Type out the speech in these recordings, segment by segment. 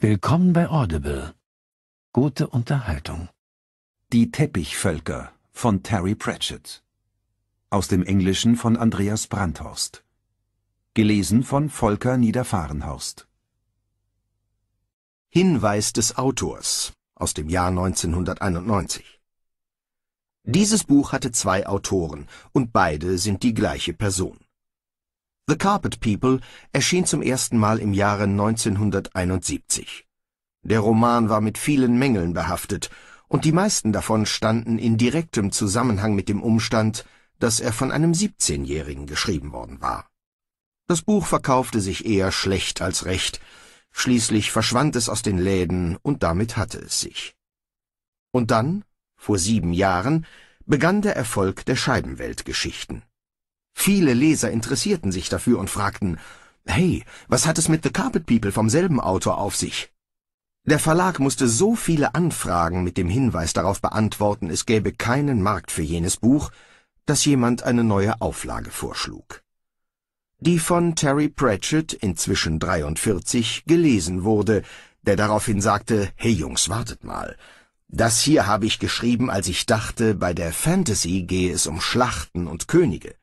Willkommen bei Audible. Gute Unterhaltung. Die Teppichvölker von Terry Pratchett. Aus dem Englischen von Andreas Brandhorst. Gelesen von Volker Niederfahrenhorst. Hinweis des Autors aus dem Jahr 1991. Dieses Buch hatte zwei Autoren und beide sind die gleiche Person. The Carpet People erschien zum ersten Mal im Jahre 1971. Der Roman war mit vielen Mängeln behaftet, und die meisten davon standen in direktem Zusammenhang mit dem Umstand, dass er von einem 17-Jährigen geschrieben worden war. Das Buch verkaufte sich eher schlecht als recht, schließlich verschwand es aus den Läden und damit hatte es sich. Und dann, vor sieben Jahren, begann der Erfolg der Scheibenweltgeschichten. Viele Leser interessierten sich dafür und fragten, hey, was hat es mit The Carpet People vom selben Autor auf sich? Der Verlag musste so viele Anfragen mit dem Hinweis darauf beantworten, es gäbe keinen Markt für jenes Buch, dass jemand eine neue Auflage vorschlug. Die von Terry Pratchett, inzwischen 43, gelesen wurde, der daraufhin sagte, hey Jungs, wartet mal. Das hier habe ich geschrieben, als ich dachte, bei der Fantasy gehe es um Schlachten und Könige.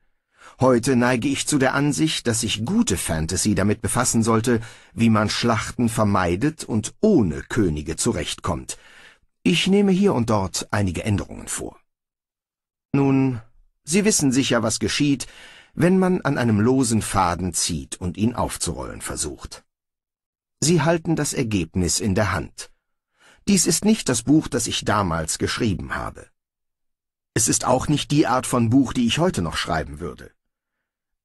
Heute neige ich zu der Ansicht, dass sich gute Fantasy damit befassen sollte, wie man Schlachten vermeidet und ohne Könige zurechtkommt. Ich nehme hier und dort einige Änderungen vor. Nun, Sie wissen sicher, was geschieht, wenn man an einem losen Faden zieht und ihn aufzurollen versucht. Sie halten das Ergebnis in der Hand. Dies ist nicht das Buch, das ich damals geschrieben habe. Es ist auch nicht die Art von Buch, die ich heute noch schreiben würde.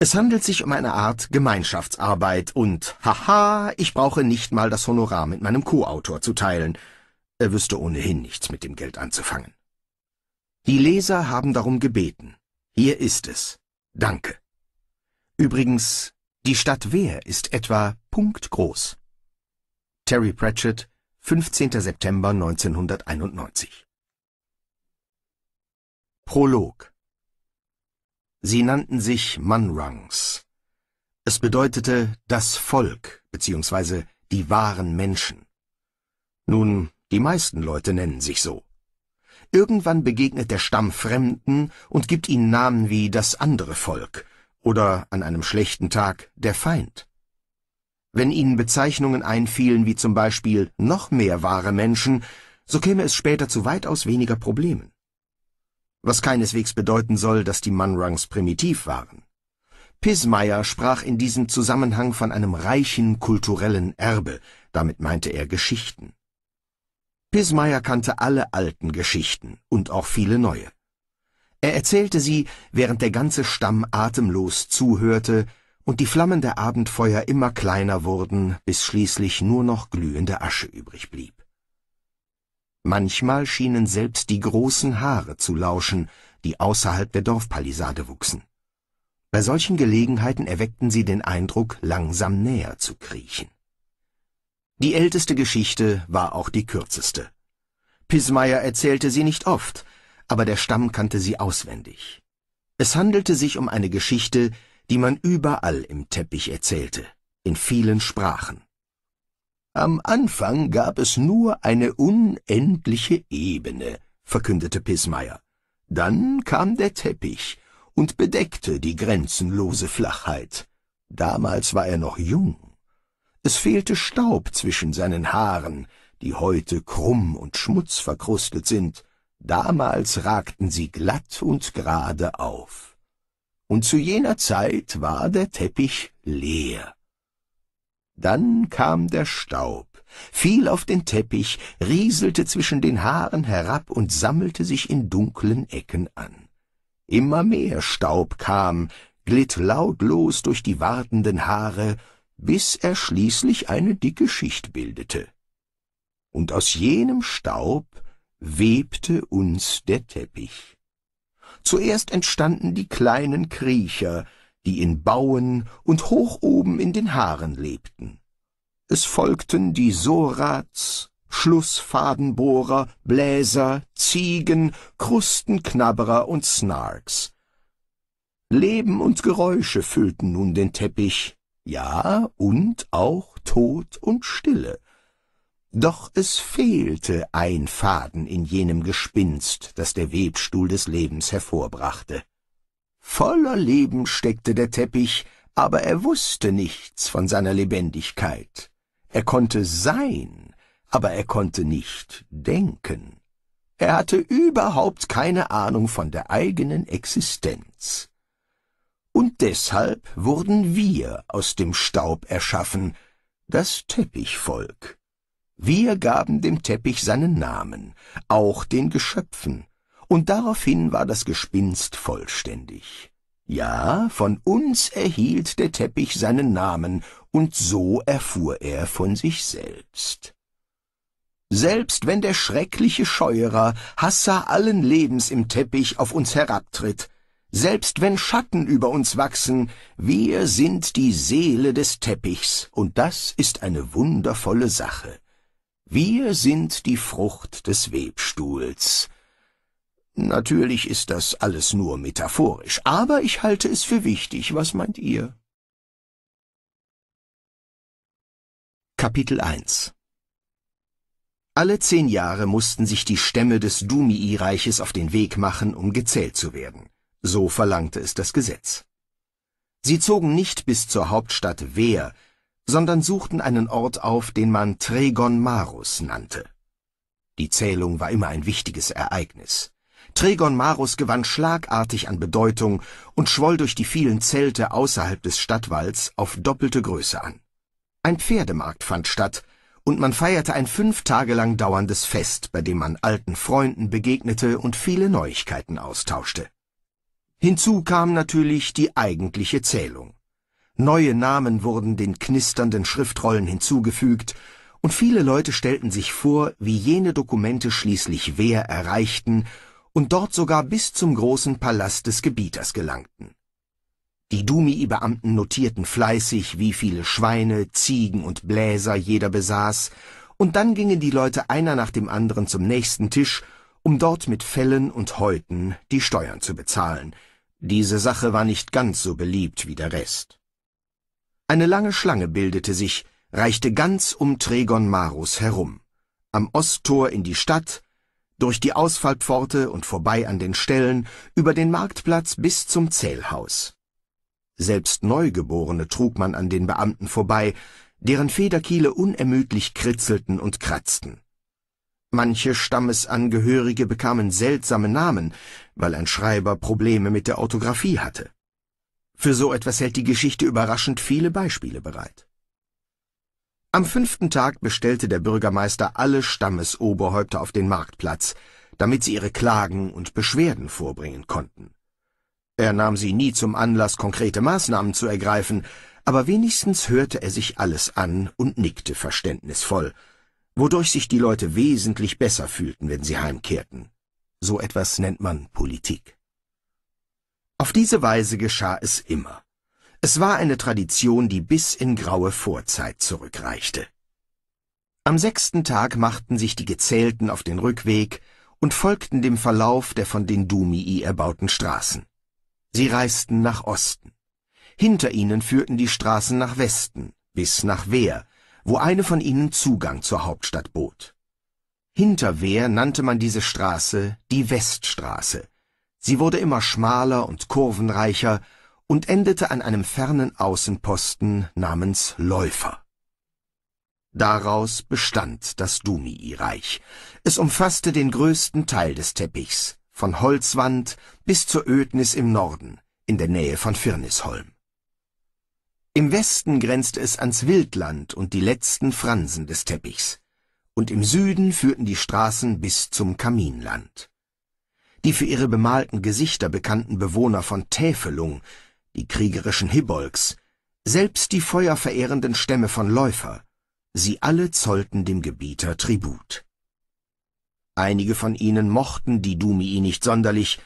Es handelt sich um eine Art Gemeinschaftsarbeit und haha, ich brauche nicht mal das Honorar mit meinem Co-Autor zu teilen. Er wüsste ohnehin nichts mit dem Geld anzufangen. Die Leser haben darum gebeten. Hier ist es. Danke. Übrigens, die Stadt Wehr ist etwa punktgroß. Terry Pratchett, 15. September 1991. Prolog Sie nannten sich Manrungs. Es bedeutete das Volk bzw. die wahren Menschen. Nun, die meisten Leute nennen sich so. Irgendwann begegnet der Stamm Fremden und gibt ihnen Namen wie das andere Volk oder an einem schlechten Tag der Feind. Wenn ihnen Bezeichnungen einfielen wie zum Beispiel noch mehr wahre Menschen, so käme es später zu weitaus weniger Problemen was keineswegs bedeuten soll, dass die Manrangs primitiv waren. Pismeier sprach in diesem Zusammenhang von einem reichen kulturellen Erbe, damit meinte er Geschichten. Pismeier kannte alle alten Geschichten und auch viele neue. Er erzählte sie, während der ganze Stamm atemlos zuhörte und die Flammen der Abendfeuer immer kleiner wurden, bis schließlich nur noch glühende Asche übrig blieb. Manchmal schienen selbst die großen Haare zu lauschen, die außerhalb der Dorfpalisade wuchsen. Bei solchen Gelegenheiten erweckten sie den Eindruck, langsam näher zu kriechen. Die älteste Geschichte war auch die kürzeste. Pismayer erzählte sie nicht oft, aber der Stamm kannte sie auswendig. Es handelte sich um eine Geschichte, die man überall im Teppich erzählte, in vielen Sprachen. Am Anfang gab es nur eine unendliche Ebene, verkündete Pismeier. Dann kam der Teppich und bedeckte die grenzenlose Flachheit. Damals war er noch jung. Es fehlte Staub zwischen seinen Haaren, die heute krumm und schmutzverkrustet sind, damals ragten sie glatt und gerade auf. Und zu jener Zeit war der Teppich leer. Dann kam der Staub, fiel auf den Teppich, rieselte zwischen den Haaren herab und sammelte sich in dunklen Ecken an. Immer mehr Staub kam, glitt lautlos durch die wartenden Haare, bis er schließlich eine dicke Schicht bildete. Und aus jenem Staub webte uns der Teppich. Zuerst entstanden die kleinen Kriecher, die in Bauen und hoch oben in den Haaren lebten. Es folgten die Sorats, Schlussfadenbohrer, Bläser, Ziegen, Krustenknabberer und Snarks. Leben und Geräusche füllten nun den Teppich, ja, und auch Tod und Stille. Doch es fehlte ein Faden in jenem Gespinst, das der Webstuhl des Lebens hervorbrachte. Voller Leben steckte der Teppich, aber er wusste nichts von seiner Lebendigkeit. Er konnte sein, aber er konnte nicht denken. Er hatte überhaupt keine Ahnung von der eigenen Existenz. Und deshalb wurden wir aus dem Staub erschaffen, das Teppichvolk. Wir gaben dem Teppich seinen Namen, auch den Geschöpfen, und daraufhin war das Gespinst vollständig. Ja, von uns erhielt der Teppich seinen Namen, und so erfuhr er von sich selbst. Selbst wenn der schreckliche Scheuerer Hasser allen Lebens im Teppich auf uns herabtritt, selbst wenn Schatten über uns wachsen, wir sind die Seele des Teppichs, und das ist eine wundervolle Sache. Wir sind die Frucht des Webstuhls. Natürlich ist das alles nur metaphorisch, aber ich halte es für wichtig. Was meint ihr? Kapitel 1 Alle zehn Jahre mussten sich die Stämme des Dumii-Reiches auf den Weg machen, um gezählt zu werden. So verlangte es das Gesetz. Sie zogen nicht bis zur Hauptstadt Wehr, sondern suchten einen Ort auf, den man Tregon Marus nannte. Die Zählung war immer ein wichtiges Ereignis. Tregon Marus gewann schlagartig an Bedeutung und schwoll durch die vielen Zelte außerhalb des Stadtwalls auf doppelte Größe an. Ein Pferdemarkt fand statt, und man feierte ein fünf Tage lang dauerndes Fest, bei dem man alten Freunden begegnete und viele Neuigkeiten austauschte. Hinzu kam natürlich die eigentliche Zählung. Neue Namen wurden den knisternden Schriftrollen hinzugefügt, und viele Leute stellten sich vor, wie jene Dokumente schließlich wer erreichten und dort sogar bis zum großen Palast des Gebieters gelangten. Die dumi beamten notierten fleißig, wie viele Schweine, Ziegen und Bläser jeder besaß, und dann gingen die Leute einer nach dem anderen zum nächsten Tisch, um dort mit Fellen und Häuten die Steuern zu bezahlen. Diese Sache war nicht ganz so beliebt wie der Rest. Eine lange Schlange bildete sich, reichte ganz um Tregon Marus herum, am Osttor in die Stadt durch die Ausfallpforte und vorbei an den Ställen, über den Marktplatz bis zum Zählhaus. Selbst Neugeborene trug man an den Beamten vorbei, deren Federkiele unermüdlich kritzelten und kratzten. Manche Stammesangehörige bekamen seltsame Namen, weil ein Schreiber Probleme mit der Orthographie hatte. Für so etwas hält die Geschichte überraschend viele Beispiele bereit. Am fünften Tag bestellte der Bürgermeister alle Stammesoberhäupter auf den Marktplatz, damit sie ihre Klagen und Beschwerden vorbringen konnten. Er nahm sie nie zum Anlass, konkrete Maßnahmen zu ergreifen, aber wenigstens hörte er sich alles an und nickte verständnisvoll, wodurch sich die Leute wesentlich besser fühlten, wenn sie heimkehrten. So etwas nennt man Politik. Auf diese Weise geschah es immer. Es war eine Tradition, die bis in graue Vorzeit zurückreichte. Am sechsten Tag machten sich die Gezählten auf den Rückweg und folgten dem Verlauf der von den Dumii erbauten Straßen. Sie reisten nach Osten. Hinter ihnen führten die Straßen nach Westen, bis nach Wehr, wo eine von ihnen Zugang zur Hauptstadt bot. Hinter Wehr nannte man diese Straße die Weststraße. Sie wurde immer schmaler und kurvenreicher und endete an einem fernen Außenposten namens Läufer. Daraus bestand das dumi reich Es umfasste den größten Teil des Teppichs, von Holzwand bis zur Ödnis im Norden, in der Nähe von Firnisholm. Im Westen grenzte es ans Wildland und die letzten Fransen des Teppichs, und im Süden führten die Straßen bis zum Kaminland. Die für ihre bemalten Gesichter bekannten Bewohner von Täfelung die kriegerischen Hibolks, selbst die feuerverehrenden Stämme von Läufer, sie alle zollten dem Gebieter Tribut. Einige von ihnen mochten die Dumii nicht sonderlich,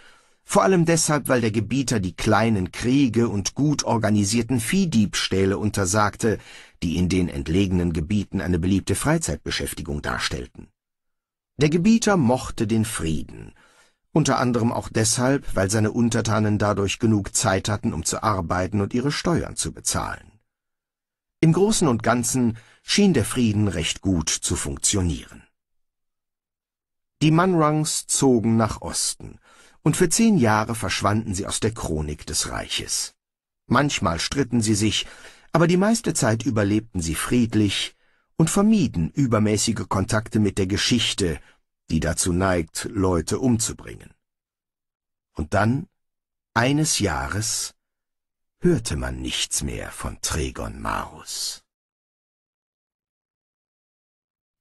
vor allem deshalb, weil der Gebieter die kleinen Kriege und gut organisierten Viehdiebstähle untersagte, die in den entlegenen Gebieten eine beliebte Freizeitbeschäftigung darstellten. Der Gebieter mochte den Frieden unter anderem auch deshalb, weil seine Untertanen dadurch genug Zeit hatten, um zu arbeiten und ihre Steuern zu bezahlen. Im Großen und Ganzen schien der Frieden recht gut zu funktionieren. Die Manrangs zogen nach Osten, und für zehn Jahre verschwanden sie aus der Chronik des Reiches. Manchmal stritten sie sich, aber die meiste Zeit überlebten sie friedlich und vermieden übermäßige Kontakte mit der Geschichte die dazu neigt, Leute umzubringen. Und dann, eines Jahres, hörte man nichts mehr von Tregon Marus.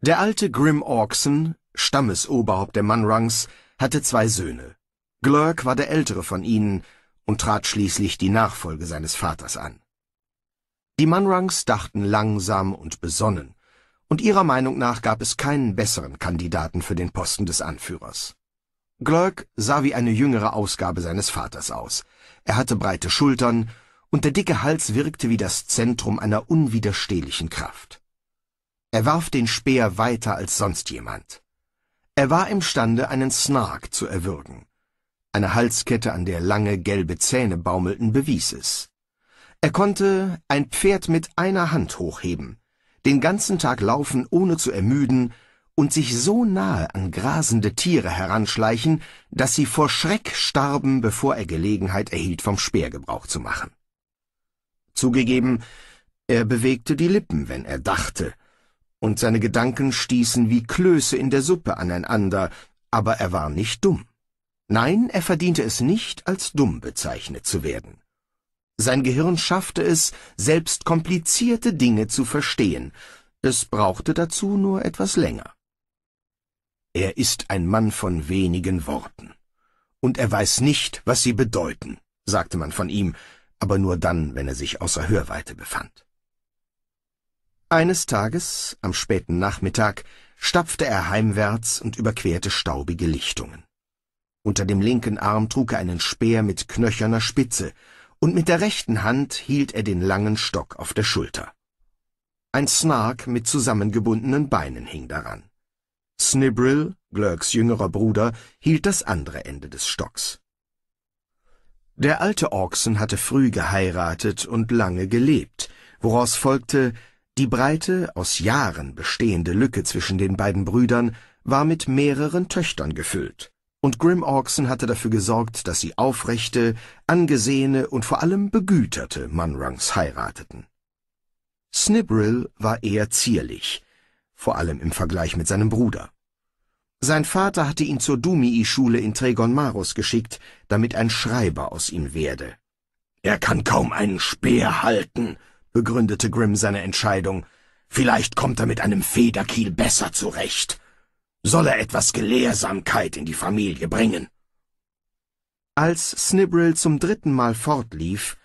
Der alte Grim Orkson, Stammesoberhaupt der Manrangs, hatte zwei Söhne. Glurk war der ältere von ihnen und trat schließlich die Nachfolge seines Vaters an. Die Manrangs dachten langsam und besonnen und ihrer Meinung nach gab es keinen besseren Kandidaten für den Posten des Anführers. Glöck sah wie eine jüngere Ausgabe seines Vaters aus. Er hatte breite Schultern und der dicke Hals wirkte wie das Zentrum einer unwiderstehlichen Kraft. Er warf den Speer weiter als sonst jemand. Er war imstande, einen Snark zu erwürgen. Eine Halskette, an der lange gelbe Zähne baumelten, bewies es. Er konnte ein Pferd mit einer Hand hochheben, den ganzen Tag laufen, ohne zu ermüden, und sich so nahe an grasende Tiere heranschleichen, dass sie vor Schreck starben, bevor er Gelegenheit erhielt, vom Speer Gebrauch zu machen. Zugegeben, er bewegte die Lippen, wenn er dachte, und seine Gedanken stießen wie Klöße in der Suppe aneinander, aber er war nicht dumm. Nein, er verdiente es nicht, als dumm bezeichnet zu werden. Sein Gehirn schaffte es, selbst komplizierte Dinge zu verstehen, es brauchte dazu nur etwas länger. Er ist ein Mann von wenigen Worten, und er weiß nicht, was sie bedeuten, sagte man von ihm, aber nur dann, wenn er sich außer Hörweite befand. Eines Tages, am späten Nachmittag, stapfte er heimwärts und überquerte staubige Lichtungen. Unter dem linken Arm trug er einen Speer mit knöcherner Spitze, und mit der rechten Hand hielt er den langen Stock auf der Schulter. Ein Snark mit zusammengebundenen Beinen hing daran. Snibril, Glurks jüngerer Bruder, hielt das andere Ende des Stocks. Der alte Ochsen hatte früh geheiratet und lange gelebt, woraus folgte, die breite, aus Jahren bestehende Lücke zwischen den beiden Brüdern war mit mehreren Töchtern gefüllt und Grim Orkson hatte dafür gesorgt, dass sie aufrechte, angesehene und vor allem begüterte Munrungs heirateten. Snibril war eher zierlich, vor allem im Vergleich mit seinem Bruder. Sein Vater hatte ihn zur Dumii-Schule in Tregon Marus geschickt, damit ein Schreiber aus ihm werde. Er kann kaum einen Speer halten, begründete Grimm seine Entscheidung. Vielleicht kommt er mit einem Federkiel besser zurecht soll er etwas Gelehrsamkeit in die Familie bringen. Als Snibbrill zum dritten Mal fortlief,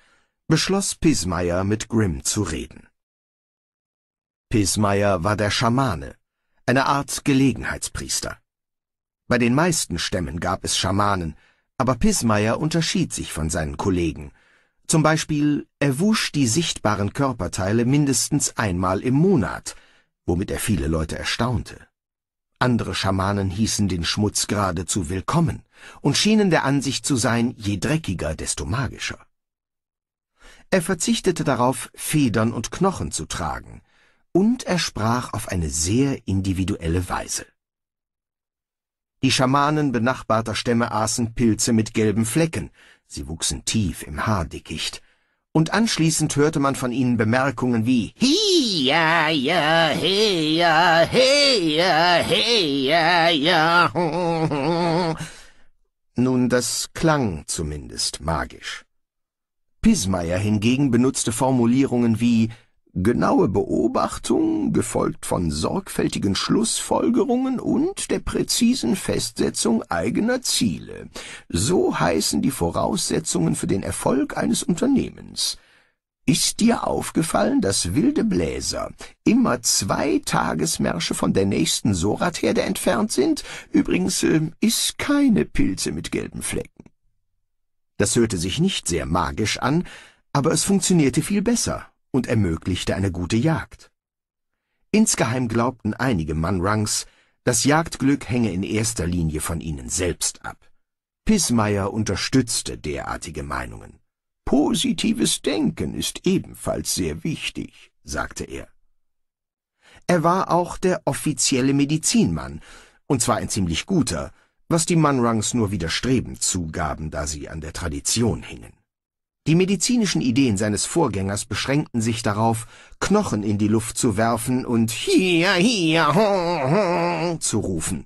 beschloss Pismayer mit Grimm zu reden. Pismayer war der Schamane, eine Art Gelegenheitspriester. Bei den meisten Stämmen gab es Schamanen, aber Pismayer unterschied sich von seinen Kollegen. Zum Beispiel, er wusch die sichtbaren Körperteile mindestens einmal im Monat, womit er viele Leute erstaunte. Andere Schamanen hießen den Schmutz geradezu willkommen und schienen der Ansicht zu sein, je dreckiger, desto magischer. Er verzichtete darauf, Federn und Knochen zu tragen, und er sprach auf eine sehr individuelle Weise. Die Schamanen benachbarter Stämme aßen Pilze mit gelben Flecken, sie wuchsen tief im Haardickicht, und anschließend hörte man von ihnen Bemerkungen wie hi ja ja he ja he ja he ja ja. Hu, hu. Nun, das klang zumindest magisch. Pismeier hingegen benutzte Formulierungen wie Genaue Beobachtung, gefolgt von sorgfältigen Schlussfolgerungen und der präzisen Festsetzung eigener Ziele. So heißen die Voraussetzungen für den Erfolg eines Unternehmens. Ist dir aufgefallen, dass wilde Bläser immer zwei Tagesmärsche von der nächsten Soratherde entfernt sind? Übrigens äh, ist keine Pilze mit gelben Flecken. Das hörte sich nicht sehr magisch an, aber es funktionierte viel besser und ermöglichte eine gute Jagd. Insgeheim glaubten einige Manrangs, das Jagdglück hänge in erster Linie von ihnen selbst ab. Pismeier unterstützte derartige Meinungen. Positives Denken ist ebenfalls sehr wichtig, sagte er. Er war auch der offizielle Medizinmann, und zwar ein ziemlich guter, was die Manrangs nur widerstrebend zugaben, da sie an der Tradition hingen. Die medizinischen Ideen seines Vorgängers beschränkten sich darauf, Knochen in die Luft zu werfen und hier, hier, ho, ho zu rufen.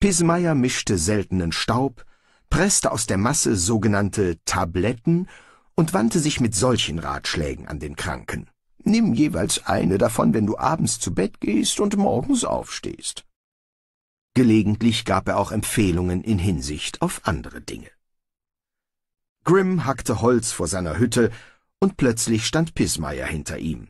Pismayer mischte seltenen Staub, presste aus der Masse sogenannte Tabletten und wandte sich mit solchen Ratschlägen an den Kranken. Nimm jeweils eine davon, wenn du abends zu Bett gehst und morgens aufstehst. Gelegentlich gab er auch Empfehlungen in Hinsicht auf andere Dinge. Grimm hackte Holz vor seiner Hütte, und plötzlich stand Pismayer hinter ihm.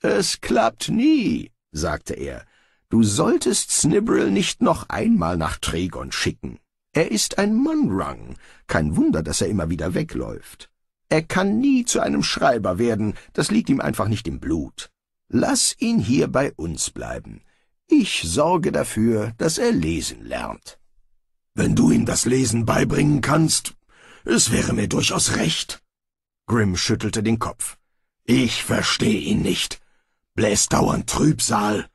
Es klappt nie, sagte er. Du solltest Snibbrel nicht noch einmal nach Tregon schicken. Er ist ein Munrang. Kein Wunder, dass er immer wieder wegläuft. Er kann nie zu einem Schreiber werden, das liegt ihm einfach nicht im Blut. Lass ihn hier bei uns bleiben. Ich sorge dafür, dass er lesen lernt. Wenn du ihm das Lesen beibringen kannst, es wäre mir durchaus recht. Grimm schüttelte den Kopf. Ich verstehe ihn nicht. Bläst dauernd Trübsal.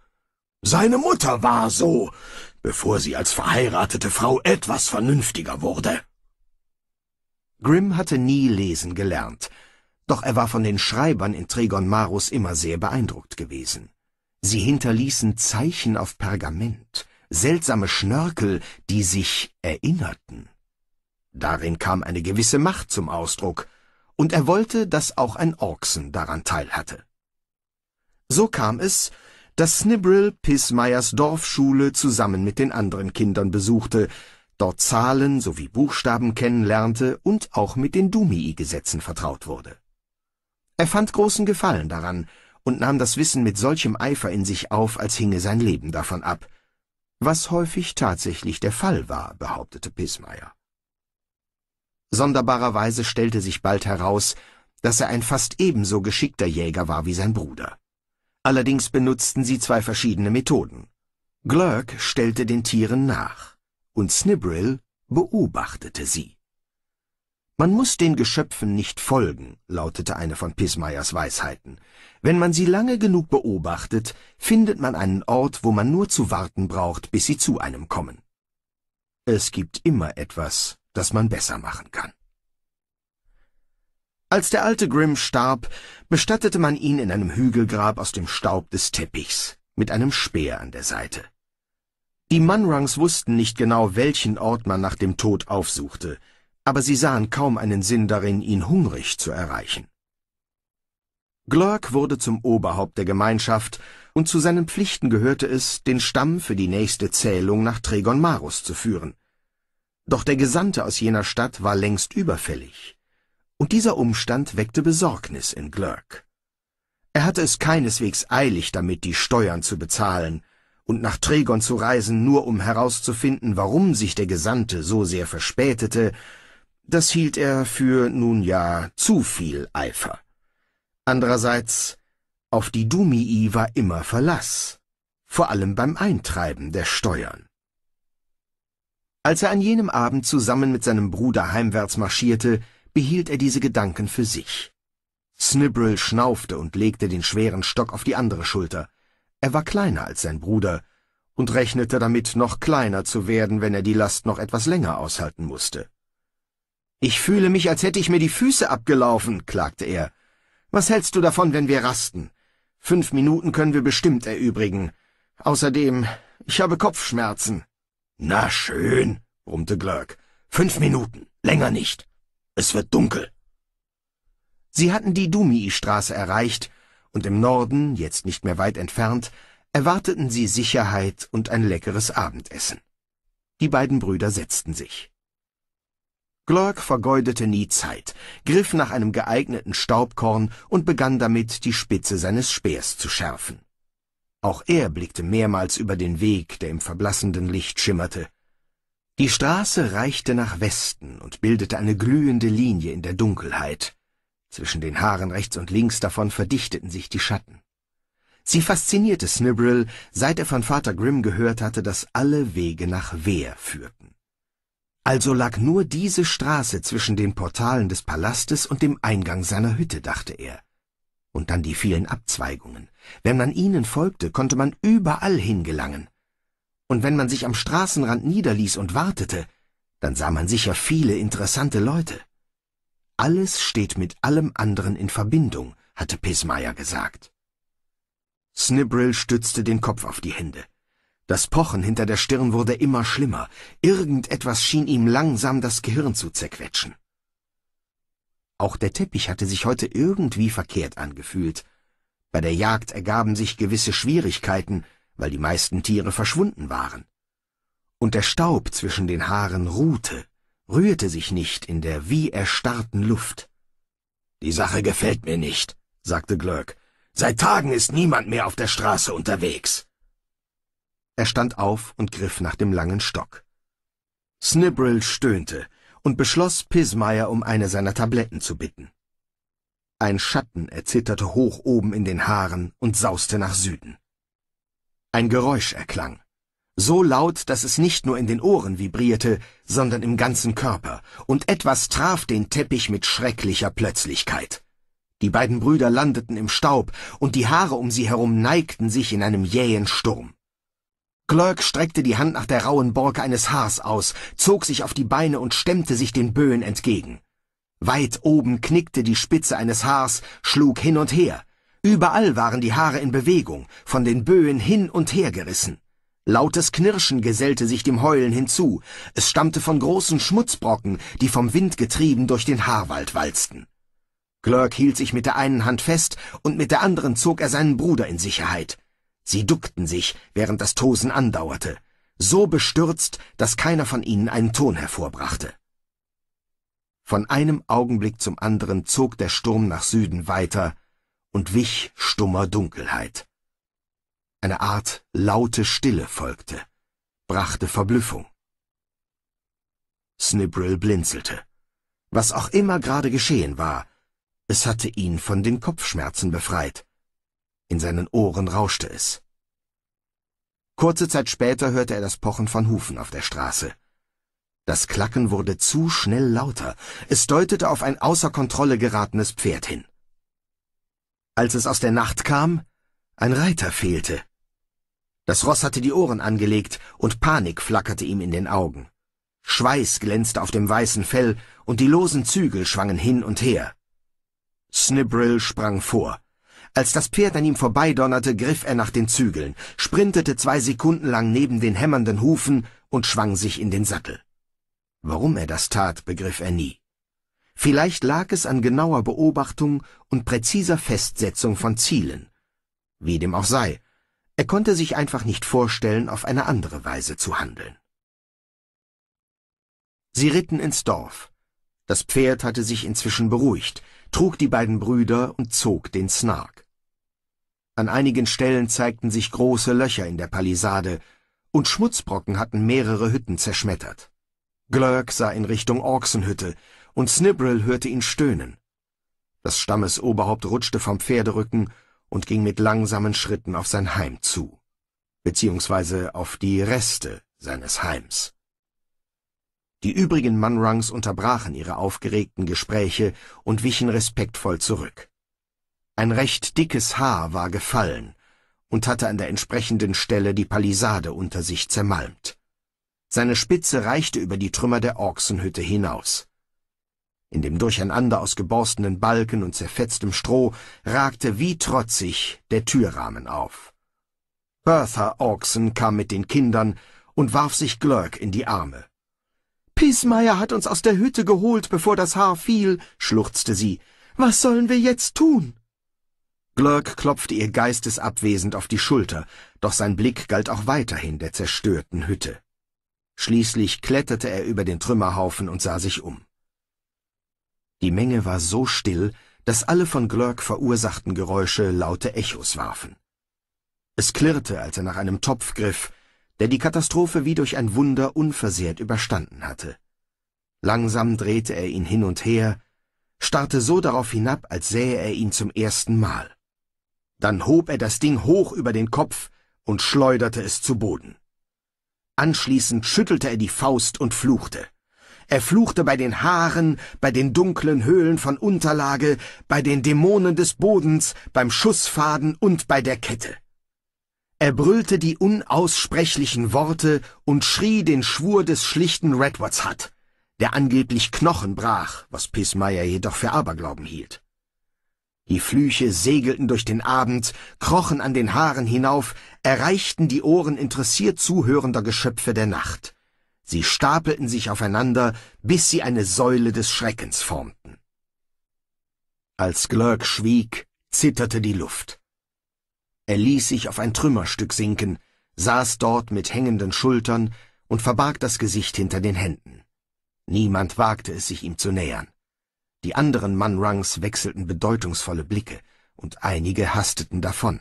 Seine Mutter war so, bevor sie als verheiratete Frau etwas vernünftiger wurde. Grimm hatte nie lesen gelernt, doch er war von den Schreibern in Tregon Marus immer sehr beeindruckt gewesen. Sie hinterließen Zeichen auf Pergament, seltsame Schnörkel, die sich erinnerten. Darin kam eine gewisse Macht zum Ausdruck, und er wollte, dass auch ein Orksen daran teilhatte. So kam es, dass Snibbril Pismayers Dorfschule zusammen mit den anderen Kindern besuchte, dort Zahlen sowie Buchstaben kennenlernte und auch mit den Dumii-Gesetzen vertraut wurde. Er fand großen Gefallen daran und nahm das Wissen mit solchem Eifer in sich auf, als hinge sein Leben davon ab, was häufig tatsächlich der Fall war, behauptete Pismayer. Sonderbarerweise stellte sich bald heraus, dass er ein fast ebenso geschickter Jäger war wie sein Bruder. Allerdings benutzten sie zwei verschiedene Methoden. Glurk stellte den Tieren nach und Snibrill beobachtete sie. Man muss den Geschöpfen nicht folgen, lautete eine von Pismayers Weisheiten. Wenn man sie lange genug beobachtet, findet man einen Ort, wo man nur zu warten braucht, bis sie zu einem kommen. Es gibt immer etwas, das man besser machen kann. Als der alte Grimm starb, bestattete man ihn in einem Hügelgrab aus dem Staub des Teppichs, mit einem Speer an der Seite. Die Munrungs wussten nicht genau, welchen Ort man nach dem Tod aufsuchte, aber sie sahen kaum einen Sinn darin, ihn hungrig zu erreichen. Glörk wurde zum Oberhaupt der Gemeinschaft, und zu seinen Pflichten gehörte es, den Stamm für die nächste Zählung nach Tregon Marus zu führen, doch der Gesandte aus jener Stadt war längst überfällig, und dieser Umstand weckte Besorgnis in Glörk. Er hatte es keineswegs eilig damit, die Steuern zu bezahlen und nach Tregon zu reisen, nur um herauszufinden, warum sich der Gesandte so sehr verspätete, das hielt er für nun ja zu viel Eifer. Andererseits, auf die Dumii war immer Verlass, vor allem beim Eintreiben der Steuern. Als er an jenem Abend zusammen mit seinem Bruder heimwärts marschierte, behielt er diese Gedanken für sich. Snibbrill schnaufte und legte den schweren Stock auf die andere Schulter. Er war kleiner als sein Bruder und rechnete damit, noch kleiner zu werden, wenn er die Last noch etwas länger aushalten musste. Ich fühle mich, als hätte ich mir die Füße abgelaufen, klagte er. Was hältst du davon, wenn wir rasten? Fünf Minuten können wir bestimmt erübrigen. Außerdem, ich habe Kopfschmerzen. Na schön, brummte Glörk. Fünf Minuten, länger nicht. Es wird dunkel. Sie hatten die dumi straße erreicht, und im Norden, jetzt nicht mehr weit entfernt, erwarteten sie Sicherheit und ein leckeres Abendessen. Die beiden Brüder setzten sich. Glörk vergeudete nie Zeit, griff nach einem geeigneten Staubkorn und begann damit, die Spitze seines Speers zu schärfen. Auch er blickte mehrmals über den Weg, der im verblassenden Licht schimmerte. Die Straße reichte nach Westen und bildete eine glühende Linie in der Dunkelheit. Zwischen den Haaren rechts und links davon verdichteten sich die Schatten. Sie faszinierte Snibbrill, seit er von Vater Grimm gehört hatte, dass alle Wege nach Wehr führten. Also lag nur diese Straße zwischen den Portalen des Palastes und dem Eingang seiner Hütte, dachte er und dann die vielen Abzweigungen. Wenn man ihnen folgte, konnte man überall hingelangen. Und wenn man sich am Straßenrand niederließ und wartete, dann sah man sicher viele interessante Leute. Alles steht mit allem anderen in Verbindung, hatte Pismeier gesagt. Snibrill stützte den Kopf auf die Hände. Das Pochen hinter der Stirn wurde immer schlimmer. Irgendetwas schien ihm langsam das Gehirn zu zerquetschen. Auch der Teppich hatte sich heute irgendwie verkehrt angefühlt. Bei der Jagd ergaben sich gewisse Schwierigkeiten, weil die meisten Tiere verschwunden waren. Und der Staub zwischen den Haaren ruhte, rührte sich nicht in der wie erstarrten Luft. Die Sache gefällt mir nicht, sagte Glöck. Seit Tagen ist niemand mehr auf der Straße unterwegs. Er stand auf und griff nach dem langen Stock. Snibbril stöhnte, und beschloss, Pismayer um eine seiner Tabletten zu bitten. Ein Schatten erzitterte hoch oben in den Haaren und sauste nach Süden. Ein Geräusch erklang, so laut, dass es nicht nur in den Ohren vibrierte, sondern im ganzen Körper, und etwas traf den Teppich mit schrecklicher Plötzlichkeit. Die beiden Brüder landeten im Staub, und die Haare um sie herum neigten sich in einem jähen Sturm. Glörk streckte die Hand nach der rauen Borke eines Haars aus, zog sich auf die Beine und stemmte sich den Böen entgegen. Weit oben knickte die Spitze eines Haars, schlug hin und her. Überall waren die Haare in Bewegung, von den Böen hin und her gerissen. Lautes Knirschen gesellte sich dem Heulen hinzu. Es stammte von großen Schmutzbrocken, die vom Wind getrieben durch den Haarwald walzten. Glörk hielt sich mit der einen Hand fest und mit der anderen zog er seinen Bruder in Sicherheit. Sie duckten sich, während das Tosen andauerte, so bestürzt, dass keiner von ihnen einen Ton hervorbrachte. Von einem Augenblick zum anderen zog der Sturm nach Süden weiter und wich stummer Dunkelheit. Eine Art laute Stille folgte, brachte Verblüffung. Snibrill blinzelte. Was auch immer gerade geschehen war, es hatte ihn von den Kopfschmerzen befreit. In seinen Ohren rauschte es. Kurze Zeit später hörte er das Pochen von Hufen auf der Straße. Das Klacken wurde zu schnell lauter. Es deutete auf ein außer Kontrolle geratenes Pferd hin. Als es aus der Nacht kam, ein Reiter fehlte. Das Ross hatte die Ohren angelegt und Panik flackerte ihm in den Augen. Schweiß glänzte auf dem weißen Fell und die losen Zügel schwangen hin und her. Snibril sprang vor. Als das Pferd an ihm vorbeidonnerte, griff er nach den Zügeln, sprintete zwei Sekunden lang neben den hämmernden Hufen und schwang sich in den Sattel. Warum er das tat, begriff er nie. Vielleicht lag es an genauer Beobachtung und präziser Festsetzung von Zielen. Wie dem auch sei, er konnte sich einfach nicht vorstellen, auf eine andere Weise zu handeln. Sie ritten ins Dorf. Das Pferd hatte sich inzwischen beruhigt, trug die beiden Brüder und zog den Snark. An einigen Stellen zeigten sich große Löcher in der Palisade, und Schmutzbrocken hatten mehrere Hütten zerschmettert. Glörk sah in Richtung Orksenhütte, und Snibril hörte ihn stöhnen. Das Stammesoberhaupt rutschte vom Pferderücken und ging mit langsamen Schritten auf sein Heim zu, beziehungsweise auf die Reste seines Heims. Die übrigen Manrangs unterbrachen ihre aufgeregten Gespräche und wichen respektvoll zurück. Ein recht dickes Haar war gefallen und hatte an der entsprechenden Stelle die Palisade unter sich zermalmt. Seine Spitze reichte über die Trümmer der Ochsenhütte hinaus. In dem Durcheinander aus geborstenen Balken und zerfetztem Stroh ragte wie trotzig der Türrahmen auf. Bertha Orksen kam mit den Kindern und warf sich Glörk in die Arme. Pismeier hat uns aus der Hütte geholt, bevor das Haar fiel, schluchzte sie. Was sollen wir jetzt tun? Glurk klopfte ihr geistesabwesend auf die Schulter, doch sein Blick galt auch weiterhin der zerstörten Hütte. Schließlich kletterte er über den Trümmerhaufen und sah sich um. Die Menge war so still, dass alle von Glurk verursachten Geräusche laute Echos warfen. Es klirrte, als er nach einem Topf griff, der die Katastrophe wie durch ein Wunder unversehrt überstanden hatte. Langsam drehte er ihn hin und her, starrte so darauf hinab, als sähe er ihn zum ersten Mal. Dann hob er das Ding hoch über den Kopf und schleuderte es zu Boden. Anschließend schüttelte er die Faust und fluchte. Er fluchte bei den Haaren, bei den dunklen Höhlen von Unterlage, bei den Dämonen des Bodens, beim Schussfaden und bei der Kette. Er brüllte die unaussprechlichen Worte und schrie den Schwur des schlichten Redwards Hut, der angeblich Knochen brach, was Pismeier jedoch für Aberglauben hielt. Die Flüche segelten durch den Abend, krochen an den Haaren hinauf, erreichten die Ohren interessiert zuhörender Geschöpfe der Nacht. Sie stapelten sich aufeinander, bis sie eine Säule des Schreckens formten. Als Glörk schwieg, zitterte die Luft. Er ließ sich auf ein Trümmerstück sinken, saß dort mit hängenden Schultern und verbarg das Gesicht hinter den Händen. Niemand wagte es, sich ihm zu nähern. Die anderen Manrangs wechselten bedeutungsvolle Blicke, und einige hasteten davon.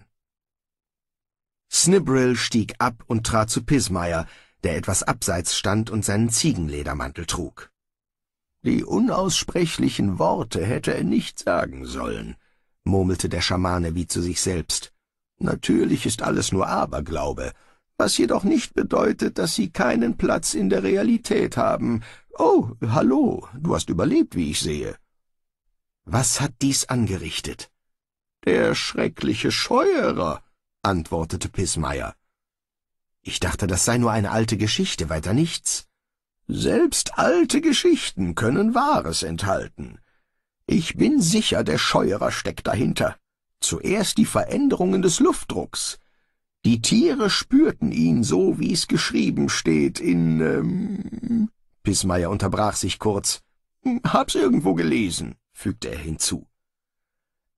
Snibrill stieg ab und trat zu Pismeier, der etwas abseits stand und seinen Ziegenledermantel trug. Die unaussprechlichen Worte hätte er nicht sagen sollen, murmelte der Schamane wie zu sich selbst. Natürlich ist alles nur Aberglaube, was jedoch nicht bedeutet, dass sie keinen Platz in der Realität haben. Oh, hallo, du hast überlebt, wie ich sehe. Was hat dies angerichtet? Der schreckliche Scheuerer, antwortete Pismeier. Ich dachte, das sei nur eine alte Geschichte, weiter nichts. Selbst alte Geschichten können Wahres enthalten. Ich bin sicher, der Scheuerer steckt dahinter. Zuerst die Veränderungen des Luftdrucks. Die Tiere spürten ihn so, wie es geschrieben steht, in... Ähm, Pissmeier unterbrach sich kurz. Hab's irgendwo gelesen fügte er hinzu.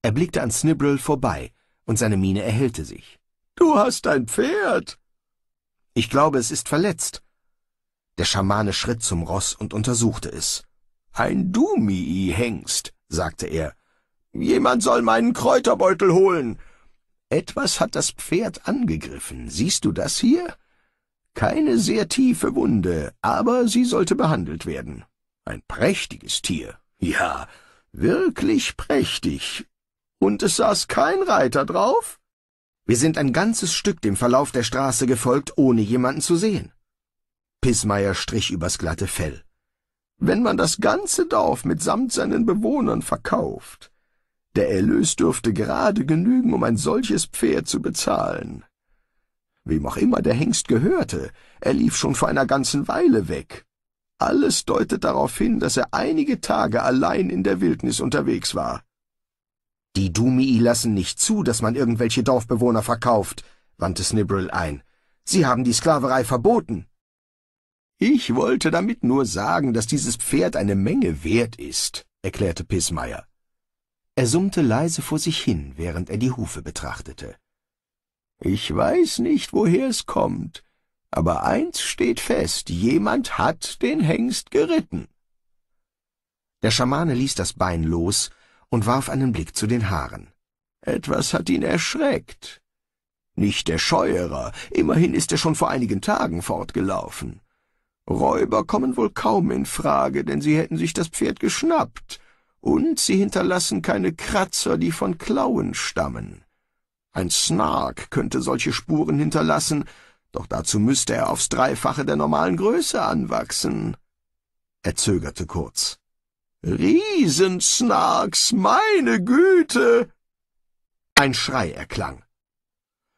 Er blickte an Snibbrel vorbei, und seine Miene erhellte sich. Du hast ein Pferd. Ich glaube, es ist verletzt. Der Schamane schritt zum Ross und untersuchte es. Ein dumi hengst sagte er. Jemand soll meinen Kräuterbeutel holen. Etwas hat das Pferd angegriffen. Siehst du das hier? Keine sehr tiefe Wunde, aber sie sollte behandelt werden. Ein prächtiges Tier. Ja, Wirklich prächtig. Und es saß kein Reiter drauf? Wir sind ein ganzes Stück dem Verlauf der Straße gefolgt, ohne jemanden zu sehen. Pissmeier strich übers glatte Fell. Wenn man das ganze Dorf mitsamt seinen Bewohnern verkauft, der Erlös dürfte gerade genügen, um ein solches Pferd zu bezahlen. Wem auch immer der Hengst gehörte, er lief schon vor einer ganzen Weile weg. Alles deutet darauf hin, dass er einige Tage allein in der Wildnis unterwegs war. Die Dumii lassen nicht zu, dass man irgendwelche Dorfbewohner verkauft, wandte Snibbrill ein. Sie haben die Sklaverei verboten. Ich wollte damit nur sagen, dass dieses Pferd eine Menge wert ist, erklärte Pissmeier. Er summte leise vor sich hin, während er die Hufe betrachtete. Ich weiß nicht, woher es kommt, aber eins steht fest, jemand hat den Hengst geritten. Der Schamane ließ das Bein los und warf einen Blick zu den Haaren. Etwas hat ihn erschreckt. Nicht der Scheuerer, immerhin ist er schon vor einigen Tagen fortgelaufen. Räuber kommen wohl kaum in Frage, denn sie hätten sich das Pferd geschnappt, und sie hinterlassen keine Kratzer, die von Klauen stammen. Ein Snark könnte solche Spuren hinterlassen, doch dazu müsste er aufs Dreifache der normalen Größe anwachsen. Er zögerte kurz. Riesensnarks, meine Güte! Ein Schrei erklang.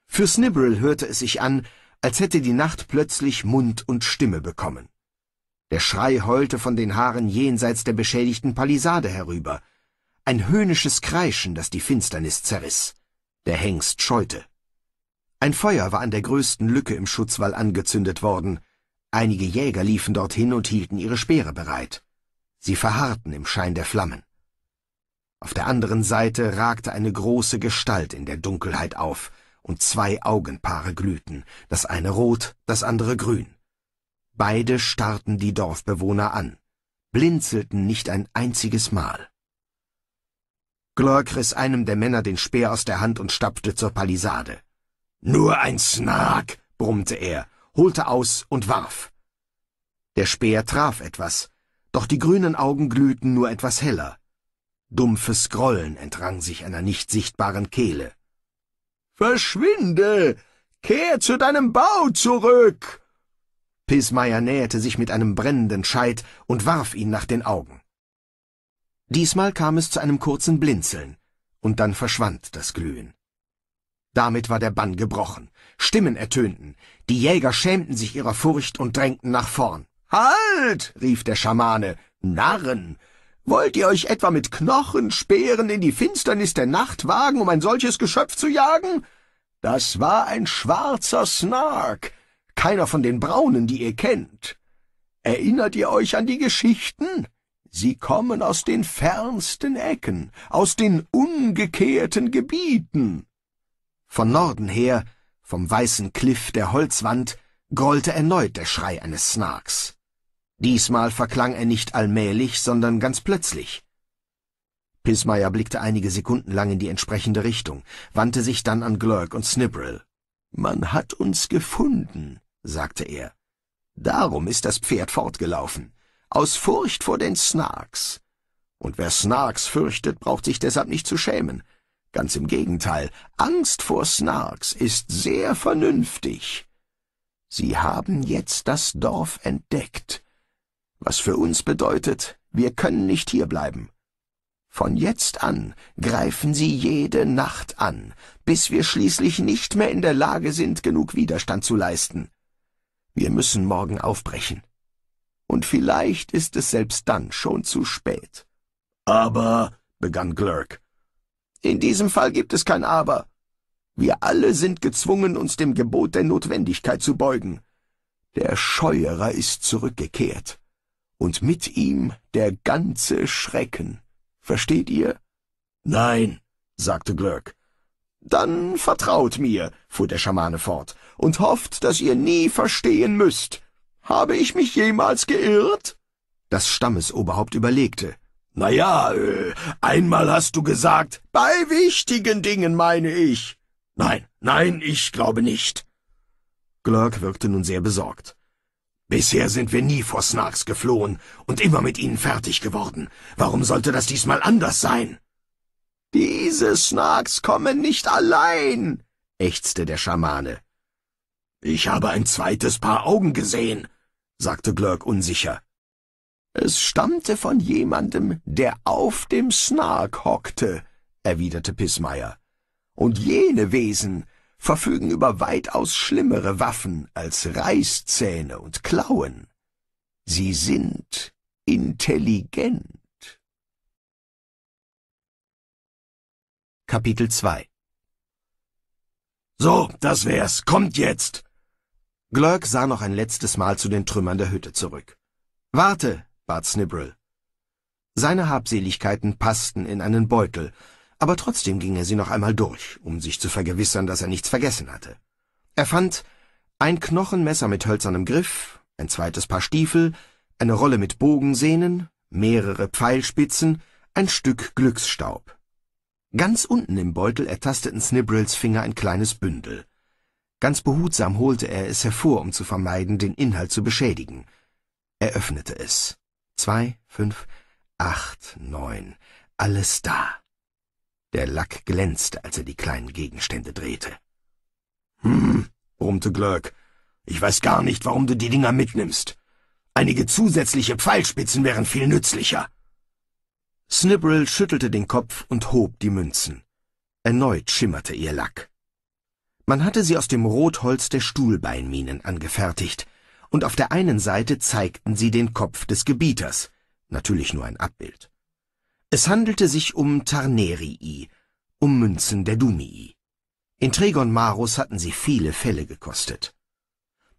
Für Snibberl hörte es sich an, als hätte die Nacht plötzlich Mund und Stimme bekommen. Der Schrei heulte von den Haaren jenseits der beschädigten Palisade herüber. Ein höhnisches Kreischen, das die Finsternis zerriss. Der Hengst scheute. Ein Feuer war an der größten Lücke im Schutzwall angezündet worden. Einige Jäger liefen dorthin und hielten ihre Speere bereit. Sie verharrten im Schein der Flammen. Auf der anderen Seite ragte eine große Gestalt in der Dunkelheit auf, und zwei Augenpaare glühten, das eine rot, das andere grün. Beide starrten die Dorfbewohner an, blinzelten nicht ein einziges Mal. Glor riss einem der Männer den Speer aus der Hand und stapfte zur Palisade. Nur ein Snark, brummte er, holte aus und warf. Der Speer traf etwas, doch die grünen Augen glühten nur etwas heller. Dumpfes Grollen entrang sich einer nicht sichtbaren Kehle. Verschwinde! Kehr zu deinem Bau zurück! Pismeier näherte sich mit einem brennenden Scheit und warf ihn nach den Augen. Diesmal kam es zu einem kurzen Blinzeln, und dann verschwand das Glühen. Damit war der Bann gebrochen. Stimmen ertönten. Die Jäger schämten sich ihrer Furcht und drängten nach vorn. Halt! rief der Schamane. Narren! Wollt ihr euch etwa mit Knochen, Speeren in die Finsternis der Nacht wagen, um ein solches Geschöpf zu jagen? Das war ein schwarzer Snark, keiner von den Braunen, die ihr kennt. Erinnert ihr euch an die Geschichten? Sie kommen aus den fernsten Ecken, aus den umgekehrten Gebieten. Von Norden her, vom weißen Kliff der Holzwand, grollte erneut der Schrei eines Snarks. Diesmal verklang er nicht allmählich, sondern ganz plötzlich. Pismeier blickte einige Sekunden lang in die entsprechende Richtung, wandte sich dann an Glurk und Snibbril. Man hat uns gefunden, sagte er. Darum ist das Pferd fortgelaufen, aus Furcht vor den Snarks. Und wer Snarks fürchtet, braucht sich deshalb nicht zu schämen. Ganz im Gegenteil, Angst vor Snarks ist sehr vernünftig. Sie haben jetzt das Dorf entdeckt, was für uns bedeutet, wir können nicht hierbleiben. Von jetzt an greifen sie jede Nacht an, bis wir schließlich nicht mehr in der Lage sind, genug Widerstand zu leisten. Wir müssen morgen aufbrechen. Und vielleicht ist es selbst dann schon zu spät. Aber, begann Glurk, in diesem Fall gibt es kein Aber. Wir alle sind gezwungen, uns dem Gebot der Notwendigkeit zu beugen. Der Scheuerer ist zurückgekehrt. Und mit ihm der ganze Schrecken. Versteht ihr? Nein, sagte Glöck. Dann vertraut mir, fuhr der Schamane fort, und hofft, dass ihr nie verstehen müsst. Habe ich mich jemals geirrt? Das Stammesoberhaupt überlegte. Na ja, äh, einmal hast du gesagt, bei wichtigen Dingen meine ich. Nein, nein, ich glaube nicht. Glurk wirkte nun sehr besorgt. Bisher sind wir nie vor Snarks geflohen und immer mit ihnen fertig geworden. Warum sollte das diesmal anders sein? Diese Snarks kommen nicht allein, ächzte der Schamane. Ich habe ein zweites Paar Augen gesehen, sagte Glurk unsicher. Es stammte von jemandem, der auf dem Snark hockte, erwiderte Pissmeier. Und jene Wesen verfügen über weitaus schlimmere Waffen als Reißzähne und Klauen. Sie sind intelligent. Kapitel 2 So, das wär's. Kommt jetzt! Glörk sah noch ein letztes Mal zu den Trümmern der Hütte zurück. Warte, bat Snibbrel. Seine Habseligkeiten passten in einen Beutel, aber trotzdem ging er sie noch einmal durch, um sich zu vergewissern, dass er nichts vergessen hatte. Er fand ein Knochenmesser mit hölzernem Griff, ein zweites Paar Stiefel, eine Rolle mit Bogensehnen, mehrere Pfeilspitzen, ein Stück Glücksstaub. Ganz unten im Beutel ertasteten Snibbrels Finger ein kleines Bündel. Ganz behutsam holte er es hervor, um zu vermeiden, den Inhalt zu beschädigen. Er öffnete es zwei, fünf, acht, neun. Alles da. Der Lack glänzte, als er die kleinen Gegenstände drehte. Hm, brummte Glöck. Ich weiß gar nicht, warum du die Dinger mitnimmst. Einige zusätzliche Pfeilspitzen wären viel nützlicher. Snibbrel schüttelte den Kopf und hob die Münzen. Erneut schimmerte ihr Lack. Man hatte sie aus dem Rotholz der Stuhlbeinminen angefertigt, und auf der einen Seite zeigten sie den Kopf des Gebieters, natürlich nur ein Abbild. Es handelte sich um Tarnerii, um Münzen der Dumii. In Tregon Marus hatten sie viele Fälle gekostet.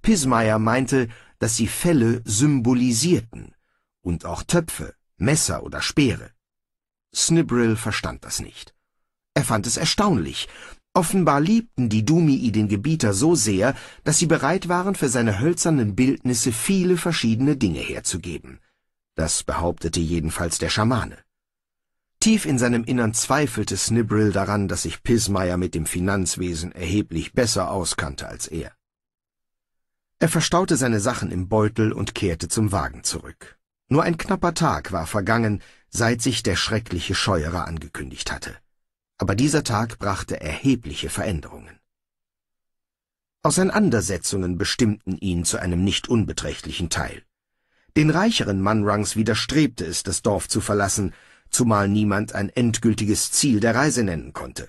Pismayer meinte, dass sie Fälle symbolisierten und auch Töpfe, Messer oder Speere. Snibril verstand das nicht. Er fand es erstaunlich, Offenbar liebten die Dumii den Gebieter so sehr, dass sie bereit waren, für seine hölzernen Bildnisse viele verschiedene Dinge herzugeben. Das behauptete jedenfalls der Schamane. Tief in seinem Innern zweifelte Snibril daran, dass sich Pismayer mit dem Finanzwesen erheblich besser auskannte als er. Er verstaute seine Sachen im Beutel und kehrte zum Wagen zurück. Nur ein knapper Tag war vergangen, seit sich der schreckliche Scheuerer angekündigt hatte aber dieser Tag brachte erhebliche Veränderungen. Auseinandersetzungen bestimmten ihn zu einem nicht unbeträchtlichen Teil. Den reicheren Manrangs widerstrebte es, das Dorf zu verlassen, zumal niemand ein endgültiges Ziel der Reise nennen konnte.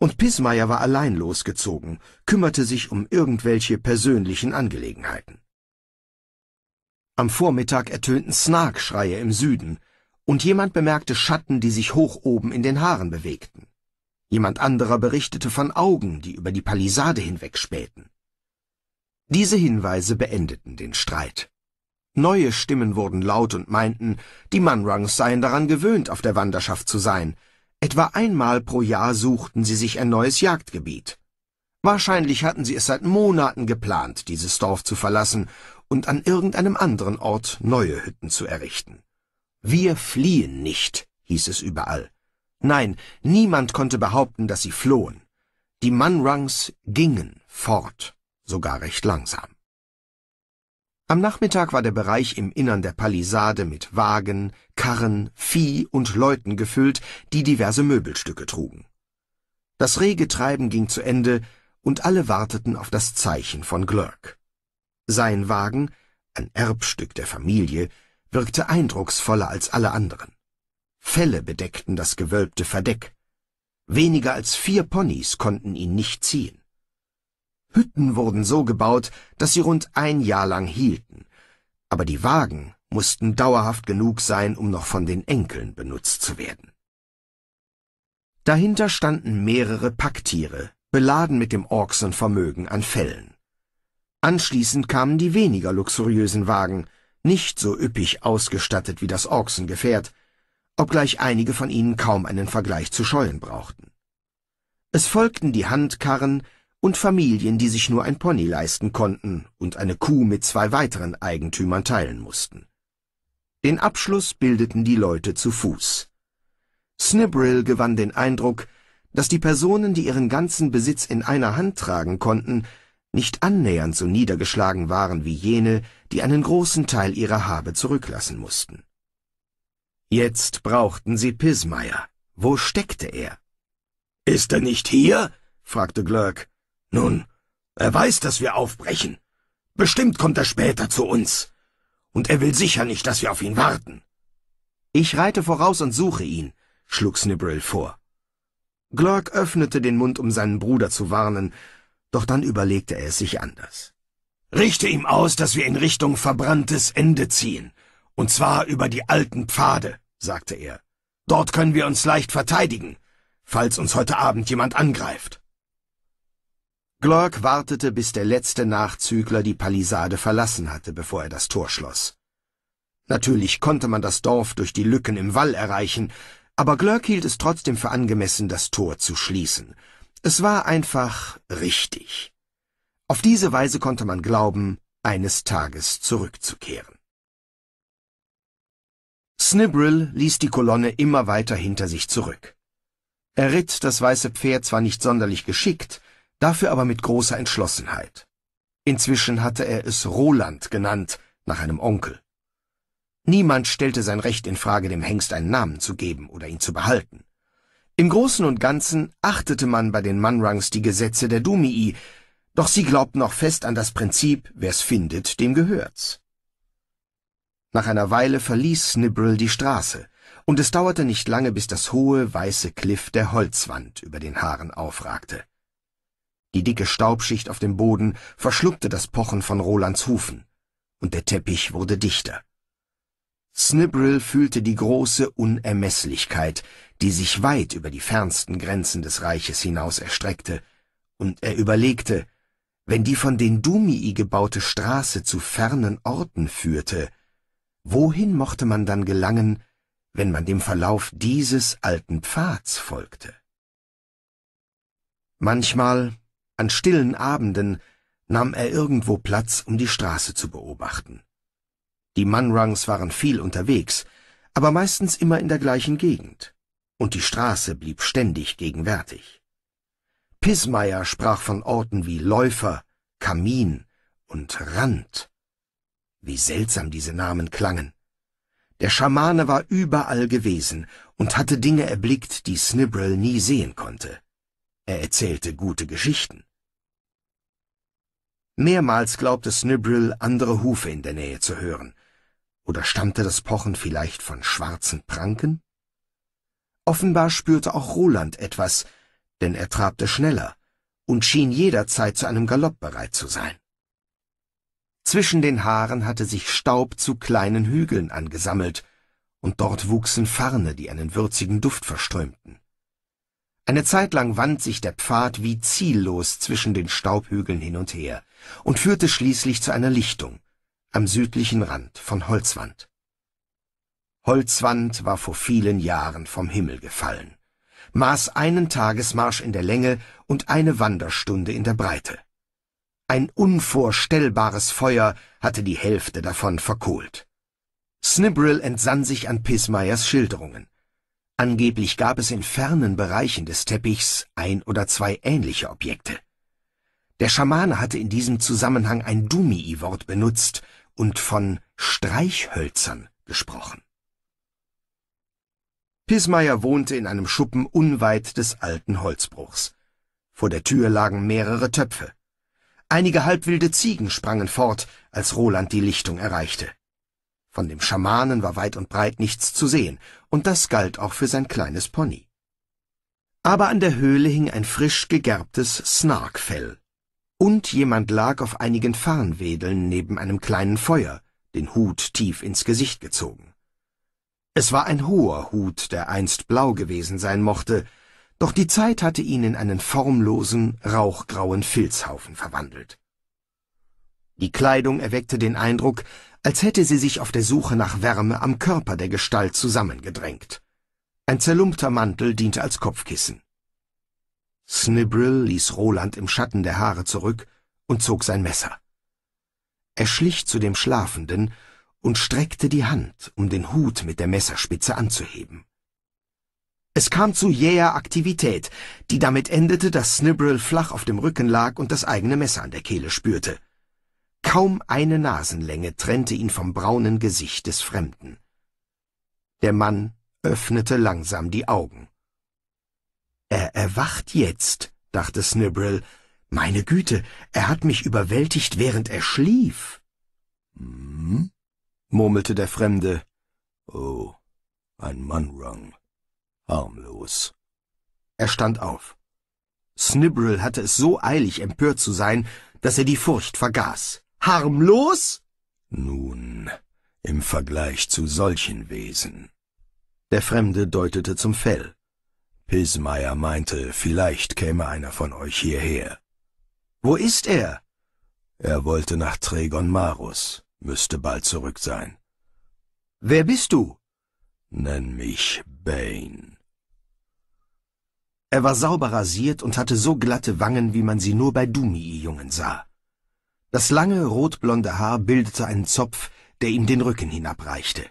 Und Pismayer war allein losgezogen, kümmerte sich um irgendwelche persönlichen Angelegenheiten. Am Vormittag ertönten Snark-Schreie im Süden, und jemand bemerkte Schatten, die sich hoch oben in den Haaren bewegten. Jemand anderer berichtete von Augen, die über die Palisade hinwegspähten. Diese Hinweise beendeten den Streit. Neue Stimmen wurden laut und meinten, die Munrungs seien daran gewöhnt, auf der Wanderschaft zu sein. Etwa einmal pro Jahr suchten sie sich ein neues Jagdgebiet. Wahrscheinlich hatten sie es seit Monaten geplant, dieses Dorf zu verlassen und an irgendeinem anderen Ort neue Hütten zu errichten. Wir fliehen nicht, hieß es überall. Nein, niemand konnte behaupten, dass sie flohen. Die Manrangs gingen fort, sogar recht langsam. Am Nachmittag war der Bereich im Innern der Palisade mit Wagen, Karren, Vieh und Leuten gefüllt, die diverse Möbelstücke trugen. Das rege Treiben ging zu Ende, und alle warteten auf das Zeichen von Glörk. Sein Wagen, ein Erbstück der Familie, wirkte eindrucksvoller als alle anderen. Felle bedeckten das gewölbte Verdeck. Weniger als vier Ponys konnten ihn nicht ziehen. Hütten wurden so gebaut, dass sie rund ein Jahr lang hielten, aber die Wagen mussten dauerhaft genug sein, um noch von den Enkeln benutzt zu werden. Dahinter standen mehrere Packtiere, beladen mit dem Orksenvermögen an Fellen. Anschließend kamen die weniger luxuriösen Wagen, nicht so üppig ausgestattet wie das Orksengefährt, obgleich einige von ihnen kaum einen Vergleich zu scheuen brauchten. Es folgten die Handkarren und Familien, die sich nur ein Pony leisten konnten und eine Kuh mit zwei weiteren Eigentümern teilen mussten. Den Abschluss bildeten die Leute zu Fuß. Snibrill gewann den Eindruck, dass die Personen, die ihren ganzen Besitz in einer Hand tragen konnten, nicht annähernd so niedergeschlagen waren wie jene, die einen großen Teil ihrer Habe zurücklassen mussten. Jetzt brauchten sie Pismeier. Wo steckte er? Ist er nicht hier? fragte Glörk. Nun, er weiß, dass wir aufbrechen. Bestimmt kommt er später zu uns. Und er will sicher nicht, dass wir auf ihn warten. Ich reite voraus und suche ihn, schlug Snibbrill vor. Glörk öffnete den Mund, um seinen Bruder zu warnen, doch dann überlegte er es sich anders. Richte ihm aus, dass wir in Richtung verbranntes Ende ziehen. Und zwar über die alten Pfade, sagte er. Dort können wir uns leicht verteidigen, falls uns heute Abend jemand angreift. Glork wartete, bis der letzte Nachzügler die Palisade verlassen hatte, bevor er das Tor schloss. Natürlich konnte man das Dorf durch die Lücken im Wall erreichen, aber Glörk hielt es trotzdem für angemessen, das Tor zu schließen. Es war einfach richtig. Auf diese Weise konnte man glauben, eines Tages zurückzukehren. Snibril ließ die Kolonne immer weiter hinter sich zurück. Er ritt das weiße Pferd zwar nicht sonderlich geschickt, dafür aber mit großer Entschlossenheit. Inzwischen hatte er es Roland genannt, nach einem Onkel. Niemand stellte sein Recht in Frage, dem Hengst einen Namen zu geben oder ihn zu behalten. Im Großen und Ganzen achtete man bei den Manrangs die Gesetze der Dumii, doch sie glaubten auch fest an das Prinzip, wer's findet, dem gehört's. Nach einer Weile verließ Snibbrill die Straße, und es dauerte nicht lange, bis das hohe, weiße Kliff der Holzwand über den Haaren aufragte. Die dicke Staubschicht auf dem Boden verschluckte das Pochen von Rolands Hufen, und der Teppich wurde dichter. Snibbrill fühlte die große Unermesslichkeit, die sich weit über die fernsten Grenzen des Reiches hinaus erstreckte, und er überlegte, wenn die von den Dumii gebaute Straße zu fernen Orten führte, Wohin mochte man dann gelangen, wenn man dem Verlauf dieses alten Pfads folgte? Manchmal, an stillen Abenden, nahm er irgendwo Platz, um die Straße zu beobachten. Die Manrangs waren viel unterwegs, aber meistens immer in der gleichen Gegend, und die Straße blieb ständig gegenwärtig. Pismayer sprach von Orten wie Läufer, Kamin und Rand. Wie seltsam diese Namen klangen. Der Schamane war überall gewesen und hatte Dinge erblickt, die Snibrel nie sehen konnte. Er erzählte gute Geschichten. Mehrmals glaubte Snibrel, andere Hufe in der Nähe zu hören. Oder stammte das Pochen vielleicht von schwarzen Pranken? Offenbar spürte auch Roland etwas, denn er trabte schneller und schien jederzeit zu einem Galopp bereit zu sein. Zwischen den Haaren hatte sich Staub zu kleinen Hügeln angesammelt, und dort wuchsen Farne, die einen würzigen Duft verströmten. Eine Zeit lang wand sich der Pfad wie ziellos zwischen den Staubhügeln hin und her und führte schließlich zu einer Lichtung am südlichen Rand von Holzwand. Holzwand war vor vielen Jahren vom Himmel gefallen, maß einen Tagesmarsch in der Länge und eine Wanderstunde in der Breite. Ein unvorstellbares Feuer hatte die Hälfte davon verkohlt. Snibbrill entsann sich an Pismayers Schilderungen. Angeblich gab es in fernen Bereichen des Teppichs ein oder zwei ähnliche Objekte. Der Schamane hatte in diesem Zusammenhang ein dumi wort benutzt und von Streichhölzern gesprochen. Pismayer wohnte in einem Schuppen unweit des alten Holzbruchs. Vor der Tür lagen mehrere Töpfe. Einige halbwilde Ziegen sprangen fort, als Roland die Lichtung erreichte. Von dem Schamanen war weit und breit nichts zu sehen, und das galt auch für sein kleines Pony. Aber an der Höhle hing ein frisch gegerbtes Snarkfell. Und jemand lag auf einigen Farnwedeln neben einem kleinen Feuer, den Hut tief ins Gesicht gezogen. Es war ein hoher Hut, der einst blau gewesen sein mochte, doch die Zeit hatte ihn in einen formlosen, rauchgrauen Filzhaufen verwandelt. Die Kleidung erweckte den Eindruck, als hätte sie sich auf der Suche nach Wärme am Körper der Gestalt zusammengedrängt. Ein zerlumpter Mantel diente als Kopfkissen. Snibrill ließ Roland im Schatten der Haare zurück und zog sein Messer. Er schlich zu dem Schlafenden und streckte die Hand, um den Hut mit der Messerspitze anzuheben. Es kam zu jäher Aktivität, die damit endete, dass Snibbrill flach auf dem Rücken lag und das eigene Messer an der Kehle spürte. Kaum eine Nasenlänge trennte ihn vom braunen Gesicht des Fremden. Der Mann öffnete langsam die Augen. Er erwacht jetzt, dachte Snibbrill. Meine Güte, er hat mich überwältigt, während er schlief. Hm? murmelte der Fremde. Oh, ein Mannrang harmlos. Er stand auf. Snibrel hatte es so eilig, empört zu sein, dass er die Furcht vergaß. Harmlos? Nun, im Vergleich zu solchen Wesen. Der Fremde deutete zum Fell. Pismeier meinte, vielleicht käme einer von euch hierher. Wo ist er? Er wollte nach Tregon Marus, müsste bald zurück sein. Wer bist du? Nenn mich Bane. Er war sauber rasiert und hatte so glatte Wangen, wie man sie nur bei dumi jungen sah. Das lange, rotblonde Haar bildete einen Zopf, der ihm den Rücken hinabreichte.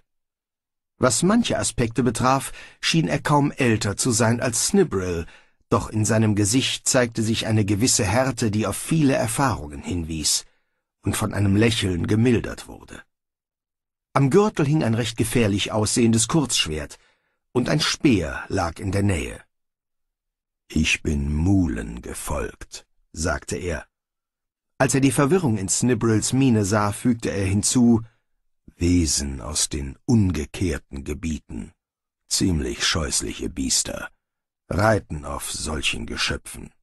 Was manche Aspekte betraf, schien er kaum älter zu sein als Snibbrill, doch in seinem Gesicht zeigte sich eine gewisse Härte, die auf viele Erfahrungen hinwies und von einem Lächeln gemildert wurde. Am Gürtel hing ein recht gefährlich aussehendes Kurzschwert, und ein Speer lag in der Nähe. Ich bin Mulen gefolgt, sagte er. Als er die Verwirrung in Snibrills Miene sah, fügte er hinzu, Wesen aus den ungekehrten Gebieten. Ziemlich scheußliche Biester. Reiten auf solchen Geschöpfen.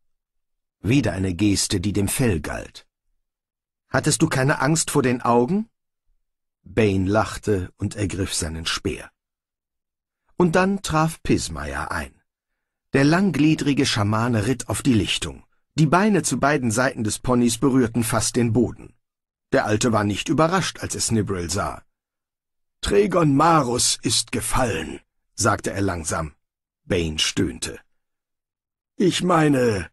Wieder eine Geste, die dem Fell galt. Hattest du keine Angst vor den Augen? Bane lachte und ergriff seinen Speer. Und dann traf Pismayer ein. Der langgliedrige Schamane ritt auf die Lichtung. Die Beine zu beiden Seiten des Ponys berührten fast den Boden. Der Alte war nicht überrascht, als er Snibril sah. Tregon Marus ist gefallen, sagte er langsam. Bane stöhnte. Ich meine,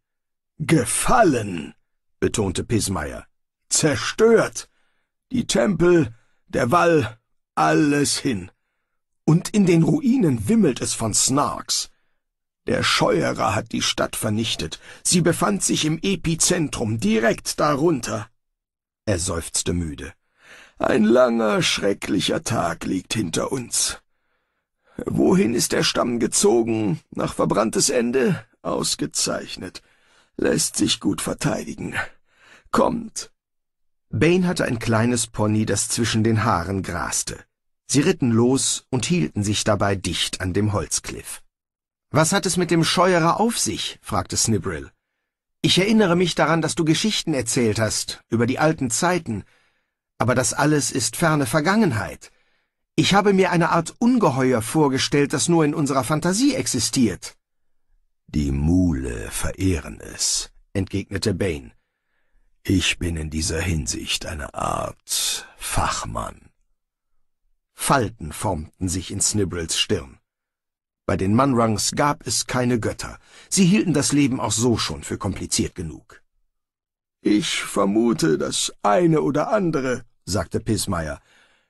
gefallen, betonte Pismeier. Zerstört. Die Tempel, der Wall, alles hin. Und in den Ruinen wimmelt es von Snarks. Der Scheuerer hat die Stadt vernichtet. Sie befand sich im Epizentrum, direkt darunter. Er seufzte müde. Ein langer, schrecklicher Tag liegt hinter uns. Wohin ist der Stamm gezogen? Nach verbranntes Ende? Ausgezeichnet. Lässt sich gut verteidigen. Kommt. Bane hatte ein kleines Pony, das zwischen den Haaren graste. Sie ritten los und hielten sich dabei dicht an dem Holzkliff. Was hat es mit dem Scheuerer auf sich? fragte Snibrill. Ich erinnere mich daran, dass du Geschichten erzählt hast, über die alten Zeiten, aber das alles ist ferne Vergangenheit. Ich habe mir eine Art Ungeheuer vorgestellt, das nur in unserer Fantasie existiert. Die Mule verehren es, entgegnete Bane. Ich bin in dieser Hinsicht eine Art Fachmann. Falten formten sich in Snibbles Stirn. Bei den Manrangs gab es keine Götter. Sie hielten das Leben auch so schon für kompliziert genug. Ich vermute das eine oder andere, sagte Pismeier.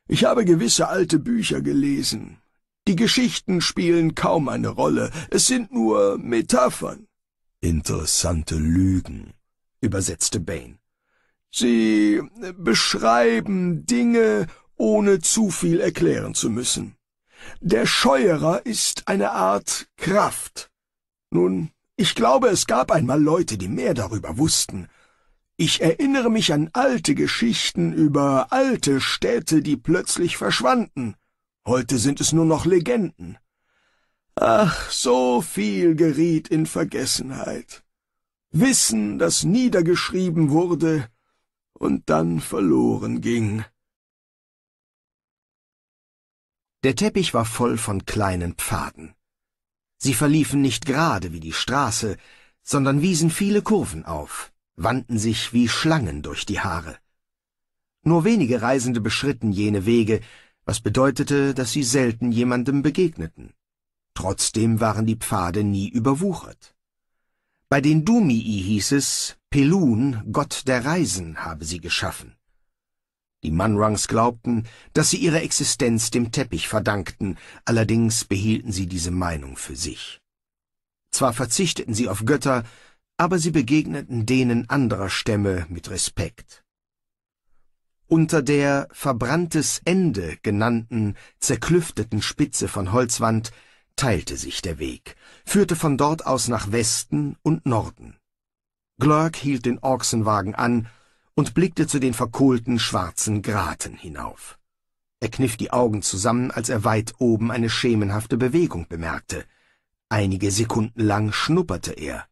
Ich habe gewisse alte Bücher gelesen. Die Geschichten spielen kaum eine Rolle, es sind nur Metaphern. Interessante Lügen, übersetzte Bane. Sie beschreiben Dinge, ohne zu viel erklären zu müssen. Der Scheuerer ist eine Art Kraft. Nun, ich glaube, es gab einmal Leute, die mehr darüber wussten. Ich erinnere mich an alte Geschichten über alte Städte, die plötzlich verschwanden. Heute sind es nur noch Legenden. Ach, so viel geriet in Vergessenheit. Wissen, das niedergeschrieben wurde und dann verloren ging. Der Teppich war voll von kleinen Pfaden. Sie verliefen nicht gerade wie die Straße, sondern wiesen viele Kurven auf, wandten sich wie Schlangen durch die Haare. Nur wenige Reisende beschritten jene Wege, was bedeutete, dass sie selten jemandem begegneten. Trotzdem waren die Pfade nie überwuchert. Bei den Dumii hieß es, Pelun, Gott der Reisen, habe sie geschaffen. Die Manrangs glaubten, dass sie ihre Existenz dem Teppich verdankten, allerdings behielten sie diese Meinung für sich. Zwar verzichteten sie auf Götter, aber sie begegneten denen anderer Stämme mit Respekt. Unter der verbranntes Ende genannten, zerklüfteten Spitze von Holzwand teilte sich der Weg, führte von dort aus nach Westen und Norden. Glurk hielt den Ochsenwagen an und blickte zu den verkohlten schwarzen Graten hinauf. Er kniff die Augen zusammen, als er weit oben eine schemenhafte Bewegung bemerkte. Einige Sekunden lang schnupperte er.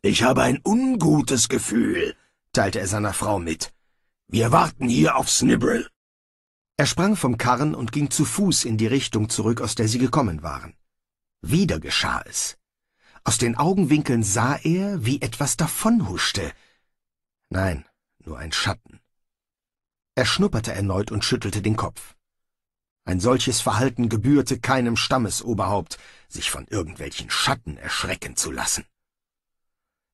Ich habe ein ungutes Gefühl, teilte er seiner Frau mit. Wir warten hier auf Snibrel.« Er sprang vom Karren und ging zu Fuß in die Richtung zurück, aus der sie gekommen waren. Wieder geschah es. Aus den Augenwinkeln sah er, wie etwas davonhuschte. Nein, nur ein Schatten. Er schnupperte erneut und schüttelte den Kopf. Ein solches Verhalten gebührte keinem Stammesoberhaupt, sich von irgendwelchen Schatten erschrecken zu lassen.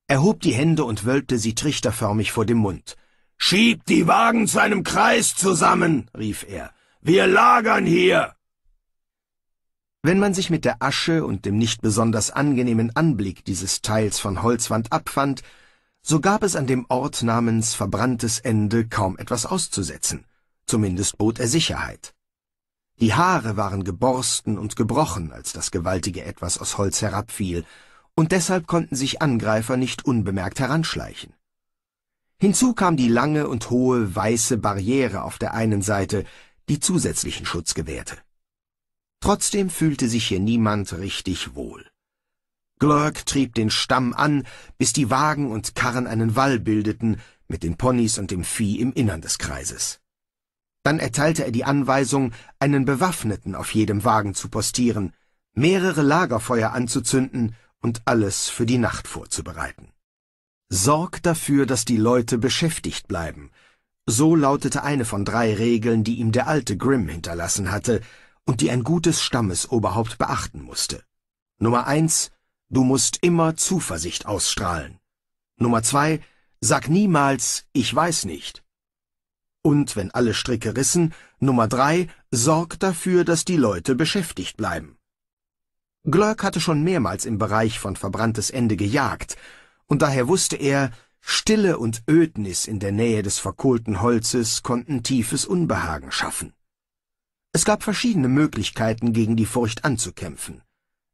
Er hob die Hände und wölbte sie trichterförmig vor dem Mund. Schiebt die Wagen zu einem Kreis zusammen, rief er. Wir lagern hier. Wenn man sich mit der Asche und dem nicht besonders angenehmen Anblick dieses Teils von Holzwand abfand, so gab es an dem Ort namens Verbranntes Ende kaum etwas auszusetzen, zumindest bot er Sicherheit. Die Haare waren geborsten und gebrochen, als das gewaltige Etwas aus Holz herabfiel, und deshalb konnten sich Angreifer nicht unbemerkt heranschleichen. Hinzu kam die lange und hohe weiße Barriere auf der einen Seite, die zusätzlichen Schutz gewährte. Trotzdem fühlte sich hier niemand richtig wohl. Glörk trieb den Stamm an, bis die Wagen und Karren einen Wall bildeten, mit den Ponys und dem Vieh im Innern des Kreises. Dann erteilte er die Anweisung, einen Bewaffneten auf jedem Wagen zu postieren, mehrere Lagerfeuer anzuzünden und alles für die Nacht vorzubereiten. Sorg dafür, dass die Leute beschäftigt bleiben. So lautete eine von drei Regeln, die ihm der alte Grimm hinterlassen hatte und die ein gutes Stammesoberhaupt beachten musste. Nummer eins, Du musst immer Zuversicht ausstrahlen. Nummer zwei, sag niemals, ich weiß nicht. Und wenn alle Stricke rissen, Nummer drei, sorg dafür, dass die Leute beschäftigt bleiben. Glörk hatte schon mehrmals im Bereich von verbranntes Ende gejagt, und daher wusste er, Stille und Ödnis in der Nähe des verkohlten Holzes konnten tiefes Unbehagen schaffen. Es gab verschiedene Möglichkeiten, gegen die Furcht anzukämpfen.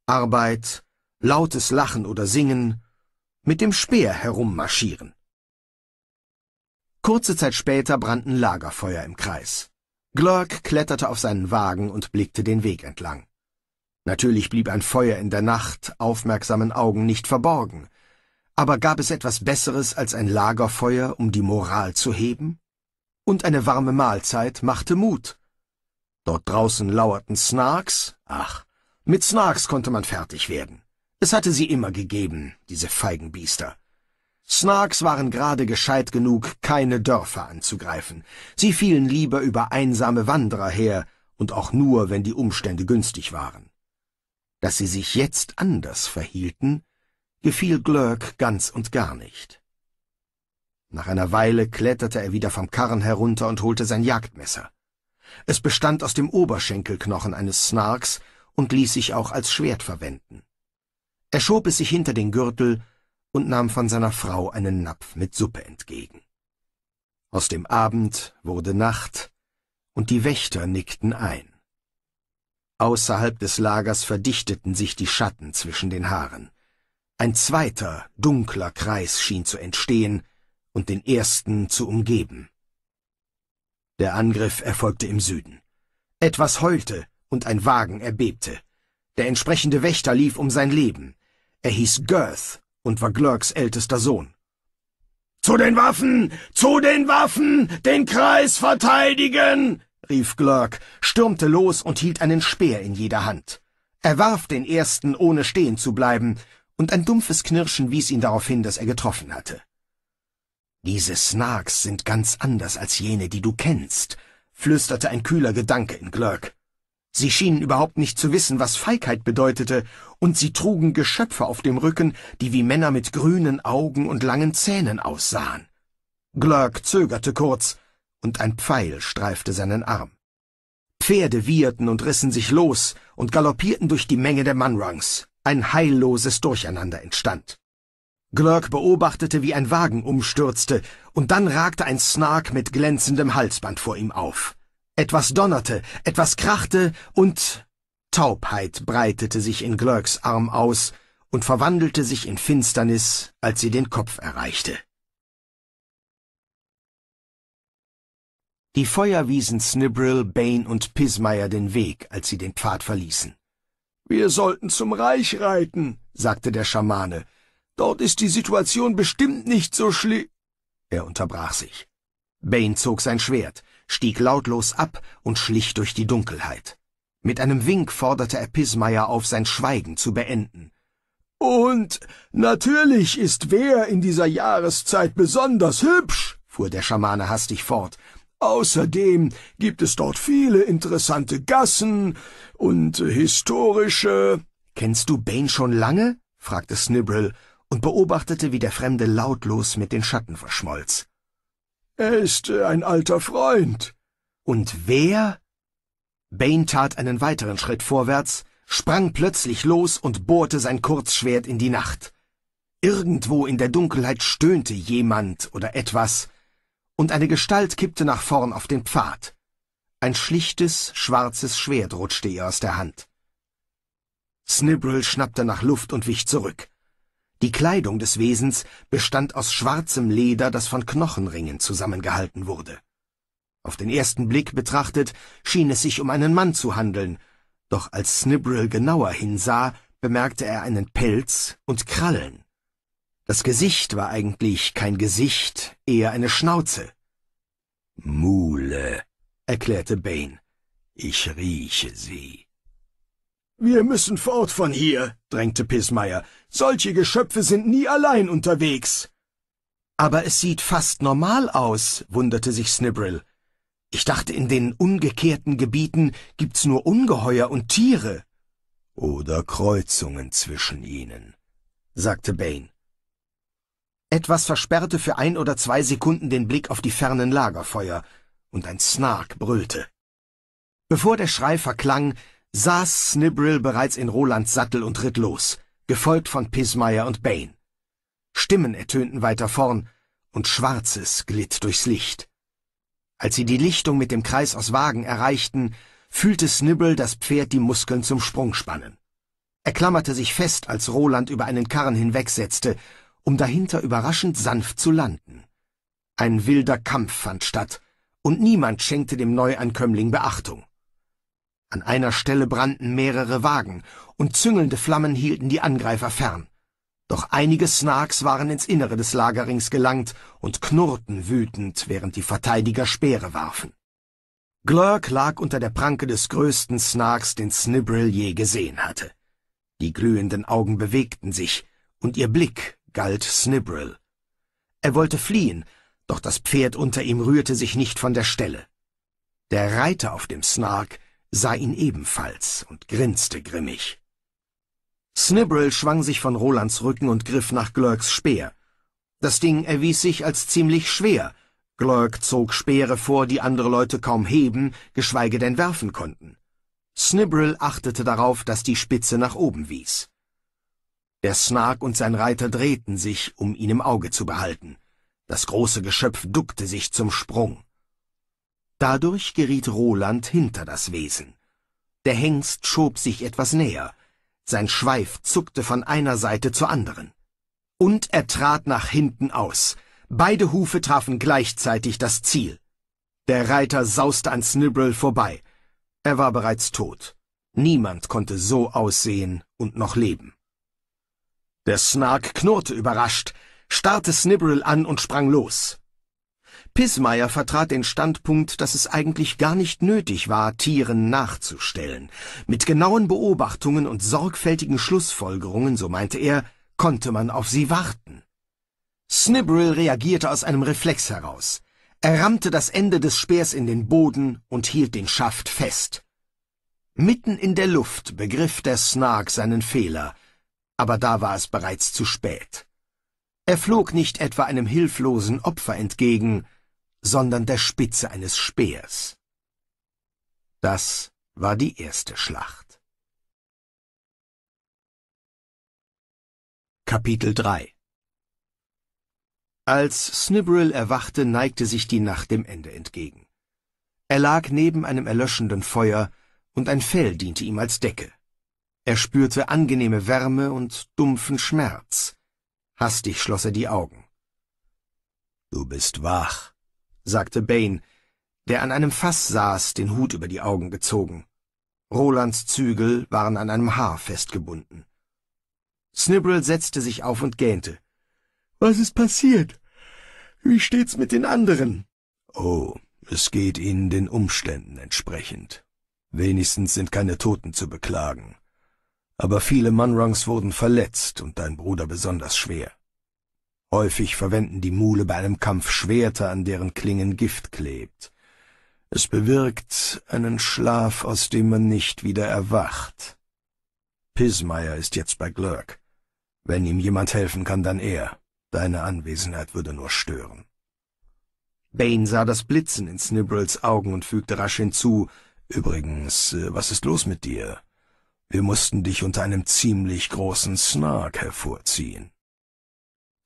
Arbeit, lautes Lachen oder Singen, mit dem Speer herummarschieren. Kurze Zeit später brannten Lagerfeuer im Kreis. Glörk kletterte auf seinen Wagen und blickte den Weg entlang. Natürlich blieb ein Feuer in der Nacht aufmerksamen Augen nicht verborgen, aber gab es etwas Besseres als ein Lagerfeuer, um die Moral zu heben? Und eine warme Mahlzeit machte Mut. Dort draußen lauerten Snarks, ach, mit Snarks konnte man fertig werden. Es hatte sie immer gegeben, diese feigen Biester. Snarks waren gerade gescheit genug, keine Dörfer anzugreifen. Sie fielen lieber über einsame Wanderer her, und auch nur, wenn die Umstände günstig waren. Dass sie sich jetzt anders verhielten, gefiel Glurk ganz und gar nicht. Nach einer Weile kletterte er wieder vom Karren herunter und holte sein Jagdmesser. Es bestand aus dem Oberschenkelknochen eines Snarks und ließ sich auch als Schwert verwenden. Er schob es sich hinter den Gürtel und nahm von seiner Frau einen Napf mit Suppe entgegen. Aus dem Abend wurde Nacht, und die Wächter nickten ein. Außerhalb des Lagers verdichteten sich die Schatten zwischen den Haaren. Ein zweiter, dunkler Kreis schien zu entstehen und den ersten zu umgeben. Der Angriff erfolgte im Süden. Etwas heulte und ein Wagen erbebte. Der entsprechende Wächter lief um sein Leben. Er hieß Girth und war Glurks ältester Sohn. Zu den Waffen! Zu den Waffen! Den Kreis verteidigen! rief Glurk, stürmte los und hielt einen Speer in jeder Hand. Er warf den ersten, ohne stehen zu bleiben, und ein dumpfes Knirschen wies ihn darauf hin, dass er getroffen hatte. Diese Snarks sind ganz anders als jene, die du kennst, flüsterte ein kühler Gedanke in Glurk. Sie schienen überhaupt nicht zu wissen, was Feigheit bedeutete, und sie trugen Geschöpfe auf dem Rücken, die wie Männer mit grünen Augen und langen Zähnen aussahen. Glurk zögerte kurz, und ein Pfeil streifte seinen Arm. Pferde wieherten und rissen sich los und galoppierten durch die Menge der Manrungs. Ein heilloses Durcheinander entstand. Glurk beobachtete, wie ein Wagen umstürzte, und dann ragte ein Snark mit glänzendem Halsband vor ihm auf. Etwas donnerte, etwas krachte und Taubheit breitete sich in Glurks Arm aus und verwandelte sich in Finsternis, als sie den Kopf erreichte. Die Feuer wiesen Snibril, Bane und Pismire den Weg, als sie den Pfad verließen. Wir sollten zum Reich reiten, sagte der Schamane. Dort ist die Situation bestimmt nicht so schli... Er unterbrach sich. Bane zog sein Schwert stieg lautlos ab und schlich durch die Dunkelheit. Mit einem Wink forderte er Pismayer auf, sein Schweigen zu beenden. Und natürlich ist wer in dieser Jahreszeit besonders hübsch, fuhr der Schamane hastig fort. Außerdem gibt es dort viele interessante Gassen und historische. Kennst du Bane schon lange? fragte Snibbrill und beobachtete, wie der Fremde lautlos mit den Schatten verschmolz. Er ist äh, ein alter Freund. Und wer? Bane tat einen weiteren Schritt vorwärts, sprang plötzlich los und bohrte sein Kurzschwert in die Nacht. Irgendwo in der Dunkelheit stöhnte jemand oder etwas, und eine Gestalt kippte nach vorn auf den Pfad. Ein schlichtes, schwarzes Schwert rutschte ihr aus der Hand. Snibril schnappte nach Luft und wich zurück. Die Kleidung des Wesens bestand aus schwarzem Leder, das von Knochenringen zusammengehalten wurde. Auf den ersten Blick betrachtet schien es sich um einen Mann zu handeln, doch als Snibbrill genauer hinsah, bemerkte er einen Pelz und Krallen. Das Gesicht war eigentlich kein Gesicht, eher eine Schnauze. Mule, erklärte Bane. Ich rieche sie. Wir müssen fort von hier, drängte Pismeier. Solche Geschöpfe sind nie allein unterwegs. Aber es sieht fast normal aus, wunderte sich Snibrill. Ich dachte, in den umgekehrten Gebieten gibt's nur Ungeheuer und Tiere. Oder Kreuzungen zwischen ihnen, sagte Bane. Etwas versperrte für ein oder zwei Sekunden den Blick auf die fernen Lagerfeuer, und ein Snark brüllte. Bevor der Schrei verklang, saß Snibril bereits in Rolands Sattel und ritt los, gefolgt von Pismeier und Bane. Stimmen ertönten weiter vorn, und Schwarzes glitt durchs Licht. Als sie die Lichtung mit dem Kreis aus Wagen erreichten, fühlte Snibble das Pferd die Muskeln zum Sprung spannen. Er klammerte sich fest, als Roland über einen Karren hinwegsetzte, um dahinter überraschend sanft zu landen. Ein wilder Kampf fand statt, und niemand schenkte dem Neuankömmling Beachtung. An einer Stelle brannten mehrere Wagen und züngelnde Flammen hielten die Angreifer fern. Doch einige Snarks waren ins Innere des Lagerrings gelangt und knurrten wütend, während die Verteidiger Speere warfen. Glurk lag unter der Pranke des größten Snarks, den Snibril je gesehen hatte. Die glühenden Augen bewegten sich, und ihr Blick galt Snibril. Er wollte fliehen, doch das Pferd unter ihm rührte sich nicht von der Stelle. Der Reiter auf dem Snark sah ihn ebenfalls und grinste grimmig. Snibbrel schwang sich von Rolands Rücken und griff nach Glurks Speer. Das Ding erwies sich als ziemlich schwer. Glurk zog Speere vor, die andere Leute kaum heben, geschweige denn werfen konnten. Snibbrel achtete darauf, dass die Spitze nach oben wies. Der Snark und sein Reiter drehten sich, um ihn im Auge zu behalten. Das große Geschöpf duckte sich zum Sprung. Dadurch geriet Roland hinter das Wesen. Der Hengst schob sich etwas näher, sein Schweif zuckte von einer Seite zur anderen. Und er trat nach hinten aus. Beide Hufe trafen gleichzeitig das Ziel. Der Reiter sauste an Snibrel vorbei. Er war bereits tot. Niemand konnte so aussehen und noch leben. Der Snark knurrte überrascht, starrte Snibrel an und sprang los. Pissmeier vertrat den Standpunkt, dass es eigentlich gar nicht nötig war, Tieren nachzustellen. Mit genauen Beobachtungen und sorgfältigen Schlussfolgerungen, so meinte er, konnte man auf sie warten. Snibbrill reagierte aus einem Reflex heraus. Er rammte das Ende des Speers in den Boden und hielt den Schaft fest. Mitten in der Luft begriff der Snark seinen Fehler, aber da war es bereits zu spät. Er flog nicht etwa einem hilflosen Opfer entgegen, sondern der Spitze eines Speers. Das war die erste Schlacht. Kapitel 3 Als Snibbrill erwachte, neigte sich die Nacht dem Ende entgegen. Er lag neben einem erlöschenden Feuer, und ein Fell diente ihm als Decke. Er spürte angenehme Wärme und dumpfen Schmerz. Hastig schloss er die Augen. Du bist wach, sagte Bane, der an einem Fass saß, den Hut über die Augen gezogen. Rolands Zügel waren an einem Haar festgebunden. Snibrel setzte sich auf und gähnte. Was ist passiert? Wie steht's mit den anderen? Oh, es geht ihnen den Umständen entsprechend. Wenigstens sind keine Toten zu beklagen. Aber viele Manrangs wurden verletzt und dein Bruder besonders schwer. Häufig verwenden die Mule bei einem Kampf Schwerter, an deren Klingen Gift klebt. Es bewirkt einen Schlaf, aus dem man nicht wieder erwacht. Pismeier ist jetzt bei Glörk. Wenn ihm jemand helfen kann, dann er. Deine Anwesenheit würde nur stören. Bane sah das Blitzen in Snibrels Augen und fügte rasch hinzu, »Übrigens, äh, was ist los mit dir? Wir mussten dich unter einem ziemlich großen Snark hervorziehen.«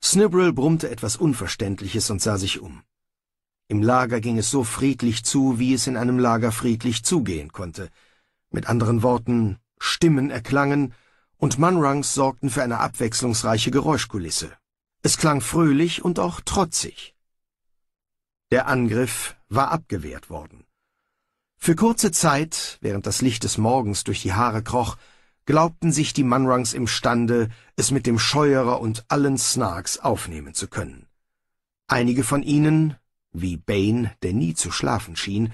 Snibrel brummte etwas Unverständliches und sah sich um. Im Lager ging es so friedlich zu, wie es in einem Lager friedlich zugehen konnte. Mit anderen Worten, Stimmen erklangen, und Manrangs sorgten für eine abwechslungsreiche Geräuschkulisse. Es klang fröhlich und auch trotzig. Der Angriff war abgewehrt worden. Für kurze Zeit, während das Licht des Morgens durch die Haare kroch, glaubten sich die Manrangs imstande, es mit dem Scheuerer und allen Snarks aufnehmen zu können. Einige von ihnen, wie Bane, der nie zu schlafen schien,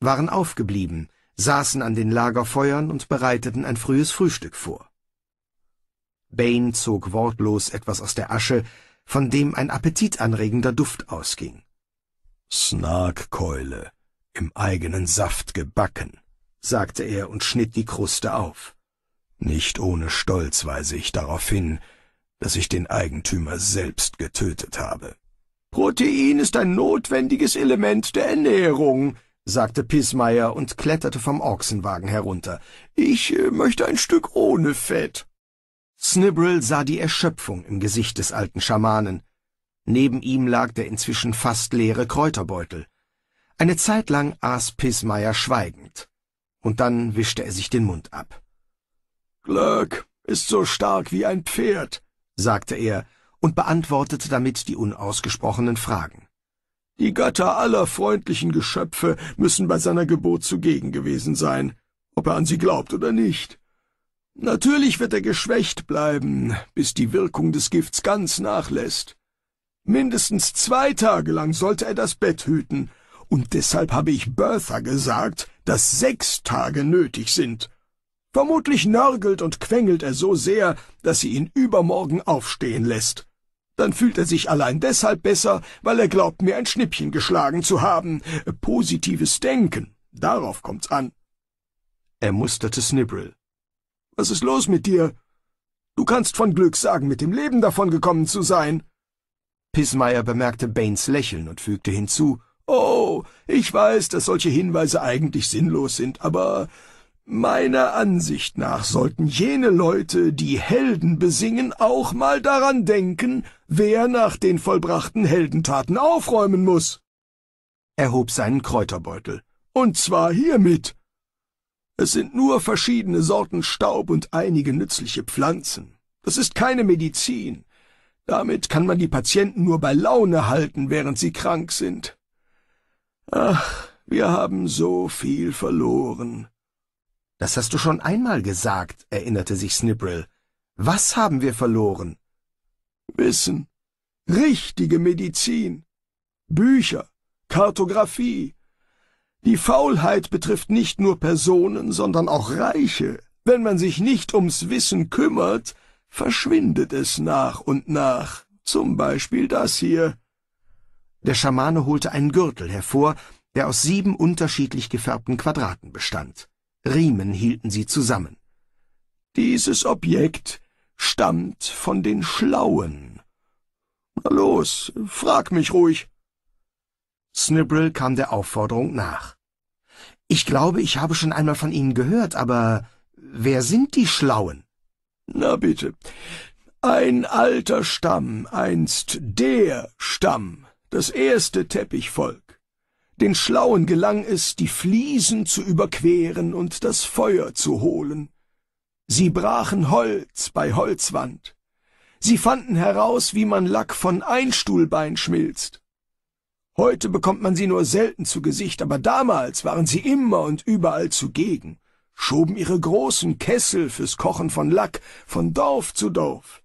waren aufgeblieben, saßen an den Lagerfeuern und bereiteten ein frühes Frühstück vor. Bane zog wortlos etwas aus der Asche, von dem ein appetitanregender Duft ausging. Snarkkeule, im eigenen Saft gebacken, sagte er und schnitt die Kruste auf. Nicht ohne Stolz weise ich darauf hin, dass ich den Eigentümer selbst getötet habe. Protein ist ein notwendiges Element der Ernährung, sagte Pissmeier und kletterte vom Ochsenwagen herunter. Ich äh, möchte ein Stück ohne Fett. Snibbrel sah die Erschöpfung im Gesicht des alten Schamanen. Neben ihm lag der inzwischen fast leere Kräuterbeutel. Eine Zeit lang aß Pissmeier schweigend, und dann wischte er sich den Mund ab. Glöck ist so stark wie ein Pferd, sagte er und beantwortete damit die unausgesprochenen Fragen. Die Götter aller freundlichen Geschöpfe müssen bei seiner Geburt zugegen gewesen sein, ob er an sie glaubt oder nicht. Natürlich wird er geschwächt bleiben, bis die Wirkung des Gifts ganz nachlässt. Mindestens zwei Tage lang sollte er das Bett hüten, und deshalb habe ich Bertha gesagt, dass sechs Tage nötig sind, Vermutlich nörgelt und quengelt er so sehr, dass sie ihn übermorgen aufstehen lässt. Dann fühlt er sich allein deshalb besser, weil er glaubt, mir ein Schnippchen geschlagen zu haben. Positives Denken, darauf kommt's an. Er musterte Snibril. Was ist los mit dir? Du kannst von Glück sagen, mit dem Leben davongekommen zu sein. Pismeier bemerkte Baines Lächeln und fügte hinzu, Oh, ich weiß, dass solche Hinweise eigentlich sinnlos sind, aber Meiner Ansicht nach sollten jene Leute, die Helden besingen, auch mal daran denken, wer nach den vollbrachten Heldentaten aufräumen muss. Er hob seinen Kräuterbeutel. Und zwar hiermit. Es sind nur verschiedene Sorten Staub und einige nützliche Pflanzen. Das ist keine Medizin. Damit kann man die Patienten nur bei Laune halten, während sie krank sind. Ach, wir haben so viel verloren. Das hast du schon einmal gesagt, erinnerte sich Snibbrill. Was haben wir verloren? Wissen. Richtige Medizin. Bücher. Kartografie. Die Faulheit betrifft nicht nur Personen, sondern auch Reiche. Wenn man sich nicht ums Wissen kümmert, verschwindet es nach und nach. Zum Beispiel das hier. Der Schamane holte einen Gürtel hervor, der aus sieben unterschiedlich gefärbten Quadraten bestand. Riemen hielten sie zusammen. Dieses Objekt stammt von den Schlauen. Na los, frag mich ruhig. Snibbrel kam der Aufforderung nach. Ich glaube, ich habe schon einmal von Ihnen gehört, aber wer sind die Schlauen? Na bitte. Ein alter Stamm, einst der Stamm, das erste Teppichvolk. Den Schlauen gelang es, die Fliesen zu überqueren und das Feuer zu holen. Sie brachen Holz bei Holzwand. Sie fanden heraus, wie man Lack von Einstuhlbein schmilzt. Heute bekommt man sie nur selten zu Gesicht, aber damals waren sie immer und überall zugegen, schoben ihre großen Kessel fürs Kochen von Lack von Dorf zu Dorf.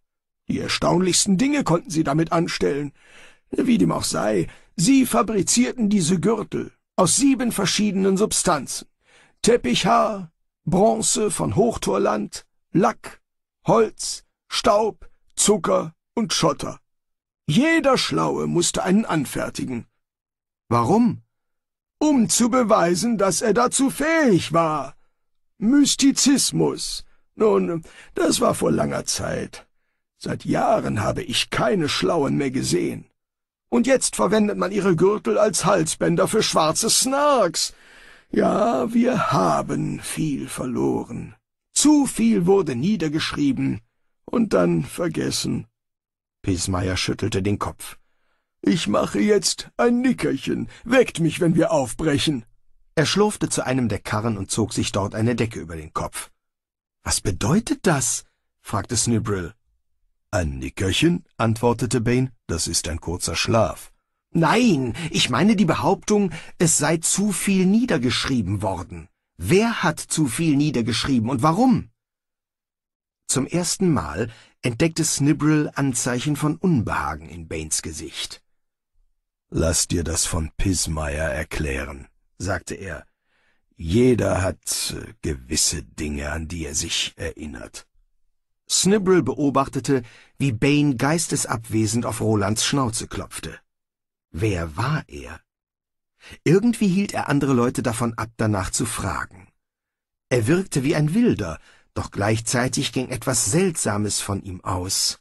Die erstaunlichsten Dinge konnten sie damit anstellen. Wie dem auch sei, Sie fabrizierten diese Gürtel aus sieben verschiedenen Substanzen. Teppichhaar, Bronze von Hochtorland, Lack, Holz, Staub, Zucker und Schotter. Jeder Schlaue musste einen anfertigen. Warum? Um zu beweisen, dass er dazu fähig war. Mystizismus. Nun, das war vor langer Zeit. Seit Jahren habe ich keine Schlauen mehr gesehen. Und jetzt verwendet man ihre Gürtel als Halsbänder für schwarze Snarks. Ja, wir haben viel verloren. Zu viel wurde niedergeschrieben und dann vergessen. Pismayer schüttelte den Kopf. Ich mache jetzt ein Nickerchen. Weckt mich, wenn wir aufbrechen. Er schlurfte zu einem der Karren und zog sich dort eine Decke über den Kopf. Was bedeutet das? fragte Snibrill. Ein Nickerchen, antwortete Bane, das ist ein kurzer Schlaf. Nein, ich meine die Behauptung, es sei zu viel niedergeschrieben worden. Wer hat zu viel niedergeschrieben und warum? Zum ersten Mal entdeckte Snibbrel Anzeichen von Unbehagen in Banes Gesicht. Lass dir das von Pismeier erklären, sagte er. Jeder hat äh, gewisse Dinge, an die er sich erinnert. Snibble beobachtete, wie Bane geistesabwesend auf Rolands Schnauze klopfte. Wer war er? Irgendwie hielt er andere Leute davon ab, danach zu fragen. Er wirkte wie ein Wilder, doch gleichzeitig ging etwas Seltsames von ihm aus.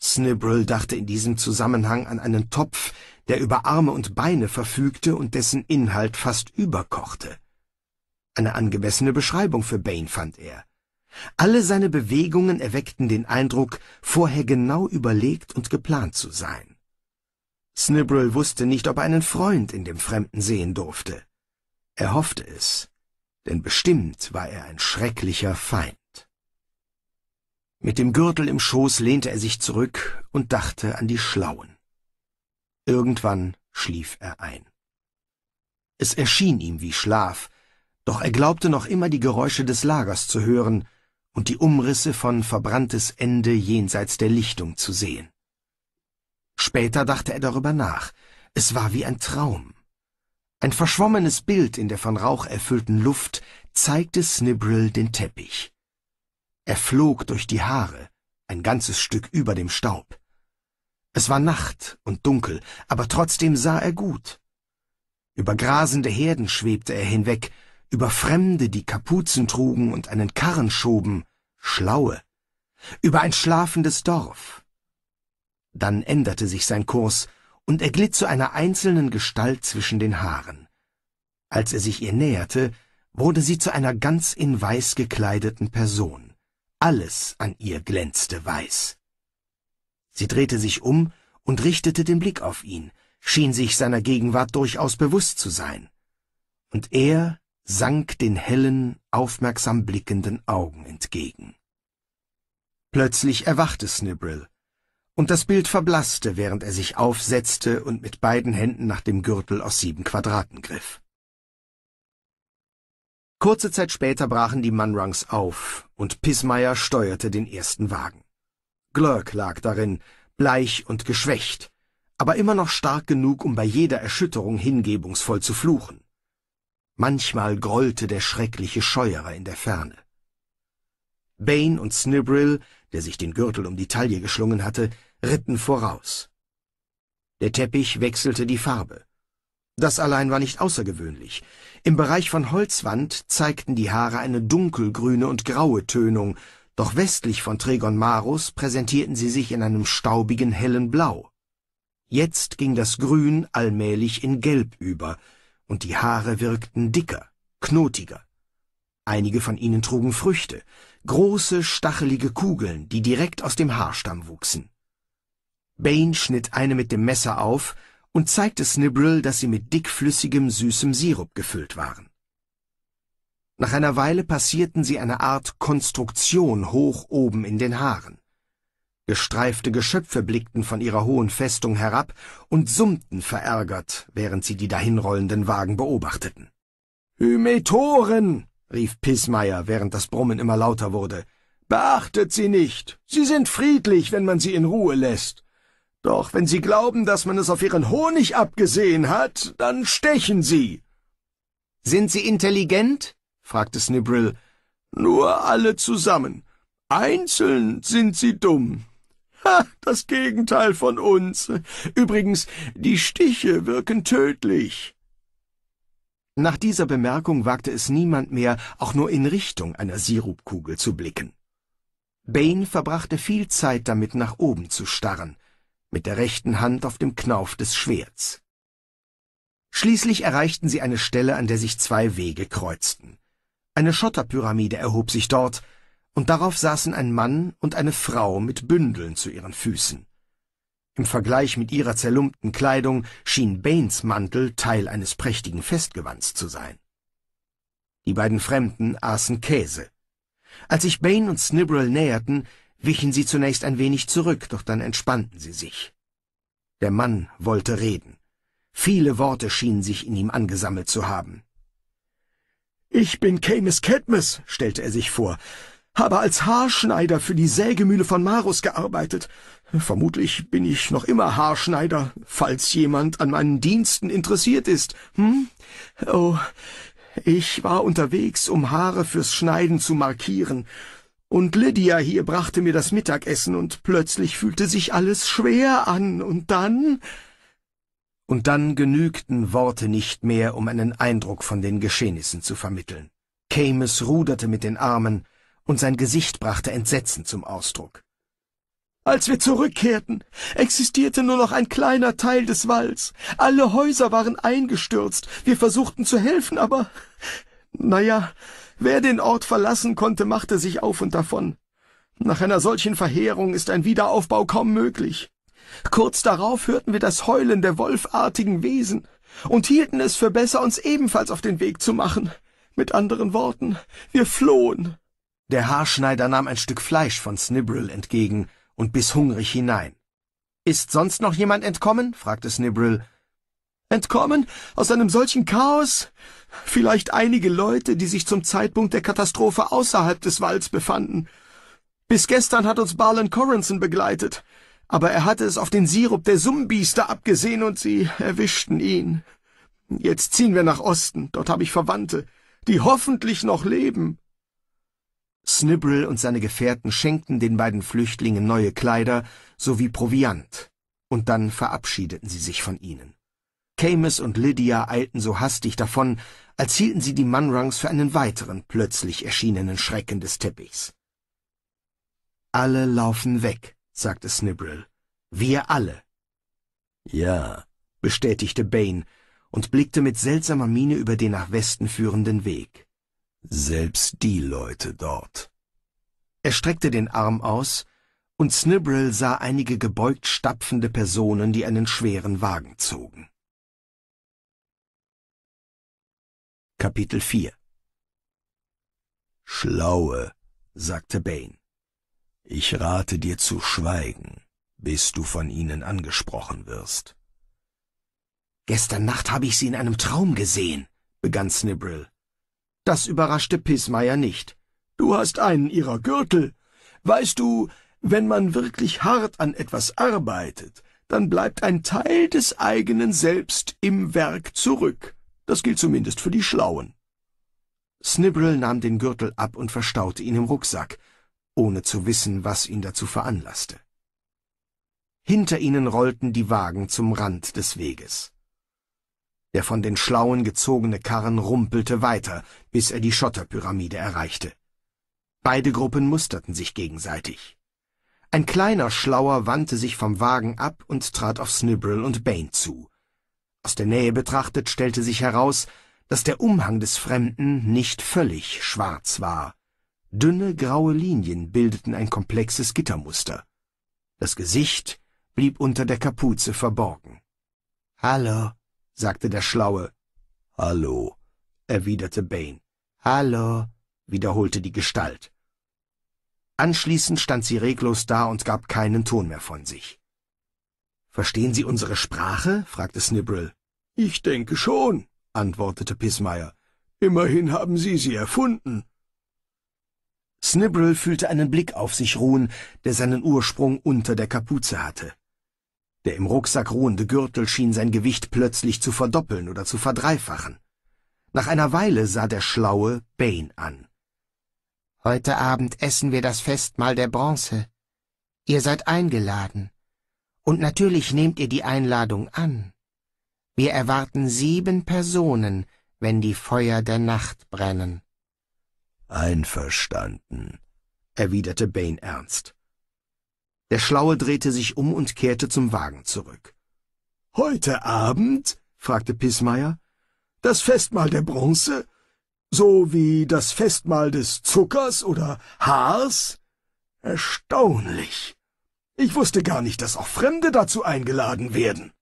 Snibble dachte in diesem Zusammenhang an einen Topf, der über Arme und Beine verfügte und dessen Inhalt fast überkochte. Eine angemessene Beschreibung für Bane fand er. Alle seine Bewegungen erweckten den Eindruck, vorher genau überlegt und geplant zu sein. Snibbrill wusste nicht, ob er einen Freund in dem Fremden sehen durfte. Er hoffte es, denn bestimmt war er ein schrecklicher Feind. Mit dem Gürtel im Schoß lehnte er sich zurück und dachte an die Schlauen. Irgendwann schlief er ein. Es erschien ihm wie Schlaf, doch er glaubte noch immer die Geräusche des Lagers zu hören, und die Umrisse von verbranntes Ende jenseits der Lichtung zu sehen. Später dachte er darüber nach. Es war wie ein Traum. Ein verschwommenes Bild in der von Rauch erfüllten Luft zeigte Snibril den Teppich. Er flog durch die Haare, ein ganzes Stück über dem Staub. Es war Nacht und dunkel, aber trotzdem sah er gut. Über grasende Herden schwebte er hinweg über Fremde, die Kapuzen trugen und einen Karren schoben, Schlaue, über ein schlafendes Dorf. Dann änderte sich sein Kurs, und er glitt zu einer einzelnen Gestalt zwischen den Haaren. Als er sich ihr näherte, wurde sie zu einer ganz in Weiß gekleideten Person. Alles an ihr glänzte weiß. Sie drehte sich um und richtete den Blick auf ihn, schien sich seiner Gegenwart durchaus bewusst zu sein. Und er sank den hellen, aufmerksam blickenden Augen entgegen. Plötzlich erwachte Snibrill, und das Bild verblasste, während er sich aufsetzte und mit beiden Händen nach dem Gürtel aus sieben Quadraten griff. Kurze Zeit später brachen die Mannrangs auf, und Pismeyer steuerte den ersten Wagen. Glurk lag darin, bleich und geschwächt, aber immer noch stark genug, um bei jeder Erschütterung hingebungsvoll zu fluchen. Manchmal grollte der schreckliche Scheuerer in der Ferne. Bane und Snibrill, der sich den Gürtel um die Taille geschlungen hatte, ritten voraus. Der Teppich wechselte die Farbe. Das allein war nicht außergewöhnlich. Im Bereich von Holzwand zeigten die Haare eine dunkelgrüne und graue Tönung, doch westlich von Tregon Marus präsentierten sie sich in einem staubigen hellen Blau. Jetzt ging das Grün allmählich in Gelb über, und die Haare wirkten dicker, knotiger. Einige von ihnen trugen Früchte, große, stachelige Kugeln, die direkt aus dem Haarstamm wuchsen. Bane schnitt eine mit dem Messer auf und zeigte Snibbril, dass sie mit dickflüssigem, süßem Sirup gefüllt waren. Nach einer Weile passierten sie eine Art Konstruktion hoch oben in den Haaren. Gestreifte Geschöpfe blickten von ihrer hohen Festung herab und summten verärgert, während sie die dahinrollenden Wagen beobachteten. Hymetoren! rief Pismeier, während das Brummen immer lauter wurde. Beachtet sie nicht! Sie sind friedlich, wenn man sie in Ruhe lässt. Doch wenn sie glauben, dass man es auf ihren Honig abgesehen hat, dann stechen sie! Sind sie intelligent? fragte Snibrill. Nur alle zusammen. Einzeln sind sie dumm, das Gegenteil von uns. Übrigens, die Stiche wirken tödlich. Nach dieser Bemerkung wagte es niemand mehr, auch nur in Richtung einer Sirupkugel zu blicken. Bane verbrachte viel Zeit damit, nach oben zu starren, mit der rechten Hand auf dem Knauf des Schwerts. Schließlich erreichten sie eine Stelle, an der sich zwei Wege kreuzten. Eine Schotterpyramide erhob sich dort, und darauf saßen ein Mann und eine Frau mit Bündeln zu ihren Füßen. Im Vergleich mit ihrer zerlumpten Kleidung schien Baines Mantel Teil eines prächtigen Festgewands zu sein. Die beiden Fremden aßen Käse. Als sich Bane und Snibrel näherten, wichen sie zunächst ein wenig zurück, doch dann entspannten sie sich. Der Mann wollte reden. Viele Worte schienen sich in ihm angesammelt zu haben. Ich bin Camus Cadmus, stellte er sich vor habe als Haarschneider für die Sägemühle von Marus gearbeitet. Vermutlich bin ich noch immer Haarschneider, falls jemand an meinen Diensten interessiert ist. Hm? Oh, ich war unterwegs, um Haare fürs Schneiden zu markieren. Und Lydia hier brachte mir das Mittagessen, und plötzlich fühlte sich alles schwer an, und dann... Und dann genügten Worte nicht mehr, um einen Eindruck von den Geschehnissen zu vermitteln. Camus ruderte mit den Armen, und sein Gesicht brachte Entsetzen zum Ausdruck. Als wir zurückkehrten, existierte nur noch ein kleiner Teil des Walls. Alle Häuser waren eingestürzt. Wir versuchten zu helfen, aber, naja, wer den Ort verlassen konnte, machte sich auf und davon. Nach einer solchen Verheerung ist ein Wiederaufbau kaum möglich. Kurz darauf hörten wir das Heulen der wolfartigen Wesen und hielten es für besser, uns ebenfalls auf den Weg zu machen. Mit anderen Worten, wir flohen. Der Haarschneider nahm ein Stück Fleisch von Snibril entgegen und biss hungrig hinein. Ist sonst noch jemand entkommen? fragte Snibril. Entkommen? Aus einem solchen Chaos? Vielleicht einige Leute, die sich zum Zeitpunkt der Katastrophe außerhalb des Walds befanden. Bis gestern hat uns Barlan Corrinson begleitet, aber er hatte es auf den Sirup der Sumbiester abgesehen und sie erwischten ihn. Jetzt ziehen wir nach Osten, dort habe ich Verwandte, die hoffentlich noch leben. Snibbrel und seine Gefährten schenkten den beiden Flüchtlingen neue Kleider sowie Proviant, und dann verabschiedeten sie sich von ihnen. Camus und Lydia eilten so hastig davon, als hielten sie die Munrangs für einen weiteren plötzlich erschienenen Schrecken des Teppichs. Alle laufen weg, sagte Snibbrel. Wir alle. Ja, bestätigte Bane und blickte mit seltsamer Miene über den nach Westen führenden Weg. Selbst die Leute dort. Er streckte den Arm aus, und Snibbrill sah einige gebeugt stapfende Personen, die einen schweren Wagen zogen. Kapitel 4 Schlaue, sagte Bane, ich rate dir zu schweigen, bis du von ihnen angesprochen wirst. Gestern Nacht habe ich sie in einem Traum gesehen, begann Snibbrill. Das überraschte Pismayer nicht. Du hast einen ihrer Gürtel. Weißt du, wenn man wirklich hart an etwas arbeitet, dann bleibt ein Teil des eigenen Selbst im Werk zurück. Das gilt zumindest für die Schlauen. Snibrel nahm den Gürtel ab und verstaute ihn im Rucksack, ohne zu wissen, was ihn dazu veranlasste. Hinter ihnen rollten die Wagen zum Rand des Weges. Der von den Schlauen gezogene Karren rumpelte weiter, bis er die Schotterpyramide erreichte. Beide Gruppen musterten sich gegenseitig. Ein kleiner Schlauer wandte sich vom Wagen ab und trat auf Snibbrel und Bane zu. Aus der Nähe betrachtet stellte sich heraus, dass der Umhang des Fremden nicht völlig schwarz war. Dünne graue Linien bildeten ein komplexes Gittermuster. Das Gesicht blieb unter der Kapuze verborgen. Hallo, sagte der Schlaue. Hallo, erwiderte Bane. Hallo, wiederholte die Gestalt. Anschließend stand sie reglos da und gab keinen Ton mehr von sich. Verstehen Sie unsere Sprache? fragte Snibbrill. Ich denke schon, antwortete Pismeier. Immerhin haben Sie sie erfunden. Snibbrill fühlte einen Blick auf sich ruhen, der seinen Ursprung unter der Kapuze hatte. Der im Rucksack ruhende Gürtel schien sein Gewicht plötzlich zu verdoppeln oder zu verdreifachen. Nach einer Weile sah der Schlaue Bane an. Heute Abend essen wir das Festmahl der Bronze. Ihr seid eingeladen. Und natürlich nehmt ihr die Einladung an. Wir erwarten sieben Personen, wenn die Feuer der Nacht brennen. Einverstanden, erwiderte Bane ernst. Der Schlaue drehte sich um und kehrte zum Wagen zurück. Heute Abend? fragte Pissmeier. Das Festmahl der Bronze? So wie das Festmahl des Zuckers oder Haars? Erstaunlich. Ich wusste gar nicht, dass auch Fremde dazu eingeladen werden.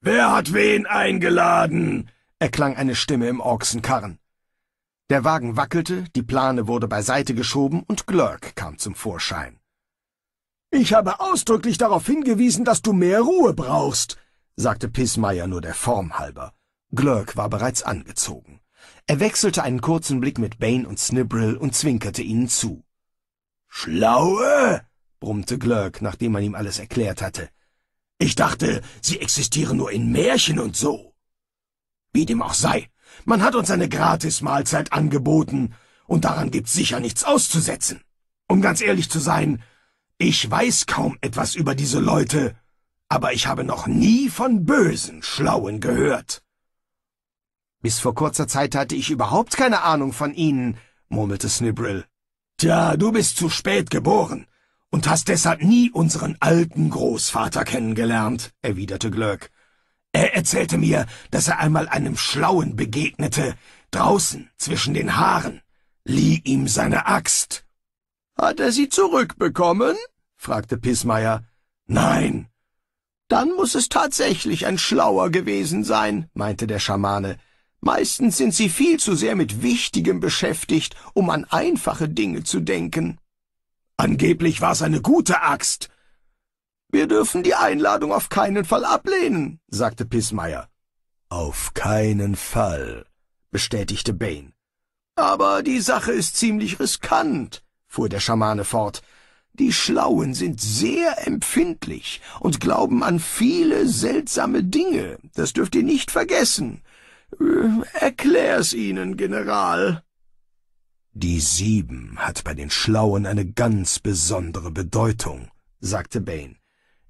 Wer hat wen eingeladen? erklang eine Stimme im Ochsenkarren. Der Wagen wackelte, die Plane wurde beiseite geschoben und Glörk kam zum Vorschein. Ich habe ausdrücklich darauf hingewiesen, dass du mehr Ruhe brauchst, sagte Pissmeier nur der Form halber. Glurk war bereits angezogen. Er wechselte einen kurzen Blick mit Bane und Snibrill und zwinkerte ihnen zu. Schlaue? brummte Glurk, nachdem man ihm alles erklärt hatte. Ich dachte, sie existieren nur in Märchen und so. Wie dem auch sei, man hat uns eine Gratis-Mahlzeit angeboten, und daran gibt's sicher nichts auszusetzen. Um ganz ehrlich zu sein, ich weiß kaum etwas über diese Leute, aber ich habe noch nie von bösen Schlauen gehört. Bis vor kurzer Zeit hatte ich überhaupt keine Ahnung von ihnen, murmelte Snibrill. Tja, du bist zu spät geboren und hast deshalb nie unseren alten Großvater kennengelernt, erwiderte Glöck. Er erzählte mir, dass er einmal einem Schlauen begegnete, draußen zwischen den Haaren, lieh ihm seine Axt hat er sie zurückbekommen? fragte Pissmeier. Nein. Dann muss es tatsächlich ein Schlauer gewesen sein, meinte der Schamane. Meistens sind sie viel zu sehr mit Wichtigem beschäftigt, um an einfache Dinge zu denken. Angeblich war es eine gute Axt. Wir dürfen die Einladung auf keinen Fall ablehnen, sagte Pissmeier. Auf keinen Fall, bestätigte Bain. Aber die Sache ist ziemlich riskant fuhr der Schamane fort, die Schlauen sind sehr empfindlich und glauben an viele seltsame Dinge. Das dürft ihr nicht vergessen. Äh, erklär's ihnen, General. Die Sieben hat bei den Schlauen eine ganz besondere Bedeutung, sagte Bane.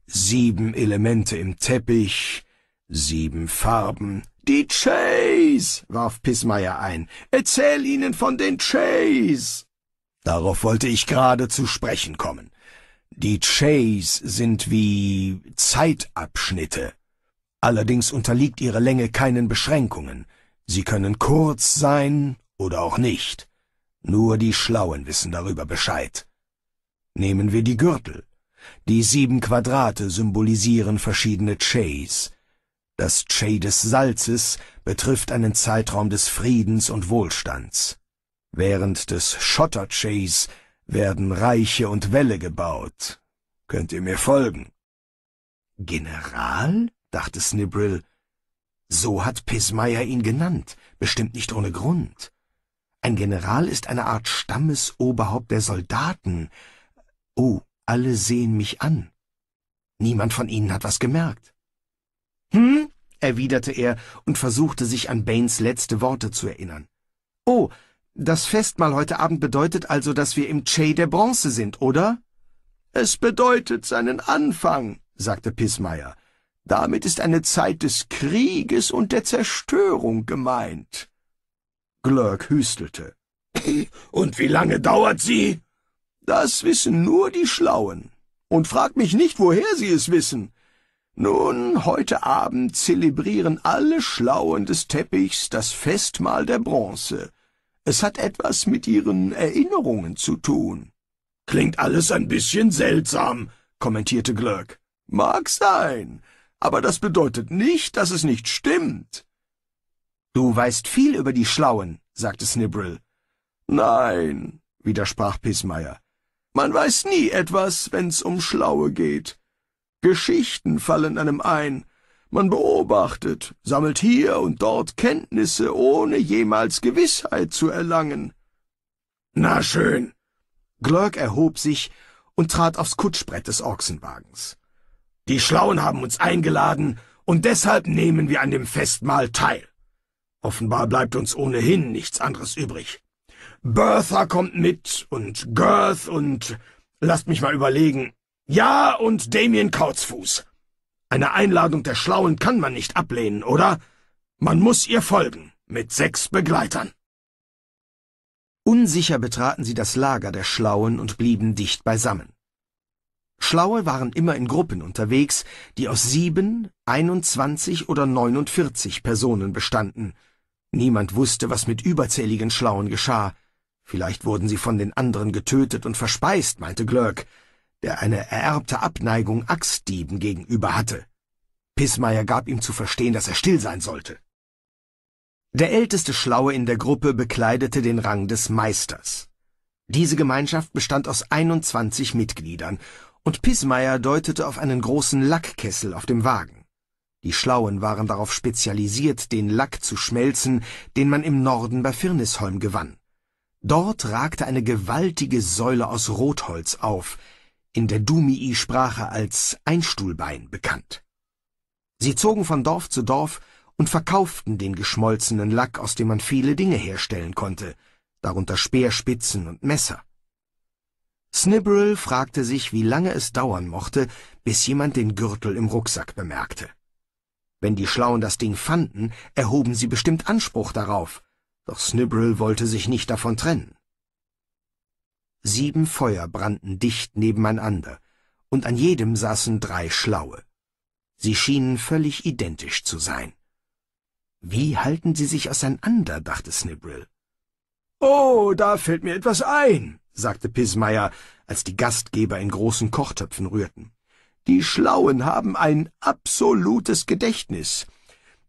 Sieben Elemente im Teppich, sieben Farben. Die Chase, warf Pismeier ein. Erzähl ihnen von den Chase. Darauf wollte ich gerade zu sprechen kommen. Die Chays sind wie Zeitabschnitte. Allerdings unterliegt ihre Länge keinen Beschränkungen. Sie können kurz sein oder auch nicht. Nur die Schlauen wissen darüber Bescheid. Nehmen wir die Gürtel. Die sieben Quadrate symbolisieren verschiedene Chays. Das Chay des Salzes betrifft einen Zeitraum des Friedens und Wohlstands. Während des Schotterchase werden Reiche und Wälle gebaut. Könnt ihr mir folgen? General? dachte Snibrill. So hat Pismeier ihn genannt, bestimmt nicht ohne Grund. Ein General ist eine Art Stammesoberhaupt der Soldaten. Oh, alle sehen mich an. Niemand von ihnen hat was gemerkt. Hm? erwiderte er und versuchte sich an Baines letzte Worte zu erinnern. Oh, das Festmahl heute Abend bedeutet also, dass wir im Che der Bronze sind, oder? Es bedeutet seinen Anfang, sagte Pissmeier. Damit ist eine Zeit des Krieges und der Zerstörung gemeint. Glörk hüstelte. Und wie lange dauert sie? Das wissen nur die Schlauen. Und frag mich nicht, woher sie es wissen. Nun, heute Abend zelebrieren alle Schlauen des Teppichs das Festmahl der Bronze. Es hat etwas mit ihren Erinnerungen zu tun. Klingt alles ein bisschen seltsam, kommentierte Glöck. Mag sein, aber das bedeutet nicht, dass es nicht stimmt. Du weißt viel über die Schlauen, sagte Snibbrill. Nein, widersprach Pissmeier. Man weiß nie etwas, wenn's um Schlaue geht. Geschichten fallen einem ein, man beobachtet, sammelt hier und dort Kenntnisse, ohne jemals Gewissheit zu erlangen. Na schön. Glörk erhob sich und trat aufs Kutschbrett des Ochsenwagens. Die Schlauen haben uns eingeladen, und deshalb nehmen wir an dem Festmahl teil. Offenbar bleibt uns ohnehin nichts anderes übrig. Bertha kommt mit und Girth und lasst mich mal überlegen. Ja, und Damien Kautzfuß. Eine Einladung der Schlauen kann man nicht ablehnen, oder? Man muss ihr folgen, mit sechs Begleitern. Unsicher betraten sie das Lager der Schlauen und blieben dicht beisammen. Schlaue waren immer in Gruppen unterwegs, die aus sieben, einundzwanzig oder neunundvierzig Personen bestanden. Niemand wusste, was mit überzähligen Schlauen geschah. Vielleicht wurden sie von den anderen getötet und verspeist, meinte Glörk der eine ererbte Abneigung Axtdieben gegenüber hatte. Pissmeier gab ihm zu verstehen, dass er still sein sollte. Der älteste Schlaue in der Gruppe bekleidete den Rang des Meisters. Diese Gemeinschaft bestand aus 21 Mitgliedern, und Pissmeier deutete auf einen großen Lackkessel auf dem Wagen. Die Schlauen waren darauf spezialisiert, den Lack zu schmelzen, den man im Norden bei Firnisholm gewann. Dort ragte eine gewaltige Säule aus Rotholz auf, in der Dumii-Sprache als Einstuhlbein bekannt. Sie zogen von Dorf zu Dorf und verkauften den geschmolzenen Lack, aus dem man viele Dinge herstellen konnte, darunter Speerspitzen und Messer. Snibberl fragte sich, wie lange es dauern mochte, bis jemand den Gürtel im Rucksack bemerkte. Wenn die Schlauen das Ding fanden, erhoben sie bestimmt Anspruch darauf, doch Snibberl wollte sich nicht davon trennen. Sieben Feuer brannten dicht nebeneinander, und an jedem saßen drei Schlaue. Sie schienen völlig identisch zu sein. Wie halten sie sich auseinander, dachte Snibrill. Oh, da fällt mir etwas ein, sagte Pismeier, als die Gastgeber in großen Kochtöpfen rührten. Die Schlauen haben ein absolutes Gedächtnis.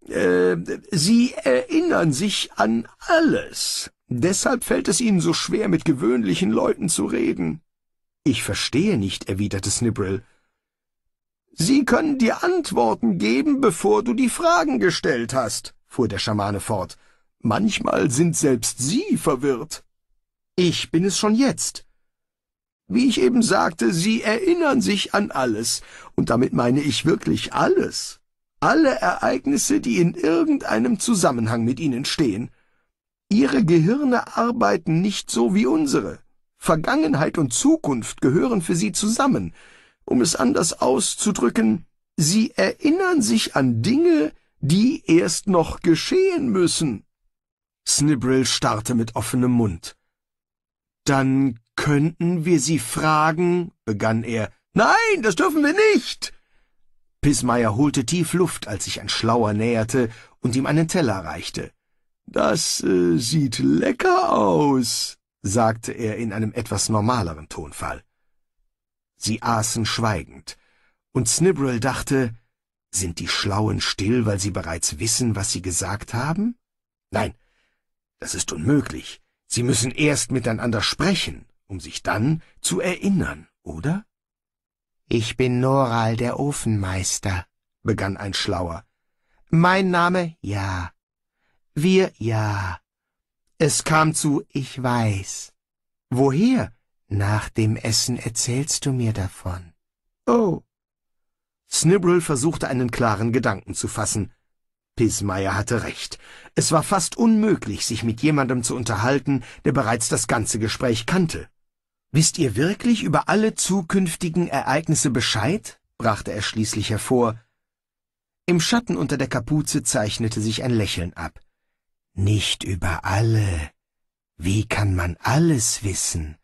Äh, sie erinnern sich an alles. Deshalb fällt es Ihnen so schwer, mit gewöhnlichen Leuten zu reden. Ich verstehe nicht, erwiderte Snibril. Sie können dir Antworten geben, bevor du die Fragen gestellt hast, fuhr der Schamane fort. Manchmal sind selbst Sie verwirrt. Ich bin es schon jetzt. Wie ich eben sagte, Sie erinnern sich an alles, und damit meine ich wirklich alles. Alle Ereignisse, die in irgendeinem Zusammenhang mit Ihnen stehen. Ihre Gehirne arbeiten nicht so wie unsere. Vergangenheit und Zukunft gehören für Sie zusammen. Um es anders auszudrücken, Sie erinnern sich an Dinge, die erst noch geschehen müssen. Snibbrill starrte mit offenem Mund. Dann könnten wir Sie fragen, begann er. Nein, das dürfen wir nicht! Pissmeier holte tief Luft, als sich ein Schlauer näherte und ihm einen Teller reichte. Das äh, sieht lecker aus, sagte er in einem etwas normaleren Tonfall. Sie aßen schweigend, und Snibrel dachte, sind die Schlauen still, weil sie bereits wissen, was sie gesagt haben? Nein, das ist unmöglich. Sie müssen erst miteinander sprechen, um sich dann zu erinnern, oder? Ich bin Noral, der Ofenmeister, begann ein Schlauer. Mein Name? Ja, wir, ja. Es kam zu Ich weiß. Woher? Nach dem Essen erzählst du mir davon. Oh. Snibbrel versuchte einen klaren Gedanken zu fassen. Pismeier hatte recht. Es war fast unmöglich, sich mit jemandem zu unterhalten, der bereits das ganze Gespräch kannte. Wisst ihr wirklich über alle zukünftigen Ereignisse Bescheid? brachte er schließlich hervor. Im Schatten unter der Kapuze zeichnete sich ein Lächeln ab nicht über alle. Wie kann man alles wissen?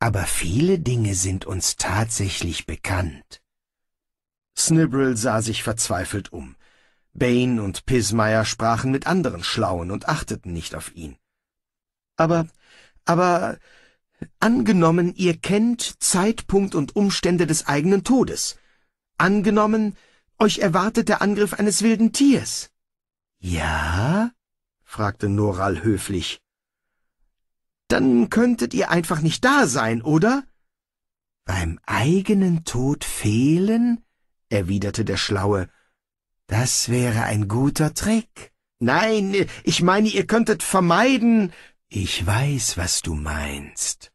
Aber viele Dinge sind uns tatsächlich bekannt. Snibbrel sah sich verzweifelt um. Bane und Pismeier sprachen mit anderen Schlauen und achteten nicht auf ihn. Aber, aber, angenommen, ihr kennt Zeitpunkt und Umstände des eigenen Todes. Angenommen, euch erwartet der Angriff eines wilden Tiers. Ja? fragte Noral höflich. Dann könntet ihr einfach nicht da sein, oder? Beim eigenen Tod fehlen? erwiderte der Schlaue. Das wäre ein guter Trick. Nein, ich meine, ihr könntet vermeiden. Ich weiß, was du meinst.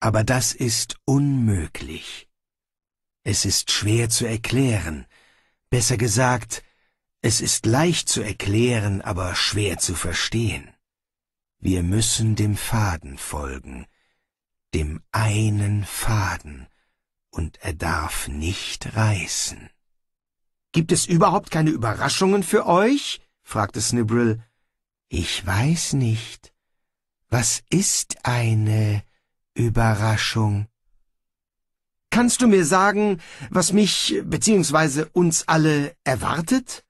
Aber das ist unmöglich. Es ist schwer zu erklären. Besser gesagt, es ist leicht zu erklären, aber schwer zu verstehen. Wir müssen dem Faden folgen, dem einen Faden, und er darf nicht reißen. Gibt es überhaupt keine Überraschungen für euch? fragte Snibrill. Ich weiß nicht. Was ist eine Überraschung? Kannst du mir sagen, was mich bzw. uns alle erwartet?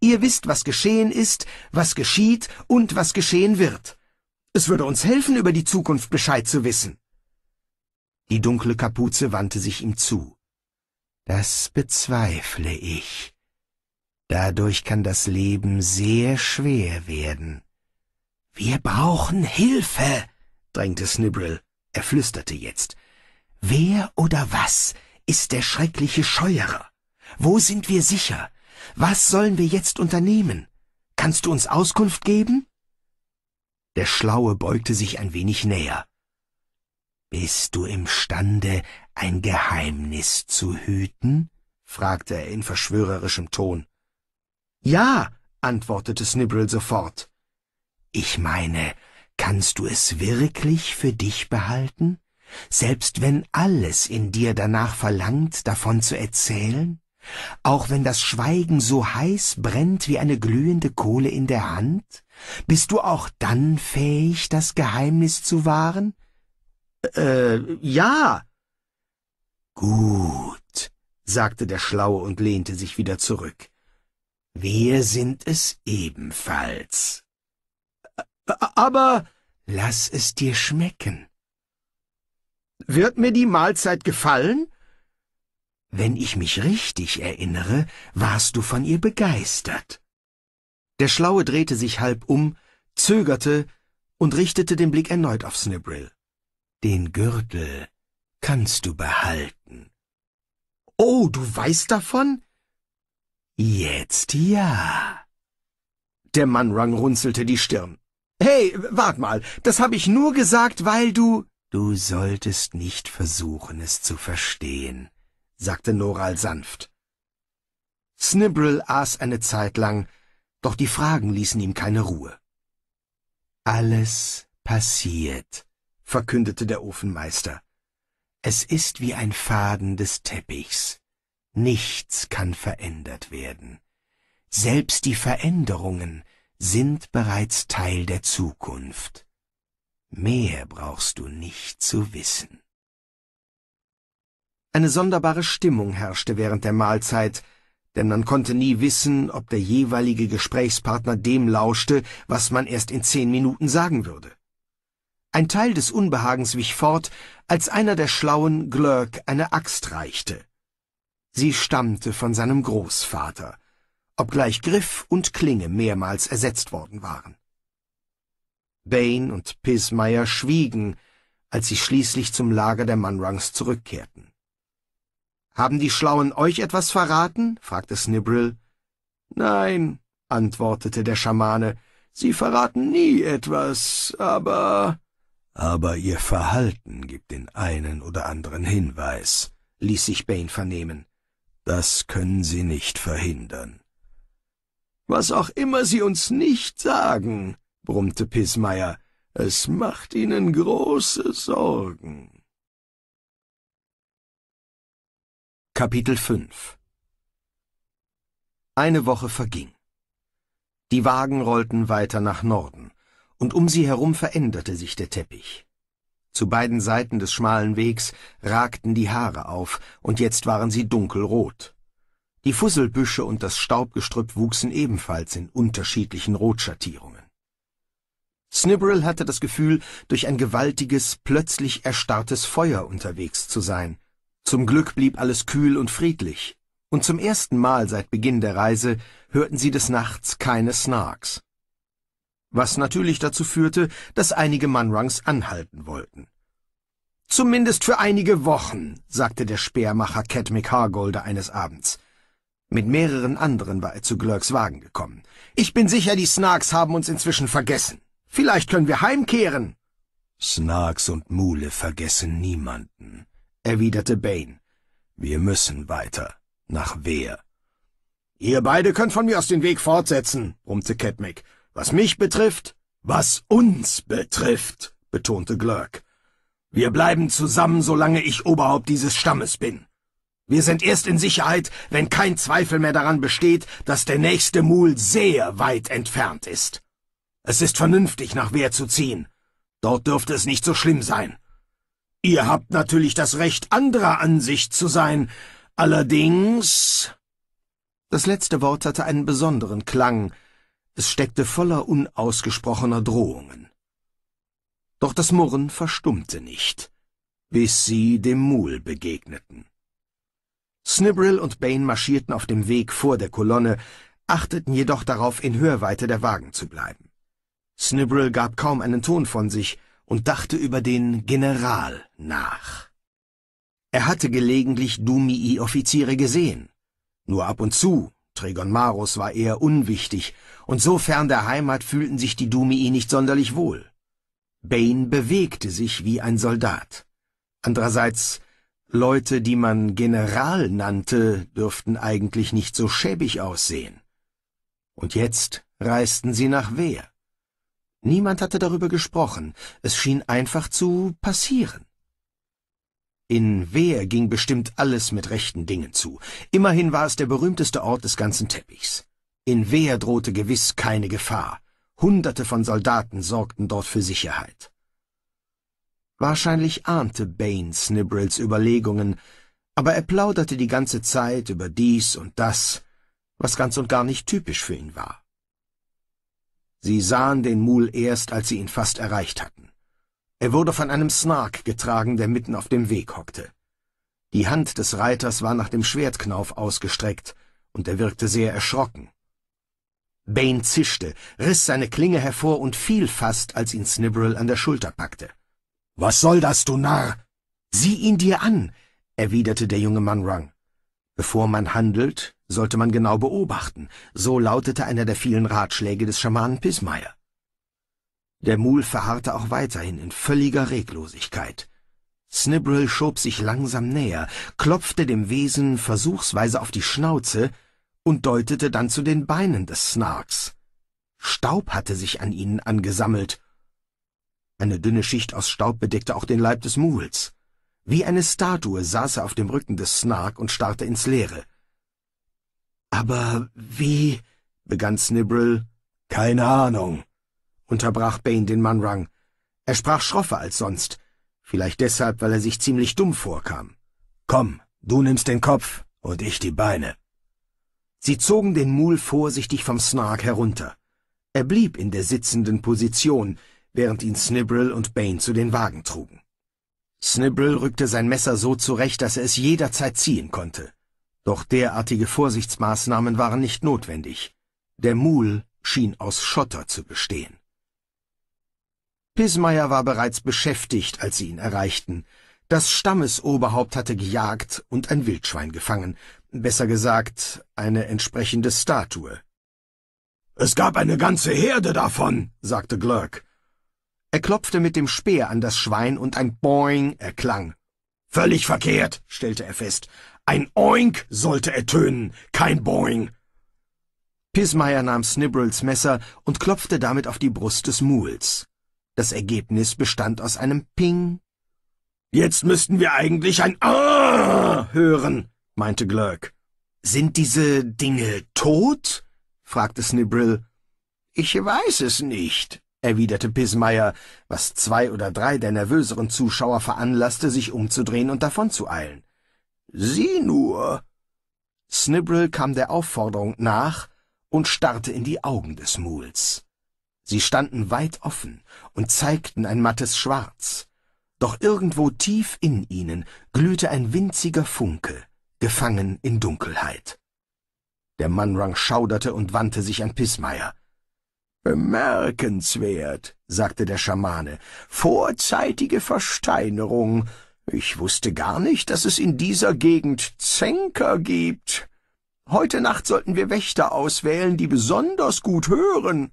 Ihr wisst, was geschehen ist, was geschieht und was geschehen wird. Es würde uns helfen, über die Zukunft Bescheid zu wissen. Die dunkle Kapuze wandte sich ihm zu. Das bezweifle ich. Dadurch kann das Leben sehr schwer werden. Wir brauchen Hilfe, drängte Snibbril. Er flüsterte jetzt. Wer oder was ist der schreckliche Scheuerer? Wo sind wir sicher? Was sollen wir jetzt unternehmen? Kannst du uns Auskunft geben? Der Schlaue beugte sich ein wenig näher. Bist du imstande, ein Geheimnis zu hüten? fragte er in verschwörerischem Ton. Ja, antwortete Snibbrill sofort. Ich meine, kannst du es wirklich für dich behalten, selbst wenn alles in dir danach verlangt, davon zu erzählen? Auch wenn das Schweigen so heiß brennt wie eine glühende Kohle in der Hand? Bist du auch dann fähig, das Geheimnis zu wahren? Äh, ja. Gut, sagte der Schlaue und lehnte sich wieder zurück. Wir sind es ebenfalls. Aber lass es dir schmecken. Wird mir die Mahlzeit gefallen? Wenn ich mich richtig erinnere, warst du von ihr begeistert. Der Schlaue drehte sich halb um, zögerte und richtete den Blick erneut auf Snibril. Den Gürtel kannst du behalten. Oh, du weißt davon? Jetzt ja. Der Mannrang runzelte die Stirn. Hey, wart mal, das habe ich nur gesagt, weil du... Du solltest nicht versuchen, es zu verstehen sagte Noral sanft. Snibbrel aß eine Zeit lang, doch die Fragen ließen ihm keine Ruhe. Alles passiert, verkündete der Ofenmeister. Es ist wie ein Faden des Teppichs. Nichts kann verändert werden. Selbst die Veränderungen sind bereits Teil der Zukunft. Mehr brauchst du nicht zu wissen. Eine sonderbare Stimmung herrschte während der Mahlzeit, denn man konnte nie wissen, ob der jeweilige Gesprächspartner dem lauschte, was man erst in zehn Minuten sagen würde. Ein Teil des Unbehagens wich fort, als einer der schlauen Glörk eine Axt reichte. Sie stammte von seinem Großvater, obgleich Griff und Klinge mehrmals ersetzt worden waren. Bain und Pismeyer schwiegen, als sie schließlich zum Lager der Manrangs zurückkehrten. Haben die Schlauen euch etwas verraten? fragte Snibril. Nein, antwortete der Schamane, sie verraten nie etwas, aber... Aber ihr Verhalten gibt den einen oder anderen Hinweis, ließ sich Bane vernehmen. Das können sie nicht verhindern. Was auch immer sie uns nicht sagen, brummte Pismeier, es macht ihnen große Sorgen. Kapitel 5 Eine Woche verging. Die Wagen rollten weiter nach Norden, und um sie herum veränderte sich der Teppich. Zu beiden Seiten des schmalen Wegs ragten die Haare auf, und jetzt waren sie dunkelrot. Die Fusselbüsche und das Staubgestrüpp wuchsen ebenfalls in unterschiedlichen Rotschattierungen. Snibberl hatte das Gefühl, durch ein gewaltiges, plötzlich erstarrtes Feuer unterwegs zu sein – zum Glück blieb alles kühl und friedlich, und zum ersten Mal seit Beginn der Reise hörten sie des Nachts keine Snarks. Was natürlich dazu führte, dass einige Manrangs anhalten wollten. Zumindest für einige Wochen, sagte der Speermacher Cat McHargolder eines Abends. Mit mehreren anderen war er zu Glurks Wagen gekommen. Ich bin sicher, die Snarks haben uns inzwischen vergessen. Vielleicht können wir heimkehren. Snarks und Mule vergessen niemanden, erwiderte Bane. Wir müssen weiter. Nach Wehr. Ihr beide könnt von mir aus den Weg fortsetzen, brummte Ketmick. Was mich betrifft, was uns betrifft, betonte Glurk. Wir bleiben zusammen, solange ich Oberhaupt dieses Stammes bin. Wir sind erst in Sicherheit, wenn kein Zweifel mehr daran besteht, dass der nächste Mul sehr weit entfernt ist. Es ist vernünftig, nach Wehr zu ziehen. Dort dürfte es nicht so schlimm sein. Ihr habt natürlich das Recht, anderer Ansicht zu sein. Allerdings... Das letzte Wort hatte einen besonderen Klang. Es steckte voller unausgesprochener Drohungen. Doch das Murren verstummte nicht, bis sie dem Mul begegneten. Snibrill und Bane marschierten auf dem Weg vor der Kolonne, achteten jedoch darauf, in Hörweite der Wagen zu bleiben. Snibrill gab kaum einen Ton von sich, und dachte über den General nach. Er hatte gelegentlich Dumii-Offiziere gesehen. Nur ab und zu, Tregon Marus war eher unwichtig, und so fern der Heimat fühlten sich die Dumii nicht sonderlich wohl. Bane bewegte sich wie ein Soldat. Andererseits, Leute, die man General nannte, dürften eigentlich nicht so schäbig aussehen. Und jetzt reisten sie nach Wehr. Niemand hatte darüber gesprochen, es schien einfach zu passieren. In Wehr ging bestimmt alles mit rechten Dingen zu. Immerhin war es der berühmteste Ort des ganzen Teppichs. In Wehr drohte gewiss keine Gefahr. Hunderte von Soldaten sorgten dort für Sicherheit. Wahrscheinlich ahnte Bane Snibrills Überlegungen, aber er plauderte die ganze Zeit über dies und das, was ganz und gar nicht typisch für ihn war. Sie sahen den Mul erst, als sie ihn fast erreicht hatten. Er wurde von einem Snark getragen, der mitten auf dem Weg hockte. Die Hand des Reiters war nach dem Schwertknauf ausgestreckt, und er wirkte sehr erschrocken. Bane zischte, riss seine Klinge hervor und fiel fast, als ihn Snibberl an der Schulter packte. »Was soll das, du Narr?« »Sieh ihn dir an«, erwiderte der junge Mann Rung. »Bevor man handelt, sollte man genau beobachten, so lautete einer der vielen Ratschläge des Schamanen Pismeier. Der Mul verharrte auch weiterhin in völliger Reglosigkeit. Snibril schob sich langsam näher, klopfte dem Wesen versuchsweise auf die Schnauze und deutete dann zu den Beinen des Snarks. Staub hatte sich an ihnen angesammelt. Eine dünne Schicht aus Staub bedeckte auch den Leib des Muls. Wie eine Statue saß er auf dem Rücken des Snark und starrte ins Leere. Aber wie? begann Snibbrel. Keine Ahnung, unterbrach Bane den Manrang. Er sprach schroffer als sonst, vielleicht deshalb, weil er sich ziemlich dumm vorkam. Komm, du nimmst den Kopf und ich die Beine. Sie zogen den Mul vorsichtig vom Snark herunter. Er blieb in der sitzenden Position, während ihn Snibbrel und Bane zu den Wagen trugen. Snibbrel rückte sein Messer so zurecht, dass er es jederzeit ziehen konnte. Doch derartige Vorsichtsmaßnahmen waren nicht notwendig. Der Mul schien aus Schotter zu bestehen. Pismayer war bereits beschäftigt, als sie ihn erreichten. Das Stammesoberhaupt hatte gejagt und ein Wildschwein gefangen, besser gesagt eine entsprechende Statue. »Es gab eine ganze Herde davon«, sagte Glurk. Er klopfte mit dem Speer an das Schwein und ein Boing erklang. »Völlig verkehrt«, stellte er fest, ein Oink sollte ertönen, kein Boing. Pismeier nahm Snibbrels Messer und klopfte damit auf die Brust des Mules. Das Ergebnis bestand aus einem Ping. Jetzt müssten wir eigentlich ein Ah hören, meinte Glurk. Sind diese Dinge tot? fragte Snibbrill. Ich weiß es nicht, erwiderte Pismeier, was zwei oder drei der nervöseren Zuschauer veranlasste, sich umzudrehen und davonzueilen. Sieh nur! Snibrel kam der Aufforderung nach und starrte in die Augen des Muls. Sie standen weit offen und zeigten ein mattes Schwarz. Doch irgendwo tief in ihnen glühte ein winziger Funke, gefangen in Dunkelheit. Der Mannrang schauderte und wandte sich an Pismeier. Bemerkenswert, sagte der Schamane, vorzeitige Versteinerung ich wusste gar nicht, dass es in dieser Gegend Zänker gibt. Heute Nacht sollten wir Wächter auswählen, die besonders gut hören.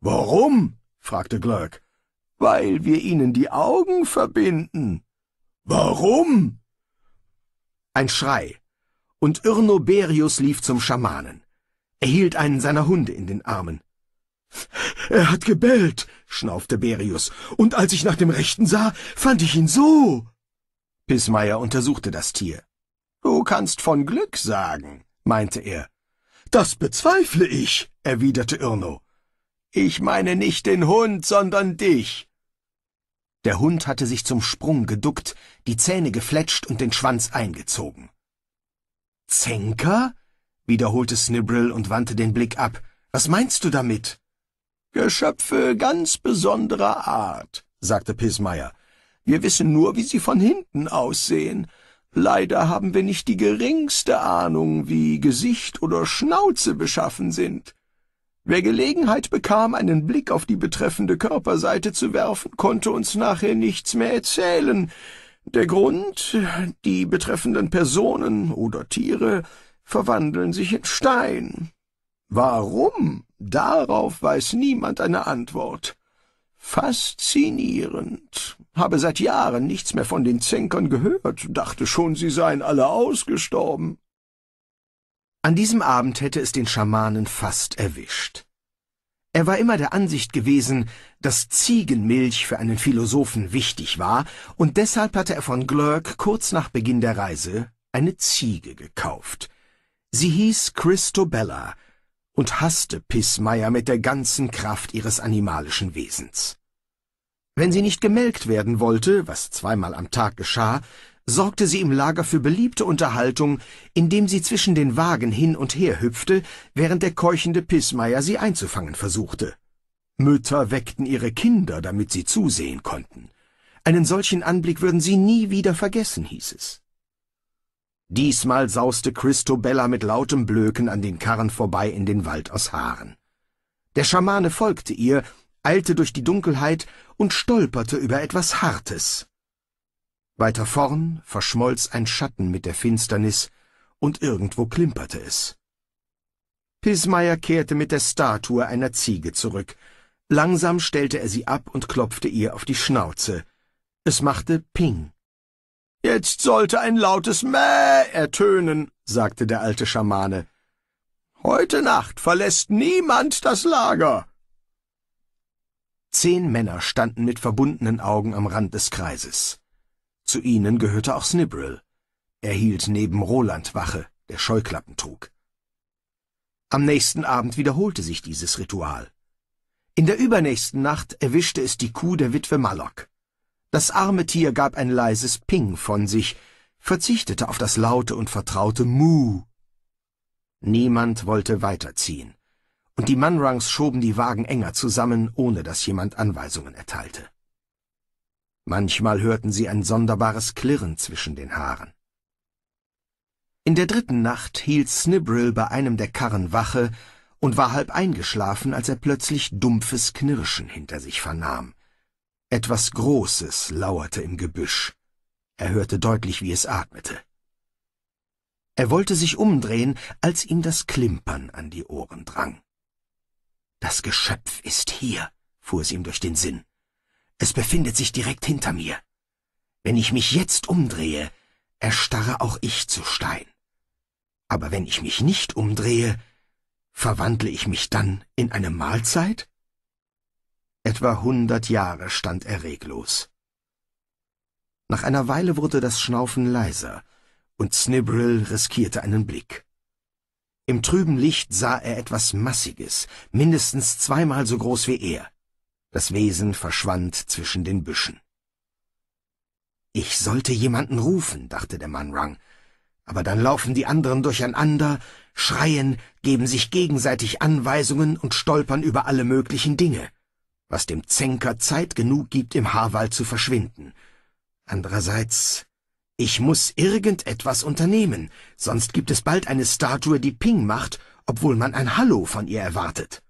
Warum? fragte Glöck. Weil wir ihnen die Augen verbinden. Warum? Ein Schrei, und Irno Berius lief zum Schamanen. Er hielt einen seiner Hunde in den Armen. Er hat gebellt, schnaufte Berius, und als ich nach dem Rechten sah, fand ich ihn so. Hissmeier untersuchte das Tier. Du kannst von Glück sagen, meinte er. Das bezweifle ich, erwiderte Irno. Ich meine nicht den Hund, sondern dich. Der Hund hatte sich zum Sprung geduckt, die Zähne gefletscht und den Schwanz eingezogen. Zenker? wiederholte Snibbrill und wandte den Blick ab. Was meinst du damit? Geschöpfe ganz besonderer Art, sagte Pismeier. Wir wissen nur, wie sie von hinten aussehen. Leider haben wir nicht die geringste Ahnung, wie Gesicht oder Schnauze beschaffen sind. Wer Gelegenheit bekam, einen Blick auf die betreffende Körperseite zu werfen, konnte uns nachher nichts mehr erzählen. Der Grund, die betreffenden Personen oder Tiere verwandeln sich in Stein. Warum? Darauf weiß niemand eine Antwort. Faszinierend. Habe seit Jahren nichts mehr von den Zänkern gehört, dachte schon, sie seien alle ausgestorben. An diesem Abend hätte es den Schamanen fast erwischt. Er war immer der Ansicht gewesen, dass Ziegenmilch für einen Philosophen wichtig war, und deshalb hatte er von Glörk kurz nach Beginn der Reise eine Ziege gekauft. Sie hieß Christobella und hasste Pissmeier mit der ganzen Kraft ihres animalischen Wesens. Wenn sie nicht gemelkt werden wollte, was zweimal am Tag geschah, sorgte sie im Lager für beliebte Unterhaltung, indem sie zwischen den Wagen hin und her hüpfte, während der keuchende Pissmeier sie einzufangen versuchte. Mütter weckten ihre Kinder, damit sie zusehen konnten. Einen solchen Anblick würden sie nie wieder vergessen, hieß es. Diesmal sauste Christobella mit lautem Blöken an den Karren vorbei in den Wald aus Haaren. Der Schamane folgte ihr, eilte durch die Dunkelheit und stolperte über etwas Hartes. Weiter vorn verschmolz ein Schatten mit der Finsternis und irgendwo klimperte es. Pismayer kehrte mit der Statue einer Ziege zurück. Langsam stellte er sie ab und klopfte ihr auf die Schnauze. Es machte Ping. Jetzt sollte ein lautes Mäh ertönen, sagte der alte Schamane. Heute Nacht verlässt niemand das Lager. Zehn Männer standen mit verbundenen Augen am Rand des Kreises. Zu ihnen gehörte auch Snibril. Er hielt neben Roland Wache, der Scheuklappen trug. Am nächsten Abend wiederholte sich dieses Ritual. In der übernächsten Nacht erwischte es die Kuh der Witwe Mallock. Das arme Tier gab ein leises Ping von sich, verzichtete auf das laute und vertraute Mu. Niemand wollte weiterziehen, und die Mannrangs schoben die Wagen enger zusammen, ohne dass jemand Anweisungen erteilte. Manchmal hörten sie ein sonderbares Klirren zwischen den Haaren. In der dritten Nacht hielt Snibril bei einem der Karren Wache und war halb eingeschlafen, als er plötzlich dumpfes Knirschen hinter sich vernahm. Etwas Großes lauerte im Gebüsch. Er hörte deutlich, wie es atmete. Er wollte sich umdrehen, als ihm das Klimpern an die Ohren drang. Das Geschöpf ist hier, fuhr es ihm durch den Sinn. Es befindet sich direkt hinter mir. Wenn ich mich jetzt umdrehe, erstarre auch ich zu Stein. Aber wenn ich mich nicht umdrehe, verwandle ich mich dann in eine Mahlzeit? Etwa hundert Jahre stand er reglos. Nach einer Weile wurde das Schnaufen leiser, und Snibril riskierte einen Blick. Im trüben Licht sah er etwas Massiges, mindestens zweimal so groß wie er. Das Wesen verschwand zwischen den Büschen. Ich sollte jemanden rufen, dachte der Mann Rang, aber dann laufen die anderen durcheinander, schreien, geben sich gegenseitig Anweisungen und stolpern über alle möglichen Dinge was dem Zenker Zeit genug gibt, im Haarwald zu verschwinden. Andererseits, ich muss irgendetwas unternehmen, sonst gibt es bald eine Statue, die Ping macht, obwohl man ein Hallo von ihr erwartet.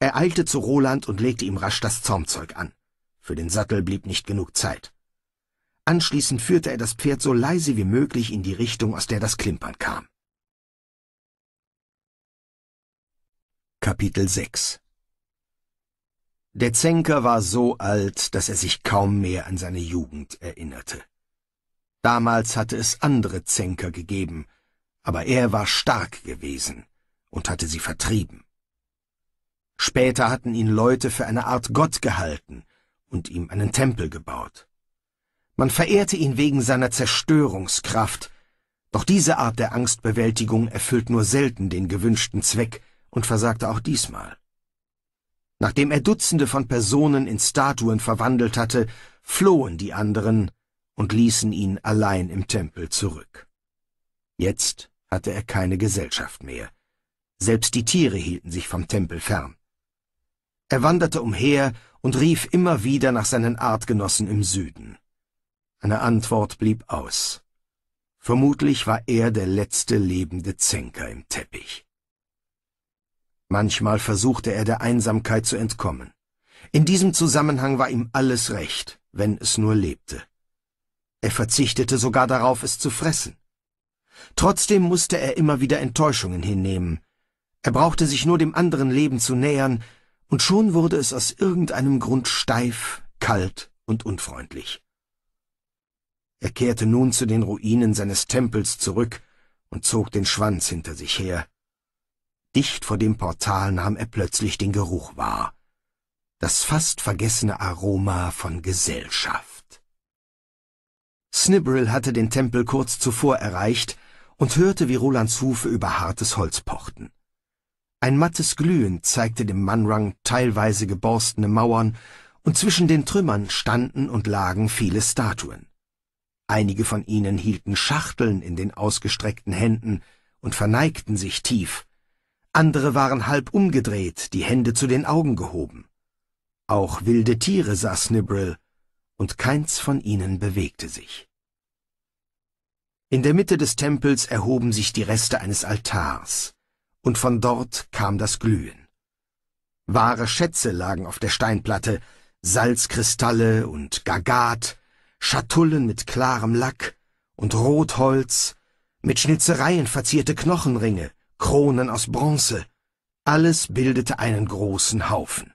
Er eilte zu Roland und legte ihm rasch das Zaumzeug an. Für den Sattel blieb nicht genug Zeit. Anschließend führte er das Pferd so leise wie möglich in die Richtung, aus der das Klimpern kam. Kapitel 6 der Zenker war so alt, dass er sich kaum mehr an seine Jugend erinnerte. Damals hatte es andere Zenker gegeben, aber er war stark gewesen und hatte sie vertrieben. Später hatten ihn Leute für eine Art Gott gehalten und ihm einen Tempel gebaut. Man verehrte ihn wegen seiner Zerstörungskraft, doch diese Art der Angstbewältigung erfüllt nur selten den gewünschten Zweck und versagte auch diesmal. Nachdem er Dutzende von Personen in Statuen verwandelt hatte, flohen die anderen und ließen ihn allein im Tempel zurück. Jetzt hatte er keine Gesellschaft mehr. Selbst die Tiere hielten sich vom Tempel fern. Er wanderte umher und rief immer wieder nach seinen Artgenossen im Süden. Eine Antwort blieb aus. Vermutlich war er der letzte lebende Zänker im Teppich. Manchmal versuchte er der Einsamkeit zu entkommen. In diesem Zusammenhang war ihm alles recht, wenn es nur lebte. Er verzichtete sogar darauf, es zu fressen. Trotzdem musste er immer wieder Enttäuschungen hinnehmen. Er brauchte sich nur dem anderen Leben zu nähern, und schon wurde es aus irgendeinem Grund steif, kalt und unfreundlich. Er kehrte nun zu den Ruinen seines Tempels zurück und zog den Schwanz hinter sich her. Dicht vor dem Portal nahm er plötzlich den Geruch wahr. Das fast vergessene Aroma von Gesellschaft. Snibberil hatte den Tempel kurz zuvor erreicht und hörte, wie Rolands Hufe über hartes Holz pochten. Ein mattes Glühen zeigte dem Mannrang teilweise geborstene Mauern, und zwischen den Trümmern standen und lagen viele Statuen. Einige von ihnen hielten Schachteln in den ausgestreckten Händen und verneigten sich tief, andere waren halb umgedreht, die Hände zu den Augen gehoben. Auch wilde Tiere sah Snibrill, und keins von ihnen bewegte sich. In der Mitte des Tempels erhoben sich die Reste eines Altars, und von dort kam das Glühen. Wahre Schätze lagen auf der Steinplatte, Salzkristalle und Gagat, Schatullen mit klarem Lack und Rotholz, mit Schnitzereien verzierte Knochenringe, Kronen aus Bronze, alles bildete einen großen Haufen.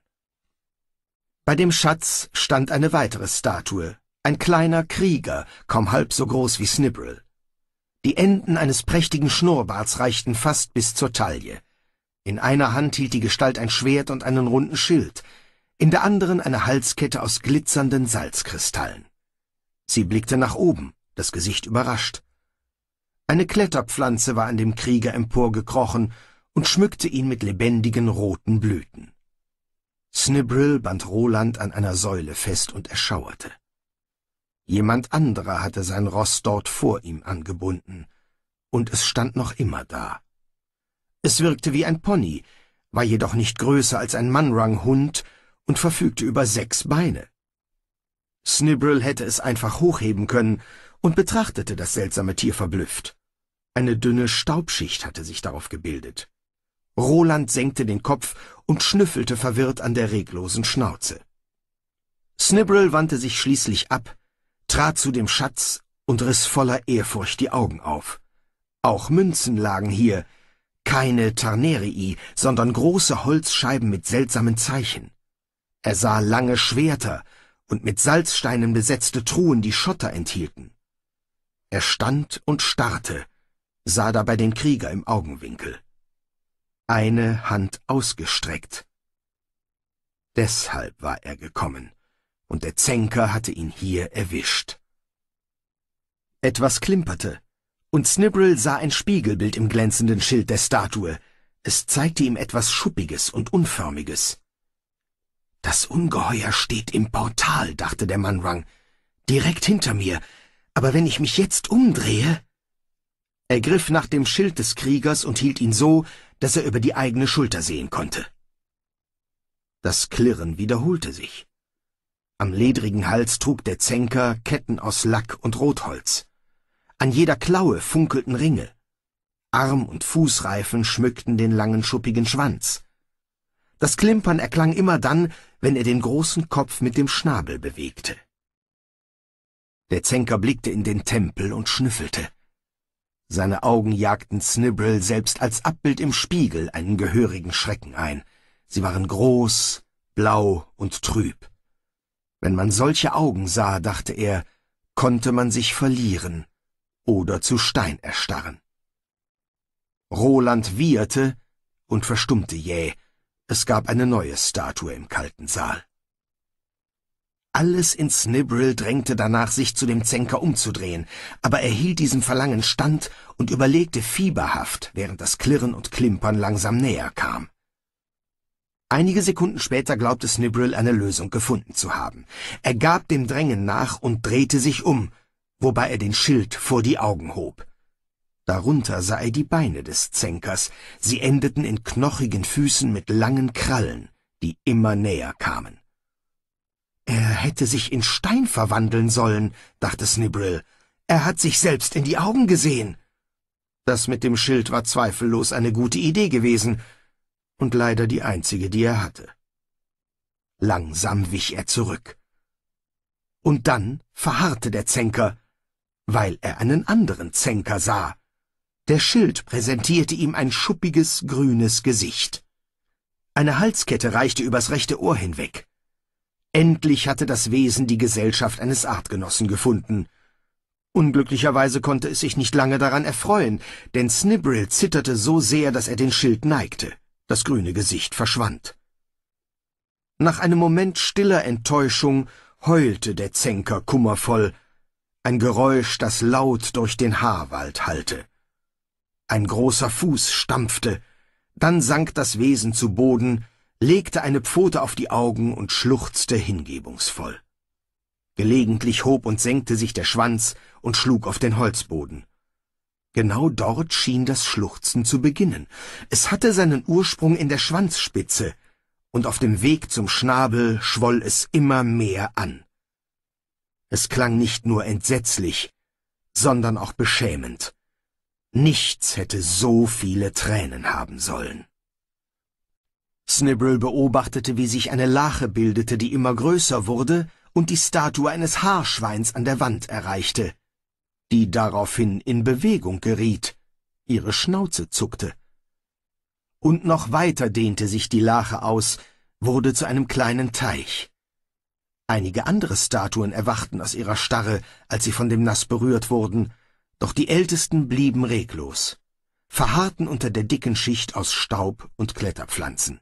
Bei dem Schatz stand eine weitere Statue, ein kleiner Krieger, kaum halb so groß wie Snibrel. Die Enden eines prächtigen Schnurrbarts reichten fast bis zur Taille. In einer Hand hielt die Gestalt ein Schwert und einen runden Schild, in der anderen eine Halskette aus glitzernden Salzkristallen. Sie blickte nach oben, das Gesicht überrascht. Eine Kletterpflanze war an dem Krieger emporgekrochen und schmückte ihn mit lebendigen roten Blüten. Snibril band Roland an einer Säule fest und erschauerte. Jemand anderer hatte sein Ross dort vor ihm angebunden, und es stand noch immer da. Es wirkte wie ein Pony, war jedoch nicht größer als ein Mannrang-Hund und verfügte über sechs Beine. Snibril hätte es einfach hochheben können und betrachtete das seltsame Tier verblüfft. Eine dünne Staubschicht hatte sich darauf gebildet. Roland senkte den Kopf und schnüffelte verwirrt an der reglosen Schnauze. Snibrel wandte sich schließlich ab, trat zu dem Schatz und riss voller Ehrfurcht die Augen auf. Auch Münzen lagen hier, keine Tarnerii, sondern große Holzscheiben mit seltsamen Zeichen. Er sah lange Schwerter und mit Salzsteinen besetzte Truhen, die Schotter enthielten. Er stand und starrte, sah dabei den Krieger im Augenwinkel. Eine Hand ausgestreckt. Deshalb war er gekommen, und der Zenker hatte ihn hier erwischt. Etwas klimperte, und Snibbrel sah ein Spiegelbild im glänzenden Schild der Statue. Es zeigte ihm etwas Schuppiges und Unförmiges. Das Ungeheuer steht im Portal, dachte der Mann Mannrang. Direkt hinter mir. Aber wenn ich mich jetzt umdrehe... Er griff nach dem Schild des Kriegers und hielt ihn so, dass er über die eigene Schulter sehen konnte. Das Klirren wiederholte sich. Am ledrigen Hals trug der Zenker Ketten aus Lack und Rotholz. An jeder Klaue funkelten Ringe. Arm- und Fußreifen schmückten den langen schuppigen Schwanz. Das Klimpern erklang immer dann, wenn er den großen Kopf mit dem Schnabel bewegte. Der Zenker blickte in den Tempel und schnüffelte. Seine Augen jagten Snibble selbst als Abbild im Spiegel einen gehörigen Schrecken ein. Sie waren groß, blau und trüb. Wenn man solche Augen sah, dachte er, konnte man sich verlieren oder zu Stein erstarren. Roland wieherte und verstummte jäh. Es gab eine neue Statue im kalten Saal. Alles in Snibril drängte danach, sich zu dem Zänker umzudrehen, aber er hielt diesem Verlangen stand und überlegte fieberhaft, während das Klirren und Klimpern langsam näher kam. Einige Sekunden später glaubte Snibril eine Lösung gefunden zu haben. Er gab dem Drängen nach und drehte sich um, wobei er den Schild vor die Augen hob. Darunter sah er die Beine des Zänkers. Sie endeten in knochigen Füßen mit langen Krallen, die immer näher kamen. Er hätte sich in Stein verwandeln sollen, dachte Snibril. Er hat sich selbst in die Augen gesehen. Das mit dem Schild war zweifellos eine gute Idee gewesen und leider die einzige, die er hatte. Langsam wich er zurück. Und dann verharrte der Zänker, weil er einen anderen Zänker sah. Der Schild präsentierte ihm ein schuppiges, grünes Gesicht. Eine Halskette reichte übers rechte Ohr hinweg. Endlich hatte das Wesen die Gesellschaft eines Artgenossen gefunden. Unglücklicherweise konnte es sich nicht lange daran erfreuen, denn Snibril zitterte so sehr, dass er den Schild neigte. Das grüne Gesicht verschwand. Nach einem Moment stiller Enttäuschung heulte der Zänker kummervoll, ein Geräusch, das laut durch den Haarwald hallte. Ein großer Fuß stampfte, dann sank das Wesen zu Boden, legte eine Pfote auf die Augen und schluchzte hingebungsvoll. Gelegentlich hob und senkte sich der Schwanz und schlug auf den Holzboden. Genau dort schien das Schluchzen zu beginnen. Es hatte seinen Ursprung in der Schwanzspitze, und auf dem Weg zum Schnabel schwoll es immer mehr an. Es klang nicht nur entsetzlich, sondern auch beschämend. Nichts hätte so viele Tränen haben sollen. Snibble beobachtete, wie sich eine Lache bildete, die immer größer wurde und die Statue eines Haarschweins an der Wand erreichte, die daraufhin in Bewegung geriet, ihre Schnauze zuckte. Und noch weiter dehnte sich die Lache aus, wurde zu einem kleinen Teich. Einige andere Statuen erwachten aus ihrer Starre, als sie von dem Nass berührt wurden, doch die Ältesten blieben reglos, verharrten unter der dicken Schicht aus Staub und Kletterpflanzen.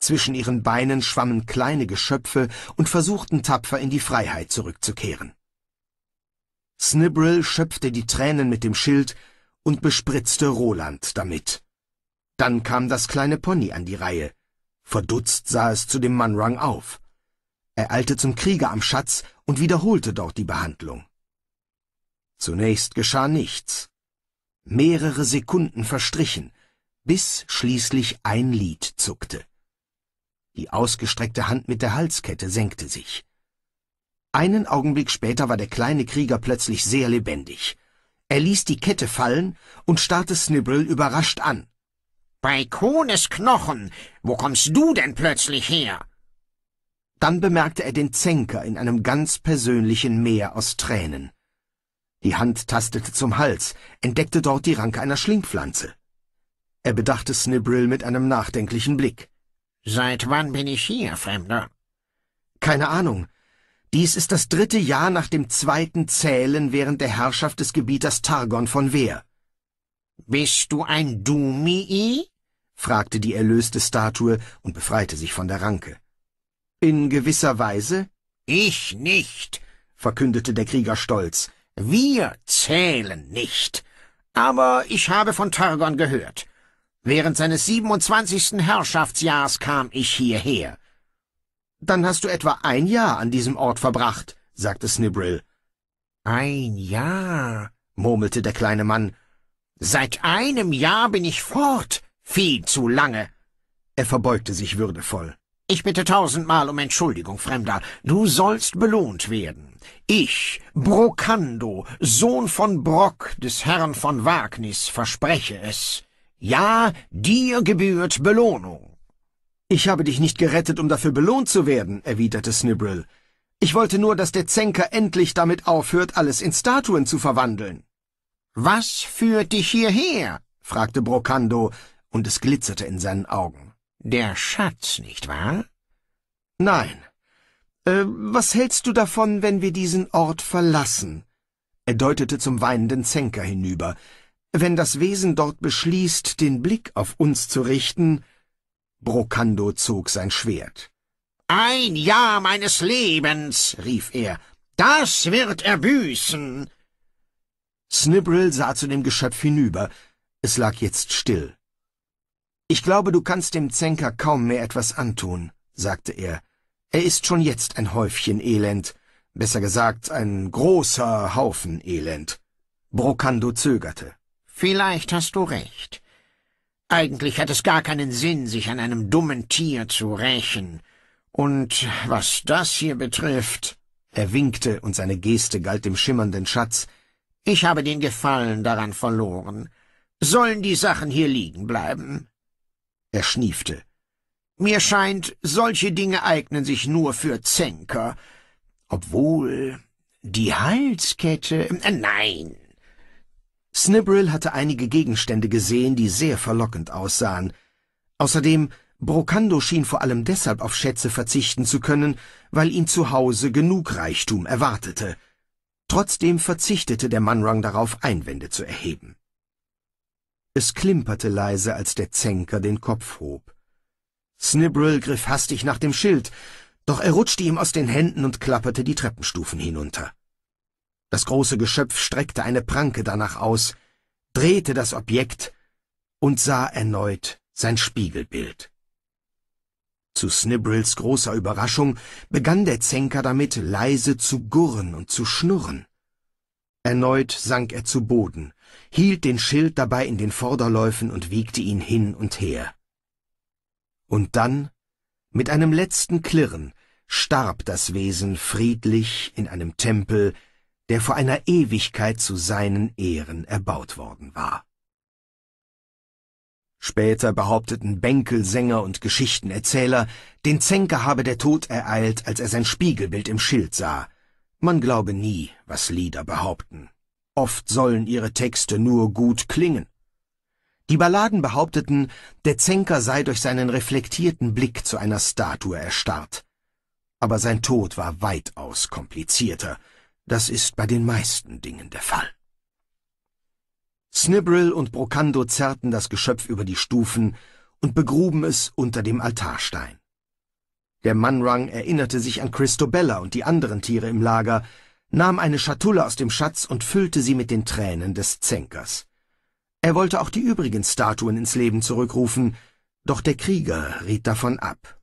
Zwischen ihren Beinen schwammen kleine Geschöpfe und versuchten tapfer in die Freiheit zurückzukehren. Snibbril schöpfte die Tränen mit dem Schild und bespritzte Roland damit. Dann kam das kleine Pony an die Reihe. Verdutzt sah es zu dem Manrang auf. Er eilte zum Krieger am Schatz und wiederholte dort die Behandlung. Zunächst geschah nichts. Mehrere Sekunden verstrichen, bis schließlich ein Lied zuckte. Die ausgestreckte Hand mit der Halskette senkte sich. Einen Augenblick später war der kleine Krieger plötzlich sehr lebendig. Er ließ die Kette fallen und starrte Snibbrel überrascht an. Bei Kohnes Knochen, wo kommst du denn plötzlich her? Dann bemerkte er den Zänker in einem ganz persönlichen Meer aus Tränen. Die Hand tastete zum Hals, entdeckte dort die Ranke einer Schlingpflanze. Er bedachte Snibbril mit einem nachdenklichen Blick. Seit wann bin ich hier, Fremder? Keine Ahnung. Dies ist das dritte Jahr nach dem zweiten Zählen während der Herrschaft des Gebieters Targon von Wehr. Bist du ein Dumii? fragte die erlöste Statue und befreite sich von der Ranke. In gewisser Weise? Ich nicht, verkündete der Krieger stolz. Wir zählen nicht. Aber ich habe von Targon gehört. Während seines 27. Herrschaftsjahrs kam ich hierher. Dann hast du etwa ein Jahr an diesem Ort verbracht, sagte Snibrill. Ein Jahr, murmelte der kleine Mann. Seit einem Jahr bin ich fort. Viel zu lange. Er verbeugte sich würdevoll. Ich bitte tausendmal um Entschuldigung, Fremder. Du sollst belohnt werden. Ich, Brokando, Sohn von Brock, des Herrn von Wagnis, verspreche es. Ja, dir gebührt Belohnung. Ich habe dich nicht gerettet, um dafür belohnt zu werden, erwiderte Snibril. Ich wollte nur, dass der Zänker endlich damit aufhört, alles in Statuen zu verwandeln. Was führt dich hierher? fragte Brocando, und es glitzerte in seinen Augen. Der Schatz, nicht wahr? Nein. Äh, was hältst du davon, wenn wir diesen Ort verlassen? Er deutete zum weinenden Zänker hinüber. Wenn das Wesen dort beschließt, den Blick auf uns zu richten... Brokando zog sein Schwert. Ein Jahr meines Lebens, rief er, das wird er büßen. Snibbrill sah zu dem Geschöpf hinüber. Es lag jetzt still. Ich glaube, du kannst dem Zenker kaum mehr etwas antun, sagte er. Er ist schon jetzt ein Häufchen Elend. Besser gesagt, ein großer Haufen Elend. Brokando zögerte. Vielleicht hast du recht. Eigentlich hat es gar keinen Sinn, sich an einem dummen Tier zu rächen. Und was das hier betrifft... Er winkte, und seine Geste galt dem schimmernden Schatz. Ich habe den Gefallen daran verloren. Sollen die Sachen hier liegen bleiben? Er schniefte. Mir scheint, solche Dinge eignen sich nur für Zänker. Obwohl... Die Halskette... Äh, nein, Snibbrill hatte einige Gegenstände gesehen, die sehr verlockend aussahen. Außerdem, Brocando schien vor allem deshalb auf Schätze verzichten zu können, weil ihn zu Hause genug Reichtum erwartete. Trotzdem verzichtete der Manrang darauf, Einwände zu erheben. Es klimperte leise, als der Zänker den Kopf hob. Snibbrill griff hastig nach dem Schild, doch er rutschte ihm aus den Händen und klapperte die Treppenstufen hinunter. Das große Geschöpf streckte eine Pranke danach aus, drehte das Objekt und sah erneut sein Spiegelbild. Zu Snibrils großer Überraschung begann der Zenker damit leise zu gurren und zu schnurren. Erneut sank er zu Boden, hielt den Schild dabei in den Vorderläufen und wiegte ihn hin und her. Und dann, mit einem letzten Klirren, starb das Wesen friedlich in einem Tempel der vor einer Ewigkeit zu seinen Ehren erbaut worden war. Später behaupteten Bänkelsänger und Geschichtenerzähler, den Zenker habe der Tod ereilt, als er sein Spiegelbild im Schild sah. Man glaube nie, was Lieder behaupten. Oft sollen ihre Texte nur gut klingen. Die Balladen behaupteten, der Zenker sei durch seinen reflektierten Blick zu einer Statue erstarrt. Aber sein Tod war weitaus komplizierter das ist bei den meisten Dingen der Fall. Snibril und Brocando zerrten das Geschöpf über die Stufen und begruben es unter dem Altarstein. Der Mannrang erinnerte sich an Christobella und die anderen Tiere im Lager, nahm eine Schatulle aus dem Schatz und füllte sie mit den Tränen des Zenkers. Er wollte auch die übrigen Statuen ins Leben zurückrufen, doch der Krieger riet davon ab.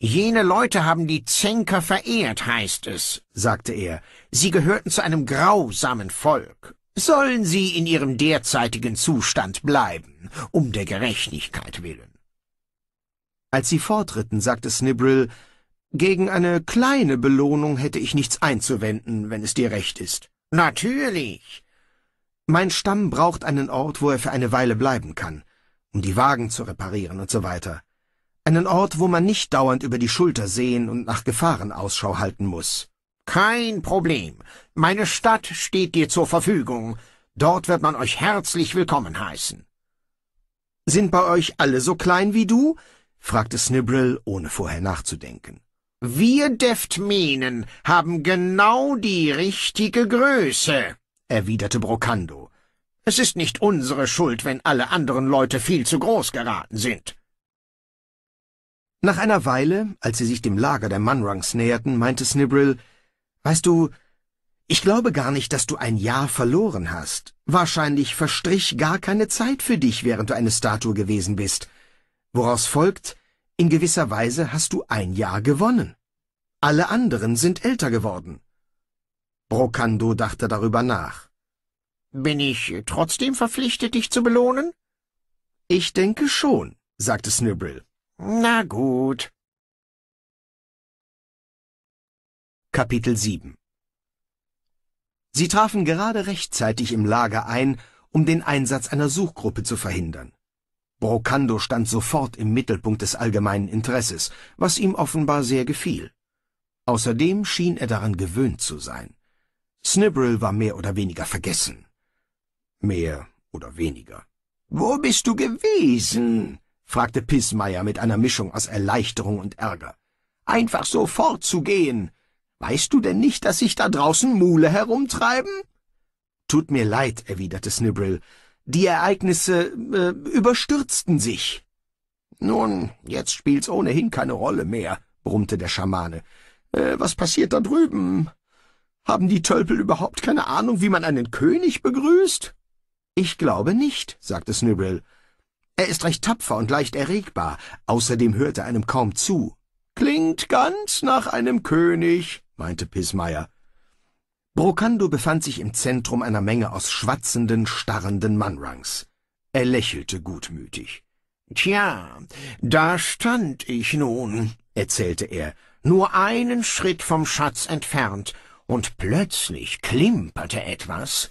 Jene Leute haben die Zenker verehrt, heißt es, sagte er. Sie gehörten zu einem grausamen Volk. Sollen sie in ihrem derzeitigen Zustand bleiben, um der Gerechtigkeit willen. Als sie fortritten, sagte Snibrill, gegen eine kleine Belohnung hätte ich nichts einzuwenden, wenn es dir recht ist. Natürlich. Mein Stamm braucht einen Ort, wo er für eine Weile bleiben kann, um die Wagen zu reparieren und so weiter. Einen Ort, wo man nicht dauernd über die Schulter sehen und nach Gefahren Ausschau halten muss. Kein Problem. Meine Stadt steht dir zur Verfügung. Dort wird man euch herzlich willkommen heißen. Sind bei euch alle so klein wie du? fragte Snibbrill, ohne vorher nachzudenken. Wir Deftminen haben genau die richtige Größe, erwiderte Brocando. Es ist nicht unsere Schuld, wenn alle anderen Leute viel zu groß geraten sind. Nach einer Weile, als sie sich dem Lager der Munrungs näherten, meinte Snibrill, Weißt du, ich glaube gar nicht, dass du ein Jahr verloren hast. Wahrscheinlich verstrich gar keine Zeit für dich, während du eine Statue gewesen bist. Woraus folgt, in gewisser Weise hast du ein Jahr gewonnen. Alle anderen sind älter geworden. Brokando dachte darüber nach. Bin ich trotzdem verpflichtet, dich zu belohnen? Ich denke schon, sagte Snibrill. Na gut. Kapitel 7 Sie trafen gerade rechtzeitig im Lager ein, um den Einsatz einer Suchgruppe zu verhindern. Brocando stand sofort im Mittelpunkt des allgemeinen Interesses, was ihm offenbar sehr gefiel. Außerdem schien er daran gewöhnt zu sein. Snibbril war mehr oder weniger vergessen. Mehr oder weniger. Wo bist du gewesen? fragte Pissmeier mit einer Mischung aus Erleichterung und Ärger. Einfach so fortzugehen. Weißt du denn nicht, dass sich da draußen Mule herumtreiben? Tut mir leid, erwiderte Snibril, Die Ereignisse äh, überstürzten sich. Nun, jetzt spielt's ohnehin keine Rolle mehr, brummte der Schamane. Äh, was passiert da drüben? Haben die Tölpel überhaupt keine Ahnung, wie man einen König begrüßt? Ich glaube nicht, sagte Snibril. Er ist recht tapfer und leicht erregbar, außerdem hört er einem kaum zu. Klingt ganz nach einem König, meinte Pismeier. Brokando befand sich im Zentrum einer Menge aus schwatzenden, starrenden Mannrangs. Er lächelte gutmütig. Tja, da stand ich nun, erzählte er, nur einen Schritt vom Schatz entfernt, und plötzlich klimperte etwas.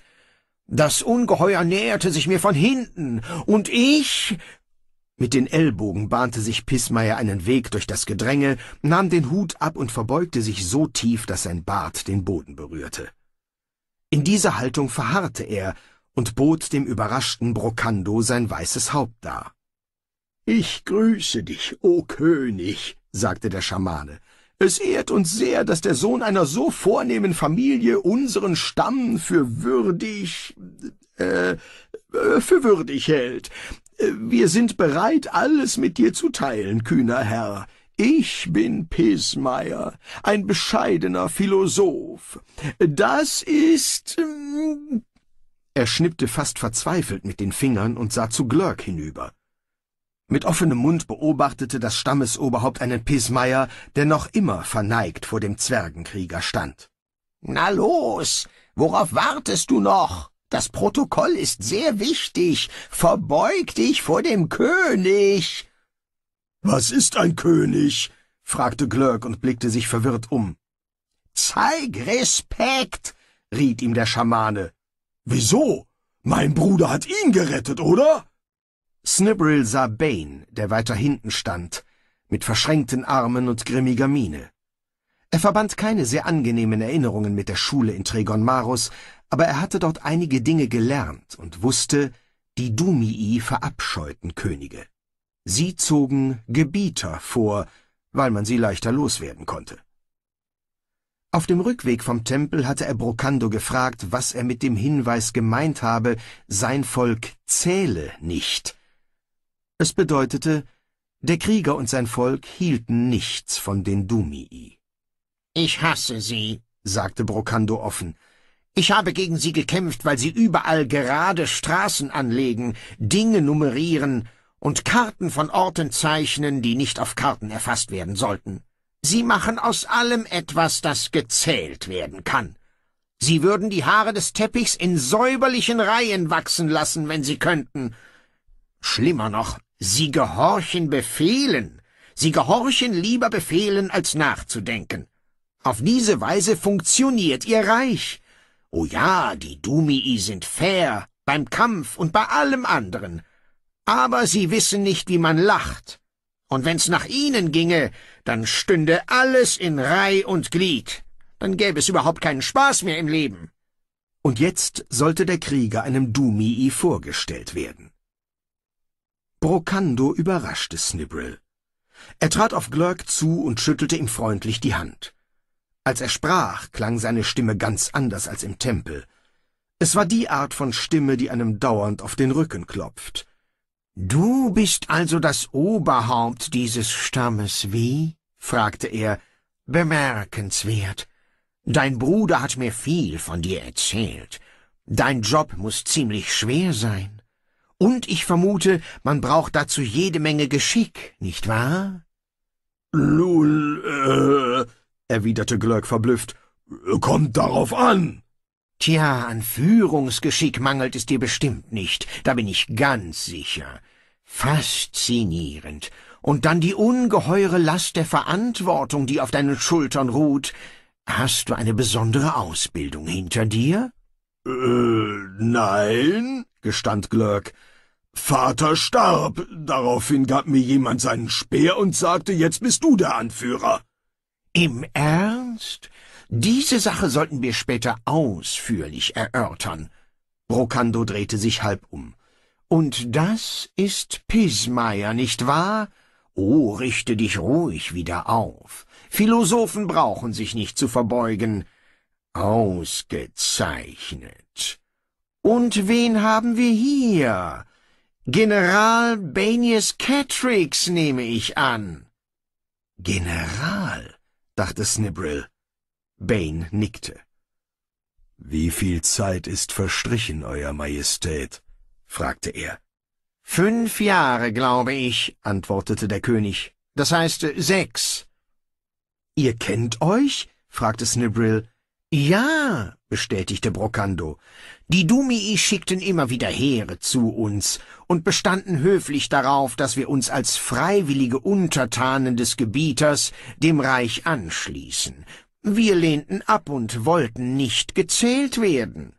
Das Ungeheuer näherte sich mir von hinten, und ich... Mit den Ellbogen bahnte sich Pissmeier einen Weg durch das Gedränge, nahm den Hut ab und verbeugte sich so tief, dass sein Bart den Boden berührte. In dieser Haltung verharrte er und bot dem überraschten Brokando sein weißes Haupt dar. »Ich grüße dich, o König«, sagte der Schamane, es ehrt uns sehr, dass der Sohn einer so vornehmen Familie unseren Stamm für würdig, äh, äh für würdig hält. Äh, wir sind bereit, alles mit dir zu teilen, kühner Herr. Ich bin Pismeier, ein bescheidener Philosoph. Das ist... Ähm, er schnippte fast verzweifelt mit den Fingern und sah zu Glörk hinüber. Mit offenem Mund beobachtete das Stammesoberhaupt einen Pismeier, der noch immer verneigt vor dem Zwergenkrieger stand. Na los, worauf wartest du noch? Das Protokoll ist sehr wichtig. Verbeug dich vor dem König. Was ist ein König? fragte Glöck und blickte sich verwirrt um. Zeig Respekt, riet ihm der Schamane. Wieso? Mein Bruder hat ihn gerettet, oder? Snibbril sah Bane, der weiter hinten stand, mit verschränkten Armen und grimmiger Miene. Er verband keine sehr angenehmen Erinnerungen mit der Schule in Tregon Marus, aber er hatte dort einige Dinge gelernt und wusste, die Dumii verabscheuten Könige. Sie zogen Gebieter vor, weil man sie leichter loswerden konnte. Auf dem Rückweg vom Tempel hatte er Brocando gefragt, was er mit dem Hinweis gemeint habe, sein Volk zähle nicht, es bedeutete, der Krieger und sein Volk hielten nichts von den Dumii. Ich hasse sie, sagte Brokando offen. Ich habe gegen sie gekämpft, weil sie überall gerade Straßen anlegen, Dinge nummerieren und Karten von Orten zeichnen, die nicht auf Karten erfasst werden sollten. Sie machen aus allem etwas, das gezählt werden kann. Sie würden die Haare des Teppichs in säuberlichen Reihen wachsen lassen, wenn sie könnten. Schlimmer noch, Sie gehorchen Befehlen. Sie gehorchen lieber Befehlen, als nachzudenken. Auf diese Weise funktioniert ihr Reich. Oh ja, die Dumii sind fair, beim Kampf und bei allem anderen. Aber sie wissen nicht, wie man lacht. Und wenn's nach ihnen ginge, dann stünde alles in Reih und Glied. Dann gäbe es überhaupt keinen Spaß mehr im Leben. Und jetzt sollte der Krieger einem Dumii vorgestellt werden. Brocando überraschte Snibbrill. Er trat auf Glurk zu und schüttelte ihm freundlich die Hand. Als er sprach, klang seine Stimme ganz anders als im Tempel. Es war die Art von Stimme, die einem dauernd auf den Rücken klopft. Du bist also das Oberhaupt dieses Stammes, wie? fragte er. Bemerkenswert. Dein Bruder hat mir viel von dir erzählt. Dein Job muss ziemlich schwer sein. Und ich vermute, man braucht dazu jede Menge Geschick, nicht wahr? Lul, äh, erwiderte Glöck verblüfft, kommt darauf an. Tja, an Führungsgeschick mangelt es dir bestimmt nicht, da bin ich ganz sicher. Faszinierend. Und dann die ungeheure Last der Verantwortung, die auf deinen Schultern ruht. Hast du eine besondere Ausbildung hinter dir? Äh, nein, gestand Glöck. Vater starb, daraufhin gab mir jemand seinen Speer und sagte, jetzt bist du der Anführer. Im Ernst? Diese Sache sollten wir später ausführlich erörtern. Brokando drehte sich halb um. Und das ist Pismayer, nicht wahr? Oh, richte dich ruhig wieder auf. Philosophen brauchen sich nicht zu verbeugen. Ausgezeichnet. Und wen haben wir hier? General Banias Catrix, nehme ich an. General, dachte Snibrill. Bane nickte. Wie viel Zeit ist verstrichen, Euer Majestät? fragte er. Fünf Jahre, glaube ich, antwortete der König. Das heißt sechs. Ihr kennt euch? fragte Snibrill. Ja, bestätigte Brocando. Die Dumii schickten immer wieder Heere zu uns und bestanden höflich darauf, dass wir uns als freiwillige Untertanen des Gebieters dem Reich anschließen. Wir lehnten ab und wollten nicht gezählt werden.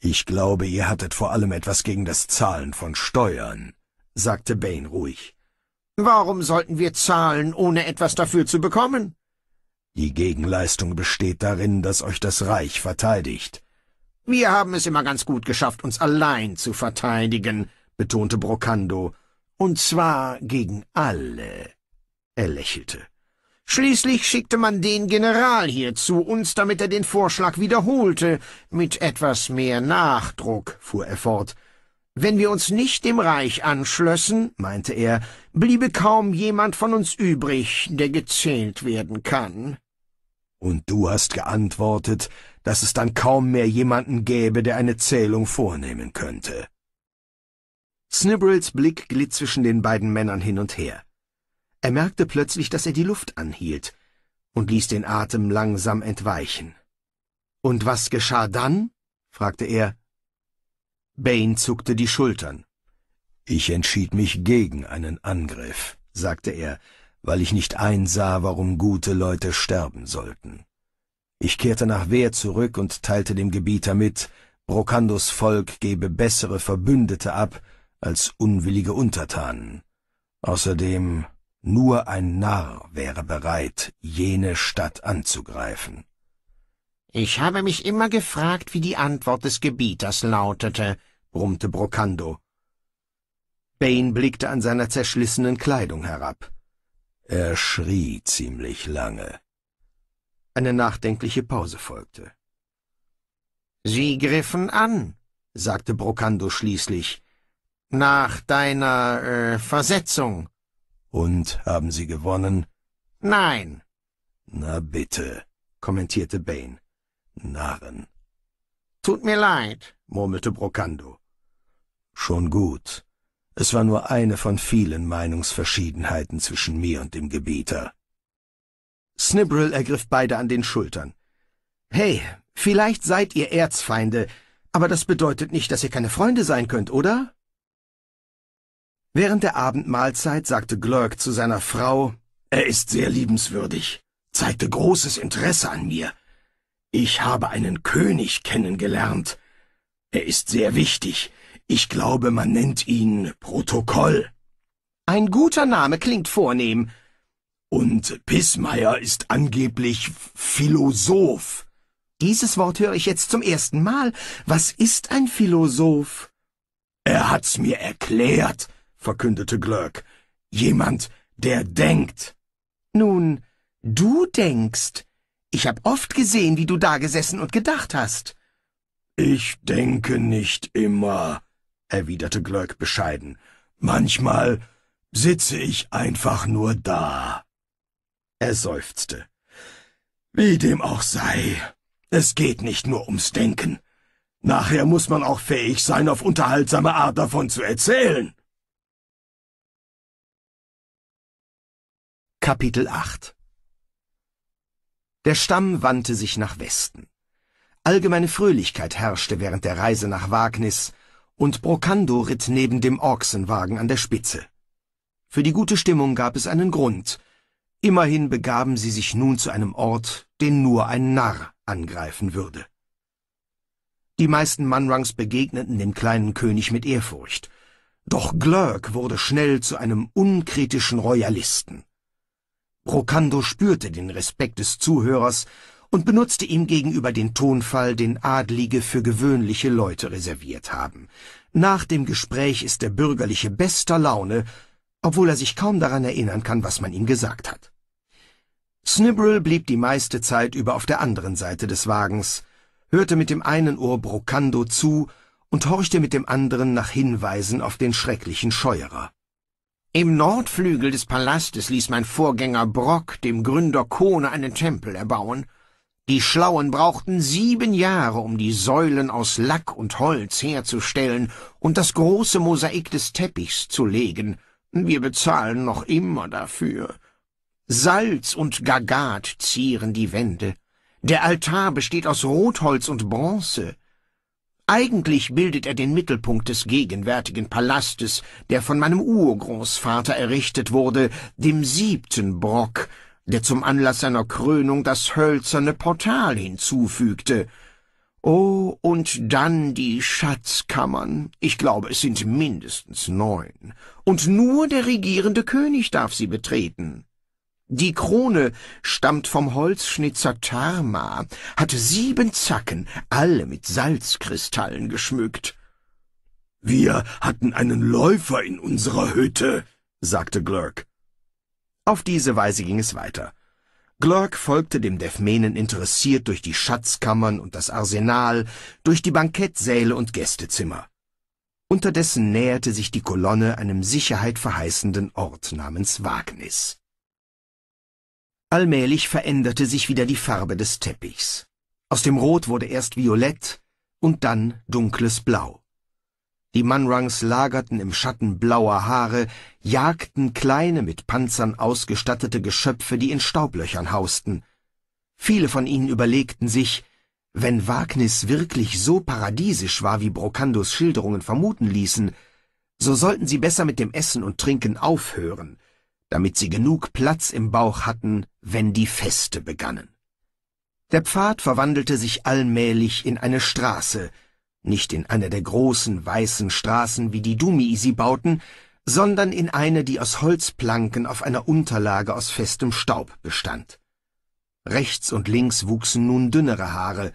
Ich glaube, ihr hattet vor allem etwas gegen das Zahlen von Steuern, sagte Bane ruhig. Warum sollten wir zahlen, ohne etwas dafür zu bekommen? Die Gegenleistung besteht darin, dass euch das Reich verteidigt. Wir haben es immer ganz gut geschafft, uns allein zu verteidigen, betonte Brocando, und zwar gegen alle. Er lächelte. Schließlich schickte man den General hier zu uns, damit er den Vorschlag wiederholte, mit etwas mehr Nachdruck, fuhr er fort. Wenn wir uns nicht dem Reich anschlössen, meinte er, bliebe kaum jemand von uns übrig, der gezählt werden kann. Und du hast geantwortet, dass es dann kaum mehr jemanden gäbe, der eine Zählung vornehmen könnte. Snibbles Blick glitt zwischen den beiden Männern hin und her. Er merkte plötzlich, dass er die Luft anhielt und ließ den Atem langsam entweichen. Und was geschah dann? fragte er. Bane zuckte die Schultern. Ich entschied mich gegen einen Angriff, sagte er, weil ich nicht einsah, warum gute Leute sterben sollten. Ich kehrte nach Wehr zurück und teilte dem Gebieter mit, Brokandos Volk gebe bessere Verbündete ab als unwillige Untertanen. Außerdem nur ein Narr wäre bereit, jene Stadt anzugreifen. Ich habe mich immer gefragt, wie die Antwort des Gebieters lautete, brummte Brokando. Bane blickte an seiner zerschlissenen Kleidung herab. Er schrie ziemlich lange. Eine nachdenkliche Pause folgte. Sie griffen an, sagte Brocando schließlich, nach deiner äh, Versetzung. Und haben sie gewonnen? Nein. Na bitte, kommentierte Bane. Narren. Tut mir leid, murmelte Brocando. Schon gut. Es war nur eine von vielen Meinungsverschiedenheiten zwischen mir und dem Gebeter. Snibril ergriff beide an den Schultern. Hey, vielleicht seid ihr Erzfeinde, aber das bedeutet nicht, dass ihr keine Freunde sein könnt, oder? Während der Abendmahlzeit sagte Glurk zu seiner Frau, er ist sehr liebenswürdig, zeigte großes Interesse an mir. Ich habe einen König kennengelernt. Er ist sehr wichtig, ich glaube, man nennt ihn Protokoll. Ein guter Name klingt vornehm. Und Pissmeier ist angeblich Philosoph. Dieses Wort höre ich jetzt zum ersten Mal. Was ist ein Philosoph? Er hat's mir erklärt, verkündete Glöck. Jemand, der denkt. Nun, du denkst. Ich hab oft gesehen, wie du da gesessen und gedacht hast. Ich denke nicht immer, erwiderte Glöck bescheiden. Manchmal sitze ich einfach nur da. Er seufzte. Wie dem auch sei, es geht nicht nur ums Denken. Nachher muss man auch fähig sein, auf unterhaltsame Art davon zu erzählen. Kapitel 8 Der Stamm wandte sich nach Westen. Allgemeine Fröhlichkeit herrschte während der Reise nach Wagnis, und Brocando ritt neben dem Ochsenwagen an der Spitze. Für die gute Stimmung gab es einen Grund. Immerhin begaben sie sich nun zu einem Ort, den nur ein Narr angreifen würde. Die meisten Manrangs begegneten dem kleinen König mit Ehrfurcht. Doch Glurk wurde schnell zu einem unkritischen Royalisten. Brocando spürte den Respekt des Zuhörers und benutzte ihm gegenüber den Tonfall, den Adlige für gewöhnliche Leute reserviert haben. Nach dem Gespräch ist der Bürgerliche bester Laune, obwohl er sich kaum daran erinnern kann, was man ihm gesagt hat. Snibbrel blieb die meiste Zeit über auf der anderen Seite des Wagens, hörte mit dem einen Ohr Brocando zu und horchte mit dem anderen nach Hinweisen auf den schrecklichen Scheuerer. Im Nordflügel des Palastes ließ mein Vorgänger Brock dem Gründer Kone einen Tempel erbauen, die Schlauen brauchten sieben Jahre, um die Säulen aus Lack und Holz herzustellen und das große Mosaik des Teppichs zu legen. Wir bezahlen noch immer dafür. Salz und Gagat zieren die Wände. Der Altar besteht aus Rotholz und Bronze. Eigentlich bildet er den Mittelpunkt des gegenwärtigen Palastes, der von meinem Urgroßvater errichtet wurde, dem siebten Brock, der zum Anlass seiner Krönung das hölzerne Portal hinzufügte. Oh, und dann die Schatzkammern. Ich glaube, es sind mindestens neun. Und nur der regierende König darf sie betreten. Die Krone stammt vom Holzschnitzer Tarma, hat sieben Zacken, alle mit Salzkristallen geschmückt. Wir hatten einen Läufer in unserer Hütte, sagte Glurk. Auf diese Weise ging es weiter. Glork folgte dem Defmenen interessiert durch die Schatzkammern und das Arsenal, durch die Bankettsäle und Gästezimmer. Unterdessen näherte sich die Kolonne einem Sicherheit verheißenden Ort namens Wagnis. Allmählich veränderte sich wieder die Farbe des Teppichs. Aus dem Rot wurde erst violett und dann dunkles Blau. Die Manrangs lagerten im Schatten blauer Haare, jagten kleine, mit Panzern ausgestattete Geschöpfe, die in Staublöchern hausten. Viele von ihnen überlegten sich, wenn Wagnis wirklich so paradiesisch war, wie Brokandos Schilderungen vermuten ließen, so sollten sie besser mit dem Essen und Trinken aufhören, damit sie genug Platz im Bauch hatten, wenn die Feste begannen. Der Pfad verwandelte sich allmählich in eine Straße, nicht in einer der großen weißen Straßen, wie die Dumi sie bauten, sondern in eine, die aus Holzplanken auf einer Unterlage aus festem Staub bestand. Rechts und links wuchsen nun dünnere Haare,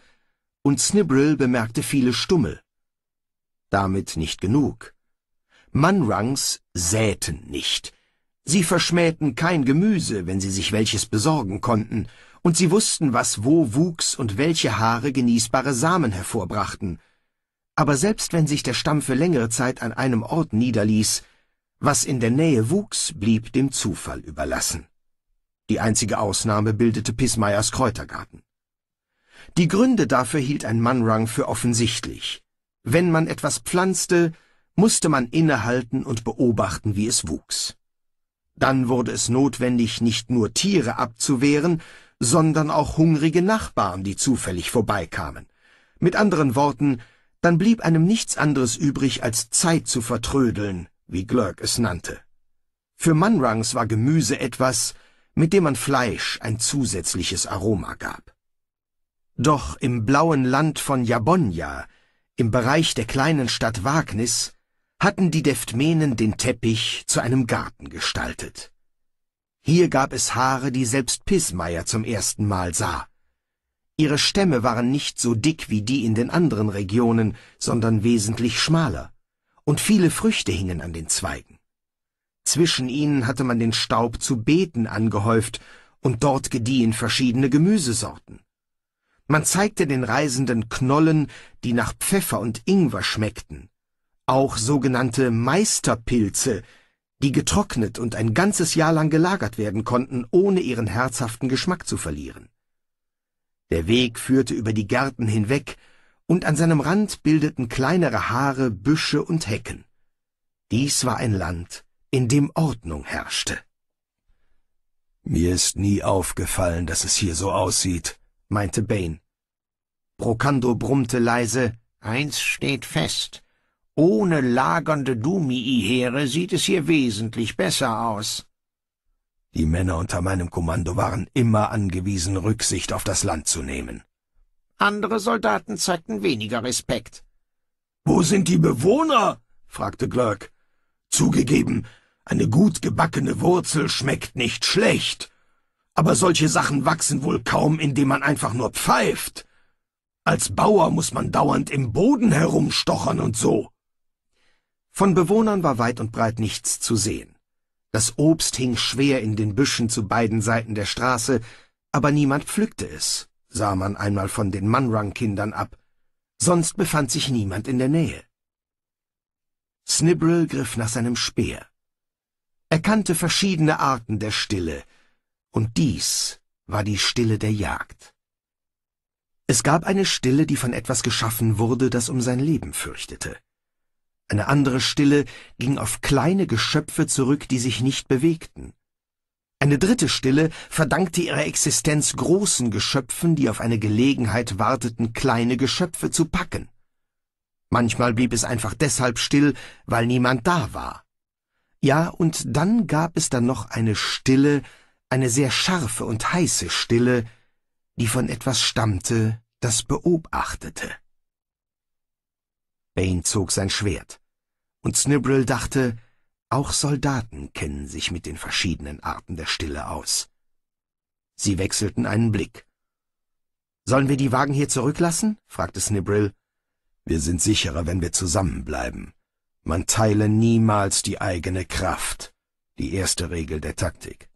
und Snibbrill bemerkte viele Stummel. Damit nicht genug. Manrangs säten nicht. Sie verschmähten kein Gemüse, wenn sie sich welches besorgen konnten, und sie wussten, was wo wuchs und welche Haare genießbare Samen hervorbrachten aber selbst wenn sich der Stamm für längere Zeit an einem Ort niederließ, was in der Nähe wuchs, blieb dem Zufall überlassen. Die einzige Ausnahme bildete Pissmeyers Kräutergarten. Die Gründe dafür hielt ein Manrang für offensichtlich. Wenn man etwas pflanzte, musste man innehalten und beobachten, wie es wuchs. Dann wurde es notwendig, nicht nur Tiere abzuwehren, sondern auch hungrige Nachbarn, die zufällig vorbeikamen. Mit anderen Worten, dann blieb einem nichts anderes übrig, als Zeit zu vertrödeln, wie Glörk es nannte. Für Manrangs war Gemüse etwas, mit dem man Fleisch ein zusätzliches Aroma gab. Doch im blauen Land von Jabonja, im Bereich der kleinen Stadt Wagnis, hatten die Deftmenen den Teppich zu einem Garten gestaltet. Hier gab es Haare, die selbst Pismayer zum ersten Mal sah, Ihre Stämme waren nicht so dick wie die in den anderen Regionen, sondern wesentlich schmaler, und viele Früchte hingen an den Zweigen. Zwischen ihnen hatte man den Staub zu Beeten angehäuft, und dort gediehen verschiedene Gemüsesorten. Man zeigte den Reisenden Knollen, die nach Pfeffer und Ingwer schmeckten, auch sogenannte Meisterpilze, die getrocknet und ein ganzes Jahr lang gelagert werden konnten, ohne ihren herzhaften Geschmack zu verlieren. Der Weg führte über die Gärten hinweg, und an seinem Rand bildeten kleinere Haare Büsche und Hecken. Dies war ein Land, in dem Ordnung herrschte. Mir ist nie aufgefallen, dass es hier so aussieht, meinte Bane. Brokando brummte leise, Eins steht fest, ohne lagernde dumi heere sieht es hier wesentlich besser aus. Die Männer unter meinem Kommando waren immer angewiesen, Rücksicht auf das Land zu nehmen. Andere Soldaten zeigten weniger Respekt. Wo sind die Bewohner? fragte Glörk. Zugegeben, eine gut gebackene Wurzel schmeckt nicht schlecht. Aber solche Sachen wachsen wohl kaum, indem man einfach nur pfeift. Als Bauer muss man dauernd im Boden herumstochern und so. Von Bewohnern war weit und breit nichts zu sehen. Das Obst hing schwer in den Büschen zu beiden Seiten der Straße, aber niemand pflückte es, sah man einmal von den Manrang-Kindern ab. Sonst befand sich niemand in der Nähe. Snibbrel griff nach seinem Speer. Er kannte verschiedene Arten der Stille, und dies war die Stille der Jagd. Es gab eine Stille, die von etwas geschaffen wurde, das um sein Leben fürchtete. Eine andere Stille ging auf kleine Geschöpfe zurück, die sich nicht bewegten. Eine dritte Stille verdankte ihre Existenz großen Geschöpfen, die auf eine Gelegenheit warteten, kleine Geschöpfe zu packen. Manchmal blieb es einfach deshalb still, weil niemand da war. Ja, und dann gab es dann noch eine Stille, eine sehr scharfe und heiße Stille, die von etwas stammte, das beobachtete. Bane zog sein Schwert. Und Snibbril dachte, auch Soldaten kennen sich mit den verschiedenen Arten der Stille aus. Sie wechselten einen Blick. Sollen wir die Wagen hier zurücklassen? fragte Snibbril. Wir sind sicherer, wenn wir zusammenbleiben. Man teile niemals die eigene Kraft. Die erste Regel der Taktik.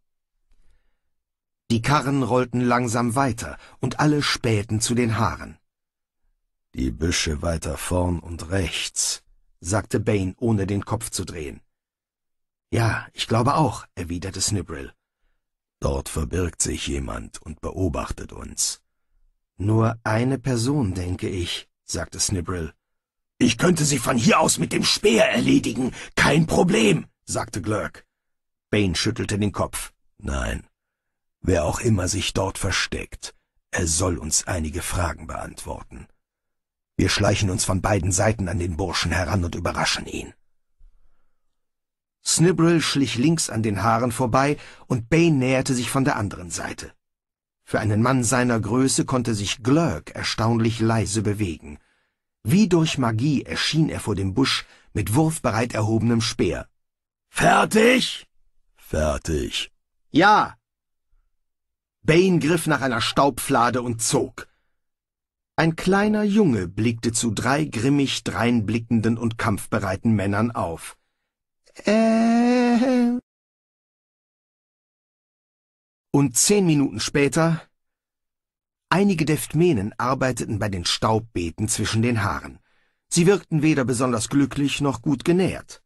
Die Karren rollten langsam weiter und alle spähten zu den Haaren. Die Büsche weiter vorn und rechts, sagte Bane, ohne den Kopf zu drehen. Ja, ich glaube auch, erwiderte Snibrill. Dort verbirgt sich jemand und beobachtet uns. Nur eine Person, denke ich, sagte Snibrill. Ich könnte sie von hier aus mit dem Speer erledigen, kein Problem, sagte Glurk. Bane schüttelte den Kopf. Nein. Wer auch immer sich dort versteckt, er soll uns einige Fragen beantworten. Wir schleichen uns von beiden Seiten an den Burschen heran und überraschen ihn. Snibbrill schlich links an den Haaren vorbei und Bane näherte sich von der anderen Seite. Für einen Mann seiner Größe konnte sich Glurk erstaunlich leise bewegen. Wie durch Magie erschien er vor dem Busch mit wurfbereit erhobenem Speer. Fertig? Fertig. Ja. Bane griff nach einer Staubflade und zog. Ein kleiner Junge blickte zu drei grimmig dreinblickenden und kampfbereiten Männern auf. Äh. Und zehn Minuten später, einige Deftmenen arbeiteten bei den Staubbeeten zwischen den Haaren. Sie wirkten weder besonders glücklich noch gut genährt.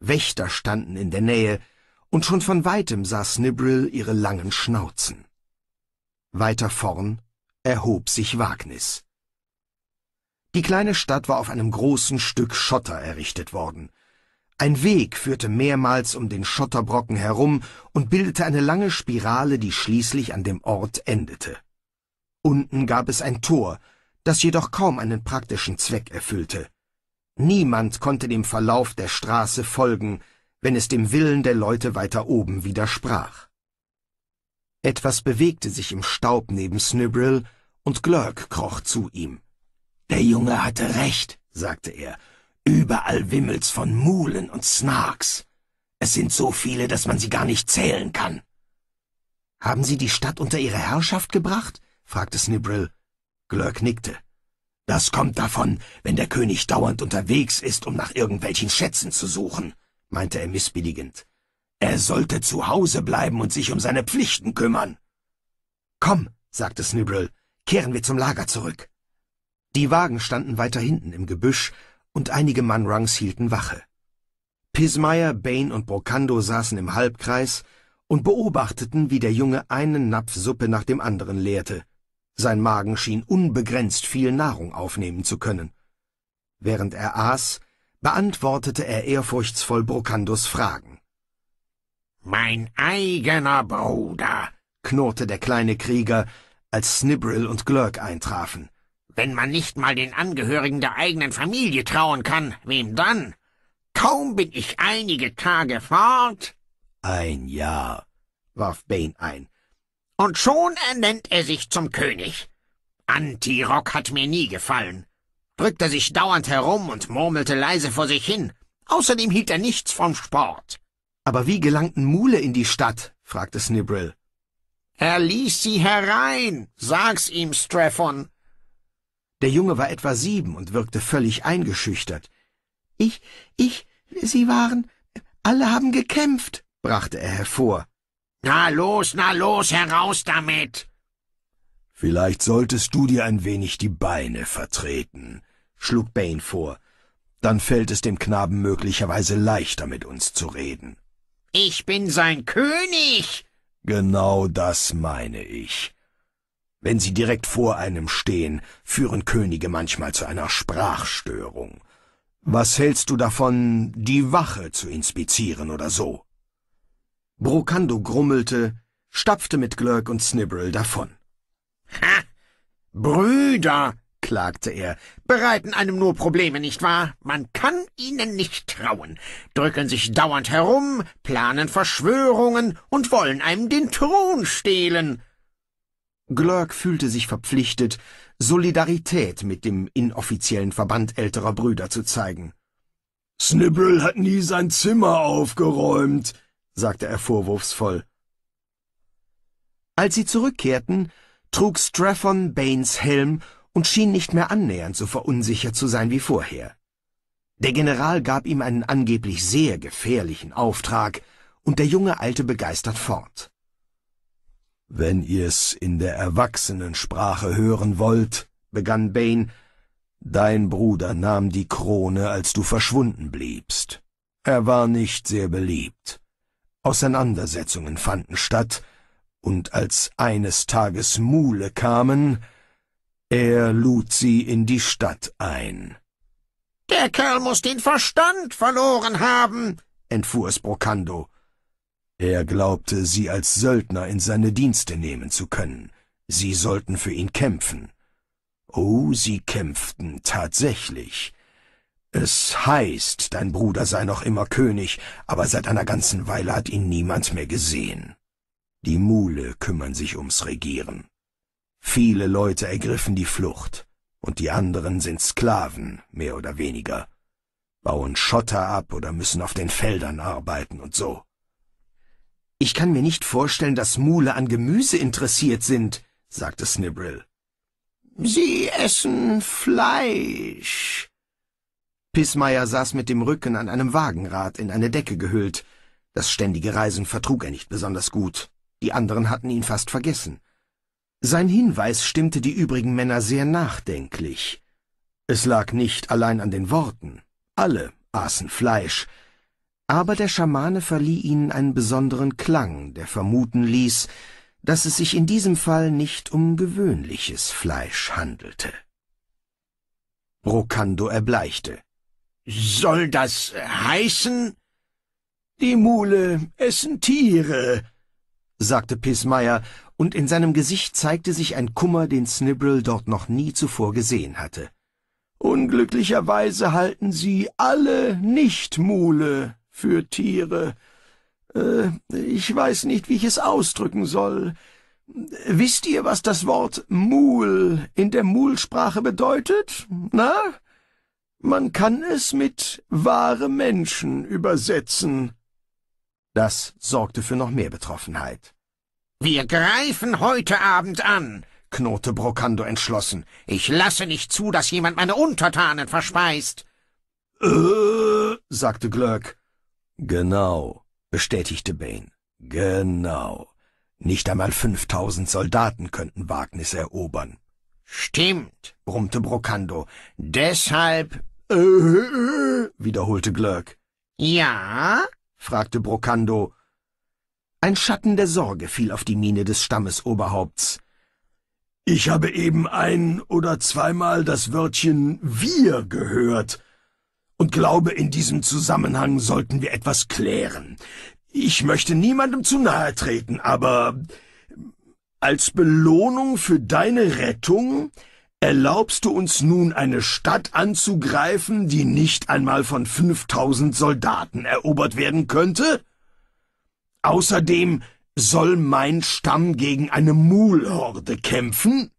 Wächter standen in der Nähe, und schon von weitem sah Snibril ihre langen Schnauzen. Weiter vorn erhob sich Wagnis. Die kleine Stadt war auf einem großen Stück Schotter errichtet worden. Ein Weg führte mehrmals um den Schotterbrocken herum und bildete eine lange Spirale, die schließlich an dem Ort endete. Unten gab es ein Tor, das jedoch kaum einen praktischen Zweck erfüllte. Niemand konnte dem Verlauf der Straße folgen, wenn es dem Willen der Leute weiter oben widersprach. Etwas bewegte sich im Staub neben Snibril, und Glurk kroch zu ihm. Der Junge hatte recht, sagte er. Überall wimmelt's von Mulen und Snarks. Es sind so viele, dass man sie gar nicht zählen kann. Haben Sie die Stadt unter Ihre Herrschaft gebracht? fragte Snibril. Glurk nickte. Das kommt davon, wenn der König dauernd unterwegs ist, um nach irgendwelchen Schätzen zu suchen, meinte er missbilligend. Er sollte zu Hause bleiben und sich um seine Pflichten kümmern. Komm, sagte Snibrel, kehren wir zum Lager zurück. Die Wagen standen weiter hinten im Gebüsch, und einige Manrangs hielten Wache. Pismire, Bane und Brocando saßen im Halbkreis und beobachteten, wie der Junge einen Napf Suppe nach dem anderen leerte. Sein Magen schien unbegrenzt viel Nahrung aufnehmen zu können. Während er aß, beantwortete er ehrfurchtsvoll Brocandos Fragen. Mein eigener Bruder, knurrte der kleine Krieger, als Snibril und Glurk eintrafen. Wenn man nicht mal den Angehörigen der eigenen Familie trauen kann, wem dann? Kaum bin ich einige Tage fort. Ein Jahr, warf Bane ein. Und schon ernennt er sich zum König. Anti-Rock hat mir nie gefallen. Drückte sich dauernd herum und murmelte leise vor sich hin. Außerdem hielt er nichts vom Sport. Aber wie gelangten Mule in die Stadt? fragte Snibrill. Er ließ sie herein, sag's ihm, Strephon. Der Junge war etwa sieben und wirkte völlig eingeschüchtert. Ich, ich, sie waren, alle haben gekämpft, brachte er hervor. Na los, na los, heraus damit! Vielleicht solltest du dir ein wenig die Beine vertreten, schlug Bane vor. Dann fällt es dem Knaben möglicherweise leichter, mit uns zu reden. Ich bin sein König. Genau das meine ich. Wenn sie direkt vor einem stehen, führen Könige manchmal zu einer Sprachstörung. Was hältst du davon, die Wache zu inspizieren oder so? Brokando grummelte, stapfte mit Glurk und Snibberl davon. Ha! Brüder, klagte er, bereiten einem nur Probleme, nicht wahr? Man kann ihnen nicht trauen, drücken sich dauernd herum, planen Verschwörungen und wollen einem den Thron stehlen. Glörk fühlte sich verpflichtet, Solidarität mit dem inoffiziellen Verband älterer Brüder zu zeigen. Snibble hat nie sein Zimmer aufgeräumt, sagte er vorwurfsvoll. Als sie zurückkehrten, trug Straffon Baines Helm und schien nicht mehr annähernd so verunsichert zu sein wie vorher. Der General gab ihm einen angeblich sehr gefährlichen Auftrag, und der Junge eilte begeistert fort. Wenn ihr's in der Erwachsenensprache hören wollt, begann Bane, dein Bruder nahm die Krone, als du verschwunden bliebst. Er war nicht sehr beliebt. Auseinandersetzungen fanden statt, und als eines Tages Mule kamen, er lud sie in die Stadt ein. Der Kerl muß den Verstand verloren haben, entfuhr es Brocando. Er glaubte, sie als Söldner in seine Dienste nehmen zu können. Sie sollten für ihn kämpfen. Oh, sie kämpften tatsächlich. Es heißt, dein Bruder sei noch immer König, aber seit einer ganzen Weile hat ihn niemand mehr gesehen. Die Mule kümmern sich ums Regieren. Viele Leute ergriffen die Flucht, und die anderen sind Sklaven, mehr oder weniger, bauen Schotter ab oder müssen auf den Feldern arbeiten und so. Ich kann mir nicht vorstellen, dass Mule an Gemüse interessiert sind, sagte Snibril. Sie essen Fleisch. Pissmeier saß mit dem Rücken an einem Wagenrad in eine Decke gehüllt. Das ständige Reisen vertrug er nicht besonders gut. Die anderen hatten ihn fast vergessen. Sein Hinweis stimmte die übrigen Männer sehr nachdenklich. Es lag nicht allein an den Worten. Alle aßen Fleisch. Aber der Schamane verlieh ihnen einen besonderen Klang, der vermuten ließ, dass es sich in diesem Fall nicht um gewöhnliches Fleisch handelte. Rokando erbleichte. Soll das heißen? Die Mule essen Tiere, sagte Pissmeier und in seinem Gesicht zeigte sich ein Kummer, den Snibbrill dort noch nie zuvor gesehen hatte. Unglücklicherweise halten sie alle nicht Nichtmule für Tiere. Äh, ich weiß nicht, wie ich es ausdrücken soll. Wisst ihr, was das Wort Mul in der Mulsprache bedeutet? Na? Man kann es mit wahre Menschen übersetzen. Das sorgte für noch mehr Betroffenheit. Wir greifen heute Abend an, knurrte Brocando entschlossen. Ich lasse nicht zu, dass jemand meine Untertanen verspeist. Äh, sagte Glöck. Genau, bestätigte Bane. Genau. Nicht einmal fünftausend Soldaten könnten Wagnis erobern. Stimmt, brummte Brocando. Deshalb... Äh, äh, äh, wiederholte Glöck. Ja? fragte Brocando ein Schatten der Sorge fiel auf die Miene des Stammesoberhaupts. Ich habe eben ein oder zweimal das Wörtchen wir gehört und glaube, in diesem Zusammenhang sollten wir etwas klären. Ich möchte niemandem zu nahe treten, aber als Belohnung für deine Rettung erlaubst du uns nun eine Stadt anzugreifen, die nicht einmal von 5000 Soldaten erobert werden könnte? Außerdem soll mein Stamm gegen eine Mulhorde kämpfen?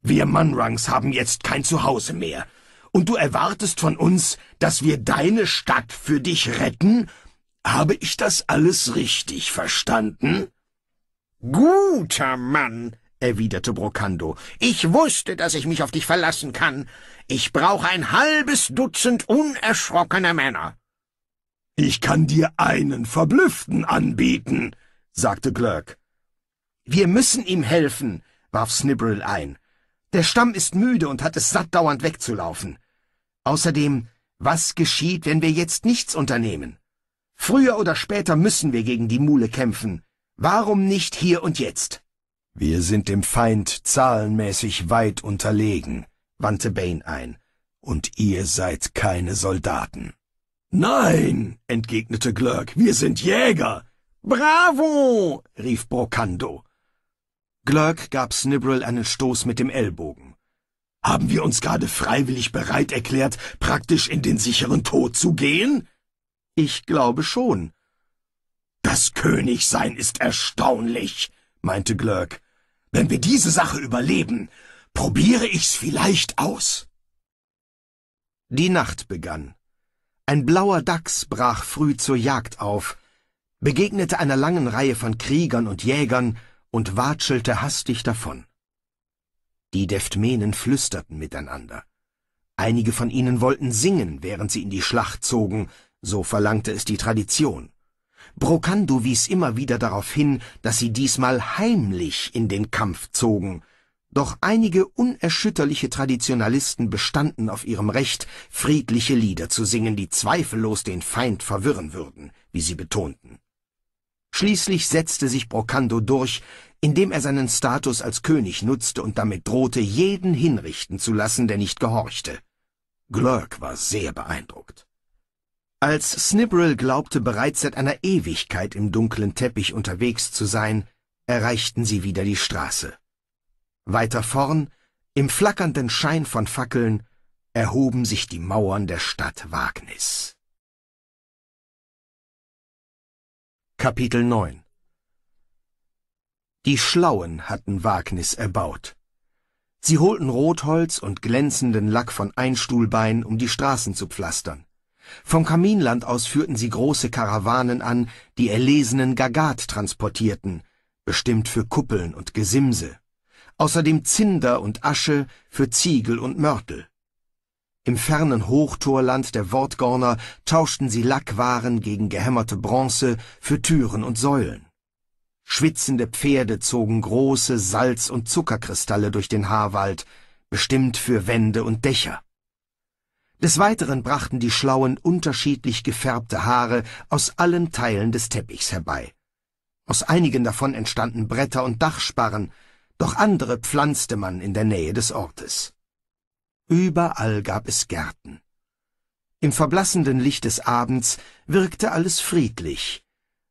Wir Manrangs haben jetzt kein Zuhause mehr, und du erwartest von uns, dass wir deine Stadt für dich retten? Habe ich das alles richtig verstanden? Guter Mann, erwiderte Brocando. Ich wusste, dass ich mich auf dich verlassen kann. Ich brauche ein halbes Dutzend unerschrockener Männer. Ich kann dir einen Verblüfften anbieten, sagte Glurk. Wir müssen ihm helfen, warf Snibbrill ein. Der Stamm ist müde und hat es satt, dauernd wegzulaufen. Außerdem, was geschieht, wenn wir jetzt nichts unternehmen? Früher oder später müssen wir gegen die Mule kämpfen. Warum nicht hier und jetzt? Wir sind dem Feind zahlenmäßig weit unterlegen, wandte Bane ein, und ihr seid keine Soldaten. Nein, entgegnete Glörk, wir sind Jäger. Bravo, rief Brocando. Glörk gab Snibrel einen Stoß mit dem Ellbogen. Haben wir uns gerade freiwillig bereit erklärt, praktisch in den sicheren Tod zu gehen? Ich glaube schon. Das Königsein ist erstaunlich, meinte Glörk. Wenn wir diese Sache überleben, probiere ich's vielleicht aus. Die Nacht begann. Ein blauer Dachs brach früh zur Jagd auf, begegnete einer langen Reihe von Kriegern und Jägern und watschelte hastig davon. Die Deftmenen flüsterten miteinander. Einige von ihnen wollten singen, während sie in die Schlacht zogen, so verlangte es die Tradition. Brokando wies immer wieder darauf hin, dass sie diesmal heimlich in den Kampf zogen, doch einige unerschütterliche Traditionalisten bestanden auf ihrem Recht, friedliche Lieder zu singen, die zweifellos den Feind verwirren würden, wie sie betonten. Schließlich setzte sich Brocando durch, indem er seinen Status als König nutzte und damit drohte, jeden hinrichten zu lassen, der nicht gehorchte. Glurk war sehr beeindruckt. Als Snibberl glaubte, bereits seit einer Ewigkeit im dunklen Teppich unterwegs zu sein, erreichten sie wieder die Straße. Weiter vorn, im flackernden Schein von Fackeln, erhoben sich die Mauern der Stadt Wagnis. Kapitel 9 Die Schlauen hatten Wagnis erbaut. Sie holten Rotholz und glänzenden Lack von Einstuhlbein, um die Straßen zu pflastern. Vom Kaminland aus führten sie große Karawanen an, die erlesenen Gagat transportierten, bestimmt für Kuppeln und Gesimse außerdem Zinder und Asche für Ziegel und Mörtel. Im fernen Hochtorland der Wortgorner tauschten sie Lackwaren gegen gehämmerte Bronze für Türen und Säulen. Schwitzende Pferde zogen große Salz- und Zuckerkristalle durch den Haarwald, bestimmt für Wände und Dächer. Des Weiteren brachten die Schlauen unterschiedlich gefärbte Haare aus allen Teilen des Teppichs herbei. Aus einigen davon entstanden Bretter und Dachsparren, doch andere pflanzte man in der Nähe des Ortes. Überall gab es Gärten. Im verblassenden Licht des Abends wirkte alles friedlich,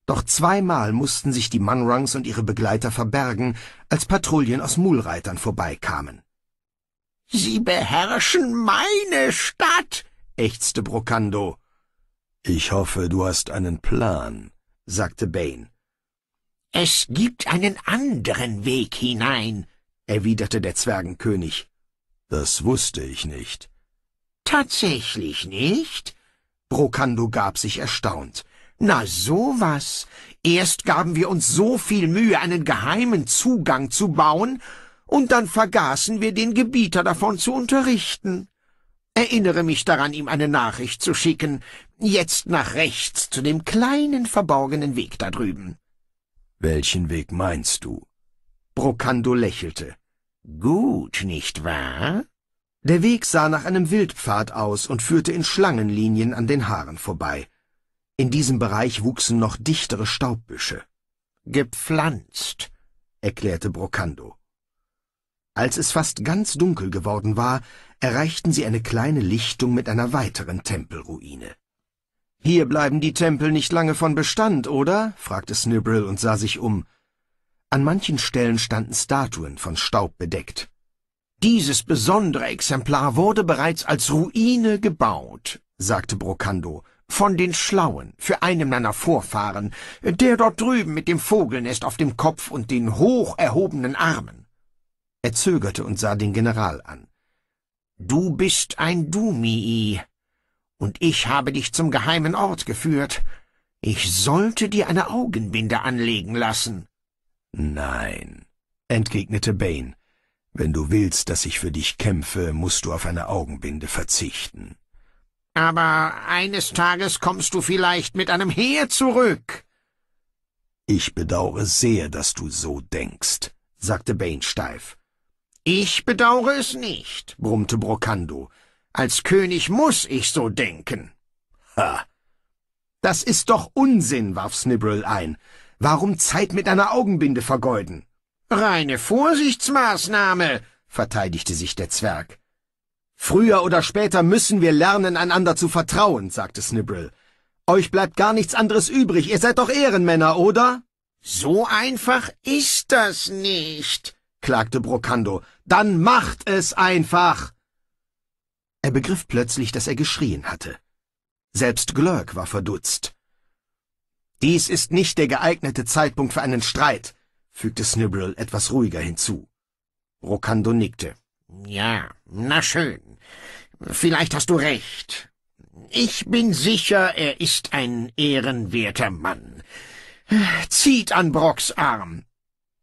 doch zweimal mussten sich die Manrangs und ihre Begleiter verbergen, als Patrouillen aus Mulreitern vorbeikamen. Sie beherrschen meine Stadt, ächzte Brocando. Ich hoffe, du hast einen Plan, sagte Bane. »Es gibt einen anderen Weg hinein«, erwiderte der Zwergenkönig. »Das wusste ich nicht.« »Tatsächlich nicht?« Brokando gab sich erstaunt. »Na sowas! Erst gaben wir uns so viel Mühe, einen geheimen Zugang zu bauen, und dann vergaßen wir, den Gebieter davon zu unterrichten. Erinnere mich daran, ihm eine Nachricht zu schicken, jetzt nach rechts zu dem kleinen verborgenen Weg da drüben.« welchen Weg meinst du? Brokando lächelte. Gut, nicht wahr? Der Weg sah nach einem Wildpfad aus und führte in Schlangenlinien an den Haaren vorbei. In diesem Bereich wuchsen noch dichtere Staubbüsche. Gepflanzt, erklärte Brokando. Als es fast ganz dunkel geworden war, erreichten sie eine kleine Lichtung mit einer weiteren Tempelruine. Hier bleiben die Tempel nicht lange von Bestand, oder? fragte Snibbrill und sah sich um. An manchen Stellen standen Statuen von Staub bedeckt. Dieses besondere Exemplar wurde bereits als Ruine gebaut, sagte Brocando, von den Schlauen, für einen meiner Vorfahren, der dort drüben mit dem Vogelnest auf dem Kopf und den hoch erhobenen Armen. Er zögerte und sah den General an. Du bist ein Dumii, und ich habe dich zum geheimen Ort geführt. Ich sollte dir eine Augenbinde anlegen lassen. Nein, entgegnete Bane. Wenn du willst, dass ich für dich kämpfe, musst du auf eine Augenbinde verzichten. Aber eines Tages kommst du vielleicht mit einem Heer zurück. Ich bedauere sehr, dass du so denkst, sagte Bane steif. Ich bedauere es nicht, brummte Brocando. Als König muss ich so denken. Ha! Das ist doch Unsinn, warf Snibbrel ein. Warum Zeit mit einer Augenbinde vergeuden? Reine Vorsichtsmaßnahme, verteidigte sich der Zwerg. Früher oder später müssen wir lernen, einander zu vertrauen, sagte Snibbrel. Euch bleibt gar nichts anderes übrig, ihr seid doch Ehrenmänner, oder? So einfach ist das nicht, klagte Brokando. Dann macht es einfach! Er begriff plötzlich, dass er geschrien hatte. Selbst Glörk war verdutzt. Dies ist nicht der geeignete Zeitpunkt für einen Streit, fügte Snibbrel etwas ruhiger hinzu. Rokando nickte. Ja, na schön. Vielleicht hast du recht. Ich bin sicher, er ist ein ehrenwerter Mann. Zieht an Brocks Arm.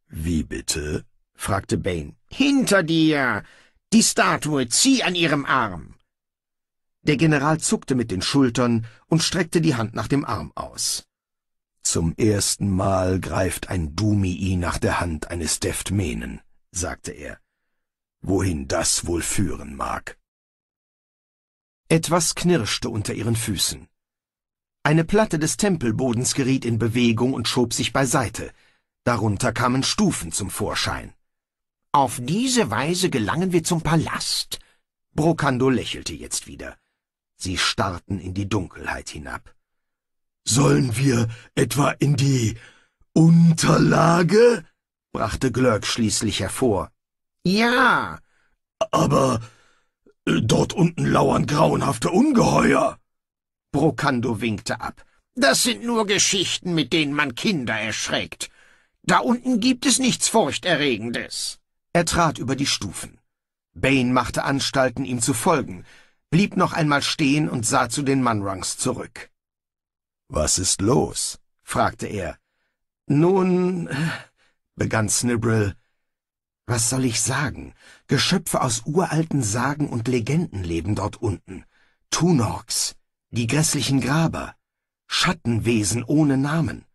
Wie bitte? fragte Bane. Hinter dir. Die Statue, zieh an ihrem Arm. Der General zuckte mit den Schultern und streckte die Hand nach dem Arm aus. Zum ersten Mal greift ein Dumii nach der Hand eines Deftmenen, sagte er. Wohin das wohl führen mag. Etwas knirschte unter ihren Füßen. Eine Platte des Tempelbodens geriet in Bewegung und schob sich beiseite. Darunter kamen Stufen zum Vorschein. Auf diese Weise gelangen wir zum Palast. Brocando lächelte jetzt wieder. Sie starrten in die Dunkelheit hinab. Sollen wir etwa in die Unterlage? brachte Glöck schließlich hervor. Ja. Aber äh, dort unten lauern grauenhafte Ungeheuer. Brokando winkte ab. Das sind nur Geschichten, mit denen man Kinder erschreckt. Da unten gibt es nichts Furchterregendes. Er trat über die Stufen. Bane machte Anstalten, ihm zu folgen, blieb noch einmal stehen und sah zu den Manrangs zurück. Was ist los? fragte er. Nun, äh, begann Snibbrel, was soll ich sagen? Geschöpfe aus uralten Sagen und Legenden leben dort unten. Tunorks, die grässlichen Graber, Schattenwesen ohne Namen.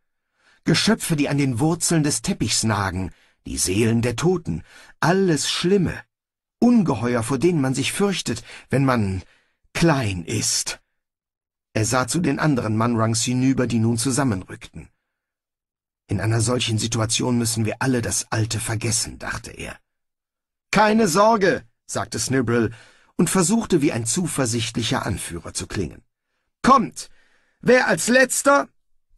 Geschöpfe, die an den Wurzeln des Teppichs nagen, die Seelen der Toten, alles Schlimme, Ungeheuer, vor denen man sich fürchtet, wenn man klein ist. Er sah zu den anderen Manrangs hinüber, die nun zusammenrückten. In einer solchen Situation müssen wir alle das Alte vergessen, dachte er. Keine Sorge, sagte Snibbrel und versuchte wie ein zuversichtlicher Anführer zu klingen. Kommt! Wer als letzter?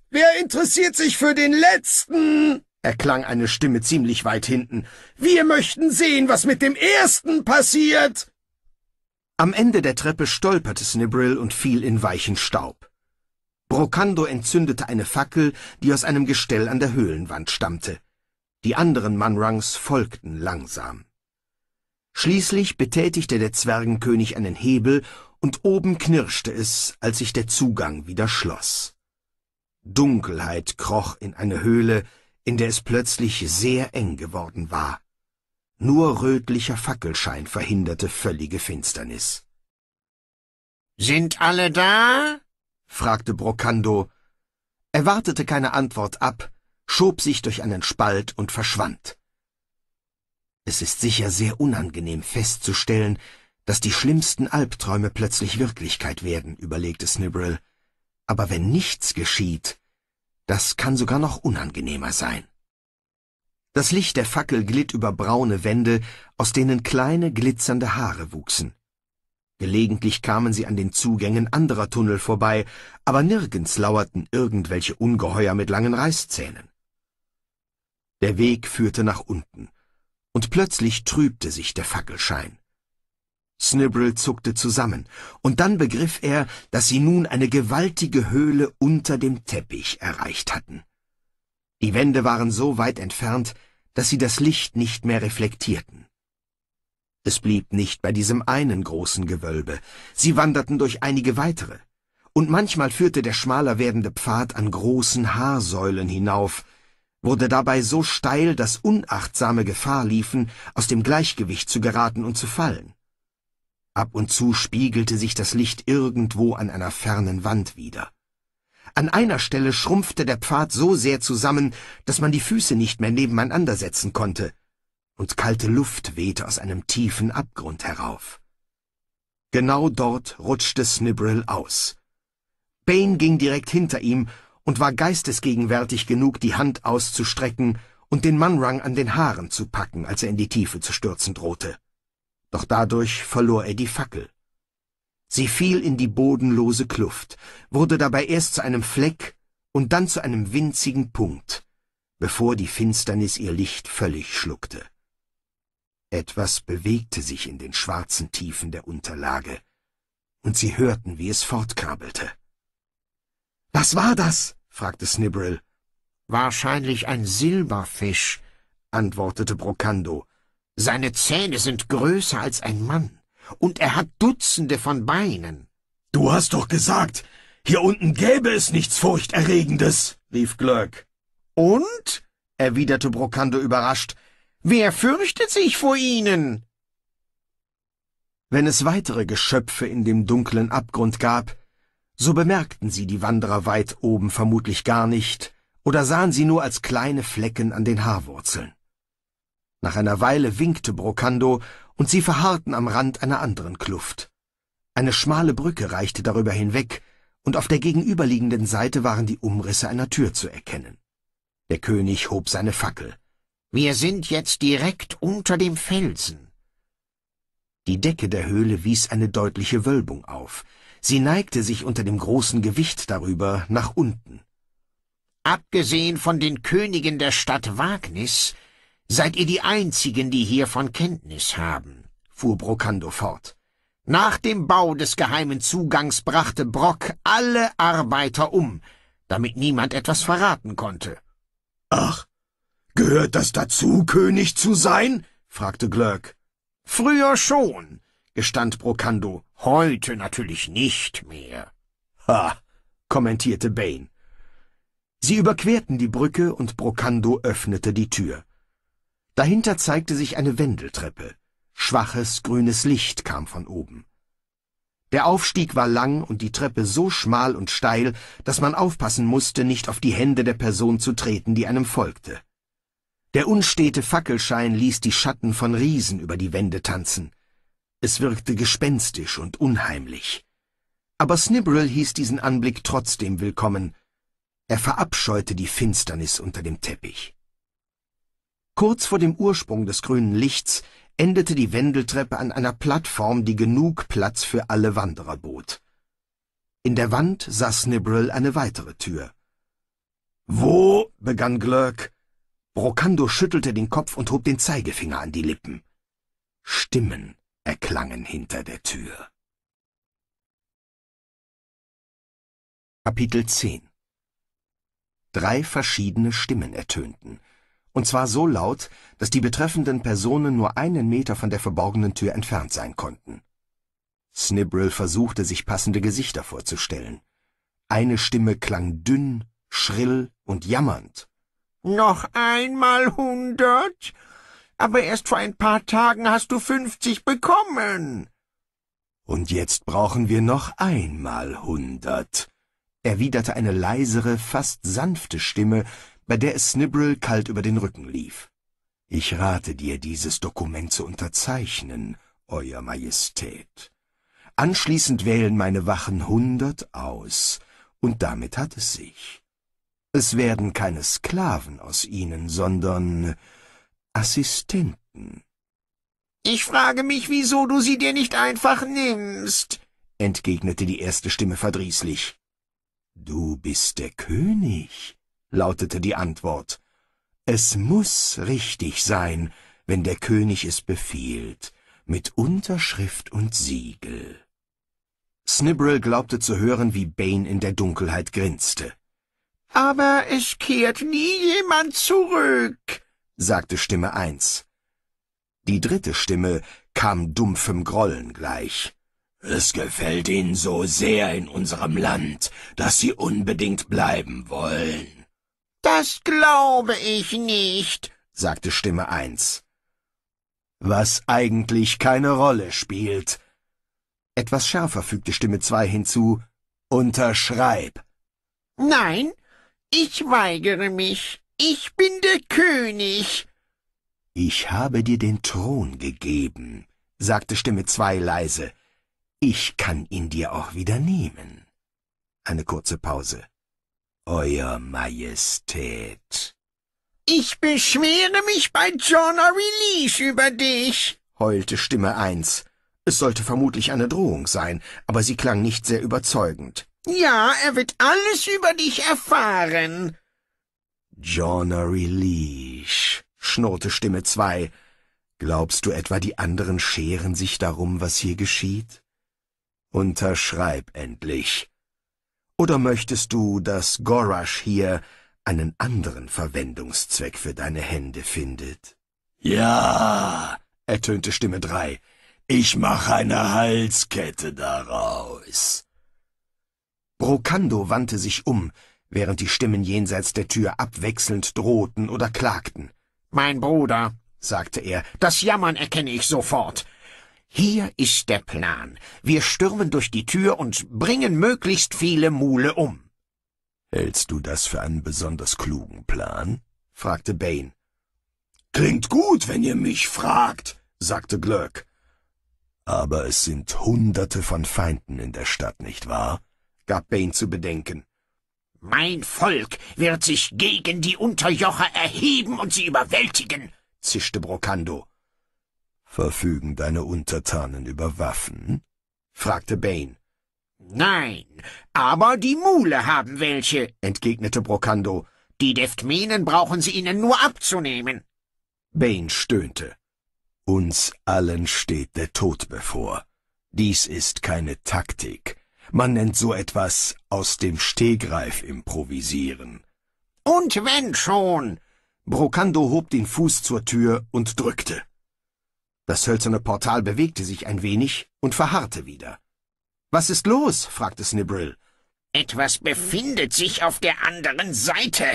Wer interessiert sich für den letzten? erklang eine Stimme ziemlich weit hinten. Wir möchten sehen, was mit dem Ersten passiert. Am Ende der Treppe stolperte Snibrill und fiel in weichen Staub. Brocando entzündete eine Fackel, die aus einem Gestell an der Höhlenwand stammte. Die anderen Manrangs folgten langsam. Schließlich betätigte der Zwergenkönig einen Hebel, und oben knirschte es, als sich der Zugang wieder schloss. Dunkelheit kroch in eine Höhle, in der es plötzlich sehr eng geworden war. Nur rötlicher Fackelschein verhinderte völlige Finsternis. Sind alle da? fragte Brocando. Er wartete keine Antwort ab, schob sich durch einen Spalt und verschwand. Es ist sicher sehr unangenehm festzustellen, dass die schlimmsten Albträume plötzlich Wirklichkeit werden, überlegte Snibbrill. Aber wenn nichts geschieht, das kann sogar noch unangenehmer sein. Das Licht der Fackel glitt über braune Wände, aus denen kleine glitzernde Haare wuchsen. Gelegentlich kamen sie an den Zugängen anderer Tunnel vorbei, aber nirgends lauerten irgendwelche Ungeheuer mit langen Reißzähnen. Der Weg führte nach unten, und plötzlich trübte sich der Fackelschein. Snibble zuckte zusammen, und dann begriff er, dass sie nun eine gewaltige Höhle unter dem Teppich erreicht hatten. Die Wände waren so weit entfernt, dass sie das Licht nicht mehr reflektierten. Es blieb nicht bei diesem einen großen Gewölbe, sie wanderten durch einige weitere, und manchmal führte der schmaler werdende Pfad an großen Haarsäulen hinauf, wurde dabei so steil, dass unachtsame Gefahr liefen, aus dem Gleichgewicht zu geraten und zu fallen. Ab und zu spiegelte sich das Licht irgendwo an einer fernen Wand wieder. An einer Stelle schrumpfte der Pfad so sehr zusammen, dass man die Füße nicht mehr nebeneinander setzen konnte, und kalte Luft wehte aus einem tiefen Abgrund herauf. Genau dort rutschte Snibrill aus. Bane ging direkt hinter ihm und war geistesgegenwärtig genug, die Hand auszustrecken und den Mannrang an den Haaren zu packen, als er in die Tiefe zu stürzen drohte doch dadurch verlor er die Fackel. Sie fiel in die bodenlose Kluft, wurde dabei erst zu einem Fleck und dann zu einem winzigen Punkt, bevor die Finsternis ihr Licht völlig schluckte. Etwas bewegte sich in den schwarzen Tiefen der Unterlage, und sie hörten, wie es fortkrabbelte. Was war das? fragte Snibbrill. Wahrscheinlich ein Silberfisch, antwortete Brocando. Seine Zähne sind größer als ein Mann, und er hat Dutzende von Beinen. Du hast doch gesagt, hier unten gäbe es nichts Furchterregendes, rief Glöck. Und? erwiderte Brokando überrascht. Wer fürchtet sich vor ihnen? Wenn es weitere Geschöpfe in dem dunklen Abgrund gab, so bemerkten sie die Wanderer weit oben vermutlich gar nicht oder sahen sie nur als kleine Flecken an den Haarwurzeln. Nach einer Weile winkte Brocando, und sie verharrten am Rand einer anderen Kluft. Eine schmale Brücke reichte darüber hinweg, und auf der gegenüberliegenden Seite waren die Umrisse einer Tür zu erkennen. Der König hob seine Fackel. Wir sind jetzt direkt unter dem Felsen. Die Decke der Höhle wies eine deutliche Wölbung auf. Sie neigte sich unter dem großen Gewicht darüber nach unten. Abgesehen von den Königen der Stadt Wagnis Seid ihr die Einzigen, die hiervon Kenntnis haben, fuhr Brocando fort. Nach dem Bau des geheimen Zugangs brachte Brock alle Arbeiter um, damit niemand etwas verraten konnte. Ach, gehört das dazu, König zu sein? fragte Glöck. Früher schon, gestand Brocando, heute natürlich nicht mehr. Ha, kommentierte Bane. Sie überquerten die Brücke und Brocando öffnete die Tür. Dahinter zeigte sich eine Wendeltreppe. Schwaches grünes Licht kam von oben. Der Aufstieg war lang und die Treppe so schmal und steil, dass man aufpassen musste, nicht auf die Hände der Person zu treten, die einem folgte. Der unstete Fackelschein ließ die Schatten von Riesen über die Wände tanzen. Es wirkte gespenstisch und unheimlich. Aber Snibbrill hieß diesen Anblick trotzdem willkommen. Er verabscheute die Finsternis unter dem Teppich. Kurz vor dem Ursprung des grünen Lichts endete die Wendeltreppe an einer Plattform, die genug Platz für alle Wanderer bot. In der Wand saß Nibrel eine weitere Tür. »Wo?« begann Glurk. Brocando schüttelte den Kopf und hob den Zeigefinger an die Lippen. Stimmen erklangen hinter der Tür. Kapitel 10 Drei verschiedene Stimmen ertönten und zwar so laut, dass die betreffenden Personen nur einen Meter von der verborgenen Tür entfernt sein konnten. Snibrill versuchte, sich passende Gesichter vorzustellen. Eine Stimme klang dünn, schrill und jammernd. Noch einmal hundert? Aber erst vor ein paar Tagen hast du fünfzig bekommen. Und jetzt brauchen wir noch einmal hundert, erwiderte eine leisere, fast sanfte Stimme, bei der es Snibbrill kalt über den Rücken lief. Ich rate dir, dieses Dokument zu unterzeichnen, Euer Majestät. Anschließend wählen meine Wachen hundert aus, und damit hat es sich. Es werden keine Sklaven aus ihnen, sondern Assistenten. Ich frage mich, wieso du sie dir nicht einfach nimmst, entgegnete die erste Stimme verdrießlich. Du bist der König, lautete die Antwort. Es muß richtig sein, wenn der König es befiehlt, mit Unterschrift und Siegel. Snibbrel glaubte zu hören, wie Bane in der Dunkelheit grinste. Aber es kehrt nie jemand zurück, sagte Stimme eins. Die dritte Stimme kam dumpfem Grollen gleich. Es gefällt ihnen so sehr in unserem Land, dass sie unbedingt bleiben wollen. Das glaube ich nicht, sagte Stimme eins. Was eigentlich keine Rolle spielt. Etwas schärfer fügte Stimme zwei hinzu. Unterschreib. Nein, ich weigere mich. Ich bin der König. Ich habe dir den Thron gegeben, sagte Stimme zwei leise. Ich kann ihn dir auch wieder nehmen. Eine kurze Pause. Euer Majestät. Ich beschwere mich bei John O'Reilly's über dich, heulte Stimme eins. Es sollte vermutlich eine Drohung sein, aber sie klang nicht sehr überzeugend. Ja, er wird alles über dich erfahren. John O'Reilly's, schnurrte Stimme zwei. Glaubst du etwa, die anderen scheren sich darum, was hier geschieht? Unterschreib endlich. Oder möchtest du, dass Gorash hier einen anderen Verwendungszweck für deine Hände findet? Ja, ertönte Stimme drei. Ich mache eine Halskette daraus. Brokando wandte sich um, während die Stimmen jenseits der Tür abwechselnd drohten oder klagten. Mein Bruder, sagte er, das Jammern erkenne ich sofort. Hier ist der Plan. Wir stürmen durch die Tür und bringen möglichst viele Mule um. Hältst du das für einen besonders klugen Plan? fragte Bane. Klingt gut, wenn ihr mich fragt, sagte Glöck. Aber es sind hunderte von Feinden in der Stadt, nicht wahr? gab Bane zu bedenken. Mein Volk wird sich gegen die Unterjocher erheben und sie überwältigen, zischte Brocando. Verfügen deine Untertanen über Waffen? fragte Bane. Nein, aber die Mule haben welche, entgegnete Brocando. Die Deftminen brauchen sie ihnen nur abzunehmen. Bane stöhnte. Uns allen steht der Tod bevor. Dies ist keine Taktik. Man nennt so etwas aus dem Stehgreif improvisieren. Und wenn schon! Brocando hob den Fuß zur Tür und drückte. Das hölzerne Portal bewegte sich ein wenig und verharrte wieder. Was ist los? fragte Snibrill. Etwas befindet sich auf der anderen Seite,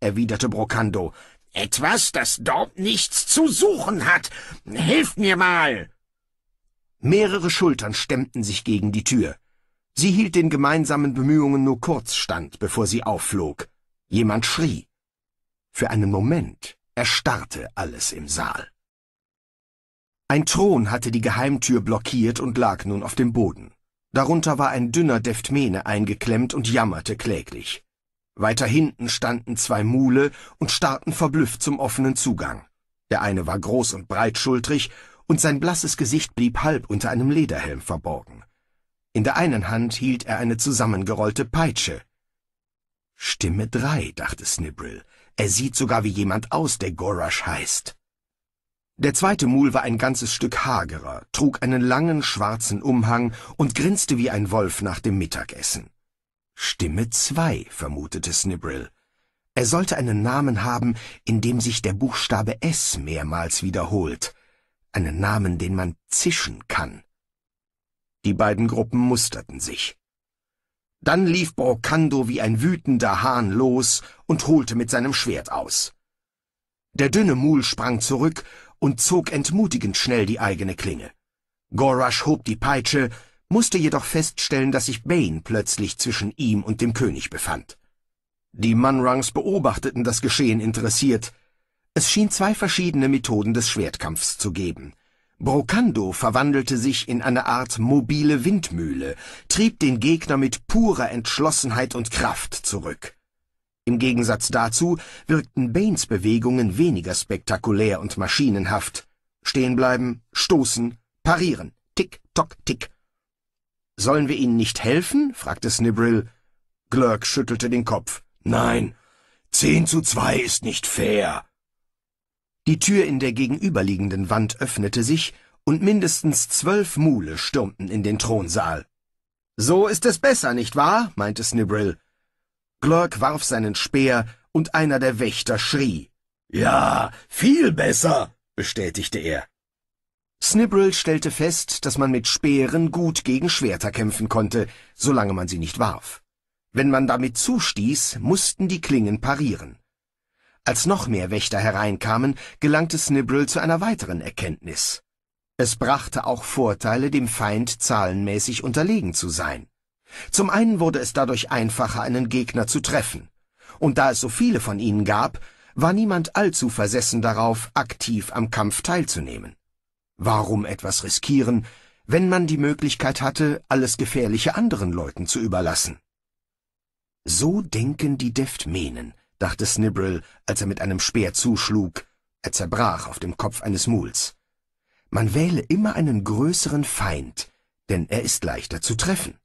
erwiderte Brocando. Etwas, das dort nichts zu suchen hat. Hilf mir mal! Mehrere Schultern stemmten sich gegen die Tür. Sie hielt den gemeinsamen Bemühungen nur kurz stand, bevor sie aufflog. Jemand schrie. Für einen Moment erstarrte alles im Saal. Ein Thron hatte die Geheimtür blockiert und lag nun auf dem Boden. Darunter war ein dünner Deftmene eingeklemmt und jammerte kläglich. Weiter hinten standen zwei Mule und starrten verblüfft zum offenen Zugang. Der eine war groß und breitschultrig, und sein blasses Gesicht blieb halb unter einem Lederhelm verborgen. In der einen Hand hielt er eine zusammengerollte Peitsche. Stimme drei, dachte Snibril. Er sieht sogar wie jemand aus, der Gorash heißt. Der zweite Mul war ein ganzes Stück hagerer, trug einen langen schwarzen Umhang und grinste wie ein Wolf nach dem Mittagessen. Stimme zwei, vermutete Snibrill. Er sollte einen Namen haben, in dem sich der Buchstabe S mehrmals wiederholt. Einen Namen, den man zischen kann. Die beiden Gruppen musterten sich. Dann lief Brokando wie ein wütender Hahn los und holte mit seinem Schwert aus. Der dünne Mul sprang zurück und zog entmutigend schnell die eigene Klinge. Gorash hob die Peitsche, musste jedoch feststellen, dass sich Bane plötzlich zwischen ihm und dem König befand. Die Manrangs beobachteten das Geschehen interessiert. Es schien zwei verschiedene Methoden des Schwertkampfs zu geben. Brocando verwandelte sich in eine Art mobile Windmühle, trieb den Gegner mit purer Entschlossenheit und Kraft zurück. Im Gegensatz dazu wirkten Baines Bewegungen weniger spektakulär und maschinenhaft. Stehenbleiben, stoßen, parieren. Tick, tock, tick. Sollen wir ihnen nicht helfen? fragte Snibrill. Glurk schüttelte den Kopf. Nein, zehn zu zwei ist nicht fair. Die Tür in der gegenüberliegenden Wand öffnete sich, und mindestens zwölf Mule stürmten in den Thronsaal. So ist es besser, nicht wahr? meinte Snibrill. Glörk warf seinen Speer, und einer der Wächter schrie. Ja, viel besser, bestätigte er. Snibbrel stellte fest, dass man mit Speeren gut gegen Schwerter kämpfen konnte, solange man sie nicht warf. Wenn man damit zustieß, mussten die Klingen parieren. Als noch mehr Wächter hereinkamen, gelangte Snibbrel zu einer weiteren Erkenntnis. Es brachte auch Vorteile, dem Feind zahlenmäßig unterlegen zu sein. Zum einen wurde es dadurch einfacher, einen Gegner zu treffen. Und da es so viele von ihnen gab, war niemand allzu versessen darauf, aktiv am Kampf teilzunehmen. Warum etwas riskieren, wenn man die Möglichkeit hatte, alles Gefährliche anderen Leuten zu überlassen? So denken die Deftmenen, dachte Snibbril, als er mit einem Speer zuschlug. Er zerbrach auf dem Kopf eines Muls. Man wähle immer einen größeren Feind, denn er ist leichter zu treffen.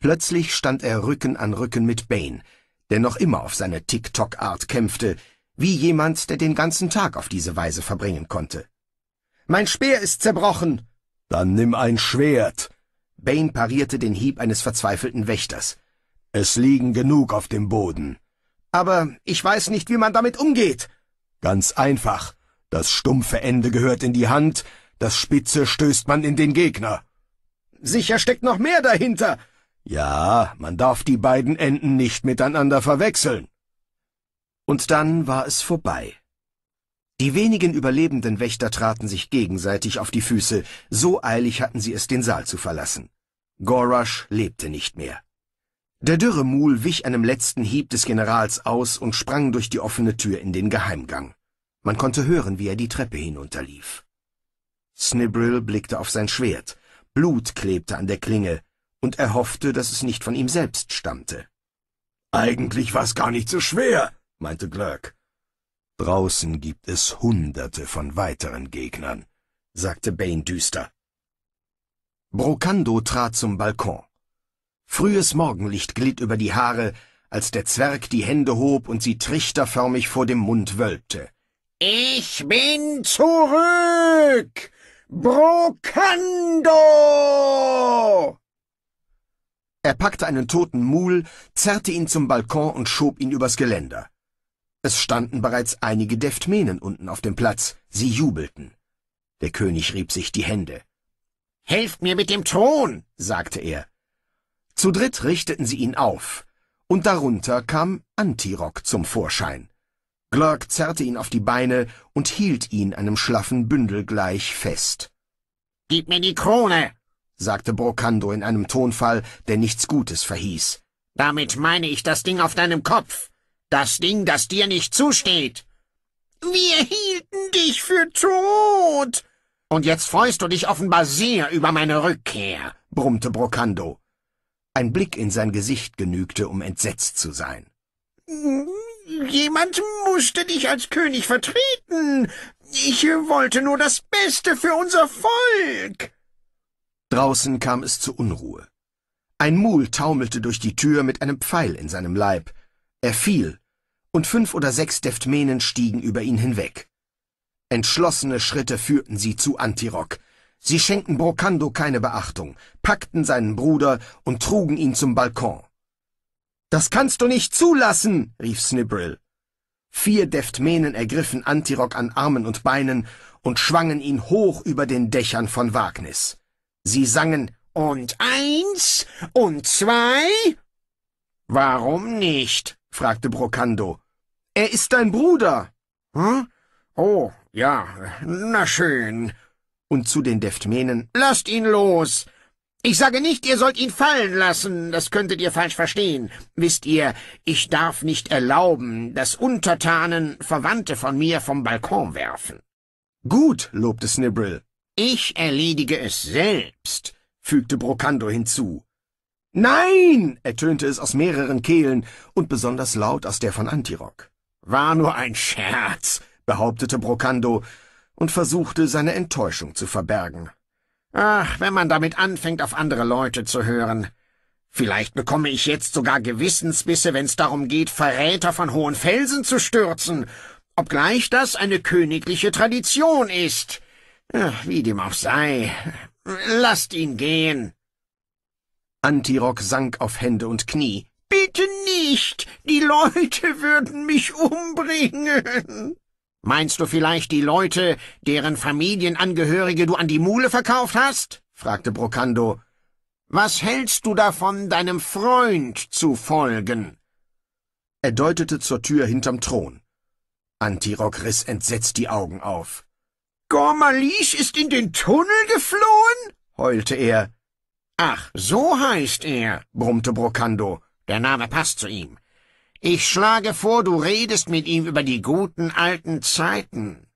Plötzlich stand er Rücken an Rücken mit Bane, der noch immer auf seine Tick-Tock-Art kämpfte, wie jemand, der den ganzen Tag auf diese Weise verbringen konnte. Mein Speer ist zerbrochen! Dann nimm ein Schwert! Bane parierte den Hieb eines verzweifelten Wächters. Es liegen genug auf dem Boden. Aber ich weiß nicht, wie man damit umgeht. Ganz einfach. Das stumpfe Ende gehört in die Hand, das Spitze stößt man in den Gegner. Sicher steckt noch mehr dahinter. Ja, man darf die beiden Enden nicht miteinander verwechseln. Und dann war es vorbei. Die wenigen überlebenden Wächter traten sich gegenseitig auf die Füße, so eilig hatten sie es, den Saal zu verlassen. Gorash lebte nicht mehr. Der dürre Mul wich einem letzten Hieb des Generals aus und sprang durch die offene Tür in den Geheimgang. Man konnte hören, wie er die Treppe hinunterlief. Snibril blickte auf sein Schwert. Blut klebte an der Klinge, und er hoffte, dass es nicht von ihm selbst stammte. Eigentlich war es gar nicht so schwer, meinte Glöck. Draußen gibt es hunderte von weiteren Gegnern, sagte Bane düster. Brocando trat zum Balkon. Frühes Morgenlicht glitt über die Haare, als der Zwerg die Hände hob und sie trichterförmig vor dem Mund wölbte. Ich bin zurück! Brocando! Er packte einen toten Mul, zerrte ihn zum Balkon und schob ihn übers Geländer. Es standen bereits einige Deftmenen unten auf dem Platz. Sie jubelten. Der König rieb sich die Hände. Helft mir mit dem Thron, sagte er. Zu dritt richteten sie ihn auf, und darunter kam Antirok zum Vorschein. Glörk zerrte ihn auf die Beine und hielt ihn einem schlaffen Bündel gleich fest. Gib mir die Krone, sagte Brokando in einem Tonfall, der nichts Gutes verhieß. Damit meine ich das Ding auf deinem Kopf. Das Ding, das dir nicht zusteht. Wir hielten dich für tot. Und jetzt freust du dich offenbar sehr über meine Rückkehr, brummte Brokando. Ein Blick in sein Gesicht genügte, um entsetzt zu sein. Jemand musste dich als König vertreten. Ich wollte nur das Beste für unser Volk. Draußen kam es zu Unruhe. Ein Mul taumelte durch die Tür mit einem Pfeil in seinem Leib. Er fiel, und fünf oder sechs Deftmenen stiegen über ihn hinweg. Entschlossene Schritte führten sie zu Antirok. Sie schenkten Brokando keine Beachtung, packten seinen Bruder und trugen ihn zum Balkon. »Das kannst du nicht zulassen!« rief Snibrill. Vier Deftmenen ergriffen Antirok an Armen und Beinen und schwangen ihn hoch über den Dächern von Wagnis. Sie sangen und eins und zwei? Warum nicht? fragte Brocando. Er ist dein Bruder. Hm? Oh, ja, na schön. Und zu den Deftmenen, lasst ihn los. Ich sage nicht, ihr sollt ihn fallen lassen, das könntet ihr falsch verstehen. Wisst ihr, ich darf nicht erlauben, dass Untertanen Verwandte von mir vom Balkon werfen. Gut, lobte Snibbril. Ich erledige es selbst, fügte Brocando hinzu. Nein, ertönte es aus mehreren Kehlen und besonders laut aus der von Antirock. War nur ein Scherz, behauptete Brocando und versuchte, seine Enttäuschung zu verbergen. Ach, wenn man damit anfängt, auf andere Leute zu hören. Vielleicht bekomme ich jetzt sogar Gewissensbisse, wenn's darum geht, Verräter von hohen Felsen zu stürzen, obgleich das eine königliche Tradition ist. Wie dem auch sei, lasst ihn gehen. Antirock sank auf Hände und Knie. Bitte nicht! Die Leute würden mich umbringen! Meinst du vielleicht die Leute, deren Familienangehörige du an die Mule verkauft hast? fragte Brocando. Was hältst du davon, deinem Freund zu folgen? Er deutete zur Tür hinterm Thron. Antirock riss entsetzt die Augen auf. Gormalisch ist in den Tunnel geflohen? heulte er. Ach, so heißt er, brummte Brocando. Der Name passt zu ihm. Ich schlage vor, du redest mit ihm über die guten alten Zeiten.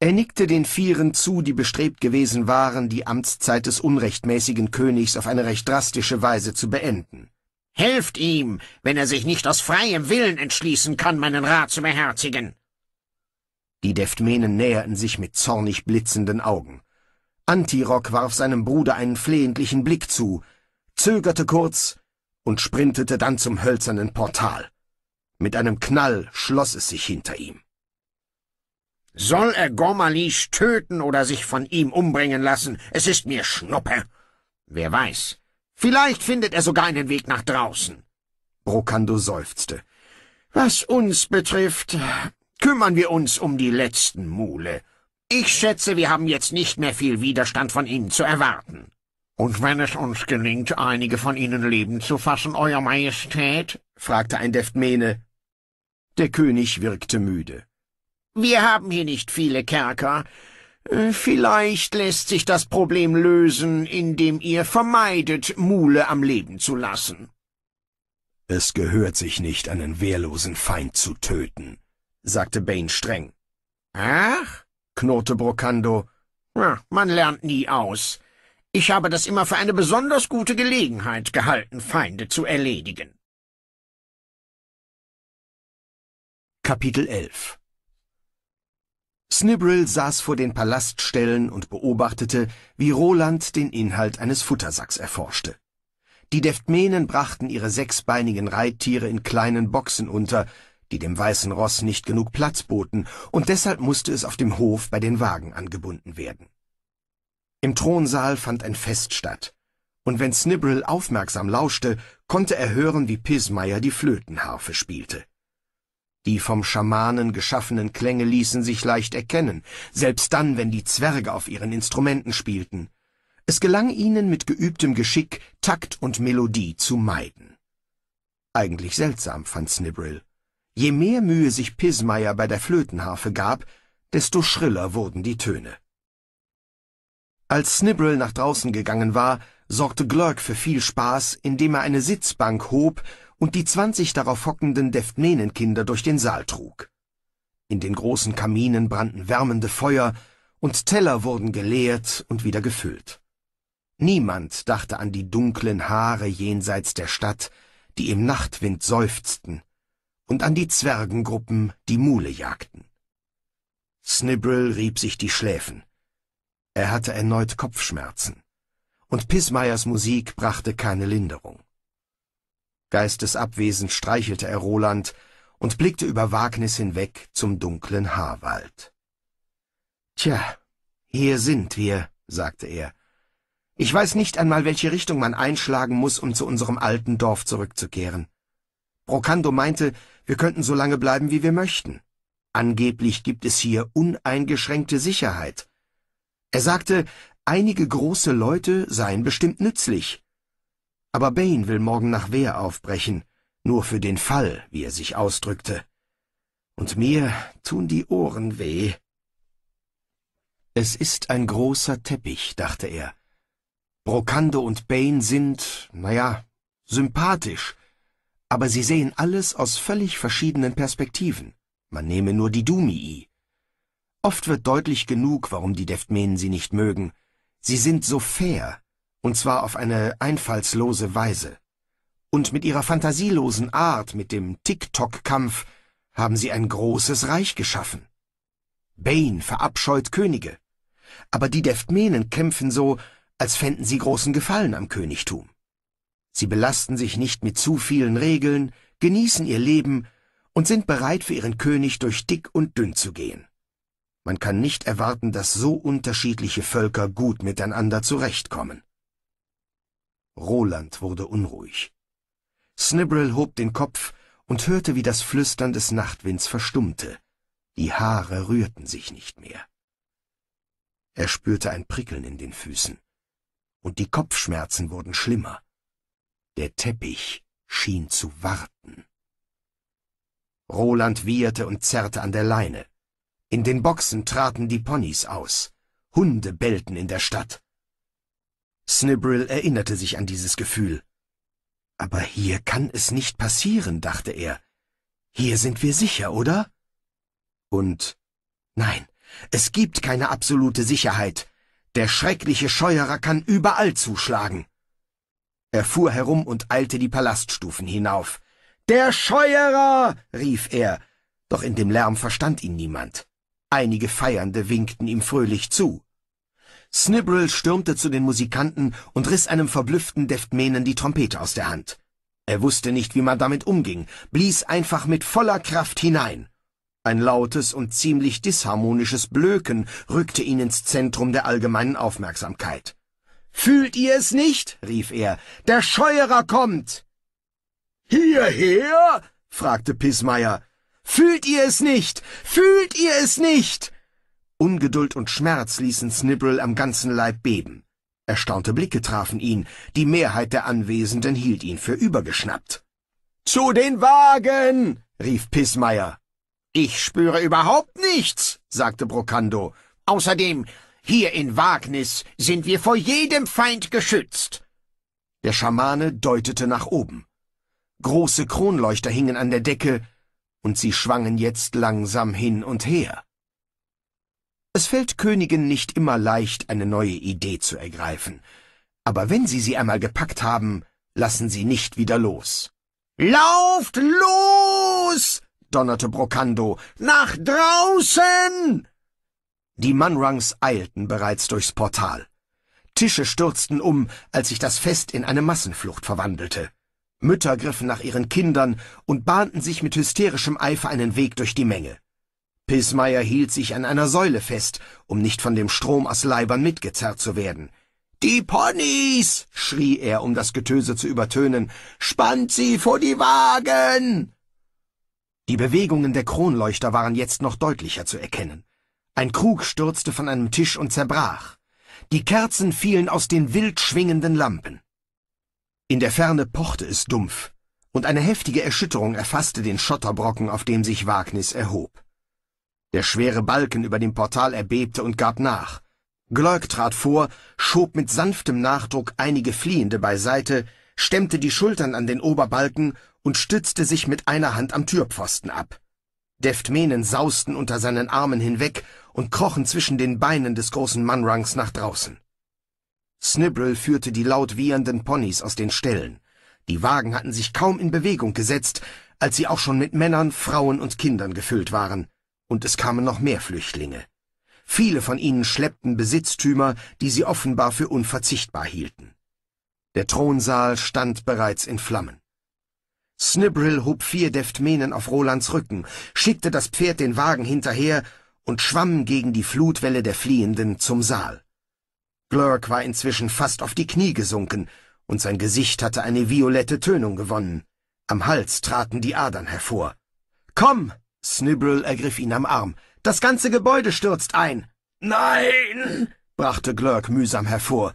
Er nickte den Vieren zu, die bestrebt gewesen waren, die Amtszeit des unrechtmäßigen Königs auf eine recht drastische Weise zu beenden. Helft ihm, wenn er sich nicht aus freiem Willen entschließen kann, meinen Rat zu beherzigen. Die Deftmenen näherten sich mit zornig blitzenden Augen. Antirock warf seinem Bruder einen flehentlichen Blick zu, zögerte kurz und sprintete dann zum hölzernen Portal. Mit einem Knall schloss es sich hinter ihm. Soll er Gormalisch töten oder sich von ihm umbringen lassen, es ist mir Schnuppe. Wer weiß, vielleicht findet er sogar einen Weg nach draußen. Brokando seufzte. Was uns betrifft, kümmern wir uns um die letzten Mule. Ich schätze, wir haben jetzt nicht mehr viel Widerstand von Ihnen zu erwarten. Und wenn es uns gelingt, einige von Ihnen leben zu fassen, Euer Majestät? fragte ein Deftmene. Der König wirkte müde. Wir haben hier nicht viele Kerker. Äh, vielleicht lässt sich das Problem lösen, indem ihr vermeidet, Mule am Leben zu lassen. Es gehört sich nicht, einen wehrlosen Feind zu töten, sagte Bane streng. Ach? knurrte Brocando. Ja, man lernt nie aus. Ich habe das immer für eine besonders gute Gelegenheit gehalten, Feinde zu erledigen. Kapitel 11 Snibril saß vor den Palastställen und beobachtete, wie Roland den Inhalt eines Futtersacks erforschte. Die Deftmenen brachten ihre sechsbeinigen Reittiere in kleinen Boxen unter, die dem weißen Ross nicht genug Platz boten, und deshalb musste es auf dem Hof bei den Wagen angebunden werden. Im Thronsaal fand ein Fest statt, und wenn Snibbrill aufmerksam lauschte, konnte er hören, wie Pismeier die Flötenharfe spielte. Die vom Schamanen geschaffenen Klänge ließen sich leicht erkennen, selbst dann, wenn die Zwerge auf ihren Instrumenten spielten. Es gelang ihnen mit geübtem Geschick, Takt und Melodie zu meiden. Eigentlich seltsam, fand Snibbrill. Je mehr Mühe sich Pismeier bei der Flötenharfe gab, desto schriller wurden die Töne. Als Snibbrel nach draußen gegangen war, sorgte Glurk für viel Spaß, indem er eine Sitzbank hob und die zwanzig darauf hockenden Deftnenenkinder durch den Saal trug. In den großen Kaminen brannten wärmende Feuer, und Teller wurden geleert und wieder gefüllt. Niemand dachte an die dunklen Haare jenseits der Stadt, die im Nachtwind seufzten, und an die Zwergengruppen, die Mule jagten. Snibrill rieb sich die Schläfen. Er hatte erneut Kopfschmerzen. Und Pismeyers Musik brachte keine Linderung. Geistesabwesend streichelte er Roland und blickte über Wagnis hinweg zum dunklen Haarwald. Tja, hier sind wir, sagte er. Ich weiß nicht einmal, welche Richtung man einschlagen muss, um zu unserem alten Dorf zurückzukehren. Brocando meinte, wir könnten so lange bleiben, wie wir möchten. Angeblich gibt es hier uneingeschränkte Sicherheit. Er sagte, einige große Leute seien bestimmt nützlich. Aber Bane will morgen nach Wehr aufbrechen, nur für den Fall, wie er sich ausdrückte. Und mir tun die Ohren weh. Es ist ein großer Teppich, dachte er. Brocando und Bane sind, naja, sympathisch, aber sie sehen alles aus völlig verschiedenen Perspektiven. Man nehme nur die Dumii. Oft wird deutlich genug, warum die Deftmenen sie nicht mögen. Sie sind so fair, und zwar auf eine einfallslose Weise. Und mit ihrer fantasielosen Art, mit dem Tick-Tock-Kampf, haben sie ein großes Reich geschaffen. Bane verabscheut Könige. Aber die Deftmenen kämpfen so, als fänden sie großen Gefallen am Königtum. Sie belasten sich nicht mit zu vielen Regeln, genießen ihr Leben und sind bereit für ihren König durch dick und dünn zu gehen. Man kann nicht erwarten, dass so unterschiedliche Völker gut miteinander zurechtkommen. Roland wurde unruhig. Snibrel hob den Kopf und hörte, wie das Flüstern des Nachtwinds verstummte. Die Haare rührten sich nicht mehr. Er spürte ein Prickeln in den Füßen. Und die Kopfschmerzen wurden schlimmer. Der Teppich schien zu warten. Roland wieherte und zerrte an der Leine. In den Boxen traten die Ponys aus. Hunde bellten in der Stadt. Snibrill erinnerte sich an dieses Gefühl. Aber hier kann es nicht passieren, dachte er. Hier sind wir sicher, oder? Und nein, es gibt keine absolute Sicherheit. Der schreckliche Scheuerer kann überall zuschlagen. Er fuhr herum und eilte die Palaststufen hinauf. Der Scheuerer! rief er, doch in dem Lärm verstand ihn niemand. Einige Feiernde winkten ihm fröhlich zu. Snibrel stürmte zu den Musikanten und riss einem verblüfften Deftmänen die Trompete aus der Hand. Er wusste nicht, wie man damit umging, blies einfach mit voller Kraft hinein. Ein lautes und ziemlich disharmonisches Blöken rückte ihn ins Zentrum der allgemeinen Aufmerksamkeit. Fühlt ihr es nicht? rief er. Der Scheuerer kommt. Hierher? fragte Pismeier. Fühlt ihr es nicht? Fühlt ihr es nicht? Ungeduld und Schmerz ließen Snibble am ganzen Leib beben. Erstaunte Blicke trafen ihn, die Mehrheit der Anwesenden hielt ihn für übergeschnappt. Zu den Wagen! rief Pismeier. Ich spüre überhaupt nichts, sagte Brocando. Außerdem hier in Wagnis sind wir vor jedem Feind geschützt. Der Schamane deutete nach oben. Große Kronleuchter hingen an der Decke, und sie schwangen jetzt langsam hin und her. Es fällt Königen nicht immer leicht, eine neue Idee zu ergreifen, aber wenn sie sie einmal gepackt haben, lassen sie nicht wieder los. Lauft los! donnerte Brocando. Nach draußen! Die Manrangs eilten bereits durchs Portal. Tische stürzten um, als sich das Fest in eine Massenflucht verwandelte. Mütter griffen nach ihren Kindern und bahnten sich mit hysterischem Eifer einen Weg durch die Menge. Pissmeier hielt sich an einer Säule fest, um nicht von dem Strom aus Leibern mitgezerrt zu werden. Die Ponys! schrie er, um das Getöse zu übertönen. Spannt sie vor die Wagen! Die Bewegungen der Kronleuchter waren jetzt noch deutlicher zu erkennen. Ein Krug stürzte von einem Tisch und zerbrach. Die Kerzen fielen aus den wild schwingenden Lampen. In der Ferne pochte es dumpf, und eine heftige Erschütterung erfasste den Schotterbrocken, auf dem sich Wagnis erhob. Der schwere Balken über dem Portal erbebte und gab nach. Gleug trat vor, schob mit sanftem Nachdruck einige Fliehende beiseite, stemmte die Schultern an den Oberbalken und stützte sich mit einer Hand am Türpfosten ab. Deftmenen sausten unter seinen Armen hinweg und krochen zwischen den Beinen des großen Manrangs nach draußen. Snibril führte die laut wiehernden Ponys aus den Ställen. Die Wagen hatten sich kaum in Bewegung gesetzt, als sie auch schon mit Männern, Frauen und Kindern gefüllt waren, und es kamen noch mehr Flüchtlinge. Viele von ihnen schleppten Besitztümer, die sie offenbar für unverzichtbar hielten. Der Thronsaal stand bereits in Flammen. Snibril hob vier Deftmenen auf Rolands Rücken, schickte das Pferd den Wagen hinterher und schwamm gegen die Flutwelle der Fliehenden zum Saal. Glurk war inzwischen fast auf die Knie gesunken, und sein Gesicht hatte eine violette Tönung gewonnen. Am Hals traten die Adern hervor. Komm! Snibbrel ergriff ihn am Arm. Das ganze Gebäude stürzt ein! Nein! brachte Glurk mühsam hervor.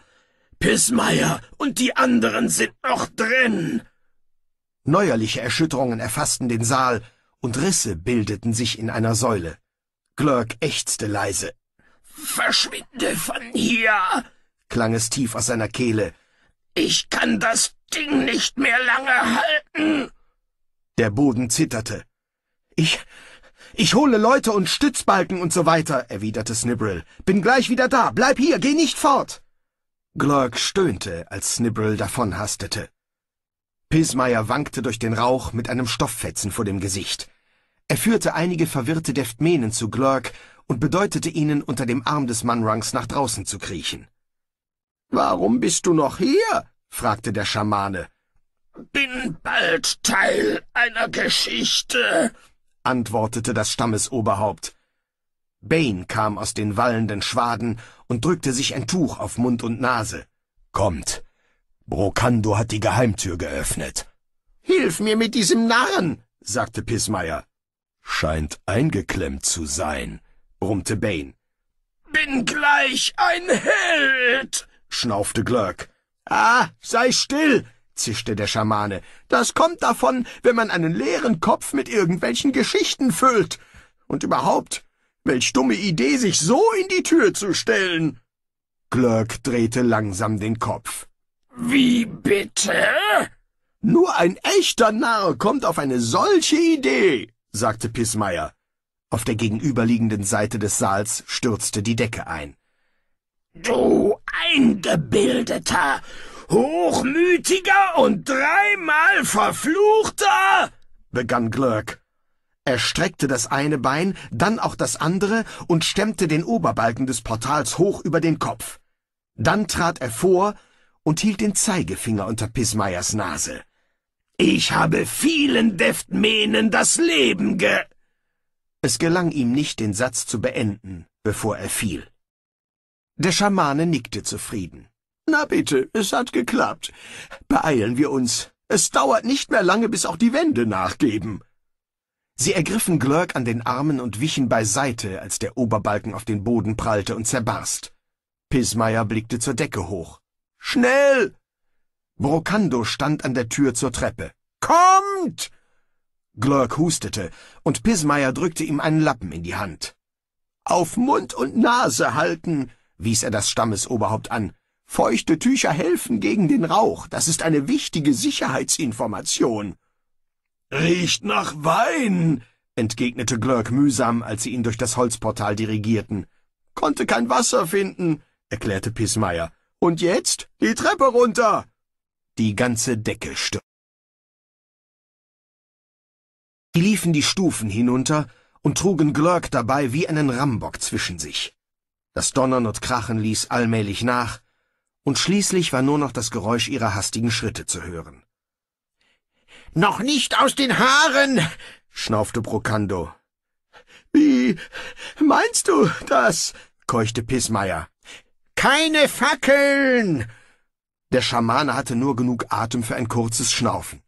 Pissmeier und die anderen sind noch drin! Neuerliche Erschütterungen erfassten den Saal, und Risse bildeten sich in einer Säule. Glurk ächzte leise. Verschwinde von hier! klang es tief aus seiner Kehle. Ich kann das Ding nicht mehr lange halten! Der Boden zitterte. Ich. Ich hole Leute und Stützbalken und so weiter, erwiderte Snibbril. Bin gleich wieder da. Bleib hier, geh nicht fort! Glurk stöhnte, als Snibbril davonhastete. Pismayer wankte durch den Rauch mit einem Stofffetzen vor dem Gesicht. Er führte einige verwirrte Deftmenen zu Glurk und bedeutete ihnen, unter dem Arm des Manrangs nach draußen zu kriechen. »Warum bist du noch hier?« fragte der Schamane. »Bin bald Teil einer Geschichte«, antwortete das Stammesoberhaupt. Bane kam aus den wallenden Schwaden und drückte sich ein Tuch auf Mund und Nase. »Kommt! Brokando hat die Geheimtür geöffnet.« »Hilf mir mit diesem Narren«, sagte Pissmeier. Scheint eingeklemmt zu sein, brummte Bane. Bin gleich ein Held, schnaufte Glurk. Ah, sei still, zischte der Schamane. Das kommt davon, wenn man einen leeren Kopf mit irgendwelchen Geschichten füllt. Und überhaupt, welch dumme Idee, sich so in die Tür zu stellen. Glurk drehte langsam den Kopf. Wie bitte? Nur ein echter Narr kommt auf eine solche Idee sagte Pissmeier. Auf der gegenüberliegenden Seite des Saals stürzte die Decke ein. Du eingebildeter, hochmütiger und dreimal verfluchter, begann Glörk. Er streckte das eine Bein, dann auch das andere und stemmte den Oberbalken des Portals hoch über den Kopf. Dann trat er vor und hielt den Zeigefinger unter Pismayers Nase. Ich habe vielen Deftmähnen das Leben ge... Es gelang ihm nicht, den Satz zu beenden, bevor er fiel. Der Schamane nickte zufrieden. Na bitte, es hat geklappt. Beeilen wir uns. Es dauert nicht mehr lange, bis auch die Wände nachgeben. Sie ergriffen Glörk an den Armen und wichen beiseite, als der Oberbalken auf den Boden prallte und zerbarst. Pismayer blickte zur Decke hoch. Schnell! Brocando stand an der Tür zur Treppe. Kommt! Glörk hustete, und Pismeier drückte ihm einen Lappen in die Hand. Auf Mund und Nase halten, wies er das Stammesoberhaupt an. Feuchte Tücher helfen gegen den Rauch. Das ist eine wichtige Sicherheitsinformation. Riecht nach Wein, entgegnete Glörk mühsam, als sie ihn durch das Holzportal dirigierten. Konnte kein Wasser finden, erklärte Pismeier. Und jetzt die Treppe runter! die ganze Decke stürzte. Sie liefen die Stufen hinunter und trugen Glörk dabei wie einen Rambock zwischen sich. Das Donnern und Krachen ließ allmählich nach, und schließlich war nur noch das Geräusch ihrer hastigen Schritte zu hören. Noch nicht aus den Haaren, schnaufte Brokando. Wie meinst du das? keuchte Pismeier. Keine Fackeln, der Schamane hatte nur genug Atem für ein kurzes Schnaufen.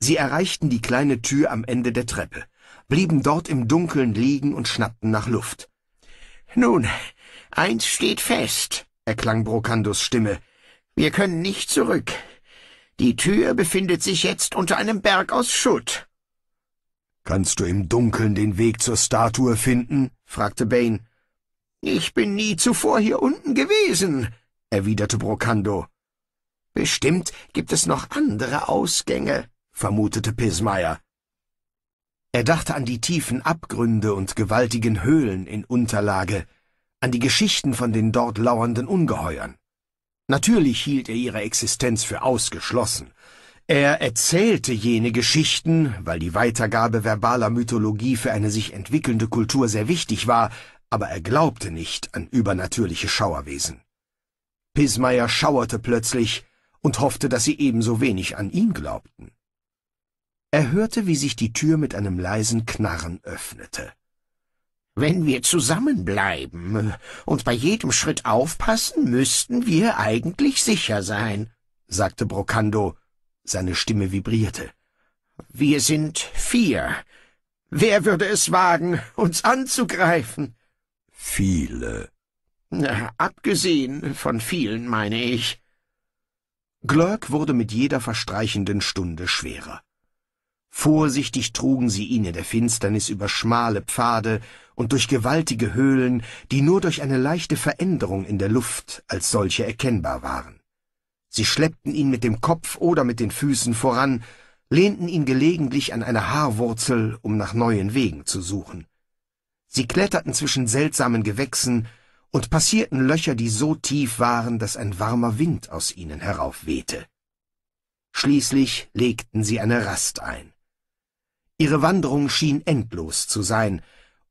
Sie erreichten die kleine Tür am Ende der Treppe, blieben dort im Dunkeln liegen und schnappten nach Luft. Nun, eins steht fest, erklang Brokandos Stimme. Wir können nicht zurück. Die Tür befindet sich jetzt unter einem Berg aus Schutt. Kannst du im Dunkeln den Weg zur Statue finden? fragte Bane. Ich bin nie zuvor hier unten gewesen, erwiderte Brocando. Bestimmt gibt es noch andere Ausgänge, vermutete Pismayer. Er dachte an die tiefen Abgründe und gewaltigen Höhlen in Unterlage, an die Geschichten von den dort lauernden Ungeheuern. Natürlich hielt er ihre Existenz für ausgeschlossen. Er erzählte jene Geschichten, weil die Weitergabe verbaler Mythologie für eine sich entwickelnde Kultur sehr wichtig war, aber er glaubte nicht an übernatürliche Schauerwesen. Pismayer schauerte plötzlich und hoffte, dass sie ebenso wenig an ihn glaubten. Er hörte, wie sich die Tür mit einem leisen Knarren öffnete. Wenn wir zusammenbleiben und bei jedem Schritt aufpassen, müssten wir eigentlich sicher sein, sagte Brocando. Seine Stimme vibrierte. Wir sind vier. Wer würde es wagen, uns anzugreifen? Viele, Abgesehen von vielen, meine ich. Glörk wurde mit jeder verstreichenden Stunde schwerer. Vorsichtig trugen sie ihn in der Finsternis über schmale Pfade und durch gewaltige Höhlen, die nur durch eine leichte Veränderung in der Luft als solche erkennbar waren. Sie schleppten ihn mit dem Kopf oder mit den Füßen voran, lehnten ihn gelegentlich an eine Haarwurzel, um nach neuen Wegen zu suchen. Sie kletterten zwischen seltsamen Gewächsen, und passierten Löcher, die so tief waren, dass ein warmer Wind aus ihnen heraufwehte. Schließlich legten sie eine Rast ein. Ihre Wanderung schien endlos zu sein,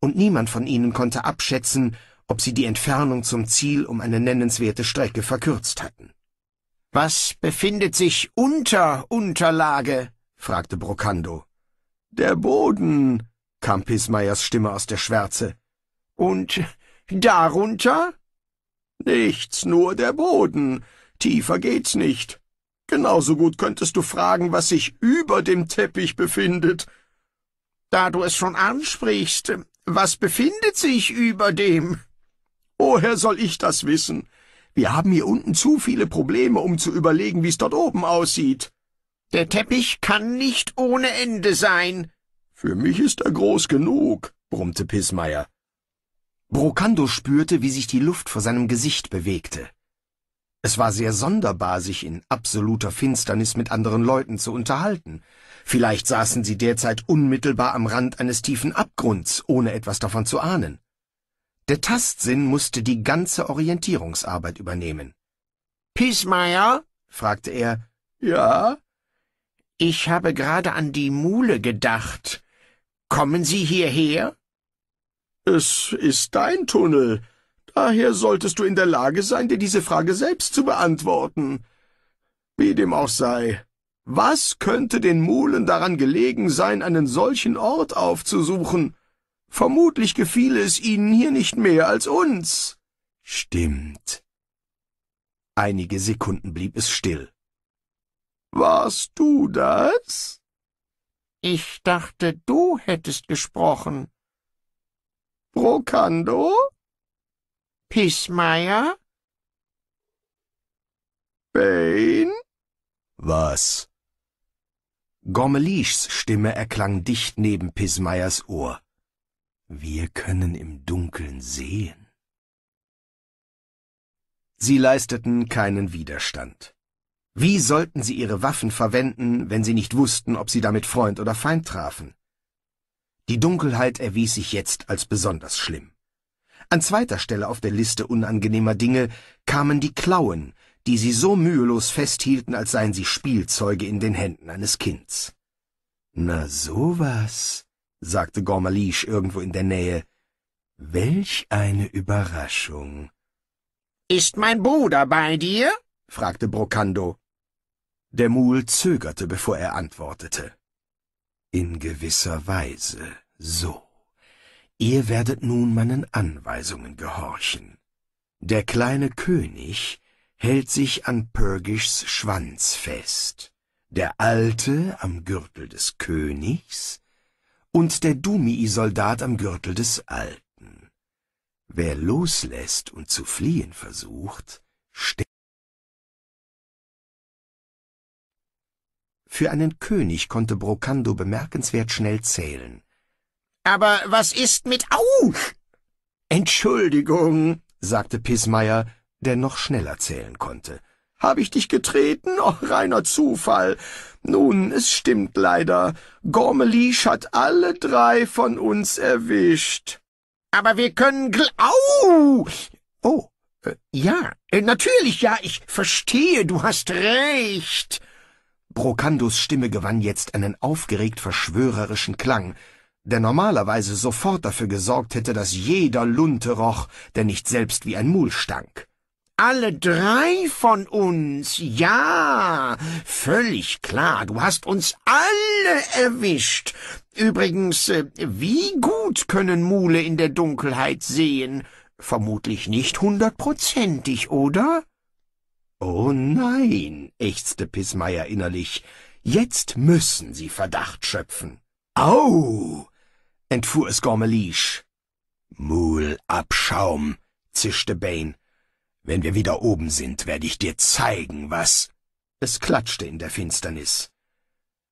und niemand von ihnen konnte abschätzen, ob sie die Entfernung zum Ziel um eine nennenswerte Strecke verkürzt hatten. Was befindet sich unter Unterlage? fragte Brocando. Der Boden, kam Pismayers Stimme aus der Schwärze. Und Darunter? Nichts, nur der Boden. Tiefer geht's nicht. Genauso gut könntest du fragen, was sich über dem Teppich befindet. Da du es schon ansprichst, was befindet sich über dem? Woher soll ich das wissen? Wir haben hier unten zu viele Probleme, um zu überlegen, wie's dort oben aussieht. Der Teppich kann nicht ohne Ende sein. Für mich ist er groß genug, brummte Pissmeier. Brokando spürte, wie sich die Luft vor seinem Gesicht bewegte. Es war sehr sonderbar, sich in absoluter Finsternis mit anderen Leuten zu unterhalten. Vielleicht saßen sie derzeit unmittelbar am Rand eines tiefen Abgrunds, ohne etwas davon zu ahnen. Der Tastsinn musste die ganze Orientierungsarbeit übernehmen. Piesmeier? fragte er. Ja? Ich habe gerade an die Mule gedacht. Kommen Sie hierher? Es ist dein Tunnel. Daher solltest du in der Lage sein, dir diese Frage selbst zu beantworten. Wie dem auch sei. Was könnte den Mulen daran gelegen sein, einen solchen Ort aufzusuchen? Vermutlich gefiele es ihnen hier nicht mehr als uns. Stimmt. Einige Sekunden blieb es still. Warst du das? Ich dachte, du hättest gesprochen. Brokando? Pissmeier? Bane? Was? Gormelischs Stimme erklang dicht neben Pissmeiers Ohr. Wir können im Dunkeln sehen. Sie leisteten keinen Widerstand. Wie sollten sie ihre Waffen verwenden, wenn sie nicht wussten, ob sie damit Freund oder Feind trafen? Die Dunkelheit erwies sich jetzt als besonders schlimm. An zweiter Stelle auf der Liste unangenehmer Dinge kamen die Klauen, die sie so mühelos festhielten, als seien sie Spielzeuge in den Händen eines Kinds. Na sowas, sagte Gormalisch irgendwo in der Nähe. Welch eine Überraschung. Ist mein Bruder bei dir? fragte Brocando. Der Mul zögerte, bevor er antwortete. In gewisser Weise so. Ihr werdet nun meinen Anweisungen gehorchen. Der kleine König hält sich an Pürgischs Schwanz fest, der Alte am Gürtel des Königs und der Dumii-Soldat am Gürtel des Alten. Wer loslässt und zu fliehen versucht, Für einen König konnte Brocando bemerkenswert schnell zählen. Aber was ist mit Au? Entschuldigung, sagte Pismeier, der noch schneller zählen konnte. Habe ich dich getreten? Oh, reiner Zufall. Nun, es stimmt leider. Gormelisch hat alle drei von uns erwischt. Aber wir können gl... Au! Oh, äh, ja, äh, natürlich, ja, ich verstehe, du hast recht. Brokandos Stimme gewann jetzt einen aufgeregt verschwörerischen Klang, der normalerweise sofort dafür gesorgt hätte, dass jeder Lunte roch, der nicht selbst wie ein Mul stank. Alle drei von uns, ja, völlig klar, du hast uns alle erwischt. Übrigens, äh, wie gut können Mule in der Dunkelheit sehen? Vermutlich nicht hundertprozentig, oder? Oh nein, ächzte Pismeier innerlich, jetzt müssen sie Verdacht schöpfen. Au! entfuhr es Gormeliche. Mulabschaum, zischte Bane. Wenn wir wieder oben sind, werde ich dir zeigen, was... Es klatschte in der Finsternis.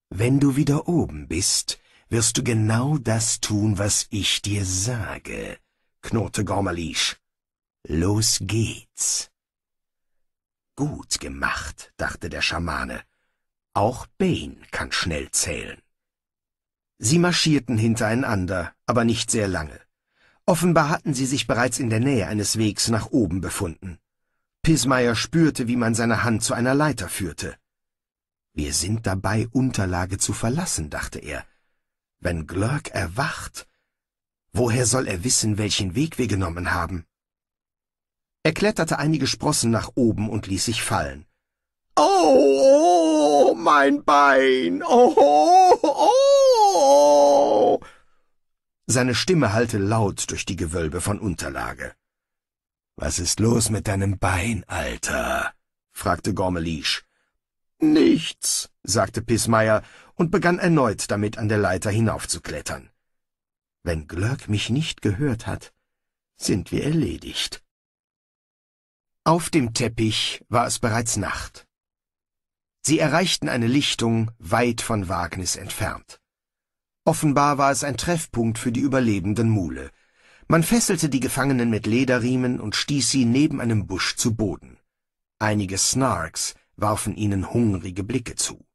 Wenn du wieder oben bist, wirst du genau das tun, was ich dir sage, knurrte Gormelisch. Los geht's. Gut gemacht, dachte der Schamane. Auch Bane kann schnell zählen. Sie marschierten hintereinander, aber nicht sehr lange. Offenbar hatten sie sich bereits in der Nähe eines Wegs nach oben befunden. Pismayer spürte, wie man seine Hand zu einer Leiter führte. Wir sind dabei, Unterlage zu verlassen, dachte er. Wenn Glurk erwacht, woher soll er wissen, welchen Weg wir genommen haben? Er kletterte einige Sprossen nach oben und ließ sich fallen. Oh, oh mein Bein! Oh, oh, oh! Seine Stimme hallte laut durch die Gewölbe von Unterlage. Was ist los mit deinem Bein, Alter? fragte Gormelisch. Nichts, sagte Pissmeier und begann erneut damit an der Leiter hinaufzuklettern. Wenn Glöck mich nicht gehört hat, sind wir erledigt. Auf dem Teppich war es bereits Nacht. Sie erreichten eine Lichtung weit von Wagnis entfernt. Offenbar war es ein Treffpunkt für die überlebenden Mule. Man fesselte die Gefangenen mit Lederriemen und stieß sie neben einem Busch zu Boden. Einige Snarks warfen ihnen hungrige Blicke zu.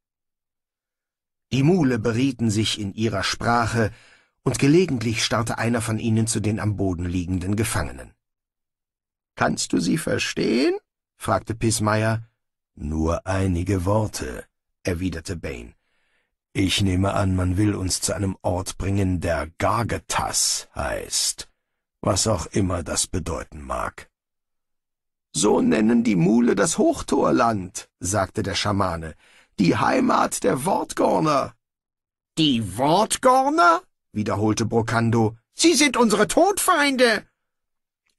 Die Mule berieten sich in ihrer Sprache, und gelegentlich starrte einer von ihnen zu den am Boden liegenden Gefangenen. Kannst du sie verstehen? fragte Pismeier. Nur einige Worte, erwiderte Bain. Ich nehme an, man will uns zu einem Ort bringen, der Gargetas heißt, was auch immer das bedeuten mag. So nennen die Mule das Hochtorland, sagte der Schamane, die Heimat der Wortgorner. Die Wortgorner? wiederholte Brokando. Sie sind unsere Todfeinde.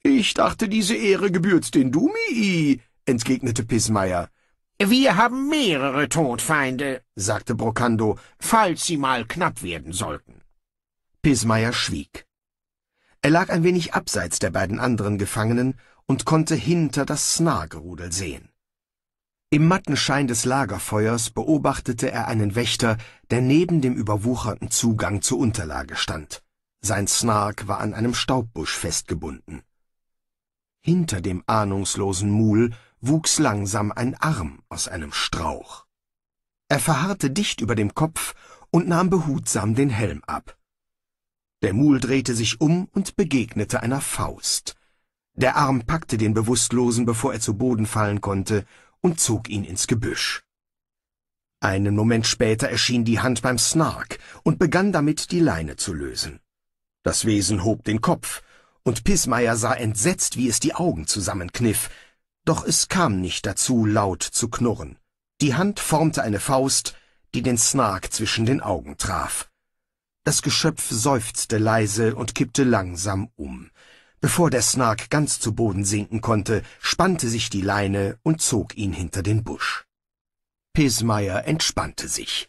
Ich dachte, diese Ehre gebührt den Dumi, entgegnete Pismeier. Wir haben mehrere Todfeinde, sagte Brocando, falls sie mal knapp werden sollten. Pismeier schwieg. Er lag ein wenig abseits der beiden anderen Gefangenen und konnte hinter das Snargerudel sehen. Im matten Schein des Lagerfeuers beobachtete er einen Wächter, der neben dem überwucherten Zugang zur Unterlage stand. Sein Snark war an einem Staubbusch festgebunden. Hinter dem ahnungslosen Muhl wuchs langsam ein Arm aus einem Strauch. Er verharrte dicht über dem Kopf und nahm behutsam den Helm ab. Der Muhl drehte sich um und begegnete einer Faust. Der Arm packte den Bewusstlosen, bevor er zu Boden fallen konnte, und zog ihn ins Gebüsch. Einen Moment später erschien die Hand beim Snark und begann damit, die Leine zu lösen. Das Wesen hob den Kopf, und Pismeier sah entsetzt, wie es die Augen zusammenkniff. Doch es kam nicht dazu, laut zu knurren. Die Hand formte eine Faust, die den Snark zwischen den Augen traf. Das Geschöpf seufzte leise und kippte langsam um. Bevor der Snark ganz zu Boden sinken konnte, spannte sich die Leine und zog ihn hinter den Busch. Pismeier entspannte sich.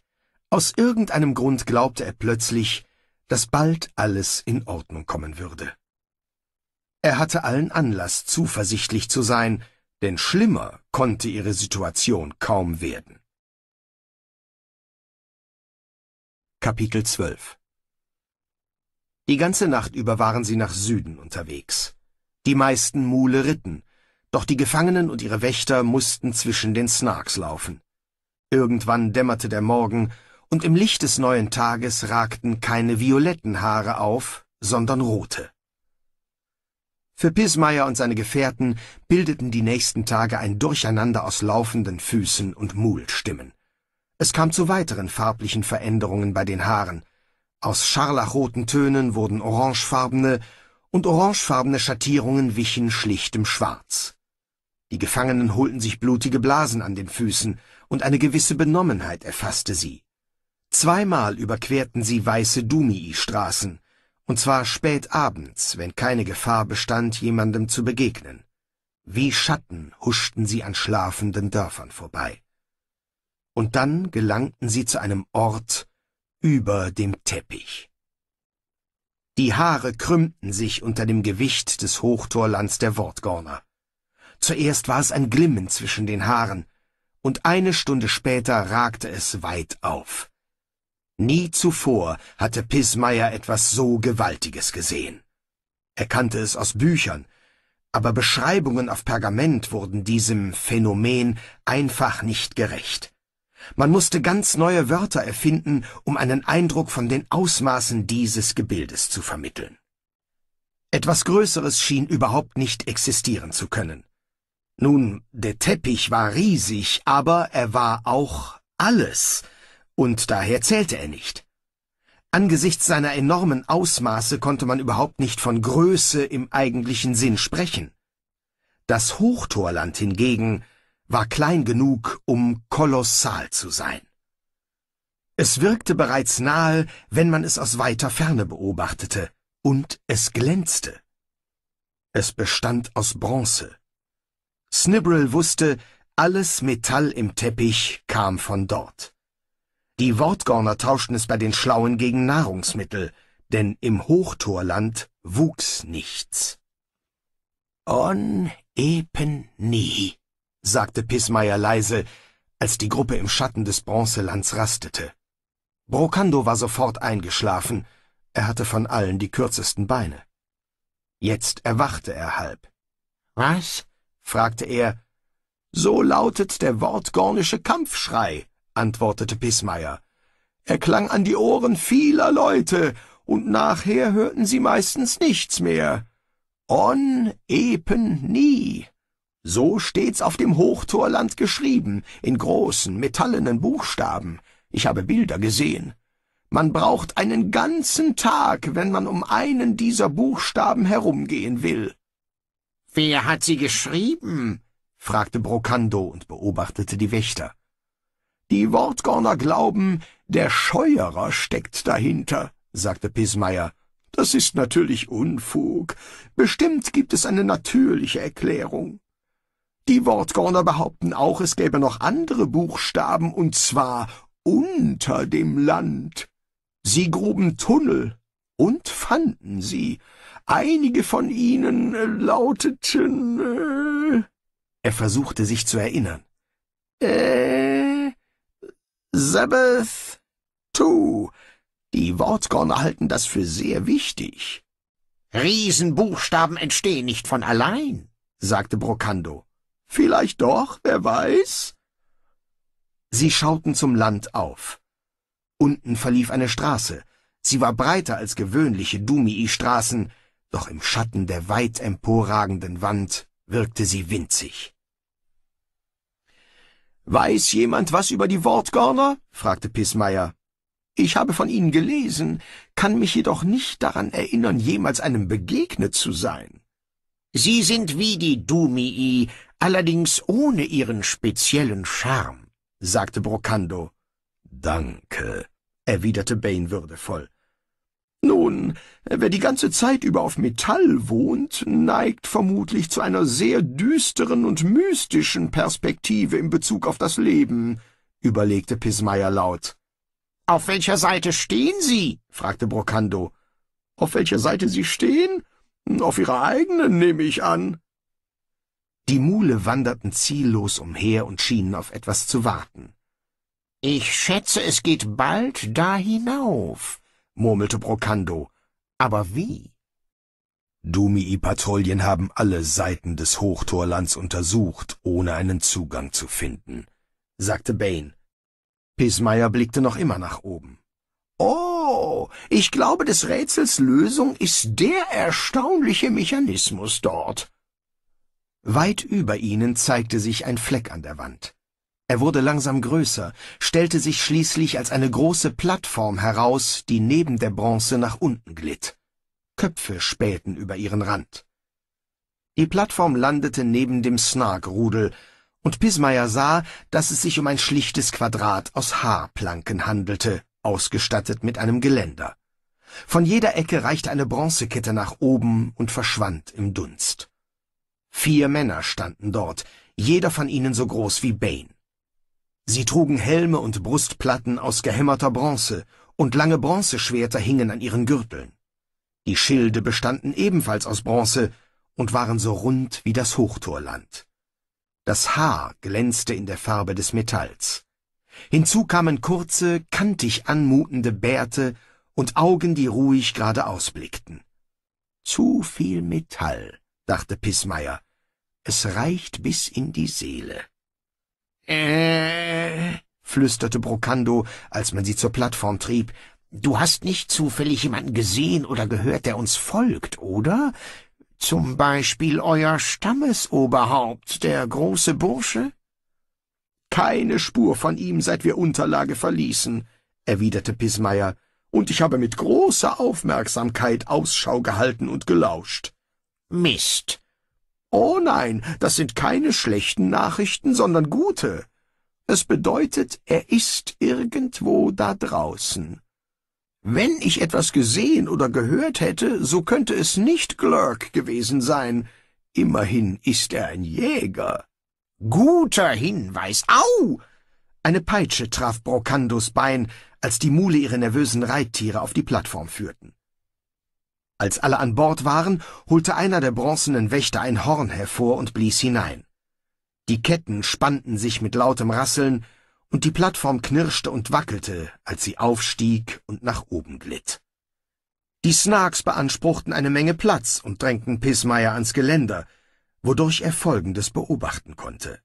Aus irgendeinem Grund glaubte er plötzlich, dass bald alles in Ordnung kommen würde. Er hatte allen Anlass, zuversichtlich zu sein, denn schlimmer konnte ihre Situation kaum werden. Kapitel 12 Die ganze Nacht über waren sie nach Süden unterwegs. Die meisten Mule ritten, doch die Gefangenen und ihre Wächter mussten zwischen den Snarks laufen. Irgendwann dämmerte der Morgen, und im Licht des neuen Tages ragten keine violetten Haare auf, sondern rote. Für Pismayer und seine Gefährten bildeten die nächsten Tage ein Durcheinander aus laufenden Füßen und Muhlstimmen. Es kam zu weiteren farblichen Veränderungen bei den Haaren. Aus scharlachroten Tönen wurden orangefarbene, und orangefarbene Schattierungen wichen schlichtem Schwarz. Die Gefangenen holten sich blutige Blasen an den Füßen, und eine gewisse Benommenheit erfasste sie. Zweimal überquerten sie weiße Dumii-Straßen, und zwar spät abends, wenn keine Gefahr bestand, jemandem zu begegnen. Wie Schatten huschten sie an schlafenden Dörfern vorbei. Und dann gelangten sie zu einem Ort über dem Teppich. Die Haare krümmten sich unter dem Gewicht des Hochtorlands der Wortgorner. Zuerst war es ein Glimmen zwischen den Haaren, und eine Stunde später ragte es weit auf. Nie zuvor hatte Pismeier etwas so Gewaltiges gesehen. Er kannte es aus Büchern, aber Beschreibungen auf Pergament wurden diesem Phänomen einfach nicht gerecht. Man musste ganz neue Wörter erfinden, um einen Eindruck von den Ausmaßen dieses Gebildes zu vermitteln. Etwas Größeres schien überhaupt nicht existieren zu können. Nun, der Teppich war riesig, aber er war auch alles, und daher zählte er nicht. Angesichts seiner enormen Ausmaße konnte man überhaupt nicht von Größe im eigentlichen Sinn sprechen. Das Hochtorland hingegen war klein genug, um kolossal zu sein. Es wirkte bereits nahe, wenn man es aus weiter Ferne beobachtete, und es glänzte. Es bestand aus Bronze. Snibrel wusste, alles Metall im Teppich kam von dort. Die Wortgorner tauschten es bei den Schlauen gegen Nahrungsmittel, denn im Hochtorland wuchs nichts. On eben nie, sagte Pismayer leise, als die Gruppe im Schatten des Bronzelands rastete. Brokando war sofort eingeschlafen, er hatte von allen die kürzesten Beine. Jetzt erwachte er halb. Was? fragte er. So lautet der wortgornische Kampfschrei, antwortete Pismayer. Er klang an die Ohren vieler Leute, und nachher hörten sie meistens nichts mehr. On epen nie. So steht's auf dem Hochtorland geschrieben, in großen, metallenen Buchstaben. Ich habe Bilder gesehen. Man braucht einen ganzen Tag, wenn man um einen dieser Buchstaben herumgehen will. Wer hat sie geschrieben? fragte Brocando und beobachtete die Wächter. Die Wortgorner glauben, der Scheuerer steckt dahinter, sagte Pismayer. Das ist natürlich Unfug. Bestimmt gibt es eine natürliche Erklärung. Die Wortgorner behaupten auch, es gäbe noch andere Buchstaben, und zwar unter dem Land. Sie gruben Tunnel und fanden sie. Einige von ihnen äh, lauteten... Äh, er versuchte sich zu erinnern. Äh, Sabbath tu. Die Wortcorner halten das für sehr wichtig. Riesenbuchstaben entstehen nicht von allein, sagte Brocando. Vielleicht doch, wer weiß? Sie schauten zum Land auf. Unten verlief eine Straße. Sie war breiter als gewöhnliche Dumii-Straßen, doch im Schatten der weit emporragenden Wand wirkte sie winzig. Weiß jemand was über die Wortgörner? fragte Pissmeier. Ich habe von ihnen gelesen, kann mich jedoch nicht daran erinnern, jemals einem begegnet zu sein. Sie sind wie die Dumii, allerdings ohne ihren speziellen Charme, sagte Brocando. Danke, erwiderte Bane würdevoll. Nun, wer die ganze Zeit über auf Metall wohnt, neigt vermutlich zu einer sehr düsteren und mystischen Perspektive in Bezug auf das Leben, überlegte Pismeier laut. Auf welcher Seite stehen Sie? fragte Brocando. Auf welcher Seite Sie stehen? Auf Ihrer eigenen, nehme ich an. Die Mule wanderten ziellos umher und schienen auf etwas zu warten. Ich schätze, es geht bald da hinauf, murmelte Brokando. Aber wie? Dumii-Patrouillen haben alle Seiten des Hochtorlands untersucht, ohne einen Zugang zu finden, sagte Bane. Pismayer blickte noch immer nach oben. Oh, ich glaube, des Rätsels Lösung ist der erstaunliche Mechanismus dort. Weit über ihnen zeigte sich ein Fleck an der Wand. Er wurde langsam größer, stellte sich schließlich als eine große Plattform heraus, die neben der Bronze nach unten glitt. Köpfe spähten über ihren Rand. Die Plattform landete neben dem Snark-Rudel, und Pismayer sah, dass es sich um ein schlichtes Quadrat aus Haarplanken handelte, ausgestattet mit einem Geländer. Von jeder Ecke reichte eine Bronzekette nach oben und verschwand im Dunst. Vier Männer standen dort, jeder von ihnen so groß wie Bane. Sie trugen Helme und Brustplatten aus gehämmerter Bronze, und lange Bronzeschwerter hingen an ihren Gürteln. Die Schilde bestanden ebenfalls aus Bronze und waren so rund wie das Hochtorland. Das Haar glänzte in der Farbe des Metalls. Hinzu kamen kurze, kantig anmutende Bärte und Augen, die ruhig geradeaus blickten. Zu viel Metall, dachte Pissmeier. Es reicht bis in die Seele. Äh, flüsterte Brocando, als man sie zur Plattform trieb. Du hast nicht zufällig jemanden gesehen oder gehört, der uns folgt, oder? Zum Beispiel euer Stammesoberhaupt, der große Bursche? Keine Spur von ihm, seit wir Unterlage verließen, erwiderte Pismeier, und ich habe mit großer Aufmerksamkeit Ausschau gehalten und gelauscht. Mist, Oh nein, das sind keine schlechten Nachrichten, sondern gute. Es bedeutet, er ist irgendwo da draußen. Wenn ich etwas gesehen oder gehört hätte, so könnte es nicht Glurk gewesen sein. Immerhin ist er ein Jäger. Guter Hinweis. Au! Eine Peitsche traf Brocandos Bein, als die Mule ihre nervösen Reittiere auf die Plattform führten. Als alle an Bord waren, holte einer der bronzenen Wächter ein Horn hervor und blies hinein. Die Ketten spannten sich mit lautem Rasseln, und die Plattform knirschte und wackelte, als sie aufstieg und nach oben glitt. Die Snarks beanspruchten eine Menge Platz und drängten Pissmeier ans Geländer, wodurch er Folgendes beobachten konnte.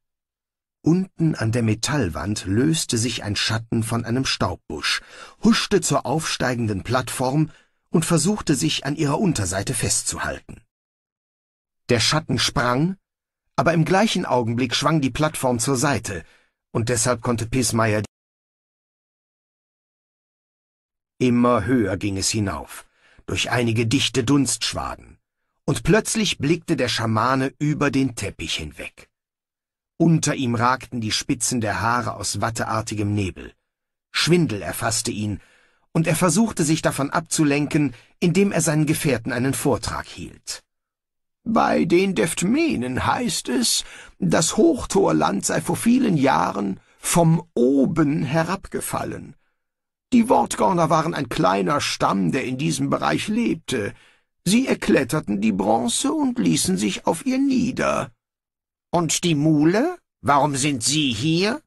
Unten an der Metallwand löste sich ein Schatten von einem Staubbusch, huschte zur aufsteigenden Plattform und versuchte sich an ihrer Unterseite festzuhalten. Der Schatten sprang, aber im gleichen Augenblick schwang die Plattform zur Seite, und deshalb konnte Pismayer die Immer höher ging es hinauf, durch einige dichte Dunstschwaden, und plötzlich blickte der Schamane über den Teppich hinweg. Unter ihm ragten die Spitzen der Haare aus watteartigem Nebel. Schwindel erfasste ihn, und er versuchte sich davon abzulenken, indem er seinen Gefährten einen Vortrag hielt. Bei den Deftmenen heißt es, das Hochtorland sei vor vielen Jahren vom Oben herabgefallen. Die Wortgorner waren ein kleiner Stamm, der in diesem Bereich lebte. Sie erkletterten die Bronze und ließen sich auf ihr nieder. Und die Mule? Warum sind Sie hier?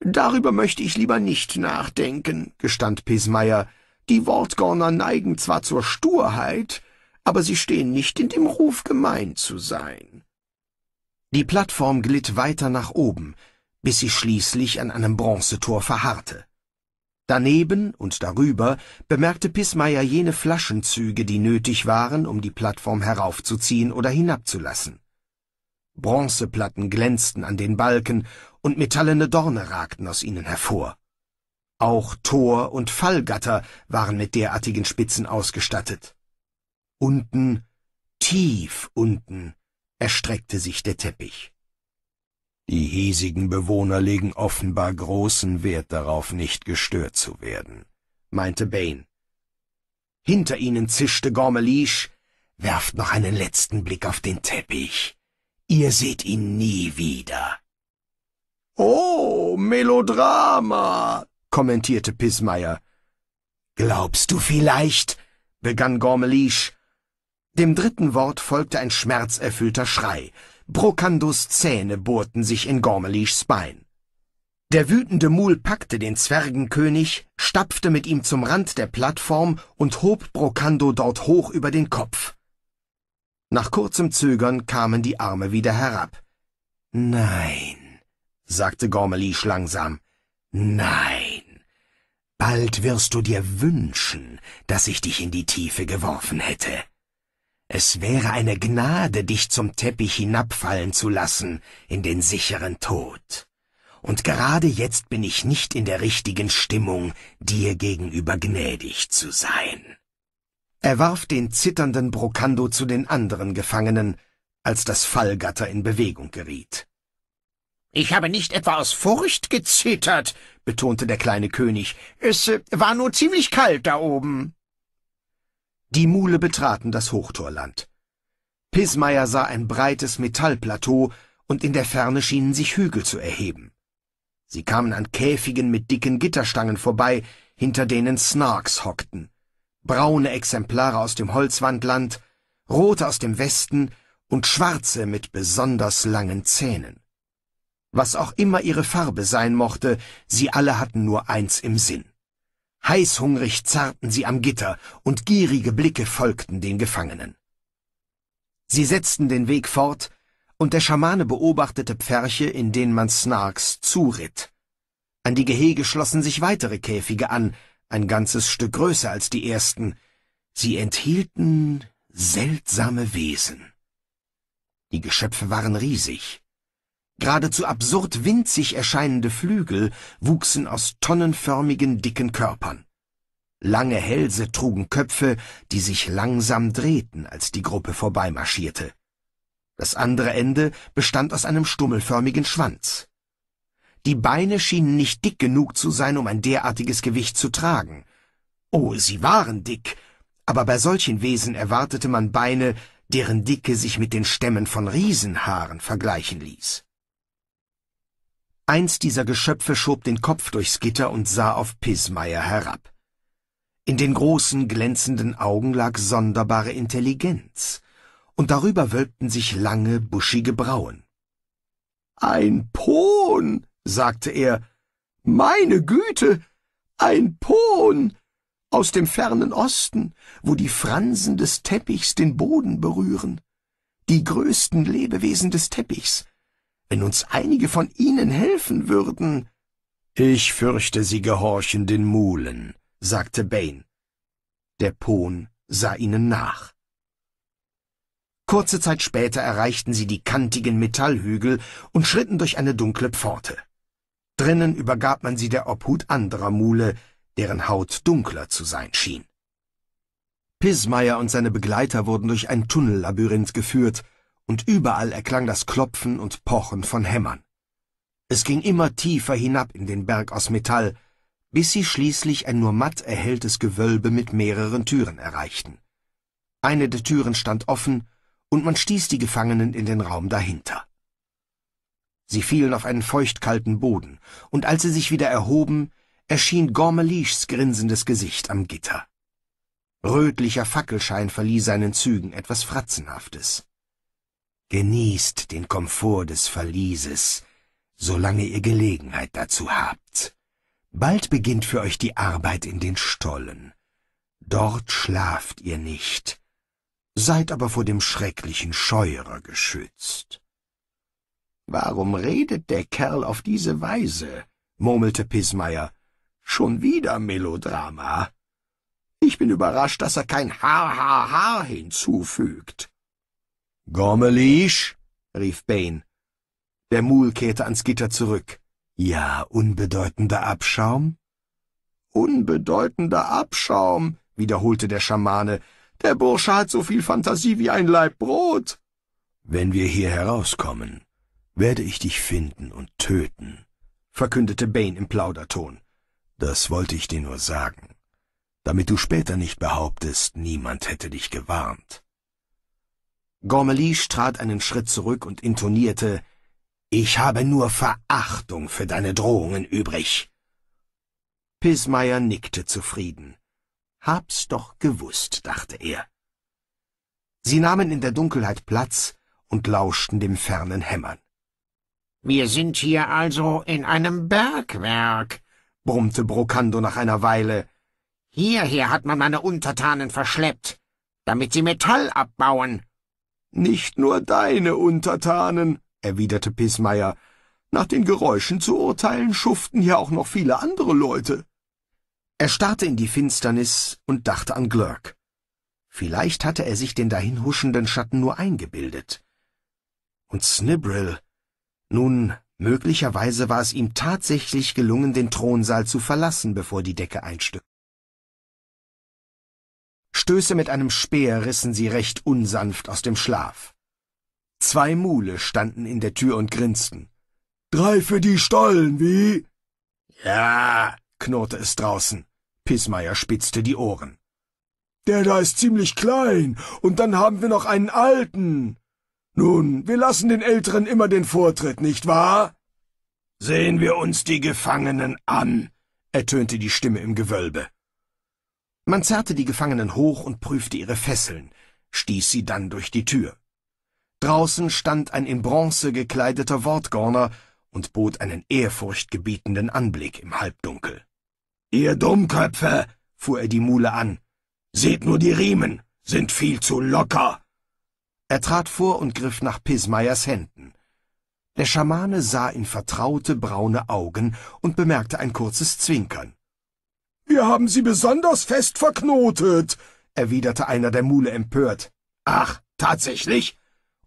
Darüber möchte ich lieber nicht nachdenken, gestand Pesmeier. Die Wortgorner neigen zwar zur Sturheit, aber sie stehen nicht in dem Ruf, gemein zu sein. Die Plattform glitt weiter nach oben, bis sie schließlich an einem Bronzetor verharrte. Daneben und darüber bemerkte Pissmeier jene Flaschenzüge, die nötig waren, um die Plattform heraufzuziehen oder hinabzulassen. Bronzeplatten glänzten an den Balken und metallene Dorne ragten aus ihnen hervor. Auch Tor und Fallgatter waren mit derartigen Spitzen ausgestattet. Unten, tief unten, erstreckte sich der Teppich. Die hiesigen Bewohner legen offenbar großen Wert darauf, nicht gestört zu werden, meinte Bane. Hinter ihnen zischte Gormelisch, werft noch einen letzten Blick auf den Teppich. Ihr seht ihn nie wieder. Oh, Melodrama, kommentierte Pismeier. Glaubst du vielleicht, begann Gormelisch. Dem dritten Wort folgte ein schmerzerfüllter Schrei. Brokandos Zähne bohrten sich in Gormelischs Bein. Der wütende Mul packte den Zwergenkönig, stapfte mit ihm zum Rand der Plattform und hob Brokando dort hoch über den Kopf. Nach kurzem Zögern kamen die Arme wieder herab. Nein, sagte Gormelisch langsam. Nein. Bald wirst du dir wünschen, dass ich dich in die Tiefe geworfen hätte. Es wäre eine Gnade, dich zum Teppich hinabfallen zu lassen, in den sicheren Tod. Und gerade jetzt bin ich nicht in der richtigen Stimmung, dir gegenüber gnädig zu sein. Er warf den zitternden Brokando zu den anderen Gefangenen, als das Fallgatter in Bewegung geriet. Ich habe nicht etwa aus Furcht gezittert, betonte der kleine König. Es äh, war nur ziemlich kalt da oben. Die Mule betraten das Hochtorland. Pismayer sah ein breites Metallplateau, und in der Ferne schienen sich Hügel zu erheben. Sie kamen an Käfigen mit dicken Gitterstangen vorbei, hinter denen Snarks hockten braune Exemplare aus dem Holzwandland, rote aus dem Westen und schwarze mit besonders langen Zähnen. Was auch immer ihre Farbe sein mochte, sie alle hatten nur eins im Sinn. Heißhungrig zerrten sie am Gitter, und gierige Blicke folgten den Gefangenen. Sie setzten den Weg fort, und der Schamane beobachtete Pferche, in denen man Snarks zuritt. An die Gehege schlossen sich weitere Käfige an, ein ganzes Stück größer als die ersten. Sie enthielten seltsame Wesen. Die Geschöpfe waren riesig. Geradezu absurd winzig erscheinende Flügel wuchsen aus tonnenförmigen, dicken Körpern. Lange Hälse trugen Köpfe, die sich langsam drehten, als die Gruppe vorbeimarschierte. Das andere Ende bestand aus einem stummelförmigen Schwanz. Die Beine schienen nicht dick genug zu sein, um ein derartiges Gewicht zu tragen. Oh, sie waren dick, aber bei solchen Wesen erwartete man Beine, deren Dicke sich mit den Stämmen von Riesenhaaren vergleichen ließ. Eins dieser Geschöpfe schob den Kopf durchs Gitter und sah auf Pismeier herab. In den großen, glänzenden Augen lag sonderbare Intelligenz, und darüber wölbten sich lange, buschige Brauen. Ein Pohn, sagte er. Meine Güte, ein Pohn aus dem fernen Osten, wo die Fransen des Teppichs den Boden berühren. Die größten Lebewesen des Teppichs. Wenn uns einige von ihnen helfen würden. Ich fürchte, sie gehorchen den Mulen, sagte Bane. Der Pohn sah ihnen nach. Kurze Zeit später erreichten sie die kantigen Metallhügel und schritten durch eine dunkle Pforte. Drinnen übergab man sie der Obhut anderer Mule, deren Haut dunkler zu sein schien. Pismayer und seine Begleiter wurden durch ein Tunnellabyrinth geführt, und überall erklang das Klopfen und Pochen von Hämmern. Es ging immer tiefer hinab in den Berg aus Metall, bis sie schließlich ein nur matt erhelltes Gewölbe mit mehreren Türen erreichten. Eine der Türen stand offen, und man stieß die Gefangenen in den Raum dahinter. Sie fielen auf einen feuchtkalten Boden, und als sie sich wieder erhoben, erschien Gormelischs grinsendes Gesicht am Gitter. Rötlicher Fackelschein verlieh seinen Zügen etwas Fratzenhaftes. Genießt den Komfort des Verlieses, solange ihr Gelegenheit dazu habt. Bald beginnt für euch die Arbeit in den Stollen. Dort schlaft ihr nicht, seid aber vor dem schrecklichen Scheurer geschützt. Warum redet der Kerl auf diese Weise? murmelte Pismeier. Schon wieder Melodrama. Ich bin überrascht, dass er kein Ha-Ha-Ha hinzufügt. Gommelisch, rief Bane. Der Mul kehrte ans Gitter zurück. Ja, unbedeutender Abschaum? Unbedeutender Abschaum, wiederholte der Schamane. Der Bursche hat so viel Fantasie wie ein Laib Brot. Wenn wir hier herauskommen, werde ich dich finden und töten, verkündete Bane im Plauderton. Das wollte ich dir nur sagen, damit du später nicht behauptest, niemand hätte dich gewarnt. Gormelisch trat einen Schritt zurück und intonierte, ich habe nur Verachtung für deine Drohungen übrig. Pismeier nickte zufrieden. Hab's doch gewusst, dachte er. Sie nahmen in der Dunkelheit Platz und lauschten dem fernen Hämmern. Wir sind hier also in einem Bergwerk, brummte Brocando nach einer Weile. Hierher hat man meine Untertanen verschleppt, damit sie Metall abbauen. Nicht nur deine Untertanen, erwiderte Pismayer. Nach den Geräuschen zu urteilen, schuften hier auch noch viele andere Leute. Er starrte in die Finsternis und dachte an Glörk. Vielleicht hatte er sich den dahinhuschenden Schatten nur eingebildet. Und Snibril«, nun, möglicherweise war es ihm tatsächlich gelungen, den Thronsaal zu verlassen, bevor die Decke einstürzte. Stöße mit einem Speer rissen sie recht unsanft aus dem Schlaf. Zwei Mule standen in der Tür und grinsten. Drei für die Stollen, wie? Ja, knurrte es draußen. Pissmeier spitzte die Ohren. Der da ist ziemlich klein, und dann haben wir noch einen alten. Nun, wir lassen den Älteren immer den Vortritt, nicht wahr? Sehen wir uns die Gefangenen an, ertönte die Stimme im Gewölbe. Man zerrte die Gefangenen hoch und prüfte ihre Fesseln, stieß sie dann durch die Tür. Draußen stand ein in Bronze gekleideter Wortgorner und bot einen ehrfurchtgebietenden Anblick im Halbdunkel. Ihr Dummköpfe, fuhr er die Mule an, seht nur die Riemen, sind viel zu locker. Er trat vor und griff nach Pismayers Händen. Der Schamane sah in vertraute braune Augen und bemerkte ein kurzes Zwinkern. »Wir haben sie besonders fest verknotet«, erwiderte einer der Mule empört. »Ach, tatsächlich?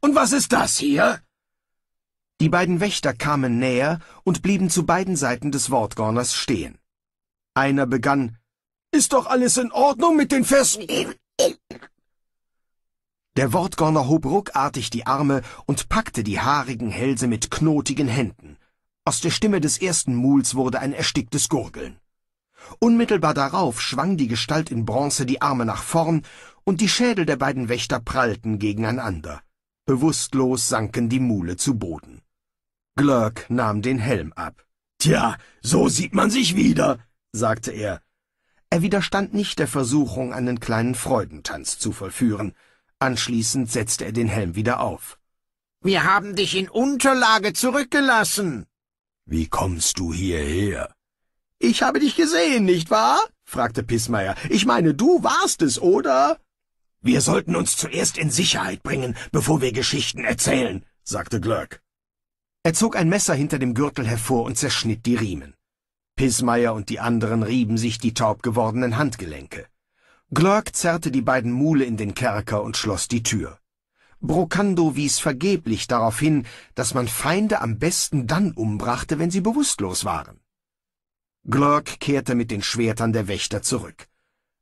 Und was ist das hier?« Die beiden Wächter kamen näher und blieben zu beiden Seiten des Wortgorners stehen. Einer begann, »Ist doch alles in Ordnung mit den Fesseln?« der Wortgorner hob ruckartig die Arme und packte die haarigen Hälse mit knotigen Händen. Aus der Stimme des ersten Muls wurde ein ersticktes Gurgeln. Unmittelbar darauf schwang die Gestalt in Bronze die Arme nach vorn, und die Schädel der beiden Wächter prallten gegeneinander. Bewusstlos sanken die Mule zu Boden. Glörk nahm den Helm ab. Tja, so sieht man sich wieder, sagte er. Er widerstand nicht der Versuchung, einen kleinen Freudentanz zu vollführen. Anschließend setzte er den Helm wieder auf. Wir haben dich in Unterlage zurückgelassen. Wie kommst du hierher? Ich habe dich gesehen, nicht wahr? fragte Pissmeier. Ich meine, du warst es, oder? Wir sollten uns zuerst in Sicherheit bringen, bevor wir Geschichten erzählen, sagte Glöck. Er zog ein Messer hinter dem Gürtel hervor und zerschnitt die Riemen. Pissmeier und die anderen rieben sich die taub gewordenen Handgelenke. Glörk zerrte die beiden Mule in den Kerker und schloss die Tür. Brokando wies vergeblich darauf hin, dass man Feinde am besten dann umbrachte, wenn sie bewusstlos waren. Glörk kehrte mit den Schwertern der Wächter zurück.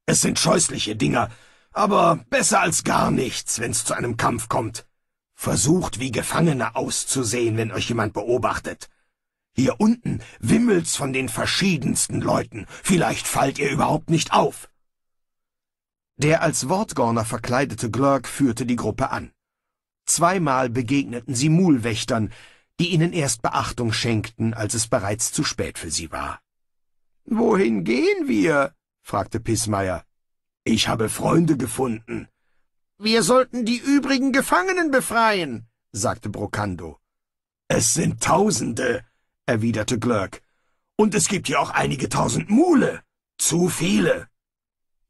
Es sind scheußliche Dinger, aber besser als gar nichts, wenn's zu einem Kampf kommt. Versucht, wie Gefangene auszusehen, wenn euch jemand beobachtet. Hier unten wimmelt's von den verschiedensten Leuten, vielleicht fallt ihr überhaupt nicht auf. Der als Wortgorner verkleidete Glurk führte die Gruppe an. Zweimal begegneten sie Mulwächtern, die ihnen erst Beachtung schenkten, als es bereits zu spät für sie war. »Wohin gehen wir?« fragte Pissmeier. »Ich habe Freunde gefunden.« »Wir sollten die übrigen Gefangenen befreien«, sagte Brocando. »Es sind Tausende«, erwiderte Glurk. »Und es gibt ja auch einige tausend Mule. Zu viele.«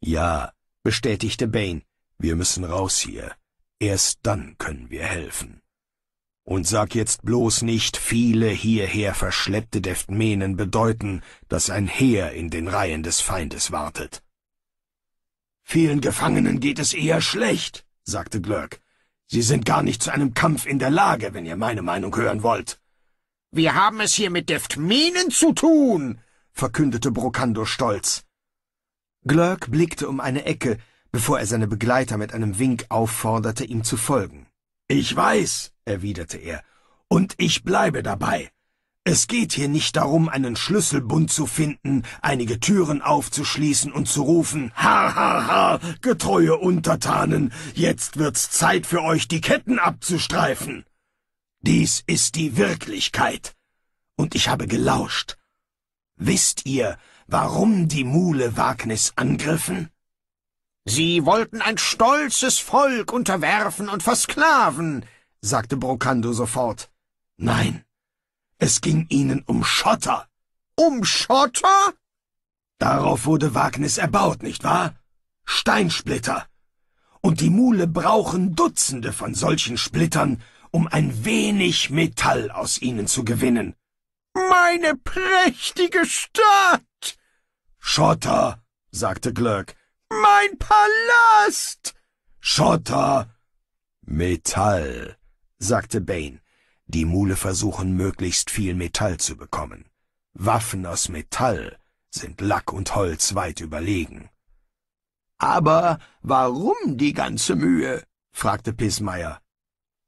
»Ja, bestätigte Bane. Wir müssen raus hier. Erst dann können wir helfen. Und sag jetzt bloß nicht, viele hierher verschleppte Deftmenen bedeuten, dass ein Heer in den Reihen des Feindes wartet. Vielen Gefangenen geht es eher schlecht, sagte Glurk. Sie sind gar nicht zu einem Kampf in der Lage, wenn ihr meine Meinung hören wollt. Wir haben es hier mit Deftminen zu tun, verkündete Brokando stolz. Glurk blickte um eine Ecke, bevor er seine Begleiter mit einem Wink aufforderte, ihm zu folgen. Ich weiß, erwiderte er, und ich bleibe dabei. Es geht hier nicht darum, einen Schlüsselbund zu finden, einige Türen aufzuschließen und zu rufen, ha, ha, ha, getreue Untertanen, jetzt wird's Zeit für euch, die Ketten abzustreifen. Dies ist die Wirklichkeit. Und ich habe gelauscht. Wisst ihr, warum die Mule Wagnis angriffen? Sie wollten ein stolzes Volk unterwerfen und versklaven, sagte Brokando sofort. Nein, es ging ihnen um Schotter. Um Schotter? Darauf wurde Wagnis erbaut, nicht wahr? Steinsplitter. Und die Mule brauchen Dutzende von solchen Splittern, um ein wenig Metall aus ihnen zu gewinnen. Meine prächtige Stadt! Schotter, sagte Glöck. Mein Palast! Schotter! Metall, sagte Bane. Die Mule versuchen, möglichst viel Metall zu bekommen. Waffen aus Metall sind Lack und Holz weit überlegen. Aber warum die ganze Mühe? fragte Pismeier.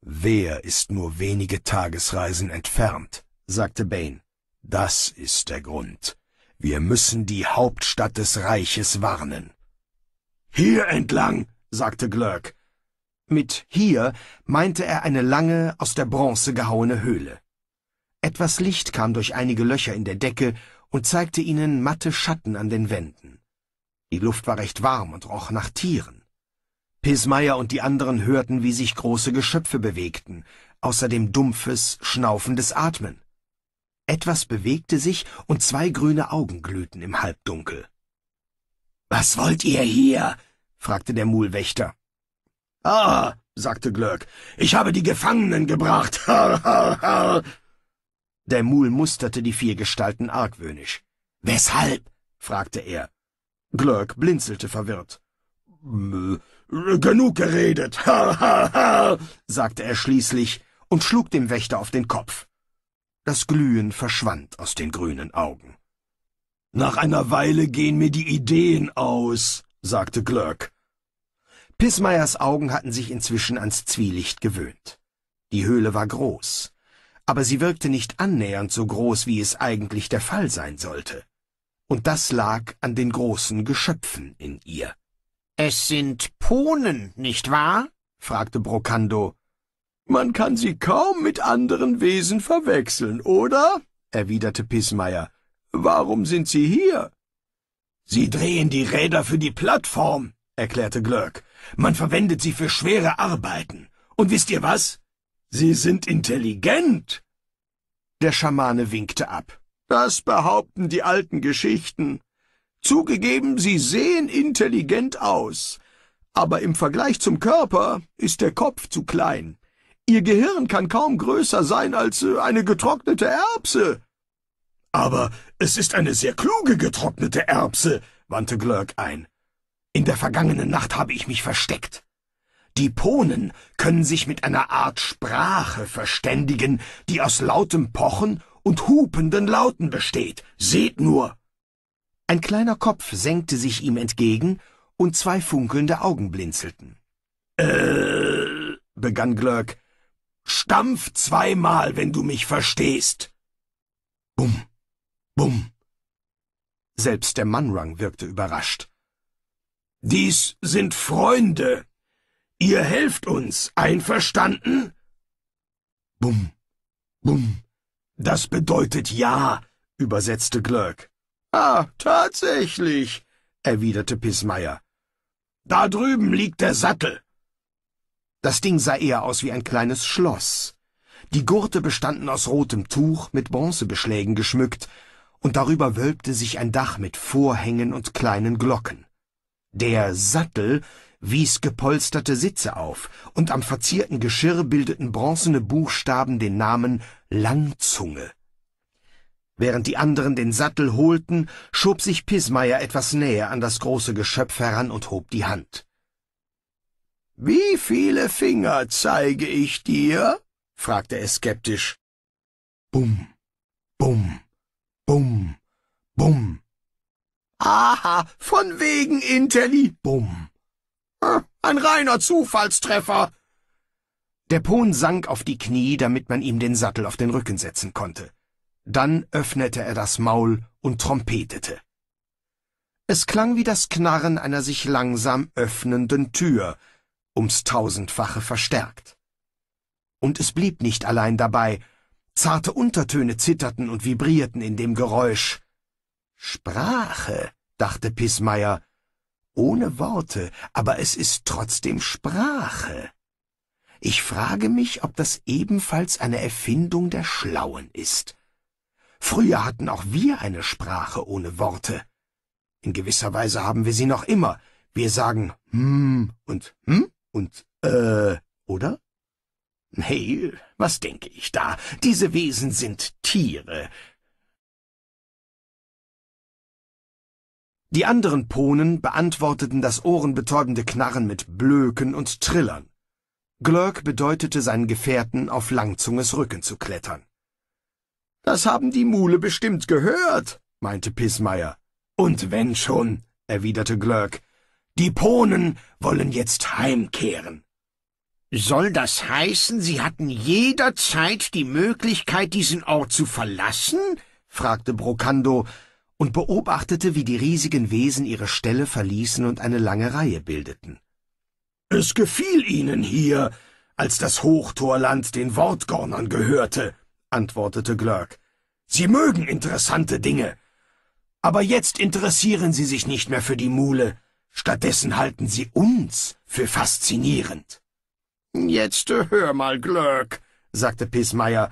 Wer ist nur wenige Tagesreisen entfernt, sagte Bane. Das ist der Grund. Wir müssen die Hauptstadt des Reiches warnen. Hier entlang, sagte Glörk. Mit hier meinte er eine lange, aus der Bronze gehauene Höhle. Etwas Licht kam durch einige Löcher in der Decke und zeigte ihnen matte Schatten an den Wänden. Die Luft war recht warm und roch nach Tieren. Pismayer und die anderen hörten, wie sich große Geschöpfe bewegten, außerdem dumpfes, schnaufendes Atmen. Etwas bewegte sich und zwei grüne Augen glühten im Halbdunkel. Was wollt ihr hier? fragte der Mulwächter. Ah, sagte Glöck, ich habe die Gefangenen gebracht. Har, har, har. Der Mul musterte die vier Gestalten argwöhnisch. Weshalb? fragte er. Glöck blinzelte verwirrt. Genug geredet, ha, ha, ha, sagte er schließlich und schlug dem Wächter auf den Kopf. Das Glühen verschwand aus den grünen Augen. Nach einer Weile gehen mir die Ideen aus, sagte Glörk. Pissmeyers Augen hatten sich inzwischen ans Zwielicht gewöhnt. Die Höhle war groß, aber sie wirkte nicht annähernd so groß, wie es eigentlich der Fall sein sollte. Und das lag an den großen Geschöpfen in ihr. Es sind Ponen, nicht wahr? fragte Brocando, man kann sie kaum mit anderen Wesen verwechseln, oder? erwiderte Pissmeier. Warum sind Sie hier? Sie drehen die Räder für die Plattform, erklärte Glöck. Man verwendet sie für schwere Arbeiten. Und wisst ihr was? Sie sind intelligent. Der Schamane winkte ab. Das behaupten die alten Geschichten. Zugegeben, sie sehen intelligent aus, aber im Vergleich zum Körper ist der Kopf zu klein. Ihr Gehirn kann kaum größer sein als äh, eine getrocknete Erbse. Aber es ist eine sehr kluge getrocknete Erbse, wandte Glörk ein. In der vergangenen Nacht habe ich mich versteckt. Die Ponen können sich mit einer Art Sprache verständigen, die aus lautem Pochen und hupenden Lauten besteht. Seht nur! Ein kleiner Kopf senkte sich ihm entgegen und zwei funkelnde Augen blinzelten. Äh, begann Glörk. Stampf zweimal, wenn du mich verstehst. Bum, bum. Selbst der Manrang wirkte überrascht. Dies sind Freunde. Ihr helft uns, einverstanden? Bum, bum. Das bedeutet ja, übersetzte Glöck. Ah, tatsächlich, erwiderte Pissmeier. Da drüben liegt der Sattel. Das Ding sah eher aus wie ein kleines Schloss. Die Gurte bestanden aus rotem Tuch mit Bronzebeschlägen geschmückt, und darüber wölbte sich ein Dach mit Vorhängen und kleinen Glocken. Der Sattel wies gepolsterte Sitze auf, und am verzierten Geschirr bildeten bronzene Buchstaben den Namen Langzunge. Während die anderen den Sattel holten, schob sich Pismayer etwas näher an das große Geschöpf heran und hob die Hand. Wie viele Finger zeige ich dir? fragte er skeptisch. Bum, bum, bum, bum. Aha, von wegen Interli. Bum. Hm, ein reiner Zufallstreffer. Der Pohn sank auf die Knie, damit man ihm den Sattel auf den Rücken setzen konnte. Dann öffnete er das Maul und trompetete. Es klang wie das Knarren einer sich langsam öffnenden Tür, ums tausendfache verstärkt. Und es blieb nicht allein dabei, zarte Untertöne zitterten und vibrierten in dem Geräusch. Sprache, dachte Pissmeier, ohne Worte, aber es ist trotzdem Sprache. Ich frage mich, ob das ebenfalls eine Erfindung der Schlauen ist. Früher hatten auch wir eine Sprache ohne Worte. In gewisser Weise haben wir sie noch immer. Wir sagen hm und hm und, äh, oder? Hey, was denke ich da? Diese Wesen sind Tiere. Die anderen Ponen beantworteten das ohrenbetäubende Knarren mit Blöken und Trillern. Glörk bedeutete seinen Gefährten, auf Langzunges Rücken zu klettern. Das haben die Mule bestimmt gehört, meinte Pissmeier. Und wenn schon, erwiderte Glörk, die Ponen wollen jetzt heimkehren. Soll das heißen, Sie hatten jederzeit die Möglichkeit, diesen Ort zu verlassen? fragte Brokando und beobachtete, wie die riesigen Wesen ihre Stelle verließen und eine lange Reihe bildeten. Es gefiel Ihnen hier, als das Hochtorland den Wortgornern gehörte, antwortete Glörk. Sie mögen interessante Dinge. Aber jetzt interessieren Sie sich nicht mehr für die Mule. Stattdessen halten sie uns für faszinierend. Jetzt hör mal, Glöck, sagte Pissmeier.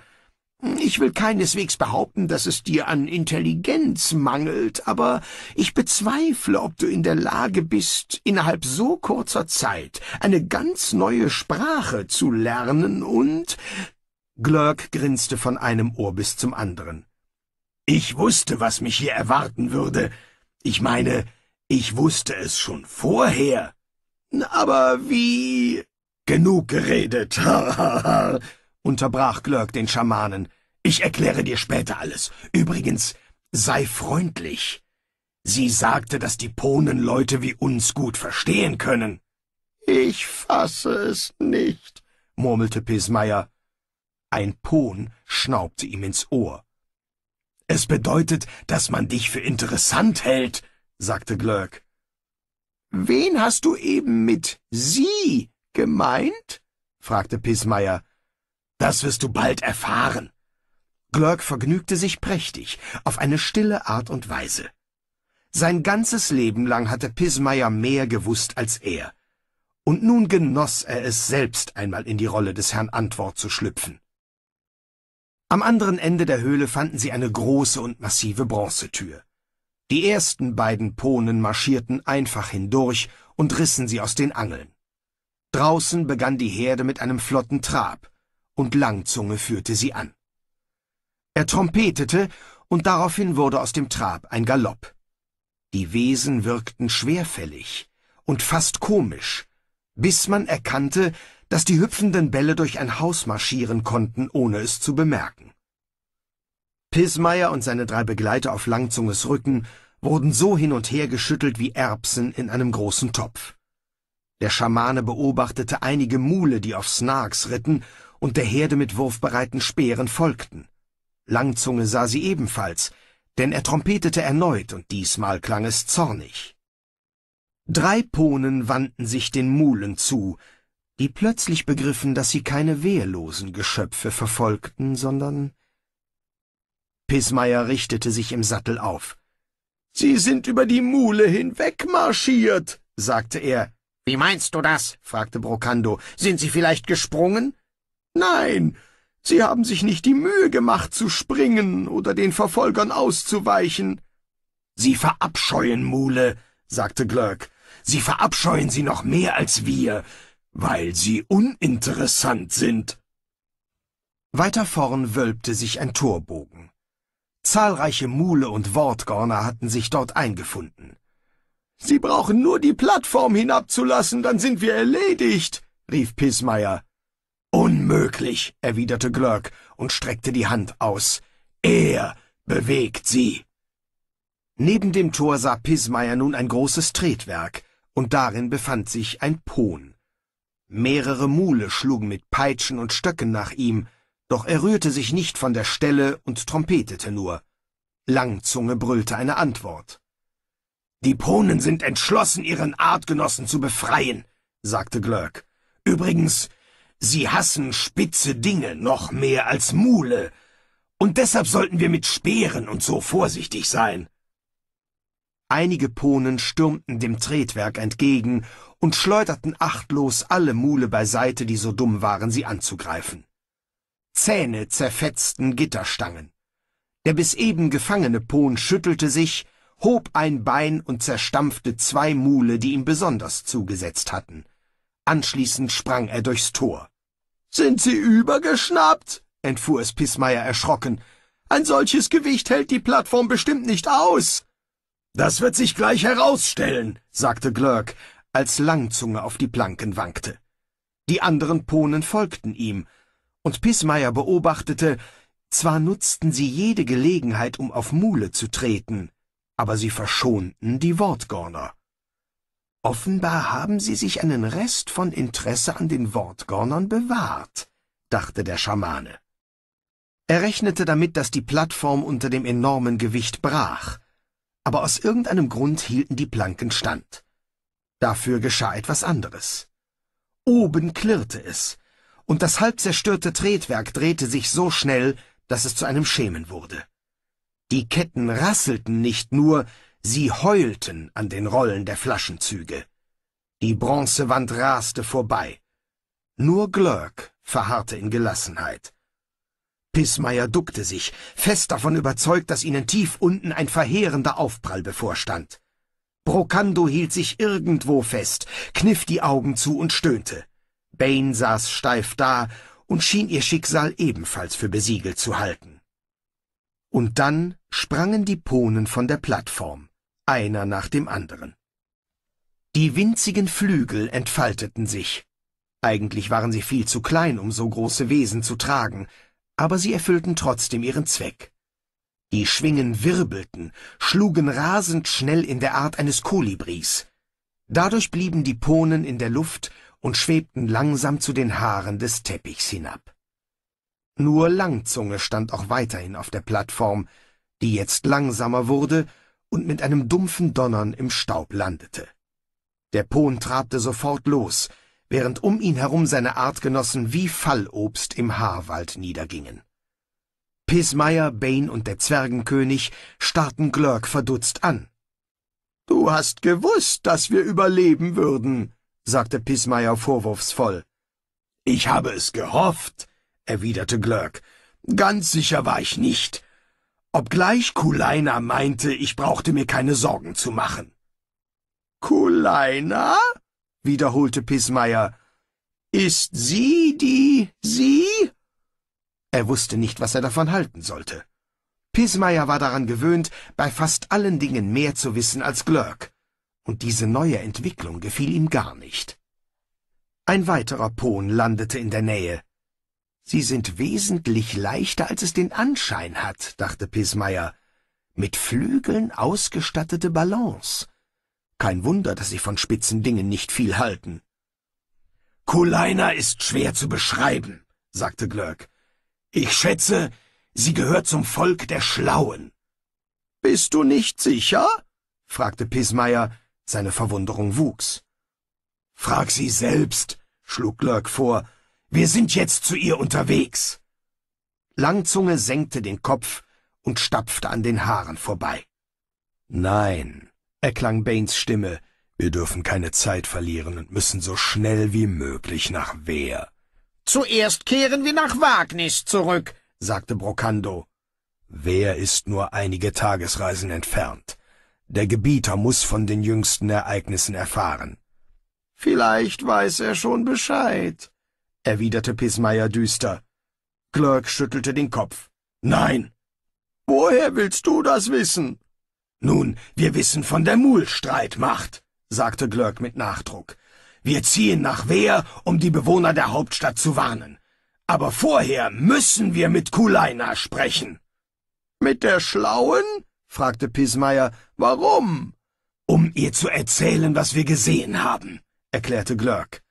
Ich will keineswegs behaupten, dass es dir an Intelligenz mangelt, aber ich bezweifle, ob du in der Lage bist, innerhalb so kurzer Zeit eine ganz neue Sprache zu lernen und... Glörk grinste von einem Ohr bis zum anderen. Ich wusste, was mich hier erwarten würde. Ich meine, ich wusste es schon vorher. Aber wie... Genug geredet, unterbrach Glörk den Schamanen. Ich erkläre dir später alles. Übrigens, sei freundlich. Sie sagte, dass die Ponen Leute wie uns gut verstehen können. Ich fasse es nicht, murmelte Pismeier. Ein Pon schnaubte ihm ins Ohr. Es bedeutet, dass man dich für interessant hält, sagte Glöck. Wen hast du eben mit Sie gemeint? fragte Pismayer. Das wirst du bald erfahren. Glörk vergnügte sich prächtig, auf eine stille Art und Weise. Sein ganzes Leben lang hatte Pismayer mehr gewusst als er. Und nun genoss er es selbst einmal in die Rolle des Herrn Antwort zu schlüpfen. Am anderen Ende der Höhle fanden sie eine große und massive Bronzetür. Die ersten beiden Ponen marschierten einfach hindurch und rissen sie aus den Angeln. Draußen begann die Herde mit einem flotten Trab, und Langzunge führte sie an. Er trompetete, und daraufhin wurde aus dem Trab ein Galopp. Die Wesen wirkten schwerfällig und fast komisch, bis man erkannte, dass die hüpfenden Bälle durch ein Haus marschieren konnten, ohne es zu bemerken. Pismeier und seine drei Begleiter auf Langzunges Rücken wurden so hin und her geschüttelt wie Erbsen in einem großen Topf. Der Schamane beobachtete einige Mule, die auf Snarks ritten und der Herde mit wurfbereiten Speeren folgten. Langzunge sah sie ebenfalls, denn er trompetete erneut und diesmal klang es zornig. Drei Ponen wandten sich den Mulen zu, die plötzlich begriffen, dass sie keine wehrlosen Geschöpfe verfolgten, sondern Pismayer richtete sich im Sattel auf. Sie sind über die Mule hinwegmarschiert, sagte er. Wie meinst du das? fragte Brocando. Sind sie vielleicht gesprungen? Nein, sie haben sich nicht die Mühe gemacht zu springen oder den Verfolgern auszuweichen. Sie verabscheuen Mule, sagte Glörk. Sie verabscheuen sie noch mehr als wir, weil sie uninteressant sind. Weiter vorn wölbte sich ein Torbogen. Zahlreiche Mule und Wortgorner hatten sich dort eingefunden. Sie brauchen nur die Plattform hinabzulassen, dann sind wir erledigt, rief Pissmeier. Unmöglich, erwiderte Glörk und streckte die Hand aus. Er bewegt sie. Neben dem Tor sah Pismeier nun ein großes Tretwerk, und darin befand sich ein Pohn. Mehrere Mule schlugen mit Peitschen und Stöcken nach ihm, doch er rührte sich nicht von der Stelle und trompetete nur. Langzunge brüllte eine Antwort. Die Ponen sind entschlossen, ihren Artgenossen zu befreien, sagte Glörk. Übrigens, sie hassen spitze Dinge noch mehr als Mule, und deshalb sollten wir mit Speeren und so vorsichtig sein. Einige Ponen stürmten dem Tretwerk entgegen und schleuderten achtlos alle Mule beiseite, die so dumm waren, sie anzugreifen. Zähne zerfetzten Gitterstangen. Der bis eben gefangene Pohn schüttelte sich, hob ein Bein und zerstampfte zwei Mule, die ihm besonders zugesetzt hatten. Anschließend sprang er durchs Tor. Sind Sie übergeschnappt? entfuhr es Pissmeier erschrocken. Ein solches Gewicht hält die Plattform bestimmt nicht aus. Das wird sich gleich herausstellen, sagte Glörk, als Langzunge auf die Planken wankte. Die anderen Ponen folgten ihm, und Pismayer beobachtete, zwar nutzten sie jede Gelegenheit, um auf Mule zu treten, aber sie verschonten die Wortgorner. Offenbar haben sie sich einen Rest von Interesse an den Wortgornern bewahrt, dachte der Schamane. Er rechnete damit, dass die Plattform unter dem enormen Gewicht brach, aber aus irgendeinem Grund hielten die Planken stand. Dafür geschah etwas anderes. Oben klirrte es, und das halb zerstörte Tretwerk drehte sich so schnell, dass es zu einem Schämen wurde. Die Ketten rasselten nicht nur, sie heulten an den Rollen der Flaschenzüge. Die Bronzewand raste vorbei. Nur Glörk verharrte in Gelassenheit. Pissmeier duckte sich, fest davon überzeugt, dass ihnen tief unten ein verheerender Aufprall bevorstand. Brokando hielt sich irgendwo fest, kniff die Augen zu und stöhnte. Bane saß steif da und schien ihr Schicksal ebenfalls für besiegelt zu halten. Und dann sprangen die Ponen von der Plattform, einer nach dem anderen. Die winzigen Flügel entfalteten sich. Eigentlich waren sie viel zu klein, um so große Wesen zu tragen, aber sie erfüllten trotzdem ihren Zweck. Die Schwingen wirbelten, schlugen rasend schnell in der Art eines Kolibris. Dadurch blieben die Ponen in der Luft und schwebten langsam zu den Haaren des Teppichs hinab. Nur Langzunge stand auch weiterhin auf der Plattform, die jetzt langsamer wurde und mit einem dumpfen Donnern im Staub landete. Der Pohn trabte sofort los, während um ihn herum seine Artgenossen wie Fallobst im Haarwald niedergingen. Pismeier, Bane und der Zwergenkönig starrten Glörk verdutzt an. Du hast gewusst, dass wir überleben würden, sagte Pismayer vorwurfsvoll. Ich habe es gehofft, erwiderte Glörk. Ganz sicher war ich nicht. Obgleich Kuleina meinte, ich brauchte mir keine Sorgen zu machen. Kuleina? wiederholte Pismayer. Ist sie die sie? Er wusste nicht, was er davon halten sollte. Pismayer war daran gewöhnt, bei fast allen Dingen mehr zu wissen als Glörk und diese neue Entwicklung gefiel ihm gar nicht. Ein weiterer Pohn landete in der Nähe. Sie sind wesentlich leichter, als es den Anschein hat, dachte Pismayer, Mit Flügeln ausgestattete Ballons. Kein Wunder, dass sie von spitzen Dingen nicht viel halten. Kulaina ist schwer zu beschreiben, sagte Glörk. Ich schätze, sie gehört zum Volk der Schlauen. Bist du nicht sicher? fragte Pismayer, seine Verwunderung wuchs. Frag sie selbst, schlug Lurk vor. Wir sind jetzt zu ihr unterwegs. Langzunge senkte den Kopf und stapfte an den Haaren vorbei. Nein, erklang Baines Stimme. Wir dürfen keine Zeit verlieren und müssen so schnell wie möglich nach Wehr. Zuerst kehren wir nach Wagnis zurück, sagte Brocando. »Wehr ist nur einige Tagesreisen entfernt? Der Gebieter muss von den jüngsten Ereignissen erfahren. Vielleicht weiß er schon Bescheid, erwiderte Pismayer düster. Glörk schüttelte den Kopf. Nein. Woher willst du das wissen? Nun, wir wissen von der Mulstreitmacht, sagte Glörk mit Nachdruck. Wir ziehen nach Wehr, um die Bewohner der Hauptstadt zu warnen. Aber vorher müssen wir mit Kuleina sprechen. Mit der Schlauen? fragte Pismeier. Warum? Um ihr zu erzählen, was wir gesehen haben, erklärte Glörk.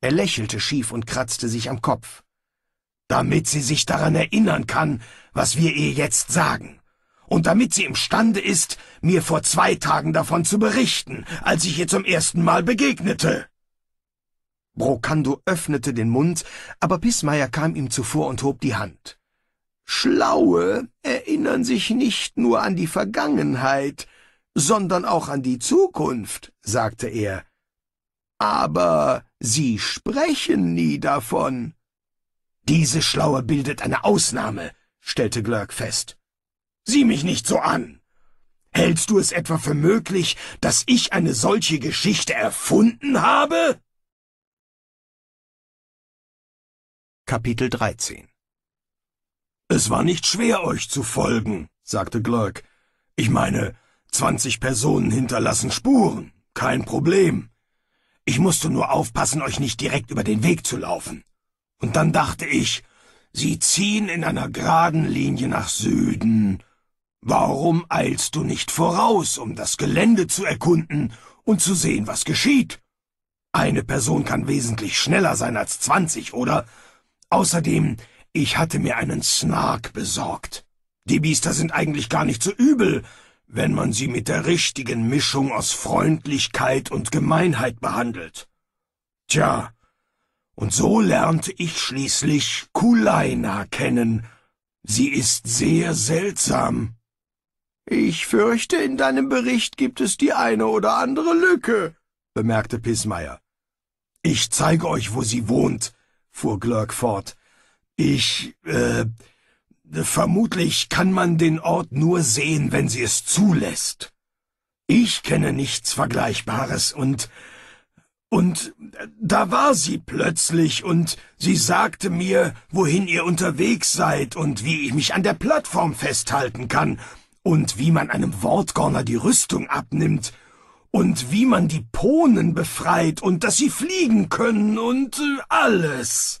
Er lächelte schief und kratzte sich am Kopf. Damit sie sich daran erinnern kann, was wir ihr jetzt sagen. Und damit sie imstande ist, mir vor zwei Tagen davon zu berichten, als ich ihr zum ersten Mal begegnete. Brokando öffnete den Mund, aber Pismeier kam ihm zuvor und hob die Hand. Schlaue erinnern sich nicht nur an die Vergangenheit, sondern auch an die Zukunft, sagte er. Aber sie sprechen nie davon. Diese Schlaue bildet eine Ausnahme, stellte Glörk fest. Sieh mich nicht so an. Hältst du es etwa für möglich, dass ich eine solche Geschichte erfunden habe? Kapitel 13 es war nicht schwer, euch zu folgen, sagte Glurk. Ich meine, zwanzig Personen hinterlassen Spuren, kein Problem. Ich musste nur aufpassen, euch nicht direkt über den Weg zu laufen. Und dann dachte ich, sie ziehen in einer geraden Linie nach Süden. Warum eilst du nicht voraus, um das Gelände zu erkunden und zu sehen, was geschieht? Eine Person kann wesentlich schneller sein als zwanzig, oder? Außerdem ich hatte mir einen Snark besorgt. Die Biester sind eigentlich gar nicht so übel, wenn man sie mit der richtigen Mischung aus Freundlichkeit und Gemeinheit behandelt. Tja, und so lernte ich schließlich Kulaina kennen. Sie ist sehr seltsam. Ich fürchte, in deinem Bericht gibt es die eine oder andere Lücke, bemerkte Pismeier. Ich zeige euch, wo sie wohnt, fuhr Glörk fort. Ich, äh, vermutlich kann man den Ort nur sehen, wenn sie es zulässt. Ich kenne nichts Vergleichbares und, und da war sie plötzlich und sie sagte mir, wohin ihr unterwegs seid und wie ich mich an der Plattform festhalten kann und wie man einem Wortgorner die Rüstung abnimmt und wie man die Ponen befreit und dass sie fliegen können und äh, alles.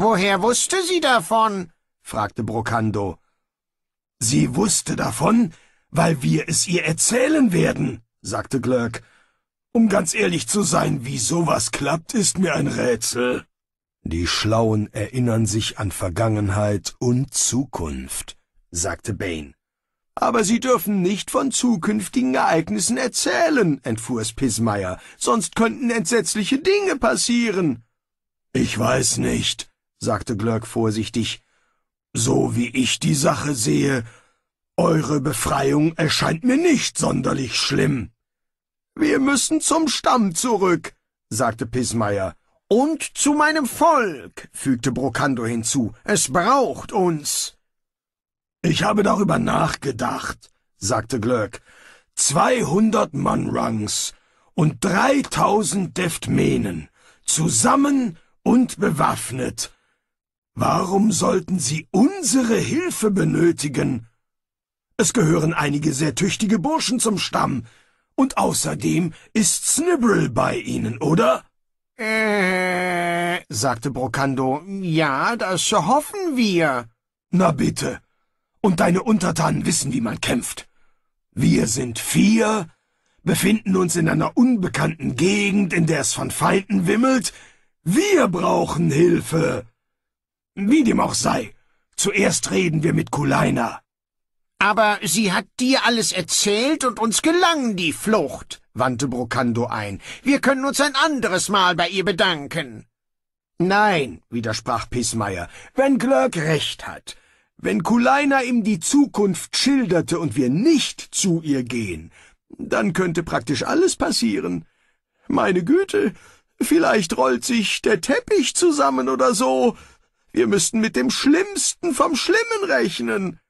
Woher wusste sie davon? fragte Brocando. Sie wusste davon, weil wir es ihr erzählen werden, sagte Glöck. Um ganz ehrlich zu sein, wie sowas klappt, ist mir ein Rätsel. Die Schlauen erinnern sich an Vergangenheit und Zukunft, sagte Bane. Aber sie dürfen nicht von zukünftigen Ereignissen erzählen, entfuhr es Pismeier, sonst könnten entsetzliche Dinge passieren. Ich weiß nicht, sagte Glöck vorsichtig, so wie ich die Sache sehe, eure Befreiung erscheint mir nicht sonderlich schlimm. Wir müssen zum Stamm zurück, sagte Pismayer. Und zu meinem Volk, fügte Brocando hinzu. Es braucht uns. Ich habe darüber nachgedacht, sagte Glöck. Zweihundert Mannrangs und dreitausend Deftmenen, zusammen und bewaffnet, Warum sollten Sie unsere Hilfe benötigen? Es gehören einige sehr tüchtige Burschen zum Stamm, und außerdem ist Snibbrel bei Ihnen, oder? Äh, sagte Brokando, ja, das hoffen wir. Na bitte. Und deine Untertanen wissen, wie man kämpft. Wir sind vier, befinden uns in einer unbekannten Gegend, in der es von Feinden wimmelt. Wir brauchen Hilfe. Wie dem auch sei, zuerst reden wir mit Kuleina. Aber sie hat dir alles erzählt und uns gelang die Flucht, wandte Brocando ein. Wir können uns ein anderes Mal bei ihr bedanken. Nein, widersprach Pissmeier, wenn Glörk recht hat. Wenn Kuleina ihm die Zukunft schilderte und wir nicht zu ihr gehen, dann könnte praktisch alles passieren. Meine Güte, vielleicht rollt sich der Teppich zusammen oder so, wir müssten mit dem Schlimmsten vom Schlimmen rechnen.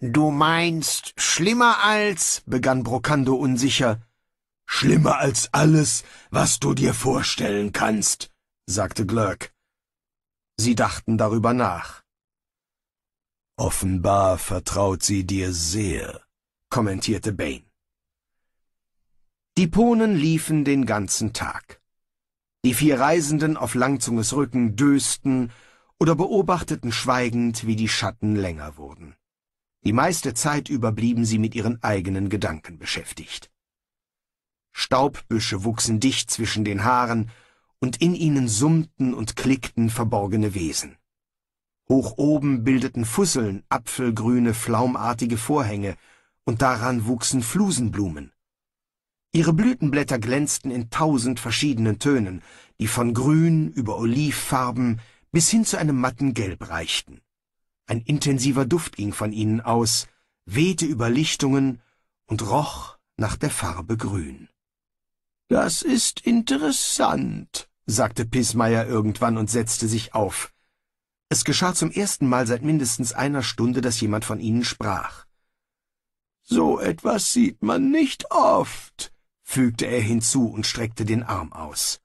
Du meinst schlimmer als, begann Brocando unsicher. Schlimmer als alles, was du dir vorstellen kannst, sagte Glurk. Sie dachten darüber nach. Offenbar vertraut sie dir sehr, kommentierte Bane. Die Ponen liefen den ganzen Tag. Die vier Reisenden auf Langzunges Rücken dösten oder beobachteten schweigend, wie die Schatten länger wurden. Die meiste Zeit über blieben sie mit ihren eigenen Gedanken beschäftigt. Staubbüsche wuchsen dicht zwischen den Haaren, und in ihnen summten und klickten verborgene Wesen. Hoch oben bildeten Fusseln apfelgrüne, flaumartige Vorhänge, und daran wuchsen Flusenblumen. Ihre Blütenblätter glänzten in tausend verschiedenen Tönen, die von grün über olivfarben bis hin zu einem matten Gelb reichten. Ein intensiver Duft ging von ihnen aus, wehte über Lichtungen und roch nach der Farbe Grün. Das ist interessant, sagte Pismeier irgendwann und setzte sich auf. Es geschah zum ersten Mal seit mindestens einer Stunde, dass jemand von ihnen sprach. So etwas sieht man nicht oft, fügte er hinzu und streckte den Arm aus.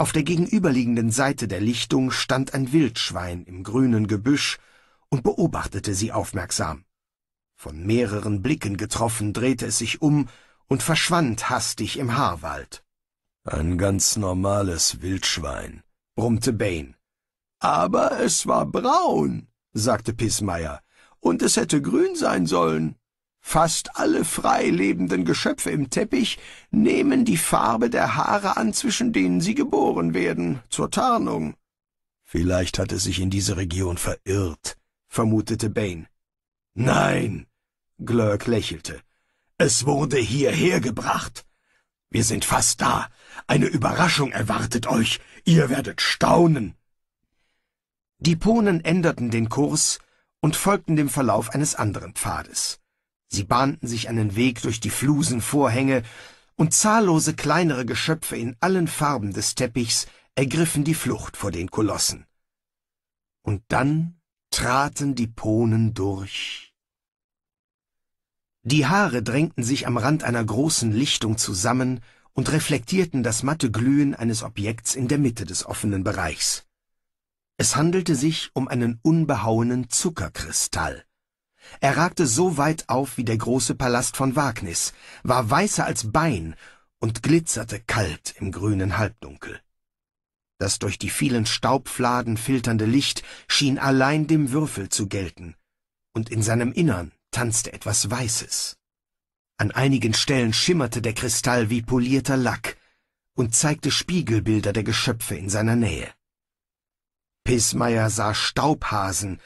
Auf der gegenüberliegenden Seite der Lichtung stand ein Wildschwein im grünen Gebüsch und beobachtete sie aufmerksam. Von mehreren Blicken getroffen, drehte es sich um und verschwand hastig im Haarwald. Ein ganz normales Wildschwein, brummte Bane. Aber es war braun, sagte Pissmeier, und es hätte grün sein sollen. Fast alle frei lebenden Geschöpfe im Teppich nehmen die Farbe der Haare an, zwischen denen sie geboren werden, zur Tarnung. Vielleicht hat es sich in diese Region verirrt, vermutete Bane. Nein, Glurk lächelte. Es wurde hierher gebracht. Wir sind fast da. Eine Überraschung erwartet euch. Ihr werdet staunen. Die Ponen änderten den Kurs und folgten dem Verlauf eines anderen Pfades. Sie bahnten sich einen Weg durch die Flusenvorhänge, und zahllose kleinere Geschöpfe in allen Farben des Teppichs ergriffen die Flucht vor den Kolossen. Und dann traten die Ponen durch. Die Haare drängten sich am Rand einer großen Lichtung zusammen und reflektierten das matte Glühen eines Objekts in der Mitte des offenen Bereichs. Es handelte sich um einen unbehauenen Zuckerkristall. Er ragte so weit auf wie der große Palast von Wagnis, war weißer als Bein und glitzerte kalt im grünen Halbdunkel. Das durch die vielen Staubfladen filternde Licht schien allein dem Würfel zu gelten, und in seinem Innern tanzte etwas Weißes. An einigen Stellen schimmerte der Kristall wie polierter Lack und zeigte Spiegelbilder der Geschöpfe in seiner Nähe. Pismayer sah Staubhasen,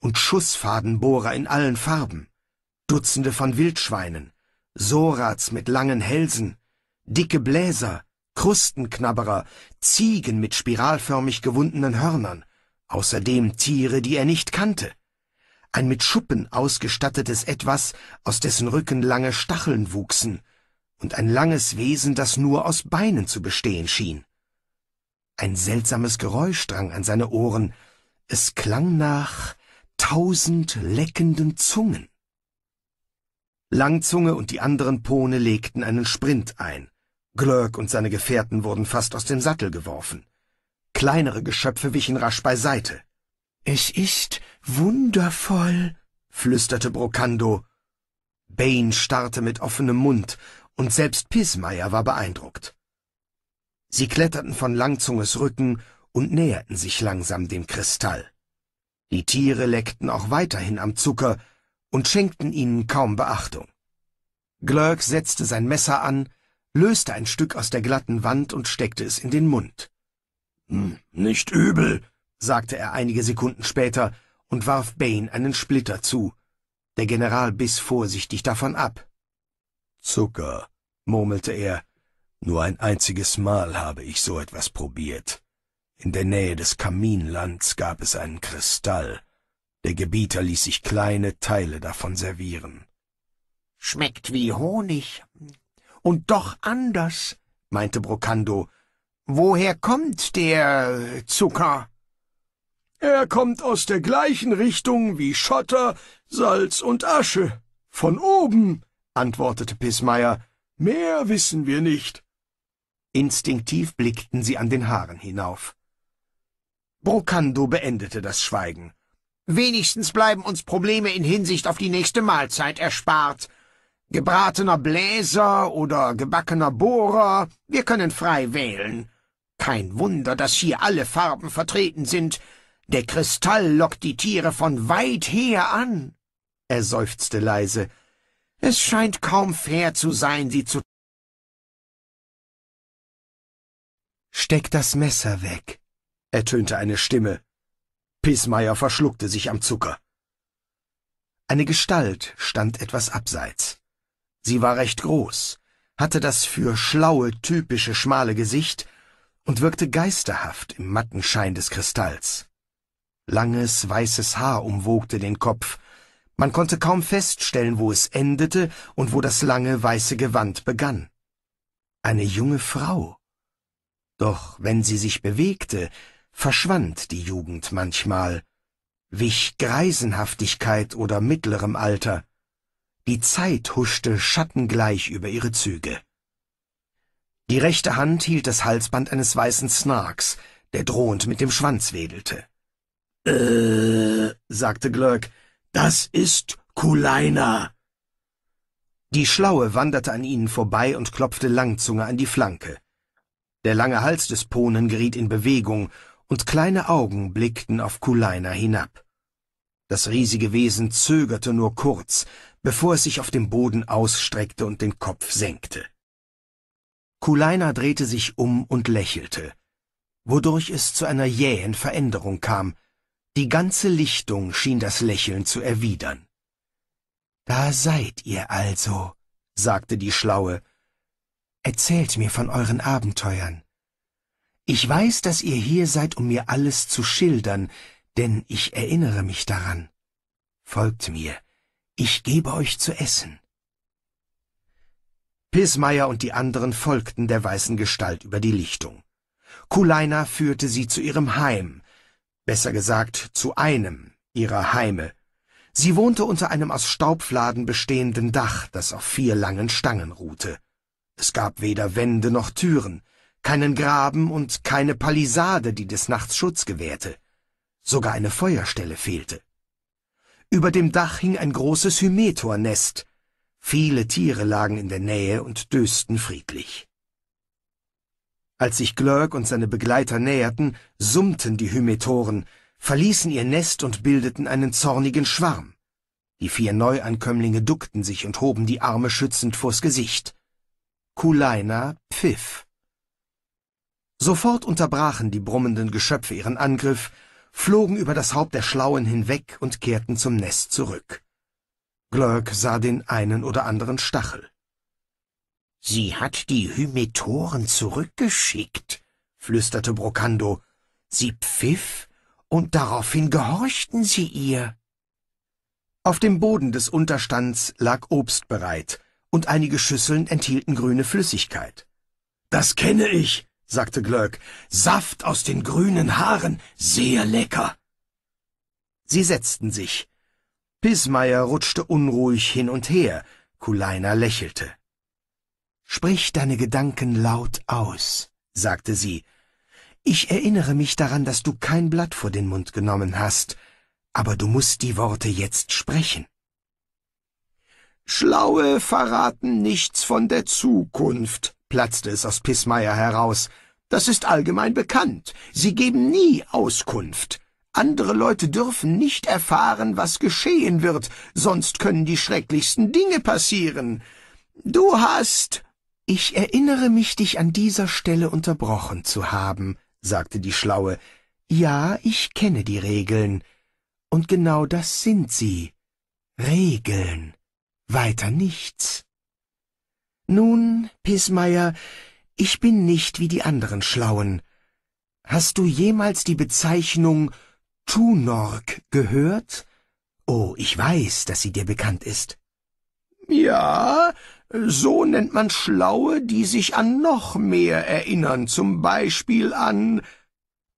und Schussfadenbohrer in allen Farben, Dutzende von Wildschweinen, Sorats mit langen Hälsen, dicke Bläser, Krustenknabberer, Ziegen mit spiralförmig gewundenen Hörnern, außerdem Tiere, die er nicht kannte. Ein mit Schuppen ausgestattetes Etwas, aus dessen Rücken lange Stacheln wuchsen, und ein langes Wesen, das nur aus Beinen zu bestehen schien. Ein seltsames Geräusch drang an seine Ohren. Es klang nach tausend leckenden Zungen. Langzunge und die anderen Pone legten einen Sprint ein. Glörk und seine Gefährten wurden fast aus dem Sattel geworfen. Kleinere Geschöpfe wichen rasch beiseite. Es ist wundervoll, flüsterte Brokando. Bane starrte mit offenem Mund, und selbst Pismeier war beeindruckt. Sie kletterten von Langzunges Rücken und näherten sich langsam dem Kristall. Die Tiere leckten auch weiterhin am Zucker und schenkten ihnen kaum Beachtung. Glörk setzte sein Messer an, löste ein Stück aus der glatten Wand und steckte es in den Mund. Hm, nicht übel, sagte er einige Sekunden später und warf Bane einen Splitter zu. Der General biss vorsichtig davon ab. Zucker, murmelte er. Nur ein einziges Mal habe ich so etwas probiert. In der Nähe des Kaminlands gab es einen Kristall. Der Gebieter ließ sich kleine Teile davon servieren. Schmeckt wie Honig. Und doch anders, meinte Brocando. Woher kommt der Zucker? Er kommt aus der gleichen Richtung wie Schotter, Salz und Asche. Von oben, antwortete Pissmeier. Mehr wissen wir nicht. Instinktiv blickten sie an den Haaren hinauf. Brokando beendete das Schweigen. Wenigstens bleiben uns Probleme in Hinsicht auf die nächste Mahlzeit erspart. Gebratener Bläser oder gebackener Bohrer, wir können frei wählen. Kein Wunder, dass hier alle Farben vertreten sind. Der Kristall lockt die Tiere von weit her an. Er seufzte leise. Es scheint kaum fair zu sein, sie zu... Steck das Messer weg, ertönte eine Stimme. Pismeier verschluckte sich am Zucker. Eine Gestalt stand etwas abseits. Sie war recht groß, hatte das für schlaue, typische schmale Gesicht und wirkte geisterhaft im matten Schein des Kristalls. Langes, weißes Haar umwogte den Kopf, man konnte kaum feststellen, wo es endete und wo das lange weiße Gewand begann. Eine junge Frau. Doch wenn sie sich bewegte, verschwand die Jugend manchmal, wich Greisenhaftigkeit oder mittlerem Alter, die Zeit huschte schattengleich über ihre Züge. Die rechte Hand hielt das Halsband eines weißen Snarks, der drohend mit dem Schwanz wedelte. Äh, sagte Glöck, das ist Kuleina. Die Schlaue wanderte an ihnen vorbei und klopfte Langzunge an die Flanke. Der lange Hals des Ponen geriet in Bewegung und kleine Augen blickten auf Kulaina hinab. Das riesige Wesen zögerte nur kurz, bevor es sich auf dem Boden ausstreckte und den Kopf senkte. Kulaina drehte sich um und lächelte, wodurch es zu einer jähen Veränderung kam. Die ganze Lichtung schien das Lächeln zu erwidern. Da seid ihr also, sagte die Schlaue. Erzählt mir von euren Abenteuern. Ich weiß, dass ihr hier seid, um mir alles zu schildern, denn ich erinnere mich daran. Folgt mir, ich gebe euch zu essen. Pismayer und die anderen folgten der weißen Gestalt über die Lichtung. Kulaina führte sie zu ihrem Heim, besser gesagt zu einem ihrer Heime. Sie wohnte unter einem aus Staubfladen bestehenden Dach, das auf vier langen Stangen ruhte. Es gab weder Wände noch Türen, keinen Graben und keine Palisade, die des Nachts Schutz gewährte. Sogar eine Feuerstelle fehlte. Über dem Dach hing ein großes Hymetornest. Viele Tiere lagen in der Nähe und dösten friedlich. Als sich Glörg und seine Begleiter näherten, summten die Hymetoren, verließen ihr Nest und bildeten einen zornigen Schwarm. Die vier Neuankömmlinge duckten sich und hoben die Arme schützend vors Gesicht. Kuleina pfiff. Sofort unterbrachen die brummenden Geschöpfe ihren Angriff, flogen über das Haupt der Schlauen hinweg und kehrten zum Nest zurück. Glörk sah den einen oder anderen Stachel. Sie hat die Hymetoren zurückgeschickt, flüsterte Brokando. Sie pfiff, und daraufhin gehorchten sie ihr. Auf dem Boden des Unterstands lag Obst bereit, und einige Schüsseln enthielten grüne Flüssigkeit. Das kenne ich, sagte Glöck. Saft aus den grünen Haaren, sehr lecker. Sie setzten sich. Pismayer rutschte unruhig hin und her, Kuleiner lächelte. Sprich deine Gedanken laut aus, sagte sie. Ich erinnere mich daran, dass du kein Blatt vor den Mund genommen hast, aber du musst die Worte jetzt sprechen. Schlaue verraten nichts von der Zukunft, platzte es aus Pissmeier heraus. Das ist allgemein bekannt. Sie geben nie Auskunft. Andere Leute dürfen nicht erfahren, was geschehen wird, sonst können die schrecklichsten Dinge passieren. Du hast... Ich erinnere mich, dich an dieser Stelle unterbrochen zu haben, sagte die Schlaue. Ja, ich kenne die Regeln. Und genau das sind sie. Regeln. Weiter nichts. Nun, Pismeier, ich bin nicht wie die anderen Schlauen. Hast du jemals die Bezeichnung Tunorg gehört? Oh, ich weiß, dass sie dir bekannt ist. Ja, so nennt man Schlaue, die sich an noch mehr erinnern, zum Beispiel an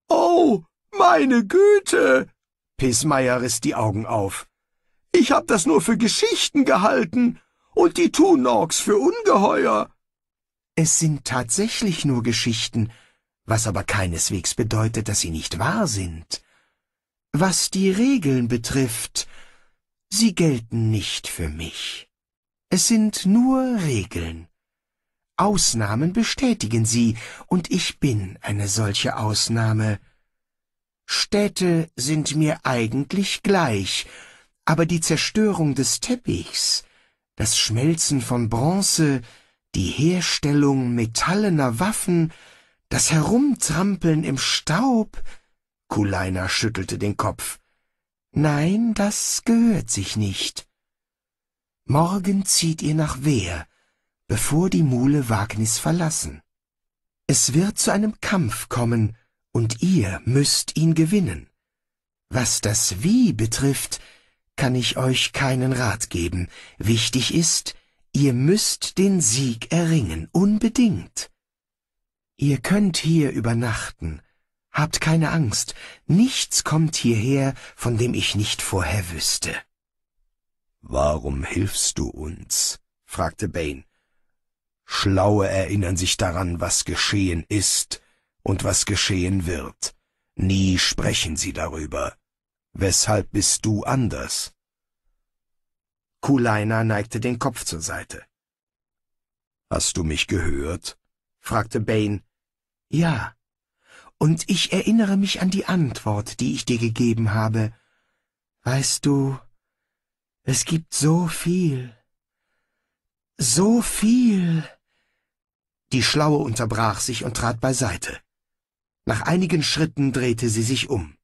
Oh, meine Güte! Pismeier riss die Augen auf. Ich hab das nur für Geschichten gehalten und die Tunorgs für ungeheuer. Es sind tatsächlich nur Geschichten, was aber keineswegs bedeutet, dass sie nicht wahr sind. Was die Regeln betrifft, sie gelten nicht für mich. Es sind nur Regeln. Ausnahmen bestätigen sie, und ich bin eine solche Ausnahme. Städte sind mir eigentlich gleich, aber die Zerstörung des Teppichs, das Schmelzen von Bronze, die Herstellung metallener Waffen, das Herumtrampeln im Staub. Kuleiner schüttelte den Kopf. Nein, das gehört sich nicht. Morgen zieht ihr nach Wehr, bevor die Mule Wagnis verlassen. Es wird zu einem Kampf kommen, und ihr müsst ihn gewinnen. Was das Wie betrifft, kann ich euch keinen Rat geben. Wichtig ist, ihr müsst den Sieg erringen, unbedingt. Ihr könnt hier übernachten. Habt keine Angst, nichts kommt hierher, von dem ich nicht vorher wüsste. Warum hilfst du uns? fragte Bane. Schlaue erinnern sich daran, was geschehen ist und was geschehen wird. Nie sprechen sie darüber. Weshalb bist du anders? Kulaina neigte den Kopf zur Seite. Hast du mich gehört? fragte Bane. Ja. Und ich erinnere mich an die Antwort, die ich dir gegeben habe. Weißt du, es gibt so viel. So viel. Die Schlaue unterbrach sich und trat beiseite. Nach einigen Schritten drehte sie sich um.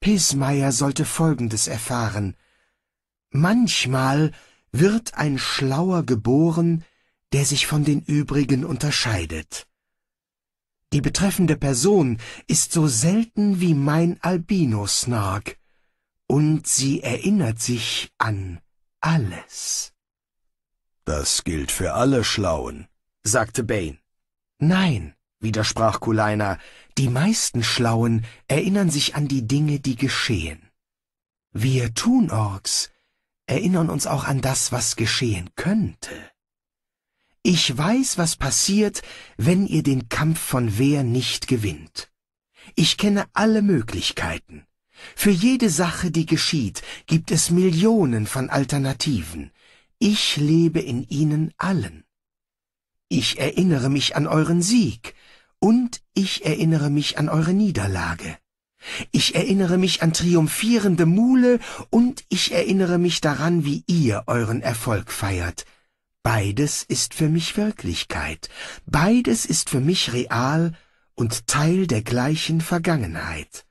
Pismeier sollte Folgendes erfahren. Manchmal wird ein Schlauer geboren, der sich von den übrigen unterscheidet. Die betreffende Person ist so selten wie mein Albino-Snark, und sie erinnert sich an alles. Das gilt für alle Schlauen, sagte Bane. Nein, widersprach Kuleiner, die meisten Schlauen erinnern sich an die Dinge, die geschehen. Wir tun Orks erinnern uns auch an das, was geschehen könnte. Ich weiß, was passiert, wenn ihr den Kampf von Wehr nicht gewinnt. Ich kenne alle Möglichkeiten. Für jede Sache, die geschieht, gibt es Millionen von Alternativen. Ich lebe in ihnen allen. Ich erinnere mich an euren Sieg, und ich erinnere mich an eure Niederlage. Ich erinnere mich an triumphierende Mule und ich erinnere mich daran, wie ihr euren Erfolg feiert. Beides ist für mich Wirklichkeit, beides ist für mich real und Teil der gleichen Vergangenheit.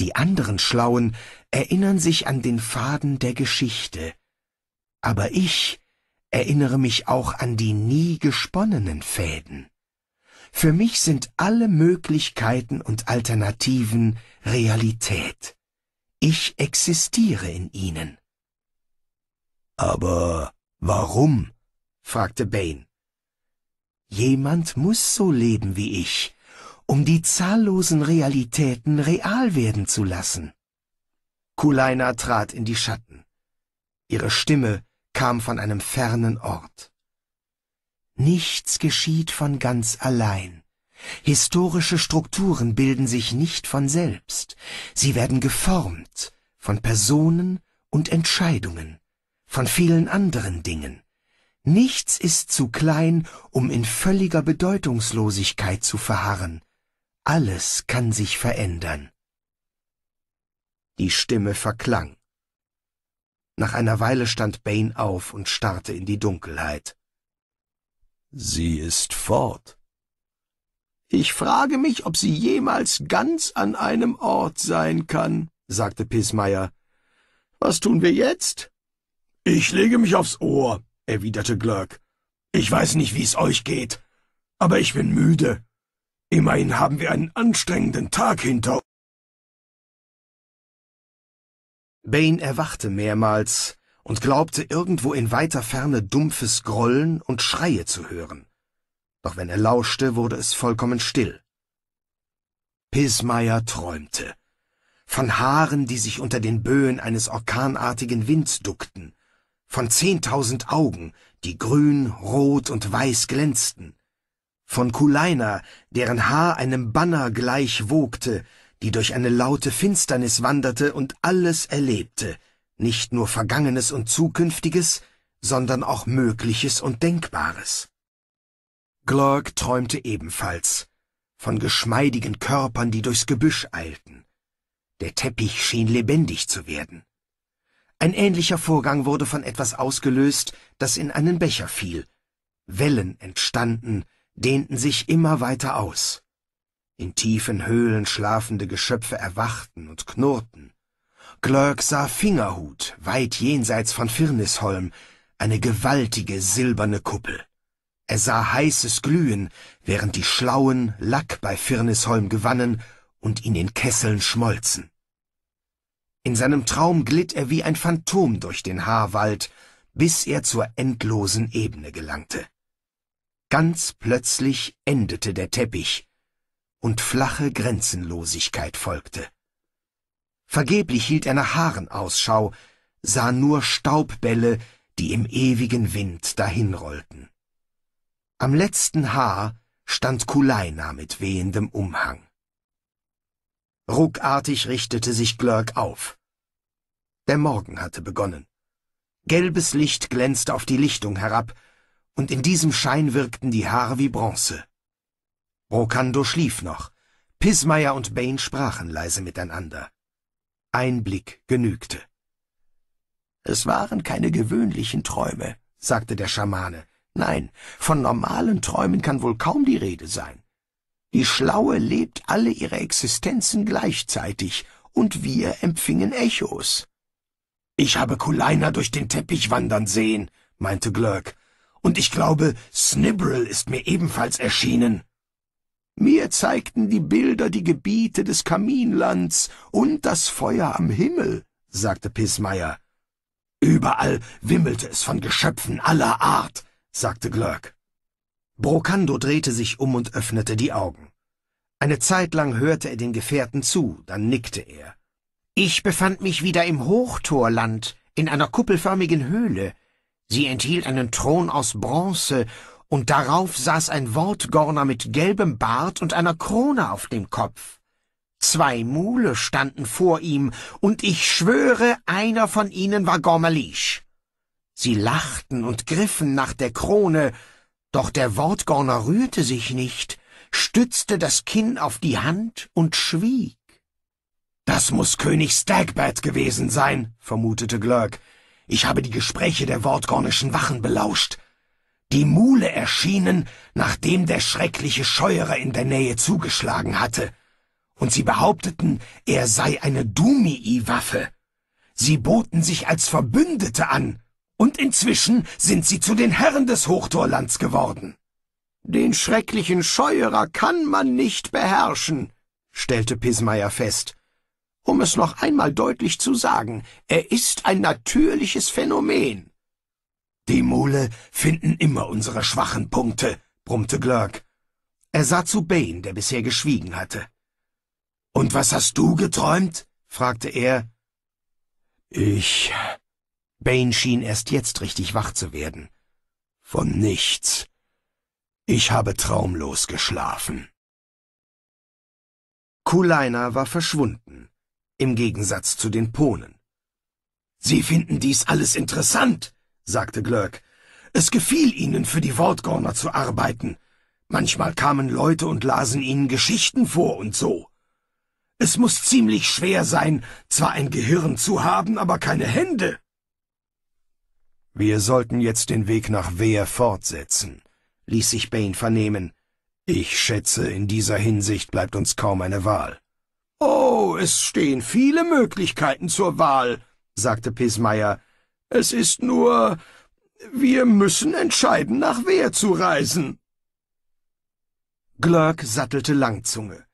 Die anderen Schlauen erinnern sich an den Faden der Geschichte, aber ich erinnere mich auch an die nie gesponnenen Fäden. Für mich sind alle Möglichkeiten und Alternativen Realität. Ich existiere in ihnen. Aber warum? fragte Bane. Jemand muss so leben wie ich, um die zahllosen Realitäten real werden zu lassen. Kuleina trat in die Schatten. Ihre Stimme kam von einem fernen Ort. Nichts geschieht von ganz allein. Historische Strukturen bilden sich nicht von selbst, sie werden geformt von Personen und Entscheidungen, von vielen anderen Dingen. Nichts ist zu klein, um in völliger Bedeutungslosigkeit zu verharren. Alles kann sich verändern. Die Stimme verklang. Nach einer Weile stand Bane auf und starrte in die Dunkelheit. Sie ist fort. Ich frage mich, ob sie jemals ganz an einem Ort sein kann, sagte Pismeier. Was tun wir jetzt? Ich lege mich aufs Ohr, erwiderte Glörk. Ich weiß nicht, wie es euch geht, aber ich bin müde. Immerhin haben wir einen anstrengenden Tag hinter uns. Bane erwachte mehrmals, und glaubte irgendwo in weiter Ferne dumpfes Grollen und Schreie zu hören. Doch wenn er lauschte, wurde es vollkommen still. Pismayer träumte. Von Haaren, die sich unter den Böen eines orkanartigen Winds duckten. Von zehntausend Augen, die grün, rot und weiß glänzten. Von Kuleina, deren Haar einem Banner gleich wogte, die durch eine laute Finsternis wanderte und alles erlebte — nicht nur Vergangenes und Zukünftiges, sondern auch Mögliches und Denkbares. Glorg träumte ebenfalls von geschmeidigen Körpern, die durchs Gebüsch eilten. Der Teppich schien lebendig zu werden. Ein ähnlicher Vorgang wurde von etwas ausgelöst, das in einen Becher fiel. Wellen entstanden, dehnten sich immer weiter aus. In tiefen Höhlen schlafende Geschöpfe erwachten und knurrten. Glörk sah Fingerhut, weit jenseits von Firnisholm, eine gewaltige silberne Kuppel. Er sah heißes Glühen, während die Schlauen Lack bei Firnisholm gewannen und in den Kesseln schmolzen. In seinem Traum glitt er wie ein Phantom durch den Haarwald, bis er zur endlosen Ebene gelangte. Ganz plötzlich endete der Teppich, und flache Grenzenlosigkeit folgte. Vergeblich hielt er nach Haaren Ausschau, sah nur Staubbälle, die im ewigen Wind dahinrollten. Am letzten Haar stand Kuleina mit wehendem Umhang. Ruckartig richtete sich Glörk auf. Der Morgen hatte begonnen. Gelbes Licht glänzte auf die Lichtung herab, und in diesem Schein wirkten die Haare wie Bronze. Brokando schlief noch. Pismayer und Bane sprachen leise miteinander. Ein Blick genügte. Es waren keine gewöhnlichen Träume, sagte der Schamane. Nein, von normalen Träumen kann wohl kaum die Rede sein. Die Schlaue lebt alle ihre Existenzen gleichzeitig, und wir empfingen Echos. Ich habe Kulaina durch den Teppich wandern sehen, meinte Glurk, und ich glaube, Snibrel ist mir ebenfalls erschienen. Mir zeigten die Bilder die Gebiete des Kaminlands und das Feuer am Himmel, sagte Pissmeier. Überall wimmelte es von Geschöpfen aller Art, sagte Glörk. Brokando drehte sich um und öffnete die Augen. Eine Zeit lang hörte er den Gefährten zu, dann nickte er. Ich befand mich wieder im Hochtorland, in einer kuppelförmigen Höhle. Sie enthielt einen Thron aus Bronze und darauf saß ein Wortgorner mit gelbem Bart und einer Krone auf dem Kopf. Zwei Mule standen vor ihm, und ich schwöre, einer von ihnen war Gormalisch. Sie lachten und griffen nach der Krone, doch der Wortgorner rührte sich nicht, stützte das Kinn auf die Hand und schwieg. Das muß König Stagbat gewesen sein, vermutete Glurk. Ich habe die Gespräche der wortgornischen Wachen belauscht die Mule erschienen, nachdem der schreckliche Scheuerer in der Nähe zugeschlagen hatte, und sie behaupteten, er sei eine Dumii-Waffe. Sie boten sich als Verbündete an, und inzwischen sind sie zu den Herren des Hochtorlands geworden. Den schrecklichen Scheuerer kann man nicht beherrschen, stellte Pismayer fest. Um es noch einmal deutlich zu sagen, er ist ein natürliches Phänomen. Die Mole finden immer unsere schwachen Punkte, brummte Glurk. Er sah zu Bane, der bisher geschwiegen hatte. Und was hast du geträumt? fragte er. Ich. Bane schien erst jetzt richtig wach zu werden. Von nichts. Ich habe traumlos geschlafen. Kulaina war verschwunden, im Gegensatz zu den Ponen. Sie finden dies alles interessant, sagte Glöck. Es gefiel ihnen, für die Wortgorner zu arbeiten. Manchmal kamen Leute und lasen ihnen Geschichten vor und so. Es muss ziemlich schwer sein, zwar ein Gehirn zu haben, aber keine Hände. Wir sollten jetzt den Weg nach Wehr fortsetzen, ließ sich Bane vernehmen. Ich schätze, in dieser Hinsicht bleibt uns kaum eine Wahl. Oh, es stehen viele Möglichkeiten zur Wahl, sagte Pismayer. Es ist nur, wir müssen entscheiden, nach wer zu reisen. Glörk sattelte Langzunge.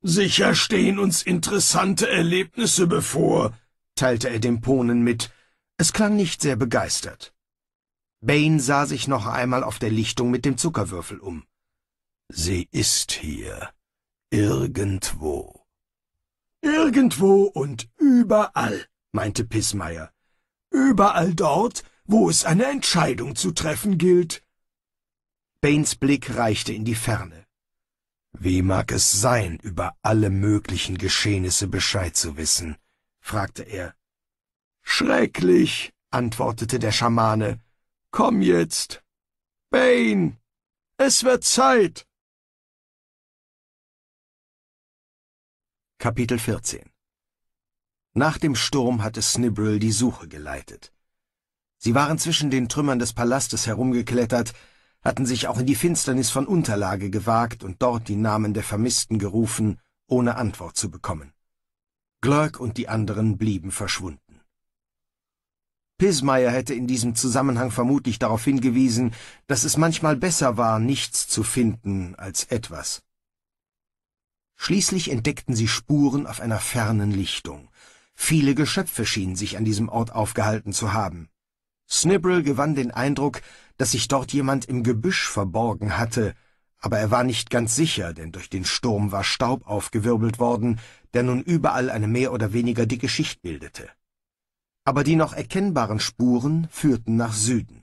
Sicher stehen uns interessante Erlebnisse bevor, teilte er dem Ponen mit. Es klang nicht sehr begeistert. Bane sah sich noch einmal auf der Lichtung mit dem Zuckerwürfel um. Sie ist hier. Irgendwo. Irgendwo und überall, meinte Pissmeier. Überall dort, wo es eine Entscheidung zu treffen gilt. Baines Blick reichte in die Ferne. Wie mag es sein, über alle möglichen Geschehnisse Bescheid zu wissen? fragte er. Schrecklich, antwortete der Schamane. Komm jetzt. Bane, es wird Zeit. Kapitel 14 nach dem Sturm hatte Snibbrill die Suche geleitet. Sie waren zwischen den Trümmern des Palastes herumgeklettert, hatten sich auch in die Finsternis von Unterlage gewagt und dort die Namen der Vermissten gerufen, ohne Antwort zu bekommen. Glurk und die anderen blieben verschwunden. Pismeyer hätte in diesem Zusammenhang vermutlich darauf hingewiesen, dass es manchmal besser war, nichts zu finden als etwas. Schließlich entdeckten sie Spuren auf einer fernen Lichtung. Viele Geschöpfe schienen sich an diesem Ort aufgehalten zu haben. Snibbrel gewann den Eindruck, dass sich dort jemand im Gebüsch verborgen hatte, aber er war nicht ganz sicher, denn durch den Sturm war Staub aufgewirbelt worden, der nun überall eine mehr oder weniger dicke Schicht bildete. Aber die noch erkennbaren Spuren führten nach Süden.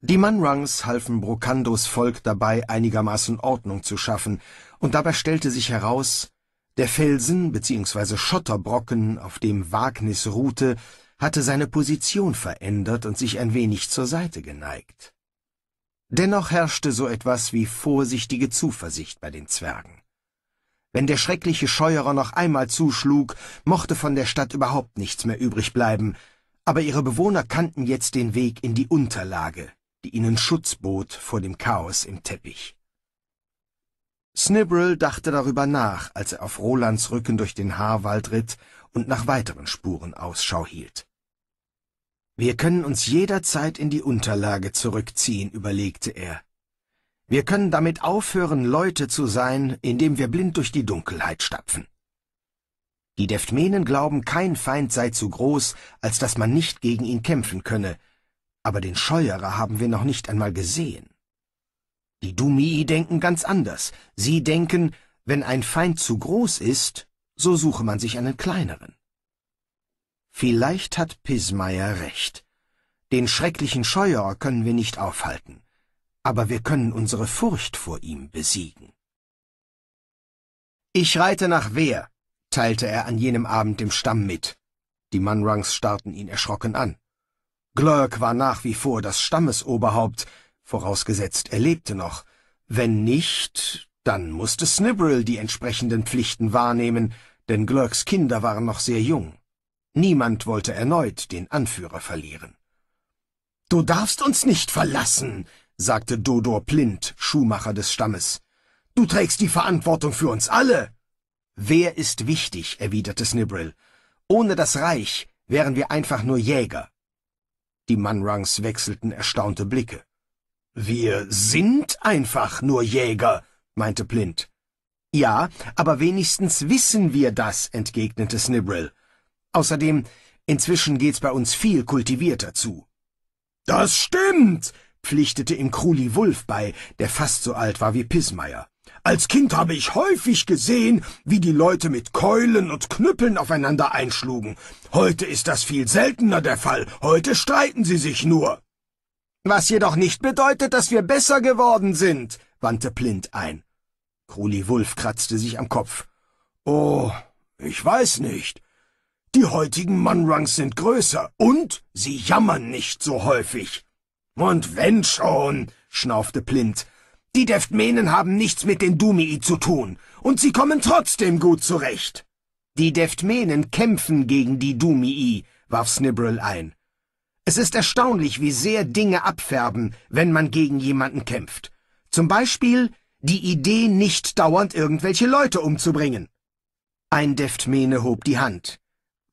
Die Manrangs halfen Brokandos Volk dabei, einigermaßen Ordnung zu schaffen, und dabei stellte sich heraus, der Felsen bzw. Schotterbrocken, auf dem Wagnis ruhte, hatte seine Position verändert und sich ein wenig zur Seite geneigt. Dennoch herrschte so etwas wie vorsichtige Zuversicht bei den Zwergen. Wenn der schreckliche Scheuerer noch einmal zuschlug, mochte von der Stadt überhaupt nichts mehr übrig bleiben, aber ihre Bewohner kannten jetzt den Weg in die Unterlage, die ihnen Schutz bot vor dem Chaos im Teppich. Snibbrel dachte darüber nach, als er auf Rolands Rücken durch den Haarwald ritt und nach weiteren Spuren Ausschau hielt. Wir können uns jederzeit in die Unterlage zurückziehen, überlegte er. Wir können damit aufhören, Leute zu sein, indem wir blind durch die Dunkelheit stapfen. Die Deftmenen glauben, kein Feind sei zu groß, als dass man nicht gegen ihn kämpfen könne, aber den Scheuerer haben wir noch nicht einmal gesehen. Die Dumii denken ganz anders. Sie denken, wenn ein Feind zu groß ist, so suche man sich einen kleineren. Vielleicht hat Pismayer recht. Den schrecklichen Scheuer können wir nicht aufhalten, aber wir können unsere Furcht vor ihm besiegen. Ich reite nach Wehr, teilte er an jenem Abend dem Stamm mit. Die Manrangs starrten ihn erschrocken an. Glörk war nach wie vor das Stammesoberhaupt, vorausgesetzt er lebte noch. Wenn nicht, dann musste Snibril die entsprechenden Pflichten wahrnehmen, denn Glurks Kinder waren noch sehr jung. Niemand wollte erneut den Anführer verlieren. »Du darfst uns nicht verlassen«, sagte Dodor Plint, Schuhmacher des Stammes. »Du trägst die Verantwortung für uns alle!« »Wer ist wichtig?« erwiderte Snibril. »Ohne das Reich wären wir einfach nur Jäger.« Die Manrangs wechselten erstaunte Blicke. Wir sind einfach nur Jäger, meinte Plint. Ja, aber wenigstens wissen wir das, entgegnete Snibbrel. Außerdem, inzwischen geht's bei uns viel kultivierter zu. Das stimmt, pflichtete ihm Kruli Wulf bei, der fast so alt war wie Pismeier. Als Kind habe ich häufig gesehen, wie die Leute mit Keulen und Knüppeln aufeinander einschlugen. Heute ist das viel seltener der Fall, heute streiten sie sich nur. Was jedoch nicht bedeutet, dass wir besser geworden sind, wandte Plint ein. Kruli Wulf kratzte sich am Kopf. Oh, ich weiß nicht. Die heutigen Manrungs sind größer und sie jammern nicht so häufig. Und wenn schon, schnaufte Plint. Die Deftmenen haben nichts mit den Dumii zu tun und sie kommen trotzdem gut zurecht. Die Deftmenen kämpfen gegen die Dumii, warf Snibrel ein. Es ist erstaunlich, wie sehr Dinge abfärben, wenn man gegen jemanden kämpft. Zum Beispiel die Idee, nicht dauernd irgendwelche Leute umzubringen. Ein Deftmene hob die Hand.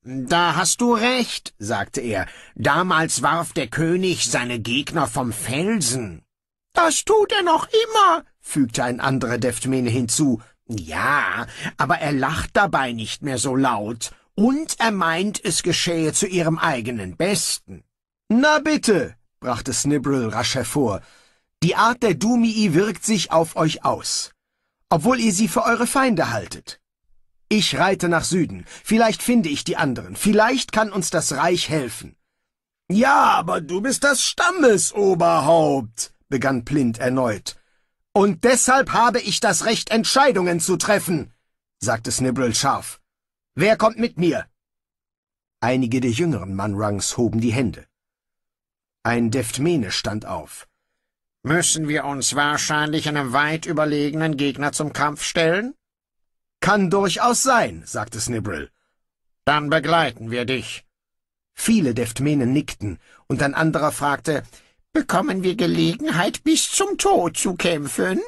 Da hast du recht, sagte er. Damals warf der König seine Gegner vom Felsen. Das tut er noch immer, fügte ein anderer Deftmene hinzu. Ja, aber er lacht dabei nicht mehr so laut, und er meint, es geschehe zu ihrem eigenen Besten. Na bitte, brachte Snibbrill rasch hervor, die Art der Dumii wirkt sich auf euch aus, obwohl ihr sie für eure Feinde haltet. Ich reite nach Süden, vielleicht finde ich die anderen, vielleicht kann uns das Reich helfen. Ja, aber du bist das Stammesoberhaupt, begann Plint erneut. Und deshalb habe ich das Recht, Entscheidungen zu treffen, sagte Snibbrill scharf. Wer kommt mit mir? Einige der jüngeren Manrangs hoben die Hände. Ein Deftmene stand auf. Müssen wir uns wahrscheinlich einem weit überlegenen Gegner zum Kampf stellen? Kann durchaus sein, sagte Snibbril. Dann begleiten wir dich. Viele Deftmenen nickten, und ein anderer fragte, Bekommen wir Gelegenheit, bis zum Tod zu kämpfen?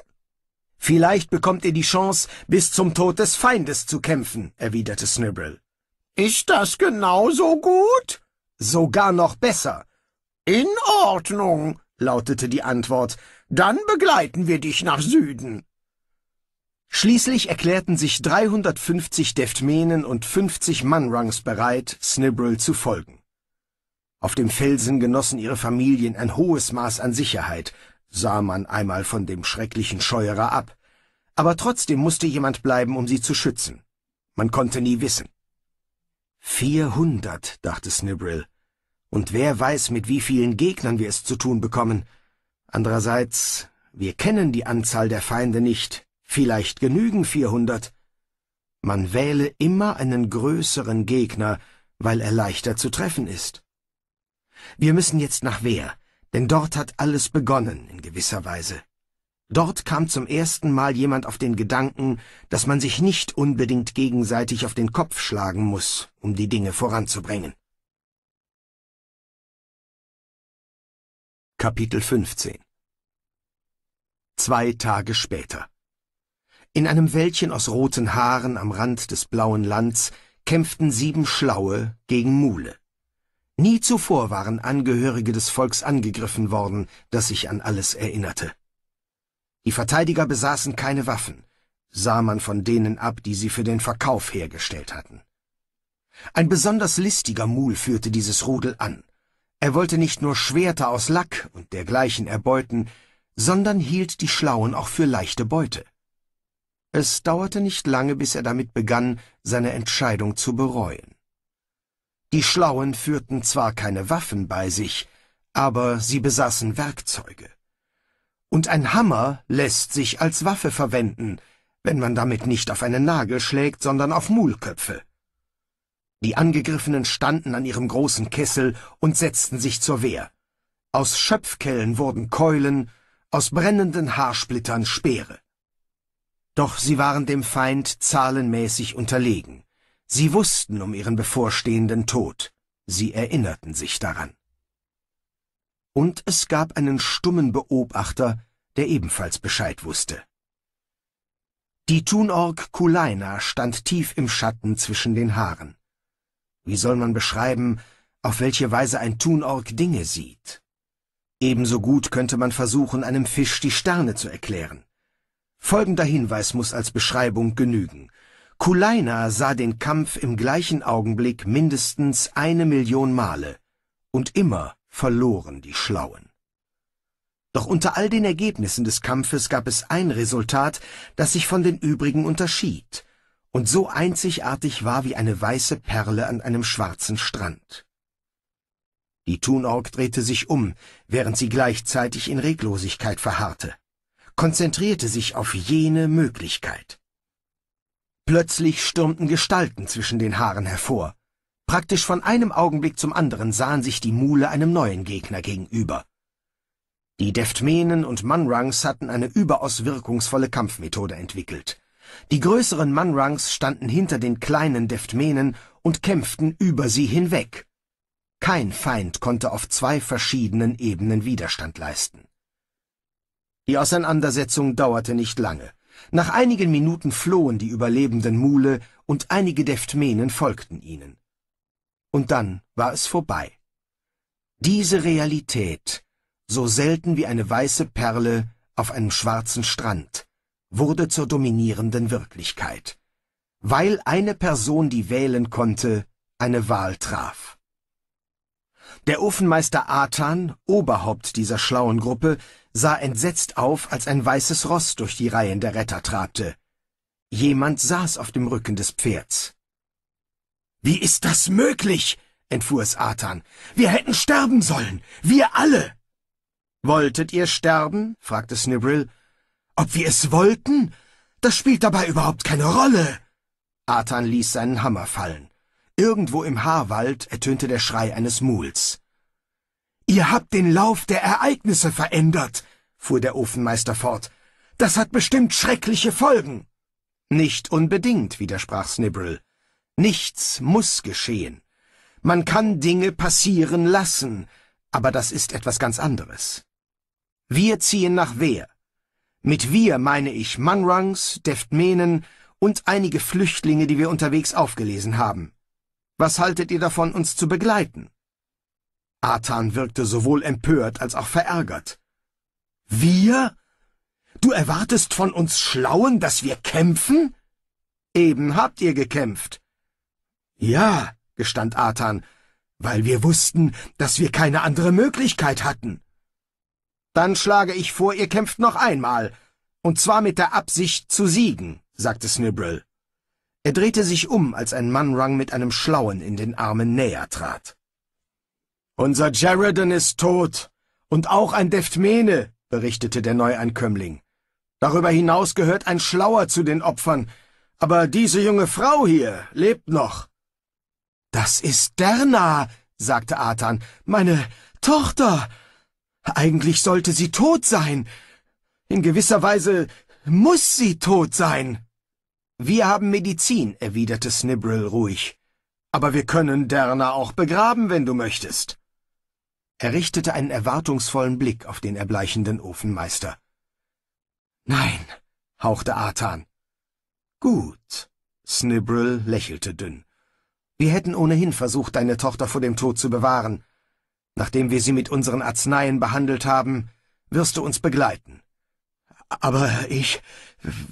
Vielleicht bekommt ihr die Chance, bis zum Tod des Feindes zu kämpfen, erwiderte Snibbril. Ist das genauso gut? Sogar noch besser, in Ordnung, lautete die Antwort. Dann begleiten wir dich nach Süden. Schließlich erklärten sich 350 Deftmenen und 50 Manrungs bereit, Snibril zu folgen. Auf dem Felsen genossen ihre Familien ein hohes Maß an Sicherheit, sah man einmal von dem schrecklichen Scheuerer ab. Aber trotzdem musste jemand bleiben, um sie zu schützen. Man konnte nie wissen. Vierhundert, dachte Snibril, und wer weiß, mit wie vielen Gegnern wir es zu tun bekommen. Andererseits, wir kennen die Anzahl der Feinde nicht. Vielleicht genügen 400. Man wähle immer einen größeren Gegner, weil er leichter zu treffen ist. Wir müssen jetzt nach Wehr, denn dort hat alles begonnen, in gewisser Weise. Dort kam zum ersten Mal jemand auf den Gedanken, dass man sich nicht unbedingt gegenseitig auf den Kopf schlagen muss, um die Dinge voranzubringen. Kapitel 15 Zwei Tage später. In einem Wäldchen aus roten Haaren am Rand des blauen Lands kämpften sieben Schlaue gegen Mule. Nie zuvor waren Angehörige des Volks angegriffen worden, das sich an alles erinnerte. Die Verteidiger besaßen keine Waffen, sah man von denen ab, die sie für den Verkauf hergestellt hatten. Ein besonders listiger Mul führte dieses Rudel an. Er wollte nicht nur Schwerter aus Lack und dergleichen erbeuten, sondern hielt die Schlauen auch für leichte Beute. Es dauerte nicht lange, bis er damit begann, seine Entscheidung zu bereuen. Die Schlauen führten zwar keine Waffen bei sich, aber sie besaßen Werkzeuge. Und ein Hammer lässt sich als Waffe verwenden, wenn man damit nicht auf einen Nagel schlägt, sondern auf Mulköpfe. Die Angegriffenen standen an ihrem großen Kessel und setzten sich zur Wehr. Aus Schöpfkellen wurden Keulen, aus brennenden Haarsplittern Speere. Doch sie waren dem Feind zahlenmäßig unterlegen. Sie wussten um ihren bevorstehenden Tod, sie erinnerten sich daran. Und es gab einen stummen Beobachter, der ebenfalls Bescheid wusste. Die Thunorg Kulaina stand tief im Schatten zwischen den Haaren wie soll man beschreiben, auf welche Weise ein Thunorg Dinge sieht? Ebenso gut könnte man versuchen, einem Fisch die Sterne zu erklären. Folgender Hinweis muss als Beschreibung genügen. Kulaina sah den Kampf im gleichen Augenblick mindestens eine Million Male, und immer verloren die Schlauen. Doch unter all den Ergebnissen des Kampfes gab es ein Resultat, das sich von den übrigen unterschied und so einzigartig war wie eine weiße Perle an einem schwarzen Strand. Die Thunorg drehte sich um, während sie gleichzeitig in Reglosigkeit verharrte, konzentrierte sich auf jene Möglichkeit. Plötzlich stürmten Gestalten zwischen den Haaren hervor. Praktisch von einem Augenblick zum anderen sahen sich die Mule einem neuen Gegner gegenüber. Die Deftmenen und Manrangs hatten eine überaus wirkungsvolle Kampfmethode entwickelt. Die größeren Manrangs standen hinter den kleinen Deftmenen und kämpften über sie hinweg. Kein Feind konnte auf zwei verschiedenen Ebenen Widerstand leisten. Die Auseinandersetzung dauerte nicht lange. Nach einigen Minuten flohen die überlebenden Mule und einige Deftmenen folgten ihnen. Und dann war es vorbei. Diese Realität, so selten wie eine weiße Perle auf einem schwarzen Strand, wurde zur dominierenden Wirklichkeit, weil eine Person, die wählen konnte, eine Wahl traf. Der Ofenmeister Athan, Oberhaupt dieser schlauen Gruppe, sah entsetzt auf, als ein weißes Ross durch die Reihen der Retter trabte. Jemand saß auf dem Rücken des Pferds. Wie ist das möglich? entfuhr es Athan. Wir hätten sterben sollen, wir alle. Wolltet ihr sterben? fragte Snibrill ob wir es wollten? Das spielt dabei überhaupt keine Rolle. Athan ließ seinen Hammer fallen. Irgendwo im Haarwald ertönte der Schrei eines Muls. Ihr habt den Lauf der Ereignisse verändert, fuhr der Ofenmeister fort. Das hat bestimmt schreckliche Folgen. Nicht unbedingt, widersprach Snibrel. Nichts muss geschehen. Man kann Dinge passieren lassen, aber das ist etwas ganz anderes. Wir ziehen nach Wehr. Mit wir meine ich Manrungs, Deftmenen und einige Flüchtlinge, die wir unterwegs aufgelesen haben. Was haltet ihr davon, uns zu begleiten? Athan wirkte sowohl empört als auch verärgert. Wir? Du erwartest von uns Schlauen, dass wir kämpfen? Eben habt ihr gekämpft. Ja, gestand Athan, weil wir wussten, dass wir keine andere Möglichkeit hatten. Dann schlage ich vor, ihr kämpft noch einmal, und zwar mit der Absicht zu siegen, sagte Snibbrill. Er drehte sich um, als ein Mann Rang mit einem Schlauen in den Armen näher trat. Unser Jaredon ist tot, und auch ein Deftmene, berichtete der Neueinkömmling. Darüber hinaus gehört ein Schlauer zu den Opfern, aber diese junge Frau hier lebt noch. Das ist Derna, sagte Atan, meine Tochter. Eigentlich sollte sie tot sein. In gewisser Weise muss sie tot sein. Wir haben Medizin, erwiderte Snibrill ruhig. Aber wir können Derna auch begraben, wenn du möchtest. Er richtete einen erwartungsvollen Blick auf den erbleichenden Ofenmeister. Nein, hauchte Artan. Gut. Snibrill lächelte dünn. Wir hätten ohnehin versucht, deine Tochter vor dem Tod zu bewahren. Nachdem wir sie mit unseren Arzneien behandelt haben, wirst du uns begleiten. Aber ich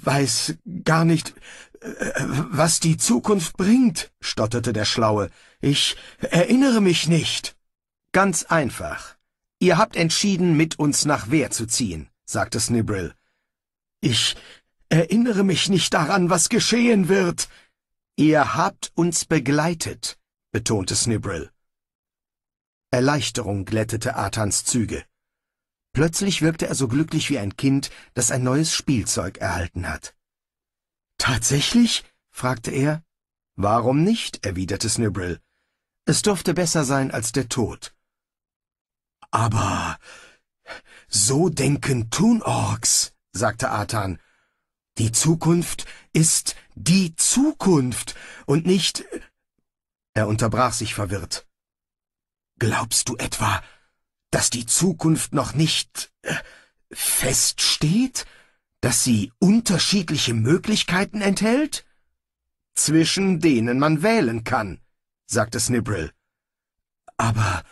weiß gar nicht, äh, was die Zukunft bringt, stotterte der Schlaue. Ich erinnere mich nicht. Ganz einfach. Ihr habt entschieden, mit uns nach Wehr zu ziehen, sagte Snibrill. Ich erinnere mich nicht daran, was geschehen wird. Ihr habt uns begleitet, betonte Snibrill. Erleichterung glättete Atans Züge. Plötzlich wirkte er so glücklich wie ein Kind, das ein neues Spielzeug erhalten hat. Tatsächlich? fragte er. Warum nicht? erwiderte Snibril. Es durfte besser sein als der Tod. Aber so denken Orks, sagte Atan. Die Zukunft ist die Zukunft und nicht... Er unterbrach sich verwirrt. Glaubst du etwa, dass die Zukunft noch nicht äh, feststeht? Dass sie unterschiedliche Möglichkeiten enthält? Zwischen denen man wählen kann, sagte Snibril. Aber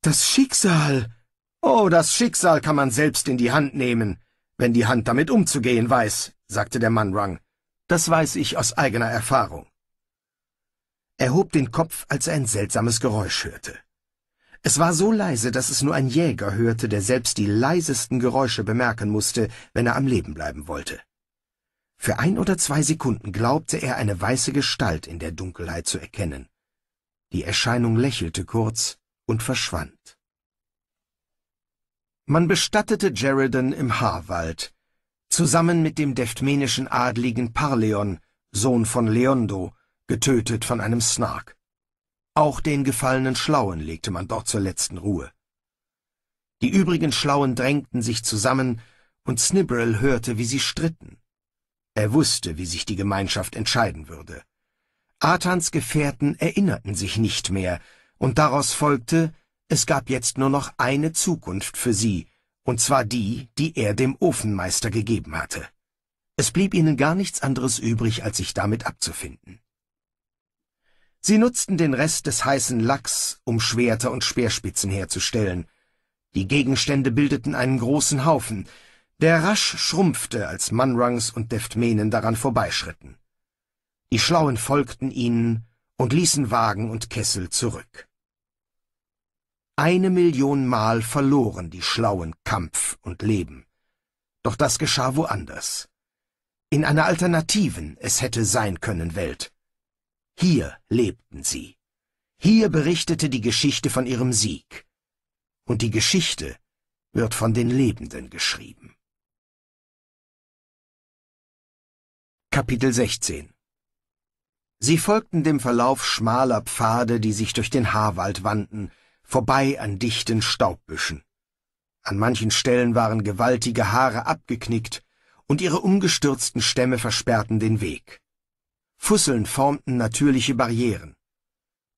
das Schicksal. Oh, das Schicksal kann man selbst in die Hand nehmen, wenn die Hand damit umzugehen weiß, sagte der Mann Rang. Das weiß ich aus eigener Erfahrung. Er hob den Kopf, als er ein seltsames Geräusch hörte. Es war so leise, dass es nur ein Jäger hörte, der selbst die leisesten Geräusche bemerken musste, wenn er am Leben bleiben wollte. Für ein oder zwei Sekunden glaubte er, eine weiße Gestalt in der Dunkelheit zu erkennen. Die Erscheinung lächelte kurz und verschwand. Man bestattete Sheridan im Haarwald, zusammen mit dem deftmenischen Adligen Parleon, Sohn von Leondo, getötet von einem Snark. Auch den gefallenen Schlauen legte man dort zur letzten Ruhe. Die übrigen Schlauen drängten sich zusammen, und Snibrel hörte, wie sie stritten. Er wusste, wie sich die Gemeinschaft entscheiden würde. Atans Gefährten erinnerten sich nicht mehr, und daraus folgte, es gab jetzt nur noch eine Zukunft für sie, und zwar die, die er dem Ofenmeister gegeben hatte. Es blieb ihnen gar nichts anderes übrig, als sich damit abzufinden. Sie nutzten den Rest des heißen Lachs, um Schwerter und Speerspitzen herzustellen. Die Gegenstände bildeten einen großen Haufen, der rasch schrumpfte, als Manrangs und Deftmenen daran vorbeischritten. Die Schlauen folgten ihnen und ließen Wagen und Kessel zurück. Eine Million Mal verloren die Schlauen Kampf und Leben. Doch das geschah woanders. In einer alternativen, es hätte sein können Welt. Hier lebten sie. Hier berichtete die Geschichte von ihrem Sieg. Und die Geschichte wird von den Lebenden geschrieben. Kapitel 16 Sie folgten dem Verlauf schmaler Pfade, die sich durch den Haarwald wandten, vorbei an dichten Staubbüschen. An manchen Stellen waren gewaltige Haare abgeknickt, und ihre umgestürzten Stämme versperrten den Weg. Fusseln formten natürliche Barrieren.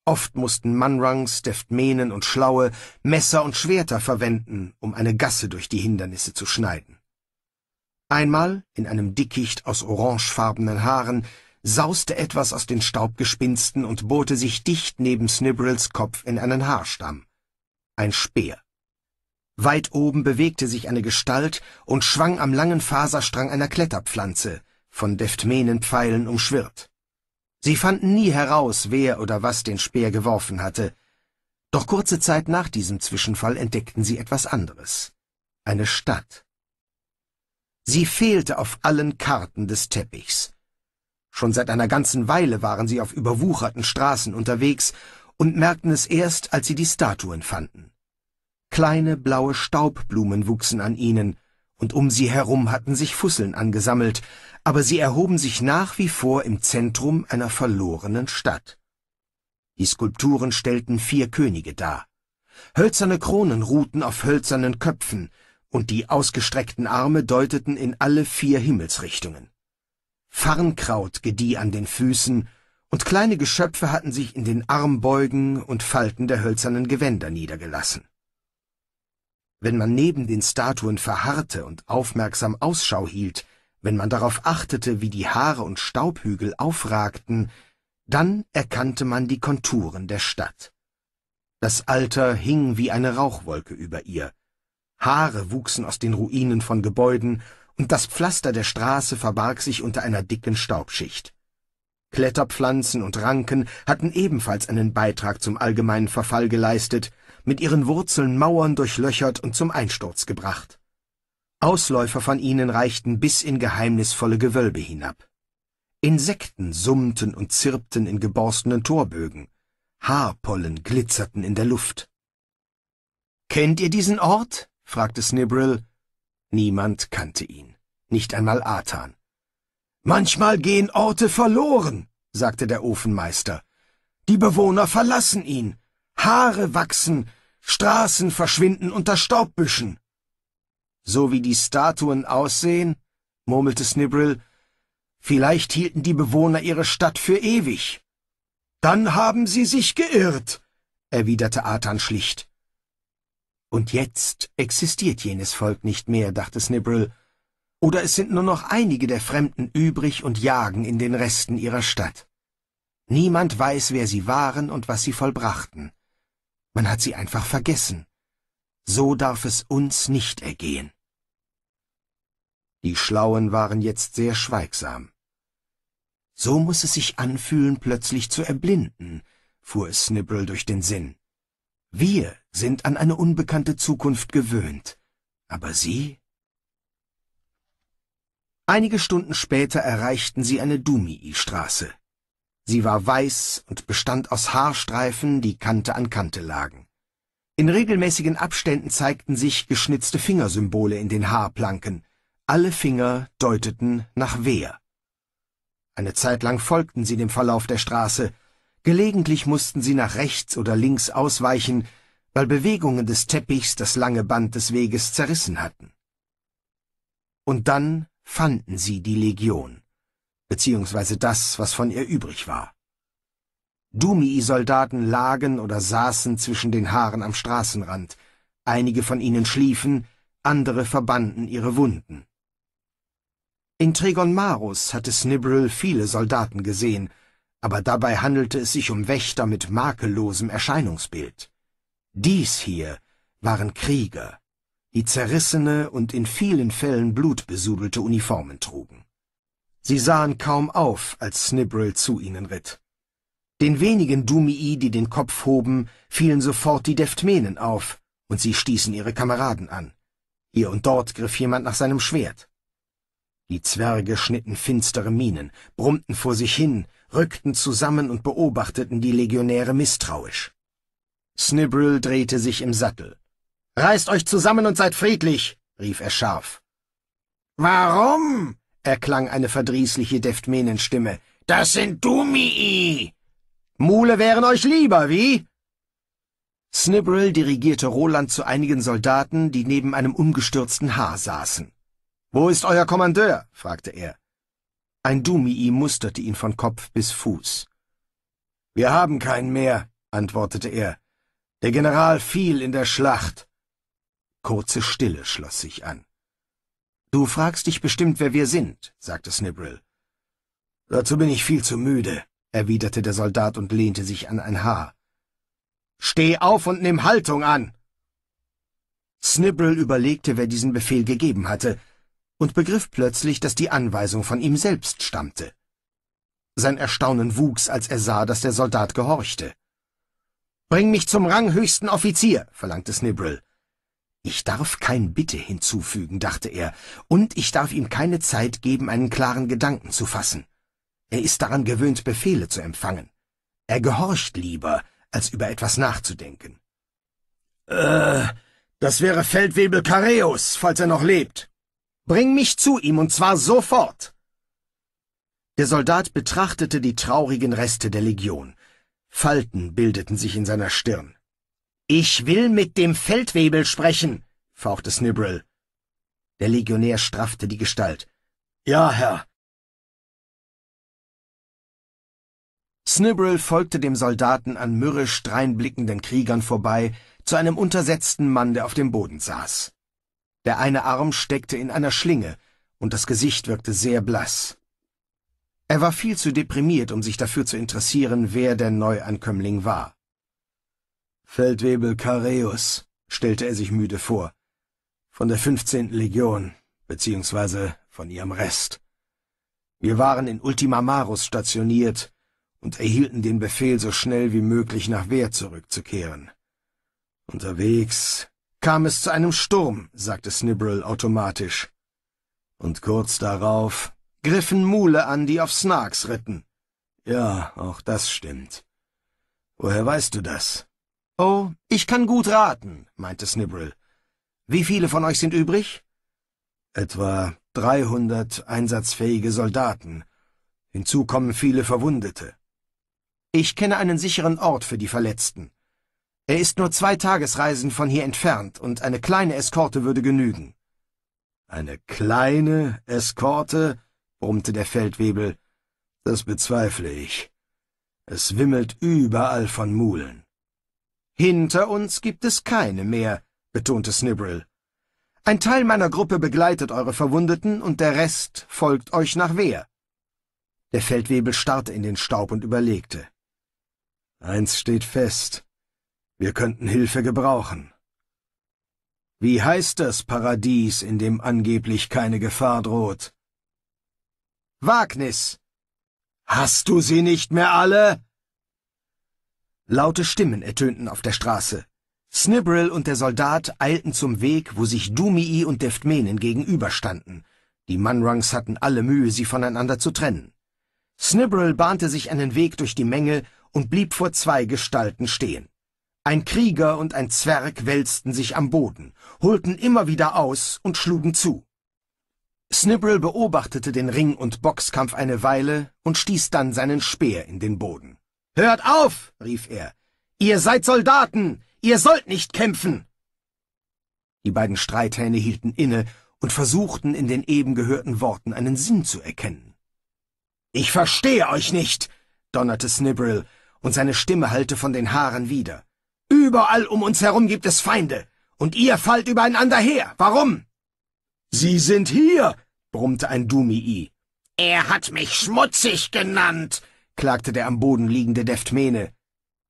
Oft mussten Manrangs, Deftmenen und Schlaue Messer und Schwerter verwenden, um eine Gasse durch die Hindernisse zu schneiden. Einmal, in einem Dickicht aus orangefarbenen Haaren, sauste etwas aus den Staubgespinsten und bohrte sich dicht neben Snibrels Kopf in einen Haarstamm. Ein Speer. Weit oben bewegte sich eine Gestalt und schwang am langen Faserstrang einer Kletterpflanze, von Deftmenenpfeilen umschwirrt. Sie fanden nie heraus, wer oder was den Speer geworfen hatte. Doch kurze Zeit nach diesem Zwischenfall entdeckten sie etwas anderes. Eine Stadt. Sie fehlte auf allen Karten des Teppichs. Schon seit einer ganzen Weile waren sie auf überwucherten Straßen unterwegs und merkten es erst, als sie die Statuen fanden. Kleine blaue Staubblumen wuchsen an ihnen, und um sie herum hatten sich Fusseln angesammelt, aber sie erhoben sich nach wie vor im Zentrum einer verlorenen Stadt. Die Skulpturen stellten vier Könige dar. Hölzerne Kronen ruhten auf hölzernen Köpfen, und die ausgestreckten Arme deuteten in alle vier Himmelsrichtungen. Farnkraut gedieh an den Füßen, und kleine Geschöpfe hatten sich in den Armbeugen und Falten der hölzernen Gewänder niedergelassen. Wenn man neben den Statuen verharrte und aufmerksam Ausschau hielt, wenn man darauf achtete, wie die Haare und Staubhügel aufragten, dann erkannte man die Konturen der Stadt. Das Alter hing wie eine Rauchwolke über ihr. Haare wuchsen aus den Ruinen von Gebäuden, und das Pflaster der Straße verbarg sich unter einer dicken Staubschicht. Kletterpflanzen und Ranken hatten ebenfalls einen Beitrag zum allgemeinen Verfall geleistet, mit ihren Wurzeln Mauern durchlöchert und zum Einsturz gebracht. Ausläufer von ihnen reichten bis in geheimnisvolle Gewölbe hinab. Insekten summten und zirpten in geborstenen Torbögen. Haarpollen glitzerten in der Luft. Kennt ihr diesen Ort? fragte Snibril. Niemand kannte ihn, nicht einmal Athan. Manchmal gehen Orte verloren, sagte der Ofenmeister. Die Bewohner verlassen ihn. Haare wachsen, Straßen verschwinden unter Staubbüschen so wie die Statuen aussehen, murmelte Snibril, vielleicht hielten die Bewohner ihre Stadt für ewig. Dann haben sie sich geirrt, erwiderte Athan schlicht. Und jetzt existiert jenes Volk nicht mehr, dachte Snibril, oder es sind nur noch einige der Fremden übrig und jagen in den Resten ihrer Stadt. Niemand weiß, wer sie waren und was sie vollbrachten. Man hat sie einfach vergessen. So darf es uns nicht ergehen. Die Schlauen waren jetzt sehr schweigsam. So muss es sich anfühlen, plötzlich zu erblinden, fuhr es Snibble durch den Sinn. Wir sind an eine unbekannte Zukunft gewöhnt, aber Sie? Einige Stunden später erreichten sie eine Dumii-Straße. Sie war weiß und bestand aus Haarstreifen, die Kante an Kante lagen. In regelmäßigen Abständen zeigten sich geschnitzte Fingersymbole in den Haarplanken, alle Finger deuteten nach Wehr. Eine Zeit lang folgten sie dem Verlauf der Straße. Gelegentlich mussten sie nach rechts oder links ausweichen, weil Bewegungen des Teppichs das lange Band des Weges zerrissen hatten. Und dann fanden sie die Legion, beziehungsweise das, was von ihr übrig war. dumi soldaten lagen oder saßen zwischen den Haaren am Straßenrand, einige von ihnen schliefen, andere verbanden ihre Wunden. In Marus hatte Snibbril viele Soldaten gesehen, aber dabei handelte es sich um Wächter mit makellosem Erscheinungsbild. Dies hier waren Krieger, die zerrissene und in vielen Fällen blutbesudelte Uniformen trugen. Sie sahen kaum auf, als Snibbril zu ihnen ritt. Den wenigen Dumii, die den Kopf hoben, fielen sofort die Deftmenen auf, und sie stießen ihre Kameraden an. Hier und dort griff jemand nach seinem Schwert. Die Zwerge schnitten finstere Mienen, brummten vor sich hin, rückten zusammen und beobachteten die Legionäre misstrauisch. Snibril drehte sich im Sattel. »Reißt euch zusammen und seid friedlich!« rief er scharf. »Warum?« erklang eine verdrießliche Deftmenenstimme. »Das sind Dumii!« »Mule wären euch lieber, wie?« Snibril dirigierte Roland zu einigen Soldaten, die neben einem umgestürzten Haar saßen. Wo ist euer Kommandeur? fragte er. Ein Dumii musterte ihn von Kopf bis Fuß. Wir haben keinen mehr, antwortete er. Der General fiel in der Schlacht. Kurze Stille schloss sich an. Du fragst dich bestimmt, wer wir sind, sagte Snibrill. Dazu bin ich viel zu müde, erwiderte der Soldat und lehnte sich an ein Haar. Steh auf und nimm Haltung an! Snibrill überlegte, wer diesen Befehl gegeben hatte, und begriff plötzlich, dass die Anweisung von ihm selbst stammte. Sein Erstaunen wuchs, als er sah, dass der Soldat gehorchte. Bring mich zum ranghöchsten Offizier, verlangte Snibril. Ich darf kein Bitte hinzufügen, dachte er, und ich darf ihm keine Zeit geben, einen klaren Gedanken zu fassen. Er ist daran gewöhnt, Befehle zu empfangen. Er gehorcht lieber, als über etwas nachzudenken. Äh, das wäre Feldwebel Careus, falls er noch lebt, Bring mich zu ihm, und zwar sofort! Der Soldat betrachtete die traurigen Reste der Legion. Falten bildeten sich in seiner Stirn. Ich will mit dem Feldwebel sprechen, fauchte Snibbrill. Der Legionär straffte die Gestalt. Ja, Herr. Snibbrill folgte dem Soldaten an mürrisch dreinblickenden Kriegern vorbei zu einem untersetzten Mann, der auf dem Boden saß. Der eine Arm steckte in einer Schlinge und das Gesicht wirkte sehr blass. Er war viel zu deprimiert, um sich dafür zu interessieren, wer der Neuankömmling war. Feldwebel Careus, stellte er sich müde vor, von der 15. Legion, beziehungsweise von ihrem Rest. Wir waren in Ultima Marus stationiert und erhielten den Befehl, so schnell wie möglich nach Wehr zurückzukehren. Unterwegs kam es zu einem Sturm, sagte Snibbrel automatisch. Und kurz darauf griffen Mule an, die auf Snarks ritten. Ja, auch das stimmt. Woher weißt du das? Oh, ich kann gut raten, meinte Snibbrel. Wie viele von euch sind übrig? Etwa dreihundert einsatzfähige Soldaten. Hinzu kommen viele Verwundete. Ich kenne einen sicheren Ort für die Verletzten. Er ist nur zwei Tagesreisen von hier entfernt, und eine kleine Eskorte würde genügen. Eine kleine Eskorte? brummte der Feldwebel. Das bezweifle ich. Es wimmelt überall von Mulen. Hinter uns gibt es keine mehr, betonte Snibbril. Ein Teil meiner Gruppe begleitet eure Verwundeten und der Rest folgt euch nach Wehr. Der Feldwebel starrte in den Staub und überlegte. Eins steht fest. Wir könnten Hilfe gebrauchen. Wie heißt das Paradies, in dem angeblich keine Gefahr droht? Wagnis! Hast du sie nicht mehr alle? Laute Stimmen ertönten auf der Straße. Snibbrill und der Soldat eilten zum Weg, wo sich Dumii und Deftmenen gegenüberstanden. Die Manrungs hatten alle Mühe, sie voneinander zu trennen. Snibbrill bahnte sich einen Weg durch die Menge und blieb vor zwei Gestalten stehen. Ein Krieger und ein Zwerg wälzten sich am Boden, holten immer wieder aus und schlugen zu. Snibbrel beobachtete den Ring- und Boxkampf eine Weile und stieß dann seinen Speer in den Boden. Hört auf! rief er. Ihr seid Soldaten! Ihr sollt nicht kämpfen! Die beiden Streithähne hielten inne und versuchten in den eben gehörten Worten einen Sinn zu erkennen. Ich verstehe euch nicht! donnerte Snibbrel, und seine Stimme hallte von den Haaren wieder. Überall um uns herum gibt es Feinde, und ihr fallt übereinander her. Warum? Sie sind hier, brummte ein Dumii. Er hat mich schmutzig genannt, klagte der am Boden liegende Deftmene.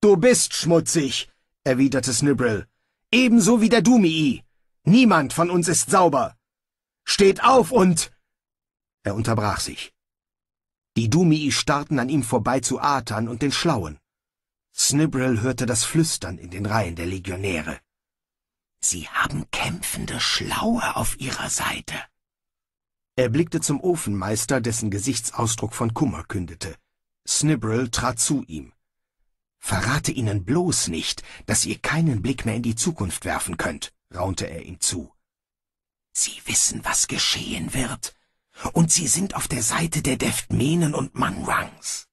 Du bist schmutzig, erwiderte Snibbril. Ebenso wie der Dumii. Niemand von uns ist sauber. Steht auf und... Er unterbrach sich. Die Dumi starrten an ihm vorbei zu Atan und den Schlauen. Snibrel hörte das Flüstern in den Reihen der Legionäre. Sie haben kämpfende Schlaue auf ihrer Seite. Er blickte zum Ofenmeister, dessen Gesichtsausdruck von Kummer kündete. Snibrel trat zu ihm. Verrate ihnen bloß nicht, dass ihr keinen Blick mehr in die Zukunft werfen könnt, raunte er ihm zu. Sie wissen, was geschehen wird, und sie sind auf der Seite der Deftmenen und Manrangs.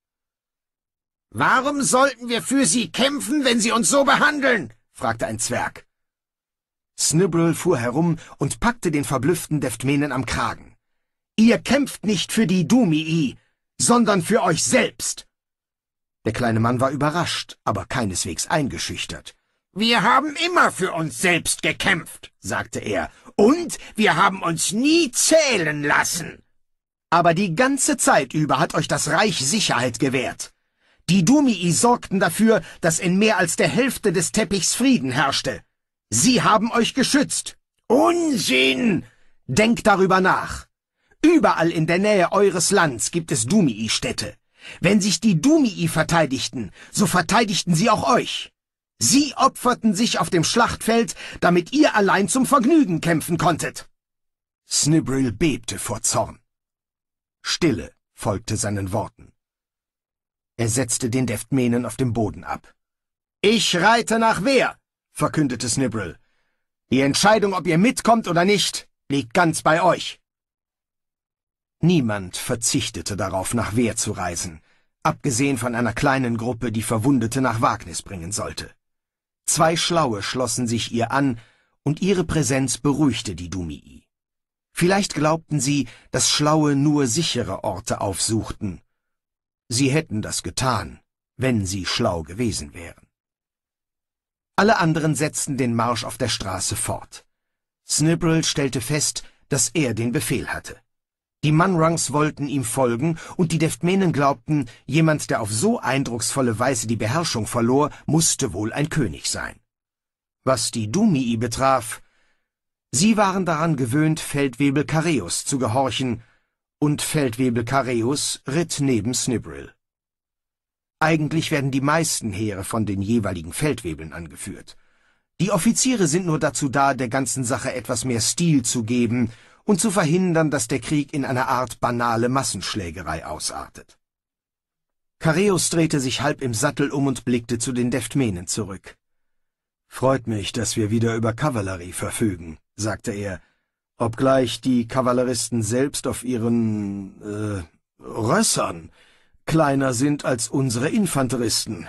Warum sollten wir für sie kämpfen, wenn sie uns so behandeln? fragte ein Zwerg. Snibbrel fuhr herum und packte den verblüfften Deftmenen am Kragen. Ihr kämpft nicht für die Dumii, sondern für euch selbst. Der kleine Mann war überrascht, aber keineswegs eingeschüchtert. Wir haben immer für uns selbst gekämpft, sagte er, und wir haben uns nie zählen lassen. Aber die ganze Zeit über hat euch das Reich Sicherheit gewährt. Die Dumii sorgten dafür, dass in mehr als der Hälfte des Teppichs Frieden herrschte. Sie haben euch geschützt. Unsinn! Denkt darüber nach. Überall in der Nähe eures Lands gibt es Dumii-Städte. Wenn sich die Dumii verteidigten, so verteidigten sie auch euch. Sie opferten sich auf dem Schlachtfeld, damit ihr allein zum Vergnügen kämpfen konntet. Snibril bebte vor Zorn. Stille folgte seinen Worten. Er setzte den Deftmenen auf dem Boden ab. Ich reite nach Wehr, verkündete Snibrel. Die Entscheidung, ob ihr mitkommt oder nicht, liegt ganz bei euch. Niemand verzichtete darauf, nach Wehr zu reisen, abgesehen von einer kleinen Gruppe, die Verwundete nach Wagnis bringen sollte. Zwei Schlaue schlossen sich ihr an, und ihre Präsenz beruhigte die Dumii. Vielleicht glaubten sie, dass Schlaue nur sichere Orte aufsuchten, Sie hätten das getan, wenn sie schlau gewesen wären. Alle anderen setzten den Marsch auf der Straße fort. Snibbrel stellte fest, dass er den Befehl hatte. Die Manrangs wollten ihm folgen, und die Deftmenen glaubten, jemand, der auf so eindrucksvolle Weise die Beherrschung verlor, musste wohl ein König sein. Was die Dumii betraf, sie waren daran gewöhnt, Feldwebel Kareus zu gehorchen, und Feldwebel Careus ritt neben Snibril. Eigentlich werden die meisten Heere von den jeweiligen Feldwebeln angeführt. Die Offiziere sind nur dazu da, der ganzen Sache etwas mehr Stil zu geben und zu verhindern, dass der Krieg in eine Art banale Massenschlägerei ausartet. Careus drehte sich halb im Sattel um und blickte zu den Deftmenen zurück. Freut mich, dass wir wieder über Kavallerie verfügen, sagte er, obgleich die Kavalleristen selbst auf ihren, äh, Rössern kleiner sind als unsere Infanteristen.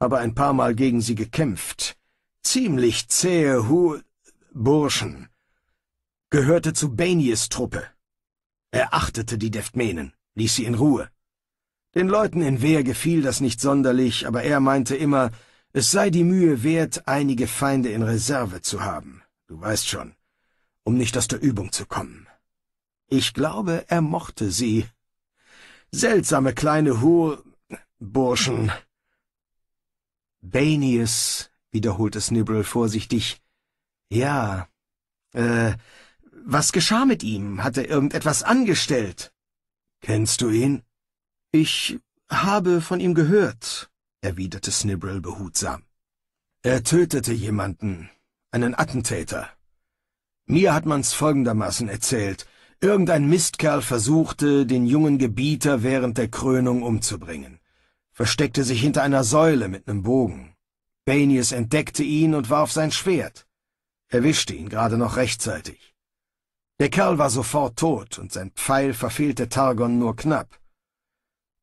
Aber ein paar Mal gegen sie gekämpft. Ziemlich zähe Hu... Burschen. Gehörte zu Banies Truppe. Er achtete die Deftmenen, ließ sie in Ruhe. Den Leuten in Wehr gefiel das nicht sonderlich, aber er meinte immer, es sei die Mühe wert, einige Feinde in Reserve zu haben. Du weißt schon, um nicht aus der Übung zu kommen. Ich glaube, er mochte sie. Seltsame kleine Hur... Burschen. Banius, wiederholte Snibble vorsichtig. Ja, äh, was geschah mit ihm? Hat er irgendetwas angestellt? Kennst du ihn? Ich habe von ihm gehört, erwiderte Snibble behutsam. Er tötete jemanden, einen Attentäter. Mir hat man's folgendermaßen erzählt. Irgendein Mistkerl versuchte, den jungen Gebieter während der Krönung umzubringen. Versteckte sich hinter einer Säule mit nem Bogen. Banias entdeckte ihn und warf sein Schwert. Erwischte ihn gerade noch rechtzeitig. Der Kerl war sofort tot und sein Pfeil verfehlte Targon nur knapp.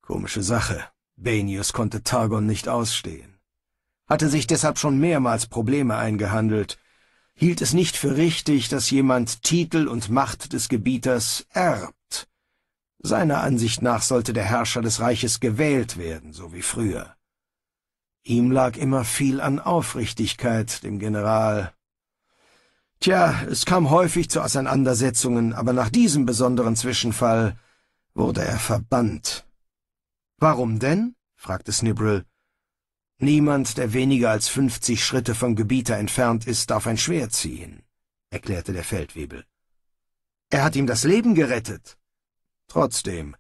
Komische Sache. Banius konnte Targon nicht ausstehen. Hatte sich deshalb schon mehrmals Probleme eingehandelt, hielt es nicht für richtig, dass jemand Titel und Macht des Gebieters erbt. Seiner Ansicht nach sollte der Herrscher des Reiches gewählt werden, so wie früher. Ihm lag immer viel an Aufrichtigkeit, dem General. Tja, es kam häufig zu Auseinandersetzungen, aber nach diesem besonderen Zwischenfall wurde er verbannt. Warum denn? fragte Snibbrill. Niemand, der weniger als fünfzig Schritte vom Gebieter entfernt ist, darf ein Schwert ziehen, erklärte der Feldwebel. Er hat ihm das Leben gerettet. Trotzdem,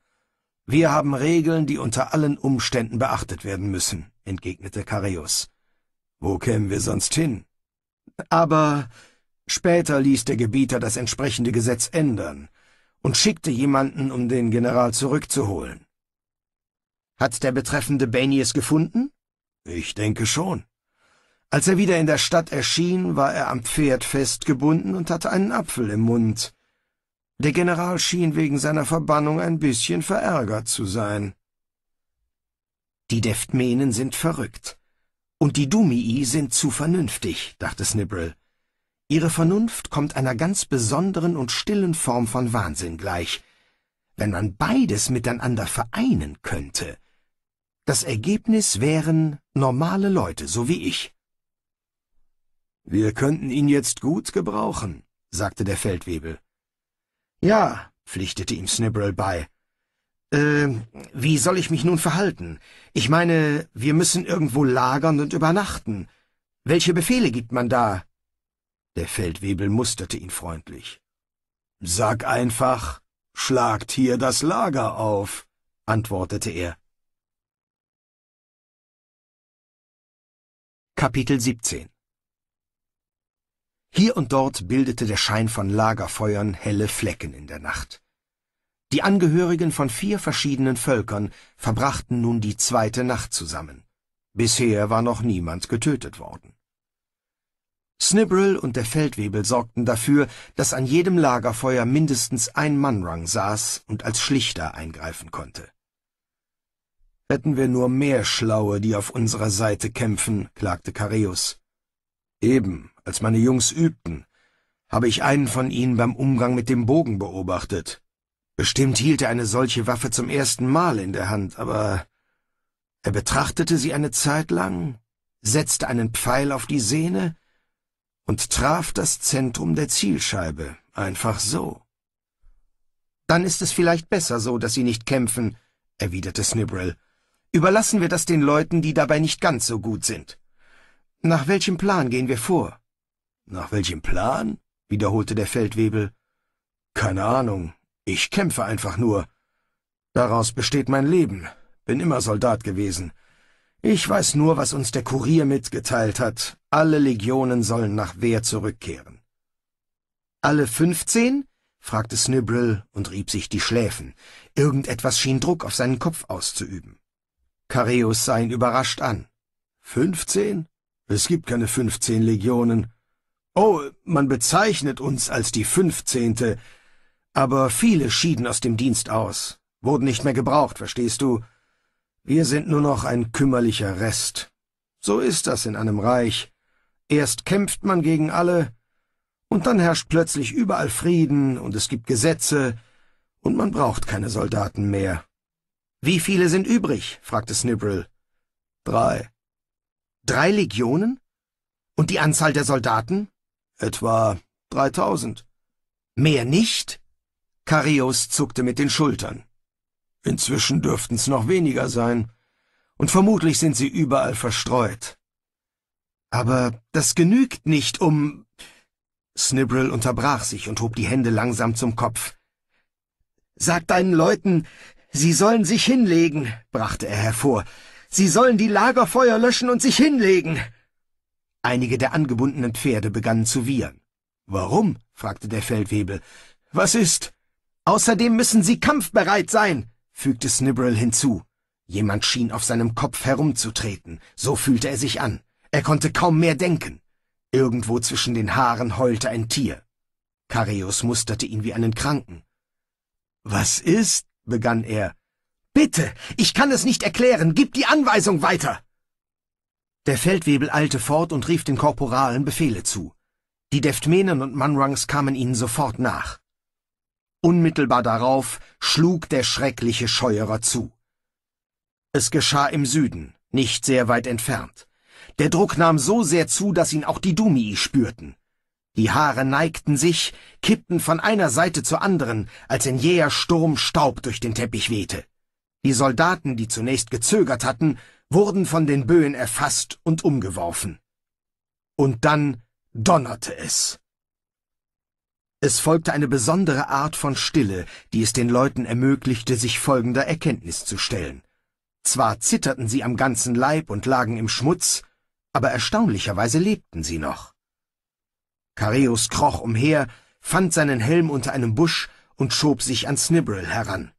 wir haben Regeln, die unter allen Umständen beachtet werden müssen, entgegnete Careus. Wo kämen wir sonst hin? Aber später ließ der Gebieter das entsprechende Gesetz ändern und schickte jemanden, um den General zurückzuholen. Hat der betreffende Baini gefunden? Ich denke schon. Als er wieder in der Stadt erschien, war er am Pferd festgebunden und hatte einen Apfel im Mund. Der General schien wegen seiner Verbannung ein bisschen verärgert zu sein. Die Deftmenen sind verrückt. Und die Dumii sind zu vernünftig, dachte Snibrel. Ihre Vernunft kommt einer ganz besonderen und stillen Form von Wahnsinn gleich. Wenn man beides miteinander vereinen könnte, das Ergebnis wären normale Leute, so wie ich. Wir könnten ihn jetzt gut gebrauchen, sagte der Feldwebel. Ja, pflichtete ihm Snibbrel bei. Äh, wie soll ich mich nun verhalten? Ich meine, wir müssen irgendwo lagern und übernachten. Welche Befehle gibt man da? Der Feldwebel musterte ihn freundlich. Sag einfach, schlagt hier das Lager auf, antwortete er. Kapitel 17 Hier und dort bildete der Schein von Lagerfeuern helle Flecken in der Nacht. Die Angehörigen von vier verschiedenen Völkern verbrachten nun die zweite Nacht zusammen. Bisher war noch niemand getötet worden. Snibbrel und der Feldwebel sorgten dafür, dass an jedem Lagerfeuer mindestens ein Mannrang saß und als Schlichter eingreifen konnte hätten wir nur mehr Schlaue, die auf unserer Seite kämpfen, klagte Careus. Eben, als meine Jungs übten, habe ich einen von ihnen beim Umgang mit dem Bogen beobachtet. Bestimmt hielt er eine solche Waffe zum ersten Mal in der Hand, aber er betrachtete sie eine Zeit lang, setzte einen Pfeil auf die Sehne und traf das Zentrum der Zielscheibe, einfach so. Dann ist es vielleicht besser so, dass sie nicht kämpfen, erwiderte Snibrel. Überlassen wir das den Leuten, die dabei nicht ganz so gut sind. Nach welchem Plan gehen wir vor? Nach welchem Plan? wiederholte der Feldwebel. Keine Ahnung. Ich kämpfe einfach nur. Daraus besteht mein Leben. Bin immer Soldat gewesen. Ich weiß nur, was uns der Kurier mitgeteilt hat. Alle Legionen sollen nach Wehr zurückkehren. Alle fünfzehn? fragte Snibrill und rieb sich die Schläfen. Irgendetwas schien Druck auf seinen Kopf auszuüben. Kareus sah ihn überrascht an. Fünfzehn? Es gibt keine fünfzehn Legionen. Oh, man bezeichnet uns als die fünfzehnte. Aber viele schieden aus dem Dienst aus, wurden nicht mehr gebraucht, verstehst du? Wir sind nur noch ein kümmerlicher Rest. So ist das in einem Reich. Erst kämpft man gegen alle, und dann herrscht plötzlich überall Frieden und es gibt Gesetze, und man braucht keine Soldaten mehr. Wie viele sind übrig? fragte Snibbrill. Drei. Drei Legionen? Und die Anzahl der Soldaten? Etwa dreitausend. Mehr nicht? Karius zuckte mit den Schultern. Inzwischen dürften's noch weniger sein. Und vermutlich sind sie überall verstreut. Aber das genügt nicht, um... Snibbrill unterbrach sich und hob die Hände langsam zum Kopf. Sag deinen Leuten, Sie sollen sich hinlegen, brachte er hervor. Sie sollen die Lagerfeuer löschen und sich hinlegen. Einige der angebundenen Pferde begannen zu wiehern. Warum? fragte der Feldwebel. Was ist? Außerdem müssen sie kampfbereit sein, fügte Snibberl hinzu. Jemand schien auf seinem Kopf herumzutreten, so fühlte er sich an. Er konnte kaum mehr denken. Irgendwo zwischen den Haaren heulte ein Tier. Careus musterte ihn wie einen Kranken. Was ist? begann er. Bitte, ich kann es nicht erklären. Gib die Anweisung weiter. Der Feldwebel eilte fort und rief den Korporalen Befehle zu. Die Deftmenen und Manrangs kamen ihnen sofort nach. Unmittelbar darauf schlug der schreckliche Scheuerer zu. Es geschah im Süden, nicht sehr weit entfernt. Der Druck nahm so sehr zu, dass ihn auch die Dumi spürten. Die Haare neigten sich, kippten von einer Seite zur anderen, als ein jäher Sturm Staub durch den Teppich wehte. Die Soldaten, die zunächst gezögert hatten, wurden von den Böen erfasst und umgeworfen. Und dann donnerte es. Es folgte eine besondere Art von Stille, die es den Leuten ermöglichte, sich folgender Erkenntnis zu stellen. Zwar zitterten sie am ganzen Leib und lagen im Schmutz, aber erstaunlicherweise lebten sie noch. Kareus kroch umher, fand seinen Helm unter einem Busch und schob sich an Snibrel heran.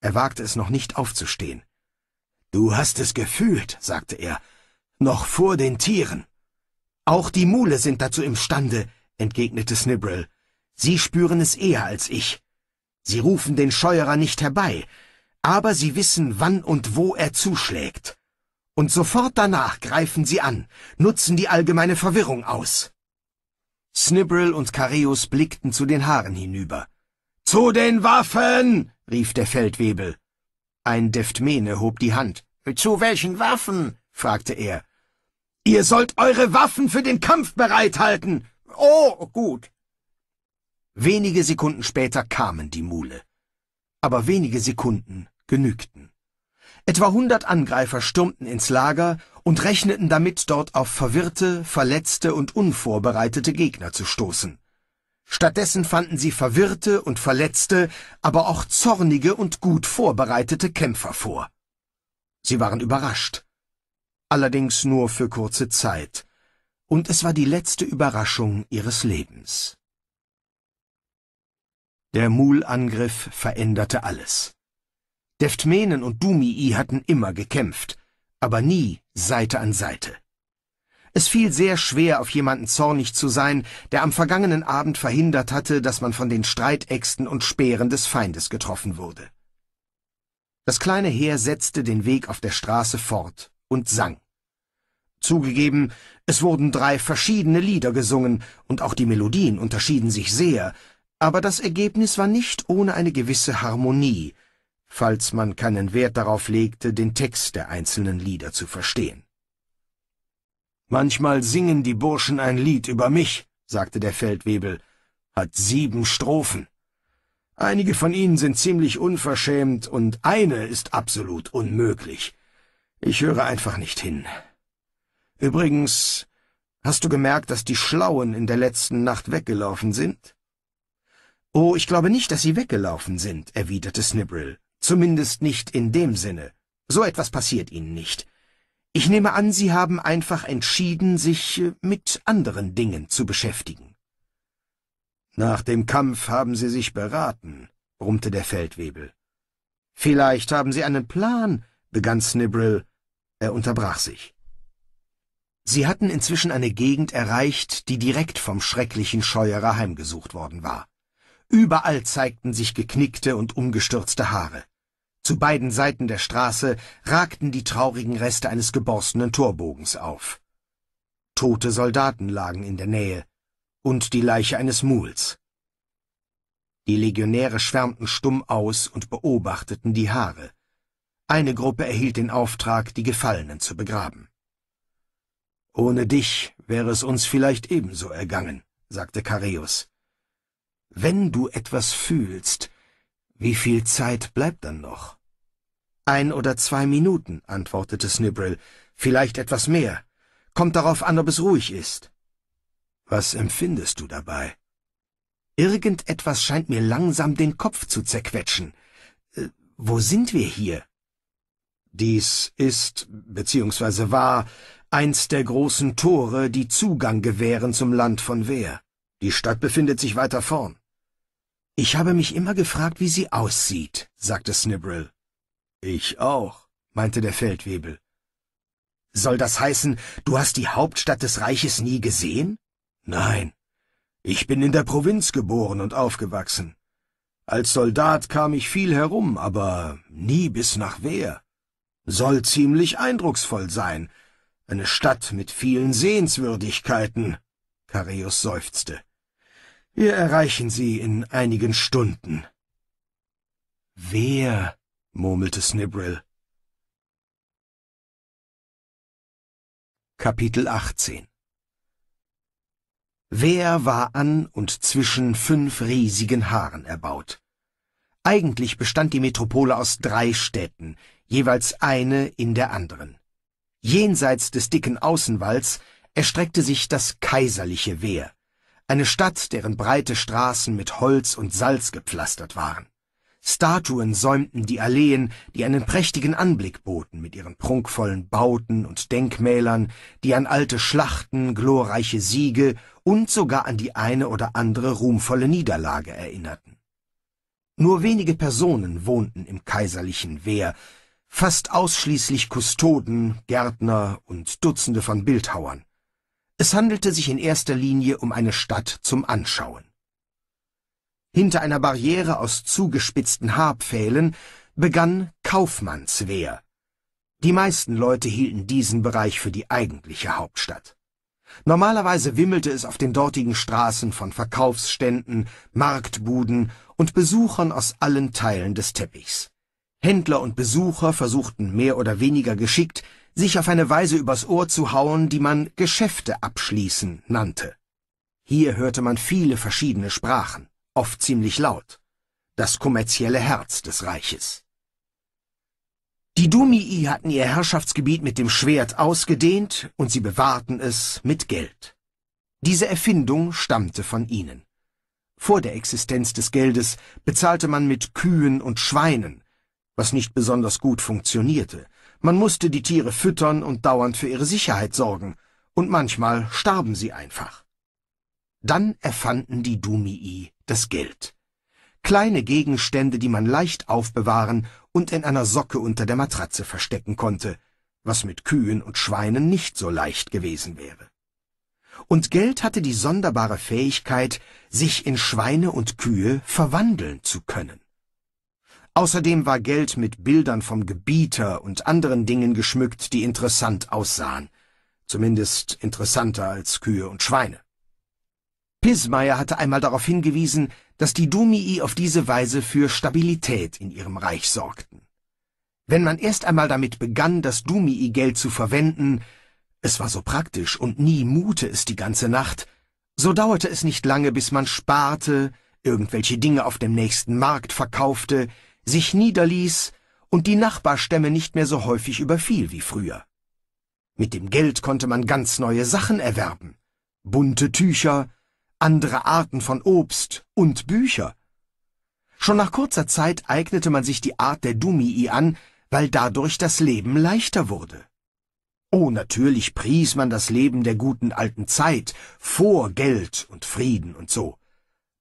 Er wagte es noch nicht aufzustehen. Du hast es gefühlt, sagte er, noch vor den Tieren. Auch die Mule sind dazu imstande, entgegnete Snibrel. Sie spüren es eher als ich. Sie rufen den Scheuerer nicht herbei, aber sie wissen, wann und wo er zuschlägt. Und sofort danach greifen sie an, nutzen die allgemeine Verwirrung aus. Snibbril und Careus blickten zu den Haaren hinüber. »Zu den Waffen!« rief der Feldwebel. Ein Deftmene hob die Hand. »Zu welchen Waffen?« fragte er. »Ihr sollt eure Waffen für den Kampf bereithalten!« »Oh, gut!« Wenige Sekunden später kamen die Mule. Aber wenige Sekunden genügten. Etwa hundert Angreifer stürmten ins Lager und rechneten damit, dort auf verwirrte, verletzte und unvorbereitete Gegner zu stoßen. Stattdessen fanden sie verwirrte und verletzte, aber auch zornige und gut vorbereitete Kämpfer vor. Sie waren überrascht. Allerdings nur für kurze Zeit. Und es war die letzte Überraschung ihres Lebens. Der Mulangriff veränderte alles. Deftmenen und Dumii hatten immer gekämpft, aber nie Seite an Seite. Es fiel sehr schwer, auf jemanden zornig zu sein, der am vergangenen Abend verhindert hatte, dass man von den Streitäxten und Speeren des Feindes getroffen wurde. Das kleine Heer setzte den Weg auf der Straße fort und sang. Zugegeben, es wurden drei verschiedene Lieder gesungen, und auch die Melodien unterschieden sich sehr, aber das Ergebnis war nicht ohne eine gewisse Harmonie, falls man keinen Wert darauf legte, den Text der einzelnen Lieder zu verstehen. Manchmal singen die Burschen ein Lied über mich, sagte der Feldwebel, hat sieben Strophen. Einige von ihnen sind ziemlich unverschämt und eine ist absolut unmöglich. Ich höre einfach nicht hin. Übrigens, hast du gemerkt, dass die Schlauen in der letzten Nacht weggelaufen sind? Oh, ich glaube nicht, dass sie weggelaufen sind, erwiderte Snibrill. Zumindest nicht in dem Sinne. So etwas passiert Ihnen nicht. Ich nehme an, Sie haben einfach entschieden, sich äh, mit anderen Dingen zu beschäftigen. Nach dem Kampf haben Sie sich beraten, brummte der Feldwebel. Vielleicht haben Sie einen Plan, begann Snibbrill. Er unterbrach sich. Sie hatten inzwischen eine Gegend erreicht, die direkt vom schrecklichen Scheuerer heimgesucht worden war. Überall zeigten sich geknickte und umgestürzte Haare. Zu beiden Seiten der Straße ragten die traurigen Reste eines geborstenen Torbogens auf. Tote Soldaten lagen in der Nähe und die Leiche eines Muls. Die Legionäre schwärmten stumm aus und beobachteten die Haare. Eine Gruppe erhielt den Auftrag, die Gefallenen zu begraben. Ohne dich wäre es uns vielleicht ebenso ergangen, sagte Kareus. Wenn du etwas fühlst, wie viel Zeit bleibt dann noch? Ein oder zwei Minuten, antwortete Snibrill, vielleicht etwas mehr. Kommt darauf an, ob es ruhig ist. Was empfindest du dabei? Irgendetwas scheint mir langsam den Kopf zu zerquetschen. Äh, wo sind wir hier? Dies ist, beziehungsweise war, eins der großen Tore, die Zugang gewähren zum Land von Wehr. Die Stadt befindet sich weiter vorn. Ich habe mich immer gefragt, wie sie aussieht, sagte Snibrill. Ich auch, meinte der Feldwebel. Soll das heißen, du hast die Hauptstadt des Reiches nie gesehen? Nein. Ich bin in der Provinz geboren und aufgewachsen. Als Soldat kam ich viel herum, aber nie bis nach Wehr. Soll ziemlich eindrucksvoll sein. Eine Stadt mit vielen Sehenswürdigkeiten. Careus seufzte. Wir erreichen sie in einigen Stunden. Wer? murmelte Snibrill. Kapitel 18 Wer war an und zwischen fünf riesigen Haaren erbaut? Eigentlich bestand die Metropole aus drei Städten, jeweils eine in der anderen. Jenseits des dicken Außenwalls erstreckte sich das kaiserliche Wehr. Eine Stadt, deren breite Straßen mit Holz und Salz gepflastert waren. Statuen säumten die Alleen, die einen prächtigen Anblick boten mit ihren prunkvollen Bauten und Denkmälern, die an alte Schlachten, glorreiche Siege und sogar an die eine oder andere ruhmvolle Niederlage erinnerten. Nur wenige Personen wohnten im kaiserlichen Wehr, fast ausschließlich Kustoden, Gärtner und Dutzende von Bildhauern. Es handelte sich in erster Linie um eine Stadt zum Anschauen. Hinter einer Barriere aus zugespitzten Haarpfählen begann Kaufmannswehr. Die meisten Leute hielten diesen Bereich für die eigentliche Hauptstadt. Normalerweise wimmelte es auf den dortigen Straßen von Verkaufsständen, Marktbuden und Besuchern aus allen Teilen des Teppichs. Händler und Besucher versuchten mehr oder weniger geschickt, sich auf eine Weise übers Ohr zu hauen, die man Geschäfte abschließen nannte. Hier hörte man viele verschiedene Sprachen, oft ziemlich laut. Das kommerzielle Herz des Reiches. Die Dumii hatten ihr Herrschaftsgebiet mit dem Schwert ausgedehnt und sie bewahrten es mit Geld. Diese Erfindung stammte von ihnen. Vor der Existenz des Geldes bezahlte man mit Kühen und Schweinen, was nicht besonders gut funktionierte, man musste die Tiere füttern und dauernd für ihre Sicherheit sorgen, und manchmal starben sie einfach. Dann erfanden die Dumii das Geld. Kleine Gegenstände, die man leicht aufbewahren und in einer Socke unter der Matratze verstecken konnte, was mit Kühen und Schweinen nicht so leicht gewesen wäre. Und Geld hatte die sonderbare Fähigkeit, sich in Schweine und Kühe verwandeln zu können. Außerdem war Geld mit Bildern vom Gebieter und anderen Dingen geschmückt, die interessant aussahen. Zumindest interessanter als Kühe und Schweine. Pismayer hatte einmal darauf hingewiesen, dass die Dumii auf diese Weise für Stabilität in ihrem Reich sorgten. Wenn man erst einmal damit begann, das Dumii-Geld zu verwenden, es war so praktisch und nie mute es die ganze Nacht, so dauerte es nicht lange, bis man sparte, irgendwelche Dinge auf dem nächsten Markt verkaufte, sich niederließ und die Nachbarstämme nicht mehr so häufig überfiel wie früher. Mit dem Geld konnte man ganz neue Sachen erwerben, bunte Tücher, andere Arten von Obst und Bücher. Schon nach kurzer Zeit eignete man sich die Art der Dumii an, weil dadurch das Leben leichter wurde. Oh, natürlich pries man das Leben der guten alten Zeit vor Geld und Frieden und so.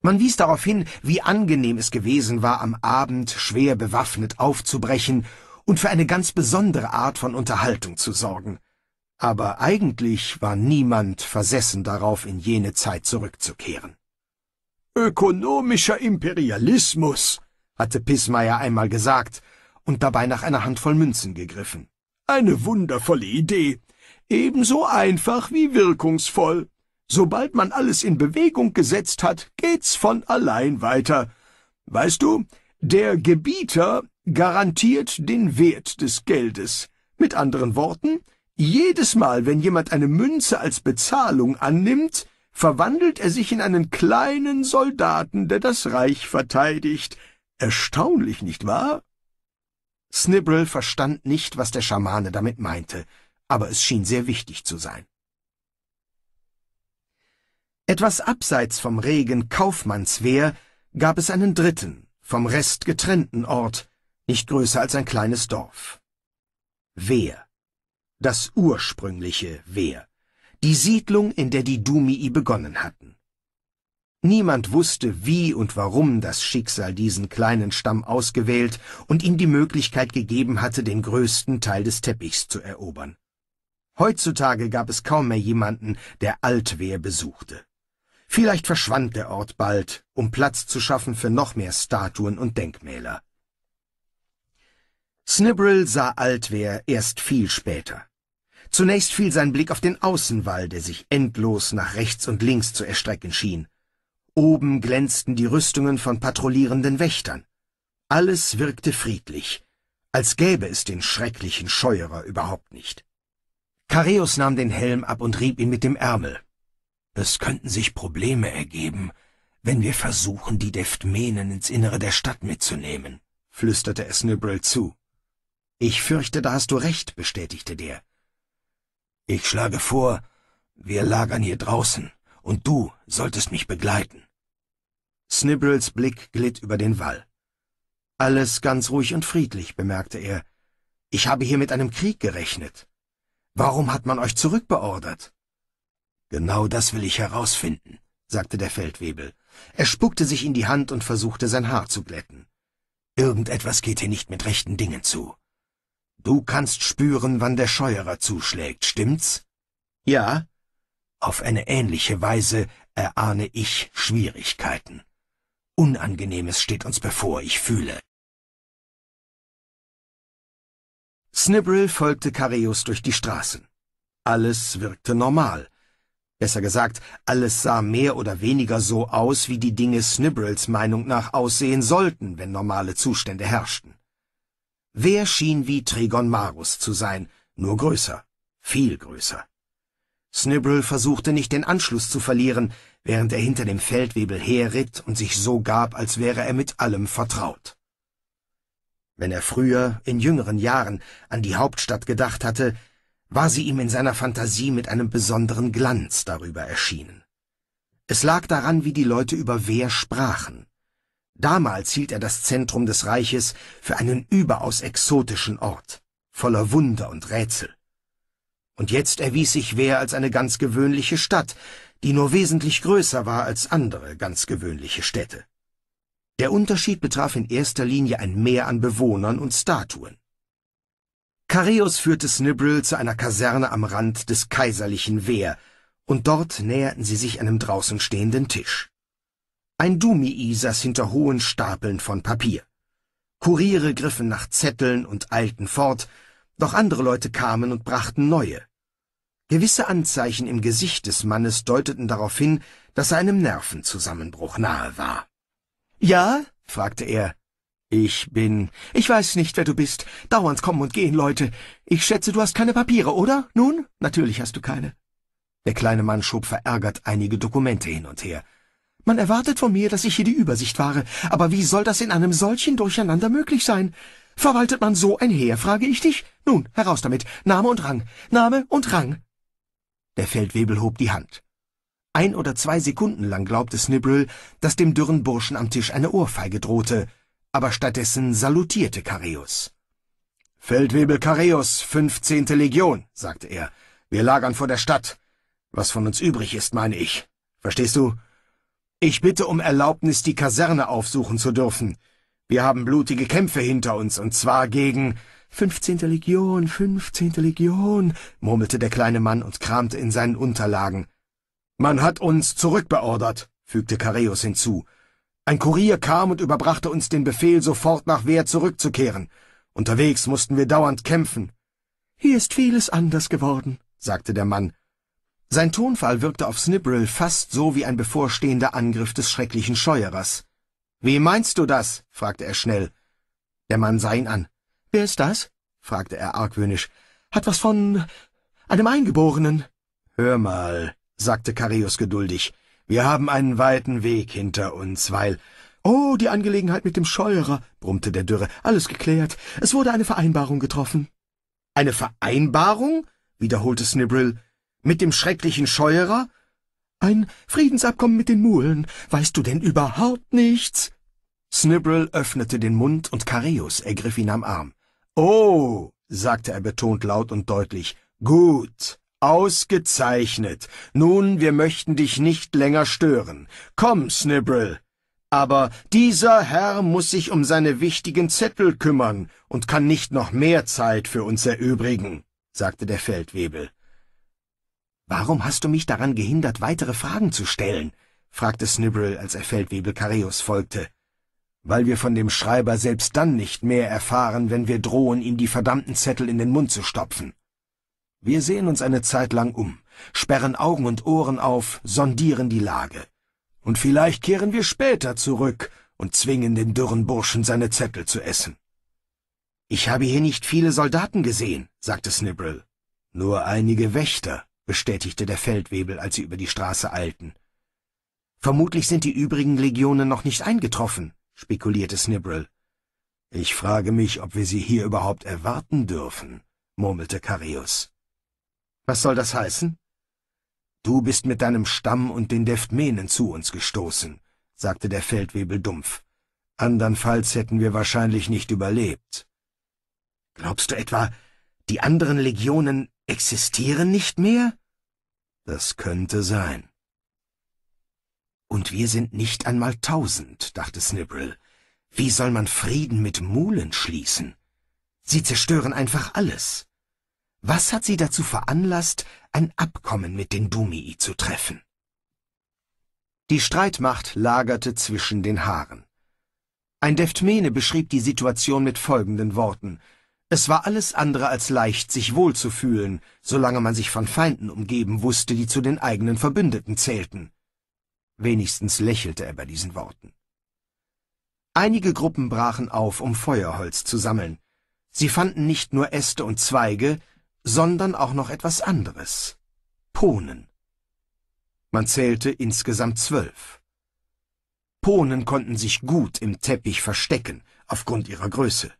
Man wies darauf hin, wie angenehm es gewesen war, am Abend schwer bewaffnet aufzubrechen und für eine ganz besondere Art von Unterhaltung zu sorgen. Aber eigentlich war niemand versessen darauf, in jene Zeit zurückzukehren. Ökonomischer Imperialismus, hatte Pismayer einmal gesagt und dabei nach einer Handvoll Münzen gegriffen. Eine wundervolle Idee, ebenso einfach wie wirkungsvoll. Sobald man alles in Bewegung gesetzt hat, geht's von allein weiter. Weißt du, der Gebieter garantiert den Wert des Geldes. Mit anderen Worten, jedes Mal, wenn jemand eine Münze als Bezahlung annimmt, verwandelt er sich in einen kleinen Soldaten, der das Reich verteidigt. Erstaunlich, nicht wahr? Snibrel verstand nicht, was der Schamane damit meinte, aber es schien sehr wichtig zu sein. Etwas abseits vom regen Kaufmannswehr gab es einen dritten, vom Rest getrennten Ort, nicht größer als ein kleines Dorf. Wehr. Das ursprüngliche Wehr. Die Siedlung, in der die Dumii begonnen hatten. Niemand wusste, wie und warum das Schicksal diesen kleinen Stamm ausgewählt und ihm die Möglichkeit gegeben hatte, den größten Teil des Teppichs zu erobern. Heutzutage gab es kaum mehr jemanden, der Altwehr besuchte. Vielleicht verschwand der Ort bald, um Platz zu schaffen für noch mehr Statuen und Denkmäler. Snibbrill sah Altwehr erst viel später. Zunächst fiel sein Blick auf den Außenwall, der sich endlos nach rechts und links zu erstrecken schien. Oben glänzten die Rüstungen von patrouillierenden Wächtern. Alles wirkte friedlich, als gäbe es den schrecklichen Scheuerer überhaupt nicht. Kareus nahm den Helm ab und rieb ihn mit dem Ärmel. Es könnten sich Probleme ergeben, wenn wir versuchen, die Deftmenen ins Innere der Stadt mitzunehmen, flüsterte es Nibble zu. Ich fürchte, da hast du recht, bestätigte der. Ich schlage vor, wir lagern hier draußen, und du solltest mich begleiten. Snibbles Blick glitt über den Wall. Alles ganz ruhig und friedlich, bemerkte er. Ich habe hier mit einem Krieg gerechnet. Warum hat man euch zurückbeordert? Genau das will ich herausfinden, sagte der Feldwebel. Er spuckte sich in die Hand und versuchte sein Haar zu glätten. Irgendetwas geht hier nicht mit rechten Dingen zu. Du kannst spüren, wann der Scheuerer zuschlägt, stimmt's? Ja. Auf eine ähnliche Weise erahne ich Schwierigkeiten. Unangenehmes steht uns bevor, ich fühle. Snibbrill folgte Kareus durch die Straßen. Alles wirkte normal, Besser gesagt, alles sah mehr oder weniger so aus, wie die Dinge Snibrels Meinung nach aussehen sollten, wenn normale Zustände herrschten. Wer schien wie Trigon Marus zu sein, nur größer, viel größer. Snibrel versuchte nicht den Anschluss zu verlieren, während er hinter dem Feldwebel herritt und sich so gab, als wäre er mit allem vertraut. Wenn er früher, in jüngeren Jahren, an die Hauptstadt gedacht hatte, war sie ihm in seiner Fantasie mit einem besonderen Glanz darüber erschienen. Es lag daran, wie die Leute über Wehr sprachen. Damals hielt er das Zentrum des Reiches für einen überaus exotischen Ort, voller Wunder und Rätsel. Und jetzt erwies sich Wehr als eine ganz gewöhnliche Stadt, die nur wesentlich größer war als andere ganz gewöhnliche Städte. Der Unterschied betraf in erster Linie ein Meer an Bewohnern und Statuen. Chareus führte Snibril zu einer Kaserne am Rand des kaiserlichen Wehr, und dort näherten sie sich einem draußen stehenden Tisch. Ein Dumii saß hinter hohen Stapeln von Papier. Kuriere griffen nach Zetteln und eilten fort, doch andere Leute kamen und brachten neue. Gewisse Anzeichen im Gesicht des Mannes deuteten darauf hin, dass er einem Nervenzusammenbruch nahe war. Ja? fragte er. Ich bin... Ich weiß nicht, wer du bist. Dauernd kommen und gehen Leute. Ich schätze, du hast keine Papiere, oder? Nun? Natürlich hast du keine. Der kleine Mann schob verärgert einige Dokumente hin und her. Man erwartet von mir, dass ich hier die Übersicht wahre, aber wie soll das in einem solchen Durcheinander möglich sein? Verwaltet man so ein Heer, frage ich dich? Nun, heraus damit. Name und Rang. Name und Rang. Der Feldwebel hob die Hand. Ein oder zwei Sekunden lang glaubte Snibril, dass dem dürren Burschen am Tisch eine Ohrfeige drohte, aber stattdessen salutierte Kareus. Feldwebel Kareus, 15. Legion, sagte er. Wir lagern vor der Stadt. Was von uns übrig ist, meine ich. Verstehst du? Ich bitte um Erlaubnis, die Kaserne aufsuchen zu dürfen. Wir haben blutige Kämpfe hinter uns, und zwar gegen... Fünfzehnte Legion, fünfzehnte Legion, murmelte der kleine Mann und kramte in seinen Unterlagen. Man hat uns zurückbeordert, fügte Kareus hinzu. Ein Kurier kam und überbrachte uns den Befehl, sofort nach Wehr zurückzukehren. Unterwegs mussten wir dauernd kämpfen. Hier ist vieles anders geworden, sagte der Mann. Sein Tonfall wirkte auf Snibbrill fast so wie ein bevorstehender Angriff des schrecklichen Scheuerers. Wie meinst du das? fragte er schnell. Der Mann sah ihn an. Wer ist das? fragte er argwöhnisch. Hat was von einem Eingeborenen. Hör mal, sagte Carius geduldig. Wir haben einen weiten Weg hinter uns, weil... Oh, die Angelegenheit mit dem Scheurer, brummte der Dürre. Alles geklärt. Es wurde eine Vereinbarung getroffen. Eine Vereinbarung? wiederholte Snibbrill. Mit dem schrecklichen Scheurer? Ein Friedensabkommen mit den Mulen. Weißt du denn überhaupt nichts? Snibbrill öffnete den Mund und Careus ergriff ihn am Arm. Oh, sagte er betont laut und deutlich. Gut. Ausgezeichnet. Nun, wir möchten dich nicht länger stören. Komm, Snibrel. Aber dieser Herr muss sich um seine wichtigen Zettel kümmern und kann nicht noch mehr Zeit für uns erübrigen, sagte der Feldwebel. Warum hast du mich daran gehindert, weitere Fragen zu stellen? fragte Snibrel, als er Feldwebel Careus folgte. Weil wir von dem Schreiber selbst dann nicht mehr erfahren, wenn wir drohen, ihm die verdammten Zettel in den Mund zu stopfen. Wir sehen uns eine Zeit lang um, sperren Augen und Ohren auf, sondieren die Lage. Und vielleicht kehren wir später zurück und zwingen den dürren Burschen seine Zettel zu essen. Ich habe hier nicht viele Soldaten gesehen, sagte Snibbrill. Nur einige Wächter, bestätigte der Feldwebel, als sie über die Straße eilten. Vermutlich sind die übrigen Legionen noch nicht eingetroffen, spekulierte Snibbrill. Ich frage mich, ob wir sie hier überhaupt erwarten dürfen, murmelte Careus. Was soll das heißen? Du bist mit deinem Stamm und den Deftmenen zu uns gestoßen, sagte der Feldwebel dumpf. Andernfalls hätten wir wahrscheinlich nicht überlebt. Glaubst du etwa, die anderen Legionen existieren nicht mehr? Das könnte sein. Und wir sind nicht einmal tausend, dachte Snibbrel. Wie soll man Frieden mit Mulen schließen? Sie zerstören einfach alles. Was hat sie dazu veranlasst, ein Abkommen mit den Dumii zu treffen? Die Streitmacht lagerte zwischen den Haaren. Ein Deftmene beschrieb die Situation mit folgenden Worten. Es war alles andere als leicht, sich wohlzufühlen, solange man sich von Feinden umgeben wusste, die zu den eigenen Verbündeten zählten. Wenigstens lächelte er bei diesen Worten. Einige Gruppen brachen auf, um Feuerholz zu sammeln. Sie fanden nicht nur Äste und Zweige, sondern auch noch etwas anderes. Ponen. Man zählte insgesamt zwölf. Ponen konnten sich gut im Teppich verstecken, aufgrund ihrer Größe.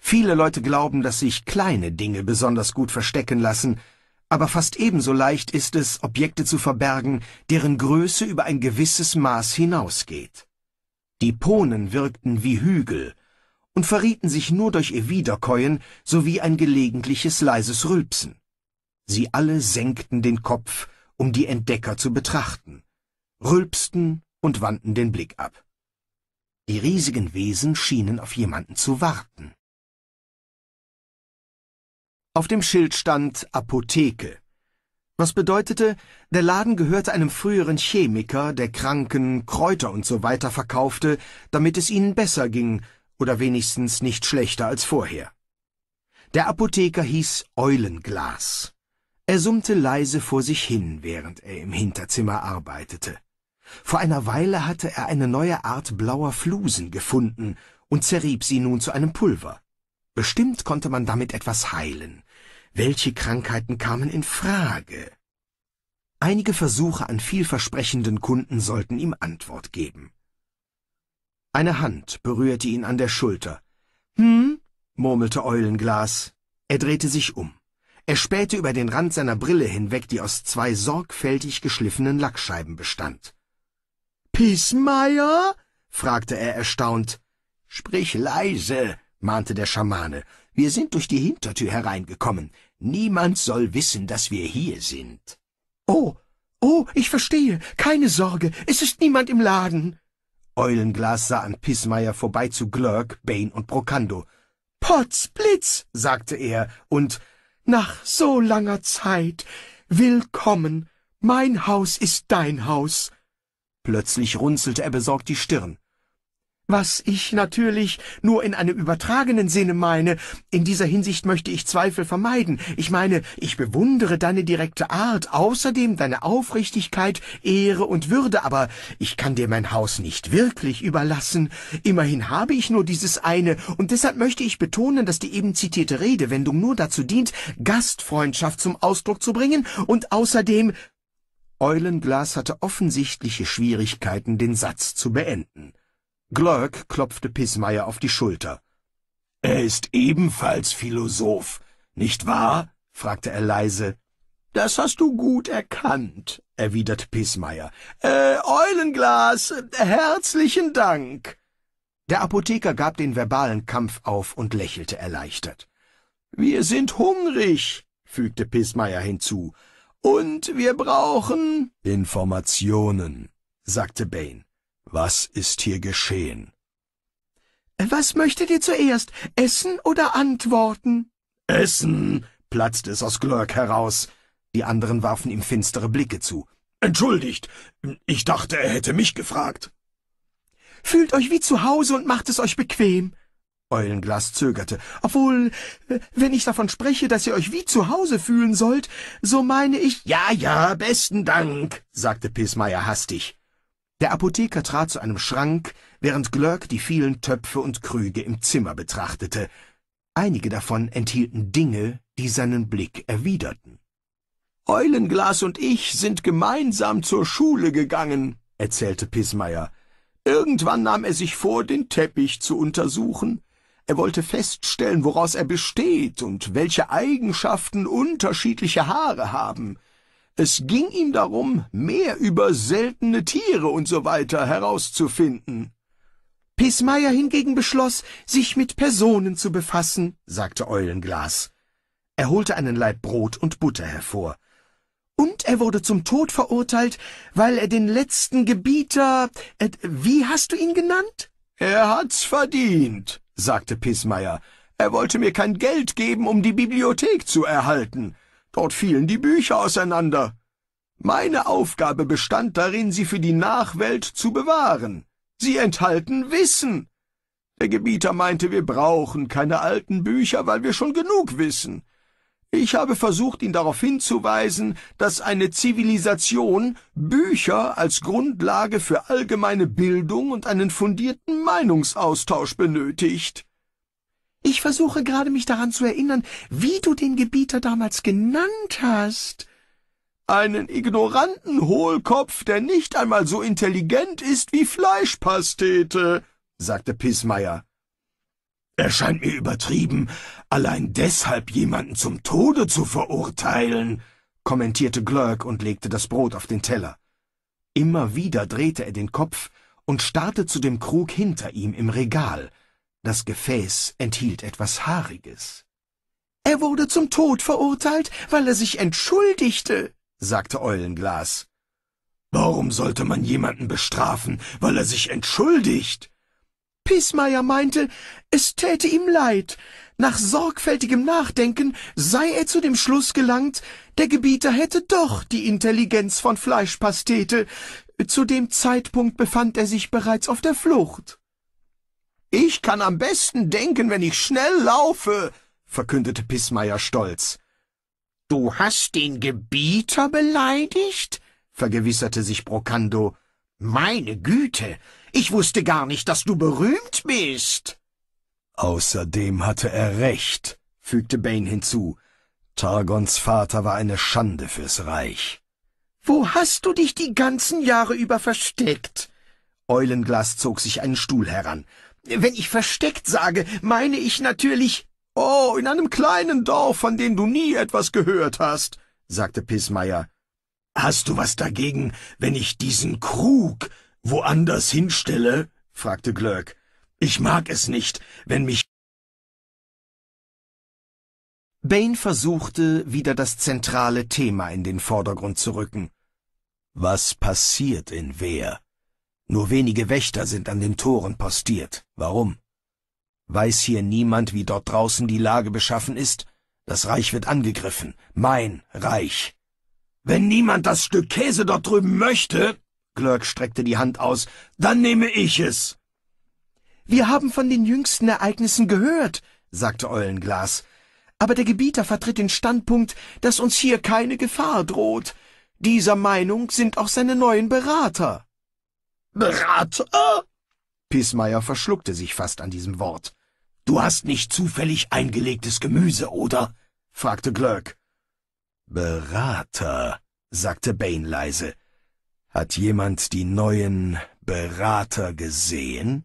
Viele Leute glauben, dass sich kleine Dinge besonders gut verstecken lassen, aber fast ebenso leicht ist es, Objekte zu verbergen, deren Größe über ein gewisses Maß hinausgeht. Die Ponen wirkten wie Hügel, und verrieten sich nur durch ihr Wiederkäuen sowie ein gelegentliches leises Rülpsen. Sie alle senkten den Kopf, um die Entdecker zu betrachten, rülpsten und wandten den Blick ab. Die riesigen Wesen schienen auf jemanden zu warten. Auf dem Schild stand Apotheke, was bedeutete, der Laden gehörte einem früheren Chemiker, der Kranken, Kräuter und so weiter verkaufte, damit es ihnen besser ging oder wenigstens nicht schlechter als vorher. Der Apotheker hieß Eulenglas. Er summte leise vor sich hin, während er im Hinterzimmer arbeitete. Vor einer Weile hatte er eine neue Art blauer Flusen gefunden und zerrieb sie nun zu einem Pulver. Bestimmt konnte man damit etwas heilen. Welche Krankheiten kamen in Frage? Einige Versuche an vielversprechenden Kunden sollten ihm Antwort geben. Eine Hand berührte ihn an der Schulter. Hm? murmelte Eulenglas. Er drehte sich um. Er spähte über den Rand seiner Brille hinweg, die aus zwei sorgfältig geschliffenen Lackscheiben bestand. Pismeier? fragte er erstaunt. Sprich leise, mahnte der Schamane. Wir sind durch die Hintertür hereingekommen. Niemand soll wissen, dass wir hier sind. Oh, oh, ich verstehe. Keine Sorge, es ist niemand im Laden. Eulenglas sah an Pissmeier vorbei zu Glurk, Bane und Brokando. Blitz«, sagte er, und nach so langer Zeit, willkommen, mein Haus ist dein Haus. Plötzlich runzelte er besorgt die Stirn. Was ich natürlich nur in einem übertragenen Sinne meine, in dieser Hinsicht möchte ich Zweifel vermeiden. Ich meine, ich bewundere deine direkte Art, außerdem deine Aufrichtigkeit, Ehre und Würde, aber ich kann dir mein Haus nicht wirklich überlassen. Immerhin habe ich nur dieses eine, und deshalb möchte ich betonen, dass die eben zitierte Redewendung nur dazu dient, Gastfreundschaft zum Ausdruck zu bringen und außerdem Eulenglas hatte offensichtliche Schwierigkeiten, den Satz zu beenden. Glörk klopfte Pissmeier auf die Schulter. Er ist ebenfalls Philosoph, nicht wahr? fragte er leise. Das hast du gut erkannt, erwidert Pissmeier. Äh, Eulenglas, herzlichen Dank. Der Apotheker gab den verbalen Kampf auf und lächelte erleichtert. Wir sind hungrig, fügte Pissmeier hinzu. Und wir brauchen Informationen, sagte Bain. Was ist hier geschehen? Äh, was möchtet ihr zuerst, essen oder antworten? Essen, platzte es aus Glörk heraus. Die anderen warfen ihm finstere Blicke zu. Entschuldigt, ich dachte, er hätte mich gefragt. Fühlt euch wie zu Hause und macht es euch bequem. Eulenglas zögerte. Obwohl, äh, wenn ich davon spreche, dass ihr euch wie zu Hause fühlen sollt, so meine ich... Ja, ja, besten Dank, sagte Pismayer hastig. Der Apotheker trat zu einem Schrank, während Glörk die vielen Töpfe und Krüge im Zimmer betrachtete. Einige davon enthielten Dinge, die seinen Blick erwiderten. Eulenglas und ich sind gemeinsam zur Schule gegangen, erzählte Pismayer. Irgendwann nahm er sich vor, den Teppich zu untersuchen. Er wollte feststellen, woraus er besteht und welche Eigenschaften unterschiedliche Haare haben. Es ging ihm darum, mehr über seltene Tiere und so weiter herauszufinden. Pismeier hingegen beschloss, sich mit Personen zu befassen, sagte Eulenglas. Er holte einen Laib Brot und Butter hervor. Und er wurde zum Tod verurteilt, weil er den letzten Gebieter... Äh, wie hast du ihn genannt? Er hat's verdient, sagte Pismeier. Er wollte mir kein Geld geben, um die Bibliothek zu erhalten. Dort fielen die Bücher auseinander. Meine Aufgabe bestand darin, sie für die Nachwelt zu bewahren. Sie enthalten Wissen. Der Gebieter meinte, wir brauchen keine alten Bücher, weil wir schon genug wissen. Ich habe versucht, ihn darauf hinzuweisen, dass eine Zivilisation Bücher als Grundlage für allgemeine Bildung und einen fundierten Meinungsaustausch benötigt. Ich versuche gerade mich daran zu erinnern, wie du den Gebieter damals genannt hast. Einen ignoranten Hohlkopf, der nicht einmal so intelligent ist wie Fleischpastete, sagte Pissmeier. Er scheint mir übertrieben, allein deshalb jemanden zum Tode zu verurteilen, kommentierte Glörk und legte das Brot auf den Teller. Immer wieder drehte er den Kopf und starrte zu dem Krug hinter ihm im Regal, das Gefäß enthielt etwas Haariges. Er wurde zum Tod verurteilt, weil er sich entschuldigte, sagte Eulenglas. Warum sollte man jemanden bestrafen, weil er sich entschuldigt? Pismeier meinte, es täte ihm leid. Nach sorgfältigem Nachdenken sei er zu dem Schluss gelangt, der Gebieter hätte doch die Intelligenz von Fleischpastete. Zu dem Zeitpunkt befand er sich bereits auf der Flucht. Ich kann am besten denken, wenn ich schnell laufe, verkündete Pissmeier stolz. Du hast den Gebieter beleidigt? vergewisserte sich Brocando. Meine Güte, ich wusste gar nicht, dass du berühmt bist. Außerdem hatte er recht, fügte Bane hinzu. Targons Vater war eine Schande fürs Reich. Wo hast du dich die ganzen Jahre über versteckt? Eulenglas zog sich einen Stuhl heran. Wenn ich versteckt sage, meine ich natürlich... Oh, in einem kleinen Dorf, von dem du nie etwas gehört hast, sagte Pissmeier. Hast du was dagegen, wenn ich diesen Krug woanders hinstelle? fragte Glöck. Ich mag es nicht, wenn mich... Bane versuchte, wieder das zentrale Thema in den Vordergrund zu rücken. Was passiert in Wehr? Nur wenige Wächter sind an den Toren postiert. Warum? Weiß hier niemand, wie dort draußen die Lage beschaffen ist? Das Reich wird angegriffen. Mein Reich. Wenn niemand das Stück Käse dort drüben möchte, Glörk streckte die Hand aus, dann nehme ich es. Wir haben von den jüngsten Ereignissen gehört, sagte Eulenglas. Aber der Gebieter vertritt den Standpunkt, dass uns hier keine Gefahr droht. Dieser Meinung sind auch seine neuen Berater. Berater? Pissmeier verschluckte sich fast an diesem Wort. Du hast nicht zufällig eingelegtes Gemüse, oder? fragte Glöck. Berater, sagte Bane leise. Hat jemand die neuen Berater gesehen?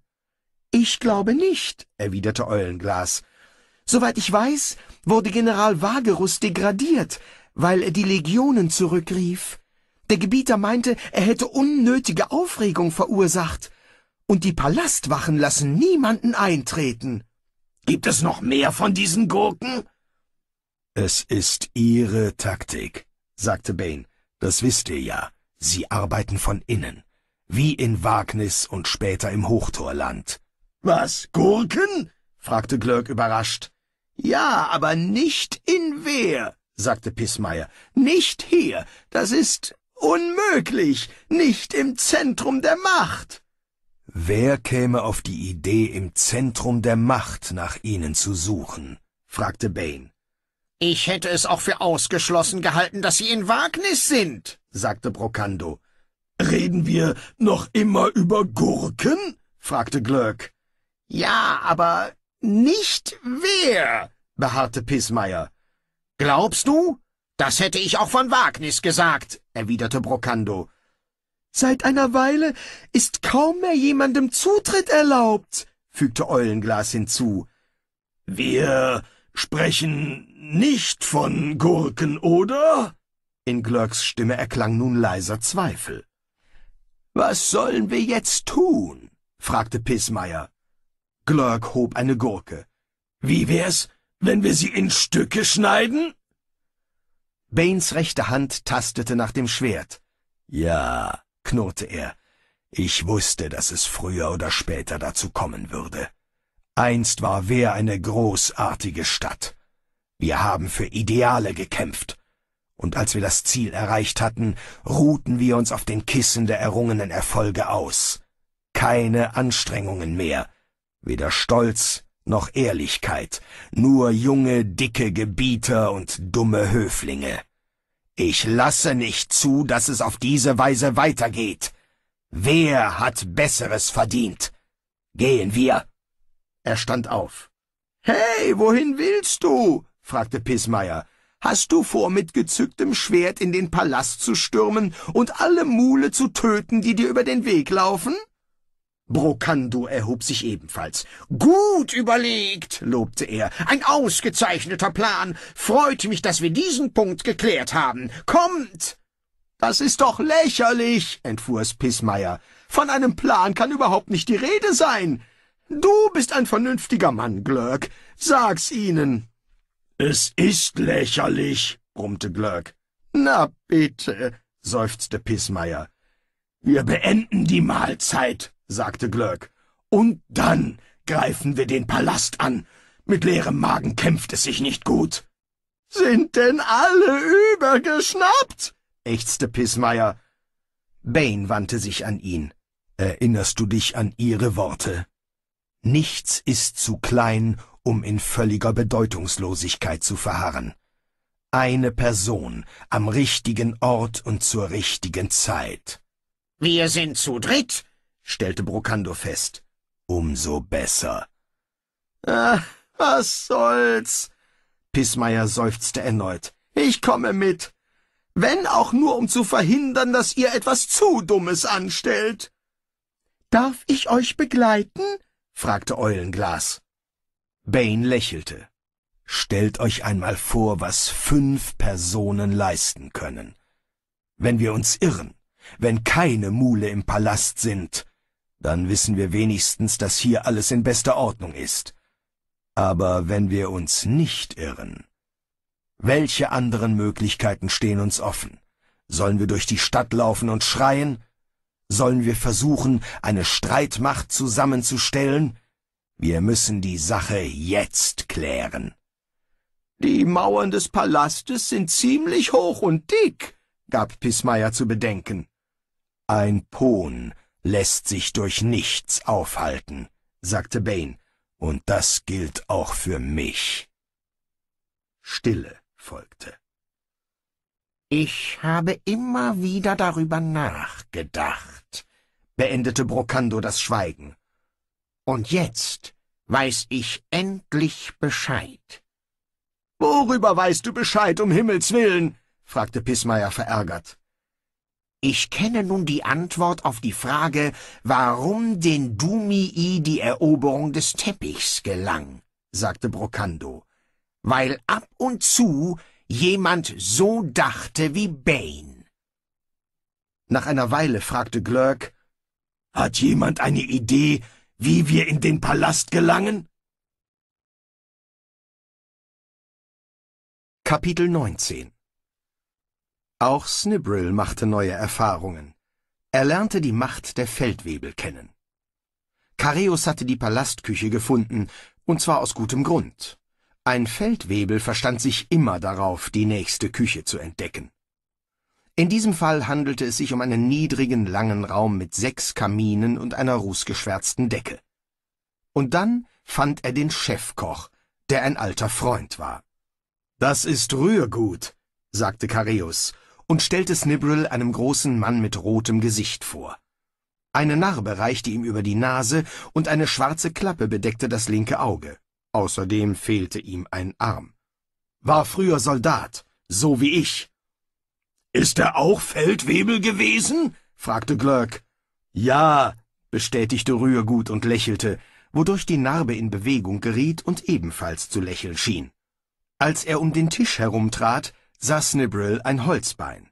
Ich glaube nicht, erwiderte Eulenglas. Soweit ich weiß, wurde General Wagerus degradiert, weil er die Legionen zurückrief. Der Gebieter meinte, er hätte unnötige Aufregung verursacht. Und die Palastwachen lassen niemanden eintreten. Gibt es noch mehr von diesen Gurken? Es ist ihre Taktik, sagte Bane. Das wisst ihr ja. Sie arbeiten von innen. Wie in Wagnis und später im Hochtorland. Was, Gurken? fragte Glöck überrascht. Ja, aber nicht in Wehr, sagte Pissmeier. Nicht hier. Das ist Unmöglich, nicht im Zentrum der Macht. Wer käme auf die Idee, im Zentrum der Macht nach ihnen zu suchen? fragte Bane. Ich hätte es auch für ausgeschlossen gehalten, dass sie in Wagnis sind, sagte Brocando. Reden wir noch immer über Gurken? fragte Glöck. Ja, aber nicht wer, beharrte Pissmeier. Glaubst du, das hätte ich auch von Wagnis gesagt, erwiderte Brocando. Seit einer Weile ist kaum mehr jemandem Zutritt erlaubt, fügte Eulenglas hinzu. Wir sprechen nicht von Gurken, oder? In Glöcks Stimme erklang nun leiser Zweifel. Was sollen wir jetzt tun? fragte Pissmeier. Glörk hob eine Gurke. Wie wär's, wenn wir sie in Stücke schneiden? Baines rechte Hand tastete nach dem Schwert. Ja, knurrte er, ich wusste, dass es früher oder später dazu kommen würde. Einst war Wehr eine großartige Stadt. Wir haben für Ideale gekämpft. Und als wir das Ziel erreicht hatten, ruhten wir uns auf den Kissen der errungenen Erfolge aus. Keine Anstrengungen mehr, weder Stolz noch Ehrlichkeit, nur junge, dicke Gebieter und dumme Höflinge. Ich lasse nicht zu, dass es auf diese Weise weitergeht. Wer hat Besseres verdient? Gehen wir. Er stand auf. Hey, wohin willst du? fragte Pismayer. Hast du vor, mit gezücktem Schwert in den Palast zu stürmen und alle Mule zu töten, die dir über den Weg laufen? Brocando erhob sich ebenfalls. Gut überlegt, lobte er. Ein ausgezeichneter Plan. Freut mich, dass wir diesen Punkt geklärt haben. Kommt! Das ist doch lächerlich, entfuhr es Pissmeier. Von einem Plan kann überhaupt nicht die Rede sein. Du bist ein vernünftiger Mann, Glörk. Sag's ihnen. Es ist lächerlich, brummte Glörk. Na bitte, seufzte Pissmeier. Wir beenden die Mahlzeit, sagte Glöck. Und dann greifen wir den Palast an. Mit leerem Magen kämpft es sich nicht gut. Sind denn alle übergeschnappt? ächzte Pissmeier. Bane wandte sich an ihn. Erinnerst du dich an ihre Worte? Nichts ist zu klein, um in völliger Bedeutungslosigkeit zu verharren. Eine Person am richtigen Ort und zur richtigen Zeit. Wir sind zu dritt, stellte Brokando fest. Umso besser. Ah, was soll's? Pissmeier seufzte erneut. Ich komme mit. Wenn auch nur, um zu verhindern, dass ihr etwas zu Dummes anstellt. Darf ich euch begleiten? fragte Eulenglas. Bane lächelte. Stellt euch einmal vor, was fünf Personen leisten können. Wenn wir uns irren, wenn keine Mule im Palast sind, dann wissen wir wenigstens, dass hier alles in bester Ordnung ist. Aber wenn wir uns nicht irren, welche anderen Möglichkeiten stehen uns offen? Sollen wir durch die Stadt laufen und schreien? Sollen wir versuchen, eine Streitmacht zusammenzustellen? Wir müssen die Sache jetzt klären. Die Mauern des Palastes sind ziemlich hoch und dick, gab Pismeier zu bedenken. Ein Pohn lässt sich durch nichts aufhalten, sagte Bane, und das gilt auch für mich. Stille folgte. Ich habe immer wieder darüber nachgedacht, beendete Brocando das Schweigen. Und jetzt weiß ich endlich Bescheid. Worüber weißt du Bescheid, um Himmels willen? fragte Pismayer verärgert. Ich kenne nun die Antwort auf die Frage, warum den Dumii die Eroberung des Teppichs gelang, sagte Brocando, weil ab und zu jemand so dachte wie Bane. Nach einer Weile fragte Glurk, »Hat jemand eine Idee, wie wir in den Palast gelangen?« Kapitel 19 auch Snibril machte neue Erfahrungen. Er lernte die Macht der Feldwebel kennen. Kareus hatte die Palastküche gefunden, und zwar aus gutem Grund. Ein Feldwebel verstand sich immer darauf, die nächste Küche zu entdecken. In diesem Fall handelte es sich um einen niedrigen, langen Raum mit sechs Kaminen und einer rußgeschwärzten Decke. Und dann fand er den Chefkoch, der ein alter Freund war. »Das ist Rührgut«, sagte Kareus und stellte Snibbrill einem großen Mann mit rotem Gesicht vor. Eine Narbe reichte ihm über die Nase und eine schwarze Klappe bedeckte das linke Auge. Außerdem fehlte ihm ein Arm. War früher Soldat, so wie ich. Ist er auch Feldwebel gewesen? fragte Glöck. Ja, bestätigte Rührgut und lächelte, wodurch die Narbe in Bewegung geriet und ebenfalls zu lächeln schien. Als er um den Tisch herumtrat, sah Snibbrill ein Holzbein.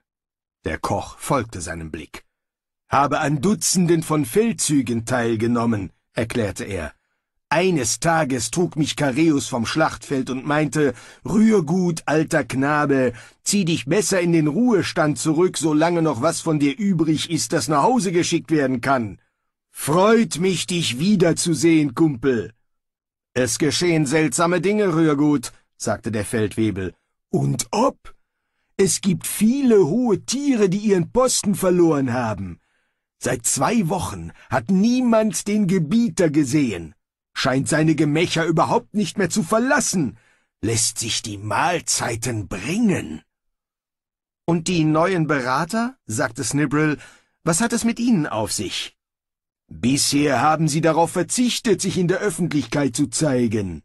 Der Koch folgte seinem Blick. »Habe an Dutzenden von Feldzügen teilgenommen«, erklärte er. »Eines Tages trug mich Careus vom Schlachtfeld und meinte, »Rührgut, alter Knabe, zieh dich besser in den Ruhestand zurück, solange noch was von dir übrig ist, das nach Hause geschickt werden kann. Freut mich, dich wiederzusehen, Kumpel.« »Es geschehen seltsame Dinge, Rührgut«, sagte der Feldwebel. »Und ob?« es gibt viele hohe Tiere, die ihren Posten verloren haben. Seit zwei Wochen hat niemand den Gebieter gesehen, scheint seine Gemächer überhaupt nicht mehr zu verlassen, lässt sich die Mahlzeiten bringen. Und die neuen Berater, sagte Snibbrill, was hat es mit ihnen auf sich? Bisher haben sie darauf verzichtet, sich in der Öffentlichkeit zu zeigen.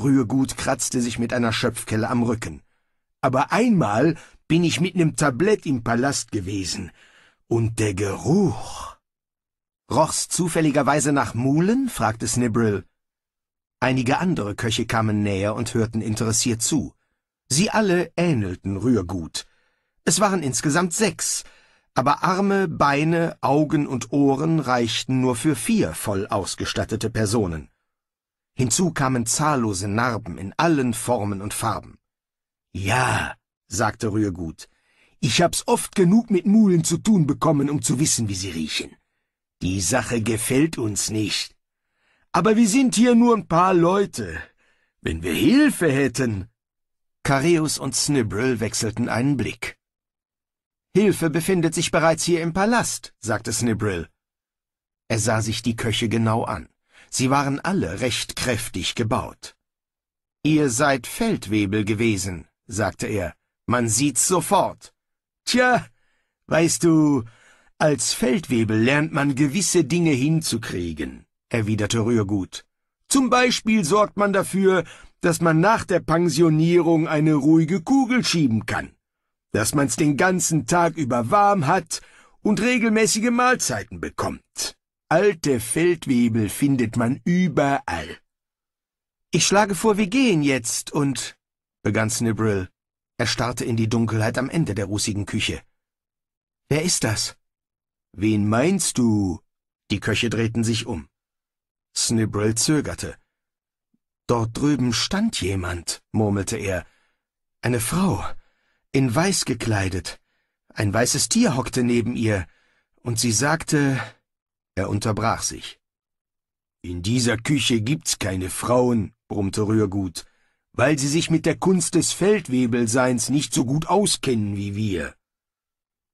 Rührgut kratzte sich mit einer Schöpfkelle am Rücken aber einmal bin ich mit nem Tablett im Palast gewesen. Und der Geruch. Roch's zufälligerweise nach Mulen? fragte Snibril. Einige andere Köche kamen näher und hörten interessiert zu. Sie alle ähnelten Rührgut. Es waren insgesamt sechs, aber Arme, Beine, Augen und Ohren reichten nur für vier voll ausgestattete Personen. Hinzu kamen zahllose Narben in allen Formen und Farben. Ja, sagte Rührgut, ich hab's oft genug mit Mulen zu tun bekommen, um zu wissen, wie sie riechen. Die Sache gefällt uns nicht. Aber wir sind hier nur ein paar Leute. Wenn wir Hilfe hätten. Careus und Snibbrel wechselten einen Blick. Hilfe befindet sich bereits hier im Palast, sagte Snibbrel. Er sah sich die Köche genau an. Sie waren alle recht kräftig gebaut. Ihr seid Feldwebel gewesen, sagte er, man sieht's sofort. Tja, weißt du, als Feldwebel lernt man gewisse Dinge hinzukriegen, erwiderte Rührgut. Zum Beispiel sorgt man dafür, dass man nach der Pensionierung eine ruhige Kugel schieben kann, dass man's den ganzen Tag über warm hat und regelmäßige Mahlzeiten bekommt. Alte Feldwebel findet man überall. Ich schlage vor, wir gehen jetzt und begann Snibrill. Er starrte in die Dunkelheit am Ende der rußigen Küche. Wer ist das? Wen meinst du? Die Köche drehten sich um. Snibrill zögerte. Dort drüben stand jemand, murmelte er. Eine Frau, in weiß gekleidet. Ein weißes Tier hockte neben ihr, und sie sagte... Er unterbrach sich. In dieser Küche gibt's keine Frauen, brummte Rührgut weil sie sich mit der Kunst des Feldwebelseins nicht so gut auskennen wie wir.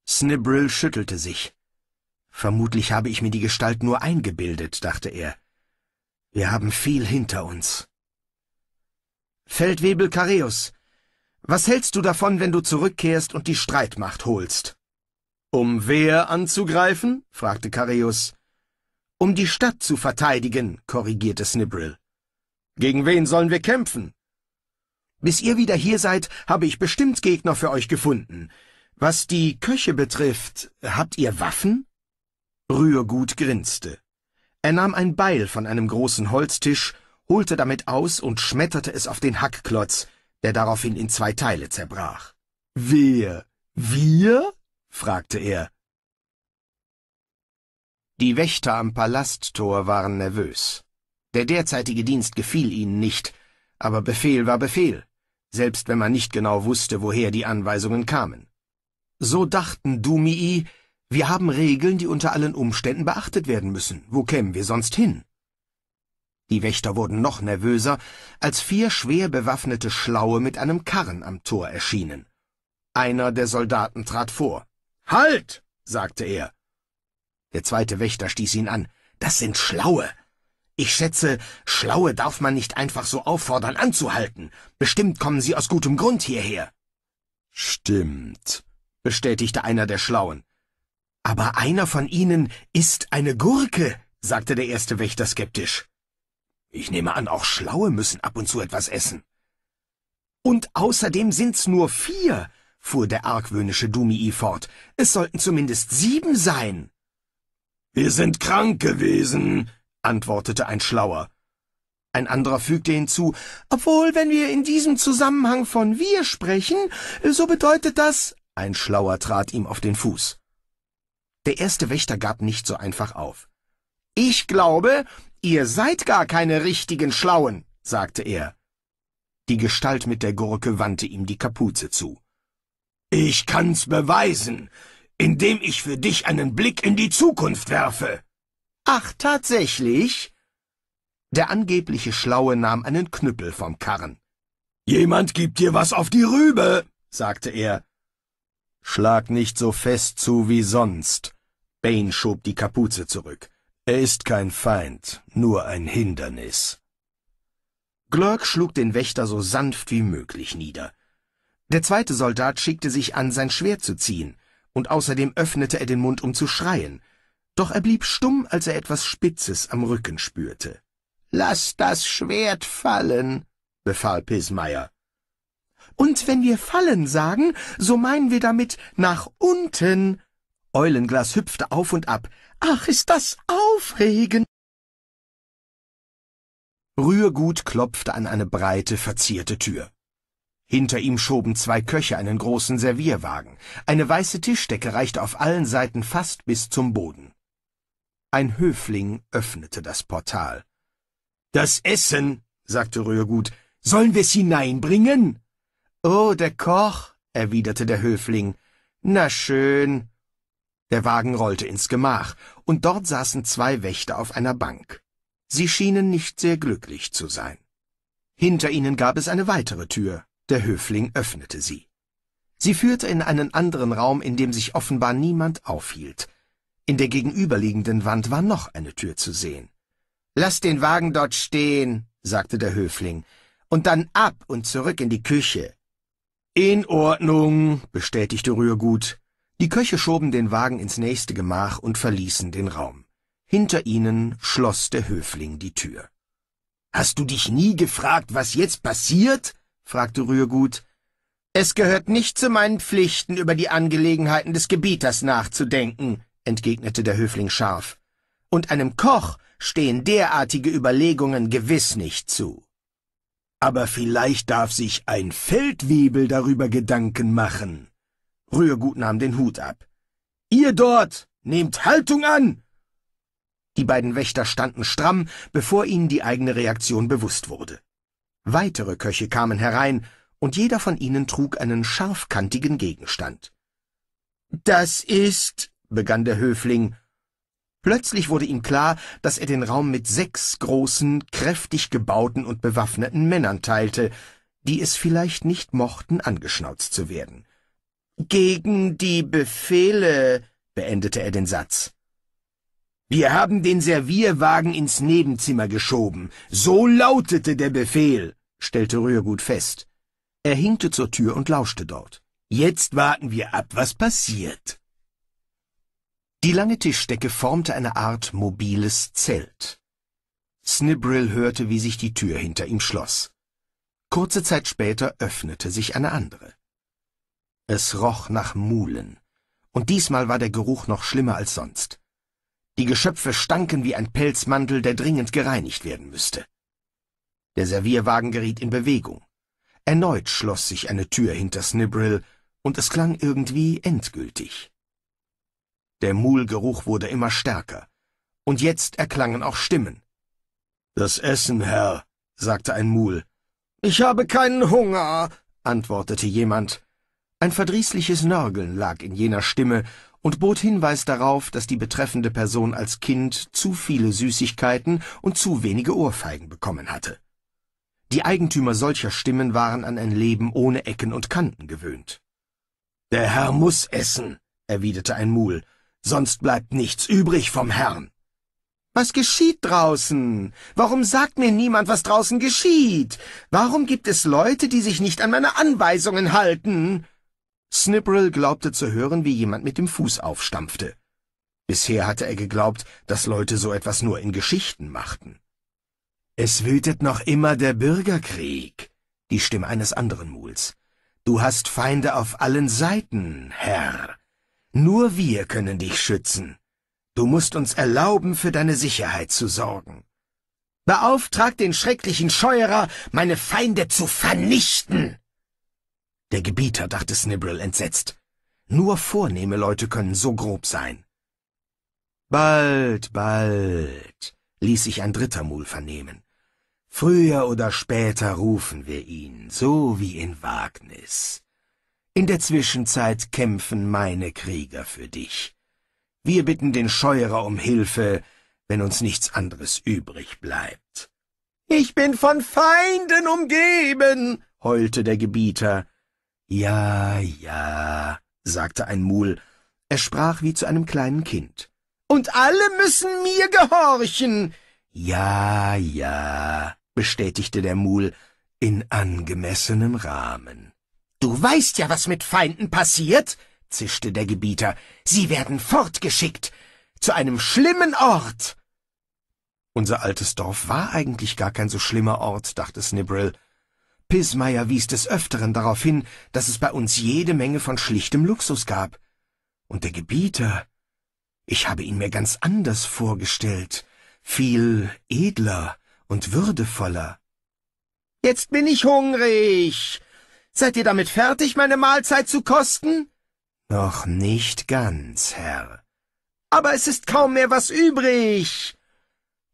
Snibril schüttelte sich. Vermutlich habe ich mir die Gestalt nur eingebildet, dachte er. Wir haben viel hinter uns. Feldwebel Careus, was hältst du davon, wenn du zurückkehrst und die Streitmacht holst? Um wer anzugreifen? fragte Careus. Um die Stadt zu verteidigen, korrigierte Snibril. Gegen wen sollen wir kämpfen? Bis ihr wieder hier seid, habe ich bestimmt Gegner für euch gefunden. Was die Köche betrifft, habt ihr Waffen? Rührgut grinste. Er nahm ein Beil von einem großen Holztisch, holte damit aus und schmetterte es auf den Hackklotz, der daraufhin in zwei Teile zerbrach. Wer? Wir? fragte er. Die Wächter am Palasttor waren nervös. Der derzeitige Dienst gefiel ihnen nicht, aber Befehl war Befehl selbst wenn man nicht genau wusste, woher die Anweisungen kamen. So dachten Dumii, wir haben Regeln, die unter allen Umständen beachtet werden müssen. Wo kämen wir sonst hin? Die Wächter wurden noch nervöser, als vier schwer bewaffnete Schlaue mit einem Karren am Tor erschienen. Einer der Soldaten trat vor. Halt! sagte er. Der zweite Wächter stieß ihn an. Das sind Schlaue. Ich schätze, Schlaue darf man nicht einfach so auffordern, anzuhalten. Bestimmt kommen sie aus gutem Grund hierher. Stimmt, bestätigte einer der Schlauen. Aber einer von ihnen ist eine Gurke, sagte der erste Wächter skeptisch. Ich nehme an, auch Schlaue müssen ab und zu etwas essen. Und außerdem sind's nur vier, fuhr der argwöhnische Dumii fort. Es sollten zumindest sieben sein. Wir sind krank gewesen, antwortete ein Schlauer. Ein anderer fügte hinzu, obwohl, wenn wir in diesem Zusammenhang von wir sprechen, so bedeutet das, ein Schlauer trat ihm auf den Fuß. Der erste Wächter gab nicht so einfach auf. Ich glaube, ihr seid gar keine richtigen Schlauen, sagte er. Die Gestalt mit der Gurke wandte ihm die Kapuze zu. Ich kann's beweisen, indem ich für dich einen Blick in die Zukunft werfe. Ach, tatsächlich? Der angebliche Schlaue nahm einen Knüppel vom Karren. Jemand gibt dir was auf die Rübe, sagte er. Schlag nicht so fest zu wie sonst. Bane schob die Kapuze zurück. Er ist kein Feind, nur ein Hindernis. Glurk schlug den Wächter so sanft wie möglich nieder. Der zweite Soldat schickte sich an, sein Schwert zu ziehen, und außerdem öffnete er den Mund, um zu schreien doch er blieb stumm, als er etwas Spitzes am Rücken spürte. »Lass das Schwert fallen«, befahl Pismeier. »Und wenn wir fallen sagen, so meinen wir damit nach unten«, Eulenglas hüpfte auf und ab. »Ach, ist das aufregend!« Rührgut klopfte an eine breite, verzierte Tür. Hinter ihm schoben zwei Köche einen großen Servierwagen. Eine weiße Tischdecke reichte auf allen Seiten fast bis zum Boden. Ein Höfling öffnete das Portal. Das Essen, sagte Rührgut, sollen wir's hineinbringen? Oh, der Koch, erwiderte der Höfling. Na schön. Der Wagen rollte ins Gemach, und dort saßen zwei Wächter auf einer Bank. Sie schienen nicht sehr glücklich zu sein. Hinter ihnen gab es eine weitere Tür, der Höfling öffnete sie. Sie führte in einen anderen Raum, in dem sich offenbar niemand aufhielt. In der gegenüberliegenden Wand war noch eine Tür zu sehen. Lass den Wagen dort stehen, sagte der Höfling, und dann ab und zurück in die Küche. In Ordnung, bestätigte Rührgut. Die Köche schoben den Wagen ins nächste Gemach und verließen den Raum. Hinter ihnen schloss der Höfling die Tür. Hast du dich nie gefragt, was jetzt passiert? fragte Rührgut. Es gehört nicht zu meinen Pflichten, über die Angelegenheiten des Gebieters nachzudenken, entgegnete der Höfling scharf. Und einem Koch stehen derartige Überlegungen gewiss nicht zu. Aber vielleicht darf sich ein Feldwebel darüber Gedanken machen. Rührgut nahm den Hut ab. Ihr dort, nehmt Haltung an! Die beiden Wächter standen stramm, bevor ihnen die eigene Reaktion bewusst wurde. Weitere Köche kamen herein, und jeder von ihnen trug einen scharfkantigen Gegenstand. Das ist, begann der Höfling. Plötzlich wurde ihm klar, dass er den Raum mit sechs großen, kräftig gebauten und bewaffneten Männern teilte, die es vielleicht nicht mochten, angeschnauzt zu werden. Gegen die Befehle, beendete er den Satz. Wir haben den Servierwagen ins Nebenzimmer geschoben. So lautete der Befehl, stellte Rührgut fest. Er hinkte zur Tür und lauschte dort. Jetzt warten wir ab, was passiert. Die lange Tischdecke formte eine Art mobiles Zelt. Snibrill hörte, wie sich die Tür hinter ihm schloss. Kurze Zeit später öffnete sich eine andere. Es roch nach Mulen, und diesmal war der Geruch noch schlimmer als sonst. Die Geschöpfe stanken wie ein Pelzmantel, der dringend gereinigt werden müsste. Der Servierwagen geriet in Bewegung. Erneut schloss sich eine Tür hinter Snibrill, und es klang irgendwie endgültig. Der Mulgeruch wurde immer stärker. Und jetzt erklangen auch Stimmen. Das Essen, Herr, sagte ein Mul. Ich habe keinen Hunger, antwortete jemand. Ein verdrießliches Nörgeln lag in jener Stimme und bot Hinweis darauf, dass die betreffende Person als Kind zu viele Süßigkeiten und zu wenige Ohrfeigen bekommen hatte. Die Eigentümer solcher Stimmen waren an ein Leben ohne Ecken und Kanten gewöhnt. Der Herr muss essen, erwiderte ein Mul sonst bleibt nichts übrig vom Herrn. Was geschieht draußen? Warum sagt mir niemand, was draußen geschieht? Warum gibt es Leute, die sich nicht an meine Anweisungen halten? Snipperl glaubte zu hören, wie jemand mit dem Fuß aufstampfte. Bisher hatte er geglaubt, dass Leute so etwas nur in Geschichten machten. Es wütet noch immer der Bürgerkrieg, die Stimme eines anderen Muls. Du hast Feinde auf allen Seiten, Herr. Nur wir können dich schützen. Du musst uns erlauben, für deine Sicherheit zu sorgen. Beauftrag den schrecklichen Scheuerer, meine Feinde zu vernichten! Der Gebieter dachte Snibbril entsetzt. Nur vornehme Leute können so grob sein. Bald, bald, ließ sich ein dritter Mul vernehmen. Früher oder später rufen wir ihn, so wie in Wagnis. In der Zwischenzeit kämpfen meine Krieger für dich. Wir bitten den Scheuerer um Hilfe, wenn uns nichts anderes übrig bleibt. Ich bin von Feinden umgeben, heulte der Gebieter. Ja, ja, sagte ein Mul. Er sprach wie zu einem kleinen Kind. Und alle müssen mir gehorchen. Ja, ja, bestätigte der Mul in angemessenem Rahmen. Du weißt ja, was mit Feinden passiert, zischte der Gebieter. Sie werden fortgeschickt. Zu einem schlimmen Ort. Unser altes Dorf war eigentlich gar kein so schlimmer Ort, dachte Snibril. Pismeier wies des Öfteren darauf hin, dass es bei uns jede Menge von schlichtem Luxus gab. Und der Gebieter, ich habe ihn mir ganz anders vorgestellt, viel edler und würdevoller. Jetzt bin ich hungrig, Seid ihr damit fertig, meine Mahlzeit zu kosten? Noch nicht ganz, Herr. Aber es ist kaum mehr was übrig.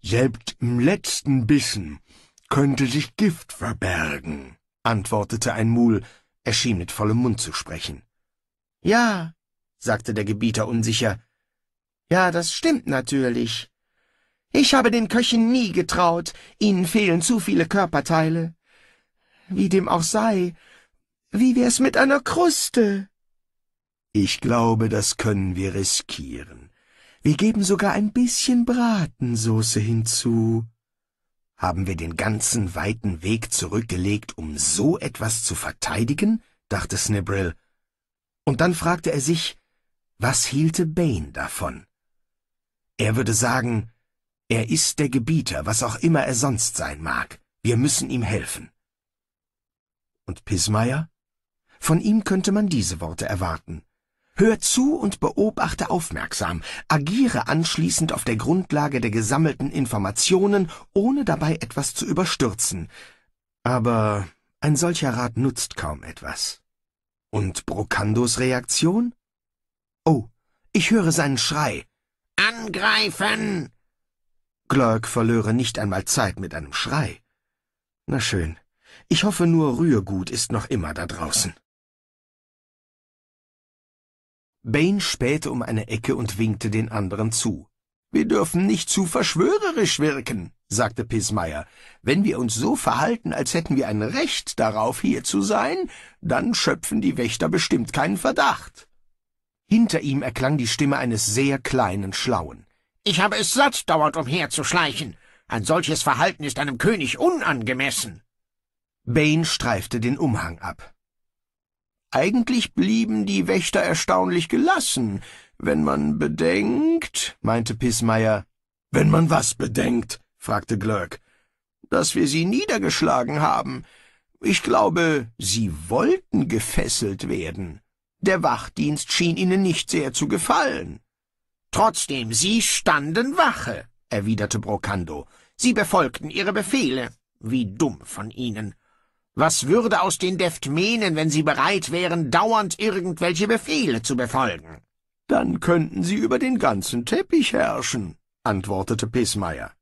Selbst im letzten Bissen könnte sich Gift verbergen, antwortete ein Mul, er schien mit vollem Mund zu sprechen. Ja, sagte der Gebieter unsicher. Ja, das stimmt natürlich. Ich habe den Köchen nie getraut, ihnen fehlen zu viele Körperteile. Wie dem auch sei, wie wär's mit einer Kruste? Ich glaube, das können wir riskieren. Wir geben sogar ein bisschen Bratensoße hinzu. Haben wir den ganzen weiten Weg zurückgelegt, um so etwas zu verteidigen? dachte Snibrill. Und dann fragte er sich, was hielte Bane davon? Er würde sagen, er ist der Gebieter, was auch immer er sonst sein mag. Wir müssen ihm helfen. Und Pismeier? Von ihm könnte man diese Worte erwarten. Hör zu und beobachte aufmerksam, agiere anschließend auf der Grundlage der gesammelten Informationen, ohne dabei etwas zu überstürzen. Aber ein solcher Rat nutzt kaum etwas. Und Brokandos Reaktion? Oh, ich höre seinen Schrei. Angreifen! Glörk verlöre nicht einmal Zeit mit einem Schrei. Na schön. Ich hoffe nur, Rührgut ist noch immer da draußen. Bane spähte um eine Ecke und winkte den anderen zu. Wir dürfen nicht zu verschwörerisch wirken, sagte Pismeier. Wenn wir uns so verhalten, als hätten wir ein Recht darauf, hier zu sein, dann schöpfen die Wächter bestimmt keinen Verdacht. Hinter ihm erklang die Stimme eines sehr kleinen Schlauen. Ich habe es satt, dauernd umherzuschleichen. Ein solches Verhalten ist einem König unangemessen. Bane streifte den Umhang ab. Eigentlich blieben die Wächter erstaunlich gelassen, wenn man bedenkt, meinte Pissmeier. Wenn man was bedenkt? fragte Glörk. Dass wir sie niedergeschlagen haben. Ich glaube, sie wollten gefesselt werden. Der Wachdienst schien ihnen nicht sehr zu gefallen. Trotzdem, sie standen Wache, erwiderte Brocando. Sie befolgten ihre Befehle. Wie dumm von ihnen. Was würde aus den Deftmenen, wenn sie bereit wären, dauernd irgendwelche Befehle zu befolgen? Dann könnten sie über den ganzen Teppich herrschen, antwortete Pismeier.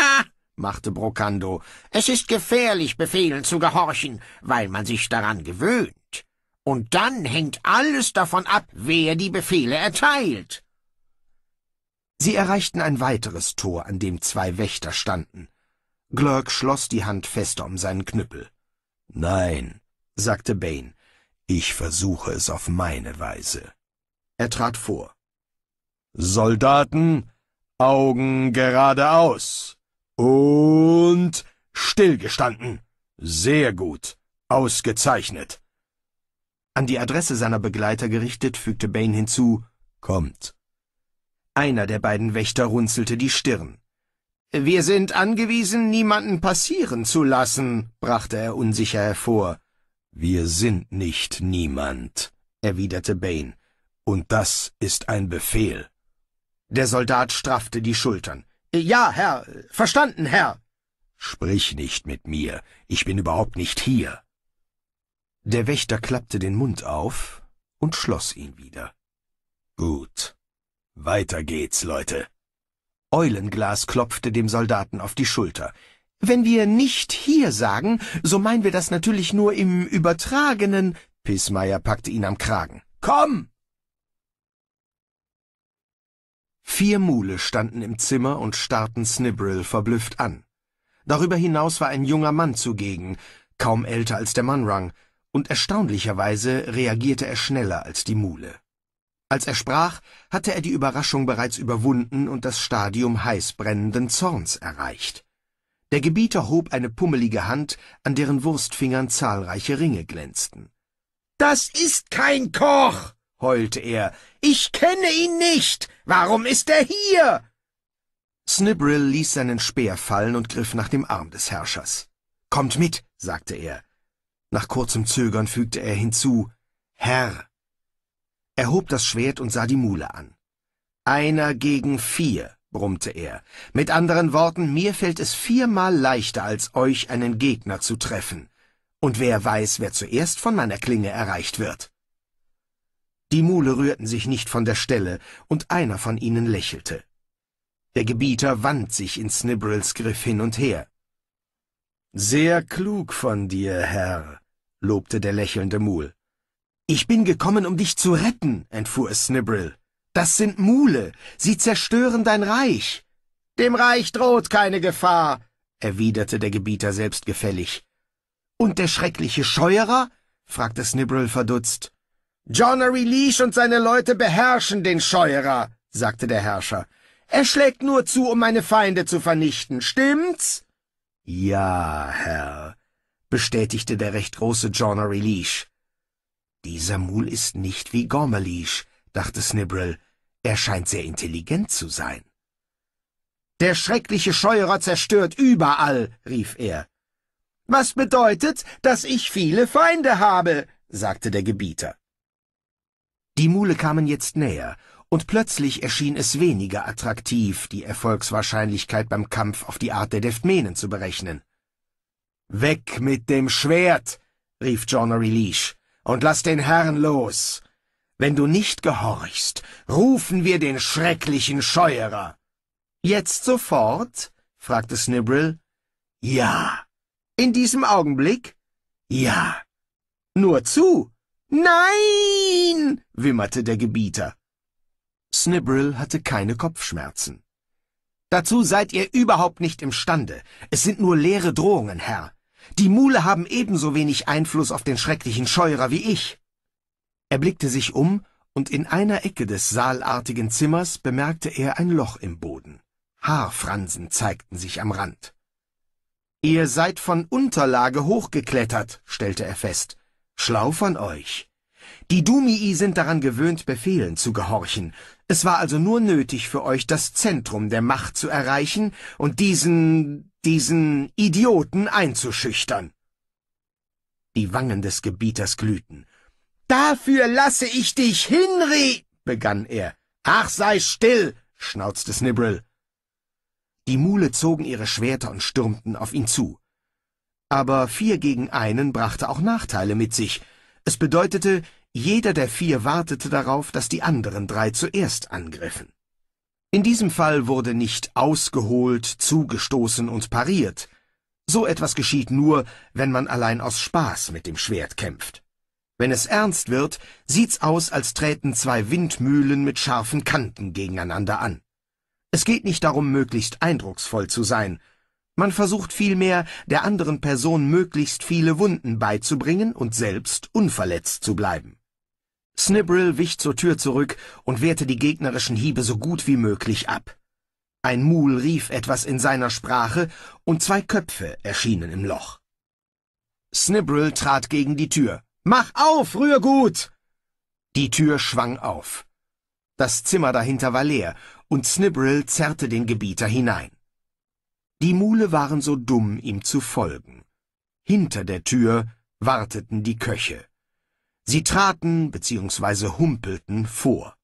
Ha! machte Brocando. Es ist gefährlich, Befehlen zu gehorchen, weil man sich daran gewöhnt. Und dann hängt alles davon ab, wer die Befehle erteilt. Sie erreichten ein weiteres Tor, an dem zwei Wächter standen. Glörk schloss die Hand fester um seinen Knüppel. Nein, sagte Bane, ich versuche es auf meine Weise. Er trat vor. Soldaten, Augen geradeaus und stillgestanden. Sehr gut, ausgezeichnet. An die Adresse seiner Begleiter gerichtet, fügte Bane hinzu, Kommt. Einer der beiden Wächter runzelte die Stirn. Wir sind angewiesen, niemanden passieren zu lassen, brachte er unsicher hervor. Wir sind nicht niemand, erwiderte Bane, und das ist ein Befehl. Der Soldat straffte die Schultern. Ja, Herr, verstanden, Herr. Sprich nicht mit mir, ich bin überhaupt nicht hier. Der Wächter klappte den Mund auf und schloss ihn wieder. Gut. Weiter geht's, Leute. Eulenglas klopfte dem Soldaten auf die Schulter. Wenn wir nicht hier sagen, so meinen wir das natürlich nur im übertragenen... Pissmeier packte ihn am Kragen. Komm! Vier Mule standen im Zimmer und starrten Snibrill verblüfft an. Darüber hinaus war ein junger Mann zugegen, kaum älter als der Mannrang, und erstaunlicherweise reagierte er schneller als die Mule. Als er sprach, hatte er die Überraschung bereits überwunden und das Stadium heißbrennenden Zorns erreicht. Der Gebieter hob eine pummelige Hand, an deren Wurstfingern zahlreiche Ringe glänzten. Das ist kein Koch, heulte er. Ich kenne ihn nicht. Warum ist er hier? Snibrill ließ seinen Speer fallen und griff nach dem Arm des Herrschers. Kommt mit, sagte er. Nach kurzem Zögern fügte er hinzu, Herr, er hob das Schwert und sah die Mule an. Einer gegen vier, brummte er. Mit anderen Worten, mir fällt es viermal leichter, als euch einen Gegner zu treffen. Und wer weiß, wer zuerst von meiner Klinge erreicht wird. Die Mule rührten sich nicht von der Stelle, und einer von ihnen lächelte. Der Gebieter wand sich in Snibrels Griff hin und her. Sehr klug von dir, Herr, lobte der lächelnde Mul. Ich bin gekommen, um dich zu retten, entfuhr es Snibbril. Das sind Mule. Sie zerstören dein Reich. Dem Reich droht keine Gefahr, erwiderte der Gebieter selbstgefällig. Und der schreckliche Scheuerer? fragte Snibbril verdutzt. Johnnery Leash und seine Leute beherrschen den Scheuerer, sagte der Herrscher. Er schlägt nur zu, um meine Feinde zu vernichten, stimmt's? Ja, Herr, bestätigte der recht große Johnnery Leash. Dieser Mul ist nicht wie Gormalish, dachte Snibbrel. Er scheint sehr intelligent zu sein. Der schreckliche Scheuerer zerstört überall, rief er. Was bedeutet, dass ich viele Feinde habe, sagte der Gebieter. Die Mule kamen jetzt näher, und plötzlich erschien es weniger attraktiv, die Erfolgswahrscheinlichkeit beim Kampf auf die Art der Deftmenen zu berechnen. Weg mit dem Schwert, rief John O'Leash und lass den Herrn los. Wenn du nicht gehorchst, rufen wir den schrecklichen Scheuerer. Jetzt sofort? fragte Snibbrill. Ja. In diesem Augenblick? Ja. Nur zu. Nein! wimmerte der Gebieter. Snibbrill hatte keine Kopfschmerzen. Dazu seid ihr überhaupt nicht imstande. Es sind nur leere Drohungen, Herr. Die Mule haben ebenso wenig Einfluss auf den schrecklichen Scheurer wie ich. Er blickte sich um, und in einer Ecke des saalartigen Zimmers bemerkte er ein Loch im Boden. Haarfransen zeigten sich am Rand. Ihr seid von Unterlage hochgeklettert, stellte er fest. Schlau von euch. Die Dumii sind daran gewöhnt, Befehlen zu gehorchen. Es war also nur nötig für euch, das Zentrum der Macht zu erreichen und diesen diesen Idioten einzuschüchtern. Die Wangen des Gebieters glühten. Dafür lasse ich dich hinri, begann er. Ach, sei still, schnauzte Snibbrel. Die Mule zogen ihre Schwerter und stürmten auf ihn zu. Aber vier gegen einen brachte auch Nachteile mit sich. Es bedeutete, jeder der vier wartete darauf, dass die anderen drei zuerst angriffen. In diesem Fall wurde nicht ausgeholt, zugestoßen und pariert. So etwas geschieht nur, wenn man allein aus Spaß mit dem Schwert kämpft. Wenn es ernst wird, sieht's aus, als träten zwei Windmühlen mit scharfen Kanten gegeneinander an. Es geht nicht darum, möglichst eindrucksvoll zu sein. Man versucht vielmehr, der anderen Person möglichst viele Wunden beizubringen und selbst unverletzt zu bleiben. Snibbrill wich zur Tür zurück und wehrte die gegnerischen Hiebe so gut wie möglich ab. Ein Mul rief etwas in seiner Sprache, und zwei Köpfe erschienen im Loch. Snibbrill trat gegen die Tür. Mach auf, Rührgut! Die Tür schwang auf. Das Zimmer dahinter war leer, und Snibbrill zerrte den Gebieter hinein. Die Mule waren so dumm, ihm zu folgen. Hinter der Tür warteten die Köche. Sie traten bzw. humpelten vor.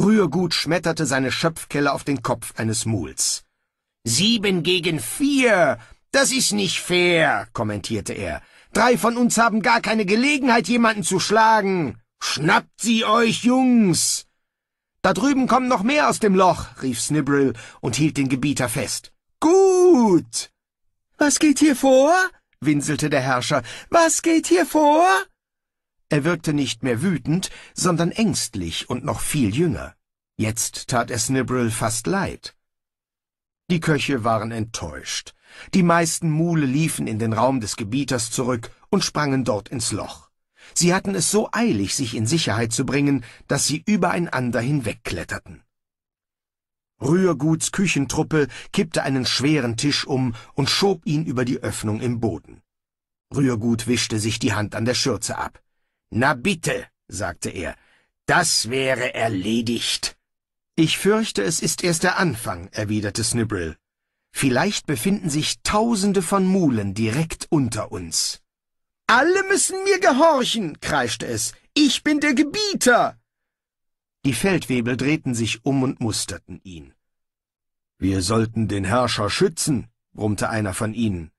Rührgut schmetterte seine Schöpfkelle auf den Kopf eines Muls. Sieben gegen vier! Das ist nicht fair, kommentierte er. Drei von uns haben gar keine Gelegenheit, jemanden zu schlagen. Schnappt sie euch, Jungs! Da drüben kommen noch mehr aus dem Loch, rief Snibbrill und hielt den Gebieter fest. Gut! Was geht hier vor? winselte der Herrscher. Was geht hier vor? Er wirkte nicht mehr wütend, sondern ängstlich und noch viel jünger. Jetzt tat es Nibbrel fast leid. Die Köche waren enttäuscht. Die meisten Mule liefen in den Raum des Gebieters zurück und sprangen dort ins Loch. Sie hatten es so eilig, sich in Sicherheit zu bringen, dass sie übereinander hinwegkletterten. Rührguts Küchentruppe kippte einen schweren Tisch um und schob ihn über die Öffnung im Boden. Rührgut wischte sich die Hand an der Schürze ab. Na bitte, sagte er, das wäre erledigt. Ich fürchte, es ist erst der Anfang, erwiderte Snibrill. Vielleicht befinden sich tausende von Mulen direkt unter uns. Alle müssen mir gehorchen, kreischte es. Ich bin der Gebieter. Die Feldwebel drehten sich um und musterten ihn. Wir sollten den Herrscher schützen, brummte einer von ihnen.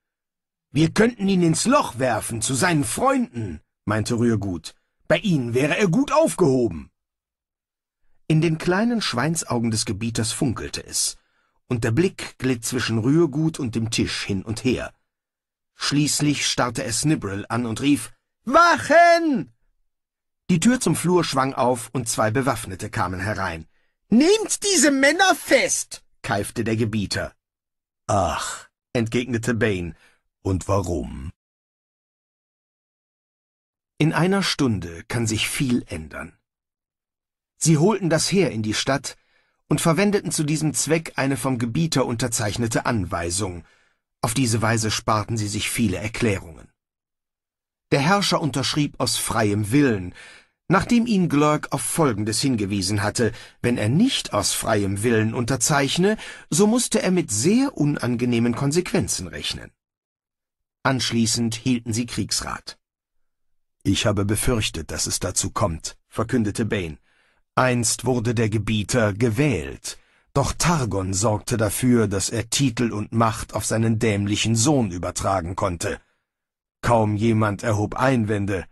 Wir könnten ihn ins Loch werfen, zu seinen Freunden meinte Rührgut. Bei Ihnen wäre er gut aufgehoben. In den kleinen Schweinsaugen des Gebieters funkelte es, und der Blick glitt zwischen Rührgut und dem Tisch hin und her. Schließlich starrte er Snibrel an und rief, Wachen! Die Tür zum Flur schwang auf und zwei Bewaffnete kamen herein. Nehmt diese Männer fest! keifte der Gebieter. Ach, entgegnete Bane. Und warum? In einer Stunde kann sich viel ändern. Sie holten das Heer in die Stadt und verwendeten zu diesem Zweck eine vom Gebieter unterzeichnete Anweisung. Auf diese Weise sparten sie sich viele Erklärungen. Der Herrscher unterschrieb aus freiem Willen, nachdem ihn Glurk auf Folgendes hingewiesen hatte, wenn er nicht aus freiem Willen unterzeichne, so musste er mit sehr unangenehmen Konsequenzen rechnen. Anschließend hielten sie Kriegsrat. Ich habe befürchtet, dass es dazu kommt, verkündete Bane. Einst wurde der Gebieter gewählt, doch Targon sorgte dafür, dass er Titel und Macht auf seinen dämlichen Sohn übertragen konnte. Kaum jemand erhob Einwände.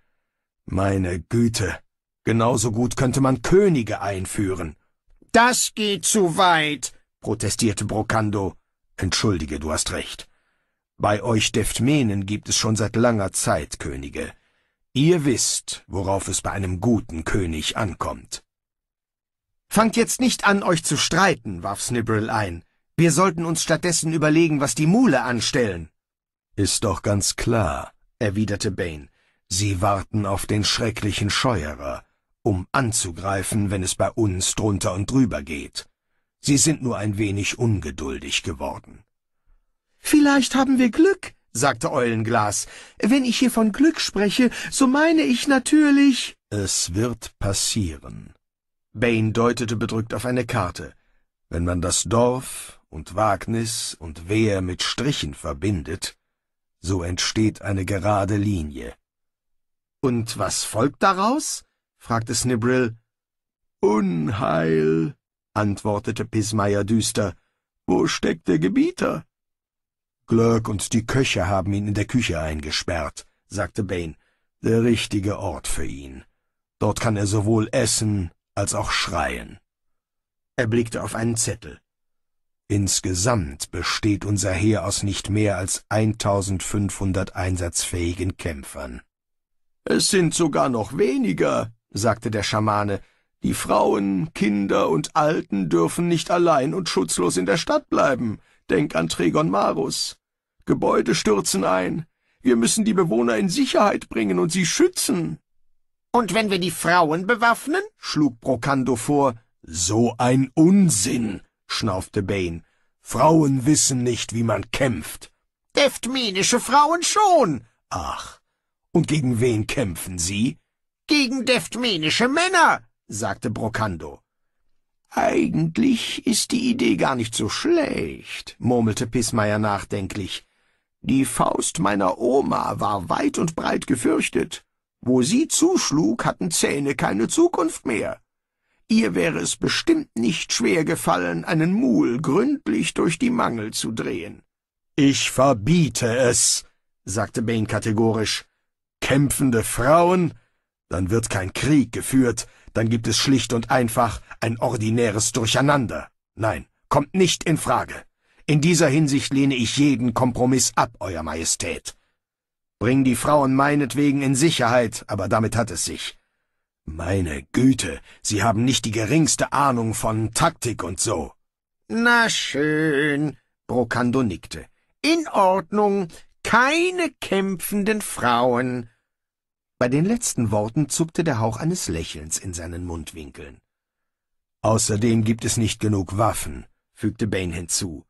Meine Güte, genauso gut könnte man Könige einführen. Das geht zu weit, protestierte Brocando. Entschuldige, du hast recht. Bei euch Deftmenen gibt es schon seit langer Zeit Könige. Ihr wisst, worauf es bei einem guten König ankommt. Fangt jetzt nicht an, euch zu streiten, warf Snibberl ein. Wir sollten uns stattdessen überlegen, was die Mule anstellen. Ist doch ganz klar, erwiderte Bane. Sie warten auf den schrecklichen Scheuerer, um anzugreifen, wenn es bei uns drunter und drüber geht. Sie sind nur ein wenig ungeduldig geworden. Vielleicht haben wir Glück, sagte Eulenglas. Wenn ich hier von Glück spreche, so meine ich natürlich... Es wird passieren. Bane deutete bedrückt auf eine Karte. Wenn man das Dorf und Wagnis und Wehr mit Strichen verbindet, so entsteht eine gerade Linie. Und was folgt daraus? fragte Snibrill. Unheil, antwortete Pismayer düster. Wo steckt der Gebieter? Glurk und die Köche haben ihn in der Küche eingesperrt, sagte Bane. Der richtige Ort für ihn. Dort kann er sowohl essen als auch schreien. Er blickte auf einen Zettel. Insgesamt besteht unser Heer aus nicht mehr als 1500 einsatzfähigen Kämpfern. Es sind sogar noch weniger, sagte der Schamane. Die Frauen, Kinder und Alten dürfen nicht allein und schutzlos in der Stadt bleiben. Denk an Tregon Marus. Gebäude stürzen ein. Wir müssen die Bewohner in Sicherheit bringen und sie schützen. Und wenn wir die Frauen bewaffnen? schlug Brocando vor. So ein Unsinn, schnaufte Bane. Frauen wissen nicht, wie man kämpft. Deftmenische Frauen schon. Ach, und gegen wen kämpfen sie? Gegen deftmenische Männer, sagte Brocando. Eigentlich ist die Idee gar nicht so schlecht, murmelte Pissmeier nachdenklich. Die Faust meiner Oma war weit und breit gefürchtet. Wo sie zuschlug, hatten Zähne keine Zukunft mehr. Ihr wäre es bestimmt nicht schwer gefallen, einen Muhl gründlich durch die Mangel zu drehen. Ich verbiete es, sagte Bain kategorisch. Kämpfende Frauen? Dann wird kein Krieg geführt, dann gibt es schlicht und einfach ein ordinäres Durcheinander. Nein, kommt nicht in Frage. In dieser Hinsicht lehne ich jeden Kompromiss ab, Euer Majestät. Bring die Frauen meinetwegen in Sicherheit, aber damit hat es sich. Meine Güte, Sie haben nicht die geringste Ahnung von Taktik und so. Na schön, Brokando nickte. In Ordnung, keine kämpfenden Frauen. Bei den letzten Worten zuckte der Hauch eines Lächelns in seinen Mundwinkeln. Außerdem gibt es nicht genug Waffen, fügte Bane hinzu.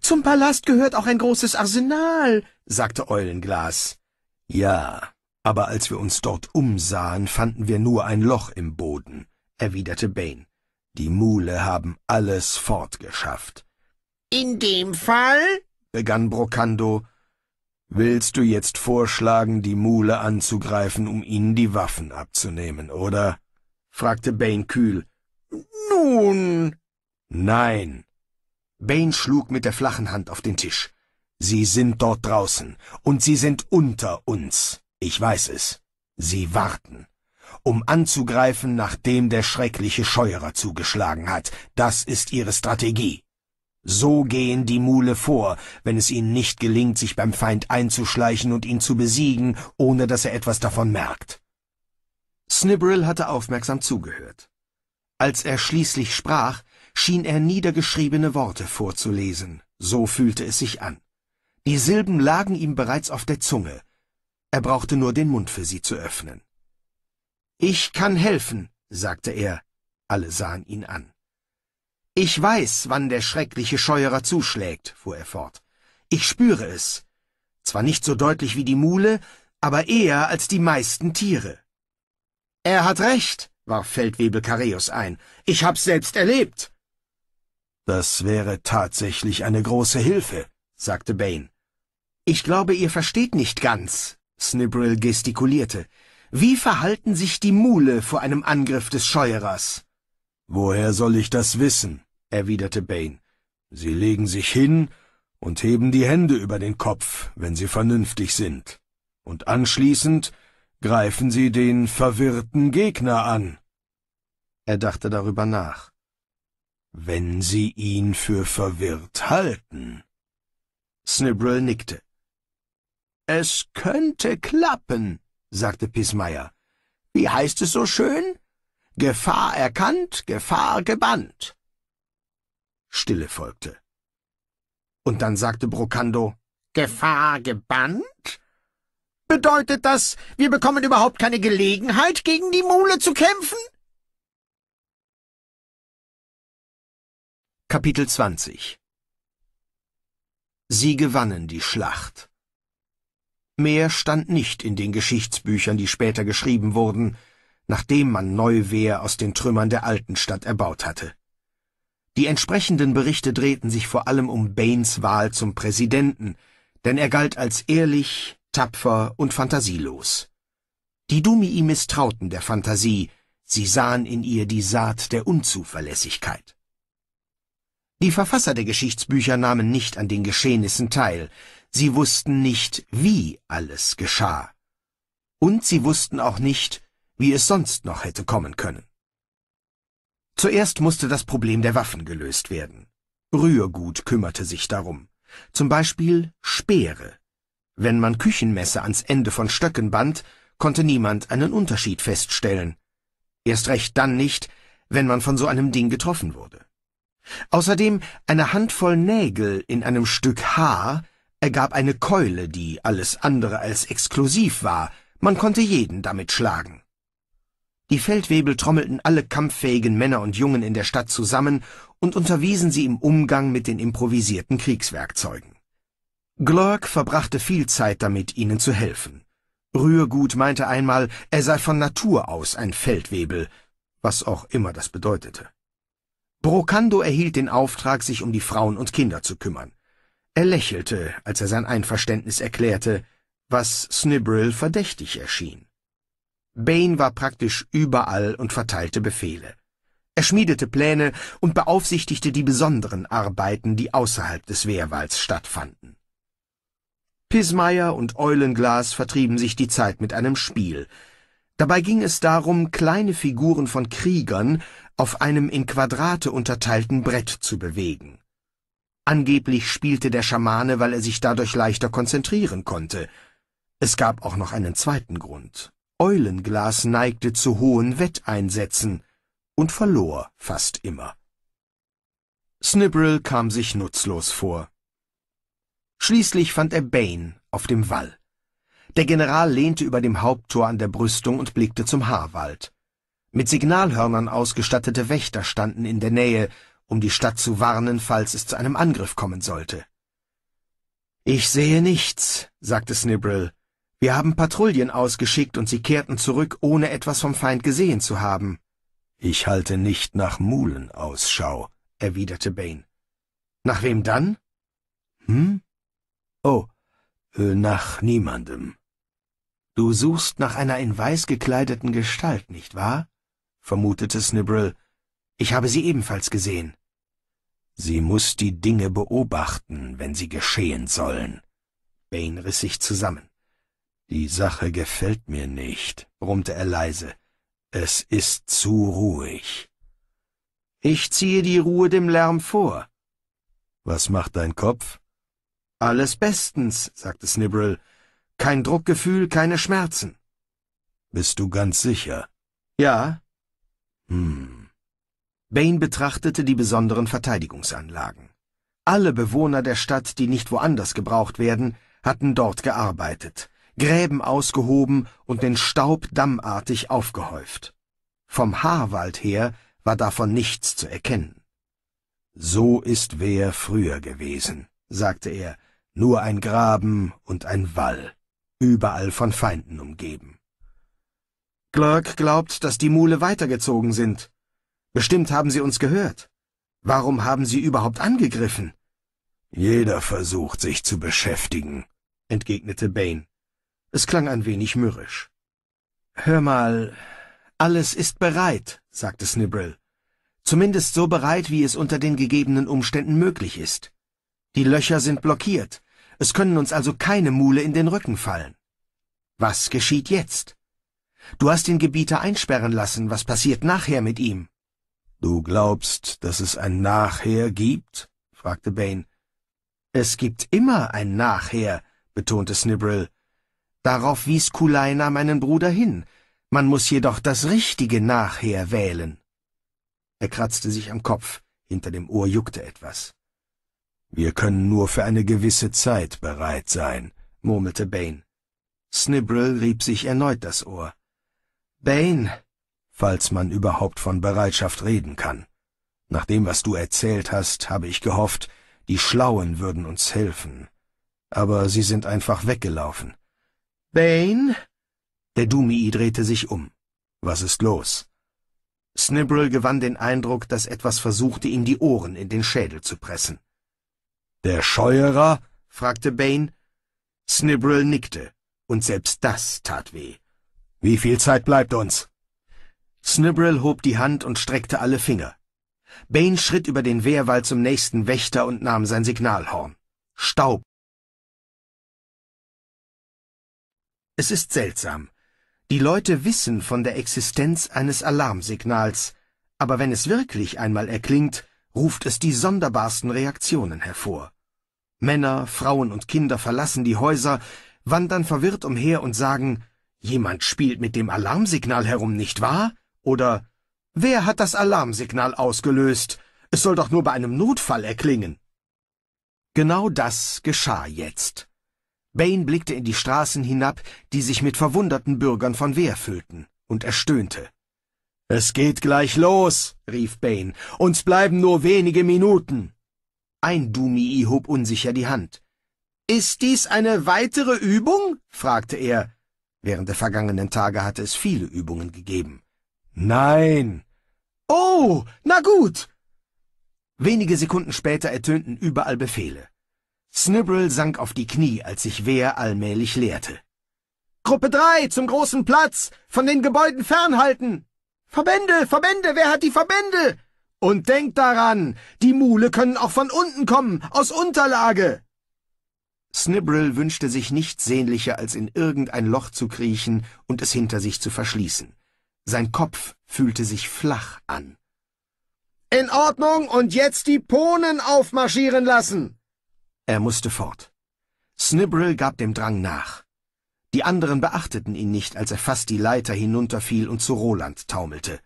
Zum Palast gehört auch ein großes Arsenal, sagte Eulenglas. Ja, aber als wir uns dort umsahen, fanden wir nur ein Loch im Boden, erwiderte Bane. Die Mule haben alles fortgeschafft. In dem Fall, begann Brocando, Willst du jetzt vorschlagen, die Mule anzugreifen, um ihnen die Waffen abzunehmen, oder? fragte Bane kühl. Nun. Nein. Bane schlug mit der flachen Hand auf den Tisch. Sie sind dort draußen, und sie sind unter uns. Ich weiß es. Sie warten um anzugreifen, nachdem der schreckliche Scheuerer zugeschlagen hat. Das ist ihre Strategie. So gehen die Mule vor, wenn es ihnen nicht gelingt, sich beim Feind einzuschleichen und ihn zu besiegen, ohne dass er etwas davon merkt. Snibbrill hatte aufmerksam zugehört. Als er schließlich sprach, schien er niedergeschriebene Worte vorzulesen, so fühlte es sich an. Die Silben lagen ihm bereits auf der Zunge, er brauchte nur den Mund für sie zu öffnen. Ich kann helfen, sagte er, alle sahen ihn an. Ich weiß, wann der schreckliche Scheuerer zuschlägt, fuhr er fort. Ich spüre es. Zwar nicht so deutlich wie die Mule, aber eher als die meisten Tiere. Er hat recht, warf Feldwebel Careus ein. Ich hab's selbst erlebt. Das wäre tatsächlich eine große Hilfe, sagte Bane. Ich glaube, ihr versteht nicht ganz, Snibrill gestikulierte. Wie verhalten sich die Mule vor einem Angriff des Scheuerers? Woher soll ich das wissen? erwiderte Bane. Sie legen sich hin und heben die Hände über den Kopf, wenn sie vernünftig sind. Und anschließend greifen sie den verwirrten Gegner an. Er dachte darüber nach. Wenn sie ihn für verwirrt halten. Snibbrel nickte. Es könnte klappen, sagte Pismeier. Wie heißt es so schön? Gefahr erkannt, Gefahr gebannt. Stille folgte. Und dann sagte Brocando, Gefahr gebannt? Bedeutet das, wir bekommen überhaupt keine Gelegenheit, gegen die Mule zu kämpfen? Kapitel 20 Sie gewannen die Schlacht. Mehr stand nicht in den Geschichtsbüchern, die später geschrieben wurden, nachdem man Neuwehr aus den Trümmern der alten Stadt erbaut hatte. Die entsprechenden Berichte drehten sich vor allem um Baines Wahl zum Präsidenten, denn er galt als ehrlich, tapfer und fantasielos. Die Dumii misstrauten der Fantasie, sie sahen in ihr die Saat der Unzuverlässigkeit. Die Verfasser der Geschichtsbücher nahmen nicht an den Geschehnissen teil, sie wussten nicht, wie alles geschah. Und sie wussten auch nicht, wie es sonst noch hätte kommen können. Zuerst musste das Problem der Waffen gelöst werden. Rührgut kümmerte sich darum. Zum Beispiel Speere. Wenn man Küchenmesser ans Ende von Stöcken band, konnte niemand einen Unterschied feststellen. Erst recht dann nicht, wenn man von so einem Ding getroffen wurde. Außerdem eine Handvoll Nägel in einem Stück Haar ergab eine Keule, die alles andere als exklusiv war, man konnte jeden damit schlagen. Die Feldwebel trommelten alle kampffähigen Männer und Jungen in der Stadt zusammen und unterwiesen sie im Umgang mit den improvisierten Kriegswerkzeugen. Glork verbrachte viel Zeit damit, ihnen zu helfen. Rührgut meinte einmal, er sei von Natur aus ein Feldwebel, was auch immer das bedeutete. Brocando erhielt den Auftrag, sich um die Frauen und Kinder zu kümmern. Er lächelte, als er sein Einverständnis erklärte, was Snibrill verdächtig erschien. Bane war praktisch überall und verteilte Befehle. Er schmiedete Pläne und beaufsichtigte die besonderen Arbeiten, die außerhalb des Wehrwalls stattfanden. Pismayer und Eulenglas vertrieben sich die Zeit mit einem Spiel. Dabei ging es darum, kleine Figuren von Kriegern auf einem in Quadrate unterteilten Brett zu bewegen. Angeblich spielte der Schamane, weil er sich dadurch leichter konzentrieren konnte. Es gab auch noch einen zweiten Grund. Eulenglas neigte zu hohen Wetteinsätzen und verlor fast immer. Snibbrill kam sich nutzlos vor. Schließlich fand er Bane auf dem Wall. Der General lehnte über dem Haupttor an der Brüstung und blickte zum Haarwald. Mit Signalhörnern ausgestattete Wächter standen in der Nähe, um die Stadt zu warnen, falls es zu einem Angriff kommen sollte. Ich sehe nichts, sagte Snibbrill. Wir haben Patrouillen ausgeschickt und sie kehrten zurück, ohne etwas vom Feind gesehen zu haben. Ich halte nicht nach Mulen Ausschau, erwiderte Bane. Nach wem dann? Hm? Oh, äh, nach niemandem. Du suchst nach einer in weiß gekleideten Gestalt, nicht wahr? vermutete Snibbril. Ich habe sie ebenfalls gesehen. Sie muss die Dinge beobachten, wenn sie geschehen sollen. Bane riss sich zusammen. Die Sache gefällt mir nicht, brummte er leise. Es ist zu ruhig. Ich ziehe die Ruhe dem Lärm vor. Was macht dein Kopf? Alles bestens, sagte Snibbrel. Kein Druckgefühl, keine Schmerzen. Bist du ganz sicher? Ja. Hm. Bane betrachtete die besonderen Verteidigungsanlagen. Alle Bewohner der Stadt, die nicht woanders gebraucht werden, hatten dort gearbeitet. Gräben ausgehoben und den Staub dammartig aufgehäuft. Vom Haarwald her war davon nichts zu erkennen. So ist wer früher gewesen, sagte er, nur ein Graben und ein Wall, überall von Feinden umgeben. Clark glaubt, dass die Mule weitergezogen sind. Bestimmt haben sie uns gehört. Warum haben sie überhaupt angegriffen? Jeder versucht, sich zu beschäftigen, entgegnete Bane. Es klang ein wenig mürrisch. Hör mal, alles ist bereit, sagte Snibbrill. Zumindest so bereit, wie es unter den gegebenen Umständen möglich ist. Die Löcher sind blockiert. Es können uns also keine Mule in den Rücken fallen. Was geschieht jetzt? Du hast den Gebieter einsperren lassen. Was passiert nachher mit ihm? Du glaubst, dass es ein Nachher gibt? fragte Bane. Es gibt immer ein Nachher, betonte Snibbrill. Darauf wies Kuleina meinen Bruder hin. Man muss jedoch das Richtige nachher wählen. Er kratzte sich am Kopf, hinter dem Ohr juckte etwas. Wir können nur für eine gewisse Zeit bereit sein, murmelte Bane. Snibrel rieb sich erneut das Ohr. Bane, falls man überhaupt von Bereitschaft reden kann. Nach dem, was du erzählt hast, habe ich gehofft, die Schlauen würden uns helfen. Aber sie sind einfach weggelaufen. Bane? Der Dumii drehte sich um. Was ist los? Snibbrel gewann den Eindruck, dass etwas versuchte, ihm die Ohren in den Schädel zu pressen. Der Scheuerer? fragte Bane. Snibbrel nickte, und selbst das tat weh. Wie viel Zeit bleibt uns? Snibbrel hob die Hand und streckte alle Finger. Bane schritt über den Wehrwall zum nächsten Wächter und nahm sein Signalhorn. Staub Es ist seltsam. Die Leute wissen von der Existenz eines Alarmsignals, aber wenn es wirklich einmal erklingt, ruft es die sonderbarsten Reaktionen hervor. Männer, Frauen und Kinder verlassen die Häuser, wandern verwirrt umher und sagen, jemand spielt mit dem Alarmsignal herum, nicht wahr? Oder wer hat das Alarmsignal ausgelöst? Es soll doch nur bei einem Notfall erklingen. Genau das geschah jetzt. Bane blickte in die Straßen hinab, die sich mit verwunderten Bürgern von Wehr füllten, und er stöhnte. Es geht gleich los, rief Bane. Uns bleiben nur wenige Minuten. Ein Dumii hob unsicher die Hand. Ist dies eine weitere Übung? fragte er. Während der vergangenen Tage hatte es viele Übungen gegeben. Nein. Oh, na gut. Wenige Sekunden später ertönten überall Befehle. Snibble sank auf die Knie, als sich Wehr allmählich leerte. Gruppe drei zum großen Platz! Von den Gebäuden fernhalten! Verbände, Verbände, wer hat die Verbände? Und denkt daran, die Mule können auch von unten kommen, aus Unterlage! Snibble wünschte sich nichts sehnlicher, als in irgendein Loch zu kriechen und es hinter sich zu verschließen. Sein Kopf fühlte sich flach an. In Ordnung und jetzt die Ponen aufmarschieren lassen! Er musste fort. Snibbrill gab dem Drang nach. Die anderen beachteten ihn nicht, als er fast die Leiter hinunterfiel und zu Roland taumelte.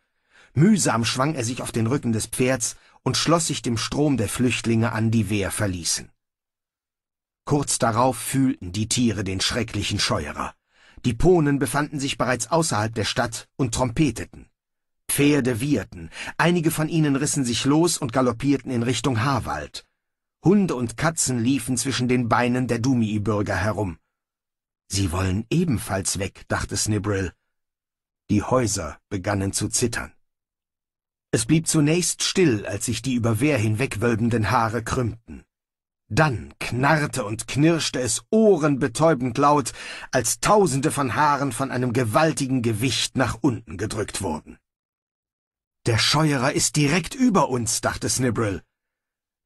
Mühsam schwang er sich auf den Rücken des Pferds und schloss sich dem Strom der Flüchtlinge an, die Wehr verließen. Kurz darauf fühlten die Tiere den schrecklichen Scheuerer. Die Ponen befanden sich bereits außerhalb der Stadt und trompeteten. Pferde wieherten, einige von ihnen rissen sich los und galoppierten in Richtung Harwald. Hunde und Katzen liefen zwischen den Beinen der Dumii-Bürger herum. Sie wollen ebenfalls weg, dachte Snibrill. Die Häuser begannen zu zittern. Es blieb zunächst still, als sich die über Wehr hinwegwölbenden Haare krümmten. Dann knarrte und knirschte es ohrenbetäubend laut, als tausende von Haaren von einem gewaltigen Gewicht nach unten gedrückt wurden. Der Scheuerer ist direkt über uns, dachte Snibrill.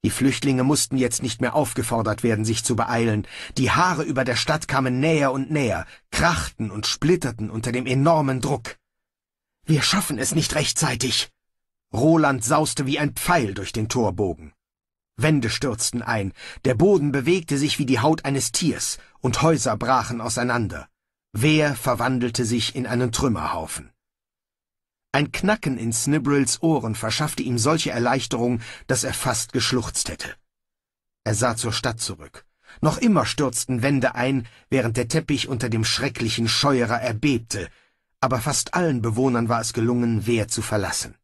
Die Flüchtlinge mussten jetzt nicht mehr aufgefordert werden, sich zu beeilen. Die Haare über der Stadt kamen näher und näher, krachten und splitterten unter dem enormen Druck. Wir schaffen es nicht rechtzeitig. Roland sauste wie ein Pfeil durch den Torbogen. Wände stürzten ein, der Boden bewegte sich wie die Haut eines Tiers, und Häuser brachen auseinander. Wer verwandelte sich in einen Trümmerhaufen. Ein Knacken in Snibrills Ohren verschaffte ihm solche Erleichterung, dass er fast geschluchzt hätte. Er sah zur Stadt zurück. Noch immer stürzten Wände ein, während der Teppich unter dem schrecklichen Scheuerer erbebte, aber fast allen Bewohnern war es gelungen, Wehr zu verlassen.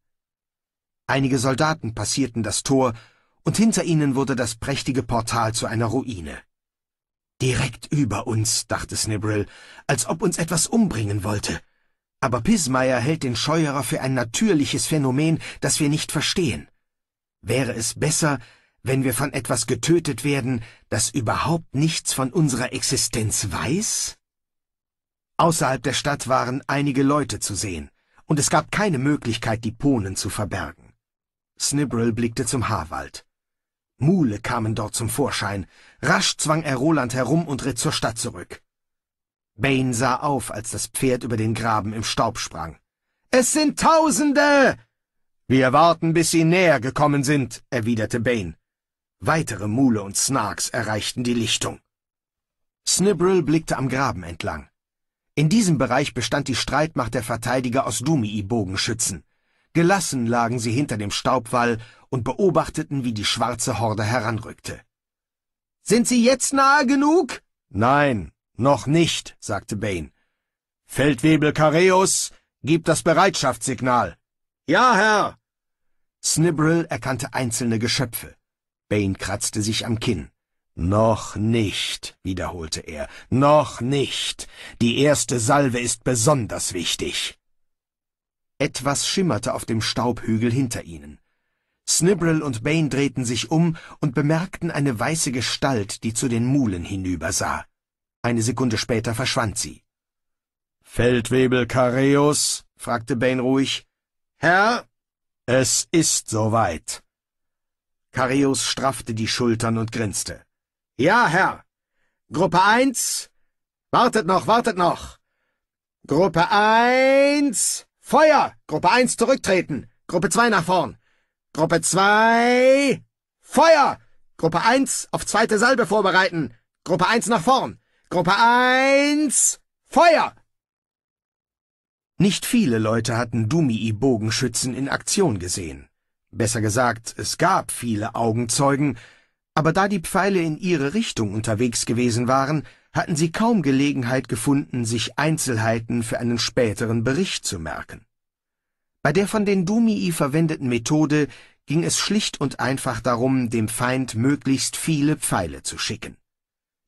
Einige Soldaten passierten das Tor, und hinter ihnen wurde das prächtige Portal zu einer Ruine. Direkt über uns, dachte Snibrill, als ob uns etwas umbringen wollte. Aber Pismayer hält den Scheuerer für ein natürliches Phänomen, das wir nicht verstehen. Wäre es besser, wenn wir von etwas getötet werden, das überhaupt nichts von unserer Existenz weiß? Außerhalb der Stadt waren einige Leute zu sehen, und es gab keine Möglichkeit, die Ponen zu verbergen. Snibbrel blickte zum Haarwald. Mule kamen dort zum Vorschein. Rasch zwang er Roland herum und ritt zur Stadt zurück. Bane sah auf, als das Pferd über den Graben im Staub sprang. Es sind Tausende! Wir warten, bis sie näher gekommen sind, erwiderte Bane. Weitere Mule und Snarks erreichten die Lichtung. Snibbril blickte am Graben entlang. In diesem Bereich bestand die Streitmacht der Verteidiger aus Dumii-Bogenschützen. Gelassen lagen sie hinter dem Staubwall und beobachteten, wie die schwarze Horde heranrückte. Sind sie jetzt nahe genug? Nein, noch nicht, sagte Bane. Feldwebel Careus, gib das Bereitschaftssignal. Ja, Herr. Snibbrill erkannte einzelne Geschöpfe. Bane kratzte sich am Kinn. Noch nicht, wiederholte er, noch nicht. Die erste Salve ist besonders wichtig. Etwas schimmerte auf dem Staubhügel hinter ihnen. Snibbrill und Bane drehten sich um und bemerkten eine weiße Gestalt, die zu den Mulen hinübersah. Eine Sekunde später verschwand sie. Feldwebel Kareus? fragte Bane ruhig. Herr? Es ist soweit. Kareus straffte die Schultern und grinste. Ja, Herr. Gruppe 1. Wartet noch, wartet noch. Gruppe 1. Feuer! Gruppe 1 zurücktreten. Gruppe 2 nach vorn. Gruppe 2. Feuer! Gruppe 1 auf zweite Salbe vorbereiten. Gruppe 1 nach vorn. Gruppe eins, Feuer! Nicht viele Leute hatten dumi bogenschützen in Aktion gesehen. Besser gesagt, es gab viele Augenzeugen, aber da die Pfeile in ihre Richtung unterwegs gewesen waren, hatten sie kaum Gelegenheit gefunden, sich Einzelheiten für einen späteren Bericht zu merken. Bei der von den Dumii verwendeten Methode ging es schlicht und einfach darum, dem Feind möglichst viele Pfeile zu schicken.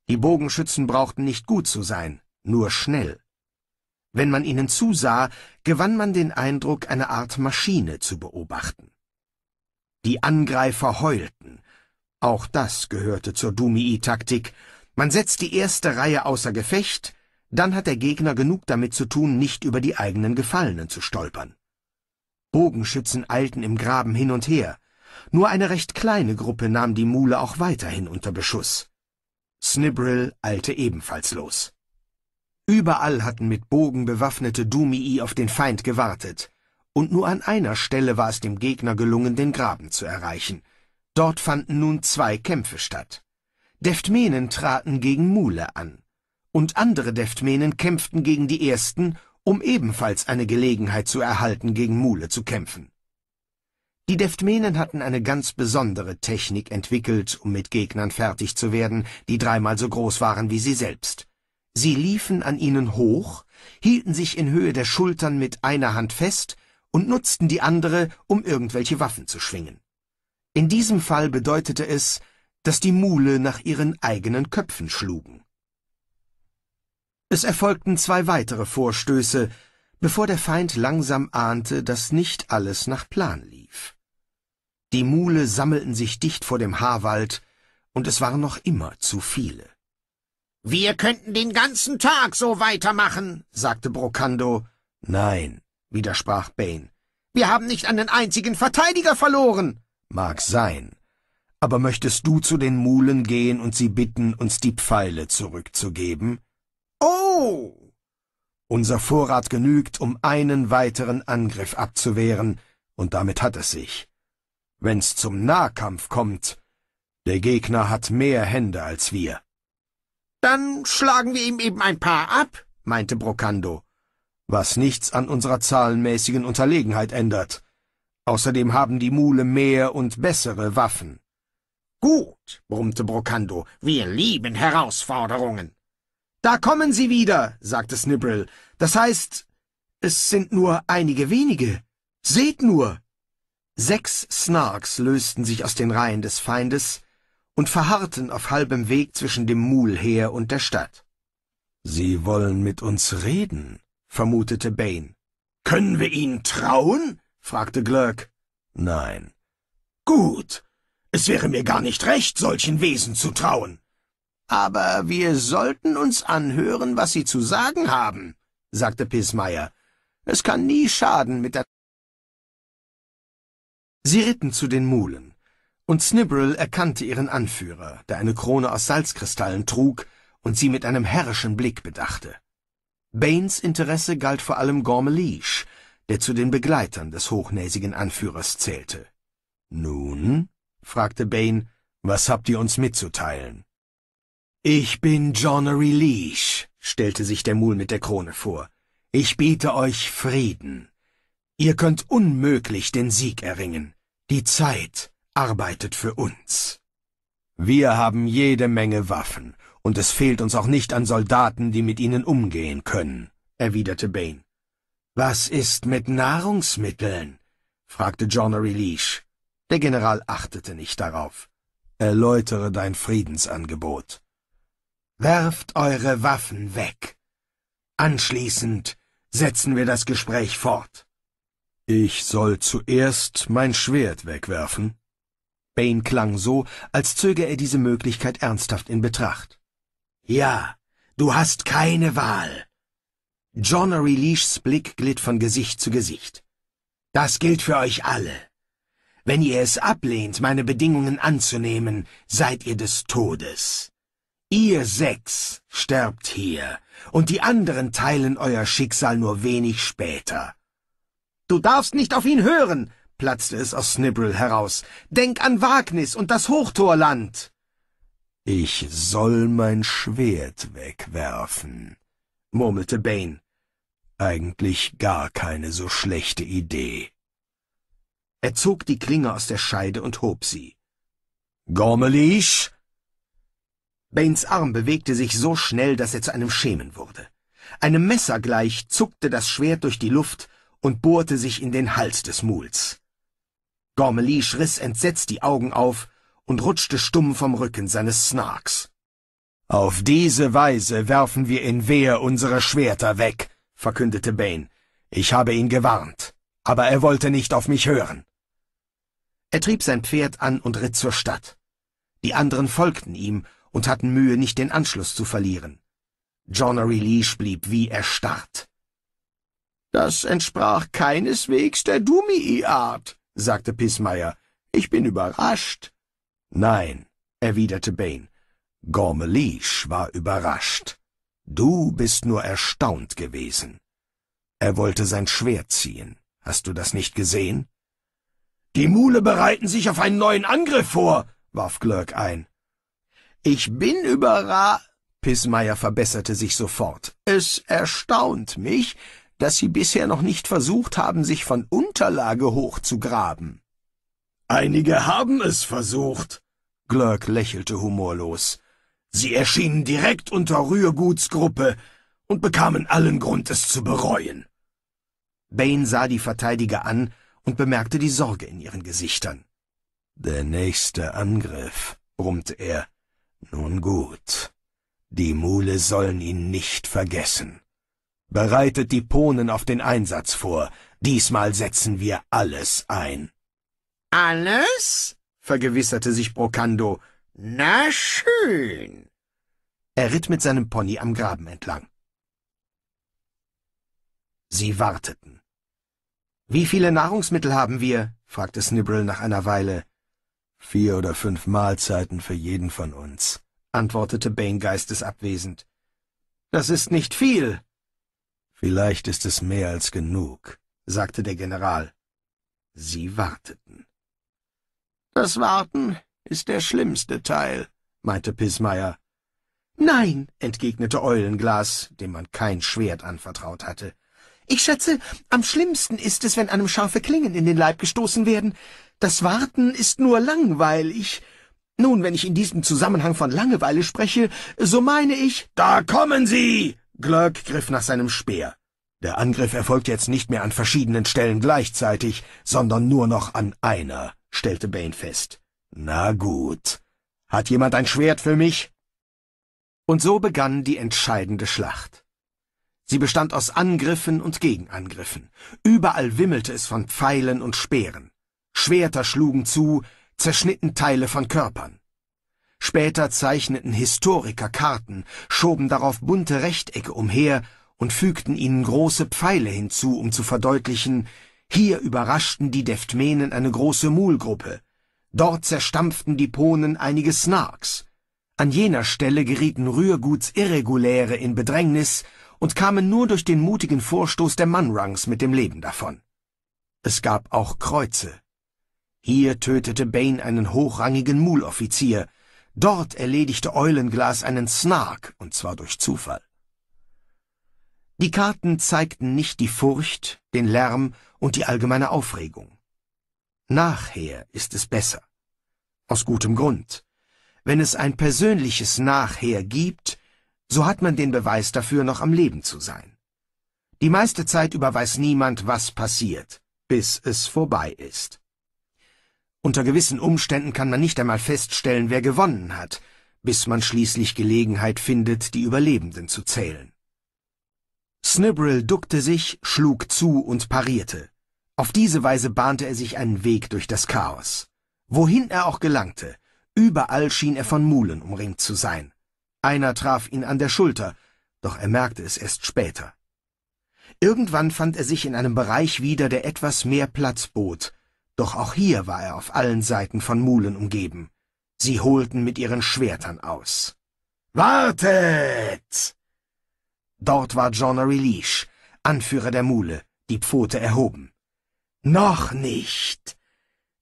Die Bogenschützen brauchten nicht gut zu sein, nur schnell. Wenn man ihnen zusah, gewann man den Eindruck, eine Art Maschine zu beobachten. Die Angreifer heulten. Auch das gehörte zur dumi taktik Man setzt die erste Reihe außer Gefecht, dann hat der Gegner genug damit zu tun, nicht über die eigenen Gefallenen zu stolpern. Bogenschützen eilten im Graben hin und her. Nur eine recht kleine Gruppe nahm die Mule auch weiterhin unter Beschuss. Snibrill eilte ebenfalls los. Überall hatten mit Bogen bewaffnete Dumii auf den Feind gewartet, und nur an einer Stelle war es dem Gegner gelungen, den Graben zu erreichen. Dort fanden nun zwei Kämpfe statt. Deftmenen traten gegen Mule an, und andere Deftmenen kämpften gegen die ersten, um ebenfalls eine Gelegenheit zu erhalten, gegen Mule zu kämpfen. Die Deftmenen hatten eine ganz besondere Technik entwickelt, um mit Gegnern fertig zu werden, die dreimal so groß waren wie sie selbst. Sie liefen an ihnen hoch, hielten sich in Höhe der Schultern mit einer Hand fest und nutzten die andere, um irgendwelche Waffen zu schwingen. In diesem Fall bedeutete es, dass die Mule nach ihren eigenen Köpfen schlugen. Es erfolgten zwei weitere Vorstöße, bevor der Feind langsam ahnte, dass nicht alles nach Plan lief. Die Mule sammelten sich dicht vor dem Haarwald, und es waren noch immer zu viele. Wir könnten den ganzen Tag so weitermachen, sagte Brocando. Nein, widersprach Bane. Wir haben nicht einen einzigen Verteidiger verloren. Mag sein. Aber möchtest du zu den Mulen gehen und sie bitten, uns die Pfeile zurückzugeben? Oh! Unser Vorrat genügt, um einen weiteren Angriff abzuwehren, und damit hat es sich wenn's zum Nahkampf kommt. Der Gegner hat mehr Hände als wir. Dann schlagen wir ihm eben ein paar ab, meinte Brocando, was nichts an unserer zahlenmäßigen Unterlegenheit ändert. Außerdem haben die Mule mehr und bessere Waffen. Gut, brummte Brocando, wir lieben Herausforderungen. Da kommen sie wieder, sagte Snibbrel. Das heißt, es sind nur einige wenige. Seht nur! Sechs Snarks lösten sich aus den Reihen des Feindes und verharrten auf halbem Weg zwischen dem Mulheer und der Stadt. »Sie wollen mit uns reden«, vermutete Bane. »Können wir ihnen trauen?« fragte Glurk. »Nein.« »Gut. Es wäre mir gar nicht recht, solchen Wesen zu trauen.« »Aber wir sollten uns anhören, was sie zu sagen haben«, sagte Pismeier. »Es kann nie schaden, mit der Sie ritten zu den Mulen, und Snibberl erkannte ihren Anführer, der eine Krone aus Salzkristallen trug und sie mit einem herrischen Blick bedachte. Baines Interesse galt vor allem Gormelish, der zu den Begleitern des hochnäsigen Anführers zählte. »Nun?« fragte Bane, »was habt ihr uns mitzuteilen?« »Ich bin Johnnery Leash«, stellte sich der Mul mit der Krone vor. »Ich biete euch Frieden. Ihr könnt unmöglich den Sieg erringen. Die Zeit arbeitet für uns. Wir haben jede Menge Waffen, und es fehlt uns auch nicht an Soldaten, die mit ihnen umgehen können, erwiderte Bane. Was ist mit Nahrungsmitteln? fragte Johnnery Leash. Der General achtete nicht darauf. Erläutere dein Friedensangebot. Werft eure Waffen weg. Anschließend setzen wir das Gespräch fort. Ich soll zuerst mein Schwert wegwerfen? Bane klang so, als zöge er diese Möglichkeit ernsthaft in Betracht. Ja, du hast keine Wahl. Johnnery Leashs Blick glitt von Gesicht zu Gesicht. Das gilt für euch alle. Wenn ihr es ablehnt, meine Bedingungen anzunehmen, seid ihr des Todes. Ihr sechs sterbt hier, und die anderen teilen euer Schicksal nur wenig später. Du darfst nicht auf ihn hören, platzte es aus Snibbrel heraus. Denk an Wagnis und das Hochtorland. Ich soll mein Schwert wegwerfen, murmelte Bane. Eigentlich gar keine so schlechte Idee. Er zog die Klinge aus der Scheide und hob sie. Gormelisch! Banes Arm bewegte sich so schnell, dass er zu einem Schemen wurde. Einem Messer gleich zuckte das Schwert durch die Luft und bohrte sich in den Hals des Muls. Gormley schriss entsetzt die Augen auf und rutschte stumm vom Rücken seines Snarks. Auf diese Weise werfen wir in Wehr unsere Schwerter weg, verkündete Bane. Ich habe ihn gewarnt, aber er wollte nicht auf mich hören. Er trieb sein Pferd an und ritt zur Stadt. Die anderen folgten ihm und hatten Mühe, nicht den Anschluss zu verlieren. John O'Reilly blieb wie erstarrt. Das entsprach keineswegs der Dumii-Art, sagte Pissmeier. Ich bin überrascht. Nein, erwiderte Bane. Gormelisch war überrascht. Du bist nur erstaunt gewesen. Er wollte sein Schwert ziehen. Hast du das nicht gesehen? Die Mule bereiten sich auf einen neuen Angriff vor, warf Glörk ein. Ich bin überra... Pissmeier verbesserte sich sofort. Es erstaunt mich, dass Sie bisher noch nicht versucht haben, sich von Unterlage hochzugraben. Einige haben es versucht. Glörk lächelte humorlos. Sie erschienen direkt unter Rührgutsgruppe und bekamen allen Grund, es zu bereuen. Bane sah die Verteidiger an und bemerkte die Sorge in ihren Gesichtern. Der nächste Angriff, brummte er. Nun gut. Die Mule sollen ihn nicht vergessen. Bereitet die Ponen auf den Einsatz vor. Diesmal setzen wir alles ein. Alles? vergewisserte sich Brocando. Na schön. Er ritt mit seinem Pony am Graben entlang. Sie warteten. Wie viele Nahrungsmittel haben wir? fragte Snibbrel nach einer Weile. Vier oder fünf Mahlzeiten für jeden von uns, antwortete Bane geistesabwesend. Das ist nicht viel, Vielleicht ist es mehr als genug, sagte der General. Sie warteten. Das Warten ist der schlimmste Teil, meinte Pismeier. Nein, entgegnete Eulenglas, dem man kein Schwert anvertraut hatte. Ich schätze, am schlimmsten ist es, wenn einem scharfe Klingen in den Leib gestoßen werden. Das Warten ist nur langweilig. Nun, wenn ich in diesem Zusammenhang von Langeweile spreche, so meine ich... Da kommen Sie! Glurk griff nach seinem Speer. Der Angriff erfolgt jetzt nicht mehr an verschiedenen Stellen gleichzeitig, sondern nur noch an einer, stellte Bane fest. Na gut. Hat jemand ein Schwert für mich? Und so begann die entscheidende Schlacht. Sie bestand aus Angriffen und Gegenangriffen. Überall wimmelte es von Pfeilen und Speeren. Schwerter schlugen zu, zerschnitten Teile von Körpern. Später zeichneten Historiker Karten, schoben darauf bunte Rechtecke umher und fügten ihnen große Pfeile hinzu, um zu verdeutlichen, hier überraschten die Deftmenen eine große Mulgruppe, dort zerstampften die Ponen einige Snarks. An jener Stelle gerieten Rührguts Irreguläre in Bedrängnis und kamen nur durch den mutigen Vorstoß der Manrangs mit dem Leben davon. Es gab auch Kreuze. Hier tötete Bane einen hochrangigen Muloffizier, Dort erledigte Eulenglas einen Snark, und zwar durch Zufall. Die Karten zeigten nicht die Furcht, den Lärm und die allgemeine Aufregung. Nachher ist es besser. Aus gutem Grund. Wenn es ein persönliches Nachher gibt, so hat man den Beweis dafür, noch am Leben zu sein. Die meiste Zeit über weiß niemand, was passiert, bis es vorbei ist. Unter gewissen Umständen kann man nicht einmal feststellen, wer gewonnen hat, bis man schließlich Gelegenheit findet, die Überlebenden zu zählen. Snibbrill duckte sich, schlug zu und parierte. Auf diese Weise bahnte er sich einen Weg durch das Chaos. Wohin er auch gelangte, überall schien er von Mulen umringt zu sein. Einer traf ihn an der Schulter, doch er merkte es erst später. Irgendwann fand er sich in einem Bereich wieder, der etwas mehr Platz bot, doch auch hier war er auf allen Seiten von Mulen umgeben. Sie holten mit ihren Schwertern aus. Wartet! Dort war John Leash, Anführer der Mule, die Pfote erhoben. Noch nicht!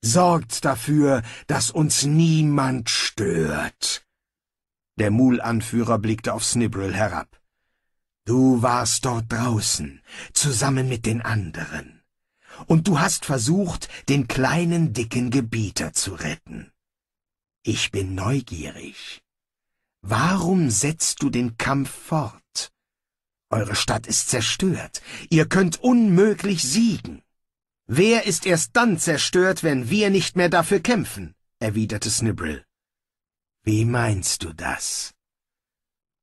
Sorgt dafür, dass uns niemand stört! Der Mulanführer blickte auf Snibril herab. Du warst dort draußen, zusammen mit den anderen und du hast versucht, den kleinen, dicken Gebieter zu retten. Ich bin neugierig. Warum setzt du den Kampf fort? Eure Stadt ist zerstört. Ihr könnt unmöglich siegen. Wer ist erst dann zerstört, wenn wir nicht mehr dafür kämpfen? erwiderte Snibbrill. Wie meinst du das?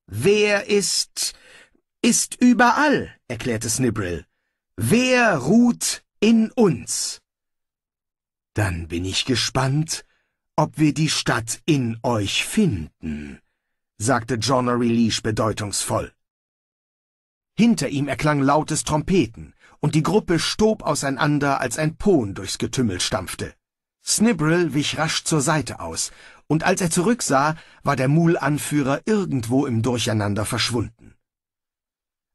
Wer ist, ist überall, erklärte Snibbrill. Wer ruht in uns. Dann bin ich gespannt, ob wir die Stadt in euch finden, sagte Johnnery Leash bedeutungsvoll. Hinter ihm erklang lautes Trompeten, und die Gruppe stob auseinander, als ein Pohn durchs Getümmel stampfte. Snibrel wich rasch zur Seite aus, und als er zurücksah, war der Mul-Anführer irgendwo im Durcheinander verschwunden.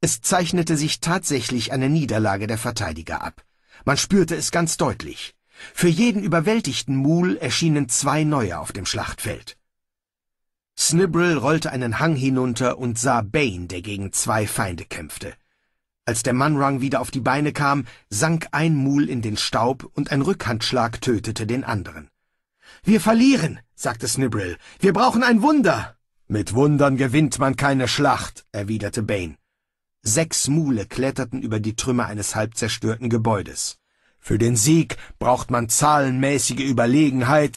Es zeichnete sich tatsächlich eine Niederlage der Verteidiger ab. Man spürte es ganz deutlich. Für jeden überwältigten Mul erschienen zwei neue auf dem Schlachtfeld. Snibbrel rollte einen Hang hinunter und sah Bane, der gegen zwei Feinde kämpfte. Als der Manrang wieder auf die Beine kam, sank ein Mul in den Staub und ein Rückhandschlag tötete den anderen. Wir verlieren, sagte Snibbrel. Wir brauchen ein Wunder. Mit Wundern gewinnt man keine Schlacht, erwiderte Bane. Sechs Mule kletterten über die Trümmer eines halb zerstörten Gebäudes. Für den Sieg braucht man zahlenmäßige Überlegenheit.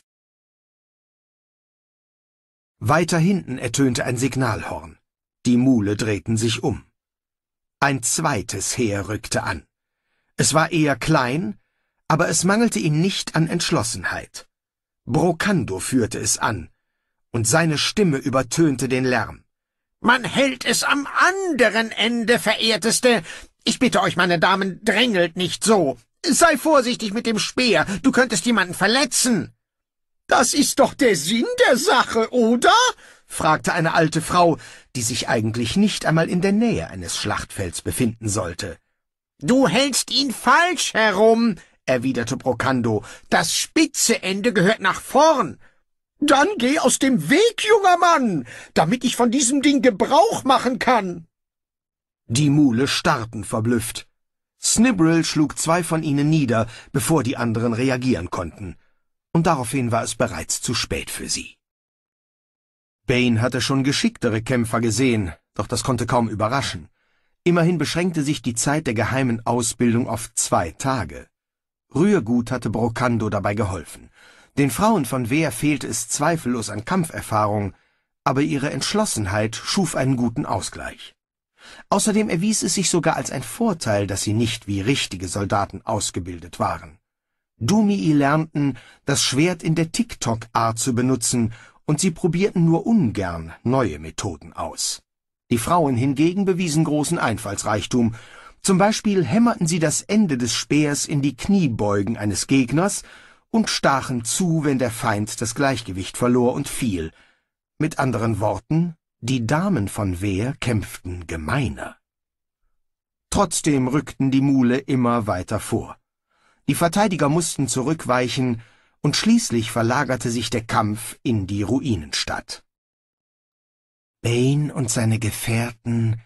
Weiter hinten ertönte ein Signalhorn. Die Mule drehten sich um. Ein zweites Heer rückte an. Es war eher klein, aber es mangelte ihm nicht an Entschlossenheit. Brocando führte es an, und seine Stimme übertönte den Lärm. Man hält es am anderen Ende, Verehrteste. Ich bitte euch, meine Damen, drängelt nicht so. Sei vorsichtig mit dem Speer, du könntest jemanden verletzen. Das ist doch der Sinn der Sache, oder? fragte eine alte Frau, die sich eigentlich nicht einmal in der Nähe eines Schlachtfelds befinden sollte. Du hältst ihn falsch herum, erwiderte Brocando. Das spitze Ende gehört nach vorn. Dann geh aus dem Weg, junger Mann, damit ich von diesem Ding Gebrauch machen kann. Die Mule starrten verblüfft. Snibbrill schlug zwei von ihnen nieder, bevor die anderen reagieren konnten, und daraufhin war es bereits zu spät für sie. Bane hatte schon geschicktere Kämpfer gesehen, doch das konnte kaum überraschen. Immerhin beschränkte sich die Zeit der geheimen Ausbildung auf zwei Tage. Rührgut hatte Brocando dabei geholfen. Den Frauen von Wehr fehlte es zweifellos an Kampferfahrung, aber ihre Entschlossenheit schuf einen guten Ausgleich. Außerdem erwies es sich sogar als ein Vorteil, dass sie nicht wie richtige Soldaten ausgebildet waren. Dumii lernten, das Schwert in der tiktok art zu benutzen, und sie probierten nur ungern neue Methoden aus. Die Frauen hingegen bewiesen großen Einfallsreichtum. Zum Beispiel hämmerten sie das Ende des Speers in die Kniebeugen eines Gegners und stachen zu, wenn der Feind das Gleichgewicht verlor und fiel. Mit anderen Worten, die Damen von Wehr kämpften gemeiner. Trotzdem rückten die Mule immer weiter vor. Die Verteidiger mussten zurückweichen, und schließlich verlagerte sich der Kampf in die Ruinenstadt. Bane und seine Gefährten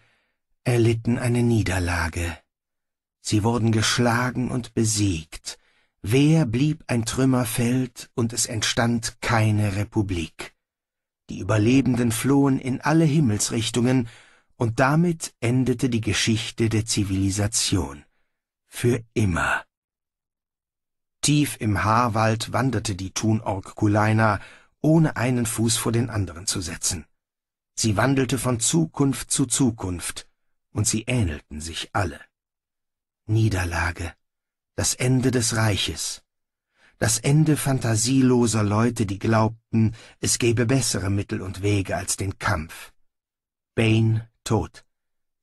erlitten eine Niederlage. Sie wurden geschlagen und besiegt, Wer blieb ein Trümmerfeld und es entstand keine Republik. Die Überlebenden flohen in alle Himmelsrichtungen, und damit endete die Geschichte der Zivilisation. Für immer. Tief im Haarwald wanderte die Thunorg-Kulaina, ohne einen Fuß vor den anderen zu setzen. Sie wandelte von Zukunft zu Zukunft, und sie ähnelten sich alle. Niederlage, das Ende des Reiches, das Ende fantasieloser Leute, die glaubten, es gäbe bessere Mittel und Wege als den Kampf. Bane tot,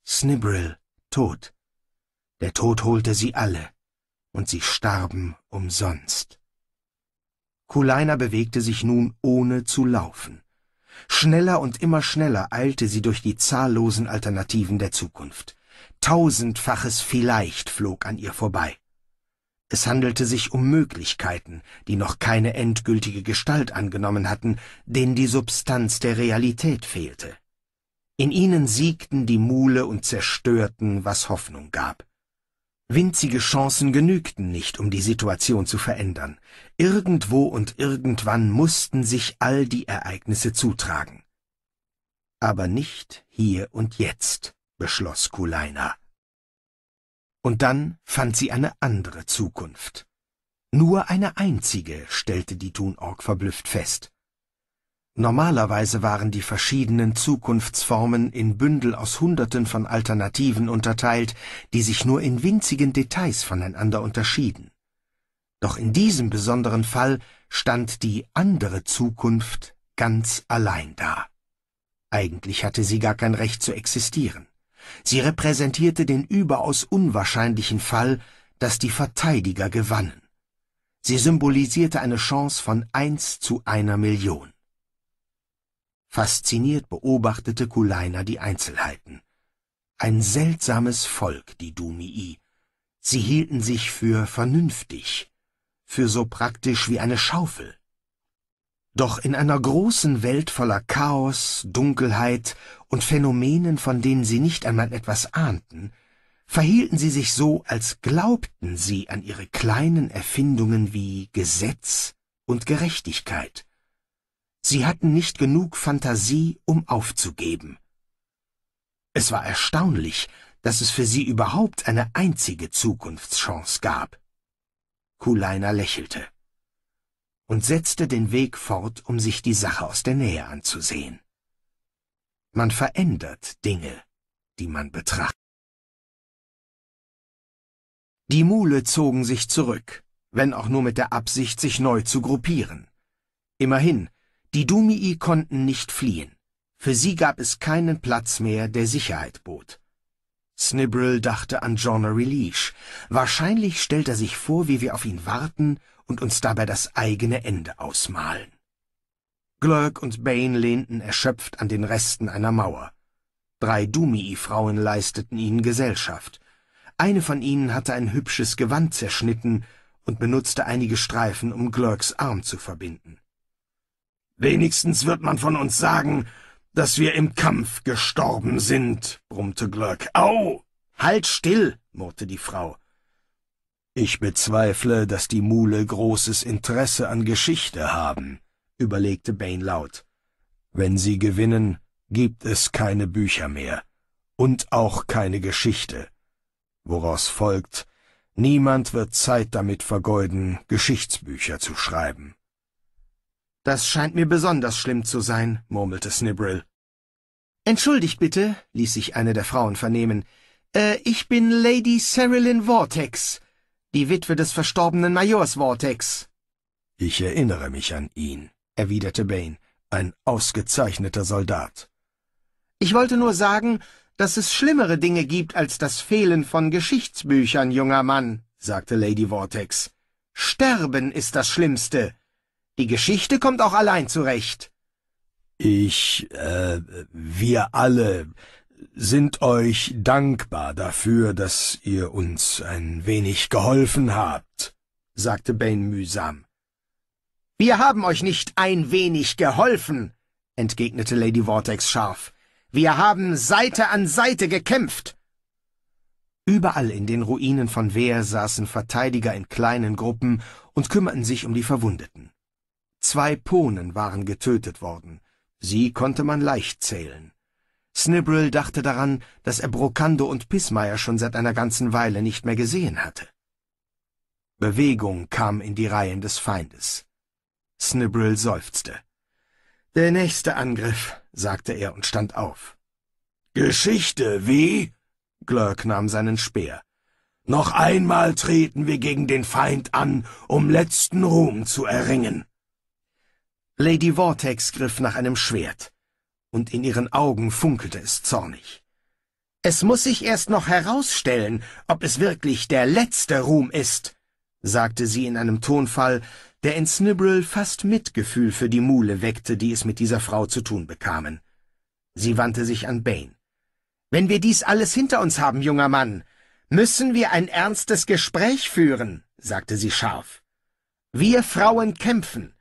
Snibrill tot. Der Tod holte sie alle, und sie starben umsonst. Kulaina bewegte sich nun ohne zu laufen. Schneller und immer schneller eilte sie durch die zahllosen Alternativen der Zukunft. Tausendfaches vielleicht flog an ihr vorbei. Es handelte sich um Möglichkeiten, die noch keine endgültige Gestalt angenommen hatten, denen die Substanz der Realität fehlte. In ihnen siegten die Mule und zerstörten, was Hoffnung gab. Winzige Chancen genügten nicht, um die Situation zu verändern. Irgendwo und irgendwann mussten sich all die Ereignisse zutragen. Aber nicht hier und jetzt, beschloss Kulaina. Und dann fand sie eine andere Zukunft. Nur eine einzige, stellte die Thunorg verblüfft fest. Normalerweise waren die verschiedenen Zukunftsformen in Bündel aus Hunderten von Alternativen unterteilt, die sich nur in winzigen Details voneinander unterschieden. Doch in diesem besonderen Fall stand die andere Zukunft ganz allein da. Eigentlich hatte sie gar kein Recht zu existieren. Sie repräsentierte den überaus unwahrscheinlichen Fall, dass die Verteidiger gewannen. Sie symbolisierte eine Chance von eins zu einer Million. Fasziniert beobachtete Kulaina die Einzelheiten. Ein seltsames Volk, die Dumii. Sie hielten sich für vernünftig, für so praktisch wie eine Schaufel. Doch in einer großen Welt voller Chaos, Dunkelheit und Phänomenen, von denen sie nicht einmal etwas ahnten, verhielten sie sich so, als glaubten sie an ihre kleinen Erfindungen wie Gesetz und Gerechtigkeit. Sie hatten nicht genug Fantasie, um aufzugeben. Es war erstaunlich, dass es für sie überhaupt eine einzige Zukunftschance gab. Kulainer lächelte und setzte den Weg fort, um sich die Sache aus der Nähe anzusehen. Man verändert Dinge, die man betrachtet. Die Mule zogen sich zurück, wenn auch nur mit der Absicht, sich neu zu gruppieren. Immerhin, die Dumii konnten nicht fliehen. Für sie gab es keinen Platz mehr, der Sicherheit bot. Snibbrill dachte an John Leash. Wahrscheinlich stellt er sich vor, wie wir auf ihn warten und uns dabei das eigene Ende ausmalen. Glurk und Bane lehnten erschöpft an den Resten einer Mauer. Drei Dumii-Frauen leisteten ihnen Gesellschaft. Eine von ihnen hatte ein hübsches Gewand zerschnitten und benutzte einige Streifen, um Glurks Arm zu verbinden. Wenigstens wird man von uns sagen, dass wir im Kampf gestorben sind, brummte Glurk. Au! Halt still, murrte die Frau. Ich bezweifle, dass die Mule großes Interesse an Geschichte haben, überlegte Bane laut. Wenn sie gewinnen, gibt es keine Bücher mehr und auch keine Geschichte. Woraus folgt, niemand wird Zeit damit vergeuden, Geschichtsbücher zu schreiben. Das scheint mir besonders schlimm zu sein, murmelte Snibrill. Entschuldigt bitte, ließ sich eine der Frauen vernehmen. Äh, ich bin Lady Sarilyn Vortex die Witwe des verstorbenen Majors Vortex. Ich erinnere mich an ihn, erwiderte Bane, ein ausgezeichneter Soldat. Ich wollte nur sagen, dass es schlimmere Dinge gibt als das Fehlen von Geschichtsbüchern, junger Mann, sagte Lady Vortex. Sterben ist das Schlimmste. Die Geschichte kommt auch allein zurecht. Ich, äh, wir alle, sind euch dankbar dafür, dass ihr uns ein wenig geholfen habt, sagte Bane mühsam. Wir haben euch nicht ein wenig geholfen, entgegnete Lady Vortex scharf. Wir haben Seite an Seite gekämpft. Überall in den Ruinen von Wehr saßen Verteidiger in kleinen Gruppen und kümmerten sich um die Verwundeten. Zwei Ponen waren getötet worden. Sie konnte man leicht zählen. Snibril dachte daran, dass er Brocando und Pissmeier schon seit einer ganzen Weile nicht mehr gesehen hatte. Bewegung kam in die Reihen des Feindes. Snibril seufzte. Der nächste Angriff, sagte er und stand auf. Geschichte, wie? Glurk nahm seinen Speer. Noch einmal treten wir gegen den Feind an, um letzten Ruhm zu erringen. Lady Vortex griff nach einem Schwert und in ihren Augen funkelte es zornig. Es muss sich erst noch herausstellen, ob es wirklich der letzte Ruhm ist, sagte sie in einem Tonfall, der in Snibbrel fast Mitgefühl für die Mule weckte, die es mit dieser Frau zu tun bekamen. Sie wandte sich an Bane. Wenn wir dies alles hinter uns haben, junger Mann, müssen wir ein ernstes Gespräch führen, sagte sie scharf. Wir Frauen kämpfen,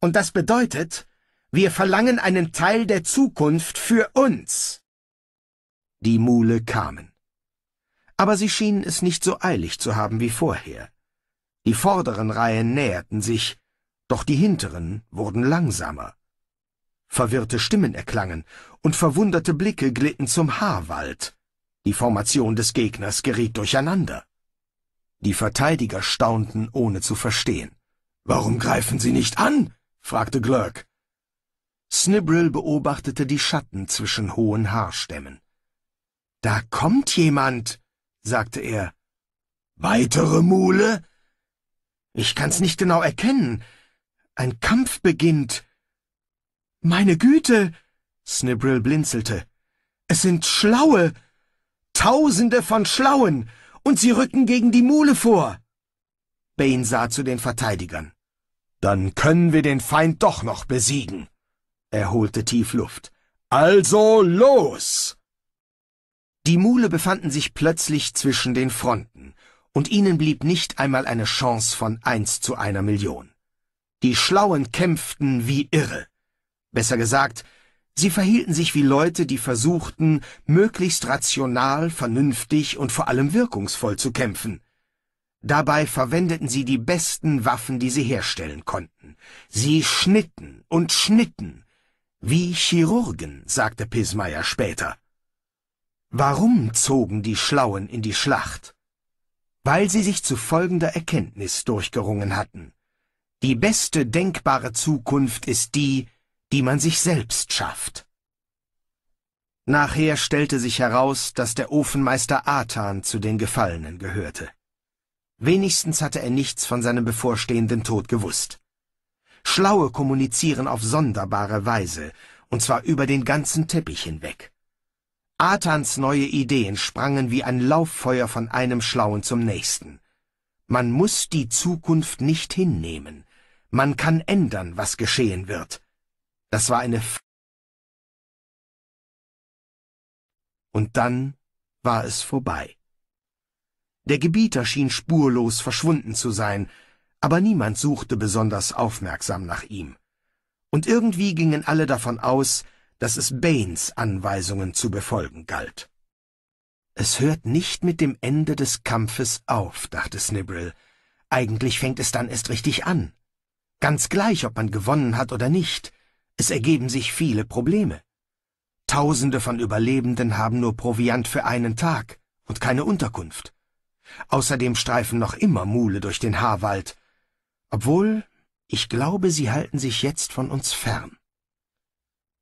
und das bedeutet, wir verlangen einen Teil der Zukunft für uns. Die Mule kamen. Aber sie schienen es nicht so eilig zu haben wie vorher. Die vorderen Reihen näherten sich, doch die hinteren wurden langsamer. Verwirrte Stimmen erklangen und verwunderte Blicke glitten zum Haarwald. Die Formation des Gegners geriet durcheinander. Die Verteidiger staunten, ohne zu verstehen. Warum greifen Sie nicht an? fragte Glurk. Snibril beobachtete die Schatten zwischen hohen Haarstämmen. Da kommt jemand, sagte er. Weitere Mule? Ich kann's nicht genau erkennen. Ein Kampf beginnt. Meine Güte! Snibril blinzelte. Es sind Schlaue! Tausende von Schlauen! Und sie rücken gegen die Mule vor! Bane sah zu den Verteidigern. Dann können wir den Feind doch noch besiegen. Er holte tief Luft. Also los! Die Mule befanden sich plötzlich zwischen den Fronten, und ihnen blieb nicht einmal eine Chance von eins zu einer Million. Die Schlauen kämpften wie irre. Besser gesagt, sie verhielten sich wie Leute, die versuchten, möglichst rational, vernünftig und vor allem wirkungsvoll zu kämpfen. Dabei verwendeten sie die besten Waffen, die sie herstellen konnten. Sie schnitten und schnitten wie Chirurgen, sagte Pismayer später. Warum zogen die Schlauen in die Schlacht? Weil sie sich zu folgender Erkenntnis durchgerungen hatten. Die beste denkbare Zukunft ist die, die man sich selbst schafft. Nachher stellte sich heraus, dass der Ofenmeister Athan zu den Gefallenen gehörte. Wenigstens hatte er nichts von seinem bevorstehenden Tod gewusst. Schlaue kommunizieren auf sonderbare Weise, und zwar über den ganzen Teppich hinweg. Athans neue Ideen sprangen wie ein Lauffeuer von einem Schlauen zum nächsten. Man muss die Zukunft nicht hinnehmen. Man kann ändern, was geschehen wird. Das war eine... F und dann war es vorbei. Der Gebieter schien spurlos verschwunden zu sein, aber niemand suchte besonders aufmerksam nach ihm. Und irgendwie gingen alle davon aus, dass es Baines Anweisungen zu befolgen galt. Es hört nicht mit dem Ende des Kampfes auf, dachte Snibbrill. Eigentlich fängt es dann erst richtig an. Ganz gleich, ob man gewonnen hat oder nicht, es ergeben sich viele Probleme. Tausende von Überlebenden haben nur Proviant für einen Tag und keine Unterkunft. Außerdem streifen noch immer Mule durch den Haarwald, obwohl, ich glaube, sie halten sich jetzt von uns fern.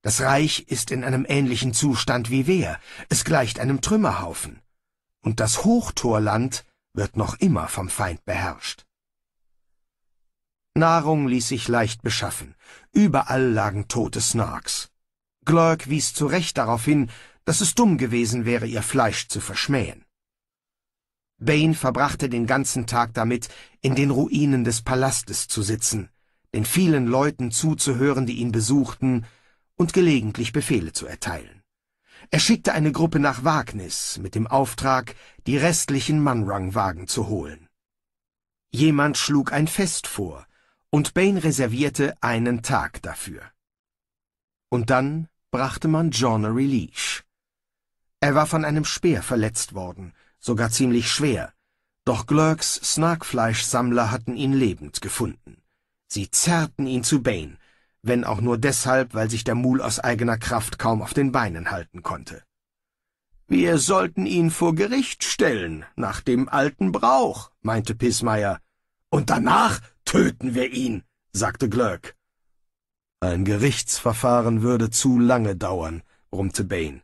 Das Reich ist in einem ähnlichen Zustand wie wir, es gleicht einem Trümmerhaufen, und das Hochtorland wird noch immer vom Feind beherrscht. Nahrung ließ sich leicht beschaffen, überall lagen tote Snarks. Glurk wies zu Recht darauf hin, dass es dumm gewesen wäre, ihr Fleisch zu verschmähen. Bane verbrachte den ganzen Tag damit, in den Ruinen des Palastes zu sitzen, den vielen Leuten zuzuhören, die ihn besuchten, und gelegentlich Befehle zu erteilen. Er schickte eine Gruppe nach Wagnis mit dem Auftrag, die restlichen Manrang-Wagen zu holen. Jemand schlug ein Fest vor, und Bane reservierte einen Tag dafür. Und dann brachte man Johnnery Leash. Er war von einem Speer verletzt worden sogar ziemlich schwer, doch Glurks Snarkfleischsammler hatten ihn lebend gefunden. Sie zerrten ihn zu Bane, wenn auch nur deshalb, weil sich der Mul aus eigener Kraft kaum auf den Beinen halten konnte. Wir sollten ihn vor Gericht stellen, nach dem alten Brauch, meinte Pissmeier. Und danach töten wir ihn, sagte Glurk. Ein Gerichtsverfahren würde zu lange dauern, brummte Bane.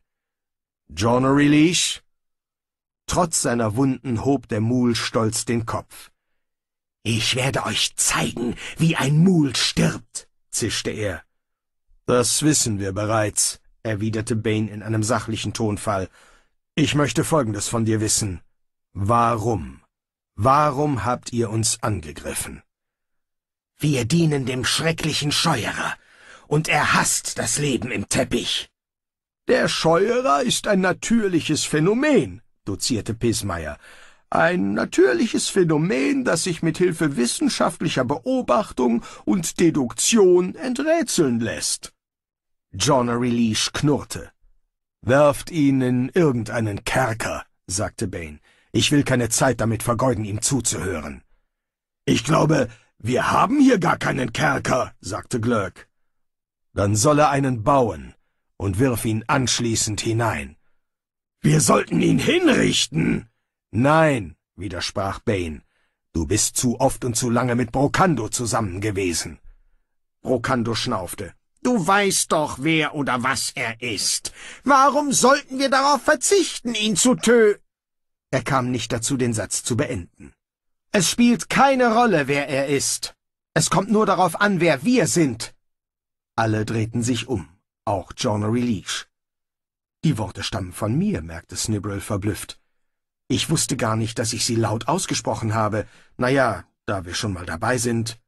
John O'Reilly, Trotz seiner Wunden hob der Mul stolz den Kopf. Ich werde euch zeigen, wie ein Mul stirbt, zischte er. Das wissen wir bereits, erwiderte Bane in einem sachlichen Tonfall. Ich möchte Folgendes von dir wissen. Warum? Warum habt ihr uns angegriffen? Wir dienen dem schrecklichen Scheuerer, und er hasst das Leben im Teppich. Der Scheuerer ist ein natürliches Phänomen, dozierte Pismeier, ein natürliches Phänomen, das sich mit Hilfe wissenschaftlicher Beobachtung und Deduktion enträtseln lässt. John Leash knurrte. Werft ihn in irgendeinen Kerker, sagte Bane. Ich will keine Zeit damit vergeuden, ihm zuzuhören. Ich glaube, wir haben hier gar keinen Kerker, sagte Glöck. Dann soll er einen bauen und wirf ihn anschließend hinein. Wir sollten ihn hinrichten. Nein, widersprach Bane. Du bist zu oft und zu lange mit Brokando zusammen gewesen. Brokando schnaufte. Du weißt doch, wer oder was er ist. Warum sollten wir darauf verzichten, ihn zu tö... Er kam nicht dazu, den Satz zu beenden. Es spielt keine Rolle, wer er ist. Es kommt nur darauf an, wer wir sind. Alle drehten sich um, auch John Leash. Die Worte stammen von mir, merkte Snibbrill verblüfft. Ich wusste gar nicht, dass ich sie laut ausgesprochen habe. Na ja, da wir schon mal dabei sind.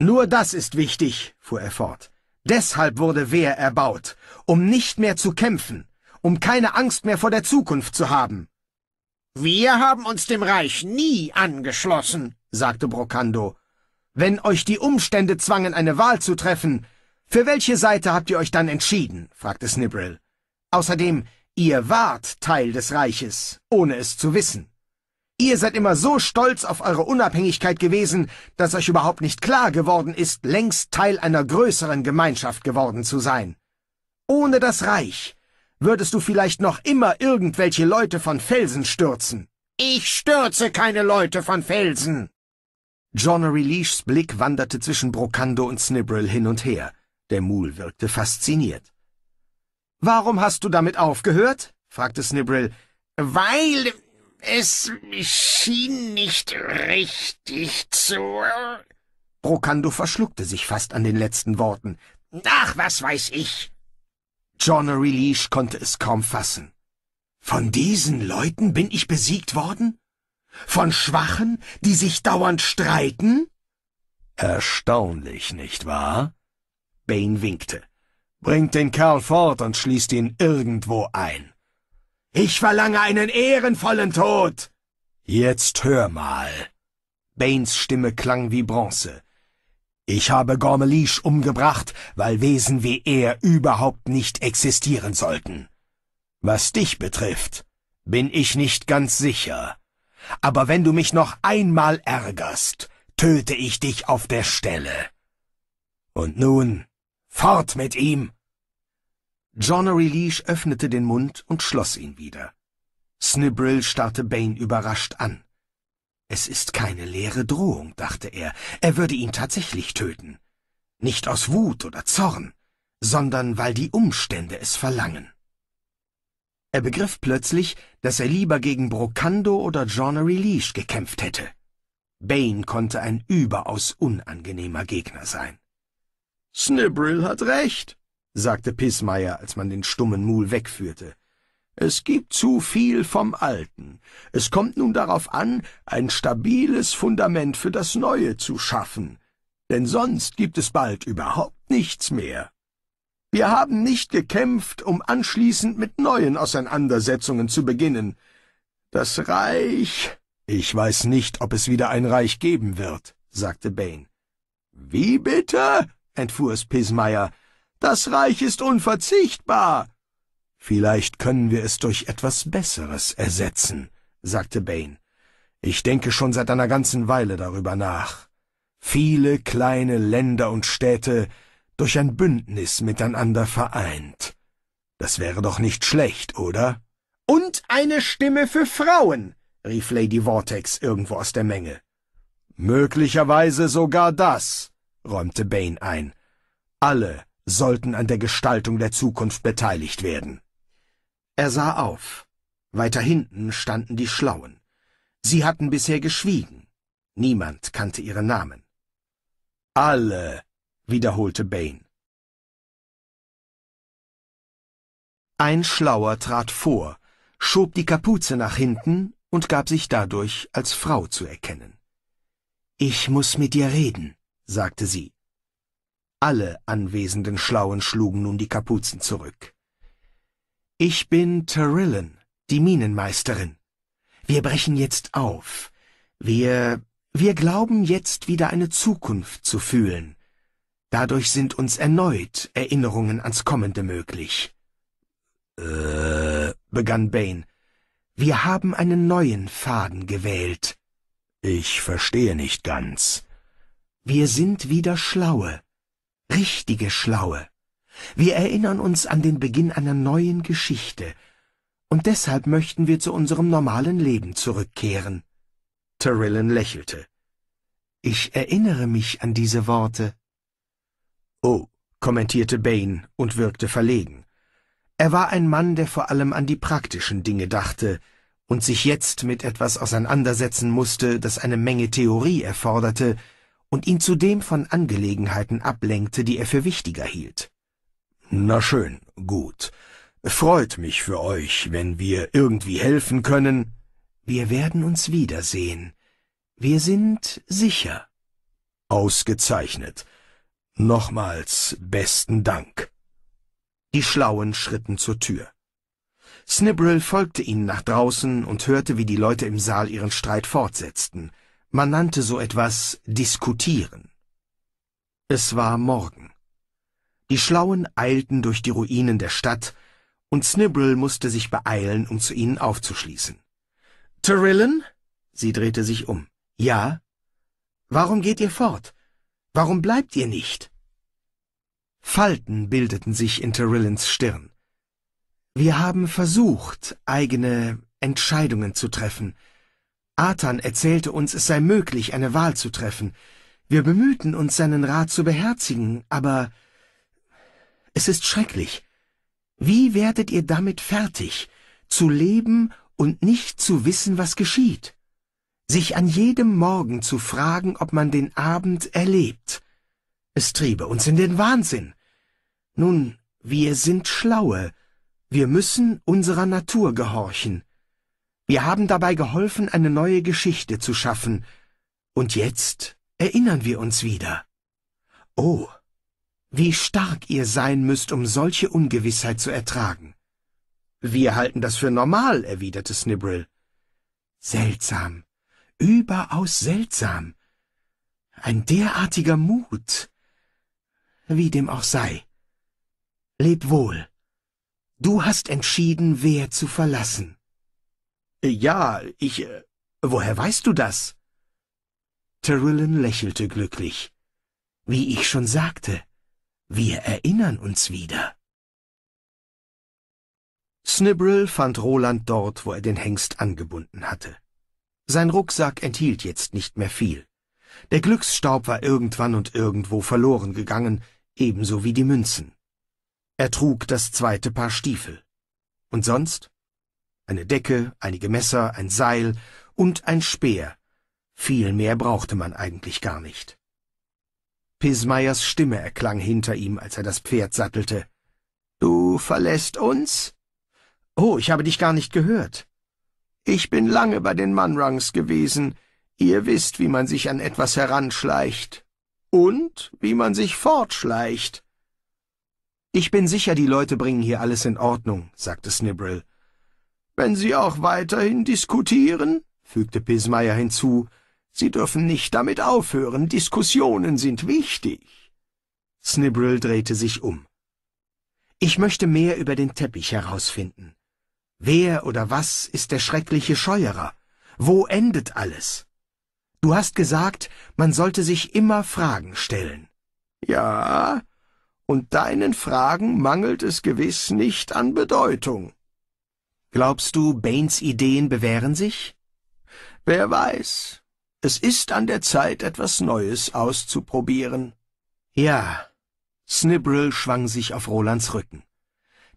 Nur das ist wichtig, fuhr er fort. Deshalb wurde Wehr erbaut, um nicht mehr zu kämpfen, um keine Angst mehr vor der Zukunft zu haben. Wir haben uns dem Reich nie angeschlossen, sagte Brocando. Wenn euch die Umstände zwangen, eine Wahl zu treffen, für welche Seite habt ihr euch dann entschieden? fragte Snibbrill. Außerdem, ihr wart Teil des Reiches, ohne es zu wissen. Ihr seid immer so stolz auf eure Unabhängigkeit gewesen, dass euch überhaupt nicht klar geworden ist, längst Teil einer größeren Gemeinschaft geworden zu sein. Ohne das Reich würdest du vielleicht noch immer irgendwelche Leute von Felsen stürzen. Ich stürze keine Leute von Felsen! Johnnery Leashs Blick wanderte zwischen Brokando und Snibril hin und her. Der Mul wirkte fasziniert. Warum hast du damit aufgehört? fragte Snibrill. Weil es schien nicht richtig zu... Brokando verschluckte sich fast an den letzten Worten. Ach, was weiß ich! Johnnery Leash konnte es kaum fassen. Von diesen Leuten bin ich besiegt worden? Von Schwachen, die sich dauernd streiten? Erstaunlich, nicht wahr? Bane winkte. Bringt den Kerl fort und schließt ihn irgendwo ein. Ich verlange einen ehrenvollen Tod! Jetzt hör mal. Baines Stimme klang wie Bronze. Ich habe Gormelisch umgebracht, weil Wesen wie er überhaupt nicht existieren sollten. Was dich betrifft, bin ich nicht ganz sicher. Aber wenn du mich noch einmal ärgerst, töte ich dich auf der Stelle. Und nun Fort mit ihm! Johnnery Leash öffnete den Mund und schloss ihn wieder. Snibrill starrte Bane überrascht an. Es ist keine leere Drohung, dachte er, er würde ihn tatsächlich töten. Nicht aus Wut oder Zorn, sondern weil die Umstände es verlangen. Er begriff plötzlich, dass er lieber gegen Brocando oder Johnnery Leash gekämpft hätte. Bane konnte ein überaus unangenehmer Gegner sein. Snibril hat recht, sagte Pissmeier, als man den stummen Mul wegführte. Es gibt zu viel vom Alten. Es kommt nun darauf an, ein stabiles Fundament für das Neue zu schaffen, denn sonst gibt es bald überhaupt nichts mehr. Wir haben nicht gekämpft, um anschließend mit neuen Auseinandersetzungen zu beginnen. Das Reich... Ich weiß nicht, ob es wieder ein Reich geben wird, sagte Bane. Wie bitte? entfuhr es Spismeier. Das Reich ist unverzichtbar. Vielleicht können wir es durch etwas Besseres ersetzen, sagte Bane. Ich denke schon seit einer ganzen Weile darüber nach. Viele kleine Länder und Städte durch ein Bündnis miteinander vereint. Das wäre doch nicht schlecht, oder? Und eine Stimme für Frauen, rief Lady Vortex irgendwo aus der Menge. Möglicherweise sogar das, räumte Bane ein. Alle sollten an der Gestaltung der Zukunft beteiligt werden. Er sah auf. Weiter hinten standen die Schlauen. Sie hatten bisher geschwiegen. Niemand kannte ihre Namen. Alle, wiederholte Bane. Ein Schlauer trat vor, schob die Kapuze nach hinten und gab sich dadurch als Frau zu erkennen. Ich muss mit dir reden, sagte sie. Alle anwesenden Schlauen schlugen nun die Kapuzen zurück. Ich bin Terrillen, die Minenmeisterin. Wir brechen jetzt auf. Wir, wir glauben jetzt wieder eine Zukunft zu fühlen. Dadurch sind uns erneut Erinnerungen ans Kommende möglich. Äh, begann Bane. Wir haben einen neuen Faden gewählt. Ich verstehe nicht ganz. Wir sind wieder Schlaue, richtige Schlaue. Wir erinnern uns an den Beginn einer neuen Geschichte, und deshalb möchten wir zu unserem normalen Leben zurückkehren. Terrillen lächelte. Ich erinnere mich an diese Worte. Oh, kommentierte Bane und wirkte verlegen. Er war ein Mann, der vor allem an die praktischen Dinge dachte und sich jetzt mit etwas auseinandersetzen musste, das eine Menge Theorie erforderte, und ihn zudem von Angelegenheiten ablenkte, die er für wichtiger hielt. Na schön, gut. Freut mich für euch, wenn wir irgendwie helfen können. Wir werden uns wiedersehen. Wir sind sicher. Ausgezeichnet. Nochmals besten Dank. Die Schlauen schritten zur Tür. Snibbrill folgte ihnen nach draußen und hörte, wie die Leute im Saal ihren Streit fortsetzten. Man nannte so etwas diskutieren. Es war Morgen. Die Schlauen eilten durch die Ruinen der Stadt, und Snibble musste sich beeilen, um zu ihnen aufzuschließen. Terillen? Sie drehte sich um. Ja? Warum geht ihr fort? Warum bleibt ihr nicht? Falten bildeten sich in Terillens Stirn. Wir haben versucht, eigene Entscheidungen zu treffen, Athan erzählte uns, es sei möglich, eine Wahl zu treffen. Wir bemühten uns, seinen Rat zu beherzigen, aber es ist schrecklich. Wie werdet ihr damit fertig, zu leben und nicht zu wissen, was geschieht? Sich an jedem Morgen zu fragen, ob man den Abend erlebt. Es triebe uns in den Wahnsinn. Nun, wir sind Schlaue. Wir müssen unserer Natur gehorchen. Wir haben dabei geholfen, eine neue Geschichte zu schaffen. Und jetzt erinnern wir uns wieder. Oh, wie stark ihr sein müsst, um solche Ungewissheit zu ertragen. Wir halten das für normal, erwiderte Snibril. Seltsam, überaus seltsam. Ein derartiger Mut. Wie dem auch sei. Leb wohl. Du hast entschieden, wer zu verlassen. Ja, ich. Äh, woher weißt du das? Terrillen lächelte glücklich. Wie ich schon sagte, wir erinnern uns wieder. Snibbrill fand Roland dort, wo er den Hengst angebunden hatte. Sein Rucksack enthielt jetzt nicht mehr viel. Der Glücksstaub war irgendwann und irgendwo verloren gegangen, ebenso wie die Münzen. Er trug das zweite Paar Stiefel. Und sonst? eine Decke, einige Messer, ein Seil und ein Speer. Viel mehr brauchte man eigentlich gar nicht. Pismayers Stimme erklang hinter ihm, als er das Pferd sattelte. Du verlässt uns? Oh, ich habe dich gar nicht gehört. Ich bin lange bei den Manrangs gewesen. Ihr wisst, wie man sich an etwas heranschleicht. Und wie man sich fortschleicht. Ich bin sicher, die Leute bringen hier alles in Ordnung, sagte Snibril. Wenn Sie auch weiterhin diskutieren, fügte Pismayer hinzu, Sie dürfen nicht damit aufhören, Diskussionen sind wichtig. Snibrill drehte sich um. Ich möchte mehr über den Teppich herausfinden. Wer oder was ist der schreckliche Scheuerer? Wo endet alles? Du hast gesagt, man sollte sich immer Fragen stellen. Ja, und deinen Fragen mangelt es gewiss nicht an Bedeutung. Glaubst du, Baines Ideen bewähren sich? Wer weiß. Es ist an der Zeit, etwas Neues auszuprobieren. Ja. Snibrill schwang sich auf Rolands Rücken.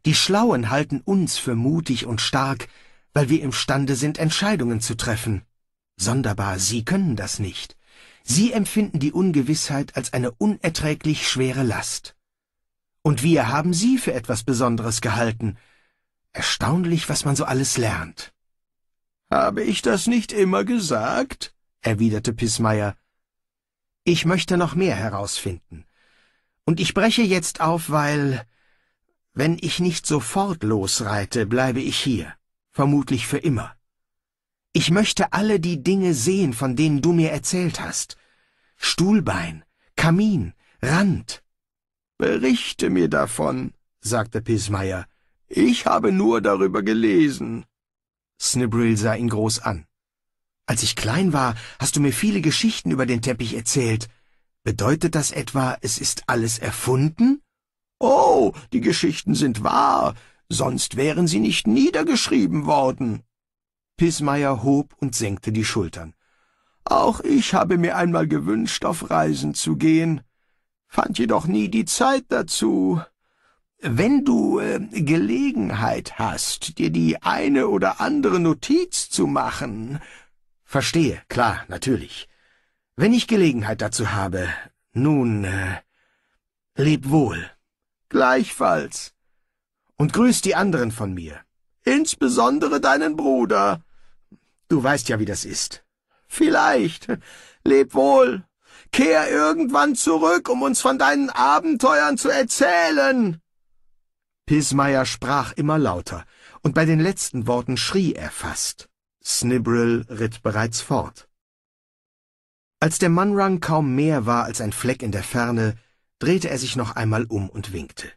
Die Schlauen halten uns für mutig und stark, weil wir imstande sind, Entscheidungen zu treffen. Sonderbar, sie können das nicht. Sie empfinden die Ungewissheit als eine unerträglich schwere Last. Und wir haben sie für etwas Besonderes gehalten, Erstaunlich, was man so alles lernt. Habe ich das nicht immer gesagt? erwiderte Pismeier. Ich möchte noch mehr herausfinden. Und ich breche jetzt auf, weil, wenn ich nicht sofort losreite, bleibe ich hier, vermutlich für immer. Ich möchte alle die Dinge sehen, von denen du mir erzählt hast. Stuhlbein, Kamin, Rand. Berichte mir davon, sagte Pismeier. Ich habe nur darüber gelesen. Snibrill sah ihn groß an. Als ich klein war, hast du mir viele Geschichten über den Teppich erzählt. Bedeutet das etwa, es ist alles erfunden? Oh, die Geschichten sind wahr, sonst wären sie nicht niedergeschrieben worden. Pismayer hob und senkte die Schultern. Auch ich habe mir einmal gewünscht, auf Reisen zu gehen, fand jedoch nie die Zeit dazu. Wenn du äh, Gelegenheit hast, dir die eine oder andere Notiz zu machen. Verstehe, klar, natürlich. Wenn ich Gelegenheit dazu habe, nun, äh, leb wohl. Gleichfalls. Und grüß die anderen von mir. Insbesondere deinen Bruder. Du weißt ja, wie das ist. Vielleicht. Leb wohl. Kehr irgendwann zurück, um uns von deinen Abenteuern zu erzählen. Pismayer sprach immer lauter, und bei den letzten Worten schrie er fast. Snibrill ritt bereits fort. Als der Mannrang kaum mehr war als ein Fleck in der Ferne, drehte er sich noch einmal um und winkte.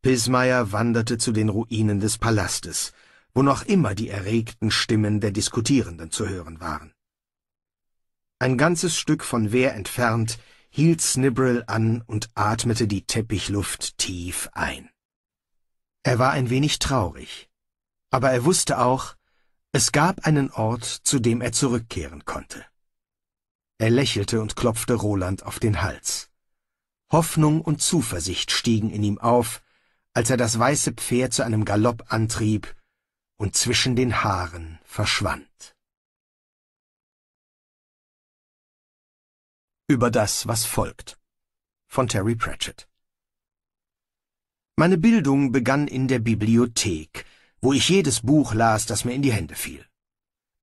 Pismayer wanderte zu den Ruinen des Palastes, wo noch immer die erregten Stimmen der Diskutierenden zu hören waren. Ein ganzes Stück von Wehr entfernt hielt Snibbrill an und atmete die Teppichluft tief ein. Er war ein wenig traurig, aber er wusste auch, es gab einen Ort, zu dem er zurückkehren konnte. Er lächelte und klopfte Roland auf den Hals. Hoffnung und Zuversicht stiegen in ihm auf, als er das weiße Pferd zu einem Galopp antrieb und zwischen den Haaren verschwand. über das, was folgt. Von Terry Pratchett. Meine Bildung begann in der Bibliothek, wo ich jedes Buch las, das mir in die Hände fiel.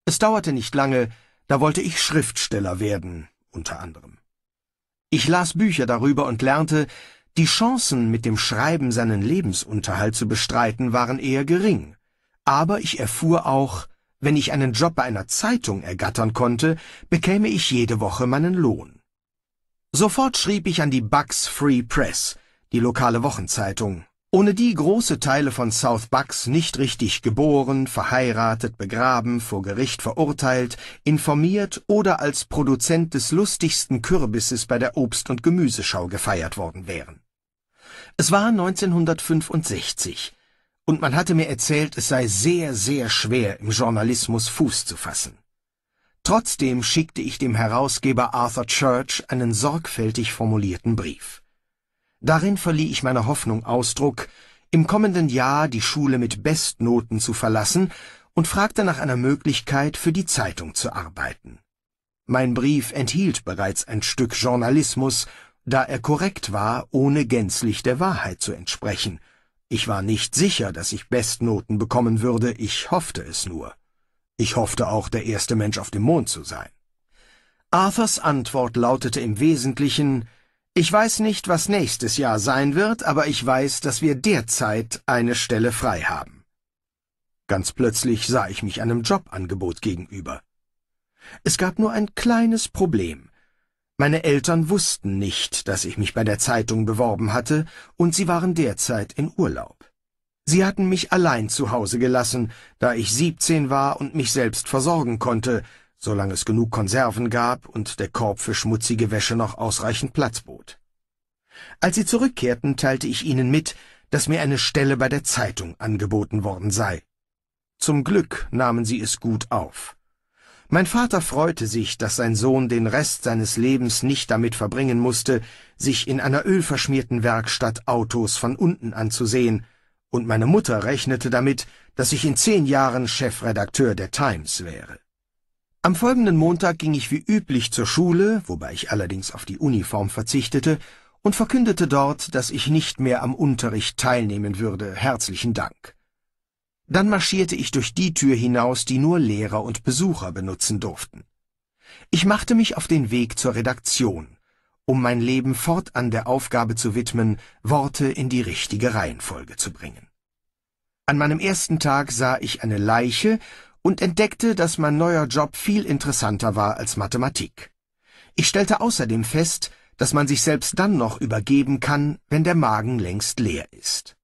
Es dauerte nicht lange, da wollte ich Schriftsteller werden, unter anderem. Ich las Bücher darüber und lernte, die Chancen, mit dem Schreiben seinen Lebensunterhalt zu bestreiten, waren eher gering. Aber ich erfuhr auch, wenn ich einen Job bei einer Zeitung ergattern konnte, bekäme ich jede Woche meinen Lohn. Sofort schrieb ich an die Bucks Free Press, die lokale Wochenzeitung, ohne die große Teile von South Bucks nicht richtig geboren, verheiratet, begraben, vor Gericht verurteilt, informiert oder als Produzent des lustigsten Kürbisses bei der Obst- und Gemüseschau gefeiert worden wären. Es war 1965, und man hatte mir erzählt, es sei sehr, sehr schwer, im Journalismus Fuß zu fassen. Trotzdem schickte ich dem Herausgeber Arthur Church einen sorgfältig formulierten Brief. Darin verlieh ich meiner Hoffnung Ausdruck, im kommenden Jahr die Schule mit Bestnoten zu verlassen und fragte nach einer Möglichkeit, für die Zeitung zu arbeiten. Mein Brief enthielt bereits ein Stück Journalismus, da er korrekt war, ohne gänzlich der Wahrheit zu entsprechen. Ich war nicht sicher, dass ich Bestnoten bekommen würde, ich hoffte es nur. Ich hoffte auch, der erste Mensch auf dem Mond zu sein. Arthurs Antwort lautete im Wesentlichen, ich weiß nicht, was nächstes Jahr sein wird, aber ich weiß, dass wir derzeit eine Stelle frei haben. Ganz plötzlich sah ich mich einem Jobangebot gegenüber. Es gab nur ein kleines Problem. Meine Eltern wussten nicht, dass ich mich bei der Zeitung beworben hatte, und sie waren derzeit in Urlaub. Sie hatten mich allein zu Hause gelassen, da ich siebzehn war und mich selbst versorgen konnte, solange es genug Konserven gab und der Korb für schmutzige Wäsche noch ausreichend Platz bot. Als sie zurückkehrten, teilte ich ihnen mit, dass mir eine Stelle bei der Zeitung angeboten worden sei. Zum Glück nahmen sie es gut auf. Mein Vater freute sich, dass sein Sohn den Rest seines Lebens nicht damit verbringen musste, sich in einer ölverschmierten Werkstatt Autos von unten anzusehen, und meine Mutter rechnete damit, dass ich in zehn Jahren Chefredakteur der Times wäre. Am folgenden Montag ging ich wie üblich zur Schule, wobei ich allerdings auf die Uniform verzichtete, und verkündete dort, dass ich nicht mehr am Unterricht teilnehmen würde, herzlichen Dank. Dann marschierte ich durch die Tür hinaus, die nur Lehrer und Besucher benutzen durften. Ich machte mich auf den Weg zur Redaktion, um mein Leben fortan der Aufgabe zu widmen, Worte in die richtige Reihenfolge zu bringen. An meinem ersten Tag sah ich eine Leiche und entdeckte, dass mein neuer Job viel interessanter war als Mathematik. Ich stellte außerdem fest, dass man sich selbst dann noch übergeben kann, wenn der Magen längst leer ist.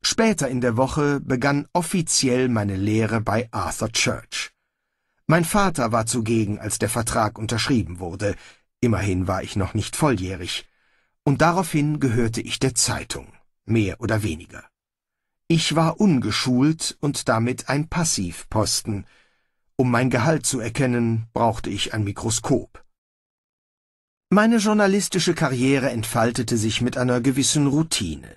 Später in der Woche begann offiziell meine Lehre bei Arthur Church. Mein Vater war zugegen, als der Vertrag unterschrieben wurde, Immerhin war ich noch nicht volljährig. Und daraufhin gehörte ich der Zeitung, mehr oder weniger. Ich war ungeschult und damit ein Passivposten. Um mein Gehalt zu erkennen, brauchte ich ein Mikroskop. Meine journalistische Karriere entfaltete sich mit einer gewissen Routine.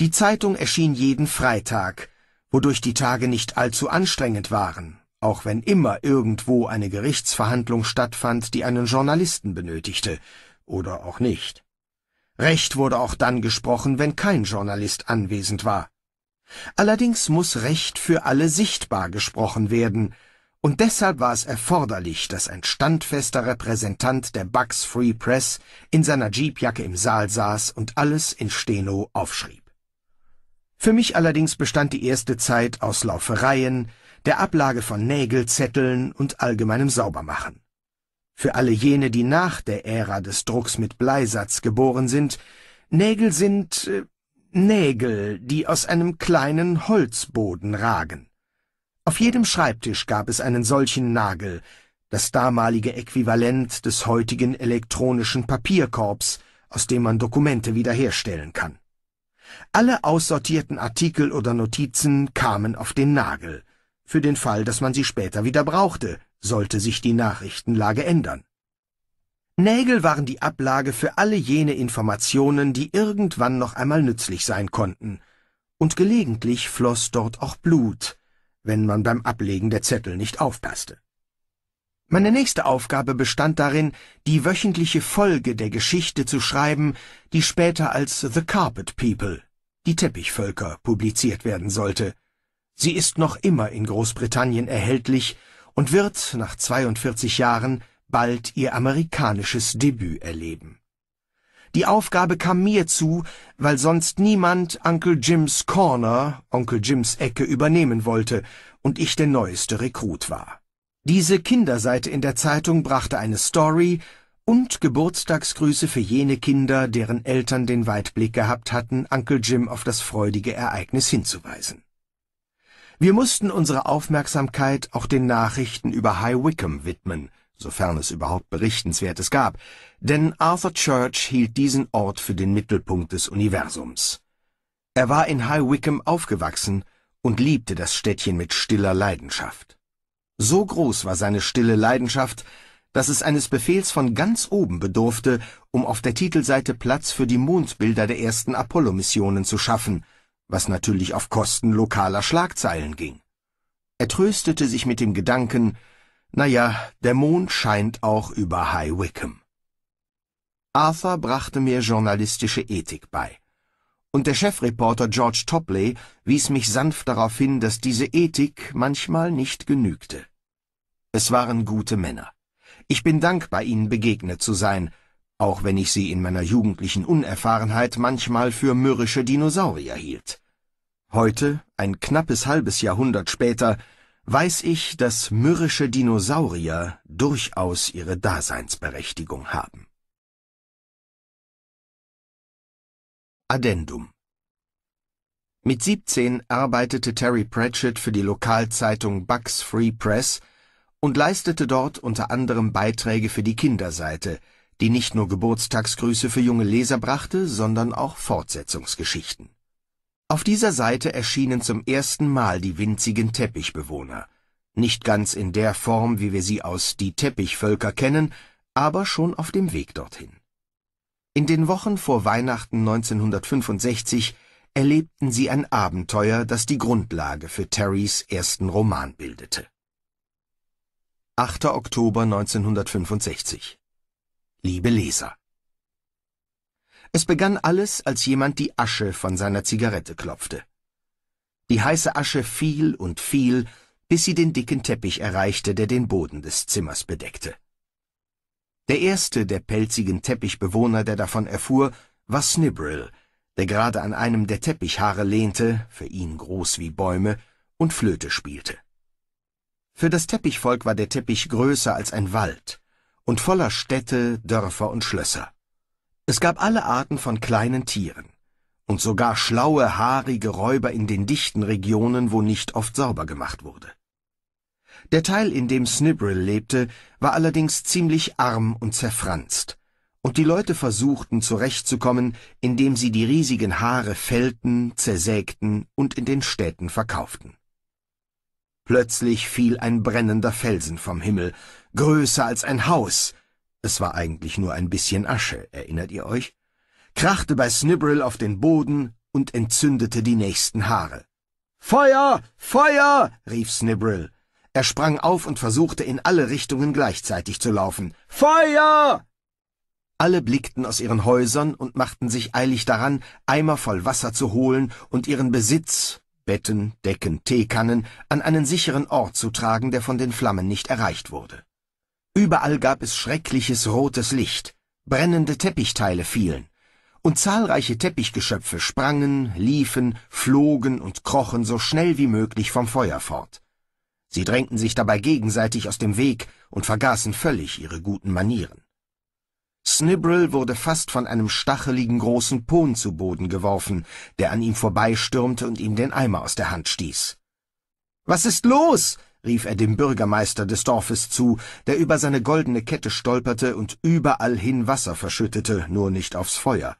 Die Zeitung erschien jeden Freitag, wodurch die Tage nicht allzu anstrengend waren auch wenn immer irgendwo eine Gerichtsverhandlung stattfand, die einen Journalisten benötigte, oder auch nicht. Recht wurde auch dann gesprochen, wenn kein Journalist anwesend war. Allerdings muss Recht für alle sichtbar gesprochen werden, und deshalb war es erforderlich, dass ein standfester Repräsentant der Bucks Free Press in seiner Jeepjacke im Saal saß und alles in Steno aufschrieb. Für mich allerdings bestand die erste Zeit aus Laufereien, der Ablage von Nägelzetteln und allgemeinem Saubermachen. Für alle jene, die nach der Ära des Drucks mit Bleisatz geboren sind, Nägel sind äh, Nägel, die aus einem kleinen Holzboden ragen. Auf jedem Schreibtisch gab es einen solchen Nagel, das damalige Äquivalent des heutigen elektronischen Papierkorbs, aus dem man Dokumente wiederherstellen kann. Alle aussortierten Artikel oder Notizen kamen auf den Nagel, für den Fall, dass man sie später wieder brauchte, sollte sich die Nachrichtenlage ändern. Nägel waren die Ablage für alle jene Informationen, die irgendwann noch einmal nützlich sein konnten, und gelegentlich floss dort auch Blut, wenn man beim Ablegen der Zettel nicht aufpasste. Meine nächste Aufgabe bestand darin, die wöchentliche Folge der Geschichte zu schreiben, die später als The Carpet People, die Teppichvölker, publiziert werden sollte – Sie ist noch immer in Großbritannien erhältlich und wird nach 42 Jahren bald ihr amerikanisches Debüt erleben. Die Aufgabe kam mir zu, weil sonst niemand Uncle Jims Corner, Onkel Jims Ecke übernehmen wollte und ich der neueste Rekrut war. Diese Kinderseite in der Zeitung brachte eine Story und Geburtstagsgrüße für jene Kinder, deren Eltern den Weitblick gehabt hatten, Uncle Jim auf das freudige Ereignis hinzuweisen. Wir mussten unsere Aufmerksamkeit auch den Nachrichten über High Wycombe widmen, sofern es überhaupt Berichtenswertes gab, denn Arthur Church hielt diesen Ort für den Mittelpunkt des Universums. Er war in High Wycombe aufgewachsen und liebte das Städtchen mit stiller Leidenschaft. So groß war seine stille Leidenschaft, dass es eines Befehls von ganz oben bedurfte, um auf der Titelseite Platz für die Mondbilder der ersten Apollo-Missionen zu schaffen – was natürlich auf Kosten lokaler Schlagzeilen ging. Er tröstete sich mit dem Gedanken, na ja, der Mond scheint auch über High Wycombe. Arthur brachte mir journalistische Ethik bei. Und der Chefreporter George Topley wies mich sanft darauf hin, dass diese Ethik manchmal nicht genügte. Es waren gute Männer. Ich bin dankbar, ihnen begegnet zu sein, auch wenn ich sie in meiner jugendlichen Unerfahrenheit manchmal für mürrische Dinosaurier hielt. Heute, ein knappes halbes Jahrhundert später, weiß ich, dass mürrische Dinosaurier durchaus ihre Daseinsberechtigung haben. Addendum Mit 17 arbeitete Terry Pratchett für die Lokalzeitung Bucks Free Press und leistete dort unter anderem Beiträge für die Kinderseite – die nicht nur Geburtstagsgrüße für junge Leser brachte, sondern auch Fortsetzungsgeschichten. Auf dieser Seite erschienen zum ersten Mal die winzigen Teppichbewohner, nicht ganz in der Form, wie wir sie aus Die Teppichvölker kennen, aber schon auf dem Weg dorthin. In den Wochen vor Weihnachten 1965 erlebten sie ein Abenteuer, das die Grundlage für Terrys ersten Roman bildete. 8. Oktober 1965 liebe Leser. Es begann alles, als jemand die Asche von seiner Zigarette klopfte. Die heiße Asche fiel und fiel, bis sie den dicken Teppich erreichte, der den Boden des Zimmers bedeckte. Der erste der pelzigen Teppichbewohner, der davon erfuhr, war Snibrill, der gerade an einem der Teppichhaare lehnte, für ihn groß wie Bäume, und Flöte spielte. Für das Teppichvolk war der Teppich größer als ein Wald, und voller Städte, Dörfer und Schlösser. Es gab alle Arten von kleinen Tieren und sogar schlaue, haarige Räuber in den dichten Regionen, wo nicht oft sauber gemacht wurde. Der Teil, in dem Snibrill lebte, war allerdings ziemlich arm und zerfranst, und die Leute versuchten zurechtzukommen, indem sie die riesigen Haare fällten, zersägten und in den Städten verkauften. Plötzlich fiel ein brennender Felsen vom Himmel, größer als ein Haus. Es war eigentlich nur ein bisschen Asche, erinnert ihr euch? Krachte bei Snibbrill auf den Boden und entzündete die nächsten Haare. »Feuer! Feuer!« rief Snibbrill. Er sprang auf und versuchte, in alle Richtungen gleichzeitig zu laufen. »Feuer!« alle blickten aus ihren Häusern und machten sich eilig daran, Eimer voll Wasser zu holen und ihren Besitz, Betten, Decken, Teekannen, an einen sicheren Ort zu tragen, der von den Flammen nicht erreicht wurde. Überall gab es schreckliches rotes Licht, brennende Teppichteile fielen, und zahlreiche Teppichgeschöpfe sprangen, liefen, flogen und krochen so schnell wie möglich vom Feuer fort. Sie drängten sich dabei gegenseitig aus dem Weg und vergaßen völlig ihre guten Manieren. Snibbrel wurde fast von einem stacheligen großen Pohn zu Boden geworfen, der an ihm vorbeistürmte und ihm den Eimer aus der Hand stieß. Was ist los? rief er dem Bürgermeister des Dorfes zu, der über seine goldene Kette stolperte und überall hin Wasser verschüttete, nur nicht aufs Feuer.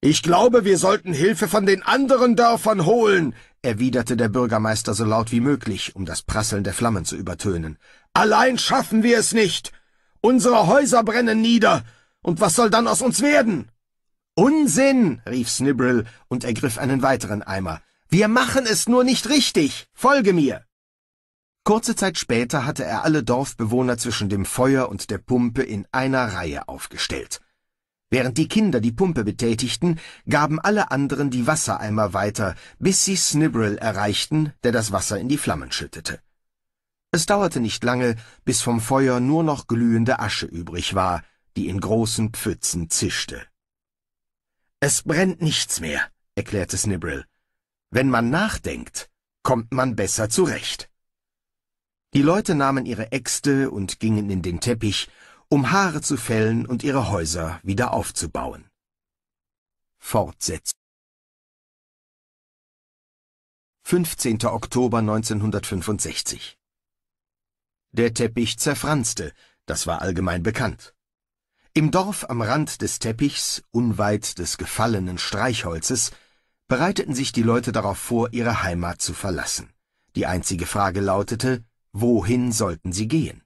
Ich glaube, wir sollten Hilfe von den anderen Dörfern holen, erwiderte der Bürgermeister so laut wie möglich, um das Prasseln der Flammen zu übertönen. Allein schaffen wir es nicht. Unsere Häuser brennen nieder, und was soll dann aus uns werden? Unsinn, rief Snibbrill und ergriff einen weiteren Eimer. Wir machen es nur nicht richtig. Folge mir. Kurze Zeit später hatte er alle Dorfbewohner zwischen dem Feuer und der Pumpe in einer Reihe aufgestellt. Während die Kinder die Pumpe betätigten, gaben alle anderen die Wassereimer weiter, bis sie Snibbrel erreichten, der das Wasser in die Flammen schüttete. Es dauerte nicht lange, bis vom Feuer nur noch glühende Asche übrig war, die in großen Pfützen zischte. Es brennt nichts mehr, erklärte Snibbrel. Wenn man nachdenkt, kommt man besser zurecht. Die Leute nahmen ihre Äxte und gingen in den Teppich, um Haare zu fällen und ihre Häuser wieder aufzubauen. Fortsetzung 15. Oktober 1965 Der Teppich zerfranste, das war allgemein bekannt. Im Dorf am Rand des Teppichs, unweit des gefallenen Streichholzes, bereiteten sich die Leute darauf vor, ihre Heimat zu verlassen. Die einzige Frage lautete, Wohin sollten sie gehen?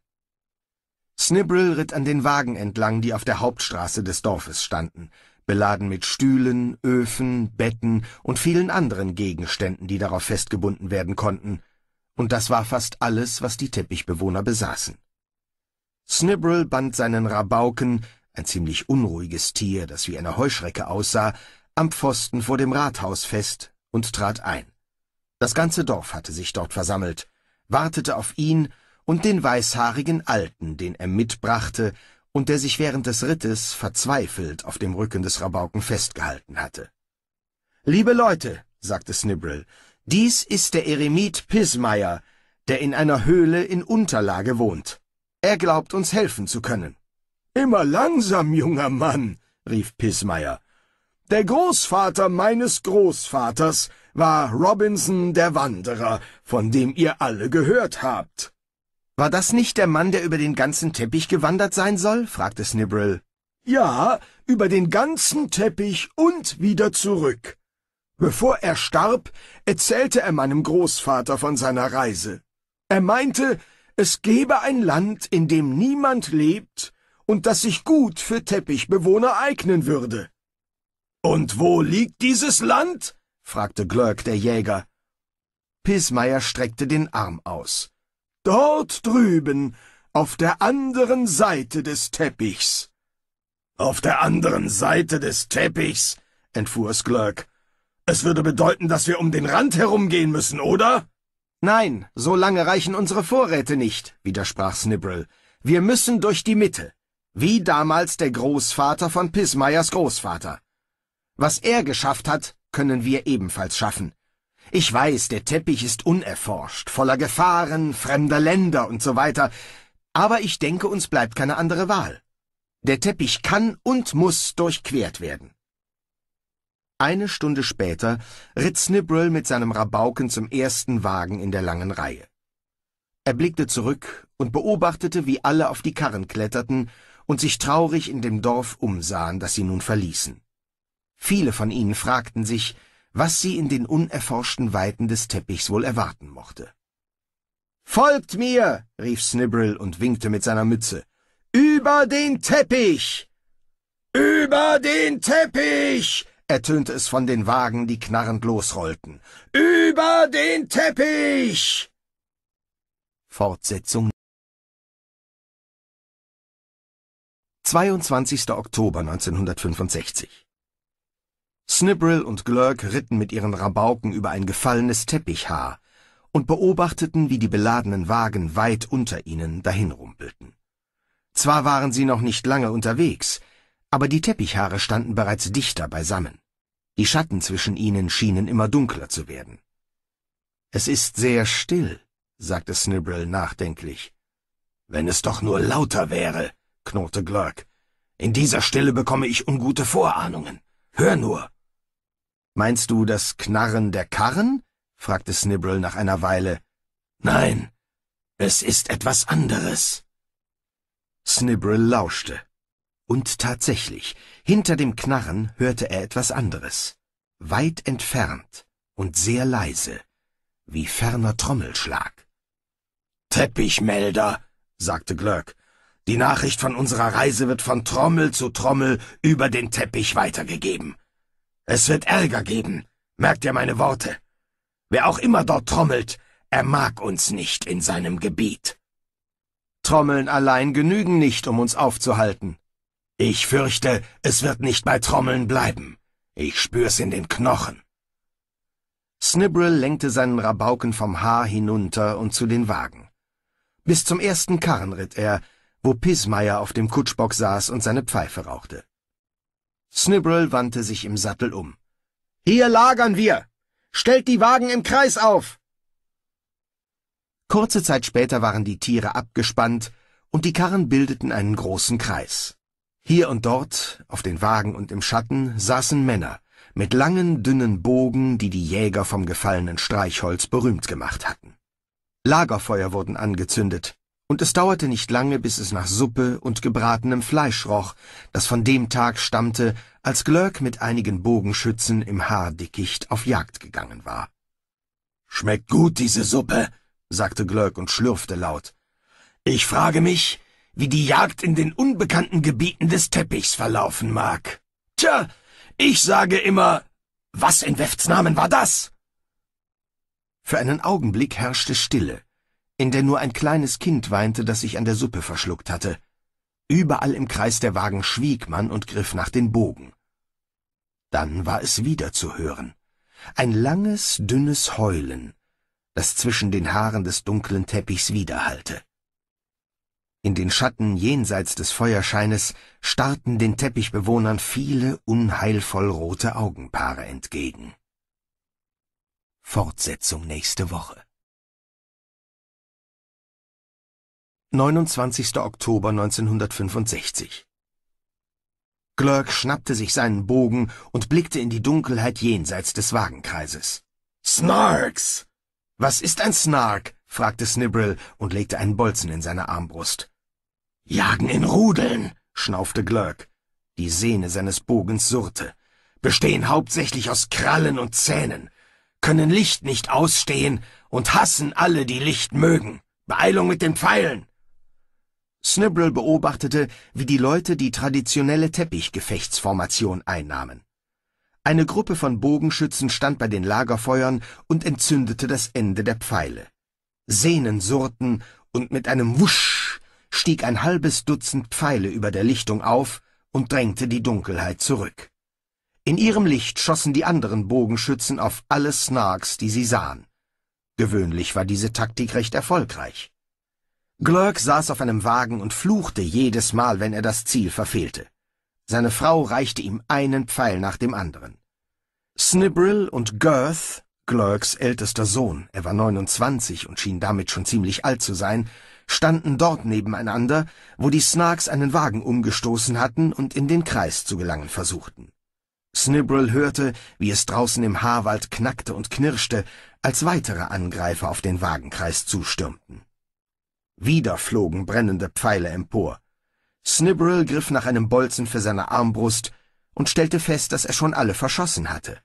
Snibbrill ritt an den Wagen entlang, die auf der Hauptstraße des Dorfes standen, beladen mit Stühlen, Öfen, Betten und vielen anderen Gegenständen, die darauf festgebunden werden konnten, und das war fast alles, was die Teppichbewohner besaßen. Snibbrill band seinen Rabauken, ein ziemlich unruhiges Tier, das wie eine Heuschrecke aussah, am Pfosten vor dem Rathaus fest und trat ein. Das ganze Dorf hatte sich dort versammelt, wartete auf ihn und den weißhaarigen Alten, den er mitbrachte und der sich während des Rittes verzweifelt auf dem Rücken des Rabauken festgehalten hatte. »Liebe Leute«, sagte Snibbrill, »dies ist der Eremit Pismeier, der in einer Höhle in Unterlage wohnt. Er glaubt, uns helfen zu können.« »Immer langsam, junger Mann«, rief Pismeier. »Der Großvater meines Großvaters«, war Robinson der Wanderer, von dem ihr alle gehört habt. War das nicht der Mann, der über den ganzen Teppich gewandert sein soll? fragte Snibbrill. Ja, über den ganzen Teppich und wieder zurück. Bevor er starb, erzählte er meinem Großvater von seiner Reise. Er meinte, es gebe ein Land, in dem niemand lebt und das sich gut für Teppichbewohner eignen würde. Und wo liegt dieses Land? fragte Glörk, der Jäger. Pismeier streckte den Arm aus. Dort drüben, auf der anderen Seite des Teppichs. Auf der anderen Seite des Teppichs, entfuhr es Glörk. Es würde bedeuten, dass wir um den Rand herumgehen müssen, oder? Nein, so lange reichen unsere Vorräte nicht, widersprach Snibrel. Wir müssen durch die Mitte, wie damals der Großvater von Pismeyers Großvater. Was er geschafft hat, können wir ebenfalls schaffen. Ich weiß, der Teppich ist unerforscht, voller Gefahren, fremder Länder und so weiter, aber ich denke, uns bleibt keine andere Wahl. Der Teppich kann und muss durchquert werden. Eine Stunde später ritt Snibbrell mit seinem Rabauken zum ersten Wagen in der langen Reihe. Er blickte zurück und beobachtete, wie alle auf die Karren kletterten und sich traurig in dem Dorf umsahen, das sie nun verließen. Viele von ihnen fragten sich, was sie in den unerforschten Weiten des Teppichs wohl erwarten mochte. »Folgt mir!« rief Snibbrill und winkte mit seiner Mütze. »Über den Teppich!« »Über den Teppich!« ertönte es von den Wagen, die knarrend losrollten. »Über den Teppich!« Fortsetzung 22. Oktober 1965 Snibbrill und Glurk ritten mit ihren Rabauken über ein gefallenes Teppichhaar und beobachteten, wie die beladenen Wagen weit unter ihnen dahinrumpelten. Zwar waren sie noch nicht lange unterwegs, aber die Teppichhaare standen bereits dichter beisammen. Die Schatten zwischen ihnen schienen immer dunkler zu werden. Es ist sehr still, sagte Snibbrill nachdenklich. Wenn es doch nur lauter wäre, knurrte Glurk. In dieser Stille bekomme ich ungute Vorahnungen. Hör nur, Meinst du das Knarren der Karren? fragte Snibrel nach einer Weile. Nein, es ist etwas anderes. Snibrel lauschte. Und tatsächlich, hinter dem Knarren hörte er etwas anderes. Weit entfernt und sehr leise, wie ferner Trommelschlag. Teppichmelder, sagte Glöck. Die Nachricht von unserer Reise wird von Trommel zu Trommel über den Teppich weitergegeben. Es wird Ärger geben, merkt ihr meine Worte. Wer auch immer dort trommelt, er mag uns nicht in seinem Gebiet. Trommeln allein genügen nicht, um uns aufzuhalten. Ich fürchte, es wird nicht bei Trommeln bleiben. Ich spür's in den Knochen. Snibrel lenkte seinen Rabauken vom Haar hinunter und zu den Wagen. Bis zum ersten Karren ritt er, wo Pismayer auf dem Kutschbock saß und seine Pfeife rauchte. Snibrel wandte sich im Sattel um. Hier lagern wir! Stellt die Wagen im Kreis auf! Kurze Zeit später waren die Tiere abgespannt und die Karren bildeten einen großen Kreis. Hier und dort, auf den Wagen und im Schatten, saßen Männer mit langen, dünnen Bogen, die die Jäger vom gefallenen Streichholz berühmt gemacht hatten. Lagerfeuer wurden angezündet, und es dauerte nicht lange, bis es nach Suppe und gebratenem Fleisch roch, das von dem Tag stammte, als Glörk mit einigen Bogenschützen im Haardickicht auf Jagd gegangen war. Schmeckt gut, diese Suppe, sagte Glörk und schlürfte laut. Ich frage mich, wie die Jagd in den unbekannten Gebieten des Teppichs verlaufen mag. Tja, ich sage immer, was in Wefts Namen war das? Für einen Augenblick herrschte Stille, in der nur ein kleines Kind weinte, das sich an der Suppe verschluckt hatte. Überall im Kreis der Wagen schwieg man und griff nach den Bogen. Dann war es wieder zu hören. Ein langes, dünnes Heulen, das zwischen den Haaren des dunklen Teppichs widerhallte. In den Schatten jenseits des Feuerscheines starrten den Teppichbewohnern viele unheilvoll rote Augenpaare entgegen. Fortsetzung nächste Woche. 29. Oktober 1965 Glörk schnappte sich seinen Bogen und blickte in die Dunkelheit jenseits des Wagenkreises. Snarks! Was ist ein Snark? fragte Snibbrill und legte einen Bolzen in seine Armbrust. Jagen in Rudeln, schnaufte Glörk. Die Sehne seines Bogens surrte. Bestehen hauptsächlich aus Krallen und Zähnen, können Licht nicht ausstehen und hassen alle, die Licht mögen. Beeilung mit den Pfeilen! Snibble beobachtete, wie die Leute die traditionelle Teppichgefechtsformation einnahmen. Eine Gruppe von Bogenschützen stand bei den Lagerfeuern und entzündete das Ende der Pfeile. Sehnen surrten und mit einem Wusch stieg ein halbes Dutzend Pfeile über der Lichtung auf und drängte die Dunkelheit zurück. In ihrem Licht schossen die anderen Bogenschützen auf alle Snarks, die sie sahen. Gewöhnlich war diese Taktik recht erfolgreich. Glurk saß auf einem Wagen und fluchte jedes Mal, wenn er das Ziel verfehlte. Seine Frau reichte ihm einen Pfeil nach dem anderen. Snibrill und Girth, Glurks ältester Sohn, er war 29 und schien damit schon ziemlich alt zu sein, standen dort nebeneinander, wo die Snarks einen Wagen umgestoßen hatten und in den Kreis zu gelangen versuchten. Snibrill hörte, wie es draußen im Haarwald knackte und knirschte, als weitere Angreifer auf den Wagenkreis zustürmten. Wieder flogen brennende Pfeile empor. Snibberl griff nach einem Bolzen für seine Armbrust und stellte fest, dass er schon alle verschossen hatte.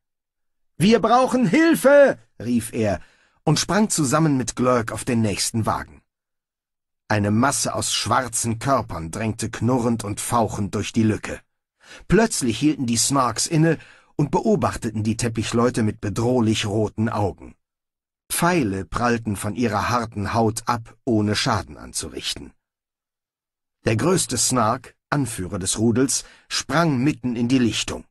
»Wir brauchen Hilfe!« rief er und sprang zusammen mit Glurk auf den nächsten Wagen. Eine Masse aus schwarzen Körpern drängte knurrend und fauchend durch die Lücke. Plötzlich hielten die Snarks inne und beobachteten die Teppichleute mit bedrohlich roten Augen. Pfeile prallten von ihrer harten Haut ab, ohne Schaden anzurichten. Der größte Snark, Anführer des Rudels, sprang mitten in die Lichtung.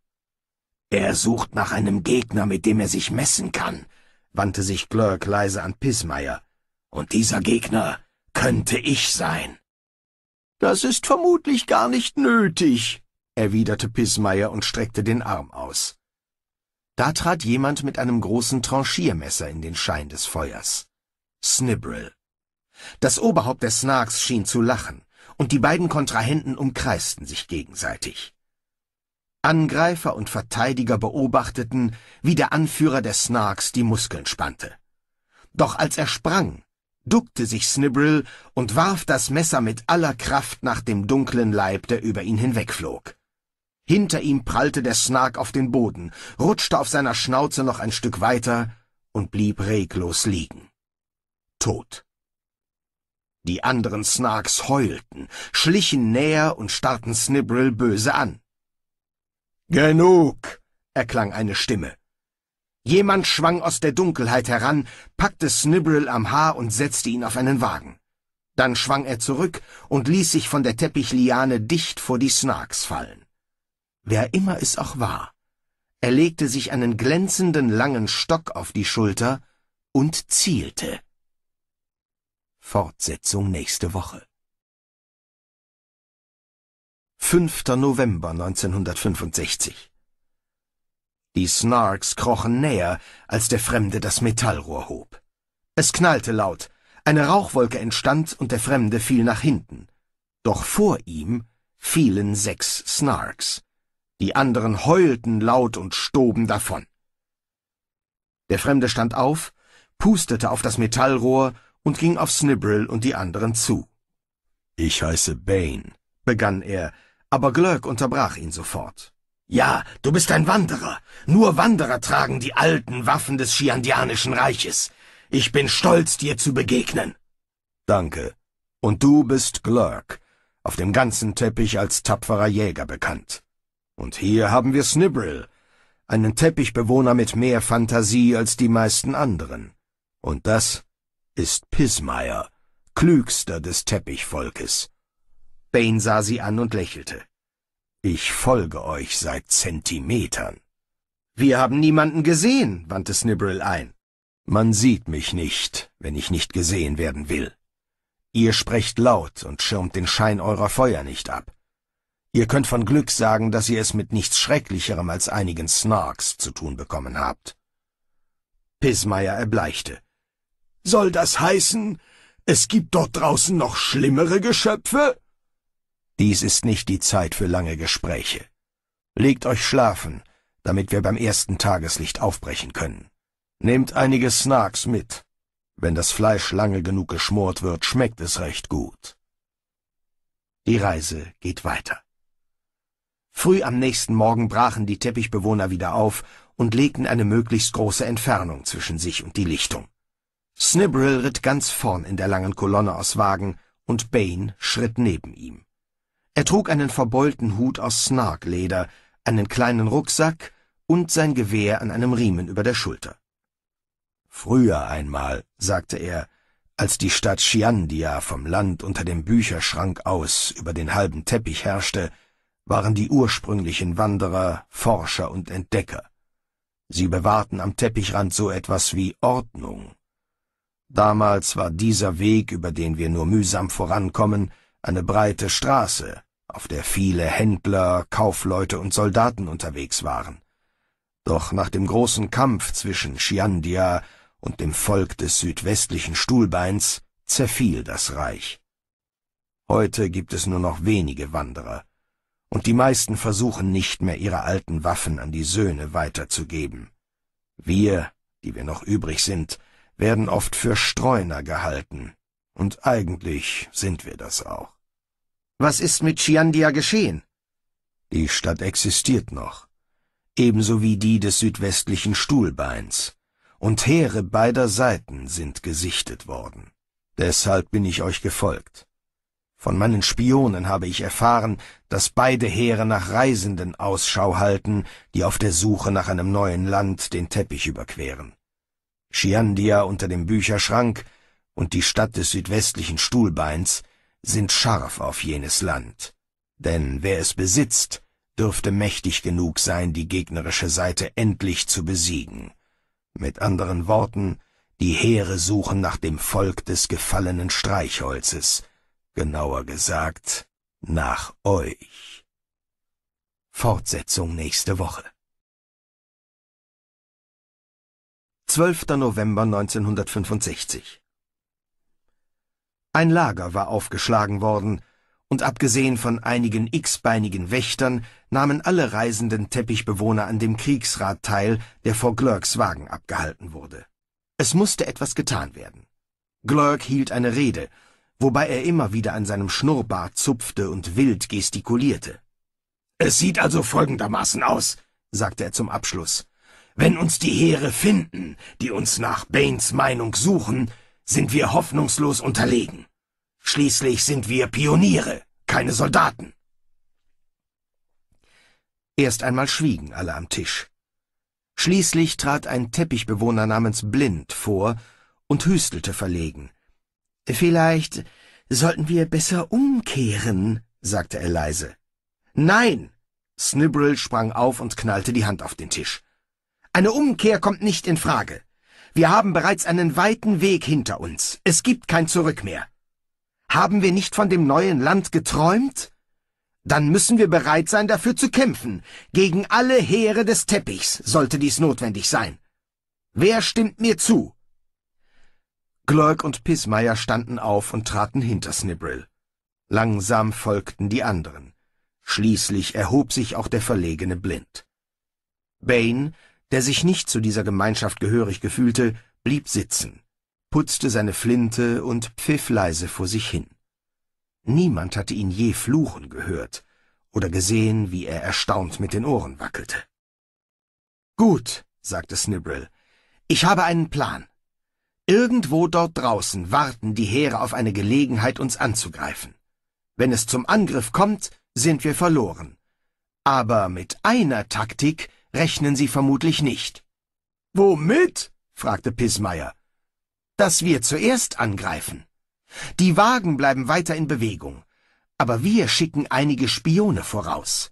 Er sucht nach einem Gegner, mit dem er sich messen kann, wandte sich Glörk leise an Pismeier. Und dieser Gegner könnte ich sein. Das ist vermutlich gar nicht nötig, erwiderte Pismeier und streckte den Arm aus. Da trat jemand mit einem großen Tranchiermesser in den Schein des Feuers. Snibbrill. Das Oberhaupt der Snarks schien zu lachen, und die beiden Kontrahenten umkreisten sich gegenseitig. Angreifer und Verteidiger beobachteten, wie der Anführer der Snarks die Muskeln spannte. Doch als er sprang, duckte sich Snibbrill und warf das Messer mit aller Kraft nach dem dunklen Leib, der über ihn hinwegflog. Hinter ihm prallte der Snark auf den Boden, rutschte auf seiner Schnauze noch ein Stück weiter und blieb reglos liegen. Tot. Die anderen Snarks heulten, schlichen näher und starrten Snibril böse an. Genug! erklang eine Stimme. Jemand schwang aus der Dunkelheit heran, packte Snibril am Haar und setzte ihn auf einen Wagen. Dann schwang er zurück und ließ sich von der Teppichliane dicht vor die Snarks fallen wer immer es auch war. Er legte sich einen glänzenden langen Stock auf die Schulter und zielte. Fortsetzung nächste Woche. 5. November 1965 Die Snarks krochen näher, als der Fremde das Metallrohr hob. Es knallte laut, eine Rauchwolke entstand und der Fremde fiel nach hinten. Doch vor ihm fielen sechs Snarks. Die anderen heulten laut und stoben davon. Der Fremde stand auf, pustete auf das Metallrohr und ging auf Snibrill und die anderen zu. Ich heiße Bane, begann er, aber Glurk unterbrach ihn sofort. Ja, du bist ein Wanderer. Nur Wanderer tragen die alten Waffen des Schiandianischen Reiches. Ich bin stolz, dir zu begegnen. Danke. Und du bist Glurk, auf dem ganzen Teppich als tapferer Jäger bekannt. Und hier haben wir Snibbril, einen Teppichbewohner mit mehr Fantasie als die meisten anderen. Und das ist Pismeier, klügster des Teppichvolkes. Bane sah sie an und lächelte. Ich folge euch seit Zentimetern. Wir haben niemanden gesehen, wandte Snibbril ein. Man sieht mich nicht, wenn ich nicht gesehen werden will. Ihr sprecht laut und schirmt den Schein eurer Feuer nicht ab. Ihr könnt von Glück sagen, dass ihr es mit nichts Schrecklicherem als einigen Snarks zu tun bekommen habt. Pismayer erbleichte. Soll das heißen, es gibt dort draußen noch schlimmere Geschöpfe? Dies ist nicht die Zeit für lange Gespräche. Legt euch schlafen, damit wir beim ersten Tageslicht aufbrechen können. Nehmt einige Snarks mit. Wenn das Fleisch lange genug geschmort wird, schmeckt es recht gut. Die Reise geht weiter. Früh am nächsten Morgen brachen die Teppichbewohner wieder auf und legten eine möglichst große Entfernung zwischen sich und die Lichtung. Snibrill ritt ganz vorn in der langen Kolonne aus Wagen, und Bane schritt neben ihm. Er trug einen verbeulten Hut aus Snarkleder, einen kleinen Rucksack und sein Gewehr an einem Riemen über der Schulter. Früher einmal, sagte er, als die Stadt Chiandia vom Land unter dem Bücherschrank aus über den halben Teppich herrschte, waren die ursprünglichen Wanderer, Forscher und Entdecker. Sie bewahrten am Teppichrand so etwas wie Ordnung. Damals war dieser Weg, über den wir nur mühsam vorankommen, eine breite Straße, auf der viele Händler, Kaufleute und Soldaten unterwegs waren. Doch nach dem großen Kampf zwischen Chiandia und dem Volk des südwestlichen Stuhlbeins zerfiel das Reich. Heute gibt es nur noch wenige Wanderer und die meisten versuchen nicht mehr ihre alten Waffen an die Söhne weiterzugeben. Wir, die wir noch übrig sind, werden oft für Streuner gehalten, und eigentlich sind wir das auch. Was ist mit Chiandia geschehen? Die Stadt existiert noch, ebenso wie die des südwestlichen Stuhlbeins, und Heere beider Seiten sind gesichtet worden. Deshalb bin ich euch gefolgt. Von meinen Spionen habe ich erfahren, dass beide Heere nach Reisenden Ausschau halten, die auf der Suche nach einem neuen Land den Teppich überqueren. Schiandia unter dem Bücherschrank und die Stadt des südwestlichen Stuhlbeins sind scharf auf jenes Land. Denn wer es besitzt, dürfte mächtig genug sein, die gegnerische Seite endlich zu besiegen. Mit anderen Worten, die Heere suchen nach dem Volk des gefallenen Streichholzes, genauer gesagt nach euch. Fortsetzung nächste Woche. 12. November 1965 Ein Lager war aufgeschlagen worden, und abgesehen von einigen x-beinigen Wächtern nahmen alle reisenden Teppichbewohner an dem Kriegsrat teil, der vor Glörks Wagen abgehalten wurde. Es musste etwas getan werden. Glörk hielt eine Rede, wobei er immer wieder an seinem Schnurrbart zupfte und wild gestikulierte. Es sieht also folgendermaßen aus, sagte er zum Abschluss. Wenn uns die Heere finden, die uns nach Baines Meinung suchen, sind wir hoffnungslos unterlegen. Schließlich sind wir Pioniere, keine Soldaten. Erst einmal schwiegen alle am Tisch. Schließlich trat ein Teppichbewohner namens Blind vor und hüstelte verlegen, Vielleicht sollten wir besser umkehren, sagte er leise. Nein! Snibbrill sprang auf und knallte die Hand auf den Tisch. Eine Umkehr kommt nicht in Frage. Wir haben bereits einen weiten Weg hinter uns. Es gibt kein Zurück mehr. Haben wir nicht von dem neuen Land geträumt? Dann müssen wir bereit sein, dafür zu kämpfen, gegen alle Heere des Teppichs, sollte dies notwendig sein. Wer stimmt mir zu? Gleuk und Pismeier standen auf und traten hinter Snibril. Langsam folgten die anderen. Schließlich erhob sich auch der verlegene Blind. Bane, der sich nicht zu dieser Gemeinschaft gehörig gefühlte, blieb sitzen, putzte seine Flinte und pfiff leise vor sich hin. Niemand hatte ihn je fluchen gehört oder gesehen, wie er erstaunt mit den Ohren wackelte. Gut, sagte Snibril, ich habe einen Plan. Irgendwo dort draußen warten die Heere auf eine Gelegenheit, uns anzugreifen. Wenn es zum Angriff kommt, sind wir verloren. Aber mit einer Taktik rechnen sie vermutlich nicht. Womit? fragte Pismeier. Dass wir zuerst angreifen. Die Wagen bleiben weiter in Bewegung, aber wir schicken einige Spione voraus.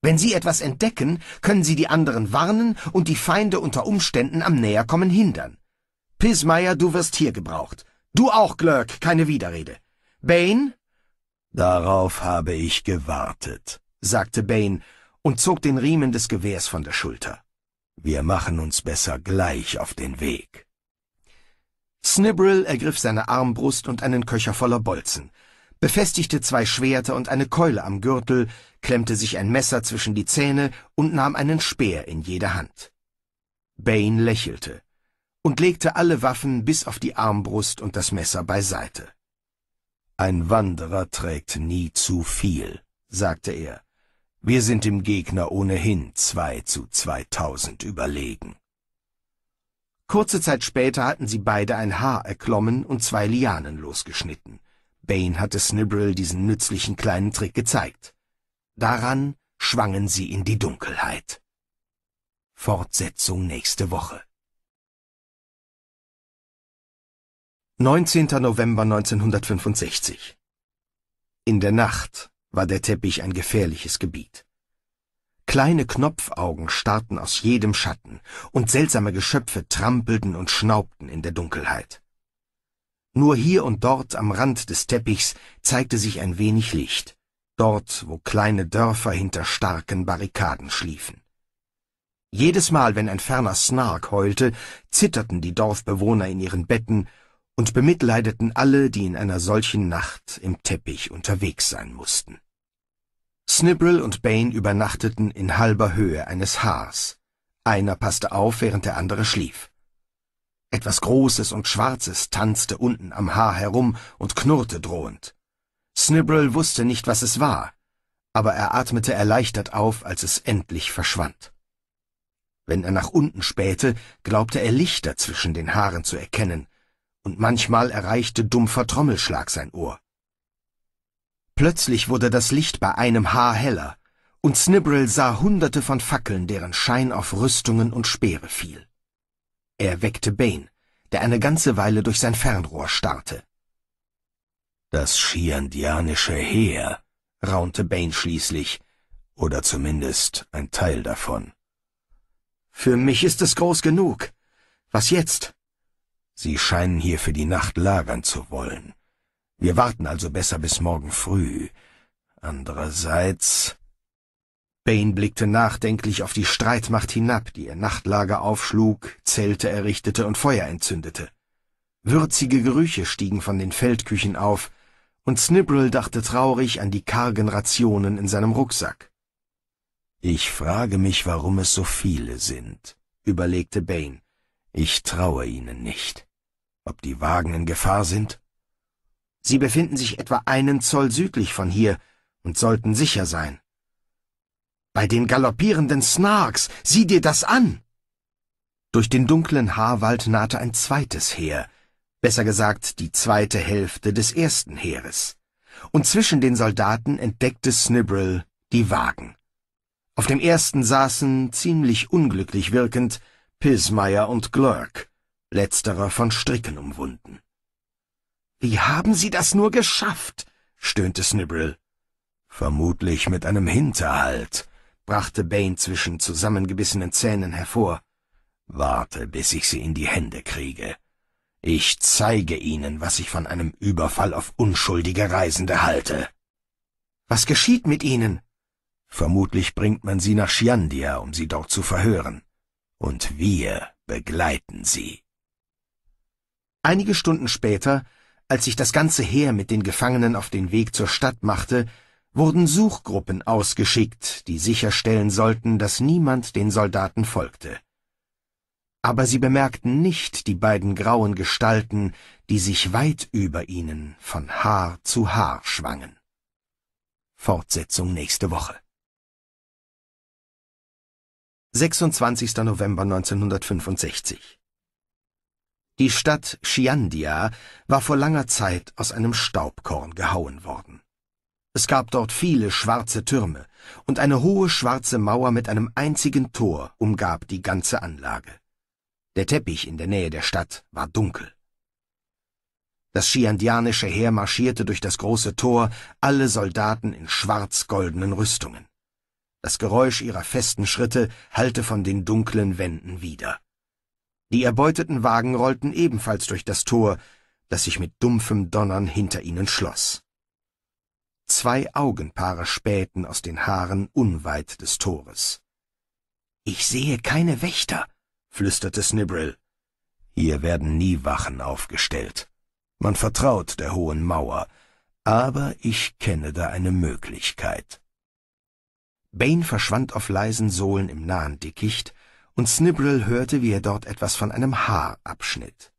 Wenn sie etwas entdecken, können sie die anderen warnen und die Feinde unter Umständen am Näherkommen hindern. Pismeier, du wirst hier gebraucht. Du auch, Glörk, keine Widerrede. Bane? Darauf habe ich gewartet, sagte Bane und zog den Riemen des Gewehrs von der Schulter. Wir machen uns besser gleich auf den Weg. Snibbrill ergriff seine Armbrust und einen Köcher voller Bolzen, befestigte zwei Schwerter und eine Keule am Gürtel, klemmte sich ein Messer zwischen die Zähne und nahm einen Speer in jede Hand. Bane lächelte und legte alle Waffen bis auf die Armbrust und das Messer beiseite. Ein Wanderer trägt nie zu viel, sagte er. Wir sind dem Gegner ohnehin zwei zu zweitausend überlegen. Kurze Zeit später hatten sie beide ein Haar erklommen und zwei Lianen losgeschnitten. Bane hatte Snibbril diesen nützlichen kleinen Trick gezeigt. Daran schwangen sie in die Dunkelheit. Fortsetzung nächste Woche. 19. November 1965 In der Nacht war der Teppich ein gefährliches Gebiet. Kleine Knopfaugen starrten aus jedem Schatten, und seltsame Geschöpfe trampelten und schnaubten in der Dunkelheit. Nur hier und dort am Rand des Teppichs zeigte sich ein wenig Licht, dort, wo kleine Dörfer hinter starken Barrikaden schliefen. Jedes Mal, wenn ein ferner Snark heulte, zitterten die Dorfbewohner in ihren Betten und bemitleideten alle, die in einer solchen Nacht im Teppich unterwegs sein mussten. Snibbrel und Bane übernachteten in halber Höhe eines Haars. Einer passte auf, während der andere schlief. Etwas Großes und Schwarzes tanzte unten am Haar herum und knurrte drohend. Snibbrel wusste nicht, was es war, aber er atmete erleichtert auf, als es endlich verschwand. Wenn er nach unten spähte, glaubte er Lichter zwischen den Haaren zu erkennen, und manchmal erreichte dumpfer Trommelschlag sein Ohr. Plötzlich wurde das Licht bei einem Haar heller, und Snibbrel sah hunderte von Fackeln, deren Schein auf Rüstungen und Speere fiel. Er weckte Bane, der eine ganze Weile durch sein Fernrohr starrte. Das schiandianische Heer, raunte Bane schließlich, oder zumindest ein Teil davon. Für mich ist es groß genug. Was jetzt? Sie scheinen hier für die Nacht lagern zu wollen. Wir warten also besser bis morgen früh. Andererseits... Bane blickte nachdenklich auf die Streitmacht hinab, die ihr Nachtlager aufschlug, Zelte errichtete und Feuer entzündete. Würzige Gerüche stiegen von den Feldküchen auf, und Snibbrel dachte traurig an die kargen Rationen in seinem Rucksack. Ich frage mich, warum es so viele sind, überlegte Bane. Ich traue ihnen nicht ob die Wagen in Gefahr sind? Sie befinden sich etwa einen Zoll südlich von hier und sollten sicher sein. Bei den galoppierenden Snarks, sieh dir das an! Durch den dunklen Haarwald nahte ein zweites Heer, besser gesagt die zweite Hälfte des ersten Heeres. Und zwischen den Soldaten entdeckte Snibbrill die Wagen. Auf dem ersten saßen, ziemlich unglücklich wirkend, Pismeier und Glurk letzterer von Stricken umwunden. »Wie haben Sie das nur geschafft?« stöhnte Snibbrill. »Vermutlich mit einem Hinterhalt«, brachte Bane zwischen zusammengebissenen Zähnen hervor. »Warte, bis ich sie in die Hände kriege. Ich zeige Ihnen, was ich von einem Überfall auf unschuldige Reisende halte.« »Was geschieht mit Ihnen?« »Vermutlich bringt man sie nach Schiandia, um sie dort zu verhören. Und wir begleiten sie.« Einige Stunden später, als sich das ganze Heer mit den Gefangenen auf den Weg zur Stadt machte, wurden Suchgruppen ausgeschickt, die sicherstellen sollten, dass niemand den Soldaten folgte. Aber sie bemerkten nicht die beiden grauen Gestalten, die sich weit über ihnen von Haar zu Haar schwangen. Fortsetzung nächste Woche. 26. November 1965 die Stadt Chiandia war vor langer Zeit aus einem Staubkorn gehauen worden. Es gab dort viele schwarze Türme, und eine hohe schwarze Mauer mit einem einzigen Tor umgab die ganze Anlage. Der Teppich in der Nähe der Stadt war dunkel. Das schiandianische Heer marschierte durch das große Tor, alle Soldaten in schwarz-goldenen Rüstungen. Das Geräusch ihrer festen Schritte hallte von den dunklen Wänden wieder. Die erbeuteten Wagen rollten ebenfalls durch das Tor, das sich mit dumpfem Donnern hinter ihnen schloss. Zwei Augenpaare spähten aus den Haaren unweit des Tores. Ich sehe keine Wächter, flüsterte Snibrill. Hier werden nie Wachen aufgestellt. Man vertraut der hohen Mauer, aber ich kenne da eine Möglichkeit. Bane verschwand auf leisen Sohlen im nahen Dickicht, und Snibbrill hörte, wie er dort etwas von einem Haar abschnitt.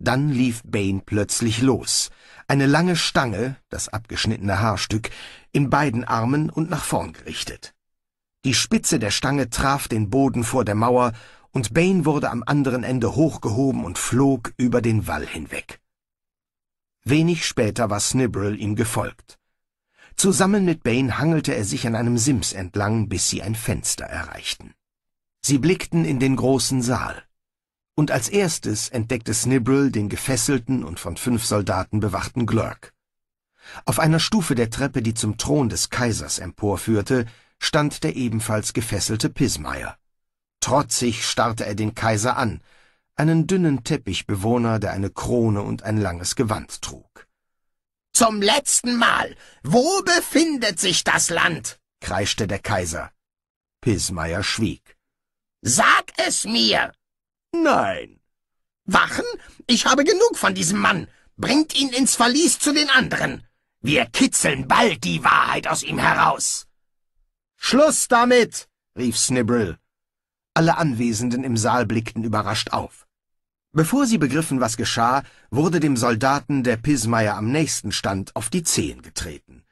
Dann lief Bane plötzlich los. Eine lange Stange, das abgeschnittene Haarstück, in beiden Armen und nach vorn gerichtet. Die Spitze der Stange traf den Boden vor der Mauer, und Bane wurde am anderen Ende hochgehoben und flog über den Wall hinweg. Wenig später war Snibbrill ihm gefolgt. Zusammen mit Bane hangelte er sich an einem Sims entlang, bis sie ein Fenster erreichten. Sie blickten in den großen Saal. Und als erstes entdeckte Snibbrill den gefesselten und von fünf Soldaten bewachten Glurk. Auf einer Stufe der Treppe, die zum Thron des Kaisers emporführte, stand der ebenfalls gefesselte Pismeier. Trotzig starrte er den Kaiser an, einen dünnen Teppichbewohner, der eine Krone und ein langes Gewand trug. Zum letzten Mal! Wo befindet sich das Land? kreischte der Kaiser. Pismeier schwieg. Sag es mir! Nein. Wachen? Ich habe genug von diesem Mann. Bringt ihn ins Verlies zu den anderen. Wir kitzeln bald die Wahrheit aus ihm heraus. Schluss damit! rief Snibbrill. Alle Anwesenden im Saal blickten überrascht auf. Bevor sie begriffen, was geschah, wurde dem Soldaten, der Pismayer am nächsten stand, auf die Zehen getreten.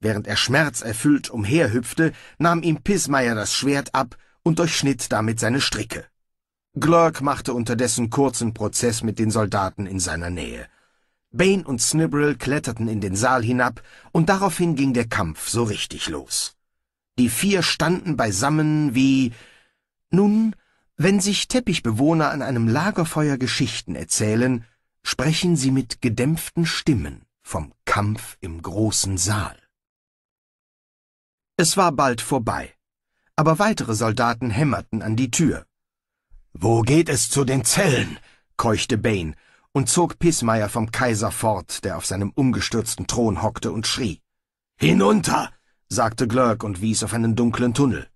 Während er schmerzerfüllt umherhüpfte, nahm ihm Pismayer das Schwert ab und durchschnitt damit seine Stricke. Glurk machte unterdessen kurzen Prozess mit den Soldaten in seiner Nähe. Bane und Snibbrel kletterten in den Saal hinab, und daraufhin ging der Kampf so richtig los. Die vier standen beisammen wie... Nun, wenn sich Teppichbewohner an einem Lagerfeuer Geschichten erzählen, sprechen sie mit gedämpften Stimmen vom Kampf im großen Saal. Es war bald vorbei aber weitere Soldaten hämmerten an die Tür. Wo geht es zu den Zellen? keuchte Bane und zog Pissmeier vom Kaiser fort, der auf seinem umgestürzten Thron hockte und schrie. Hinunter! sagte Glörk und wies auf einen dunklen Tunnel.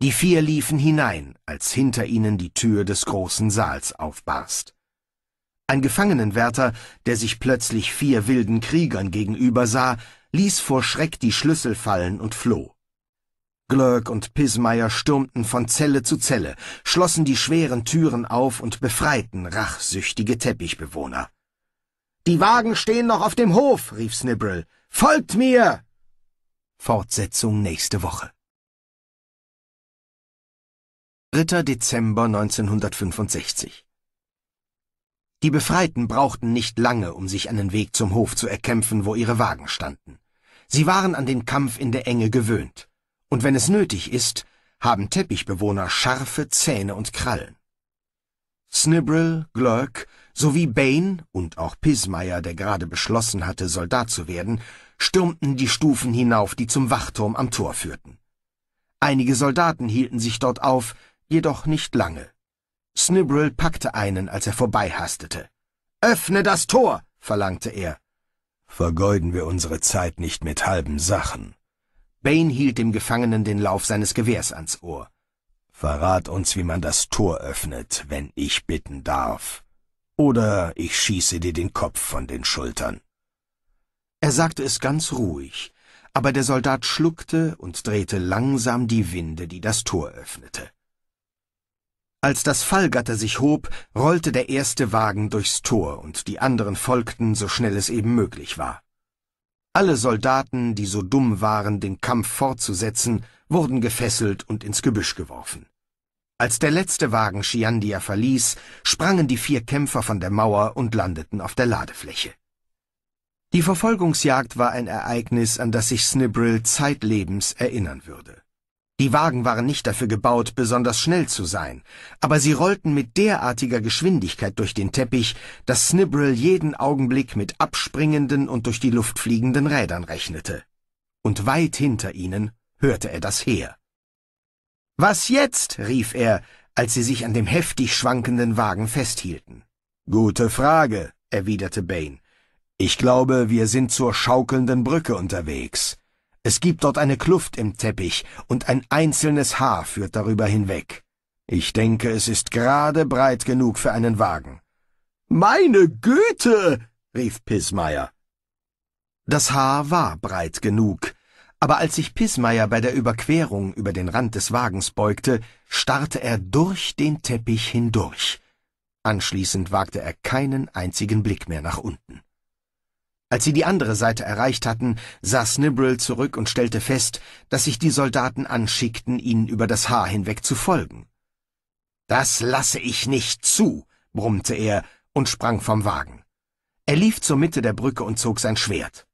Die vier liefen hinein, als hinter ihnen die Tür des großen Saals aufbarst. Ein Gefangenenwärter, der sich plötzlich vier wilden Kriegern gegenüber sah, ließ vor Schreck die Schlüssel fallen und floh. Glöck und Pismeier stürmten von Zelle zu Zelle, schlossen die schweren Türen auf und befreiten rachsüchtige Teppichbewohner. Die Wagen stehen noch auf dem Hof, rief Snibbrel. Folgt mir! Fortsetzung nächste Woche. 3. Dezember 1965 Die Befreiten brauchten nicht lange, um sich einen Weg zum Hof zu erkämpfen, wo ihre Wagen standen. Sie waren an den Kampf in der Enge gewöhnt und wenn es nötig ist, haben Teppichbewohner scharfe Zähne und Krallen. Snibbrel, Glurk sowie Bane und auch Pismeier, der gerade beschlossen hatte, Soldat zu werden, stürmten die Stufen hinauf, die zum Wachturm am Tor führten. Einige Soldaten hielten sich dort auf, jedoch nicht lange. Snibbrel packte einen, als er vorbeihastete. »Öffne das Tor!« verlangte er. »Vergeuden wir unsere Zeit nicht mit halben Sachen«, Bane hielt dem Gefangenen den Lauf seines Gewehrs ans Ohr. Verrat uns, wie man das Tor öffnet, wenn ich bitten darf. Oder ich schieße dir den Kopf von den Schultern. Er sagte es ganz ruhig, aber der Soldat schluckte und drehte langsam die Winde, die das Tor öffnete. Als das Fallgatter sich hob, rollte der erste Wagen durchs Tor und die anderen folgten, so schnell es eben möglich war. Alle Soldaten, die so dumm waren, den Kampf fortzusetzen, wurden gefesselt und ins Gebüsch geworfen. Als der letzte Wagen Schiandia verließ, sprangen die vier Kämpfer von der Mauer und landeten auf der Ladefläche. Die Verfolgungsjagd war ein Ereignis, an das sich Snibril zeitlebens erinnern würde. Die Wagen waren nicht dafür gebaut, besonders schnell zu sein, aber sie rollten mit derartiger Geschwindigkeit durch den Teppich, dass Snibbrill jeden Augenblick mit abspringenden und durch die Luft fliegenden Rädern rechnete. Und weit hinter ihnen hörte er das Heer. Was jetzt? rief er, als sie sich an dem heftig schwankenden Wagen festhielten. Gute Frage, erwiderte Bane. Ich glaube, wir sind zur schaukelnden Brücke unterwegs. Es gibt dort eine Kluft im Teppich, und ein einzelnes Haar führt darüber hinweg. Ich denke, es ist gerade breit genug für einen Wagen. Meine Güte! rief Pissmeier. Das Haar war breit genug, aber als sich Pissmeier bei der Überquerung über den Rand des Wagens beugte, starrte er durch den Teppich hindurch. Anschließend wagte er keinen einzigen Blick mehr nach unten. Als sie die andere Seite erreicht hatten, sah Snibbrill zurück und stellte fest, dass sich die Soldaten anschickten, ihnen über das Haar hinweg zu folgen. »Das lasse ich nicht zu«, brummte er und sprang vom Wagen. Er lief zur Mitte der Brücke und zog sein Schwert.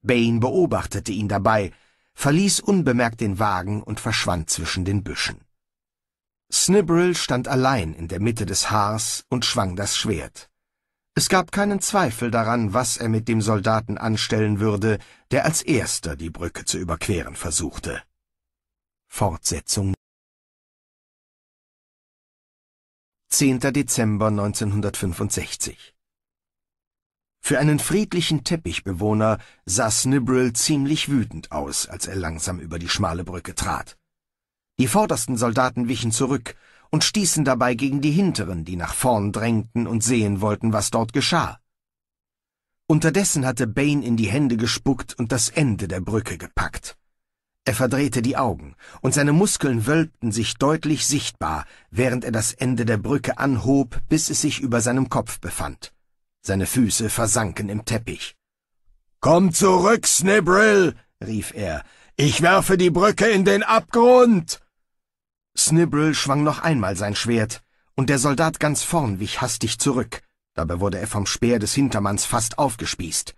Bane beobachtete ihn dabei, verließ unbemerkt den Wagen und verschwand zwischen den Büschen. Snibbrill stand allein in der Mitte des Haars und schwang das Schwert. Es gab keinen Zweifel daran, was er mit dem Soldaten anstellen würde, der als erster die Brücke zu überqueren versuchte. Fortsetzung 10. Dezember 1965 Für einen friedlichen Teppichbewohner sah Snibril ziemlich wütend aus, als er langsam über die schmale Brücke trat. Die vordersten Soldaten wichen zurück, und stießen dabei gegen die Hinteren, die nach vorn drängten und sehen wollten, was dort geschah. Unterdessen hatte Bane in die Hände gespuckt und das Ende der Brücke gepackt. Er verdrehte die Augen, und seine Muskeln wölbten sich deutlich sichtbar, während er das Ende der Brücke anhob, bis es sich über seinem Kopf befand. Seine Füße versanken im Teppich. Komm zurück, Snibrill! rief er. Ich werfe die Brücke in den Abgrund! Snibbrel schwang noch einmal sein Schwert, und der Soldat ganz vorn wich hastig zurück, dabei wurde er vom Speer des Hintermanns fast aufgespießt.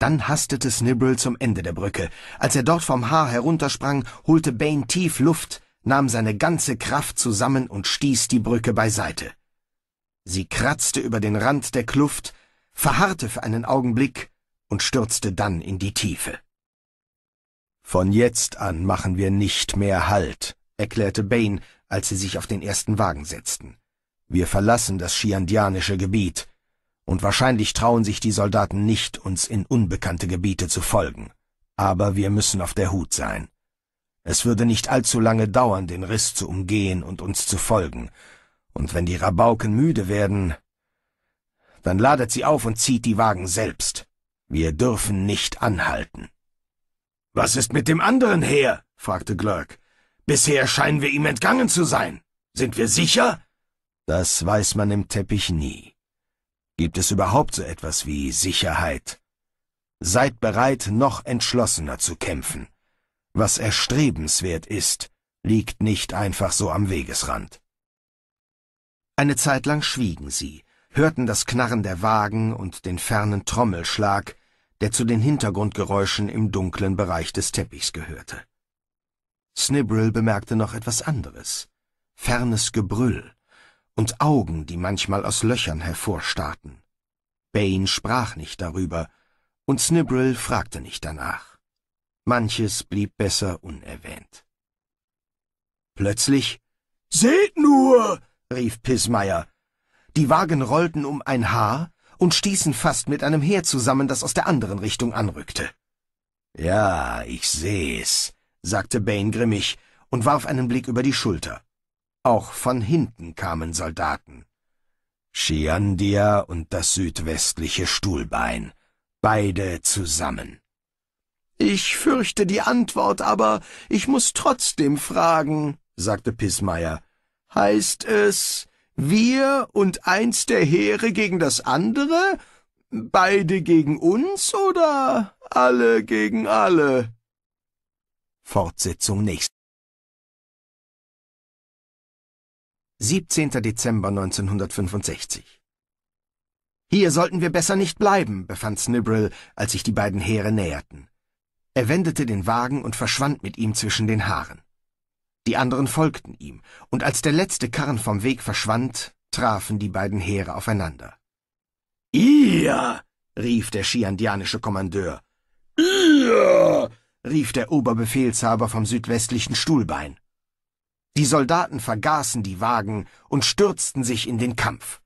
Dann hastete Snibbrel zum Ende der Brücke. Als er dort vom Haar heruntersprang, holte Bane tief Luft, nahm seine ganze Kraft zusammen und stieß die Brücke beiseite. Sie kratzte über den Rand der Kluft, verharrte für einen Augenblick und stürzte dann in die Tiefe. Von jetzt an machen wir nicht mehr Halt, erklärte Bane, als sie sich auf den ersten Wagen setzten. Wir verlassen das schiandianische Gebiet, und wahrscheinlich trauen sich die Soldaten nicht, uns in unbekannte Gebiete zu folgen. Aber wir müssen auf der Hut sein. Es würde nicht allzu lange dauern, den Riss zu umgehen und uns zu folgen, und wenn die Rabauken müde werden, dann ladet sie auf und zieht die Wagen selbst. Wir dürfen nicht anhalten. Was ist mit dem anderen Heer? fragte Glurk. Bisher scheinen wir ihm entgangen zu sein. Sind wir sicher? Das weiß man im Teppich nie. Gibt es überhaupt so etwas wie Sicherheit? Seid bereit, noch entschlossener zu kämpfen. Was erstrebenswert ist, liegt nicht einfach so am Wegesrand. Eine Zeit lang schwiegen sie, hörten das Knarren der Wagen und den fernen Trommelschlag, der zu den Hintergrundgeräuschen im dunklen Bereich des Teppichs gehörte. Snibrill bemerkte noch etwas anderes. Fernes Gebrüll und Augen, die manchmal aus Löchern hervorstarrten. Bane sprach nicht darüber, und Snibrill fragte nicht danach. Manches blieb besser unerwähnt. Plötzlich Seht nur! rief Pismeier. Die Wagen rollten um ein Haar und stießen fast mit einem Heer zusammen, das aus der anderen Richtung anrückte. Ja, ich seh's, sagte Bane grimmig und warf einen Blick über die Schulter. Auch von hinten kamen Soldaten. Schiandia und das südwestliche Stuhlbein, beide zusammen. Ich fürchte die Antwort, aber ich muss trotzdem fragen, sagte Pissmeier. Heißt es, wir und eins der Heere gegen das andere? Beide gegen uns oder alle gegen alle? Fortsetzung nächst. 17. Dezember 1965 Hier sollten wir besser nicht bleiben, befand Snibrill, als sich die beiden Heere näherten. Er wendete den Wagen und verschwand mit ihm zwischen den Haaren. Die anderen folgten ihm, und als der letzte Karren vom Weg verschwand, trafen die beiden Heere aufeinander. »Ihr!« rief der schiandianische Kommandeur. »Ihr! rief der Oberbefehlshaber vom südwestlichen Stuhlbein. Die Soldaten vergaßen die Wagen und stürzten sich in den Kampf.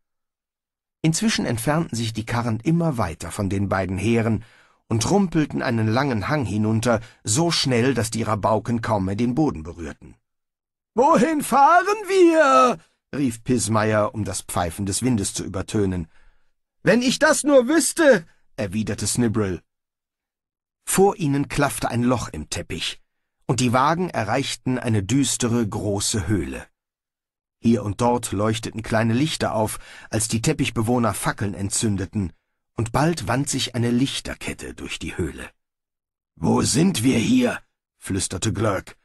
Inzwischen entfernten sich die Karren immer weiter von den beiden Heeren und rumpelten einen langen Hang hinunter, so schnell, dass die Rabauken kaum mehr den Boden berührten. Wohin fahren wir? rief Pismayer, um das Pfeifen des Windes zu übertönen. Wenn ich das nur wüsste, erwiderte Snibbrill. Vor ihnen klaffte ein Loch im Teppich, und die Wagen erreichten eine düstere, große Höhle. Hier und dort leuchteten kleine Lichter auf, als die Teppichbewohner Fackeln entzündeten, und bald wand sich eine Lichterkette durch die Höhle. Wo sind wir hier? flüsterte Glörk.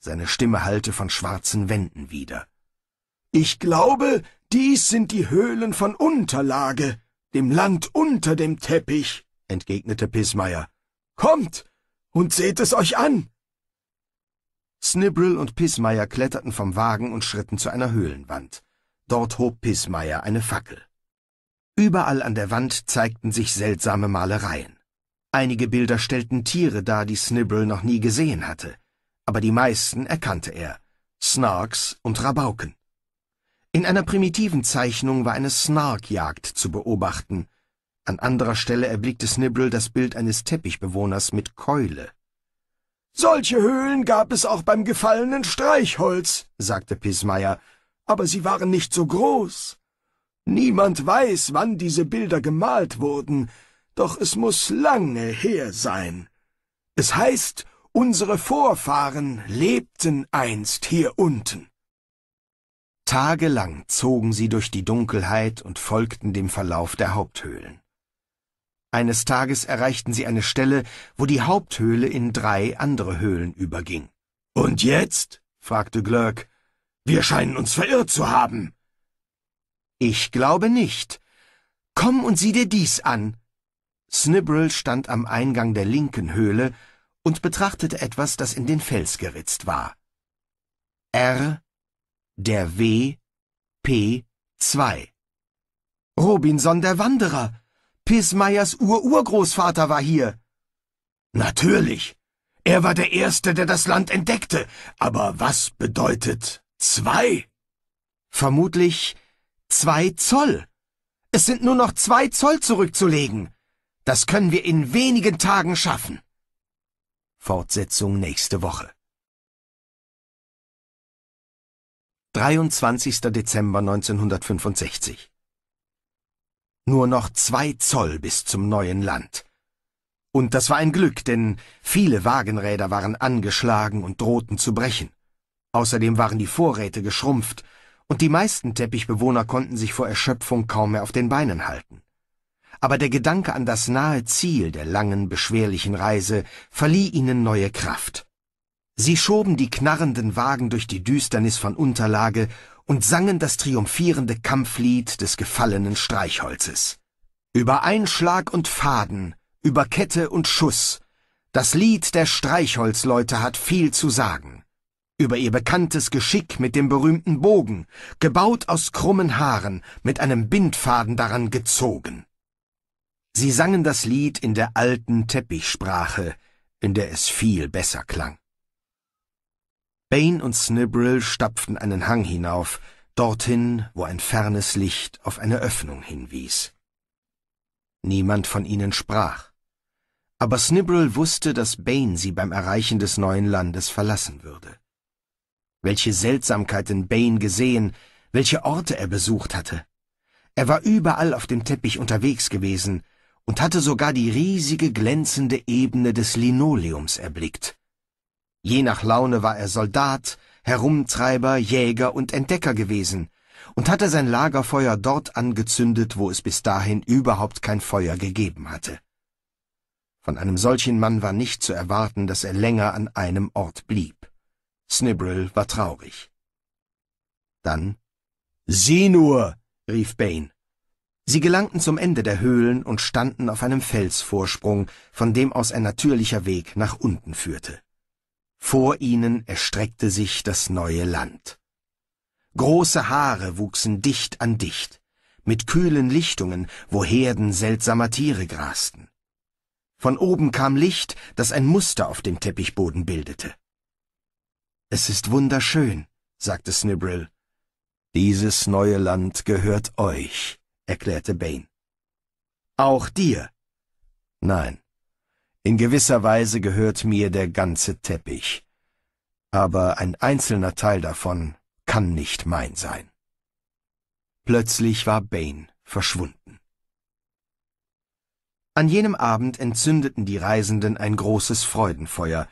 Seine Stimme hallte von schwarzen Wänden wieder. Ich glaube, dies sind die Höhlen von Unterlage, dem Land unter dem Teppich, entgegnete Pismeier. Kommt und seht es euch an! Snibbrill und Pissmeier kletterten vom Wagen und schritten zu einer Höhlenwand. Dort hob Pissmeier eine Fackel. Überall an der Wand zeigten sich seltsame Malereien. Einige Bilder stellten Tiere dar, die Snibbrill noch nie gesehen hatte, aber die meisten erkannte er. Snarks und Rabauken. In einer primitiven Zeichnung war eine Snarkjagd zu beobachten, an anderer Stelle erblickte Snibble das Bild eines Teppichbewohners mit Keule. Solche Höhlen gab es auch beim gefallenen Streichholz, sagte Pismeier, aber sie waren nicht so groß. Niemand weiß, wann diese Bilder gemalt wurden, doch es muß lange her sein. Es heißt, unsere Vorfahren lebten einst hier unten. Tagelang zogen sie durch die Dunkelheit und folgten dem Verlauf der Haupthöhlen. Eines Tages erreichten sie eine Stelle, wo die Haupthöhle in drei andere Höhlen überging. Und jetzt? fragte Glöck. Wir scheinen uns verirrt zu haben. Ich glaube nicht. Komm und sieh dir dies an. Snibrel stand am Eingang der linken Höhle und betrachtete etwas, das in den Fels geritzt war. R, der W, P, 2. Robinson der Wanderer, Pissmeyers Ururgroßvater war hier. Natürlich. Er war der Erste, der das Land entdeckte. Aber was bedeutet zwei? Vermutlich zwei Zoll. Es sind nur noch zwei Zoll zurückzulegen. Das können wir in wenigen Tagen schaffen. Fortsetzung nächste Woche. 23. Dezember 1965 nur noch zwei Zoll bis zum neuen Land. Und das war ein Glück, denn viele Wagenräder waren angeschlagen und drohten zu brechen. Außerdem waren die Vorräte geschrumpft, und die meisten Teppichbewohner konnten sich vor Erschöpfung kaum mehr auf den Beinen halten. Aber der Gedanke an das nahe Ziel der langen, beschwerlichen Reise verlieh ihnen neue Kraft. Sie schoben die knarrenden Wagen durch die Düsternis von Unterlage und sangen das triumphierende Kampflied des gefallenen Streichholzes. Über Einschlag und Faden, über Kette und Schuss, das Lied der Streichholzleute hat viel zu sagen. Über ihr bekanntes Geschick mit dem berühmten Bogen, gebaut aus krummen Haaren, mit einem Bindfaden daran gezogen. Sie sangen das Lied in der alten Teppichsprache, in der es viel besser klang. Bane und Snibbrill stapften einen Hang hinauf, dorthin, wo ein fernes Licht auf eine Öffnung hinwies. Niemand von ihnen sprach, aber Snibbrill wusste, dass Bane sie beim Erreichen des neuen Landes verlassen würde. Welche Seltsamkeiten Bane gesehen, welche Orte er besucht hatte. Er war überall auf dem Teppich unterwegs gewesen und hatte sogar die riesige glänzende Ebene des Linoleums erblickt. Je nach Laune war er Soldat, Herumtreiber, Jäger und Entdecker gewesen und hatte sein Lagerfeuer dort angezündet, wo es bis dahin überhaupt kein Feuer gegeben hatte. Von einem solchen Mann war nicht zu erwarten, dass er länger an einem Ort blieb. Snibbrill war traurig. Dann Sieh nur, rief Bane. Sie gelangten zum Ende der Höhlen und standen auf einem Felsvorsprung, von dem aus ein natürlicher Weg nach unten führte. Vor ihnen erstreckte sich das neue Land. Große Haare wuchsen dicht an dicht, mit kühlen Lichtungen, wo Herden seltsamer Tiere grasten. Von oben kam Licht, das ein Muster auf dem Teppichboden bildete. Es ist wunderschön, sagte Snibrill. Dieses neue Land gehört euch, erklärte Bane. Auch dir? Nein, in gewisser Weise gehört mir der ganze Teppich. Aber ein einzelner Teil davon kann nicht mein sein. Plötzlich war Bane verschwunden. An jenem Abend entzündeten die Reisenden ein großes Freudenfeuer,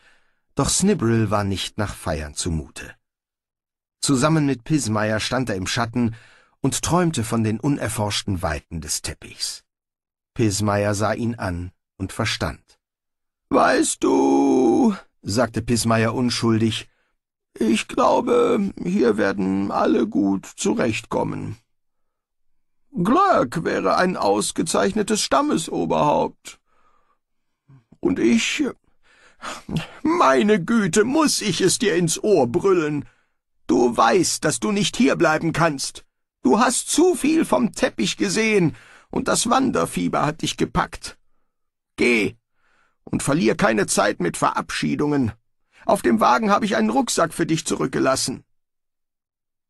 doch Snibrill war nicht nach Feiern zumute. Zusammen mit Pismeier stand er im Schatten und träumte von den unerforschten Weiten des Teppichs. Pismeier sah ihn an und verstand. Weißt du, sagte Pismayer unschuldig, ich glaube, hier werden alle gut zurechtkommen. Glöck wäre ein ausgezeichnetes Stammesoberhaupt. Und ich... Meine Güte, muß ich es dir ins Ohr brüllen. Du weißt, dass du nicht hierbleiben kannst. Du hast zu viel vom Teppich gesehen, und das Wanderfieber hat dich gepackt. Geh, und verlier keine Zeit mit Verabschiedungen. Auf dem Wagen habe ich einen Rucksack für dich zurückgelassen.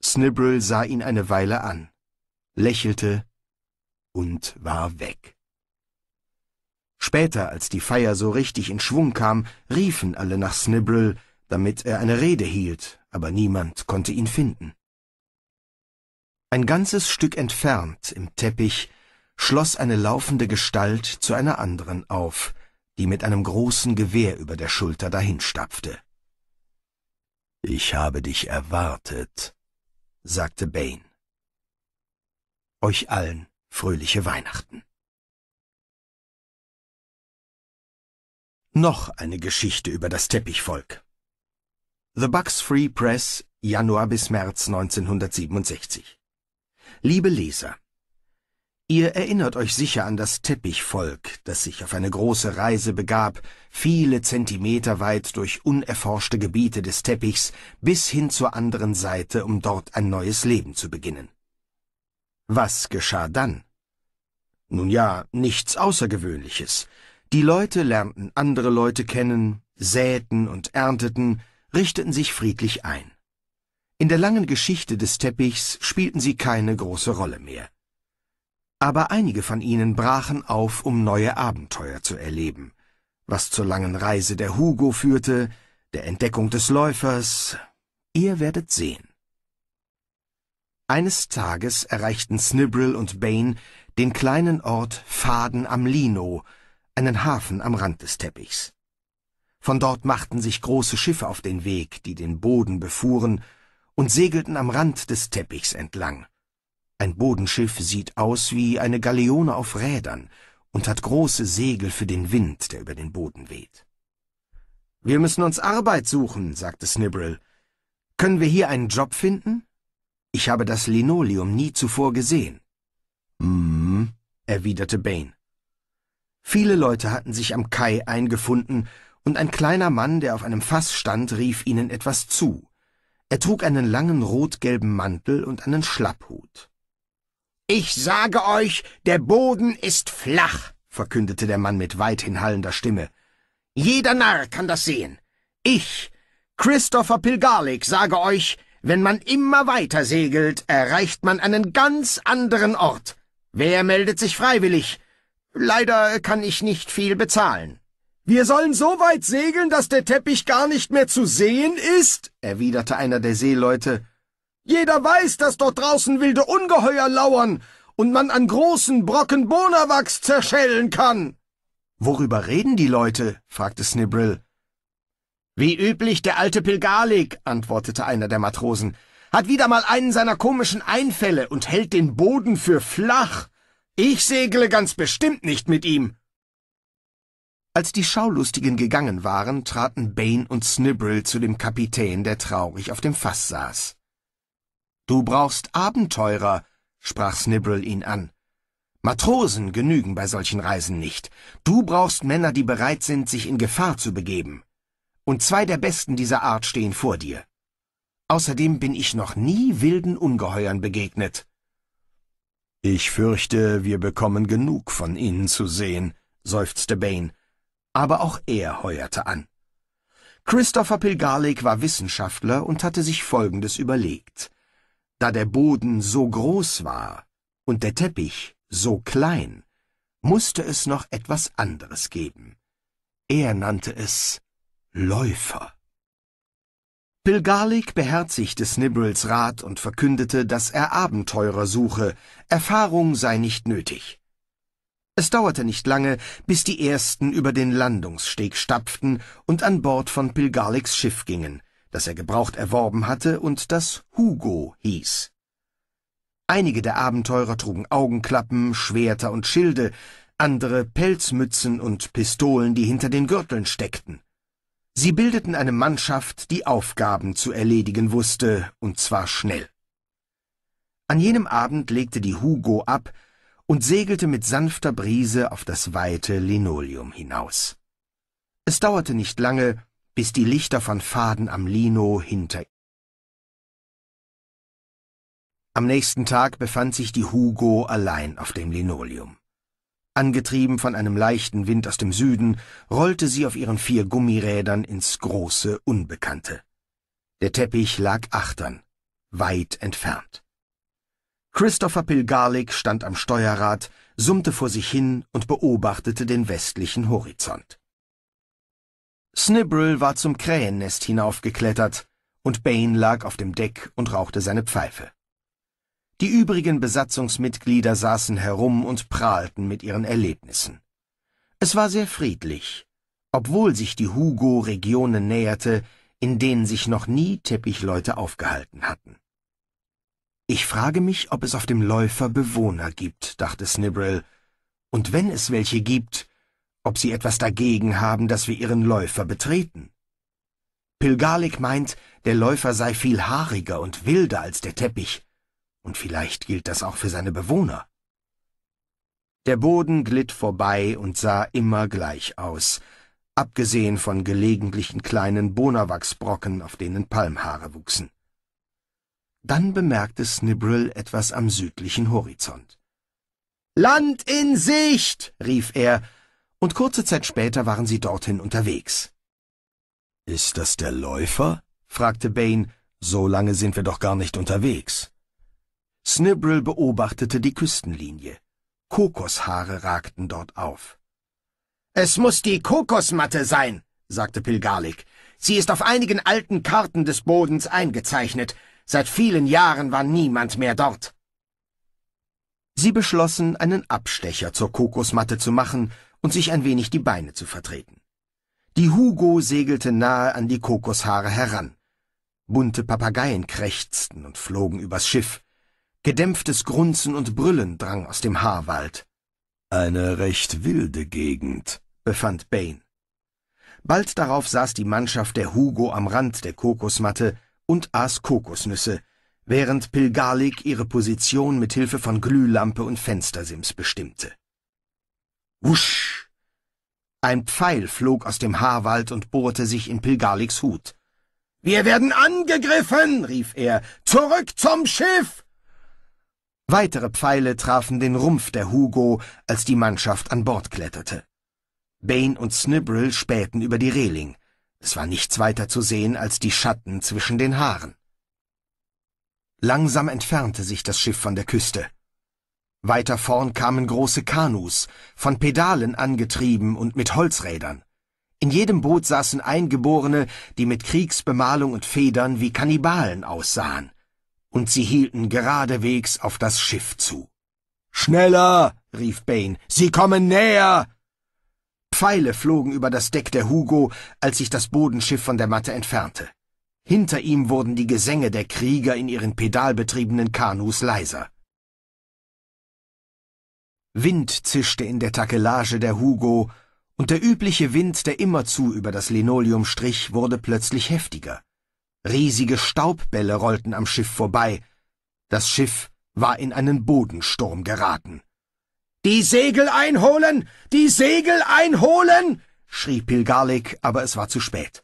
Snibrill sah ihn eine Weile an, lächelte und war weg. Später, als die Feier so richtig in Schwung kam, riefen alle nach Snibrill, damit er eine Rede hielt, aber niemand konnte ihn finden. Ein ganzes Stück entfernt im Teppich schloss eine laufende Gestalt zu einer anderen auf, die mit einem großen Gewehr über der Schulter dahinstapfte. Ich habe dich erwartet, sagte Bane. Euch allen fröhliche Weihnachten. Noch eine Geschichte über das Teppichvolk. The Bucks Free Press, Januar bis März 1967. Liebe Leser, Ihr erinnert euch sicher an das Teppichvolk, das sich auf eine große Reise begab, viele Zentimeter weit durch unerforschte Gebiete des Teppichs bis hin zur anderen Seite, um dort ein neues Leben zu beginnen. Was geschah dann? Nun ja, nichts Außergewöhnliches. Die Leute lernten andere Leute kennen, säten und ernteten, richteten sich friedlich ein. In der langen Geschichte des Teppichs spielten sie keine große Rolle mehr. Aber einige von ihnen brachen auf, um neue Abenteuer zu erleben, was zur langen Reise der Hugo führte, der Entdeckung des Läufers. Ihr werdet sehen. Eines Tages erreichten Snibbril und Bane den kleinen Ort Faden am Lino, einen Hafen am Rand des Teppichs. Von dort machten sich große Schiffe auf den Weg, die den Boden befuhren, und segelten am Rand des Teppichs entlang. Ein Bodenschiff sieht aus wie eine Galeone auf Rädern und hat große Segel für den Wind, der über den Boden weht. »Wir müssen uns Arbeit suchen«, sagte Snibbrill. »Können wir hier einen Job finden? Ich habe das Linoleum nie zuvor gesehen.« »Hm«, erwiderte Bane. Viele Leute hatten sich am Kai eingefunden, und ein kleiner Mann, der auf einem Fass stand, rief ihnen etwas zu. Er trug einen langen rot-gelben Mantel und einen Schlapphut. Ich sage euch, der Boden ist flach, verkündete der Mann mit weithin hallender Stimme. Jeder Narr kann das sehen. Ich, Christopher Pilgarlik, sage euch, wenn man immer weiter segelt, erreicht man einen ganz anderen Ort. Wer meldet sich freiwillig? Leider kann ich nicht viel bezahlen. Wir sollen so weit segeln, dass der Teppich gar nicht mehr zu sehen ist, erwiderte einer der Seeleute jeder weiß, dass dort draußen wilde Ungeheuer lauern und man an großen Brocken Bonawachs zerschellen kann. Worüber reden die Leute? fragte Snibrill. Wie üblich der alte Pilgalik, antwortete einer der Matrosen, hat wieder mal einen seiner komischen Einfälle und hält den Boden für flach. Ich segle ganz bestimmt nicht mit ihm. Als die Schaulustigen gegangen waren, traten Bane und Snibrill zu dem Kapitän, der traurig auf dem Fass saß. Du brauchst Abenteurer, sprach Snibble ihn an. Matrosen genügen bei solchen Reisen nicht. Du brauchst Männer, die bereit sind, sich in Gefahr zu begeben. Und zwei der Besten dieser Art stehen vor dir. Außerdem bin ich noch nie wilden Ungeheuern begegnet. Ich fürchte, wir bekommen genug von ihnen zu sehen, seufzte Bane. Aber auch er heuerte an. Christopher Pilgarlik war Wissenschaftler und hatte sich Folgendes überlegt. Da der Boden so groß war und der Teppich so klein, musste es noch etwas anderes geben. Er nannte es Läufer. Pilgarlik beherzigte Snibrels Rat und verkündete, dass er Abenteurer suche, Erfahrung sei nicht nötig. Es dauerte nicht lange, bis die ersten über den Landungssteg stapften und an Bord von Pilgarliks Schiff gingen, das er gebraucht erworben hatte und das Hugo hieß. Einige der Abenteurer trugen Augenklappen, Schwerter und Schilde, andere Pelzmützen und Pistolen, die hinter den Gürteln steckten. Sie bildeten eine Mannschaft, die Aufgaben zu erledigen wusste, und zwar schnell. An jenem Abend legte die Hugo ab und segelte mit sanfter Brise auf das weite Linoleum hinaus. Es dauerte nicht lange, bis die Lichter von Faden am Lino hinter Am nächsten Tag befand sich die Hugo allein auf dem Linoleum. Angetrieben von einem leichten Wind aus dem Süden, rollte sie auf ihren vier Gummirädern ins große Unbekannte. Der Teppich lag achtern, weit entfernt. Christopher Pilgarlik stand am Steuerrad, summte vor sich hin und beobachtete den westlichen Horizont. Snibbrill war zum Krähennest hinaufgeklettert, und Bane lag auf dem Deck und rauchte seine Pfeife. Die übrigen Besatzungsmitglieder saßen herum und prahlten mit ihren Erlebnissen. Es war sehr friedlich, obwohl sich die Hugo Regionen näherte, in denen sich noch nie Teppichleute aufgehalten hatten. Ich frage mich, ob es auf dem Läufer Bewohner gibt, dachte Snibbrill, und wenn es welche gibt, ob sie etwas dagegen haben, dass wir ihren Läufer betreten. Pilgalik meint, der Läufer sei viel haariger und wilder als der Teppich, und vielleicht gilt das auch für seine Bewohner. Der Boden glitt vorbei und sah immer gleich aus, abgesehen von gelegentlichen kleinen Bonawachsbrocken, auf denen Palmhaare wuchsen. Dann bemerkte Snibrill etwas am südlichen Horizont. Land in Sicht! rief er und kurze Zeit später waren sie dorthin unterwegs. Ist das der Läufer? fragte Bane. So lange sind wir doch gar nicht unterwegs. Snibbril beobachtete die Küstenlinie. Kokoshaare ragten dort auf. Es muss die Kokosmatte sein, sagte Pilgalik. Sie ist auf einigen alten Karten des Bodens eingezeichnet. Seit vielen Jahren war niemand mehr dort. Sie beschlossen, einen Abstecher zur Kokosmatte zu machen und sich ein wenig die Beine zu vertreten. Die Hugo segelte nahe an die Kokoshaare heran. Bunte Papageien krächzten und flogen übers Schiff. Gedämpftes Grunzen und Brüllen drang aus dem Haarwald. Eine recht wilde Gegend, befand Bane. Bald darauf saß die Mannschaft der Hugo am Rand der Kokosmatte und aß Kokosnüsse, während Pilgalik ihre Position mit Hilfe von Glühlampe und Fenstersims bestimmte. Wusch! Ein Pfeil flog aus dem Haarwald und bohrte sich in Pilgaliks Hut. Wir werden angegriffen, rief er. Zurück zum Schiff! Weitere Pfeile trafen den Rumpf der Hugo, als die Mannschaft an Bord kletterte. Bane und Snibbrill spähten über die Reling. Es war nichts weiter zu sehen als die Schatten zwischen den Haaren. Langsam entfernte sich das Schiff von der Küste. Weiter vorn kamen große Kanus, von Pedalen angetrieben und mit Holzrädern. In jedem Boot saßen Eingeborene, die mit Kriegsbemalung und Federn wie Kannibalen aussahen. Und sie hielten geradewegs auf das Schiff zu. Schneller! rief Bane. Sie kommen näher! Pfeile flogen über das Deck der Hugo, als sich das Bodenschiff von der Matte entfernte. Hinter ihm wurden die Gesänge der Krieger in ihren pedalbetriebenen Kanus leiser. Wind zischte in der Takelage der Hugo, und der übliche Wind, der immerzu über das Linoleum strich, wurde plötzlich heftiger. Riesige Staubbälle rollten am Schiff vorbei. Das Schiff war in einen Bodensturm geraten. Die Segel einholen! Die Segel einholen! schrie Pilgarlik, aber es war zu spät.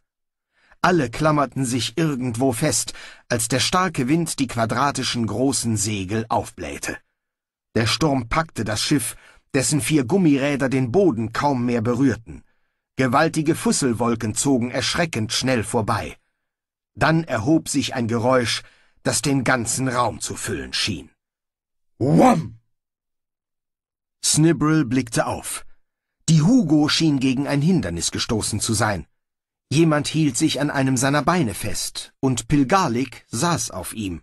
Alle klammerten sich irgendwo fest, als der starke Wind die quadratischen großen Segel aufblähte. Der Sturm packte das Schiff, dessen vier Gummiräder den Boden kaum mehr berührten. Gewaltige Fusselwolken zogen erschreckend schnell vorbei. Dann erhob sich ein Geräusch, das den ganzen Raum zu füllen schien. Wum! Snibbrel blickte auf. Die Hugo schien gegen ein Hindernis gestoßen zu sein. Jemand hielt sich an einem seiner Beine fest, und Pilgarlik saß auf ihm.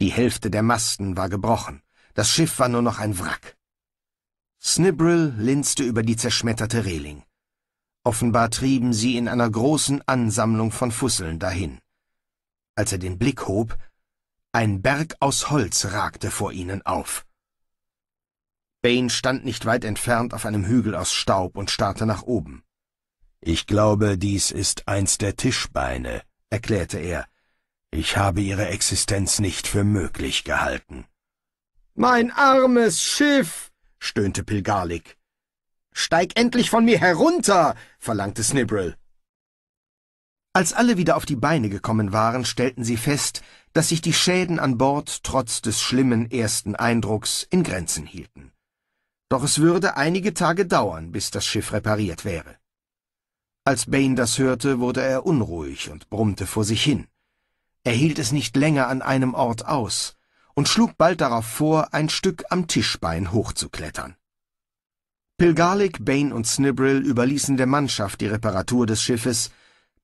Die Hälfte der Masten war gebrochen. Das Schiff war nur noch ein Wrack. Snibrill linste über die zerschmetterte Reling. Offenbar trieben sie in einer großen Ansammlung von Fusseln dahin. Als er den Blick hob, ein Berg aus Holz ragte vor ihnen auf. Bane stand nicht weit entfernt auf einem Hügel aus Staub und starrte nach oben. Ich glaube, dies ist eins der Tischbeine, erklärte er. Ich habe ihre Existenz nicht für möglich gehalten. Mein armes Schiff, stöhnte Pilgarlik. Steig endlich von mir herunter, verlangte Snibrel. Als alle wieder auf die Beine gekommen waren, stellten sie fest, dass sich die Schäden an Bord trotz des schlimmen ersten Eindrucks in Grenzen hielten. Doch es würde einige Tage dauern, bis das Schiff repariert wäre. Als Bane das hörte, wurde er unruhig und brummte vor sich hin. Er hielt es nicht länger an einem Ort aus und schlug bald darauf vor, ein Stück am Tischbein hochzuklettern. Pilgarlick, Bane und Snibrill überließen der Mannschaft die Reparatur des Schiffes,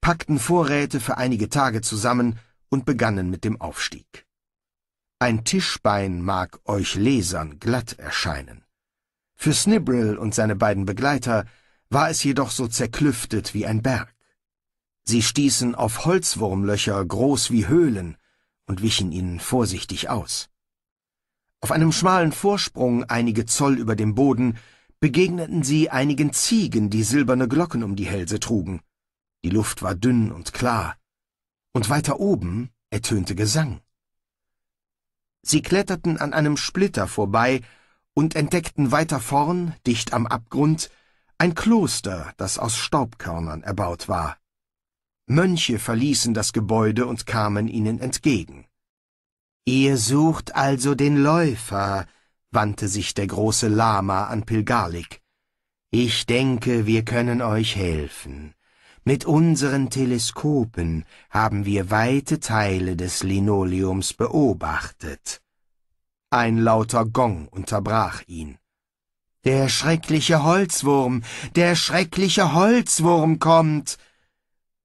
packten Vorräte für einige Tage zusammen und begannen mit dem Aufstieg. Ein Tischbein mag euch Lesern glatt erscheinen. Für Snibrill und seine beiden Begleiter war es jedoch so zerklüftet wie ein Berg. Sie stießen auf Holzwurmlöcher groß wie Höhlen, und wichen ihnen vorsichtig aus. Auf einem schmalen Vorsprung einige Zoll über dem Boden begegneten sie einigen Ziegen, die silberne Glocken um die Hälse trugen. Die Luft war dünn und klar, und weiter oben ertönte Gesang. Sie kletterten an einem Splitter vorbei und entdeckten weiter vorn, dicht am Abgrund, ein Kloster, das aus Staubkörnern erbaut war. Mönche verließen das Gebäude und kamen ihnen entgegen. Ihr sucht also den Läufer, wandte sich der große Lama an Pilgalik. Ich denke, wir können euch helfen. Mit unseren Teleskopen haben wir weite Teile des Linoleums beobachtet. Ein lauter Gong unterbrach ihn. Der schreckliche Holzwurm, der schreckliche Holzwurm kommt,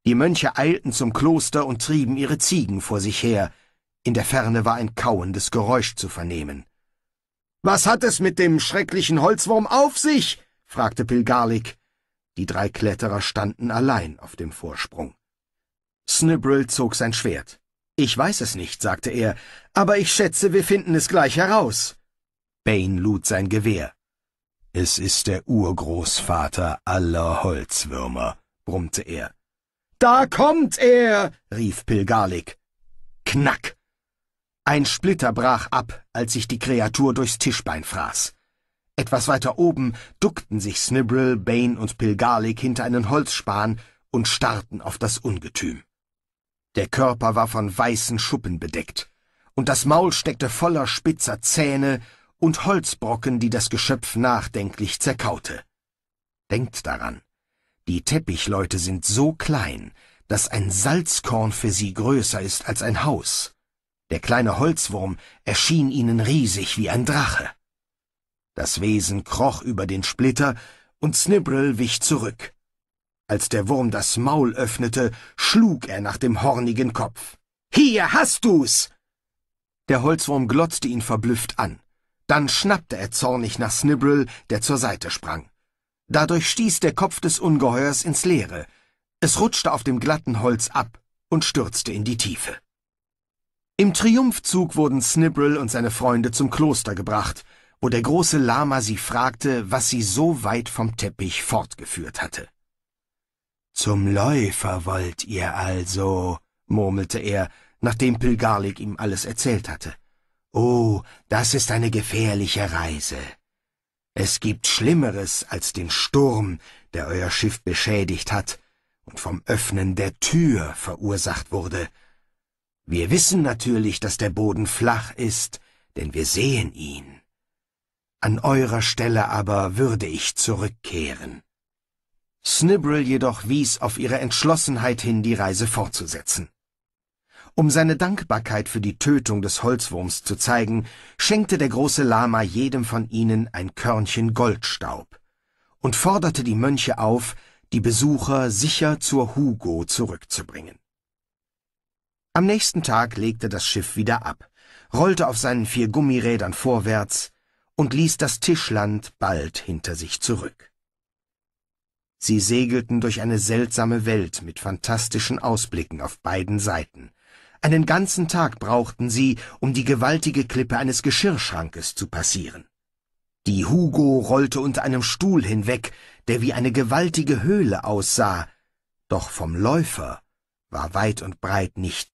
die Mönche eilten zum Kloster und trieben ihre Ziegen vor sich her. In der Ferne war ein kauendes Geräusch zu vernehmen. Was hat es mit dem schrecklichen Holzwurm auf sich? fragte Pilgarlik. Die drei Kletterer standen allein auf dem Vorsprung. Snibbrill zog sein Schwert. Ich weiß es nicht, sagte er, aber ich schätze, wir finden es gleich heraus. Bane lud sein Gewehr. Es ist der Urgroßvater aller Holzwürmer, brummte er. Da kommt er! rief Pilgarlik. Knack! Ein Splitter brach ab, als sich die Kreatur durchs Tischbein fraß. Etwas weiter oben duckten sich Snibbril, Bane und Pilgarlik hinter einen Holzspan und starrten auf das Ungetüm. Der Körper war von weißen Schuppen bedeckt, und das Maul steckte voller spitzer Zähne und Holzbrocken, die das Geschöpf nachdenklich zerkaute. Denkt daran, die Teppichleute sind so klein, dass ein Salzkorn für sie größer ist als ein Haus. Der kleine Holzwurm erschien ihnen riesig wie ein Drache. Das Wesen kroch über den Splitter, und Snibrel wich zurück. Als der Wurm das Maul öffnete, schlug er nach dem hornigen Kopf. Hier hast du's! Der Holzwurm glotzte ihn verblüfft an. Dann schnappte er zornig nach Snibrel, der zur Seite sprang. Dadurch stieß der Kopf des Ungeheuers ins Leere, es rutschte auf dem glatten Holz ab und stürzte in die Tiefe. Im Triumphzug wurden Snibbril und seine Freunde zum Kloster gebracht, wo der große Lama sie fragte, was sie so weit vom Teppich fortgeführt hatte. Zum Läufer wollt ihr also, murmelte er, nachdem Pilgarlik ihm alles erzählt hatte. Oh, das ist eine gefährliche Reise. Es gibt Schlimmeres als den Sturm, der euer Schiff beschädigt hat und vom Öffnen der Tür verursacht wurde. Wir wissen natürlich, dass der Boden flach ist, denn wir sehen ihn. An eurer Stelle aber würde ich zurückkehren. Snibbrel jedoch wies auf ihre Entschlossenheit hin, die Reise fortzusetzen. Um seine Dankbarkeit für die Tötung des Holzwurms zu zeigen, schenkte der große Lama jedem von ihnen ein Körnchen Goldstaub und forderte die Mönche auf, die Besucher sicher zur Hugo zurückzubringen. Am nächsten Tag legte das Schiff wieder ab, rollte auf seinen vier Gummirädern vorwärts und ließ das Tischland bald hinter sich zurück. Sie segelten durch eine seltsame Welt mit fantastischen Ausblicken auf beiden Seiten, einen ganzen Tag brauchten sie, um die gewaltige Klippe eines Geschirrschrankes zu passieren. Die Hugo rollte unter einem Stuhl hinweg, der wie eine gewaltige Höhle aussah, doch vom Läufer war weit und breit nicht.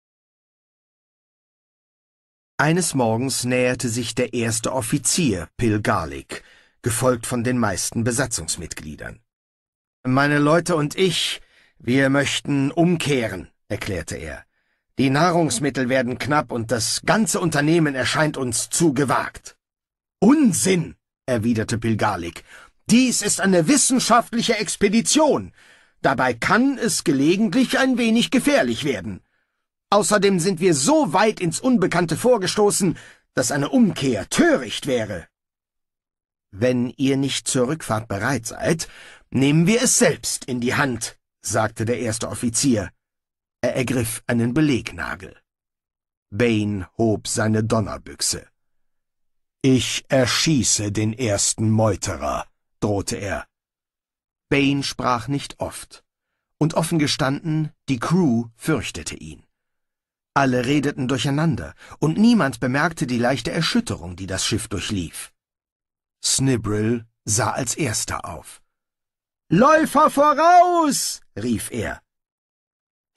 Eines Morgens näherte sich der erste Offizier, Pil Garlick, gefolgt von den meisten Besatzungsmitgliedern. Meine Leute und ich, wir möchten umkehren, erklärte er. Die Nahrungsmittel werden knapp und das ganze Unternehmen erscheint uns zu gewagt. Unsinn, erwiderte Pilgalik. Dies ist eine wissenschaftliche Expedition. Dabei kann es gelegentlich ein wenig gefährlich werden. Außerdem sind wir so weit ins Unbekannte vorgestoßen, dass eine Umkehr töricht wäre. Wenn ihr nicht zur Rückfahrt bereit seid, nehmen wir es selbst in die Hand, sagte der erste Offizier. Er ergriff einen Belegnagel. Bane hob seine Donnerbüchse. Ich erschieße den ersten Meuterer, drohte er. Bane sprach nicht oft, und offen gestanden, die Crew fürchtete ihn. Alle redeten durcheinander, und niemand bemerkte die leichte Erschütterung, die das Schiff durchlief. Snibrill sah als erster auf. Läufer voraus! rief er.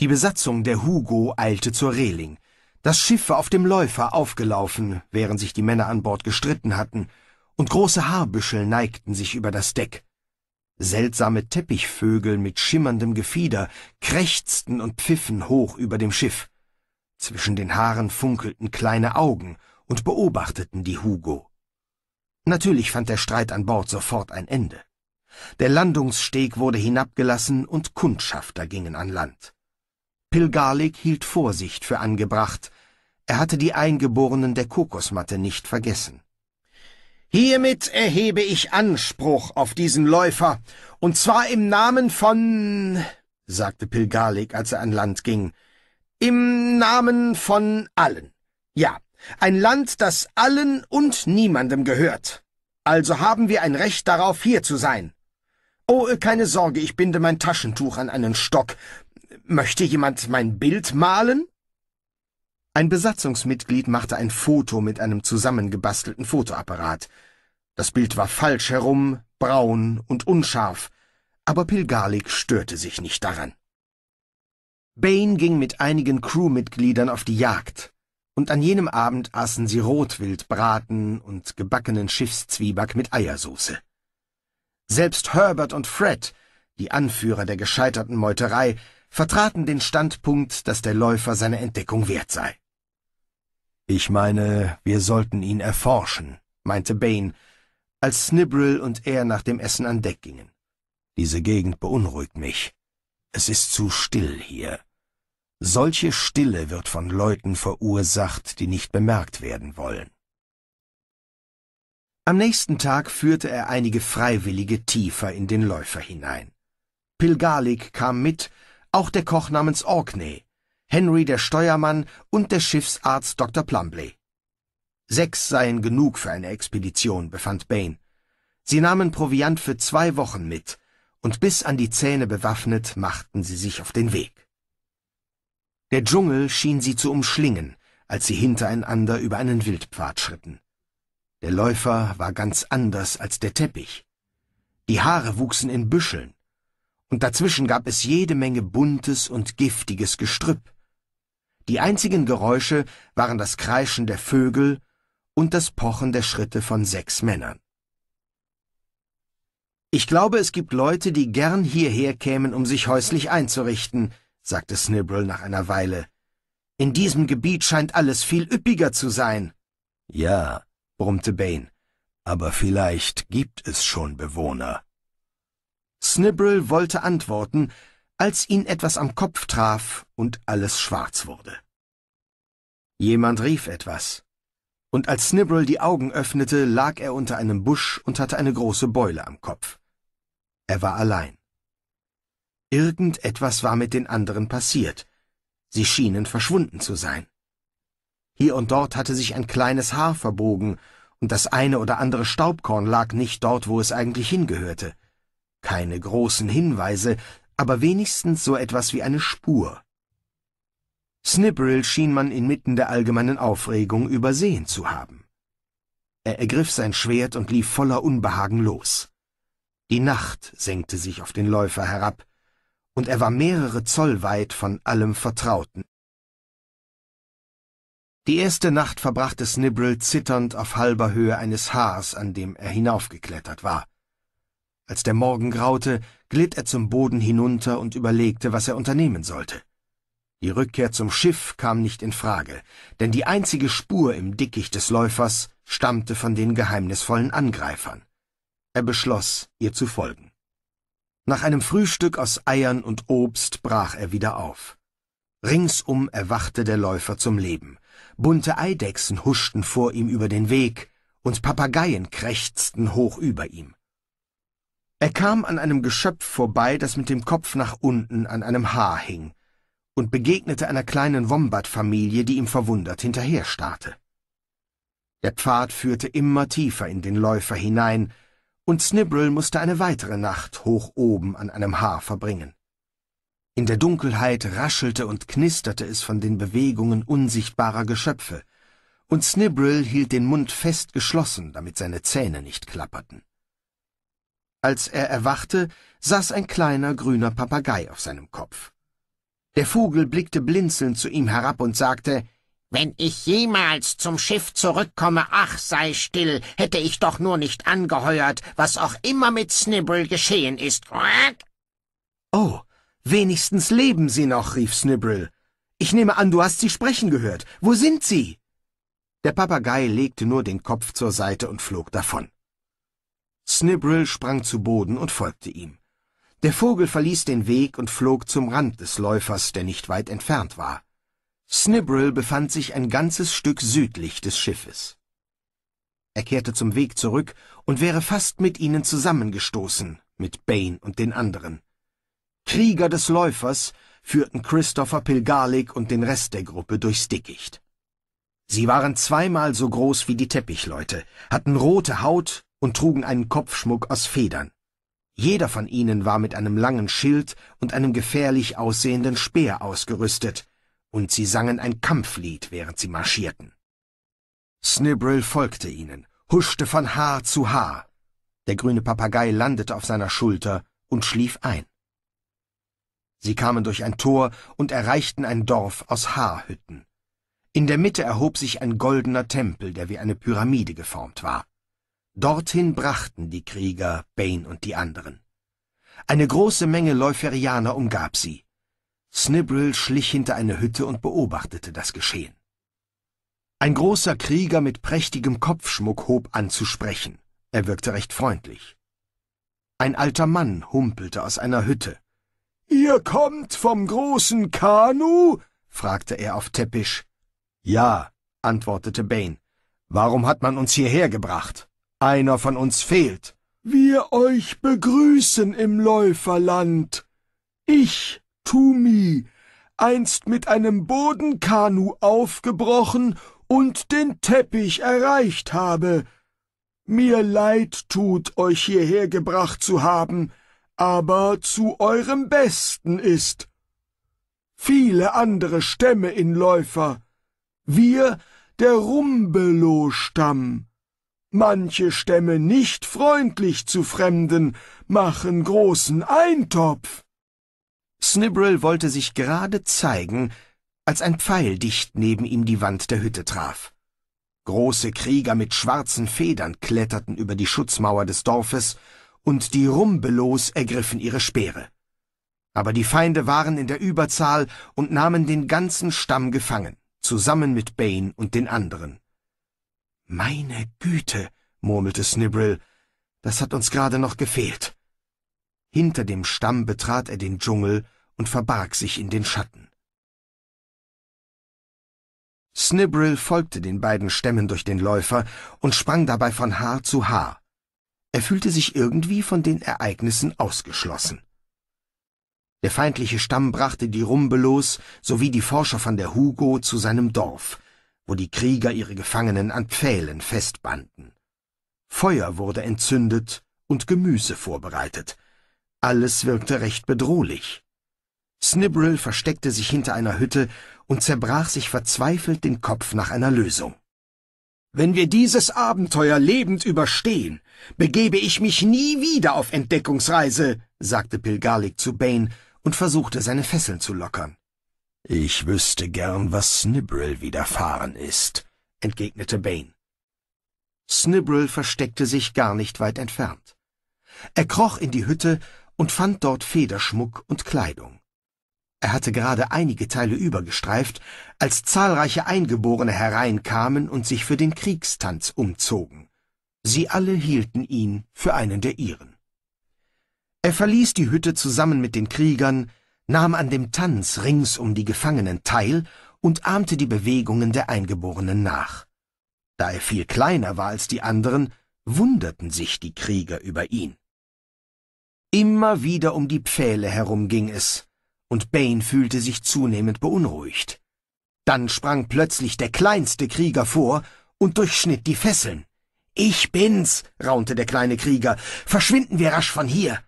Die Besatzung der Hugo eilte zur Reling. Das Schiff war auf dem Läufer aufgelaufen, während sich die Männer an Bord gestritten hatten, und große Haarbüschel neigten sich über das Deck. Seltsame Teppichvögel mit schimmerndem Gefieder krächzten und pfiffen hoch über dem Schiff. Zwischen den Haaren funkelten kleine Augen und beobachteten die Hugo. Natürlich fand der Streit an Bord sofort ein Ende. Der Landungssteg wurde hinabgelassen und Kundschafter gingen an Land. Pilgarlik hielt Vorsicht für angebracht. Er hatte die Eingeborenen der Kokosmatte nicht vergessen. Hiermit erhebe ich Anspruch auf diesen Läufer, und zwar im Namen von, sagte Pilgarlik, als er an Land ging, im Namen von allen. Ja, ein Land, das allen und niemandem gehört. Also haben wir ein Recht darauf, hier zu sein. Oh, keine Sorge, ich binde mein Taschentuch an einen Stock. Möchte jemand mein Bild malen? Ein Besatzungsmitglied machte ein Foto mit einem zusammengebastelten Fotoapparat. Das Bild war falsch herum, braun und unscharf, aber Pilgalik störte sich nicht daran. Bane ging mit einigen Crewmitgliedern auf die Jagd, und an jenem Abend aßen sie Rotwildbraten und gebackenen Schiffszwieback mit Eiersauce. Selbst Herbert und Fred, die Anführer der gescheiterten Meuterei, vertraten den Standpunkt, dass der Läufer seine Entdeckung wert sei. Ich meine, wir sollten ihn erforschen, meinte Bane, als Snibbrill und er nach dem Essen an Deck gingen. Diese Gegend beunruhigt mich. Es ist zu still hier. Solche Stille wird von Leuten verursacht, die nicht bemerkt werden wollen. Am nächsten Tag führte er einige Freiwillige tiefer in den Läufer hinein. Pilgalik kam mit, auch der Koch namens Orkney, Henry der Steuermann und der Schiffsarzt Dr. Plumbley. Sechs seien genug für eine Expedition, befand Bain. Sie nahmen Proviant für zwei Wochen mit, und bis an die Zähne bewaffnet machten sie sich auf den Weg. Der Dschungel schien sie zu umschlingen, als sie hintereinander über einen Wildpfad schritten. Der Läufer war ganz anders als der Teppich. Die Haare wuchsen in Büscheln, und dazwischen gab es jede Menge buntes und giftiges Gestrüpp. Die einzigen Geräusche waren das Kreischen der Vögel und das Pochen der Schritte von sechs Männern. Ich glaube, es gibt Leute, die gern hierher kämen, um sich häuslich einzurichten, sagte Snibrel nach einer Weile. In diesem Gebiet scheint alles viel üppiger zu sein. Ja, brummte Bane, aber vielleicht gibt es schon Bewohner. Snibble wollte antworten, als ihn etwas am Kopf traf und alles schwarz wurde. Jemand rief etwas, und als Snibble die Augen öffnete, lag er unter einem Busch und hatte eine große Beule am Kopf. Er war allein. Irgendetwas war mit den anderen passiert. Sie schienen verschwunden zu sein. Hier und dort hatte sich ein kleines Haar verbogen, und das eine oder andere Staubkorn lag nicht dort, wo es eigentlich hingehörte. Keine großen Hinweise, aber wenigstens so etwas wie eine Spur. Snibbrill schien man inmitten der allgemeinen Aufregung übersehen zu haben. Er ergriff sein Schwert und lief voller Unbehagen los. Die Nacht senkte sich auf den Läufer herab, und er war mehrere Zoll weit von allem Vertrauten. Die erste Nacht verbrachte Snibbrill zitternd auf halber Höhe eines Haars, an dem er hinaufgeklettert war. Als der Morgen graute, glitt er zum Boden hinunter und überlegte, was er unternehmen sollte. Die Rückkehr zum Schiff kam nicht in Frage, denn die einzige Spur im Dickicht des Läufers stammte von den geheimnisvollen Angreifern. Er beschloss, ihr zu folgen. Nach einem Frühstück aus Eiern und Obst brach er wieder auf. Ringsum erwachte der Läufer zum Leben. Bunte Eidechsen huschten vor ihm über den Weg, und Papageien krächzten hoch über ihm. Er kam an einem Geschöpf vorbei, das mit dem Kopf nach unten an einem Haar hing, und begegnete einer kleinen Wombat-Familie, die ihm verwundert hinterherstarrte. Der Pfad führte immer tiefer in den Läufer hinein, und Snibbrel musste eine weitere Nacht hoch oben an einem Haar verbringen. In der Dunkelheit raschelte und knisterte es von den Bewegungen unsichtbarer Geschöpfe, und Snibbrel hielt den Mund fest geschlossen, damit seine Zähne nicht klapperten. Als er erwachte, saß ein kleiner grüner Papagei auf seinem Kopf. Der Vogel blickte blinzelnd zu ihm herab und sagte, wenn ich jemals zum Schiff zurückkomme, ach sei still, hätte ich doch nur nicht angeheuert, was auch immer mit Snibble geschehen ist. Oh, wenigstens leben Sie noch, rief Snibble. Ich nehme an, du hast sie sprechen gehört. Wo sind sie? Der Papagei legte nur den Kopf zur Seite und flog davon. Snibrill sprang zu Boden und folgte ihm. Der Vogel verließ den Weg und flog zum Rand des Läufers, der nicht weit entfernt war. Snibrill befand sich ein ganzes Stück südlich des Schiffes. Er kehrte zum Weg zurück und wäre fast mit ihnen zusammengestoßen, mit Bane und den anderen. Krieger des Läufers führten Christopher Pilgarlik und den Rest der Gruppe durchs Dickicht. Sie waren zweimal so groß wie die Teppichleute, hatten rote Haut, und trugen einen Kopfschmuck aus Federn. Jeder von ihnen war mit einem langen Schild und einem gefährlich aussehenden Speer ausgerüstet, und sie sangen ein Kampflied, während sie marschierten. Snibrill folgte ihnen, huschte von Haar zu Haar. Der grüne Papagei landete auf seiner Schulter und schlief ein. Sie kamen durch ein Tor und erreichten ein Dorf aus Haarhütten. In der Mitte erhob sich ein goldener Tempel, der wie eine Pyramide geformt war. Dorthin brachten die Krieger Bane und die anderen. Eine große Menge Leuferianer umgab sie. Snibbrill schlich hinter eine Hütte und beobachtete das Geschehen. Ein großer Krieger mit prächtigem Kopfschmuck hob an zu sprechen. Er wirkte recht freundlich. Ein alter Mann humpelte aus einer Hütte. »Ihr kommt vom großen Kanu?« fragte er auf Teppisch. »Ja«, antwortete Bane. »Warum hat man uns hierher gebracht?« einer von uns fehlt. Wir euch begrüßen im Läuferland. Ich, Tumi, einst mit einem Bodenkanu aufgebrochen und den Teppich erreicht habe. Mir leid tut, euch hierher gebracht zu haben, aber zu eurem Besten ist. Viele andere Stämme in Läufer. Wir, der Rumbelow-Stamm. Manche Stämme nicht freundlich zu Fremden machen großen Eintopf. Snibrel wollte sich gerade zeigen, als ein Pfeil dicht neben ihm die Wand der Hütte traf. Große Krieger mit schwarzen Federn kletterten über die Schutzmauer des Dorfes, und die Rumbelos ergriffen ihre Speere. Aber die Feinde waren in der Überzahl und nahmen den ganzen Stamm gefangen, zusammen mit Bane und den anderen. Meine Güte, murmelte Snibrill, das hat uns gerade noch gefehlt. Hinter dem Stamm betrat er den Dschungel und verbarg sich in den Schatten. Snibrill folgte den beiden Stämmen durch den Läufer und sprang dabei von Haar zu Haar. Er fühlte sich irgendwie von den Ereignissen ausgeschlossen. Der feindliche Stamm brachte die Rumbelos sowie die Forscher von der Hugo zu seinem Dorf wo die Krieger ihre Gefangenen an Pfählen festbanden. Feuer wurde entzündet und Gemüse vorbereitet. Alles wirkte recht bedrohlich. Snibbrill versteckte sich hinter einer Hütte und zerbrach sich verzweifelt den Kopf nach einer Lösung. Wenn wir dieses Abenteuer lebend überstehen, begebe ich mich nie wieder auf Entdeckungsreise, sagte Pilgarlik zu Bane und versuchte seine Fesseln zu lockern. Ich wüsste gern, was Snibbrill widerfahren ist, entgegnete Bane. Snibbrill versteckte sich gar nicht weit entfernt. Er kroch in die Hütte und fand dort Federschmuck und Kleidung. Er hatte gerade einige Teile übergestreift, als zahlreiche Eingeborene hereinkamen und sich für den Kriegstanz umzogen. Sie alle hielten ihn für einen der ihren. Er verließ die Hütte zusammen mit den Kriegern, nahm an dem Tanz rings um die Gefangenen teil und ahmte die Bewegungen der Eingeborenen nach. Da er viel kleiner war als die anderen, wunderten sich die Krieger über ihn. Immer wieder um die Pfähle herum ging es, und Bane fühlte sich zunehmend beunruhigt. Dann sprang plötzlich der kleinste Krieger vor und durchschnitt die Fesseln. Ich bin's, raunte der kleine Krieger. Verschwinden wir rasch von hier.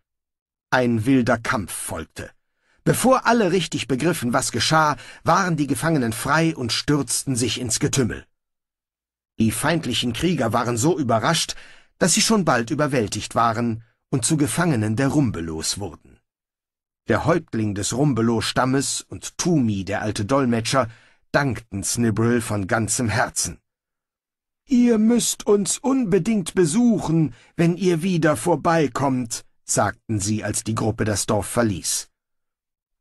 Ein wilder Kampf folgte. Bevor alle richtig begriffen, was geschah, waren die Gefangenen frei und stürzten sich ins Getümmel. Die feindlichen Krieger waren so überrascht, dass sie schon bald überwältigt waren und zu Gefangenen der Rumbelos wurden. Der Häuptling des Rumbelow-Stammes und Tumi, der alte Dolmetscher, dankten Snibril von ganzem Herzen. »Ihr müsst uns unbedingt besuchen, wenn ihr wieder vorbeikommt«, sagten sie, als die Gruppe das Dorf verließ.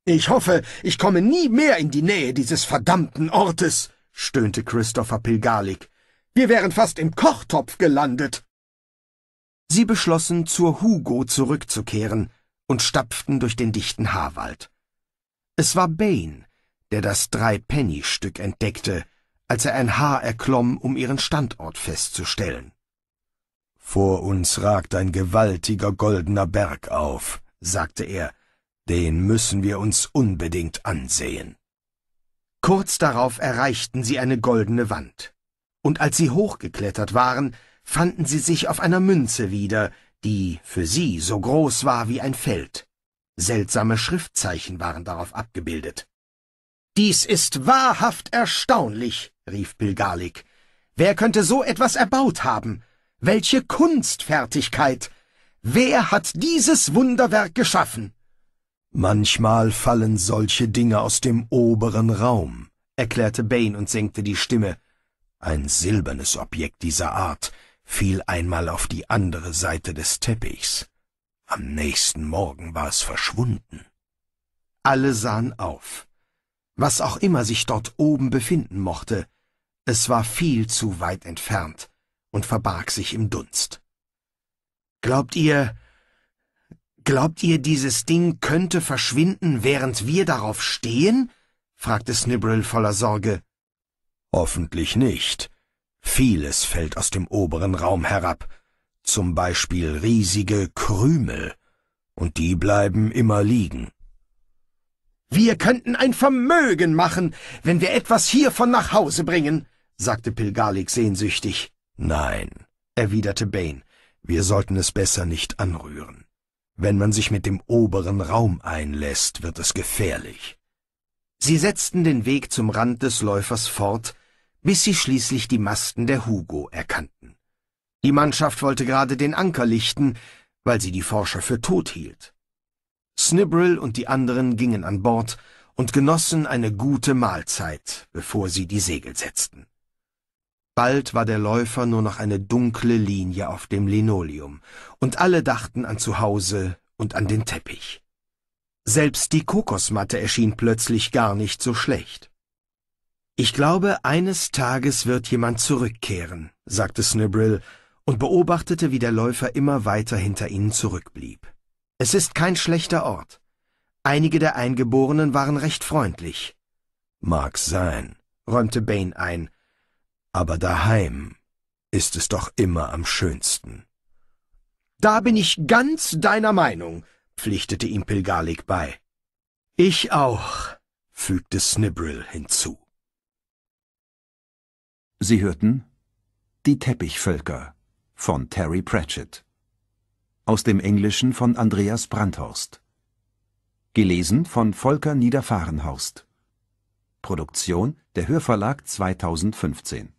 Ich hoffe, ich komme nie mehr in die Nähe dieses verdammten Ortes, stöhnte Christopher Pilgalik. Wir wären fast im Kochtopf gelandet. Sie beschlossen, zur Hugo zurückzukehren und stapften durch den dichten Haarwald. Es war Bane, der das Drei-Penny-Stück entdeckte, als er ein Haar erklomm, um ihren Standort festzustellen. Vor uns ragt ein gewaltiger goldener Berg auf, sagte er, den müssen wir uns unbedingt ansehen. Kurz darauf erreichten sie eine goldene Wand, und als sie hochgeklettert waren, fanden sie sich auf einer Münze wieder, die für sie so groß war wie ein Feld. Seltsame Schriftzeichen waren darauf abgebildet. Dies ist wahrhaft erstaunlich, rief Pilgalik. Wer könnte so etwas erbaut haben? Welche Kunstfertigkeit! Wer hat dieses Wunderwerk geschaffen? Manchmal fallen solche Dinge aus dem oberen Raum, erklärte Bane und senkte die Stimme. Ein silbernes Objekt dieser Art fiel einmal auf die andere Seite des Teppichs. Am nächsten Morgen war es verschwunden. Alle sahen auf. Was auch immer sich dort oben befinden mochte, es war viel zu weit entfernt und verbarg sich im Dunst. Glaubt ihr, Glaubt ihr, dieses Ding könnte verschwinden, während wir darauf stehen? fragte Snibbrill voller Sorge. Hoffentlich nicht. Vieles fällt aus dem oberen Raum herab, zum Beispiel riesige Krümel, und die bleiben immer liegen. Wir könnten ein Vermögen machen, wenn wir etwas hiervon nach Hause bringen, sagte Pilgalik sehnsüchtig. Nein, erwiderte Bane, wir sollten es besser nicht anrühren. Wenn man sich mit dem oberen Raum einlässt, wird es gefährlich. Sie setzten den Weg zum Rand des Läufers fort, bis sie schließlich die Masten der Hugo erkannten. Die Mannschaft wollte gerade den Anker lichten, weil sie die Forscher für tot hielt. Snibbrill und die anderen gingen an Bord und genossen eine gute Mahlzeit, bevor sie die Segel setzten. Bald war der Läufer nur noch eine dunkle Linie auf dem Linoleum, und alle dachten an Zuhause und an den Teppich. Selbst die Kokosmatte erschien plötzlich gar nicht so schlecht. Ich glaube, eines Tages wird jemand zurückkehren, sagte Snibrill und beobachtete, wie der Läufer immer weiter hinter ihnen zurückblieb. Es ist kein schlechter Ort. Einige der Eingeborenen waren recht freundlich. Mag sein, räumte Bane ein, aber daheim ist es doch immer am schönsten. Da bin ich ganz deiner Meinung, pflichtete ihm Pilgarlik bei. Ich auch, fügte Snibril hinzu. Sie hörten Die Teppichvölker von Terry Pratchett aus dem Englischen von Andreas Brandhorst gelesen von Volker Niederfahrenhorst Produktion der Hörverlag 2015